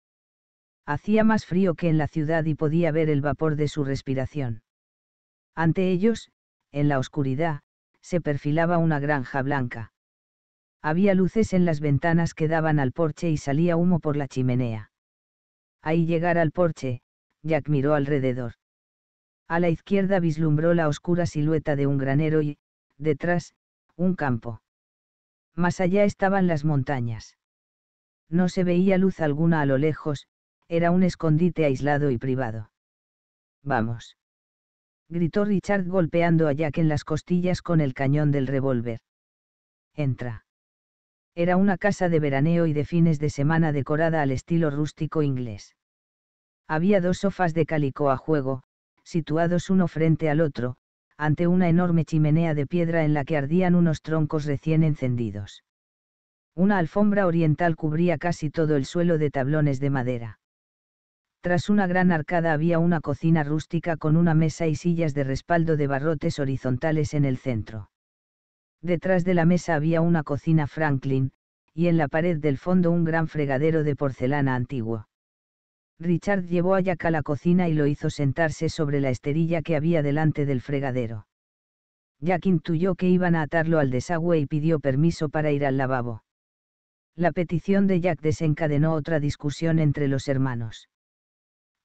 hacía más frío que en la ciudad y podía ver el vapor de su respiración. Ante ellos, en la oscuridad, se perfilaba una granja blanca. Había luces en las ventanas que daban al porche y salía humo por la chimenea. Ahí llegar al porche, Jack miró alrededor. A la izquierda vislumbró la oscura silueta de un granero y, detrás, un campo. Más allá estaban las montañas. No se veía luz alguna a lo lejos, era un escondite aislado y privado. Vamos. Gritó Richard golpeando a Jack en las costillas con el cañón del revólver. Entra. Era una casa de veraneo y de fines de semana decorada al estilo rústico inglés. Había dos sofás de calico a juego, situados uno frente al otro, ante una enorme chimenea de piedra en la que ardían unos troncos recién encendidos. Una alfombra oriental cubría casi todo el suelo de tablones de madera. Tras una gran arcada había una cocina rústica con una mesa y sillas de respaldo de barrotes horizontales en el centro. Detrás de la mesa había una cocina Franklin, y en la pared del fondo un gran fregadero de porcelana antiguo. Richard llevó a Jack a la cocina y lo hizo sentarse sobre la esterilla que había delante del fregadero. Jack intuyó que iban a atarlo al desagüe y pidió permiso para ir al lavabo. La petición de Jack desencadenó otra discusión entre los hermanos.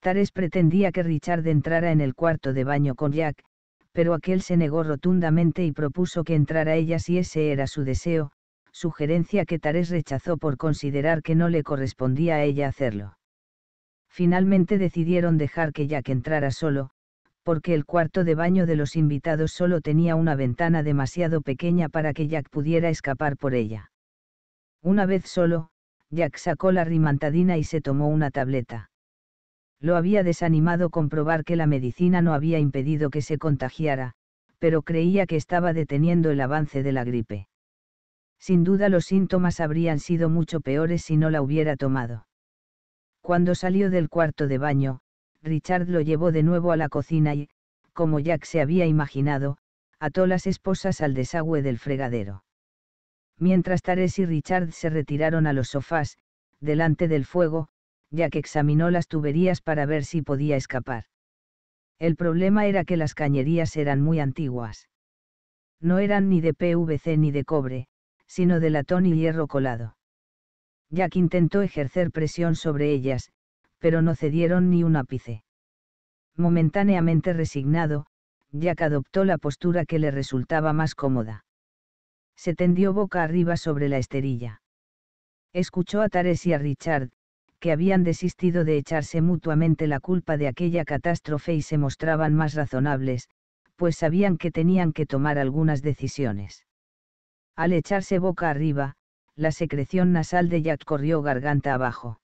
Tares pretendía que Richard entrara en el cuarto de baño con Jack, pero aquel se negó rotundamente y propuso que entrara ella si ese era su deseo, sugerencia que Tares rechazó por considerar que no le correspondía a ella hacerlo. Finalmente decidieron dejar que Jack entrara solo, porque el cuarto de baño de los invitados solo tenía una ventana demasiado pequeña para que Jack pudiera escapar por ella. Una vez solo, Jack sacó la rimantadina y se tomó una tableta. Lo había desanimado comprobar que la medicina no había impedido que se contagiara, pero creía que estaba deteniendo el avance de la gripe. Sin duda los síntomas habrían sido mucho peores si no la hubiera tomado. Cuando salió del cuarto de baño, Richard lo llevó de nuevo a la cocina y, como Jack se había imaginado, ató las esposas al desagüe del fregadero. Mientras Tarés y Richard se retiraron a los sofás, delante del fuego, Jack que examinó las tuberías para ver si podía escapar. El problema era que las cañerías eran muy antiguas. No eran ni de PVC ni de cobre, sino de latón y hierro colado. Jack intentó ejercer presión sobre ellas, pero no cedieron ni un ápice. Momentáneamente resignado, Jack adoptó la postura que le resultaba más cómoda. Se tendió boca arriba sobre la esterilla. Escuchó a Tares y a Richard, que habían desistido de echarse mutuamente la culpa de aquella catástrofe y se mostraban más razonables, pues sabían que tenían que tomar algunas decisiones. Al echarse boca arriba, la secreción nasal de Jack corrió garganta abajo.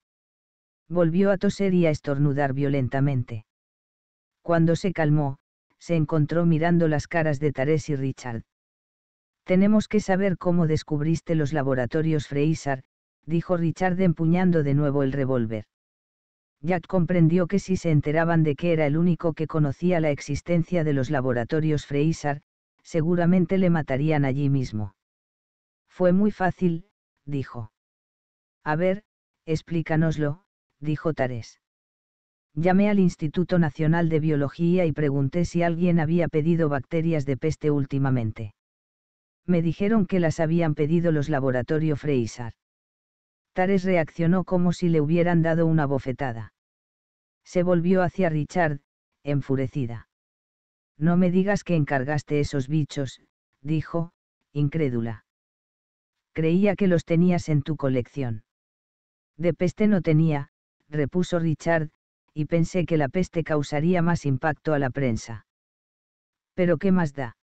Volvió a toser y a estornudar violentamente. Cuando se calmó, se encontró mirando las caras de Tarés y Richard. Tenemos que saber cómo descubriste los laboratorios Freisar, dijo Richard empuñando de nuevo el revólver. Jack comprendió que si se enteraban de que era el único que conocía la existencia de los laboratorios Freisar, seguramente le matarían allí mismo. Fue muy fácil, dijo. A ver, explícanoslo, dijo Tares. Llamé al Instituto Nacional de Biología y pregunté si alguien había pedido bacterias de peste últimamente. Me dijeron que las habían pedido los laboratorios Freisar. Tares reaccionó como si le hubieran dado una bofetada. Se volvió hacia Richard, enfurecida. No me digas que encargaste esos bichos, dijo, incrédula. Creía que los tenías en tu colección. De peste no tenía, repuso Richard, y pensé que la peste causaría más impacto a la prensa. Pero ¿qué más da?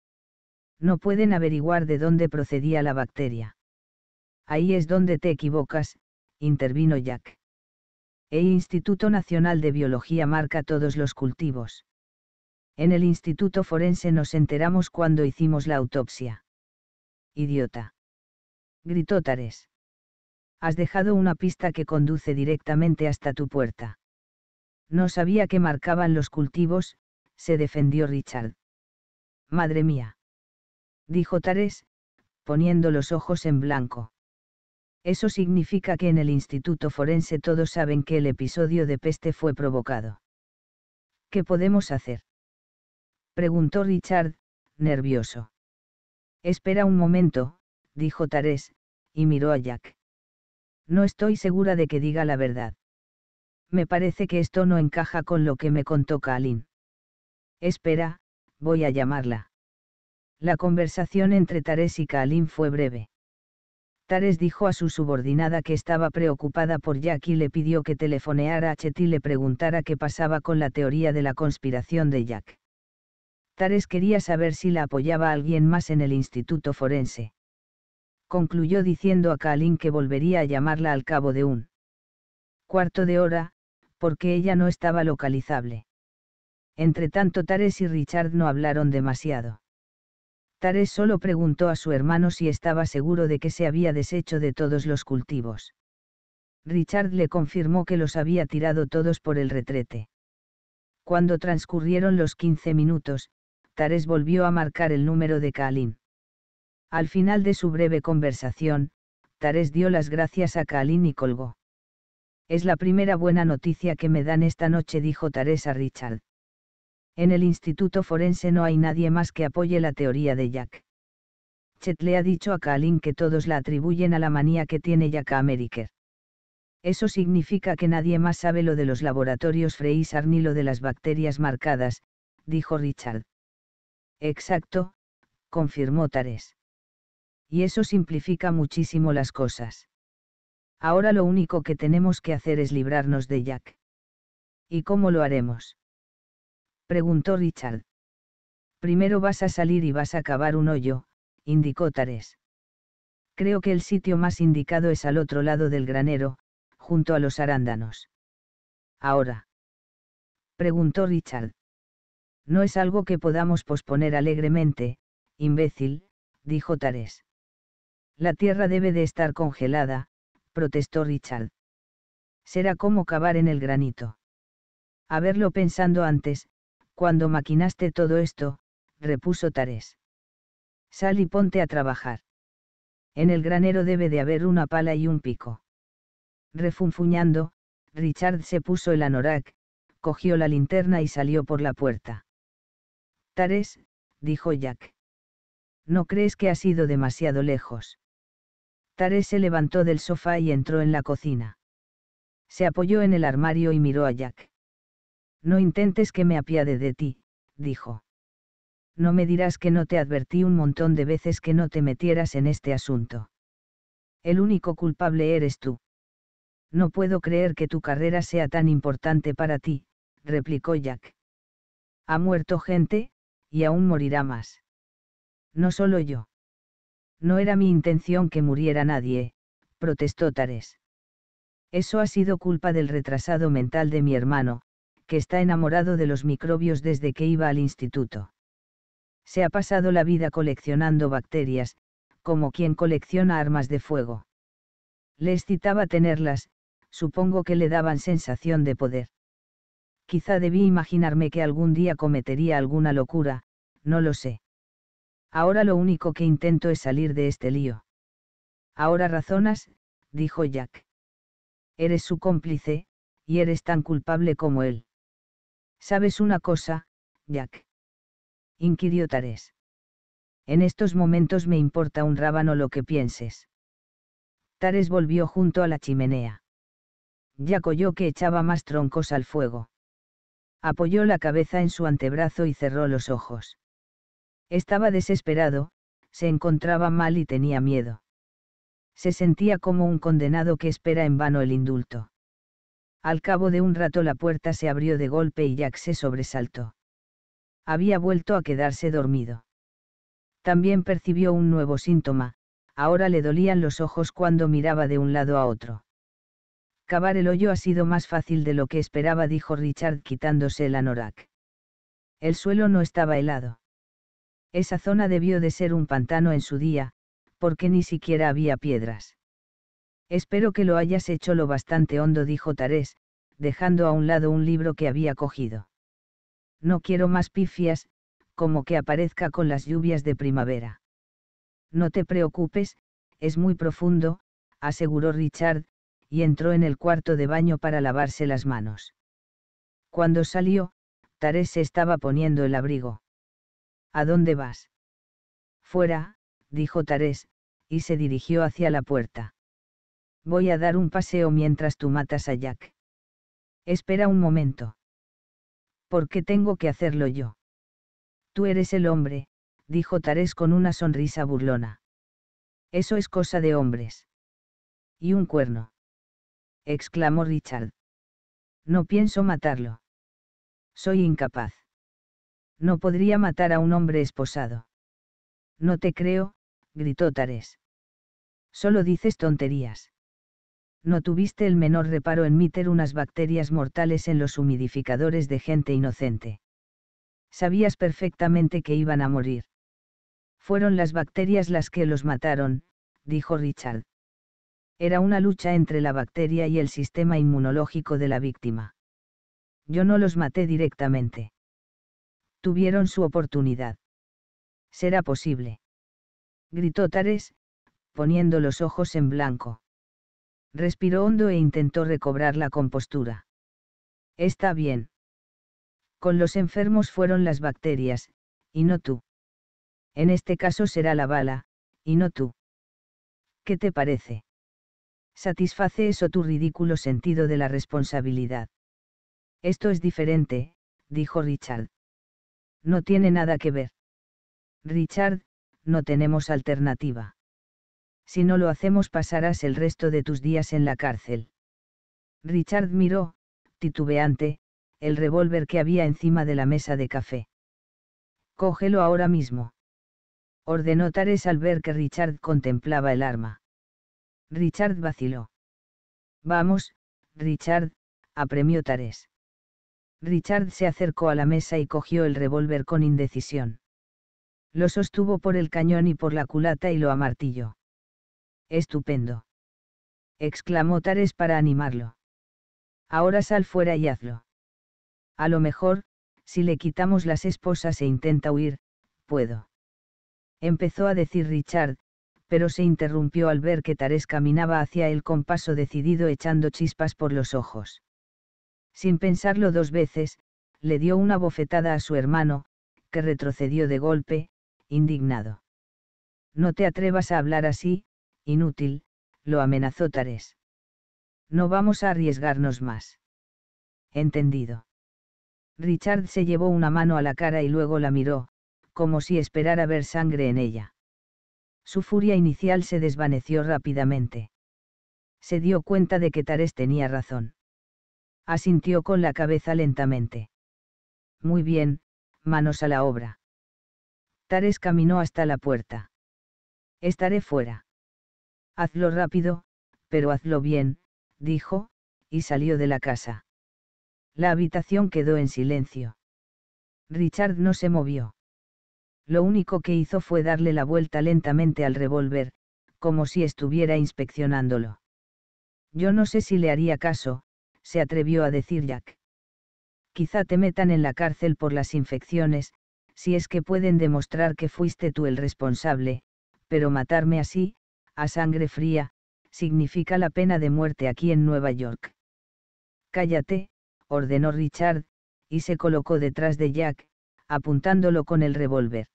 No pueden averiguar de dónde procedía la bacteria. Ahí es donde te equivocas, intervino Jack. El Instituto Nacional de Biología marca todos los cultivos. En el Instituto Forense nos enteramos cuando hicimos la autopsia. Idiota. Gritó Tares. Has dejado una pista que conduce directamente hasta tu puerta. No sabía que marcaban los cultivos, se defendió Richard. Madre mía. Dijo Tares, poniendo los ojos en blanco. Eso significa que en el Instituto Forense todos saben que el episodio de peste fue provocado. ¿Qué podemos hacer? Preguntó Richard, nervioso. Espera un momento, dijo Tarés, y miró a Jack. No estoy segura de que diga la verdad. Me parece que esto no encaja con lo que me contó Kalin. Espera, voy a llamarla. La conversación entre Tarés y Kalin fue breve. Tares dijo a su subordinada que estaba preocupada por Jack y le pidió que telefoneara a Chet y le preguntara qué pasaba con la teoría de la conspiración de Jack. Tares quería saber si la apoyaba alguien más en el Instituto Forense. Concluyó diciendo a Kalin que volvería a llamarla al cabo de un cuarto de hora, porque ella no estaba localizable. Entre tanto Tares y Richard no hablaron demasiado. Tarés solo preguntó a su hermano si estaba seguro de que se había deshecho de todos los cultivos. Richard le confirmó que los había tirado todos por el retrete. Cuando transcurrieron los 15 minutos, Tarés volvió a marcar el número de Kalin. Al final de su breve conversación, Tarés dio las gracias a Kalin y colgó. Es la primera buena noticia que me dan esta noche, dijo Tarés a Richard. En el Instituto Forense no hay nadie más que apoye la teoría de Jack. Chet le ha dicho a Kalin que todos la atribuyen a la manía que tiene Jack Ameriker. Eso significa que nadie más sabe lo de los laboratorios Freisar ni lo de las bacterias marcadas, dijo Richard. Exacto, confirmó Tares. Y eso simplifica muchísimo las cosas. Ahora lo único que tenemos que hacer es librarnos de Jack. ¿Y cómo lo haremos? preguntó Richard. Primero vas a salir y vas a cavar un hoyo, indicó Tares. Creo que el sitio más indicado es al otro lado del granero, junto a los arándanos. Ahora. Preguntó Richard. No es algo que podamos posponer alegremente, imbécil, dijo Tares. La tierra debe de estar congelada, protestó Richard. Será como cavar en el granito. Haberlo pensando antes, cuando maquinaste todo esto, repuso Tarés. Sal y ponte a trabajar. En el granero debe de haber una pala y un pico. Refunfuñando, Richard se puso el anorak, cogió la linterna y salió por la puerta. Tarés, dijo Jack. ¿No crees que has ido demasiado lejos? Tarés se levantó del sofá y entró en la cocina. Se apoyó en el armario y miró a Jack. No intentes que me apiade de ti, dijo. No me dirás que no te advertí un montón de veces que no te metieras en este asunto. El único culpable eres tú. No puedo creer que tu carrera sea tan importante para ti, replicó Jack. Ha muerto gente, y aún morirá más. No solo yo. No era mi intención que muriera nadie, protestó Tares. Eso ha sido culpa del retrasado mental de mi hermano, que está enamorado de los microbios desde que iba al instituto. Se ha pasado la vida coleccionando bacterias, como quien colecciona armas de fuego. Le excitaba tenerlas, supongo que le daban sensación de poder. Quizá debí imaginarme que algún día cometería alguna locura, no lo sé. Ahora lo único que intento es salir de este lío. Ahora razonas, dijo Jack. Eres su cómplice, y eres tan culpable como él. ¿Sabes una cosa, Jack? inquirió Tarés. En estos momentos me importa un rábano lo que pienses. Tares volvió junto a la chimenea. Jack oyó que echaba más troncos al fuego. Apoyó la cabeza en su antebrazo y cerró los ojos. Estaba desesperado, se encontraba mal y tenía miedo. Se sentía como un condenado que espera en vano el indulto. Al cabo de un rato la puerta se abrió de golpe y Jack se sobresaltó. Había vuelto a quedarse dormido. También percibió un nuevo síntoma, ahora le dolían los ojos cuando miraba de un lado a otro. Cavar el hoyo ha sido más fácil de lo que esperaba, dijo Richard quitándose el anorak. El suelo no estaba helado. Esa zona debió de ser un pantano en su día, porque ni siquiera había piedras. Espero que lo hayas hecho lo bastante hondo, dijo Tarés, dejando a un lado un libro que había cogido. No quiero más pifias, como que aparezca con las lluvias de primavera. No te preocupes, es muy profundo, aseguró Richard, y entró en el cuarto de baño para lavarse las manos. Cuando salió, Tarés se estaba poniendo el abrigo. ¿A dónde vas? Fuera, dijo Tarés, y se dirigió hacia la puerta. Voy a dar un paseo mientras tú matas a Jack. Espera un momento. ¿Por qué tengo que hacerlo yo? Tú eres el hombre, dijo Tarés con una sonrisa burlona. Eso es cosa de hombres. Y un cuerno. exclamó Richard. No pienso matarlo. Soy incapaz. No podría matar a un hombre esposado. No te creo, gritó Tarés. Solo dices tonterías no tuviste el menor reparo en meter unas bacterias mortales en los humidificadores de gente inocente. Sabías perfectamente que iban a morir. Fueron las bacterias las que los mataron, dijo Richard. Era una lucha entre la bacteria y el sistema inmunológico de la víctima. Yo no los maté directamente. Tuvieron su oportunidad. Será posible. Gritó Tares, poniendo los ojos en blanco. Respiró hondo e intentó recobrar la compostura. Está bien. Con los enfermos fueron las bacterias, y no tú. En este caso será la bala, y no tú. ¿Qué te parece? ¿Satisface eso tu ridículo sentido de la responsabilidad? Esto es diferente, dijo Richard. No tiene nada que ver. Richard, no tenemos alternativa. Si no lo hacemos pasarás el resto de tus días en la cárcel. Richard miró, titubeante, el revólver que había encima de la mesa de café. Cógelo ahora mismo. Ordenó Tares al ver que Richard contemplaba el arma. Richard vaciló. Vamos, Richard, apremió Tares. Richard se acercó a la mesa y cogió el revólver con indecisión. Lo sostuvo por el cañón y por la culata y lo amartilló. Estupendo. Exclamó Tares para animarlo. Ahora sal fuera y hazlo. A lo mejor, si le quitamos las esposas e intenta huir, puedo. Empezó a decir Richard, pero se interrumpió al ver que Tares caminaba hacia él con paso decidido echando chispas por los ojos. Sin pensarlo dos veces, le dio una bofetada a su hermano, que retrocedió de golpe, indignado. No te atrevas a hablar así, Inútil, lo amenazó Tares. No vamos a arriesgarnos más. Entendido. Richard se llevó una mano a la cara y luego la miró, como si esperara ver sangre en ella. Su furia inicial se desvaneció rápidamente. Se dio cuenta de que Tares tenía razón. Asintió con la cabeza lentamente. Muy bien, manos a la obra. Tares caminó hasta la puerta. Estaré fuera. Hazlo rápido, pero hazlo bien, dijo, y salió de la casa. La habitación quedó en silencio. Richard no se movió. Lo único que hizo fue darle la vuelta lentamente al revólver, como si estuviera inspeccionándolo. Yo no sé si le haría caso, se atrevió a decir Jack. Quizá te metan en la cárcel por las infecciones, si es que pueden demostrar que fuiste tú el responsable, pero matarme así, a sangre fría, significa la pena de muerte aquí en Nueva York. Cállate, ordenó Richard, y se colocó detrás de Jack, apuntándolo con el revólver.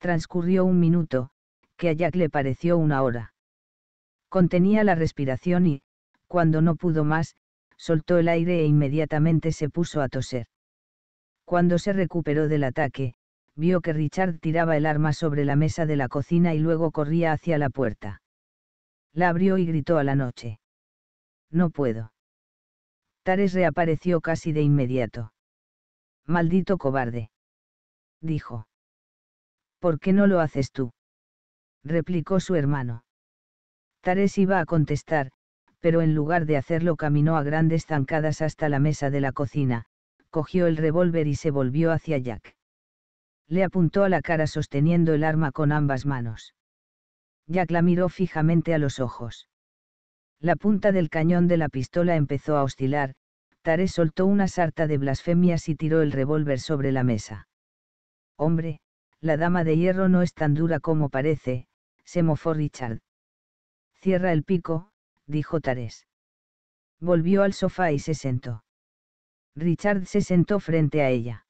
Transcurrió un minuto, que a Jack le pareció una hora. Contenía la respiración y, cuando no pudo más, soltó el aire e inmediatamente se puso a toser. Cuando se recuperó del ataque, vio que Richard tiraba el arma sobre la mesa de la cocina y luego corría hacia la puerta. La abrió y gritó a la noche. No puedo. Tares reapareció casi de inmediato. Maldito cobarde. Dijo. ¿Por qué no lo haces tú? replicó su hermano. Tares iba a contestar, pero en lugar de hacerlo caminó a grandes zancadas hasta la mesa de la cocina, cogió el revólver y se volvió hacia Jack le apuntó a la cara sosteniendo el arma con ambas manos. Jack la miró fijamente a los ojos. La punta del cañón de la pistola empezó a oscilar, Tare soltó una sarta de blasfemias y tiró el revólver sobre la mesa. Hombre, la dama de hierro no es tan dura como parece, se mofó Richard. Cierra el pico, dijo Tarés. Volvió al sofá y se sentó. Richard se sentó frente a ella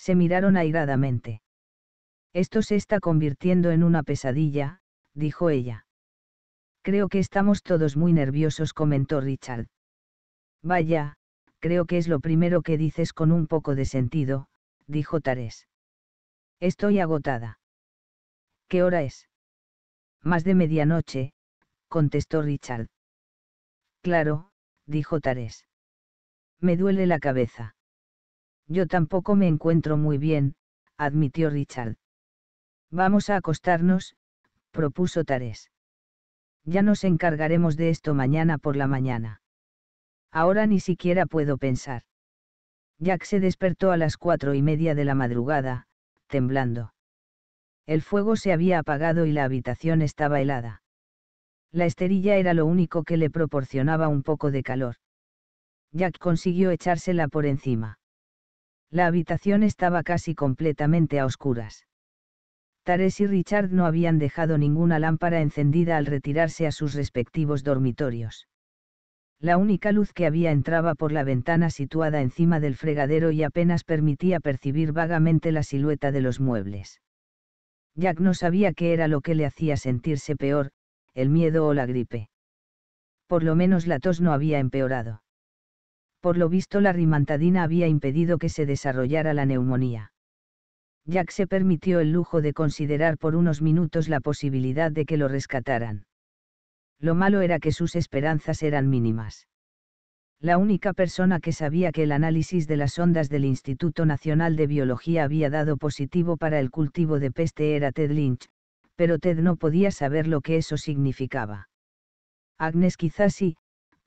se miraron airadamente. Esto se está convirtiendo en una pesadilla, dijo ella. Creo que estamos todos muy nerviosos, comentó Richard. Vaya, creo que es lo primero que dices con un poco de sentido, dijo Tarés. Estoy agotada. ¿Qué hora es? Más de medianoche, contestó Richard. Claro, dijo Tarés. Me duele la cabeza. Yo tampoco me encuentro muy bien, admitió Richard. Vamos a acostarnos, propuso Tarés Ya nos encargaremos de esto mañana por la mañana. Ahora ni siquiera puedo pensar. Jack se despertó a las cuatro y media de la madrugada, temblando. El fuego se había apagado y la habitación estaba helada. La esterilla era lo único que le proporcionaba un poco de calor. Jack consiguió echársela por encima. La habitación estaba casi completamente a oscuras. Tares y Richard no habían dejado ninguna lámpara encendida al retirarse a sus respectivos dormitorios. La única luz que había entraba por la ventana situada encima del fregadero y apenas permitía percibir vagamente la silueta de los muebles. Jack no sabía qué era lo que le hacía sentirse peor, el miedo o la gripe. Por lo menos la tos no había empeorado. Por lo visto la rimantadina había impedido que se desarrollara la neumonía. Jack se permitió el lujo de considerar por unos minutos la posibilidad de que lo rescataran. Lo malo era que sus esperanzas eran mínimas. La única persona que sabía que el análisis de las ondas del Instituto Nacional de Biología había dado positivo para el cultivo de peste era Ted Lynch, pero Ted no podía saber lo que eso significaba. Agnes quizás sí,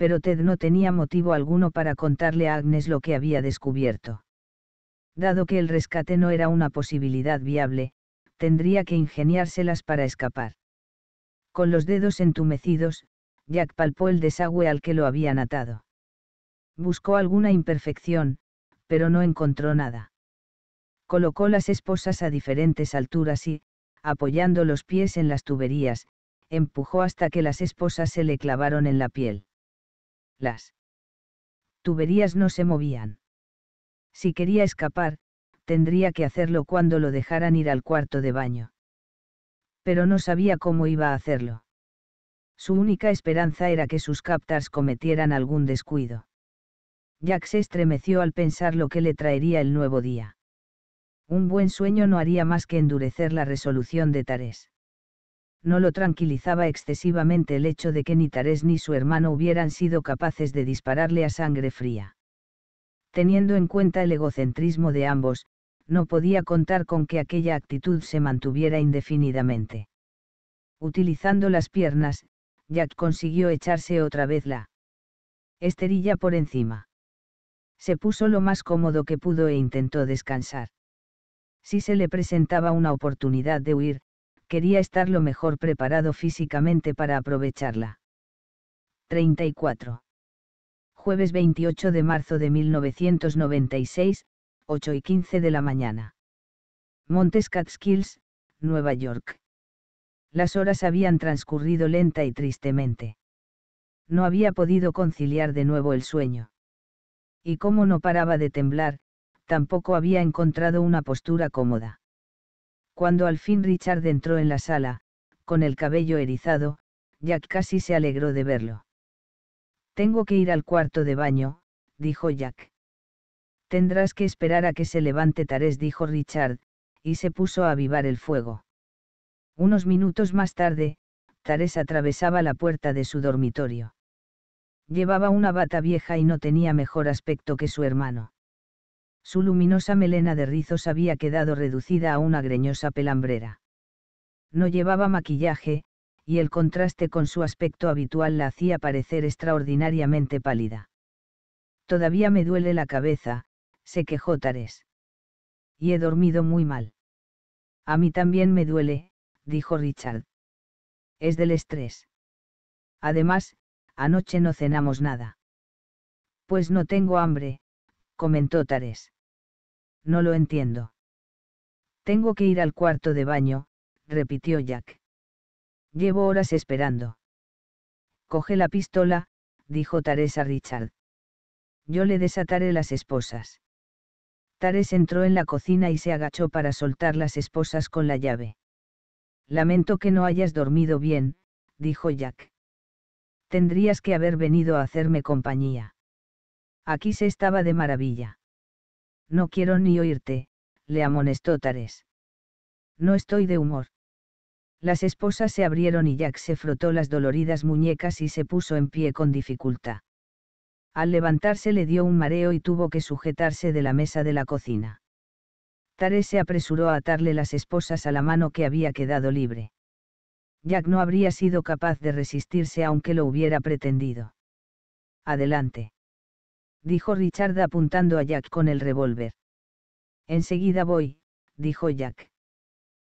pero Ted no tenía motivo alguno para contarle a Agnes lo que había descubierto. Dado que el rescate no era una posibilidad viable, tendría que ingeniárselas para escapar. Con los dedos entumecidos, Jack palpó el desagüe al que lo habían atado. Buscó alguna imperfección, pero no encontró nada. Colocó las esposas a diferentes alturas y, apoyando los pies en las tuberías, empujó hasta que las esposas se le clavaron en la piel. Las tuberías no se movían. Si quería escapar, tendría que hacerlo cuando lo dejaran ir al cuarto de baño. Pero no sabía cómo iba a hacerlo. Su única esperanza era que sus captars cometieran algún descuido. Jack se estremeció al pensar lo que le traería el nuevo día. Un buen sueño no haría más que endurecer la resolución de Tarés no lo tranquilizaba excesivamente el hecho de que ni Tarés ni su hermano hubieran sido capaces de dispararle a sangre fría. Teniendo en cuenta el egocentrismo de ambos, no podía contar con que aquella actitud se mantuviera indefinidamente. Utilizando las piernas, Jack consiguió echarse otra vez la esterilla por encima. Se puso lo más cómodo que pudo e intentó descansar. Si se le presentaba una oportunidad de huir, quería estar lo mejor preparado físicamente para aprovecharla. 34. Jueves 28 de marzo de 1996, 8 y 15 de la mañana. Montes Nueva York. Las horas habían transcurrido lenta y tristemente. No había podido conciliar de nuevo el sueño. Y como no paraba de temblar, tampoco había encontrado una postura cómoda. Cuando al fin Richard entró en la sala, con el cabello erizado, Jack casi se alegró de verlo. Tengo que ir al cuarto de baño, dijo Jack. Tendrás que esperar a que se levante Tarés, dijo Richard, y se puso a avivar el fuego. Unos minutos más tarde, Tarés atravesaba la puerta de su dormitorio. Llevaba una bata vieja y no tenía mejor aspecto que su hermano. Su luminosa melena de rizos había quedado reducida a una greñosa pelambrera. No llevaba maquillaje, y el contraste con su aspecto habitual la hacía parecer extraordinariamente pálida. Todavía me duele la cabeza, se quejó Tares. Y he dormido muy mal. A mí también me duele, dijo Richard. Es del estrés. Además, anoche no cenamos nada. Pues no tengo hambre, comentó Tares no lo entiendo. Tengo que ir al cuarto de baño, repitió Jack. Llevo horas esperando. Coge la pistola, dijo Tares a Richard. Yo le desataré las esposas. Tares entró en la cocina y se agachó para soltar las esposas con la llave. Lamento que no hayas dormido bien, dijo Jack. Tendrías que haber venido a hacerme compañía. Aquí se estaba de maravilla. No quiero ni oírte, le amonestó Tares. No estoy de humor. Las esposas se abrieron y Jack se frotó las doloridas muñecas y se puso en pie con dificultad. Al levantarse le dio un mareo y tuvo que sujetarse de la mesa de la cocina. Tares se apresuró a atarle las esposas a la mano que había quedado libre. Jack no habría sido capaz de resistirse aunque lo hubiera pretendido. Adelante dijo Richard apuntando a Jack con el revólver. Enseguida voy, dijo Jack.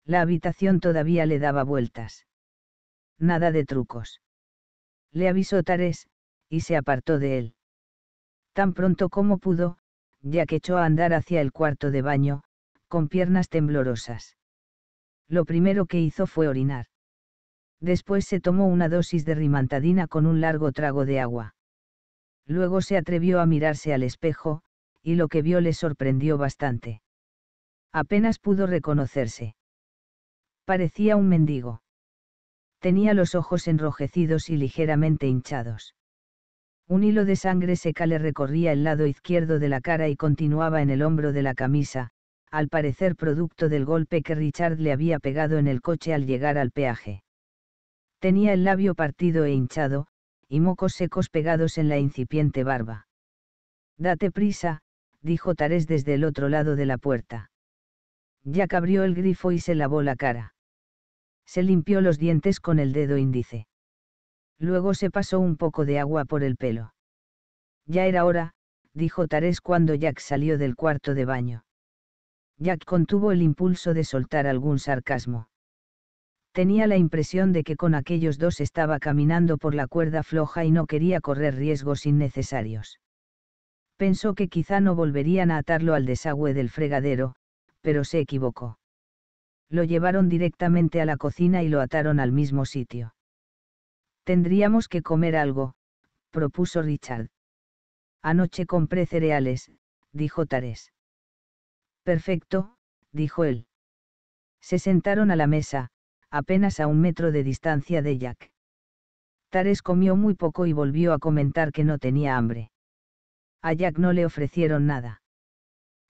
La habitación todavía le daba vueltas. Nada de trucos. Le avisó Tares, y se apartó de él. Tan pronto como pudo, Jack echó a andar hacia el cuarto de baño, con piernas temblorosas. Lo primero que hizo fue orinar. Después se tomó una dosis de rimantadina con un largo trago de agua. Luego se atrevió a mirarse al espejo, y lo que vio le sorprendió bastante. Apenas pudo reconocerse. Parecía un mendigo. Tenía los ojos enrojecidos y ligeramente hinchados. Un hilo de sangre seca le recorría el lado izquierdo de la cara y continuaba en el hombro de la camisa, al parecer producto del golpe que Richard le había pegado en el coche al llegar al peaje. Tenía el labio partido e hinchado, y mocos secos pegados en la incipiente barba. Date prisa, dijo Tarés desde el otro lado de la puerta. Jack abrió el grifo y se lavó la cara. Se limpió los dientes con el dedo índice. Luego se pasó un poco de agua por el pelo. Ya era hora, dijo Tarés cuando Jack salió del cuarto de baño. Jack contuvo el impulso de soltar algún sarcasmo tenía la impresión de que con aquellos dos estaba caminando por la cuerda floja y no quería correr riesgos innecesarios. Pensó que quizá no volverían a atarlo al desagüe del fregadero, pero se equivocó. Lo llevaron directamente a la cocina y lo ataron al mismo sitio. Tendríamos que comer algo, propuso Richard. Anoche compré cereales, dijo Tarés. Perfecto, dijo él. Se sentaron a la mesa, apenas a un metro de distancia de Jack. Tares comió muy poco y volvió a comentar que no tenía hambre. A Jack no le ofrecieron nada.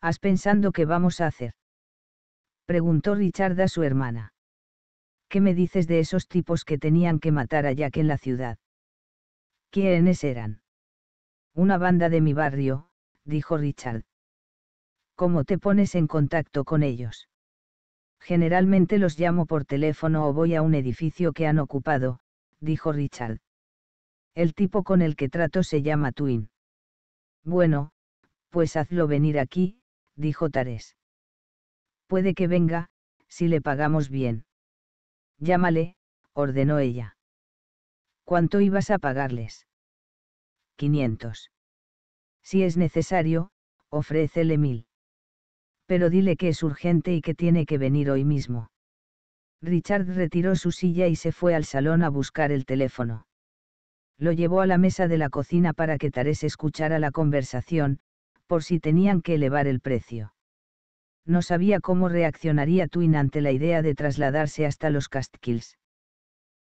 ¿Has pensando qué vamos a hacer? Preguntó Richard a su hermana. ¿Qué me dices de esos tipos que tenían que matar a Jack en la ciudad? ¿Quiénes eran? Una banda de mi barrio, dijo Richard. ¿Cómo te pones en contacto con ellos? generalmente los llamo por teléfono o voy a un edificio que han ocupado, dijo Richard. El tipo con el que trato se llama Twin. Bueno, pues hazlo venir aquí, dijo Tares. Puede que venga, si le pagamos bien. Llámale, ordenó ella. ¿Cuánto ibas a pagarles? 500. Si es necesario, ofrécele mil pero dile que es urgente y que tiene que venir hoy mismo. Richard retiró su silla y se fue al salón a buscar el teléfono. Lo llevó a la mesa de la cocina para que Tarés escuchara la conversación, por si tenían que elevar el precio. No sabía cómo reaccionaría Twin ante la idea de trasladarse hasta los Castkills.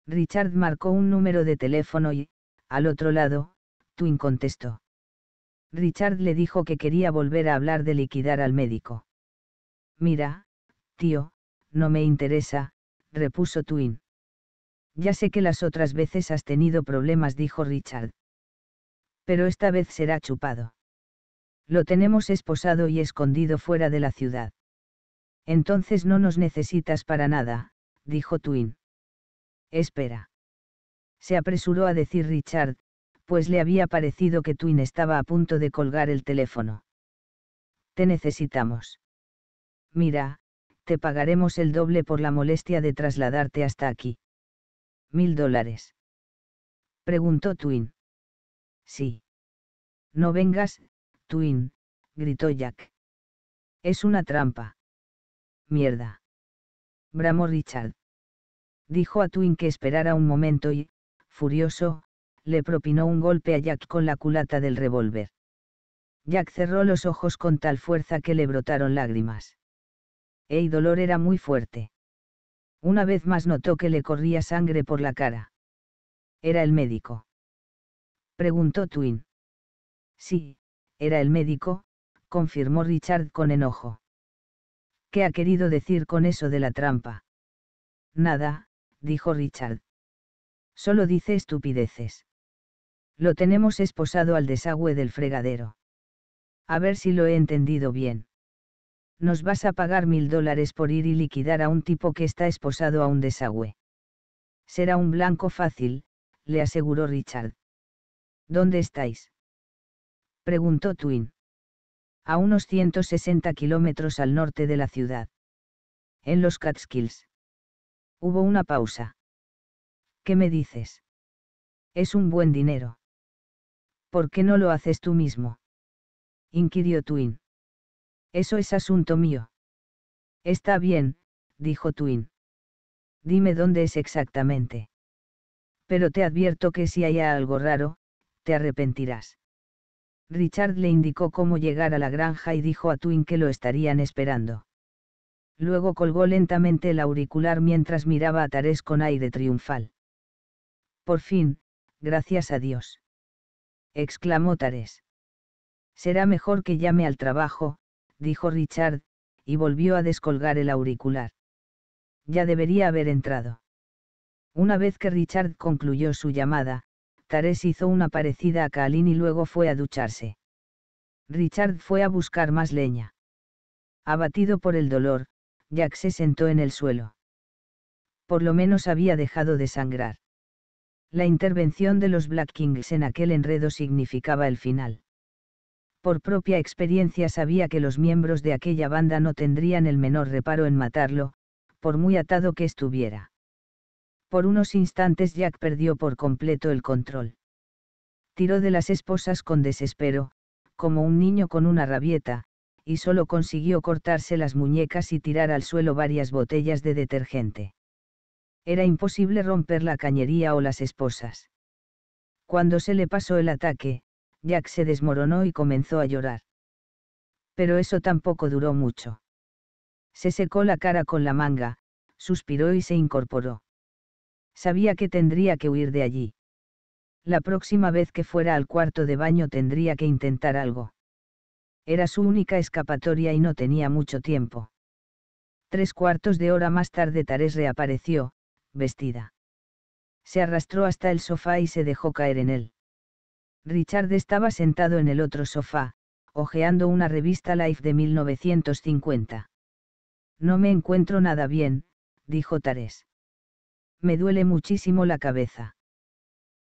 Richard marcó un número de teléfono y, al otro lado, Twin contestó. Richard le dijo que quería volver a hablar de liquidar al médico. Mira, tío, no me interesa, repuso Twin. Ya sé que las otras veces has tenido problemas, dijo Richard. Pero esta vez será chupado. Lo tenemos esposado y escondido fuera de la ciudad. Entonces no nos necesitas para nada, dijo Twin. Espera. Se apresuró a decir Richard, pues le había parecido que Twin estaba a punto de colgar el teléfono. Te necesitamos mira, te pagaremos el doble por la molestia de trasladarte hasta aquí. ¿Mil dólares? Preguntó Twin. Sí. No vengas, Twin, gritó Jack. Es una trampa. Mierda. Bramó Richard. Dijo a Twin que esperara un momento y, furioso, le propinó un golpe a Jack con la culata del revólver. Jack cerró los ojos con tal fuerza que le brotaron lágrimas. Ey dolor era muy fuerte. Una vez más notó que le corría sangre por la cara. ¿Era el médico? Preguntó Twin. Sí, era el médico, confirmó Richard con enojo. ¿Qué ha querido decir con eso de la trampa? Nada, dijo Richard. Solo dice estupideces. Lo tenemos esposado al desagüe del fregadero. A ver si lo he entendido bien nos vas a pagar mil dólares por ir y liquidar a un tipo que está esposado a un desagüe. Será un blanco fácil, le aseguró Richard. ¿Dónde estáis? preguntó Twin. A unos 160 kilómetros al norte de la ciudad. En los Catskills. Hubo una pausa. ¿Qué me dices? Es un buen dinero. ¿Por qué no lo haces tú mismo? inquirió Twin. Eso es asunto mío. Está bien, dijo Twin. Dime dónde es exactamente. Pero te advierto que si hay algo raro, te arrepentirás. Richard le indicó cómo llegar a la granja y dijo a Twin que lo estarían esperando. Luego colgó lentamente el auricular mientras miraba a Tarés con aire triunfal. Por fin, gracias a Dios. Exclamó Tarés. Será mejor que llame al trabajo, dijo Richard, y volvió a descolgar el auricular. Ya debería haber entrado. Una vez que Richard concluyó su llamada, Tarés hizo una parecida a Kalin y luego fue a ducharse. Richard fue a buscar más leña. Abatido por el dolor, Jack se sentó en el suelo. Por lo menos había dejado de sangrar. La intervención de los Black Kings en aquel enredo significaba el final. Por propia experiencia sabía que los miembros de aquella banda no tendrían el menor reparo en matarlo, por muy atado que estuviera. Por unos instantes Jack perdió por completo el control. Tiró de las esposas con desespero, como un niño con una rabieta, y solo consiguió cortarse las muñecas y tirar al suelo varias botellas de detergente. Era imposible romper la cañería o las esposas. Cuando se le pasó el ataque, Jack se desmoronó y comenzó a llorar. Pero eso tampoco duró mucho. Se secó la cara con la manga, suspiró y se incorporó. Sabía que tendría que huir de allí. La próxima vez que fuera al cuarto de baño tendría que intentar algo. Era su única escapatoria y no tenía mucho tiempo. Tres cuartos de hora más tarde Tarés reapareció, vestida. Se arrastró hasta el sofá y se dejó caer en él. Richard estaba sentado en el otro sofá, hojeando una revista Life de 1950. No me encuentro nada bien, dijo Tarés. Me duele muchísimo la cabeza.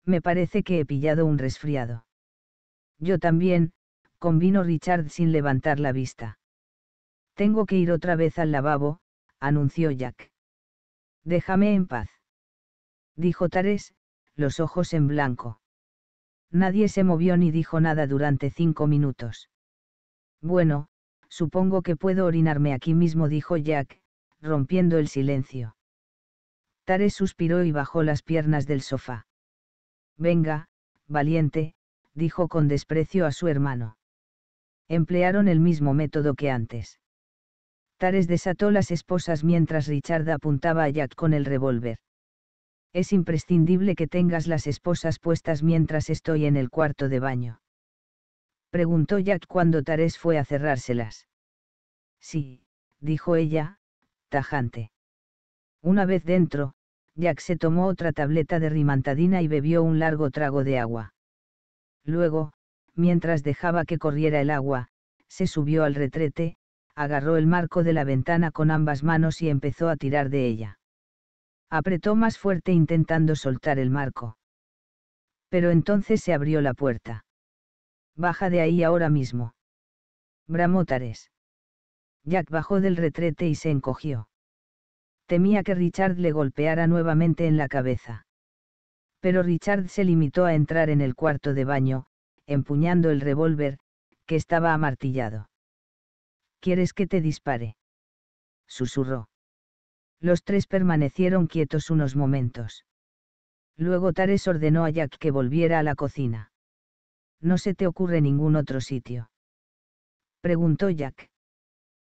Me parece que he pillado un resfriado. Yo también, convino Richard sin levantar la vista. Tengo que ir otra vez al lavabo, anunció Jack. Déjame en paz. Dijo Tares, los ojos en blanco. Nadie se movió ni dijo nada durante cinco minutos. Bueno, supongo que puedo orinarme aquí mismo, dijo Jack, rompiendo el silencio. Tares suspiró y bajó las piernas del sofá. Venga, valiente, dijo con desprecio a su hermano. Emplearon el mismo método que antes. Tares desató las esposas mientras Richard apuntaba a Jack con el revólver. Es imprescindible que tengas las esposas puestas mientras estoy en el cuarto de baño. Preguntó Jack cuando Tarés fue a cerrárselas. Sí, dijo ella, tajante. Una vez dentro, Jack se tomó otra tableta de rimantadina y bebió un largo trago de agua. Luego, mientras dejaba que corriera el agua, se subió al retrete, agarró el marco de la ventana con ambas manos y empezó a tirar de ella. Apretó más fuerte intentando soltar el marco. Pero entonces se abrió la puerta. Baja de ahí ahora mismo. Bramó Tares. Jack bajó del retrete y se encogió. Temía que Richard le golpeara nuevamente en la cabeza. Pero Richard se limitó a entrar en el cuarto de baño, empuñando el revólver, que estaba amartillado. ¿Quieres que te dispare? Susurró. Los tres permanecieron quietos unos momentos. Luego Tares ordenó a Jack que volviera a la cocina. ¿No se te ocurre ningún otro sitio? Preguntó Jack.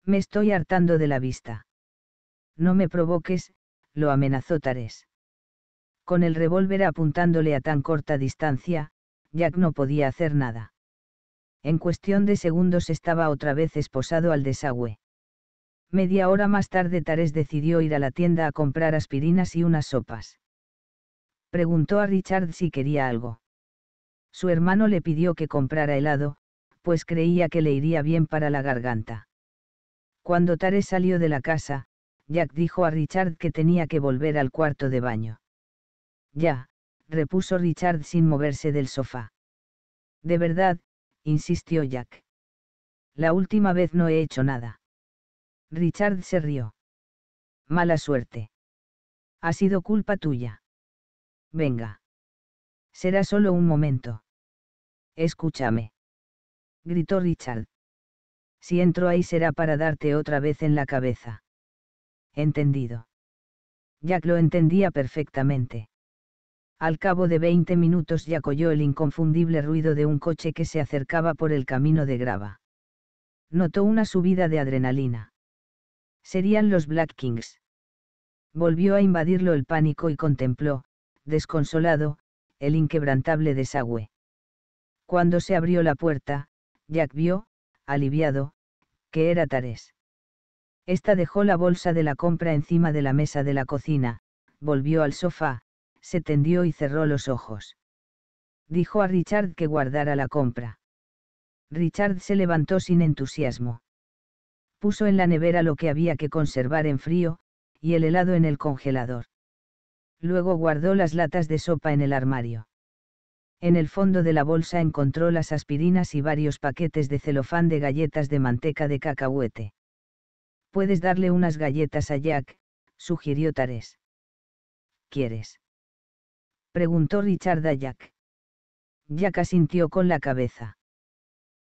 Me estoy hartando de la vista. No me provoques, lo amenazó Tares. Con el revólver apuntándole a tan corta distancia, Jack no podía hacer nada. En cuestión de segundos estaba otra vez esposado al desagüe. Media hora más tarde Tares decidió ir a la tienda a comprar aspirinas y unas sopas. Preguntó a Richard si quería algo. Su hermano le pidió que comprara helado, pues creía que le iría bien para la garganta. Cuando Tares salió de la casa, Jack dijo a Richard que tenía que volver al cuarto de baño. Ya, repuso Richard sin moverse del sofá. De verdad, insistió Jack. La última vez no he hecho nada. Richard se rió. Mala suerte. Ha sido culpa tuya. Venga. Será solo un momento. Escúchame. Gritó Richard. Si entro ahí será para darte otra vez en la cabeza. Entendido. Jack lo entendía perfectamente. Al cabo de 20 minutos Jack oyó el inconfundible ruido de un coche que se acercaba por el camino de grava. Notó una subida de adrenalina Serían los Black Kings. Volvió a invadirlo el pánico y contempló, desconsolado, el inquebrantable desagüe. Cuando se abrió la puerta, Jack vio, aliviado, que era Tarés. Esta dejó la bolsa de la compra encima de la mesa de la cocina, volvió al sofá, se tendió y cerró los ojos. Dijo a Richard que guardara la compra. Richard se levantó sin entusiasmo puso en la nevera lo que había que conservar en frío, y el helado en el congelador. Luego guardó las latas de sopa en el armario. En el fondo de la bolsa encontró las aspirinas y varios paquetes de celofán de galletas de manteca de cacahuete. Puedes darle unas galletas a Jack, sugirió Tares. ¿Quieres? preguntó Richard a Jack. Jack asintió con la cabeza.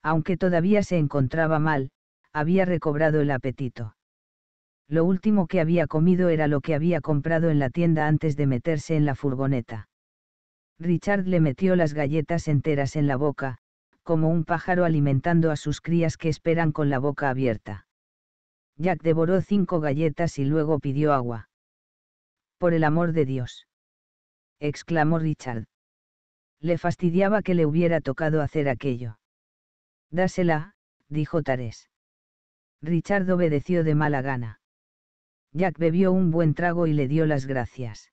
Aunque todavía se encontraba mal, había recobrado el apetito. Lo último que había comido era lo que había comprado en la tienda antes de meterse en la furgoneta. Richard le metió las galletas enteras en la boca, como un pájaro alimentando a sus crías que esperan con la boca abierta. Jack devoró cinco galletas y luego pidió agua. Por el amor de Dios. exclamó Richard. Le fastidiaba que le hubiera tocado hacer aquello. Dásela, dijo Tarés. Richard obedeció de mala gana. Jack bebió un buen trago y le dio las gracias.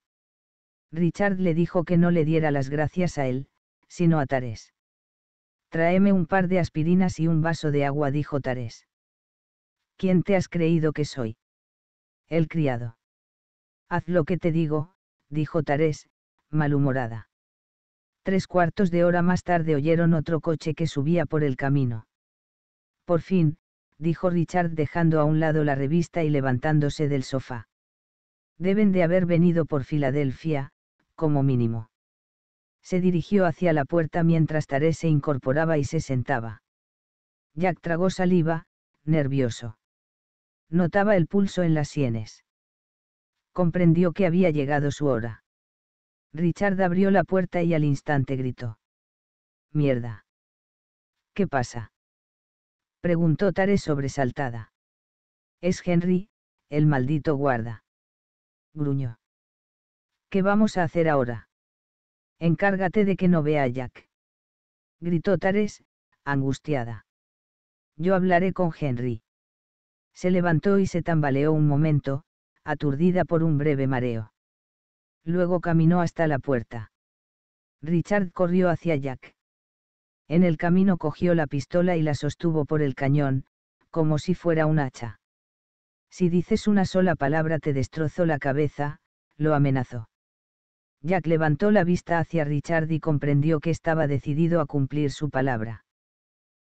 Richard le dijo que no le diera las gracias a él, sino a Tarés. Tráeme un par de aspirinas y un vaso de agua, dijo Tarés. ¿Quién te has creído que soy? El criado. Haz lo que te digo, dijo Tarés, malhumorada. Tres cuartos de hora más tarde oyeron otro coche que subía por el camino. Por fin, dijo Richard dejando a un lado la revista y levantándose del sofá. Deben de haber venido por Filadelfia, como mínimo. Se dirigió hacia la puerta mientras Taré se incorporaba y se sentaba. Jack tragó saliva, nervioso. Notaba el pulso en las sienes. Comprendió que había llegado su hora. Richard abrió la puerta y al instante gritó. Mierda. ¿Qué pasa? preguntó Tare sobresaltada. Es Henry, el maldito guarda. Gruñó. ¿Qué vamos a hacer ahora? Encárgate de que no vea a Jack. Gritó Tares, angustiada. Yo hablaré con Henry. Se levantó y se tambaleó un momento, aturdida por un breve mareo. Luego caminó hasta la puerta. Richard corrió hacia Jack. En el camino cogió la pistola y la sostuvo por el cañón, como si fuera un hacha. Si dices una sola palabra te destrozo la cabeza, lo amenazó. Jack levantó la vista hacia Richard y comprendió que estaba decidido a cumplir su palabra.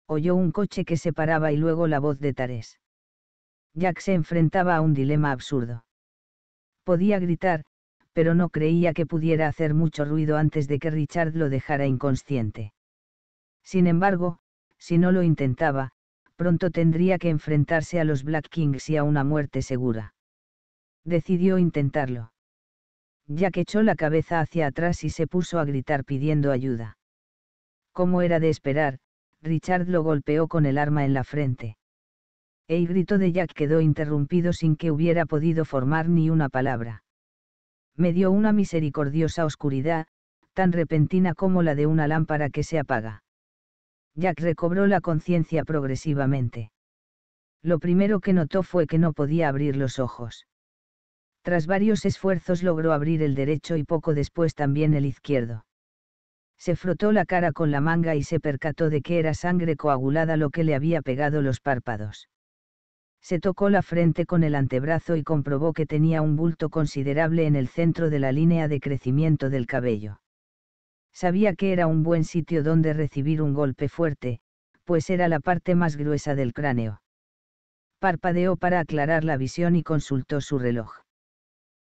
Oyó un coche que se paraba y luego la voz de Tarés. Jack se enfrentaba a un dilema absurdo. Podía gritar, pero no creía que pudiera hacer mucho ruido antes de que Richard lo dejara inconsciente. Sin embargo, si no lo intentaba, pronto tendría que enfrentarse a los Black Kings y a una muerte segura. Decidió intentarlo. Jack echó la cabeza hacia atrás y se puso a gritar pidiendo ayuda. Como era de esperar, Richard lo golpeó con el arma en la frente. El grito de Jack quedó interrumpido sin que hubiera podido formar ni una palabra. Me dio una misericordiosa oscuridad, tan repentina como la de una lámpara que se apaga. Jack recobró la conciencia progresivamente. Lo primero que notó fue que no podía abrir los ojos. Tras varios esfuerzos logró abrir el derecho y poco después también el izquierdo. Se frotó la cara con la manga y se percató de que era sangre coagulada lo que le había pegado los párpados. Se tocó la frente con el antebrazo y comprobó que tenía un bulto considerable en el centro de la línea de crecimiento del cabello. Sabía que era un buen sitio donde recibir un golpe fuerte, pues era la parte más gruesa del cráneo. Parpadeó para aclarar la visión y consultó su reloj.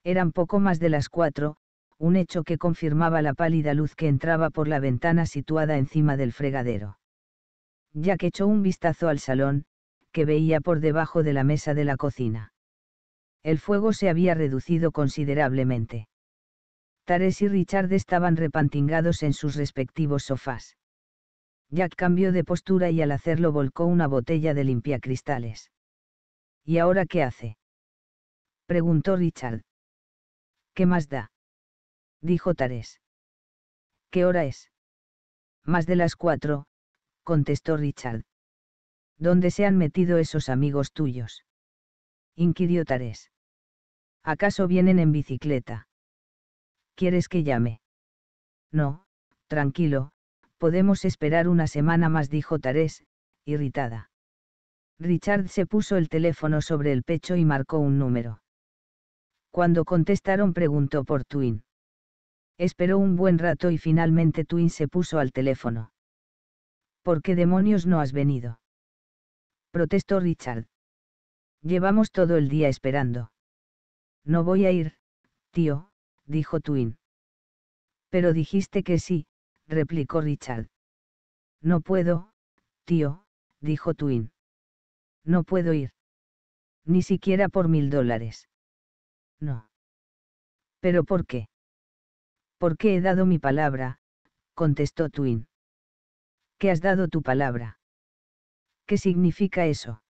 Eran poco más de las cuatro, un hecho que confirmaba la pálida luz que entraba por la ventana situada encima del fregadero. Ya que echó un vistazo al salón, que veía por debajo de la mesa de la cocina. El fuego se había reducido considerablemente. Tares y Richard estaban repantingados en sus respectivos sofás. Jack cambió de postura y al hacerlo volcó una botella de limpiacristales. ¿Y ahora qué hace? preguntó Richard. ¿Qué más da? dijo Tarés. ¿Qué hora es? Más de las cuatro, contestó Richard. ¿Dónde se han metido esos amigos tuyos? inquirió Tares. ¿Acaso vienen en bicicleta? ¿quieres que llame? No, tranquilo, podemos esperar una semana más, dijo Tarés, irritada. Richard se puso el teléfono sobre el pecho y marcó un número. Cuando contestaron preguntó por Twin. Esperó un buen rato y finalmente Twin se puso al teléfono. ¿Por qué demonios no has venido? Protestó Richard. Llevamos todo el día esperando. No voy a ir, tío, dijo Twin. Pero dijiste que sí, replicó Richard. No puedo, tío, dijo Twin. No puedo ir. Ni siquiera por mil dólares. No. ¿Pero por qué? Porque he dado mi palabra, contestó Twin. ¿Qué has dado tu palabra? ¿Qué significa eso?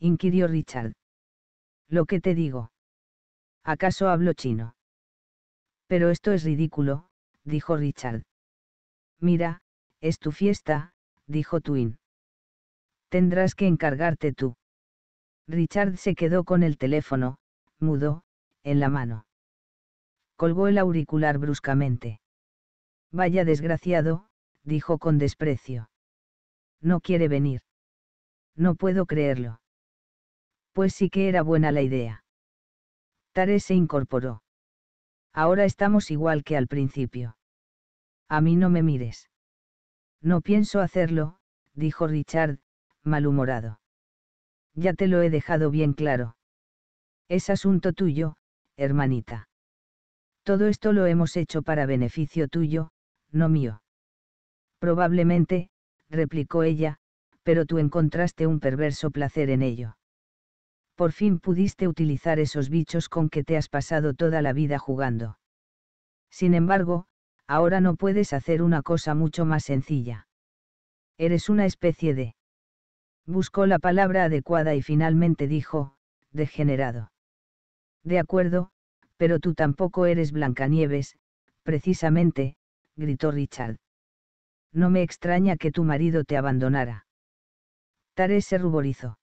inquirió Richard. Lo que te digo. ¿Acaso hablo chino? Pero esto es ridículo, dijo Richard. Mira, es tu fiesta, dijo Twin. Tendrás que encargarte tú. Richard se quedó con el teléfono, mudo, en la mano. Colgó el auricular bruscamente. Vaya desgraciado, dijo con desprecio. No quiere venir. No puedo creerlo. Pues sí que era buena la idea. Tare se incorporó. Ahora estamos igual que al principio. A mí no me mires. No pienso hacerlo, dijo Richard, malhumorado. Ya te lo he dejado bien claro. Es asunto tuyo, hermanita. Todo esto lo hemos hecho para beneficio tuyo, no mío. Probablemente, replicó ella, pero tú encontraste un perverso placer en ello por fin pudiste utilizar esos bichos con que te has pasado toda la vida jugando. Sin embargo, ahora no puedes hacer una cosa mucho más sencilla. Eres una especie de... Buscó la palabra adecuada y finalmente dijo, degenerado. De acuerdo, pero tú tampoco eres Blancanieves, precisamente, gritó Richard. No me extraña que tu marido te abandonara. Taré se ruborizó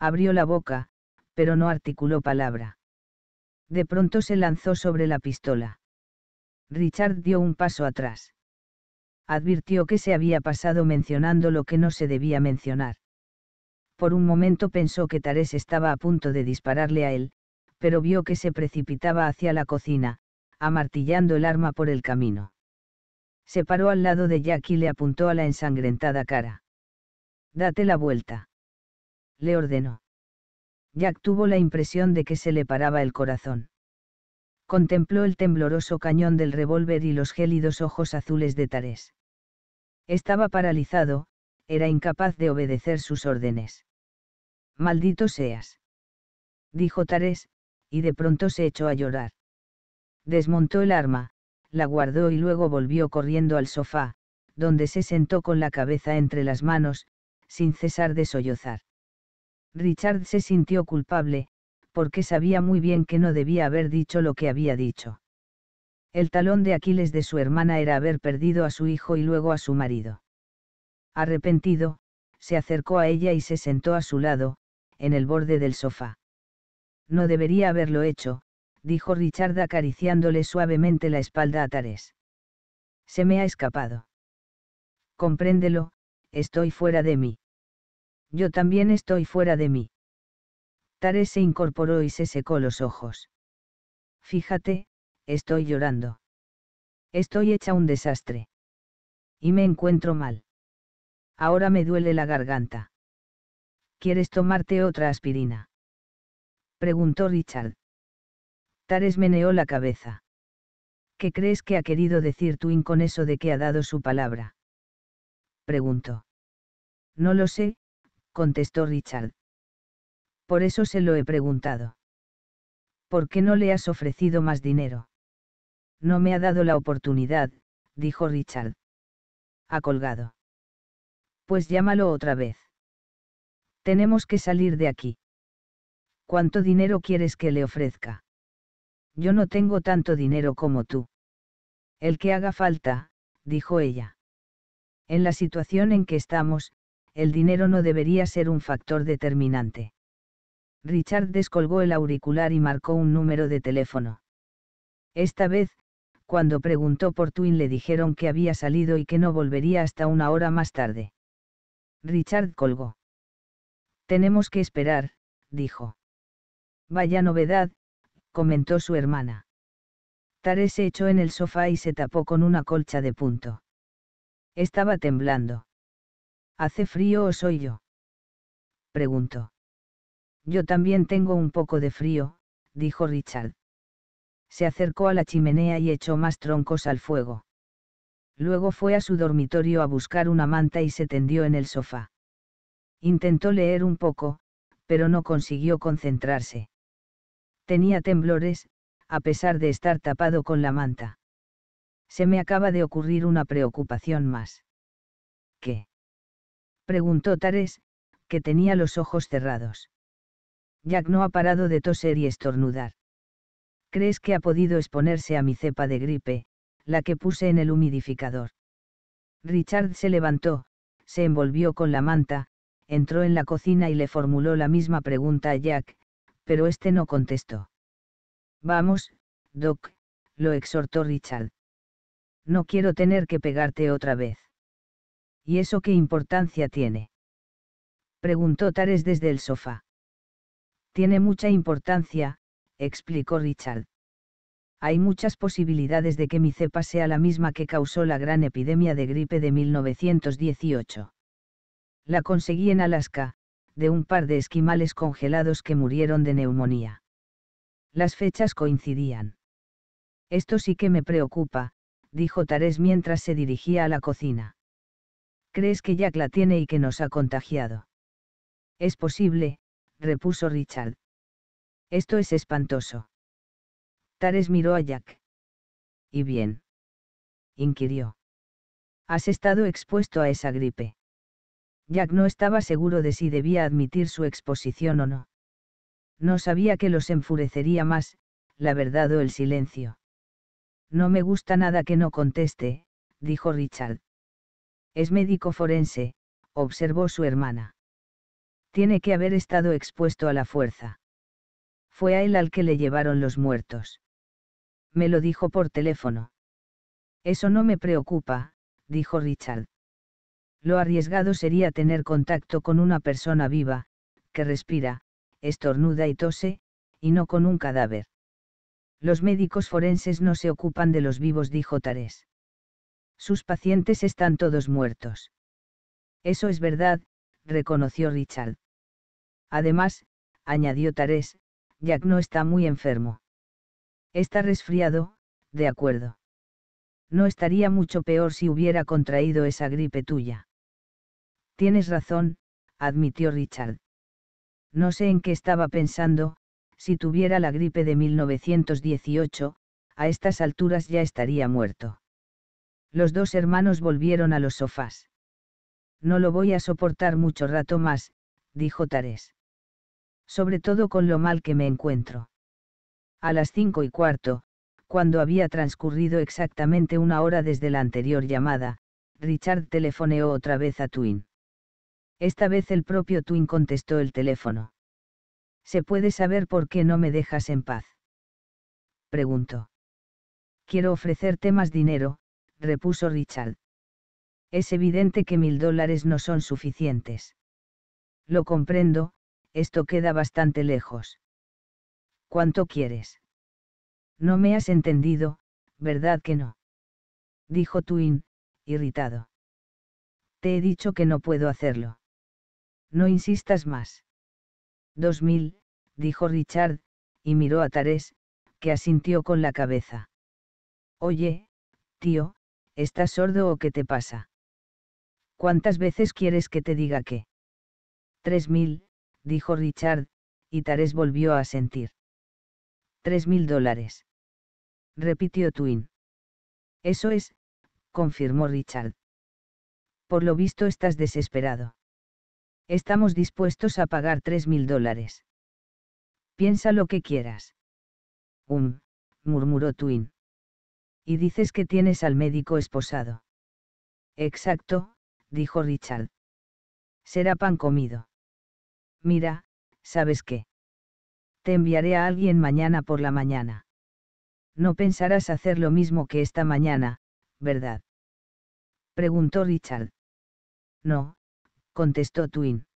abrió la boca, pero no articuló palabra. De pronto se lanzó sobre la pistola. Richard dio un paso atrás. Advirtió que se había pasado mencionando lo que no se debía mencionar. Por un momento pensó que Tarés estaba a punto de dispararle a él, pero vio que se precipitaba hacia la cocina, amartillando el arma por el camino. Se paró al lado de Jack y le apuntó a la ensangrentada cara. Date la vuelta le ordenó. Jack tuvo la impresión de que se le paraba el corazón. Contempló el tembloroso cañón del revólver y los gélidos ojos azules de Tarés. Estaba paralizado, era incapaz de obedecer sus órdenes. Maldito seas. Dijo Tarés, y de pronto se echó a llorar. Desmontó el arma, la guardó y luego volvió corriendo al sofá, donde se sentó con la cabeza entre las manos, sin cesar de sollozar. Richard se sintió culpable, porque sabía muy bien que no debía haber dicho lo que había dicho. El talón de Aquiles de su hermana era haber perdido a su hijo y luego a su marido. Arrepentido, se acercó a ella y se sentó a su lado, en el borde del sofá. No debería haberlo hecho, dijo Richard acariciándole suavemente la espalda a Tarés. Se me ha escapado. Compréndelo, estoy fuera de mí. Yo también estoy fuera de mí. Tare se incorporó y se secó los ojos. Fíjate, estoy llorando. Estoy hecha un desastre. Y me encuentro mal. Ahora me duele la garganta. ¿Quieres tomarte otra aspirina? Preguntó Richard. Tares meneó la cabeza. ¿Qué crees que ha querido decir Twin con eso de que ha dado su palabra? Preguntó. No lo sé, contestó Richard. Por eso se lo he preguntado. ¿Por qué no le has ofrecido más dinero? No me ha dado la oportunidad, dijo Richard. Ha colgado. Pues llámalo otra vez. Tenemos que salir de aquí. ¿Cuánto dinero quieres que le ofrezca? Yo no tengo tanto dinero como tú. El que haga falta, dijo ella. En la situación en que estamos, el dinero no debería ser un factor determinante. Richard descolgó el auricular y marcó un número de teléfono. Esta vez, cuando preguntó por Twin le dijeron que había salido y que no volvería hasta una hora más tarde. Richard colgó. Tenemos que esperar, dijo. Vaya novedad, comentó su hermana. Tare se echó en el sofá y se tapó con una colcha de punto. Estaba temblando. ¿Hace frío o soy yo? Preguntó. Yo también tengo un poco de frío, dijo Richard. Se acercó a la chimenea y echó más troncos al fuego. Luego fue a su dormitorio a buscar una manta y se tendió en el sofá. Intentó leer un poco, pero no consiguió concentrarse. Tenía temblores, a pesar de estar tapado con la manta. Se me acaba de ocurrir una preocupación más preguntó Tares, que tenía los ojos cerrados. Jack no ha parado de toser y estornudar. ¿Crees que ha podido exponerse a mi cepa de gripe, la que puse en el humidificador? Richard se levantó, se envolvió con la manta, entró en la cocina y le formuló la misma pregunta a Jack, pero este no contestó. Vamos, Doc, lo exhortó Richard. No quiero tener que pegarte otra vez. ¿Y eso qué importancia tiene? Preguntó Tares desde el sofá. Tiene mucha importancia, explicó Richard. Hay muchas posibilidades de que mi cepa sea la misma que causó la gran epidemia de gripe de 1918. La conseguí en Alaska, de un par de esquimales congelados que murieron de neumonía. Las fechas coincidían. Esto sí que me preocupa, dijo Tares mientras se dirigía a la cocina. ¿Crees que Jack la tiene y que nos ha contagiado? Es posible, repuso Richard. Esto es espantoso. Tares miró a Jack. ¿Y bien? inquirió. ¿Has estado expuesto a esa gripe? Jack no estaba seguro de si debía admitir su exposición o no. No sabía que los enfurecería más, la verdad o el silencio. No me gusta nada que no conteste, dijo Richard. Es médico forense, observó su hermana. Tiene que haber estado expuesto a la fuerza. Fue a él al que le llevaron los muertos. Me lo dijo por teléfono. Eso no me preocupa, dijo Richard. Lo arriesgado sería tener contacto con una persona viva, que respira, estornuda y tose, y no con un cadáver. Los médicos forenses no se ocupan de los vivos, dijo Tarés. Sus pacientes están todos muertos. Eso es verdad, reconoció Richard. Además, añadió Tarés, Jack no está muy enfermo. Está resfriado, de acuerdo. No estaría mucho peor si hubiera contraído esa gripe tuya. Tienes razón, admitió Richard. No sé en qué estaba pensando, si tuviera la gripe de 1918, a estas alturas ya estaría muerto. Los dos hermanos volvieron a los sofás. No lo voy a soportar mucho rato más, dijo Tarés. Sobre todo con lo mal que me encuentro. A las cinco y cuarto, cuando había transcurrido exactamente una hora desde la anterior llamada, Richard telefoneó otra vez a Twin. Esta vez el propio Twin contestó el teléfono. ¿Se puede saber por qué no me dejas en paz? Preguntó. Quiero ofrecerte más dinero, repuso Richard. Es evidente que mil dólares no son suficientes. Lo comprendo, esto queda bastante lejos. ¿Cuánto quieres? No me has entendido, ¿verdad que no? Dijo Twin, irritado. Te he dicho que no puedo hacerlo. No insistas más. Dos mil, dijo Richard, y miró a Tarés, que asintió con la cabeza. Oye, tío, ¿Estás sordo o qué te pasa? ¿Cuántas veces quieres que te diga qué? Tres mil, dijo Richard, y Tarés volvió a sentir. Tres mil dólares. Repitió Twin. Eso es, confirmó Richard. Por lo visto estás desesperado. Estamos dispuestos a pagar tres mil dólares. Piensa lo que quieras. Um, murmuró Twin y dices que tienes al médico esposado. Exacto, dijo Richard. Será pan comido. Mira, ¿sabes qué? Te enviaré a alguien mañana por la mañana. No pensarás hacer lo mismo que esta mañana, ¿verdad? Preguntó Richard. No, contestó Twin.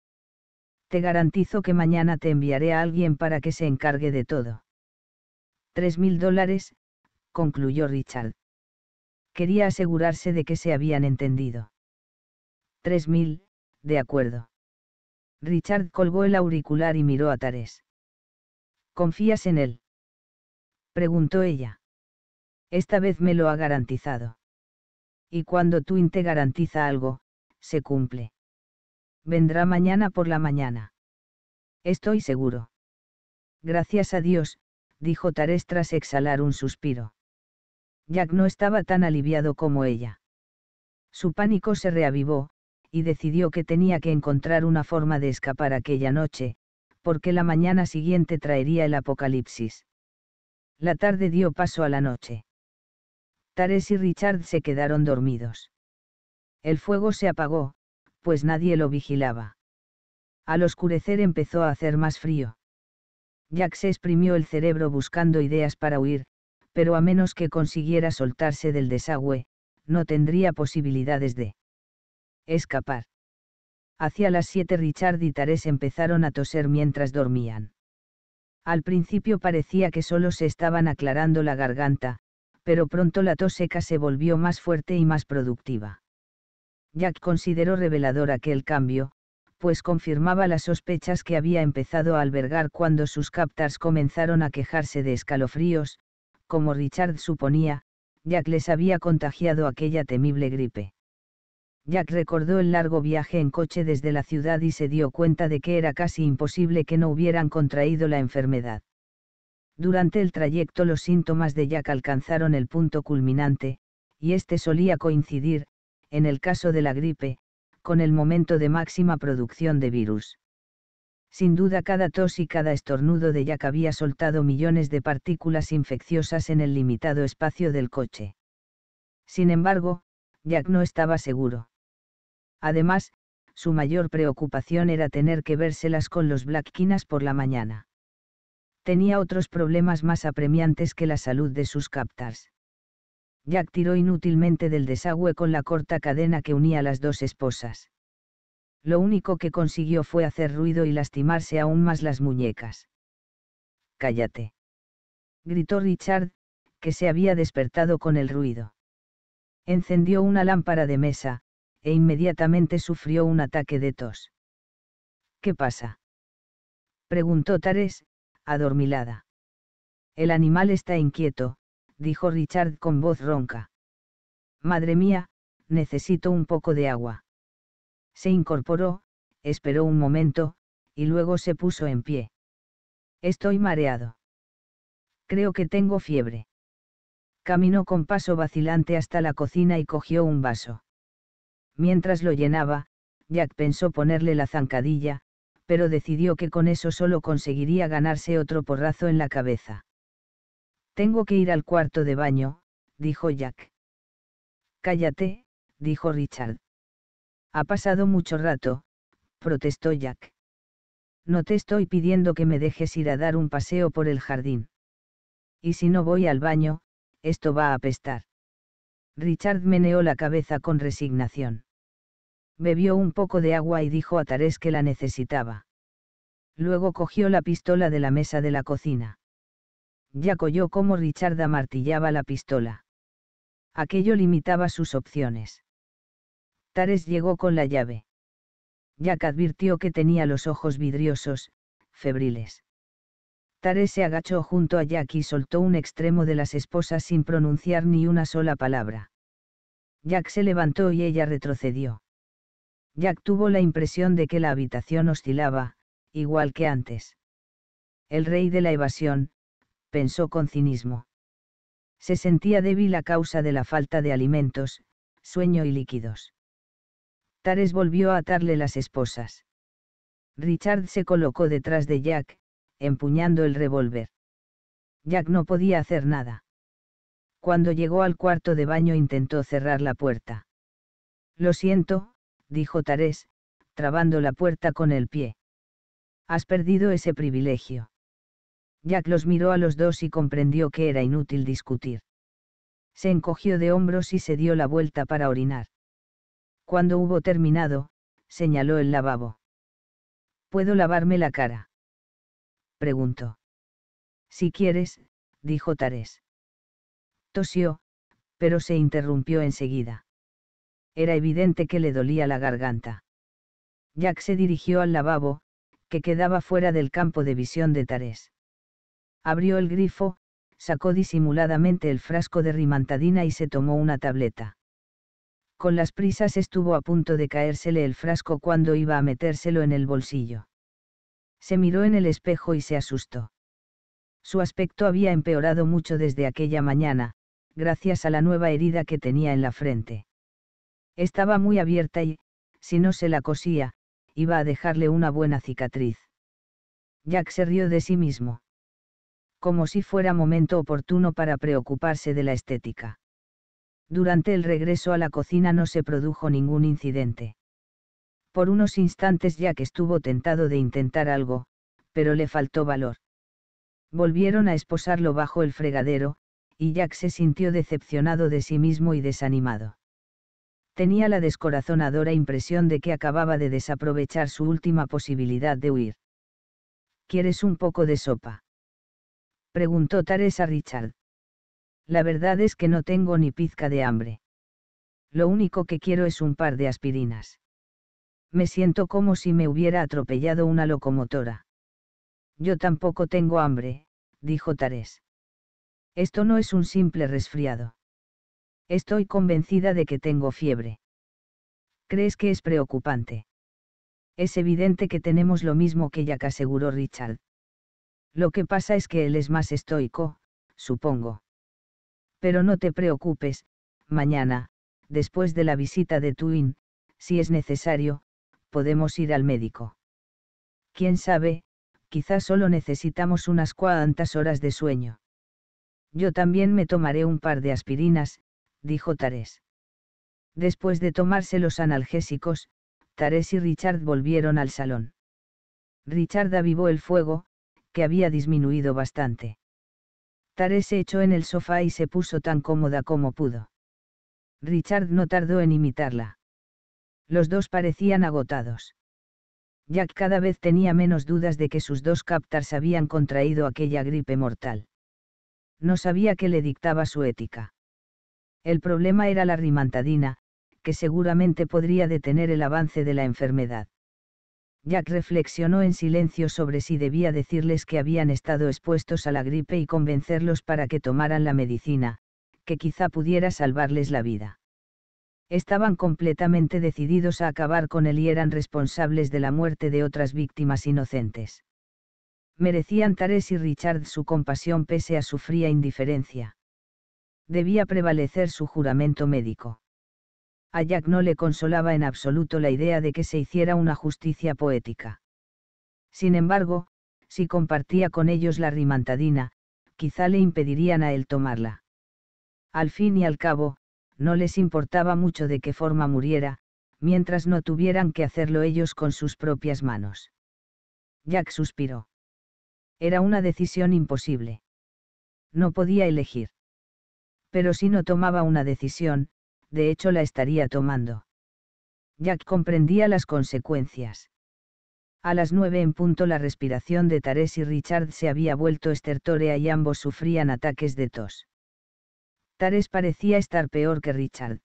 Te garantizo que mañana te enviaré a alguien para que se encargue de todo. Tres mil dólares, concluyó Richard. Quería asegurarse de que se habían entendido. 3000, de acuerdo. Richard colgó el auricular y miró a Tares. ¿Confías en él? preguntó ella. Esta vez me lo ha garantizado. Y cuando Twin te garantiza algo, se cumple. Vendrá mañana por la mañana. Estoy seguro. Gracias a Dios, dijo Tares tras exhalar un suspiro. Jack no estaba tan aliviado como ella. Su pánico se reavivó, y decidió que tenía que encontrar una forma de escapar aquella noche, porque la mañana siguiente traería el apocalipsis. La tarde dio paso a la noche. Tares y Richard se quedaron dormidos. El fuego se apagó, pues nadie lo vigilaba. Al oscurecer empezó a hacer más frío. Jack se exprimió el cerebro buscando ideas para huir, pero a menos que consiguiera soltarse del desagüe, no tendría posibilidades de escapar. Hacia las siete Richard y Tarés empezaron a toser mientras dormían. Al principio parecía que solo se estaban aclarando la garganta, pero pronto la tos seca se volvió más fuerte y más productiva. Jack consideró revelador aquel cambio, pues confirmaba las sospechas que había empezado a albergar cuando sus captars comenzaron a quejarse de escalofríos, como Richard suponía, Jack les había contagiado aquella temible gripe. Jack recordó el largo viaje en coche desde la ciudad y se dio cuenta de que era casi imposible que no hubieran contraído la enfermedad. Durante el trayecto los síntomas de Jack alcanzaron el punto culminante, y este solía coincidir, en el caso de la gripe, con el momento de máxima producción de virus. Sin duda cada tos y cada estornudo de Jack había soltado millones de partículas infecciosas en el limitado espacio del coche. Sin embargo, Jack no estaba seguro. Además, su mayor preocupación era tener que vérselas con los Blackkinas por la mañana. Tenía otros problemas más apremiantes que la salud de sus captars. Jack tiró inútilmente del desagüe con la corta cadena que unía a las dos esposas lo único que consiguió fue hacer ruido y lastimarse aún más las muñecas. Cállate. Gritó Richard, que se había despertado con el ruido. Encendió una lámpara de mesa, e inmediatamente sufrió un ataque de tos. ¿Qué pasa? Preguntó Tares, adormilada. El animal está inquieto, dijo Richard con voz ronca. Madre mía, necesito un poco de agua. Se incorporó, esperó un momento, y luego se puso en pie. Estoy mareado. Creo que tengo fiebre. Caminó con paso vacilante hasta la cocina y cogió un vaso. Mientras lo llenaba, Jack pensó ponerle la zancadilla, pero decidió que con eso solo conseguiría ganarse otro porrazo en la cabeza. Tengo que ir al cuarto de baño, dijo Jack. Cállate, dijo Richard. Ha pasado mucho rato, protestó Jack. No te estoy pidiendo que me dejes ir a dar un paseo por el jardín. Y si no voy al baño, esto va a apestar. Richard meneó la cabeza con resignación. Bebió un poco de agua y dijo a Tarés que la necesitaba. Luego cogió la pistola de la mesa de la cocina. Jack oyó cómo Richard amartillaba la pistola. Aquello limitaba sus opciones. Tares llegó con la llave. Jack advirtió que tenía los ojos vidriosos, febriles. Tares se agachó junto a Jack y soltó un extremo de las esposas sin pronunciar ni una sola palabra. Jack se levantó y ella retrocedió. Jack tuvo la impresión de que la habitación oscilaba, igual que antes. El rey de la evasión, pensó con cinismo. Se sentía débil a causa de la falta de alimentos, sueño y líquidos. Tares volvió a atarle las esposas. Richard se colocó detrás de Jack, empuñando el revólver. Jack no podía hacer nada. Cuando llegó al cuarto de baño intentó cerrar la puerta. Lo siento, dijo Tarés, trabando la puerta con el pie. Has perdido ese privilegio. Jack los miró a los dos y comprendió que era inútil discutir. Se encogió de hombros y se dio la vuelta para orinar. Cuando hubo terminado, señaló el lavabo. ¿Puedo lavarme la cara? Preguntó. Si quieres, dijo Tarés. Tosió, pero se interrumpió enseguida. Era evidente que le dolía la garganta. Jack se dirigió al lavabo, que quedaba fuera del campo de visión de Tarés. Abrió el grifo, sacó disimuladamente el frasco de rimantadina y se tomó una tableta. Con las prisas estuvo a punto de caérsele el frasco cuando iba a metérselo en el bolsillo. Se miró en el espejo y se asustó. Su aspecto había empeorado mucho desde aquella mañana, gracias a la nueva herida que tenía en la frente. Estaba muy abierta y, si no se la cosía, iba a dejarle una buena cicatriz. Jack se rió de sí mismo. Como si fuera momento oportuno para preocuparse de la estética. Durante el regreso a la cocina no se produjo ningún incidente. Por unos instantes Jack estuvo tentado de intentar algo, pero le faltó valor. Volvieron a esposarlo bajo el fregadero, y Jack se sintió decepcionado de sí mismo y desanimado. Tenía la descorazonadora impresión de que acababa de desaprovechar su última posibilidad de huir. ¿Quieres un poco de sopa? Preguntó Teresa a Richard. La verdad es que no tengo ni pizca de hambre. Lo único que quiero es un par de aspirinas. Me siento como si me hubiera atropellado una locomotora. Yo tampoco tengo hambre, dijo Tarés. Esto no es un simple resfriado. Estoy convencida de que tengo fiebre. ¿Crees que es preocupante? Es evidente que tenemos lo mismo que Jack aseguró Richard. Lo que pasa es que él es más estoico, supongo. Pero no te preocupes, mañana, después de la visita de Twin, si es necesario, podemos ir al médico. Quién sabe, quizás solo necesitamos unas cuantas horas de sueño. Yo también me tomaré un par de aspirinas, dijo Tarés. Después de tomarse los analgésicos, Tarés y Richard volvieron al salón. Richard avivó el fuego, que había disminuido bastante. Tare se echó en el sofá y se puso tan cómoda como pudo. Richard no tardó en imitarla. Los dos parecían agotados. Jack cada vez tenía menos dudas de que sus dos captars habían contraído aquella gripe mortal. No sabía qué le dictaba su ética. El problema era la rimantadina, que seguramente podría detener el avance de la enfermedad. Jack reflexionó en silencio sobre si debía decirles que habían estado expuestos a la gripe y convencerlos para que tomaran la medicina, que quizá pudiera salvarles la vida. Estaban completamente decididos a acabar con él y eran responsables de la muerte de otras víctimas inocentes. Merecían Tares y Richard su compasión pese a su fría indiferencia. Debía prevalecer su juramento médico a Jack no le consolaba en absoluto la idea de que se hiciera una justicia poética. Sin embargo, si compartía con ellos la rimantadina, quizá le impedirían a él tomarla. Al fin y al cabo, no les importaba mucho de qué forma muriera, mientras no tuvieran que hacerlo ellos con sus propias manos. Jack suspiró. Era una decisión imposible. No podía elegir. Pero si no tomaba una decisión, de hecho la estaría tomando. Jack comprendía las consecuencias. A las nueve en punto la respiración de Tarés y Richard se había vuelto estertórea y ambos sufrían ataques de tos. Tarés parecía estar peor que Richard.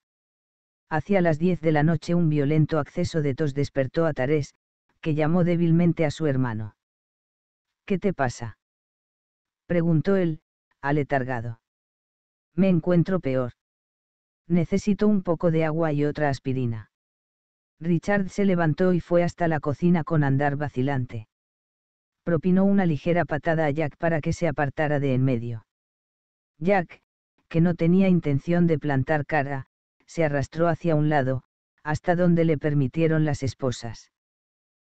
Hacia las diez de la noche un violento acceso de tos despertó a Tarés, que llamó débilmente a su hermano. ¿Qué te pasa? preguntó él, aletargado. Me encuentro peor necesito un poco de agua y otra aspirina. Richard se levantó y fue hasta la cocina con andar vacilante. Propinó una ligera patada a Jack para que se apartara de en medio. Jack, que no tenía intención de plantar cara, se arrastró hacia un lado, hasta donde le permitieron las esposas.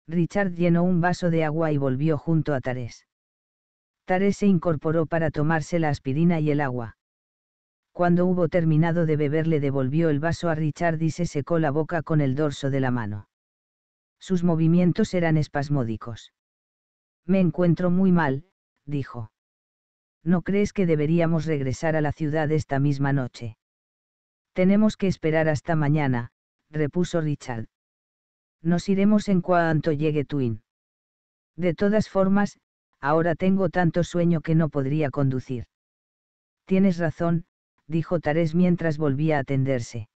Richard llenó un vaso de agua y volvió junto a Tarés. Tarés se incorporó para tomarse la aspirina y el agua. Cuando hubo terminado de beber le devolvió el vaso a Richard y se secó la boca con el dorso de la mano. Sus movimientos eran espasmódicos. Me encuentro muy mal, dijo. ¿No crees que deberíamos regresar a la ciudad esta misma noche? Tenemos que esperar hasta mañana, repuso Richard. Nos iremos en cuanto llegue Twin. De todas formas, ahora tengo tanto sueño que no podría conducir. Tienes razón, dijo Tarés mientras volvía a tenderse.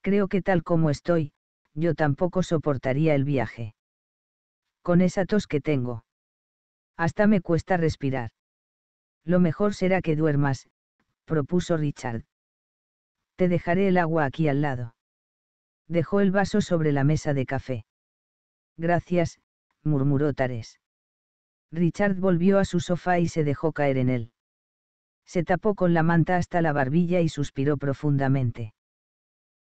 Creo que tal como estoy, yo tampoco soportaría el viaje. Con esa tos que tengo. Hasta me cuesta respirar. Lo mejor será que duermas, propuso Richard. Te dejaré el agua aquí al lado. Dejó el vaso sobre la mesa de café. Gracias, murmuró Tares. Richard volvió a su sofá y se dejó caer en él. Se tapó con la manta hasta la barbilla y suspiró profundamente.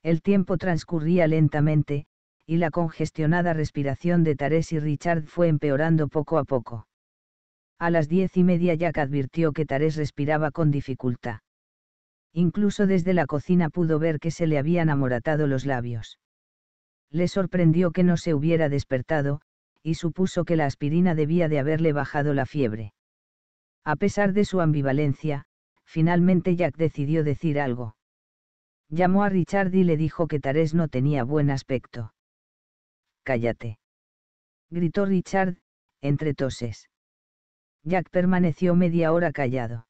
El tiempo transcurría lentamente, y la congestionada respiración de Tarés y Richard fue empeorando poco a poco. A las diez y media Jack advirtió que Tarés respiraba con dificultad. Incluso desde la cocina pudo ver que se le habían amoratado los labios. Le sorprendió que no se hubiera despertado, y supuso que la aspirina debía de haberle bajado la fiebre. A pesar de su ambivalencia, finalmente Jack decidió decir algo. Llamó a Richard y le dijo que Tarés no tenía buen aspecto. Cállate. Gritó Richard, entre toses. Jack permaneció media hora callado.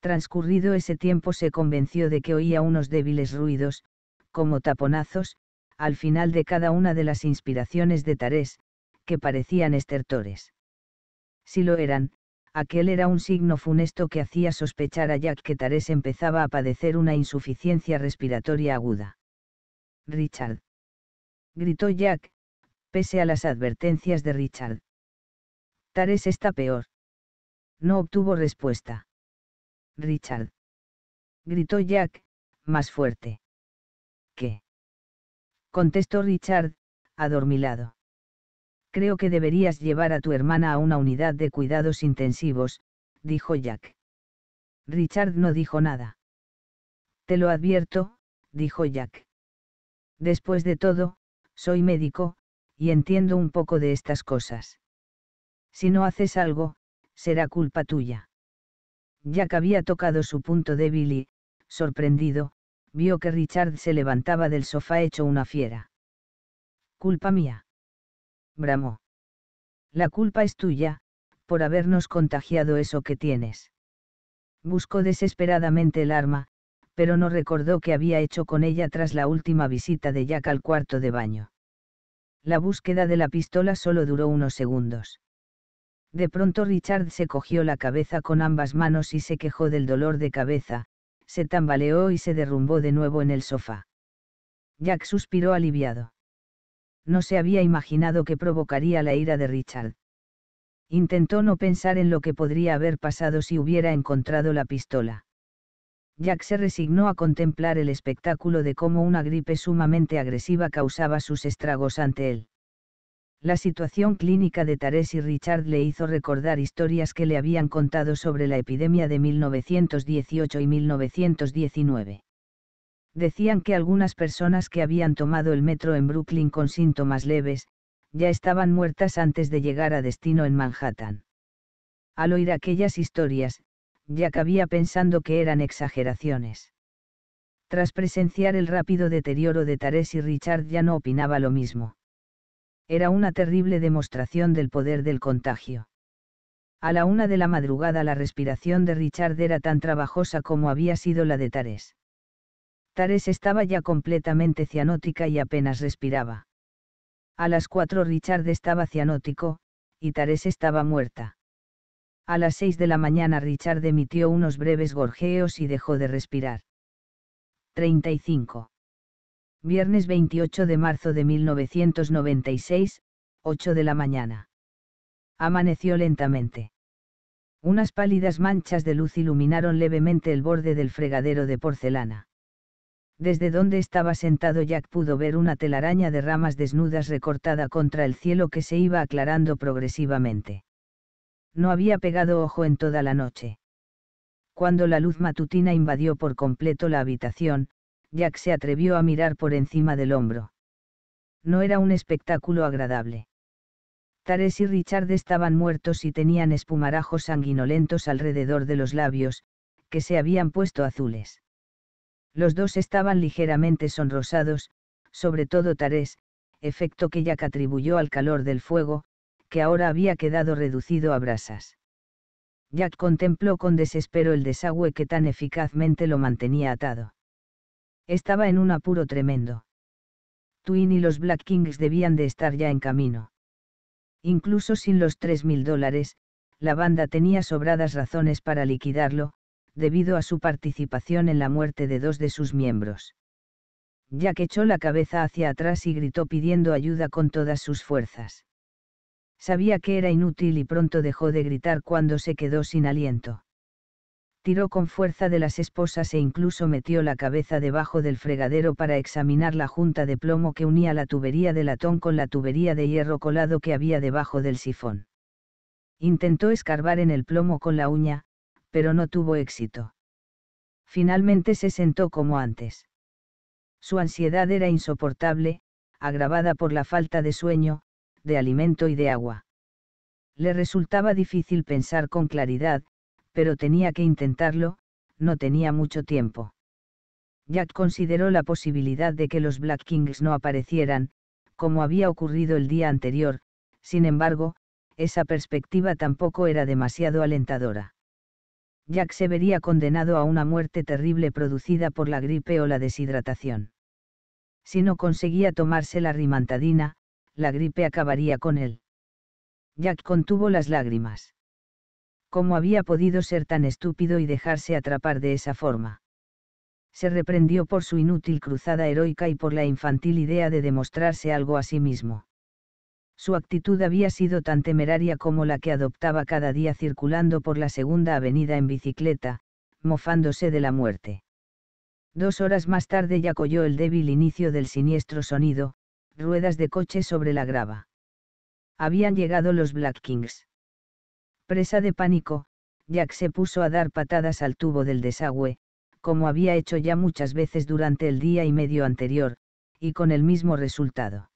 Transcurrido ese tiempo se convenció de que oía unos débiles ruidos, como taponazos, al final de cada una de las inspiraciones de Tarés, que parecían estertores. Si lo eran, aquel era un signo funesto que hacía sospechar a Jack que Tarés empezaba a padecer una insuficiencia respiratoria aguda. Richard. Gritó Jack, pese a las advertencias de Richard. Tarés está peor. No obtuvo respuesta. Richard. Gritó Jack, más fuerte. ¿Qué? Contestó Richard, adormilado. Creo que deberías llevar a tu hermana a una unidad de cuidados intensivos, dijo Jack. Richard no dijo nada. Te lo advierto, dijo Jack. Después de todo, soy médico, y entiendo un poco de estas cosas. Si no haces algo, será culpa tuya. Jack había tocado su punto débil y, sorprendido, vio que Richard se levantaba del sofá hecho una fiera. Culpa mía bramó. La culpa es tuya, por habernos contagiado eso que tienes. Buscó desesperadamente el arma, pero no recordó qué había hecho con ella tras la última visita de Jack al cuarto de baño. La búsqueda de la pistola solo duró unos segundos. De pronto Richard se cogió la cabeza con ambas manos y se quejó del dolor de cabeza, se tambaleó y se derrumbó de nuevo en el sofá. Jack suspiró aliviado no se había imaginado que provocaría la ira de Richard. Intentó no pensar en lo que podría haber pasado si hubiera encontrado la pistola. Jack se resignó a contemplar el espectáculo de cómo una gripe sumamente agresiva causaba sus estragos ante él. La situación clínica de Tarés y Richard le hizo recordar historias que le habían contado sobre la epidemia de 1918 y 1919 decían que algunas personas que habían tomado el metro en Brooklyn con síntomas leves, ya estaban muertas antes de llegar a destino en Manhattan. Al oír aquellas historias, ya cabía pensando que eran exageraciones. Tras presenciar el rápido deterioro de Tarés y Richard ya no opinaba lo mismo. Era una terrible demostración del poder del contagio. A la una de la madrugada la respiración de Richard era tan trabajosa como había sido la de Tarés Tares estaba ya completamente cianótica y apenas respiraba. A las cuatro Richard estaba cianótico, y Tares estaba muerta. A las seis de la mañana Richard emitió unos breves gorjeos y dejó de respirar. 35. Viernes 28 de marzo de 1996, 8 de la mañana. Amaneció lentamente. Unas pálidas manchas de luz iluminaron levemente el borde del fregadero de porcelana. Desde donde estaba sentado Jack pudo ver una telaraña de ramas desnudas recortada contra el cielo que se iba aclarando progresivamente. No había pegado ojo en toda la noche. Cuando la luz matutina invadió por completo la habitación, Jack se atrevió a mirar por encima del hombro. No era un espectáculo agradable. Tares y Richard estaban muertos y tenían espumarajos sanguinolentos alrededor de los labios, que se habían puesto azules los dos estaban ligeramente sonrosados, sobre todo Tarés, efecto que Jack atribuyó al calor del fuego, que ahora había quedado reducido a brasas. Jack contempló con desespero el desagüe que tan eficazmente lo mantenía atado. Estaba en un apuro tremendo. Twin y los Black Kings debían de estar ya en camino. Incluso sin los 3.000 mil dólares, la banda tenía sobradas razones para liquidarlo, debido a su participación en la muerte de dos de sus miembros. Jack echó la cabeza hacia atrás y gritó pidiendo ayuda con todas sus fuerzas. Sabía que era inútil y pronto dejó de gritar cuando se quedó sin aliento. Tiró con fuerza de las esposas e incluso metió la cabeza debajo del fregadero para examinar la junta de plomo que unía la tubería de latón con la tubería de hierro colado que había debajo del sifón. Intentó escarbar en el plomo con la uña, pero no tuvo éxito. Finalmente se sentó como antes. Su ansiedad era insoportable, agravada por la falta de sueño, de alimento y de agua. Le resultaba difícil pensar con claridad, pero tenía que intentarlo, no tenía mucho tiempo. Jack consideró la posibilidad de que los Black Kings no aparecieran, como había ocurrido el día anterior, sin embargo, esa perspectiva tampoco era demasiado alentadora. Jack se vería condenado a una muerte terrible producida por la gripe o la deshidratación. Si no conseguía tomarse la rimantadina, la gripe acabaría con él. Jack contuvo las lágrimas. ¿Cómo había podido ser tan estúpido y dejarse atrapar de esa forma? Se reprendió por su inútil cruzada heroica y por la infantil idea de demostrarse algo a sí mismo. Su actitud había sido tan temeraria como la que adoptaba cada día circulando por la segunda avenida en bicicleta, mofándose de la muerte. Dos horas más tarde ya oyó el débil inicio del siniestro sonido, ruedas de coche sobre la grava. Habían llegado los Black Kings. Presa de pánico, Jack se puso a dar patadas al tubo del desagüe, como había hecho ya muchas veces durante el día y medio anterior, y con el mismo resultado.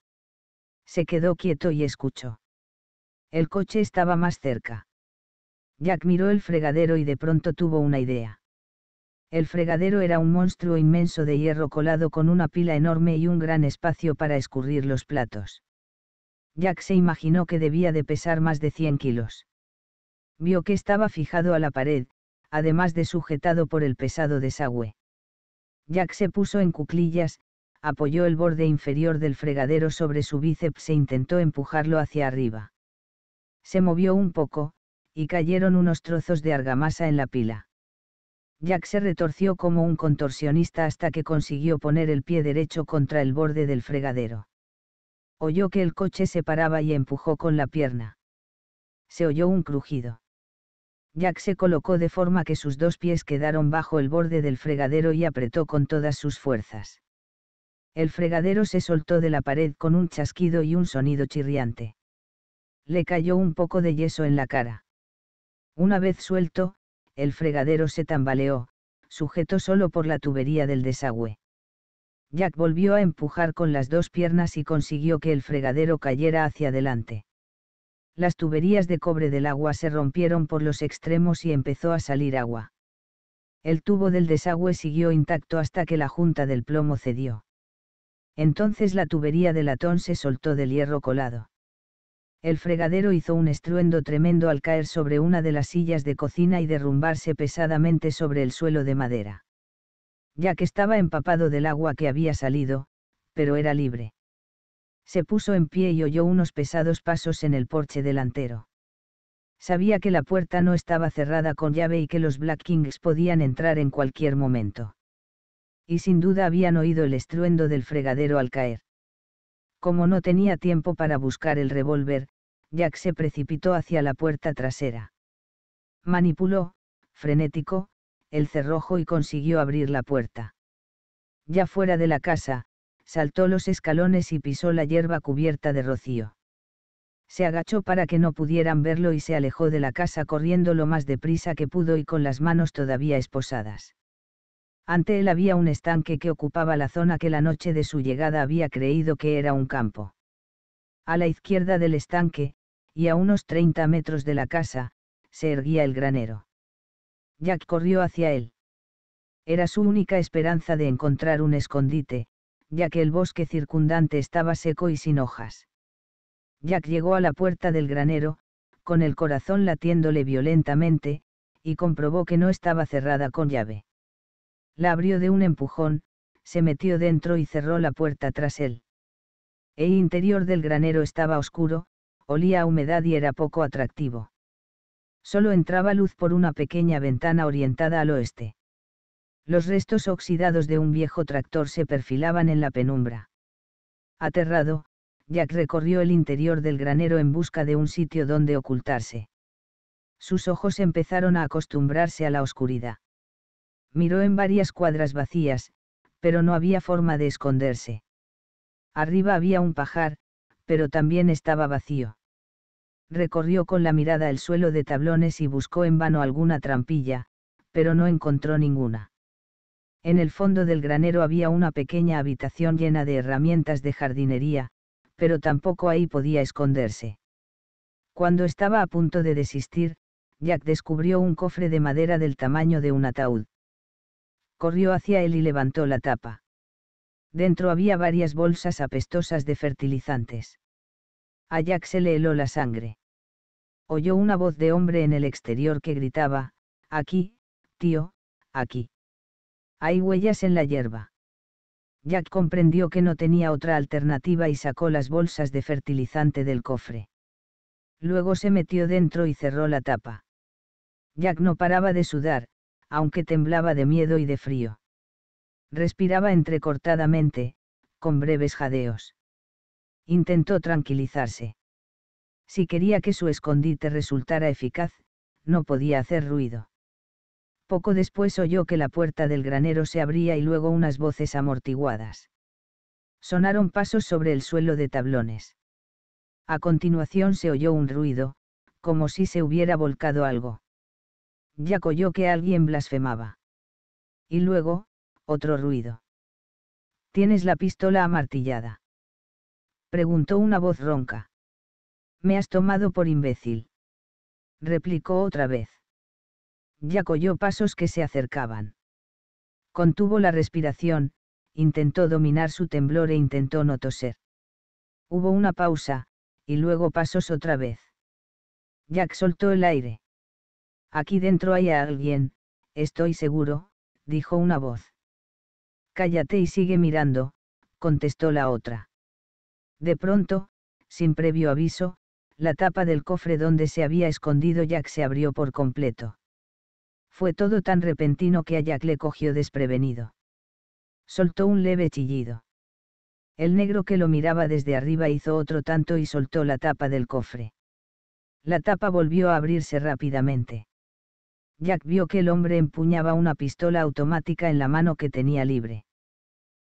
Se quedó quieto y escuchó. El coche estaba más cerca. Jack miró el fregadero y de pronto tuvo una idea. El fregadero era un monstruo inmenso de hierro colado con una pila enorme y un gran espacio para escurrir los platos. Jack se imaginó que debía de pesar más de 100 kilos. Vio que estaba fijado a la pared, además de sujetado por el pesado desagüe. Jack se puso en cuclillas, apoyó el borde inferior del fregadero sobre su bíceps e intentó empujarlo hacia arriba. Se movió un poco, y cayeron unos trozos de argamasa en la pila. Jack se retorció como un contorsionista hasta que consiguió poner el pie derecho contra el borde del fregadero. Oyó que el coche se paraba y empujó con la pierna. Se oyó un crujido. Jack se colocó de forma que sus dos pies quedaron bajo el borde del fregadero y apretó con todas sus fuerzas. El fregadero se soltó de la pared con un chasquido y un sonido chirriante. Le cayó un poco de yeso en la cara. Una vez suelto, el fregadero se tambaleó, sujeto solo por la tubería del desagüe. Jack volvió a empujar con las dos piernas y consiguió que el fregadero cayera hacia adelante. Las tuberías de cobre del agua se rompieron por los extremos y empezó a salir agua. El tubo del desagüe siguió intacto hasta que la junta del plomo cedió. Entonces la tubería de latón se soltó del hierro colado. El fregadero hizo un estruendo tremendo al caer sobre una de las sillas de cocina y derrumbarse pesadamente sobre el suelo de madera. Ya que estaba empapado del agua que había salido, pero era libre. Se puso en pie y oyó unos pesados pasos en el porche delantero. Sabía que la puerta no estaba cerrada con llave y que los Black Kings podían entrar en cualquier momento y sin duda habían oído el estruendo del fregadero al caer. Como no tenía tiempo para buscar el revólver, Jack se precipitó hacia la puerta trasera. Manipuló, frenético, el cerrojo y consiguió abrir la puerta. Ya fuera de la casa, saltó los escalones y pisó la hierba cubierta de rocío. Se agachó para que no pudieran verlo y se alejó de la casa corriendo lo más deprisa que pudo y con las manos todavía esposadas. Ante él había un estanque que ocupaba la zona que la noche de su llegada había creído que era un campo. A la izquierda del estanque, y a unos 30 metros de la casa, se erguía el granero. Jack corrió hacia él. Era su única esperanza de encontrar un escondite, ya que el bosque circundante estaba seco y sin hojas. Jack llegó a la puerta del granero, con el corazón latiéndole violentamente, y comprobó que no estaba cerrada con llave la abrió de un empujón, se metió dentro y cerró la puerta tras él. El interior del granero estaba oscuro, olía a humedad y era poco atractivo. Solo entraba luz por una pequeña ventana orientada al oeste. Los restos oxidados de un viejo tractor se perfilaban en la penumbra. Aterrado, Jack recorrió el interior del granero en busca de un sitio donde ocultarse. Sus ojos empezaron a acostumbrarse a la oscuridad. Miró en varias cuadras vacías, pero no había forma de esconderse. Arriba había un pajar, pero también estaba vacío. Recorrió con la mirada el suelo de tablones y buscó en vano alguna trampilla, pero no encontró ninguna. En el fondo del granero había una pequeña habitación llena de herramientas de jardinería, pero tampoco ahí podía esconderse. Cuando estaba a punto de desistir, Jack descubrió un cofre de madera del tamaño de un ataúd corrió hacia él y levantó la tapa. Dentro había varias bolsas apestosas de fertilizantes. A Jack se le heló la sangre. Oyó una voz de hombre en el exterior que gritaba, Aquí, tío, aquí. Hay huellas en la hierba. Jack comprendió que no tenía otra alternativa y sacó las bolsas de fertilizante del cofre. Luego se metió dentro y cerró la tapa. Jack no paraba de sudar, aunque temblaba de miedo y de frío. Respiraba entrecortadamente, con breves jadeos. Intentó tranquilizarse. Si quería que su escondite resultara eficaz, no podía hacer ruido. Poco después oyó que la puerta del granero se abría y luego unas voces amortiguadas. Sonaron pasos sobre el suelo de tablones. A continuación se oyó un ruido, como si se hubiera volcado algo. Jack oyó que alguien blasfemaba. Y luego, otro ruido. ¿Tienes la pistola amartillada? Preguntó una voz ronca. Me has tomado por imbécil. Replicó otra vez. Jack oyó pasos que se acercaban. Contuvo la respiración, intentó dominar su temblor e intentó no toser. Hubo una pausa, y luego pasos otra vez. Jack soltó el aire. Aquí dentro hay a alguien, estoy seguro, dijo una voz. Cállate y sigue mirando, contestó la otra. De pronto, sin previo aviso, la tapa del cofre donde se había escondido Jack se abrió por completo. Fue todo tan repentino que a Jack le cogió desprevenido. Soltó un leve chillido. El negro que lo miraba desde arriba hizo otro tanto y soltó la tapa del cofre. La tapa volvió a abrirse rápidamente. Jack vio que el hombre empuñaba una pistola automática en la mano que tenía libre.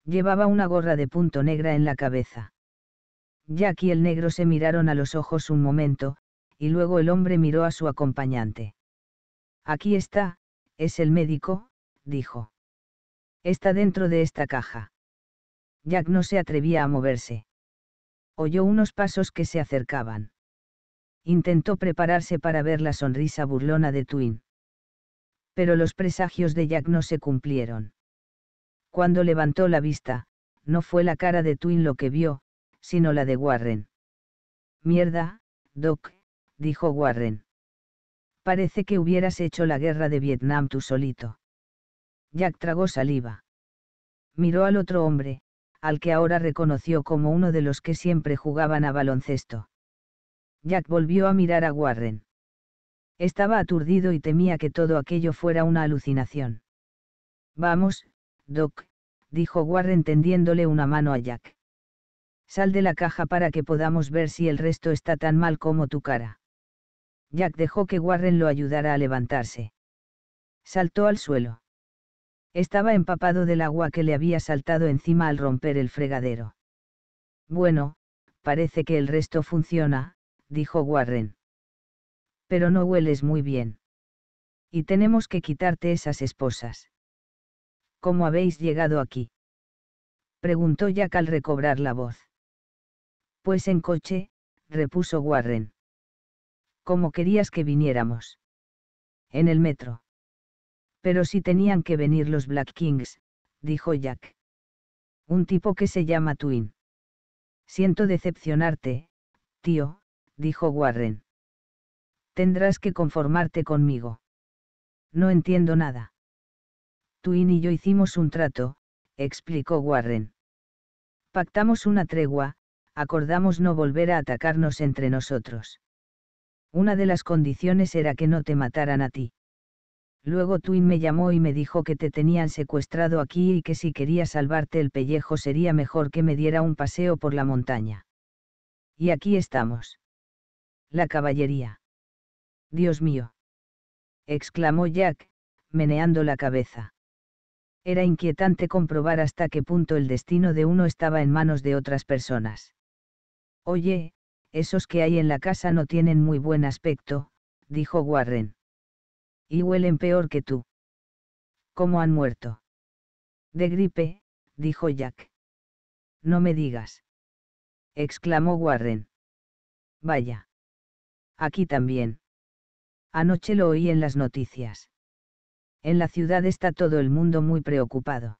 Llevaba una gorra de punto negra en la cabeza. Jack y el negro se miraron a los ojos un momento, y luego el hombre miró a su acompañante. Aquí está, es el médico, dijo. Está dentro de esta caja. Jack no se atrevía a moverse. Oyó unos pasos que se acercaban. Intentó prepararse para ver la sonrisa burlona de Twin pero los presagios de Jack no se cumplieron. Cuando levantó la vista, no fue la cara de Twin lo que vio, sino la de Warren. Mierda, Doc, dijo Warren. Parece que hubieras hecho la guerra de Vietnam tú solito. Jack tragó saliva. Miró al otro hombre, al que ahora reconoció como uno de los que siempre jugaban a baloncesto. Jack volvió a mirar a Warren. Estaba aturdido y temía que todo aquello fuera una alucinación. Vamos, Doc, dijo Warren tendiéndole una mano a Jack. Sal de la caja para que podamos ver si el resto está tan mal como tu cara. Jack dejó que Warren lo ayudara a levantarse. Saltó al suelo. Estaba empapado del agua que le había saltado encima al romper el fregadero. Bueno, parece que el resto funciona, dijo Warren pero no hueles muy bien. Y tenemos que quitarte esas esposas. ¿Cómo habéis llegado aquí? Preguntó Jack al recobrar la voz. Pues en coche, repuso Warren. ¿Cómo querías que viniéramos? En el metro. Pero si tenían que venir los Black Kings, dijo Jack. Un tipo que se llama Twin. Siento decepcionarte, tío, dijo Warren tendrás que conformarte conmigo. No entiendo nada. Twin y yo hicimos un trato, explicó Warren. Pactamos una tregua, acordamos no volver a atacarnos entre nosotros. Una de las condiciones era que no te mataran a ti. Luego Twin me llamó y me dijo que te tenían secuestrado aquí y que si quería salvarte el pellejo sería mejor que me diera un paseo por la montaña. Y aquí estamos. La caballería. Dios mío. exclamó Jack, meneando la cabeza. Era inquietante comprobar hasta qué punto el destino de uno estaba en manos de otras personas. Oye, esos que hay en la casa no tienen muy buen aspecto, dijo Warren. Y huelen peor que tú. ¿Cómo han muerto? De gripe, dijo Jack. No me digas. exclamó Warren. Vaya. Aquí también. Anoche lo oí en las noticias. En la ciudad está todo el mundo muy preocupado.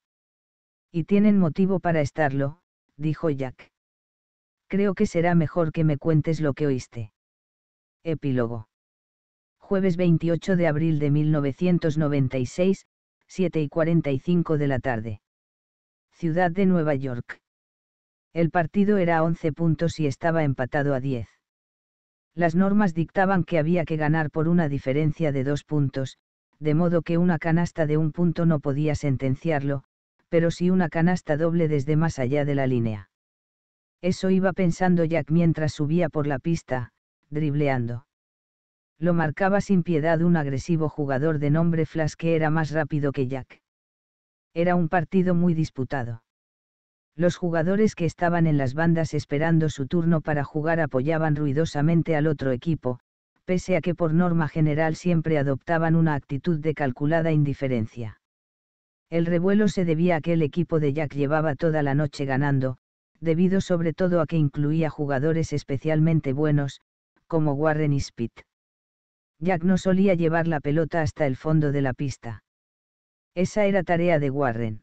Y tienen motivo para estarlo, dijo Jack. Creo que será mejor que me cuentes lo que oíste. Epílogo. Jueves 28 de abril de 1996, 7 y 45 de la tarde. Ciudad de Nueva York. El partido era 11 puntos y estaba empatado a 10. Las normas dictaban que había que ganar por una diferencia de dos puntos, de modo que una canasta de un punto no podía sentenciarlo, pero sí una canasta doble desde más allá de la línea. Eso iba pensando Jack mientras subía por la pista, dribleando. Lo marcaba sin piedad un agresivo jugador de nombre Flash que era más rápido que Jack. Era un partido muy disputado. Los jugadores que estaban en las bandas esperando su turno para jugar apoyaban ruidosamente al otro equipo, pese a que por norma general siempre adoptaban una actitud de calculada indiferencia. El revuelo se debía a que el equipo de Jack llevaba toda la noche ganando, debido sobre todo a que incluía jugadores especialmente buenos, como Warren y Spit. Jack no solía llevar la pelota hasta el fondo de la pista. Esa era tarea de Warren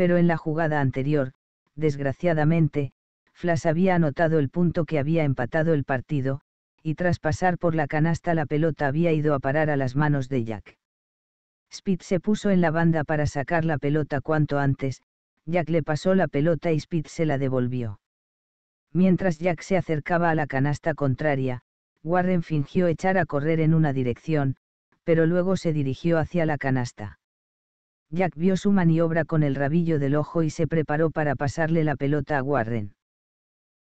pero en la jugada anterior, desgraciadamente, Flas había anotado el punto que había empatado el partido, y tras pasar por la canasta la pelota había ido a parar a las manos de Jack. Spitz se puso en la banda para sacar la pelota cuanto antes, Jack le pasó la pelota y Spitz se la devolvió. Mientras Jack se acercaba a la canasta contraria, Warren fingió echar a correr en una dirección, pero luego se dirigió hacia la canasta. Jack vio su maniobra con el rabillo del ojo y se preparó para pasarle la pelota a Warren.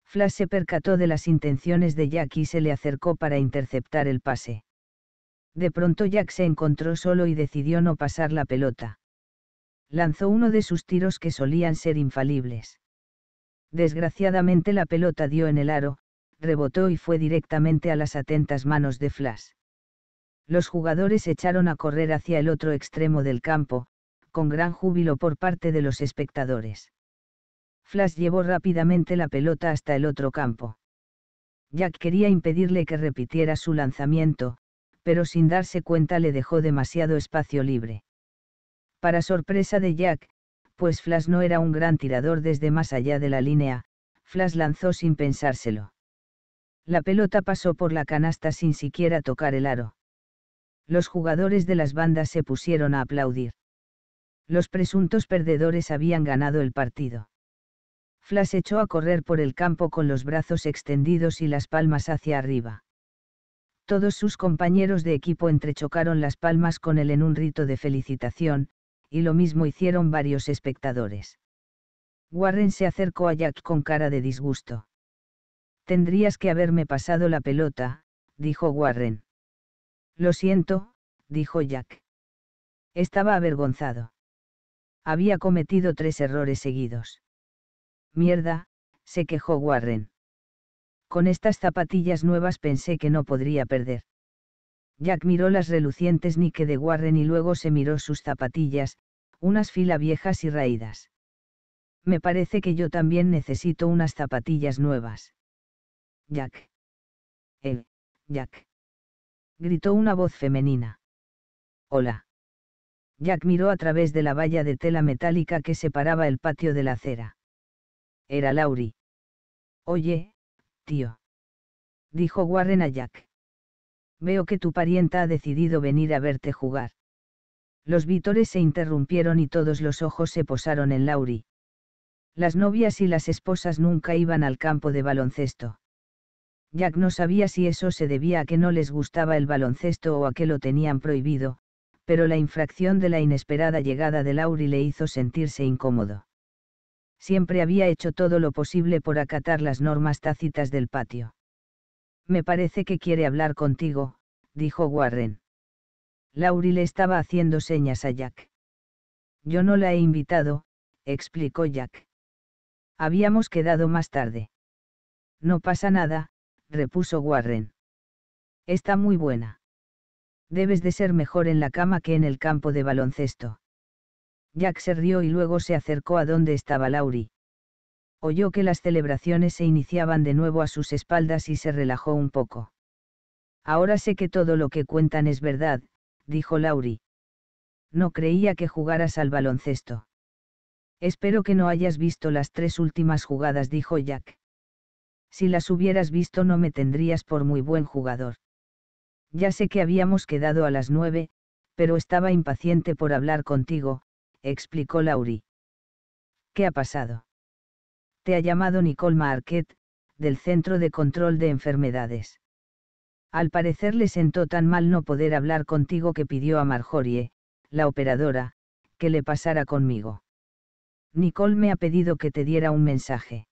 Flash se percató de las intenciones de Jack y se le acercó para interceptar el pase. De pronto Jack se encontró solo y decidió no pasar la pelota. Lanzó uno de sus tiros que solían ser infalibles. Desgraciadamente la pelota dio en el aro, rebotó y fue directamente a las atentas manos de Flash. Los jugadores echaron a correr hacia el otro extremo del campo, con gran júbilo por parte de los espectadores. Flash llevó rápidamente la pelota hasta el otro campo. Jack quería impedirle que repitiera su lanzamiento, pero sin darse cuenta le dejó demasiado espacio libre. Para sorpresa de Jack, pues Flash no era un gran tirador desde más allá de la línea, Flash lanzó sin pensárselo. La pelota pasó por la canasta sin siquiera tocar el aro. Los jugadores de las bandas se pusieron a aplaudir. Los presuntos perdedores habían ganado el partido. Flash echó a correr por el campo con los brazos extendidos y las palmas hacia arriba. Todos sus compañeros de equipo entrechocaron las palmas con él en un rito de felicitación, y lo mismo hicieron varios espectadores. Warren se acercó a Jack con cara de disgusto. Tendrías que haberme pasado la pelota, dijo Warren. Lo siento, dijo Jack. Estaba avergonzado había cometido tres errores seguidos. Mierda, se quejó Warren. Con estas zapatillas nuevas pensé que no podría perder. Jack miró las relucientes nique de Warren y luego se miró sus zapatillas, unas fila viejas y raídas. Me parece que yo también necesito unas zapatillas nuevas. Jack. —Eh, Jack. Gritó una voz femenina. Hola. Jack miró a través de la valla de tela metálica que separaba el patio de la acera. Era Lauri. Oye, tío. Dijo Warren a Jack. Veo que tu parienta ha decidido venir a verte jugar. Los vítores se interrumpieron y todos los ojos se posaron en Lauri. Las novias y las esposas nunca iban al campo de baloncesto. Jack no sabía si eso se debía a que no les gustaba el baloncesto o a que lo tenían prohibido, pero la infracción de la inesperada llegada de Lauri le hizo sentirse incómodo. Siempre había hecho todo lo posible por acatar las normas tácitas del patio. Me parece que quiere hablar contigo, dijo Warren. Lauri le estaba haciendo señas a Jack. Yo no la he invitado, explicó Jack. Habíamos quedado más tarde. No pasa nada, repuso Warren. Está muy buena. Debes de ser mejor en la cama que en el campo de baloncesto. Jack se rió y luego se acercó a donde estaba Lauri. Oyó que las celebraciones se iniciaban de nuevo a sus espaldas y se relajó un poco. Ahora sé que todo lo que cuentan es verdad, dijo Lauri. No creía que jugaras al baloncesto. Espero que no hayas visto las tres últimas jugadas, dijo Jack. Si las hubieras visto no me tendrías por muy buen jugador. Ya sé que habíamos quedado a las nueve, pero estaba impaciente por hablar contigo, explicó Lauri. ¿Qué ha pasado? Te ha llamado Nicole Marquette, del Centro de Control de Enfermedades. Al parecer le sentó tan mal no poder hablar contigo que pidió a Marjorie, la operadora, que le pasara conmigo. Nicole me ha pedido que te diera un mensaje.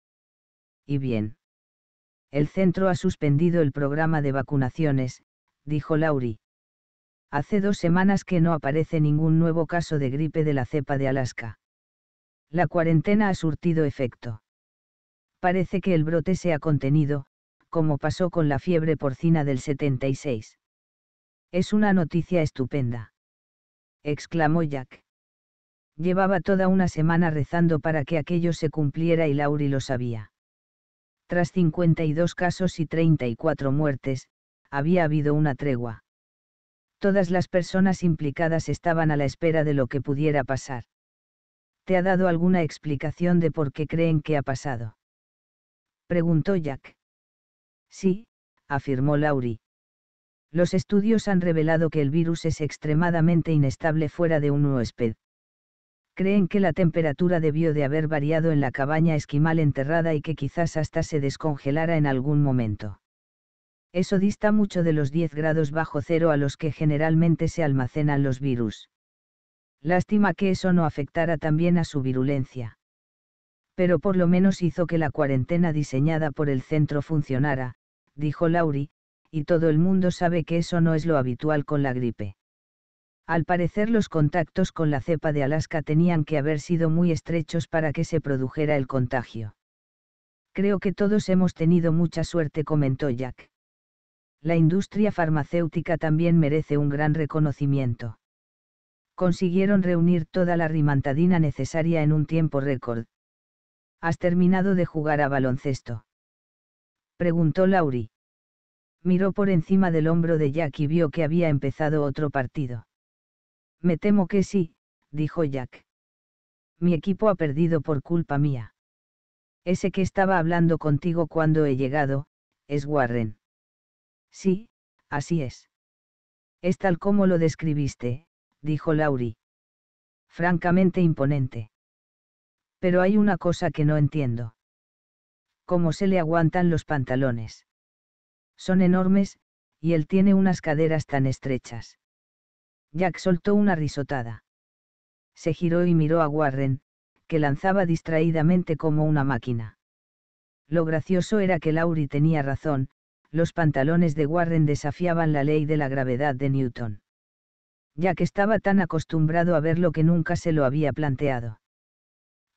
Y bien. El centro ha suspendido el programa de vacunaciones, dijo Lauri. Hace dos semanas que no aparece ningún nuevo caso de gripe de la cepa de Alaska. La cuarentena ha surtido efecto. Parece que el brote se ha contenido, como pasó con la fiebre porcina del 76. Es una noticia estupenda. Exclamó Jack. Llevaba toda una semana rezando para que aquello se cumpliera y Lauri lo sabía. Tras 52 casos y 34 muertes, había habido una tregua. Todas las personas implicadas estaban a la espera de lo que pudiera pasar. ¿Te ha dado alguna explicación de por qué creen que ha pasado? Preguntó Jack. Sí, afirmó Laurie. Los estudios han revelado que el virus es extremadamente inestable fuera de un huésped. Creen que la temperatura debió de haber variado en la cabaña esquimal enterrada y que quizás hasta se descongelara en algún momento. Eso dista mucho de los 10 grados bajo cero a los que generalmente se almacenan los virus. Lástima que eso no afectara también a su virulencia. Pero por lo menos hizo que la cuarentena diseñada por el centro funcionara, dijo Lauri, y todo el mundo sabe que eso no es lo habitual con la gripe. Al parecer los contactos con la cepa de Alaska tenían que haber sido muy estrechos para que se produjera el contagio. Creo que todos hemos tenido mucha suerte, comentó Jack la industria farmacéutica también merece un gran reconocimiento. Consiguieron reunir toda la rimantadina necesaria en un tiempo récord. ¿Has terminado de jugar a baloncesto? Preguntó Lauri. Miró por encima del hombro de Jack y vio que había empezado otro partido. Me temo que sí, dijo Jack. Mi equipo ha perdido por culpa mía. Ese que estaba hablando contigo cuando he llegado, es Warren. Sí, así es. Es tal como lo describiste, dijo Lauri. Francamente imponente. Pero hay una cosa que no entiendo. ¿Cómo se le aguantan los pantalones? Son enormes, y él tiene unas caderas tan estrechas. Jack soltó una risotada. Se giró y miró a Warren, que lanzaba distraídamente como una máquina. Lo gracioso era que Lauri tenía razón, los pantalones de Warren desafiaban la ley de la gravedad de Newton. Ya que estaba tan acostumbrado a ver lo que nunca se lo había planteado.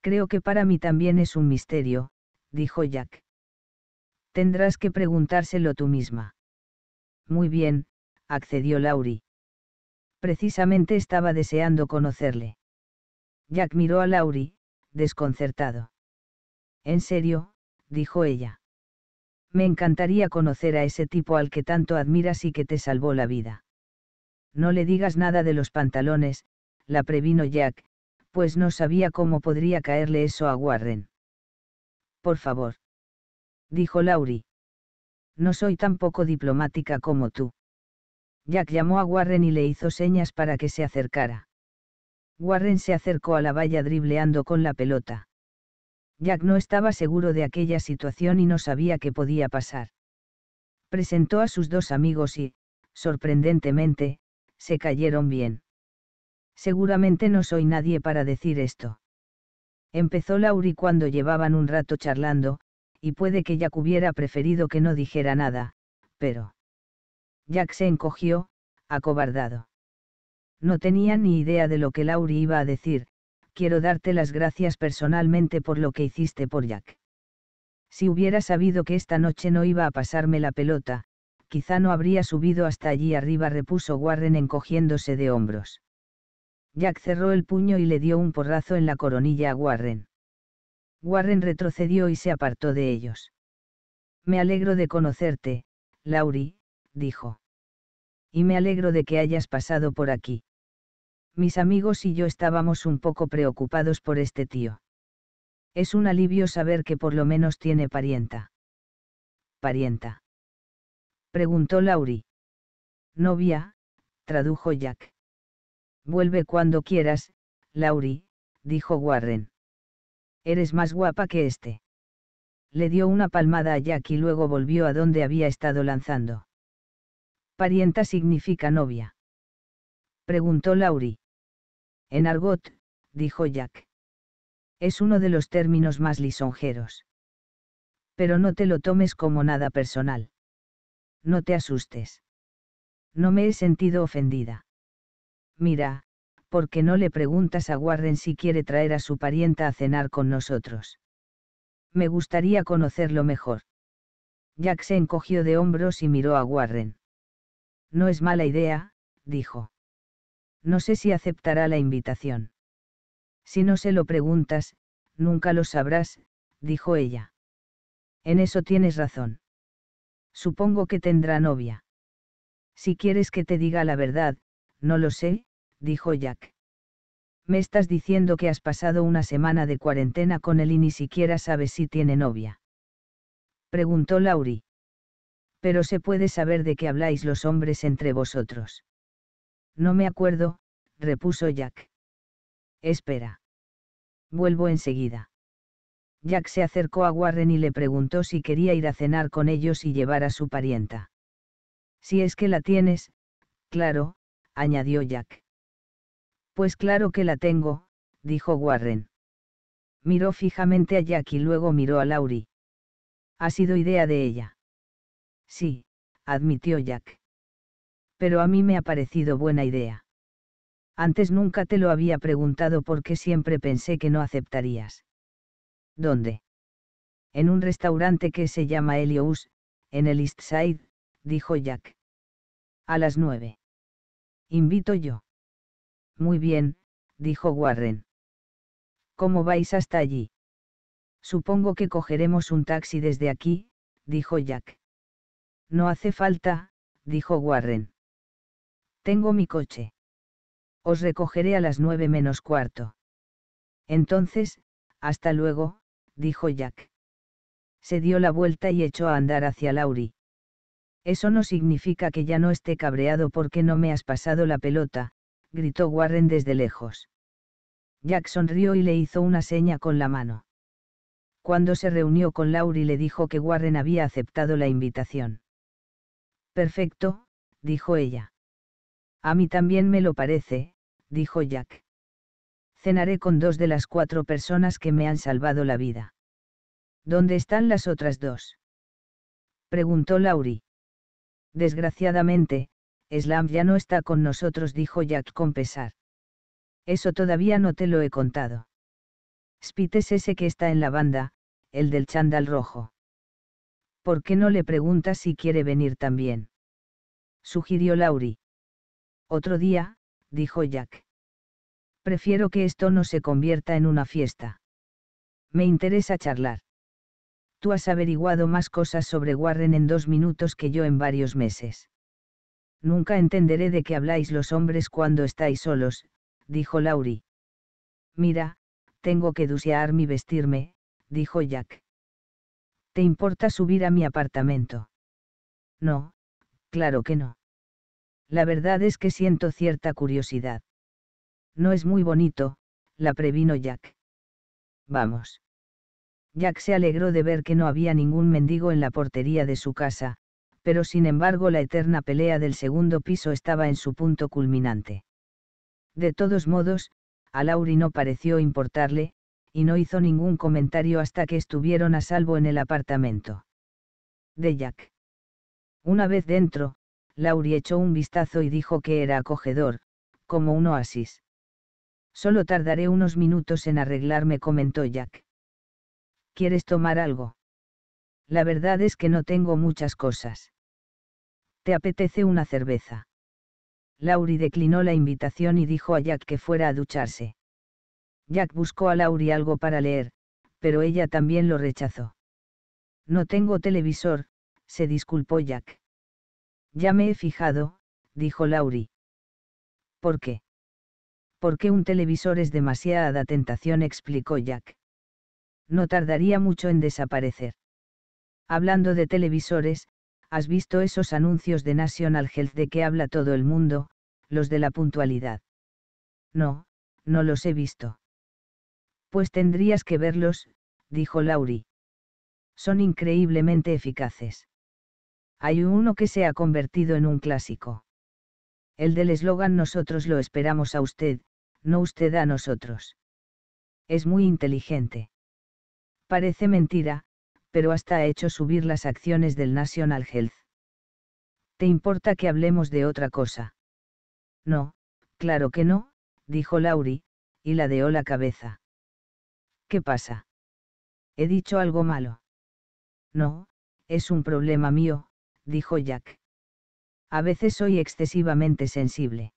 Creo que para mí también es un misterio, dijo Jack. Tendrás que preguntárselo tú misma. Muy bien, accedió Laurie. Precisamente estaba deseando conocerle. Jack miró a Laurie, desconcertado. En serio, dijo ella me encantaría conocer a ese tipo al que tanto admiras y que te salvó la vida. No le digas nada de los pantalones, la previno Jack, pues no sabía cómo podría caerle eso a Warren. Por favor. Dijo Laurie. No soy tan poco diplomática como tú. Jack llamó a Warren y le hizo señas para que se acercara. Warren se acercó a la valla dribleando con la pelota. Jack no estaba seguro de aquella situación y no sabía qué podía pasar. Presentó a sus dos amigos y, sorprendentemente, se cayeron bien. Seguramente no soy nadie para decir esto. Empezó Laurie cuando llevaban un rato charlando, y puede que Jack hubiera preferido que no dijera nada, pero... Jack se encogió, acobardado. No tenía ni idea de lo que Lauri iba a decir, quiero darte las gracias personalmente por lo que hiciste por Jack. Si hubiera sabido que esta noche no iba a pasarme la pelota, quizá no habría subido hasta allí arriba, repuso Warren encogiéndose de hombros. Jack cerró el puño y le dio un porrazo en la coronilla a Warren. Warren retrocedió y se apartó de ellos. Me alegro de conocerte, Laurie, dijo. Y me alegro de que hayas pasado por aquí mis amigos y yo estábamos un poco preocupados por este tío. Es un alivio saber que por lo menos tiene parienta. ¿Parienta? Preguntó Laurie. Novia, tradujo Jack. Vuelve cuando quieras, Laurie, dijo Warren. Eres más guapa que este. Le dio una palmada a Jack y luego volvió a donde había estado lanzando. Parienta significa novia. Preguntó Laurie. En argot, dijo Jack. Es uno de los términos más lisonjeros. Pero no te lo tomes como nada personal. No te asustes. No me he sentido ofendida. Mira, ¿por qué no le preguntas a Warren si quiere traer a su parienta a cenar con nosotros? Me gustaría conocerlo mejor. Jack se encogió de hombros y miró a Warren. No es mala idea, dijo no sé si aceptará la invitación. Si no se lo preguntas, nunca lo sabrás, dijo ella. En eso tienes razón. Supongo que tendrá novia. Si quieres que te diga la verdad, no lo sé, dijo Jack. Me estás diciendo que has pasado una semana de cuarentena con él y ni siquiera sabes si tiene novia. Preguntó Laurie. Pero se puede saber de qué habláis los hombres entre vosotros. No me acuerdo, repuso Jack. Espera. Vuelvo enseguida. Jack se acercó a Warren y le preguntó si quería ir a cenar con ellos y llevar a su parienta. Si es que la tienes, claro, añadió Jack. Pues claro que la tengo, dijo Warren. Miró fijamente a Jack y luego miró a Laurie. Ha sido idea de ella. Sí, admitió Jack pero a mí me ha parecido buena idea. Antes nunca te lo había preguntado porque siempre pensé que no aceptarías. ¿Dónde? En un restaurante que se llama Helios, en el East Side, dijo Jack. A las nueve. Invito yo. Muy bien, dijo Warren. ¿Cómo vais hasta allí? Supongo que cogeremos un taxi desde aquí, dijo Jack. No hace falta, dijo Warren. Tengo mi coche. Os recogeré a las nueve menos cuarto. Entonces, hasta luego, dijo Jack. Se dio la vuelta y echó a andar hacia Lauri. Eso no significa que ya no esté cabreado porque no me has pasado la pelota, gritó Warren desde lejos. Jack sonrió y le hizo una seña con la mano. Cuando se reunió con Lauri le dijo que Warren había aceptado la invitación. Perfecto, dijo ella. A mí también me lo parece, dijo Jack. Cenaré con dos de las cuatro personas que me han salvado la vida. ¿Dónde están las otras dos? Preguntó Laurie. Desgraciadamente, Slam ya no está con nosotros, dijo Jack con pesar. Eso todavía no te lo he contado. Spit es ese que está en la banda, el del chandal rojo. ¿Por qué no le preguntas si quiere venir también? Sugirió Laurie. Otro día, dijo Jack. Prefiero que esto no se convierta en una fiesta. Me interesa charlar. Tú has averiguado más cosas sobre Warren en dos minutos que yo en varios meses. Nunca entenderé de qué habláis los hombres cuando estáis solos, dijo Lauri. Mira, tengo que dusearme y vestirme, dijo Jack. ¿Te importa subir a mi apartamento? No, claro que no. La verdad es que siento cierta curiosidad. No es muy bonito, la previno Jack. Vamos. Jack se alegró de ver que no había ningún mendigo en la portería de su casa, pero sin embargo la eterna pelea del segundo piso estaba en su punto culminante. De todos modos, a Lauri no pareció importarle, y no hizo ningún comentario hasta que estuvieron a salvo en el apartamento. De Jack. Una vez dentro, Lauri echó un vistazo y dijo que era acogedor, como un oasis. Solo tardaré unos minutos en arreglarme, comentó Jack. ¿Quieres tomar algo? La verdad es que no tengo muchas cosas. ¿Te apetece una cerveza? Lauri declinó la invitación y dijo a Jack que fuera a ducharse. Jack buscó a Lauri algo para leer, pero ella también lo rechazó. No tengo televisor, se disculpó Jack. Ya me he fijado, dijo Lauri. ¿Por qué? Porque un televisor es demasiada tentación? explicó Jack. No tardaría mucho en desaparecer. Hablando de televisores, has visto esos anuncios de National Health de que habla todo el mundo, los de la puntualidad. No, no los he visto. Pues tendrías que verlos, dijo Lauri. Son increíblemente eficaces hay uno que se ha convertido en un clásico. El del eslogan Nosotros lo esperamos a usted, no usted a nosotros. Es muy inteligente. Parece mentira, pero hasta ha hecho subir las acciones del National Health. ¿Te importa que hablemos de otra cosa? No, claro que no, dijo Lauri, y ladeó la cabeza. ¿Qué pasa? ¿He dicho algo malo? No, es un problema mío, dijo Jack. A veces soy excesivamente sensible.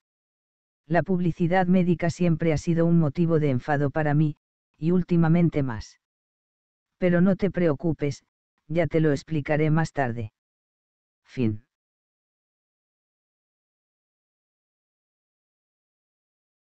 La publicidad médica siempre ha sido un motivo de enfado para mí, y últimamente más. Pero no te preocupes, ya te lo explicaré más tarde. Fin.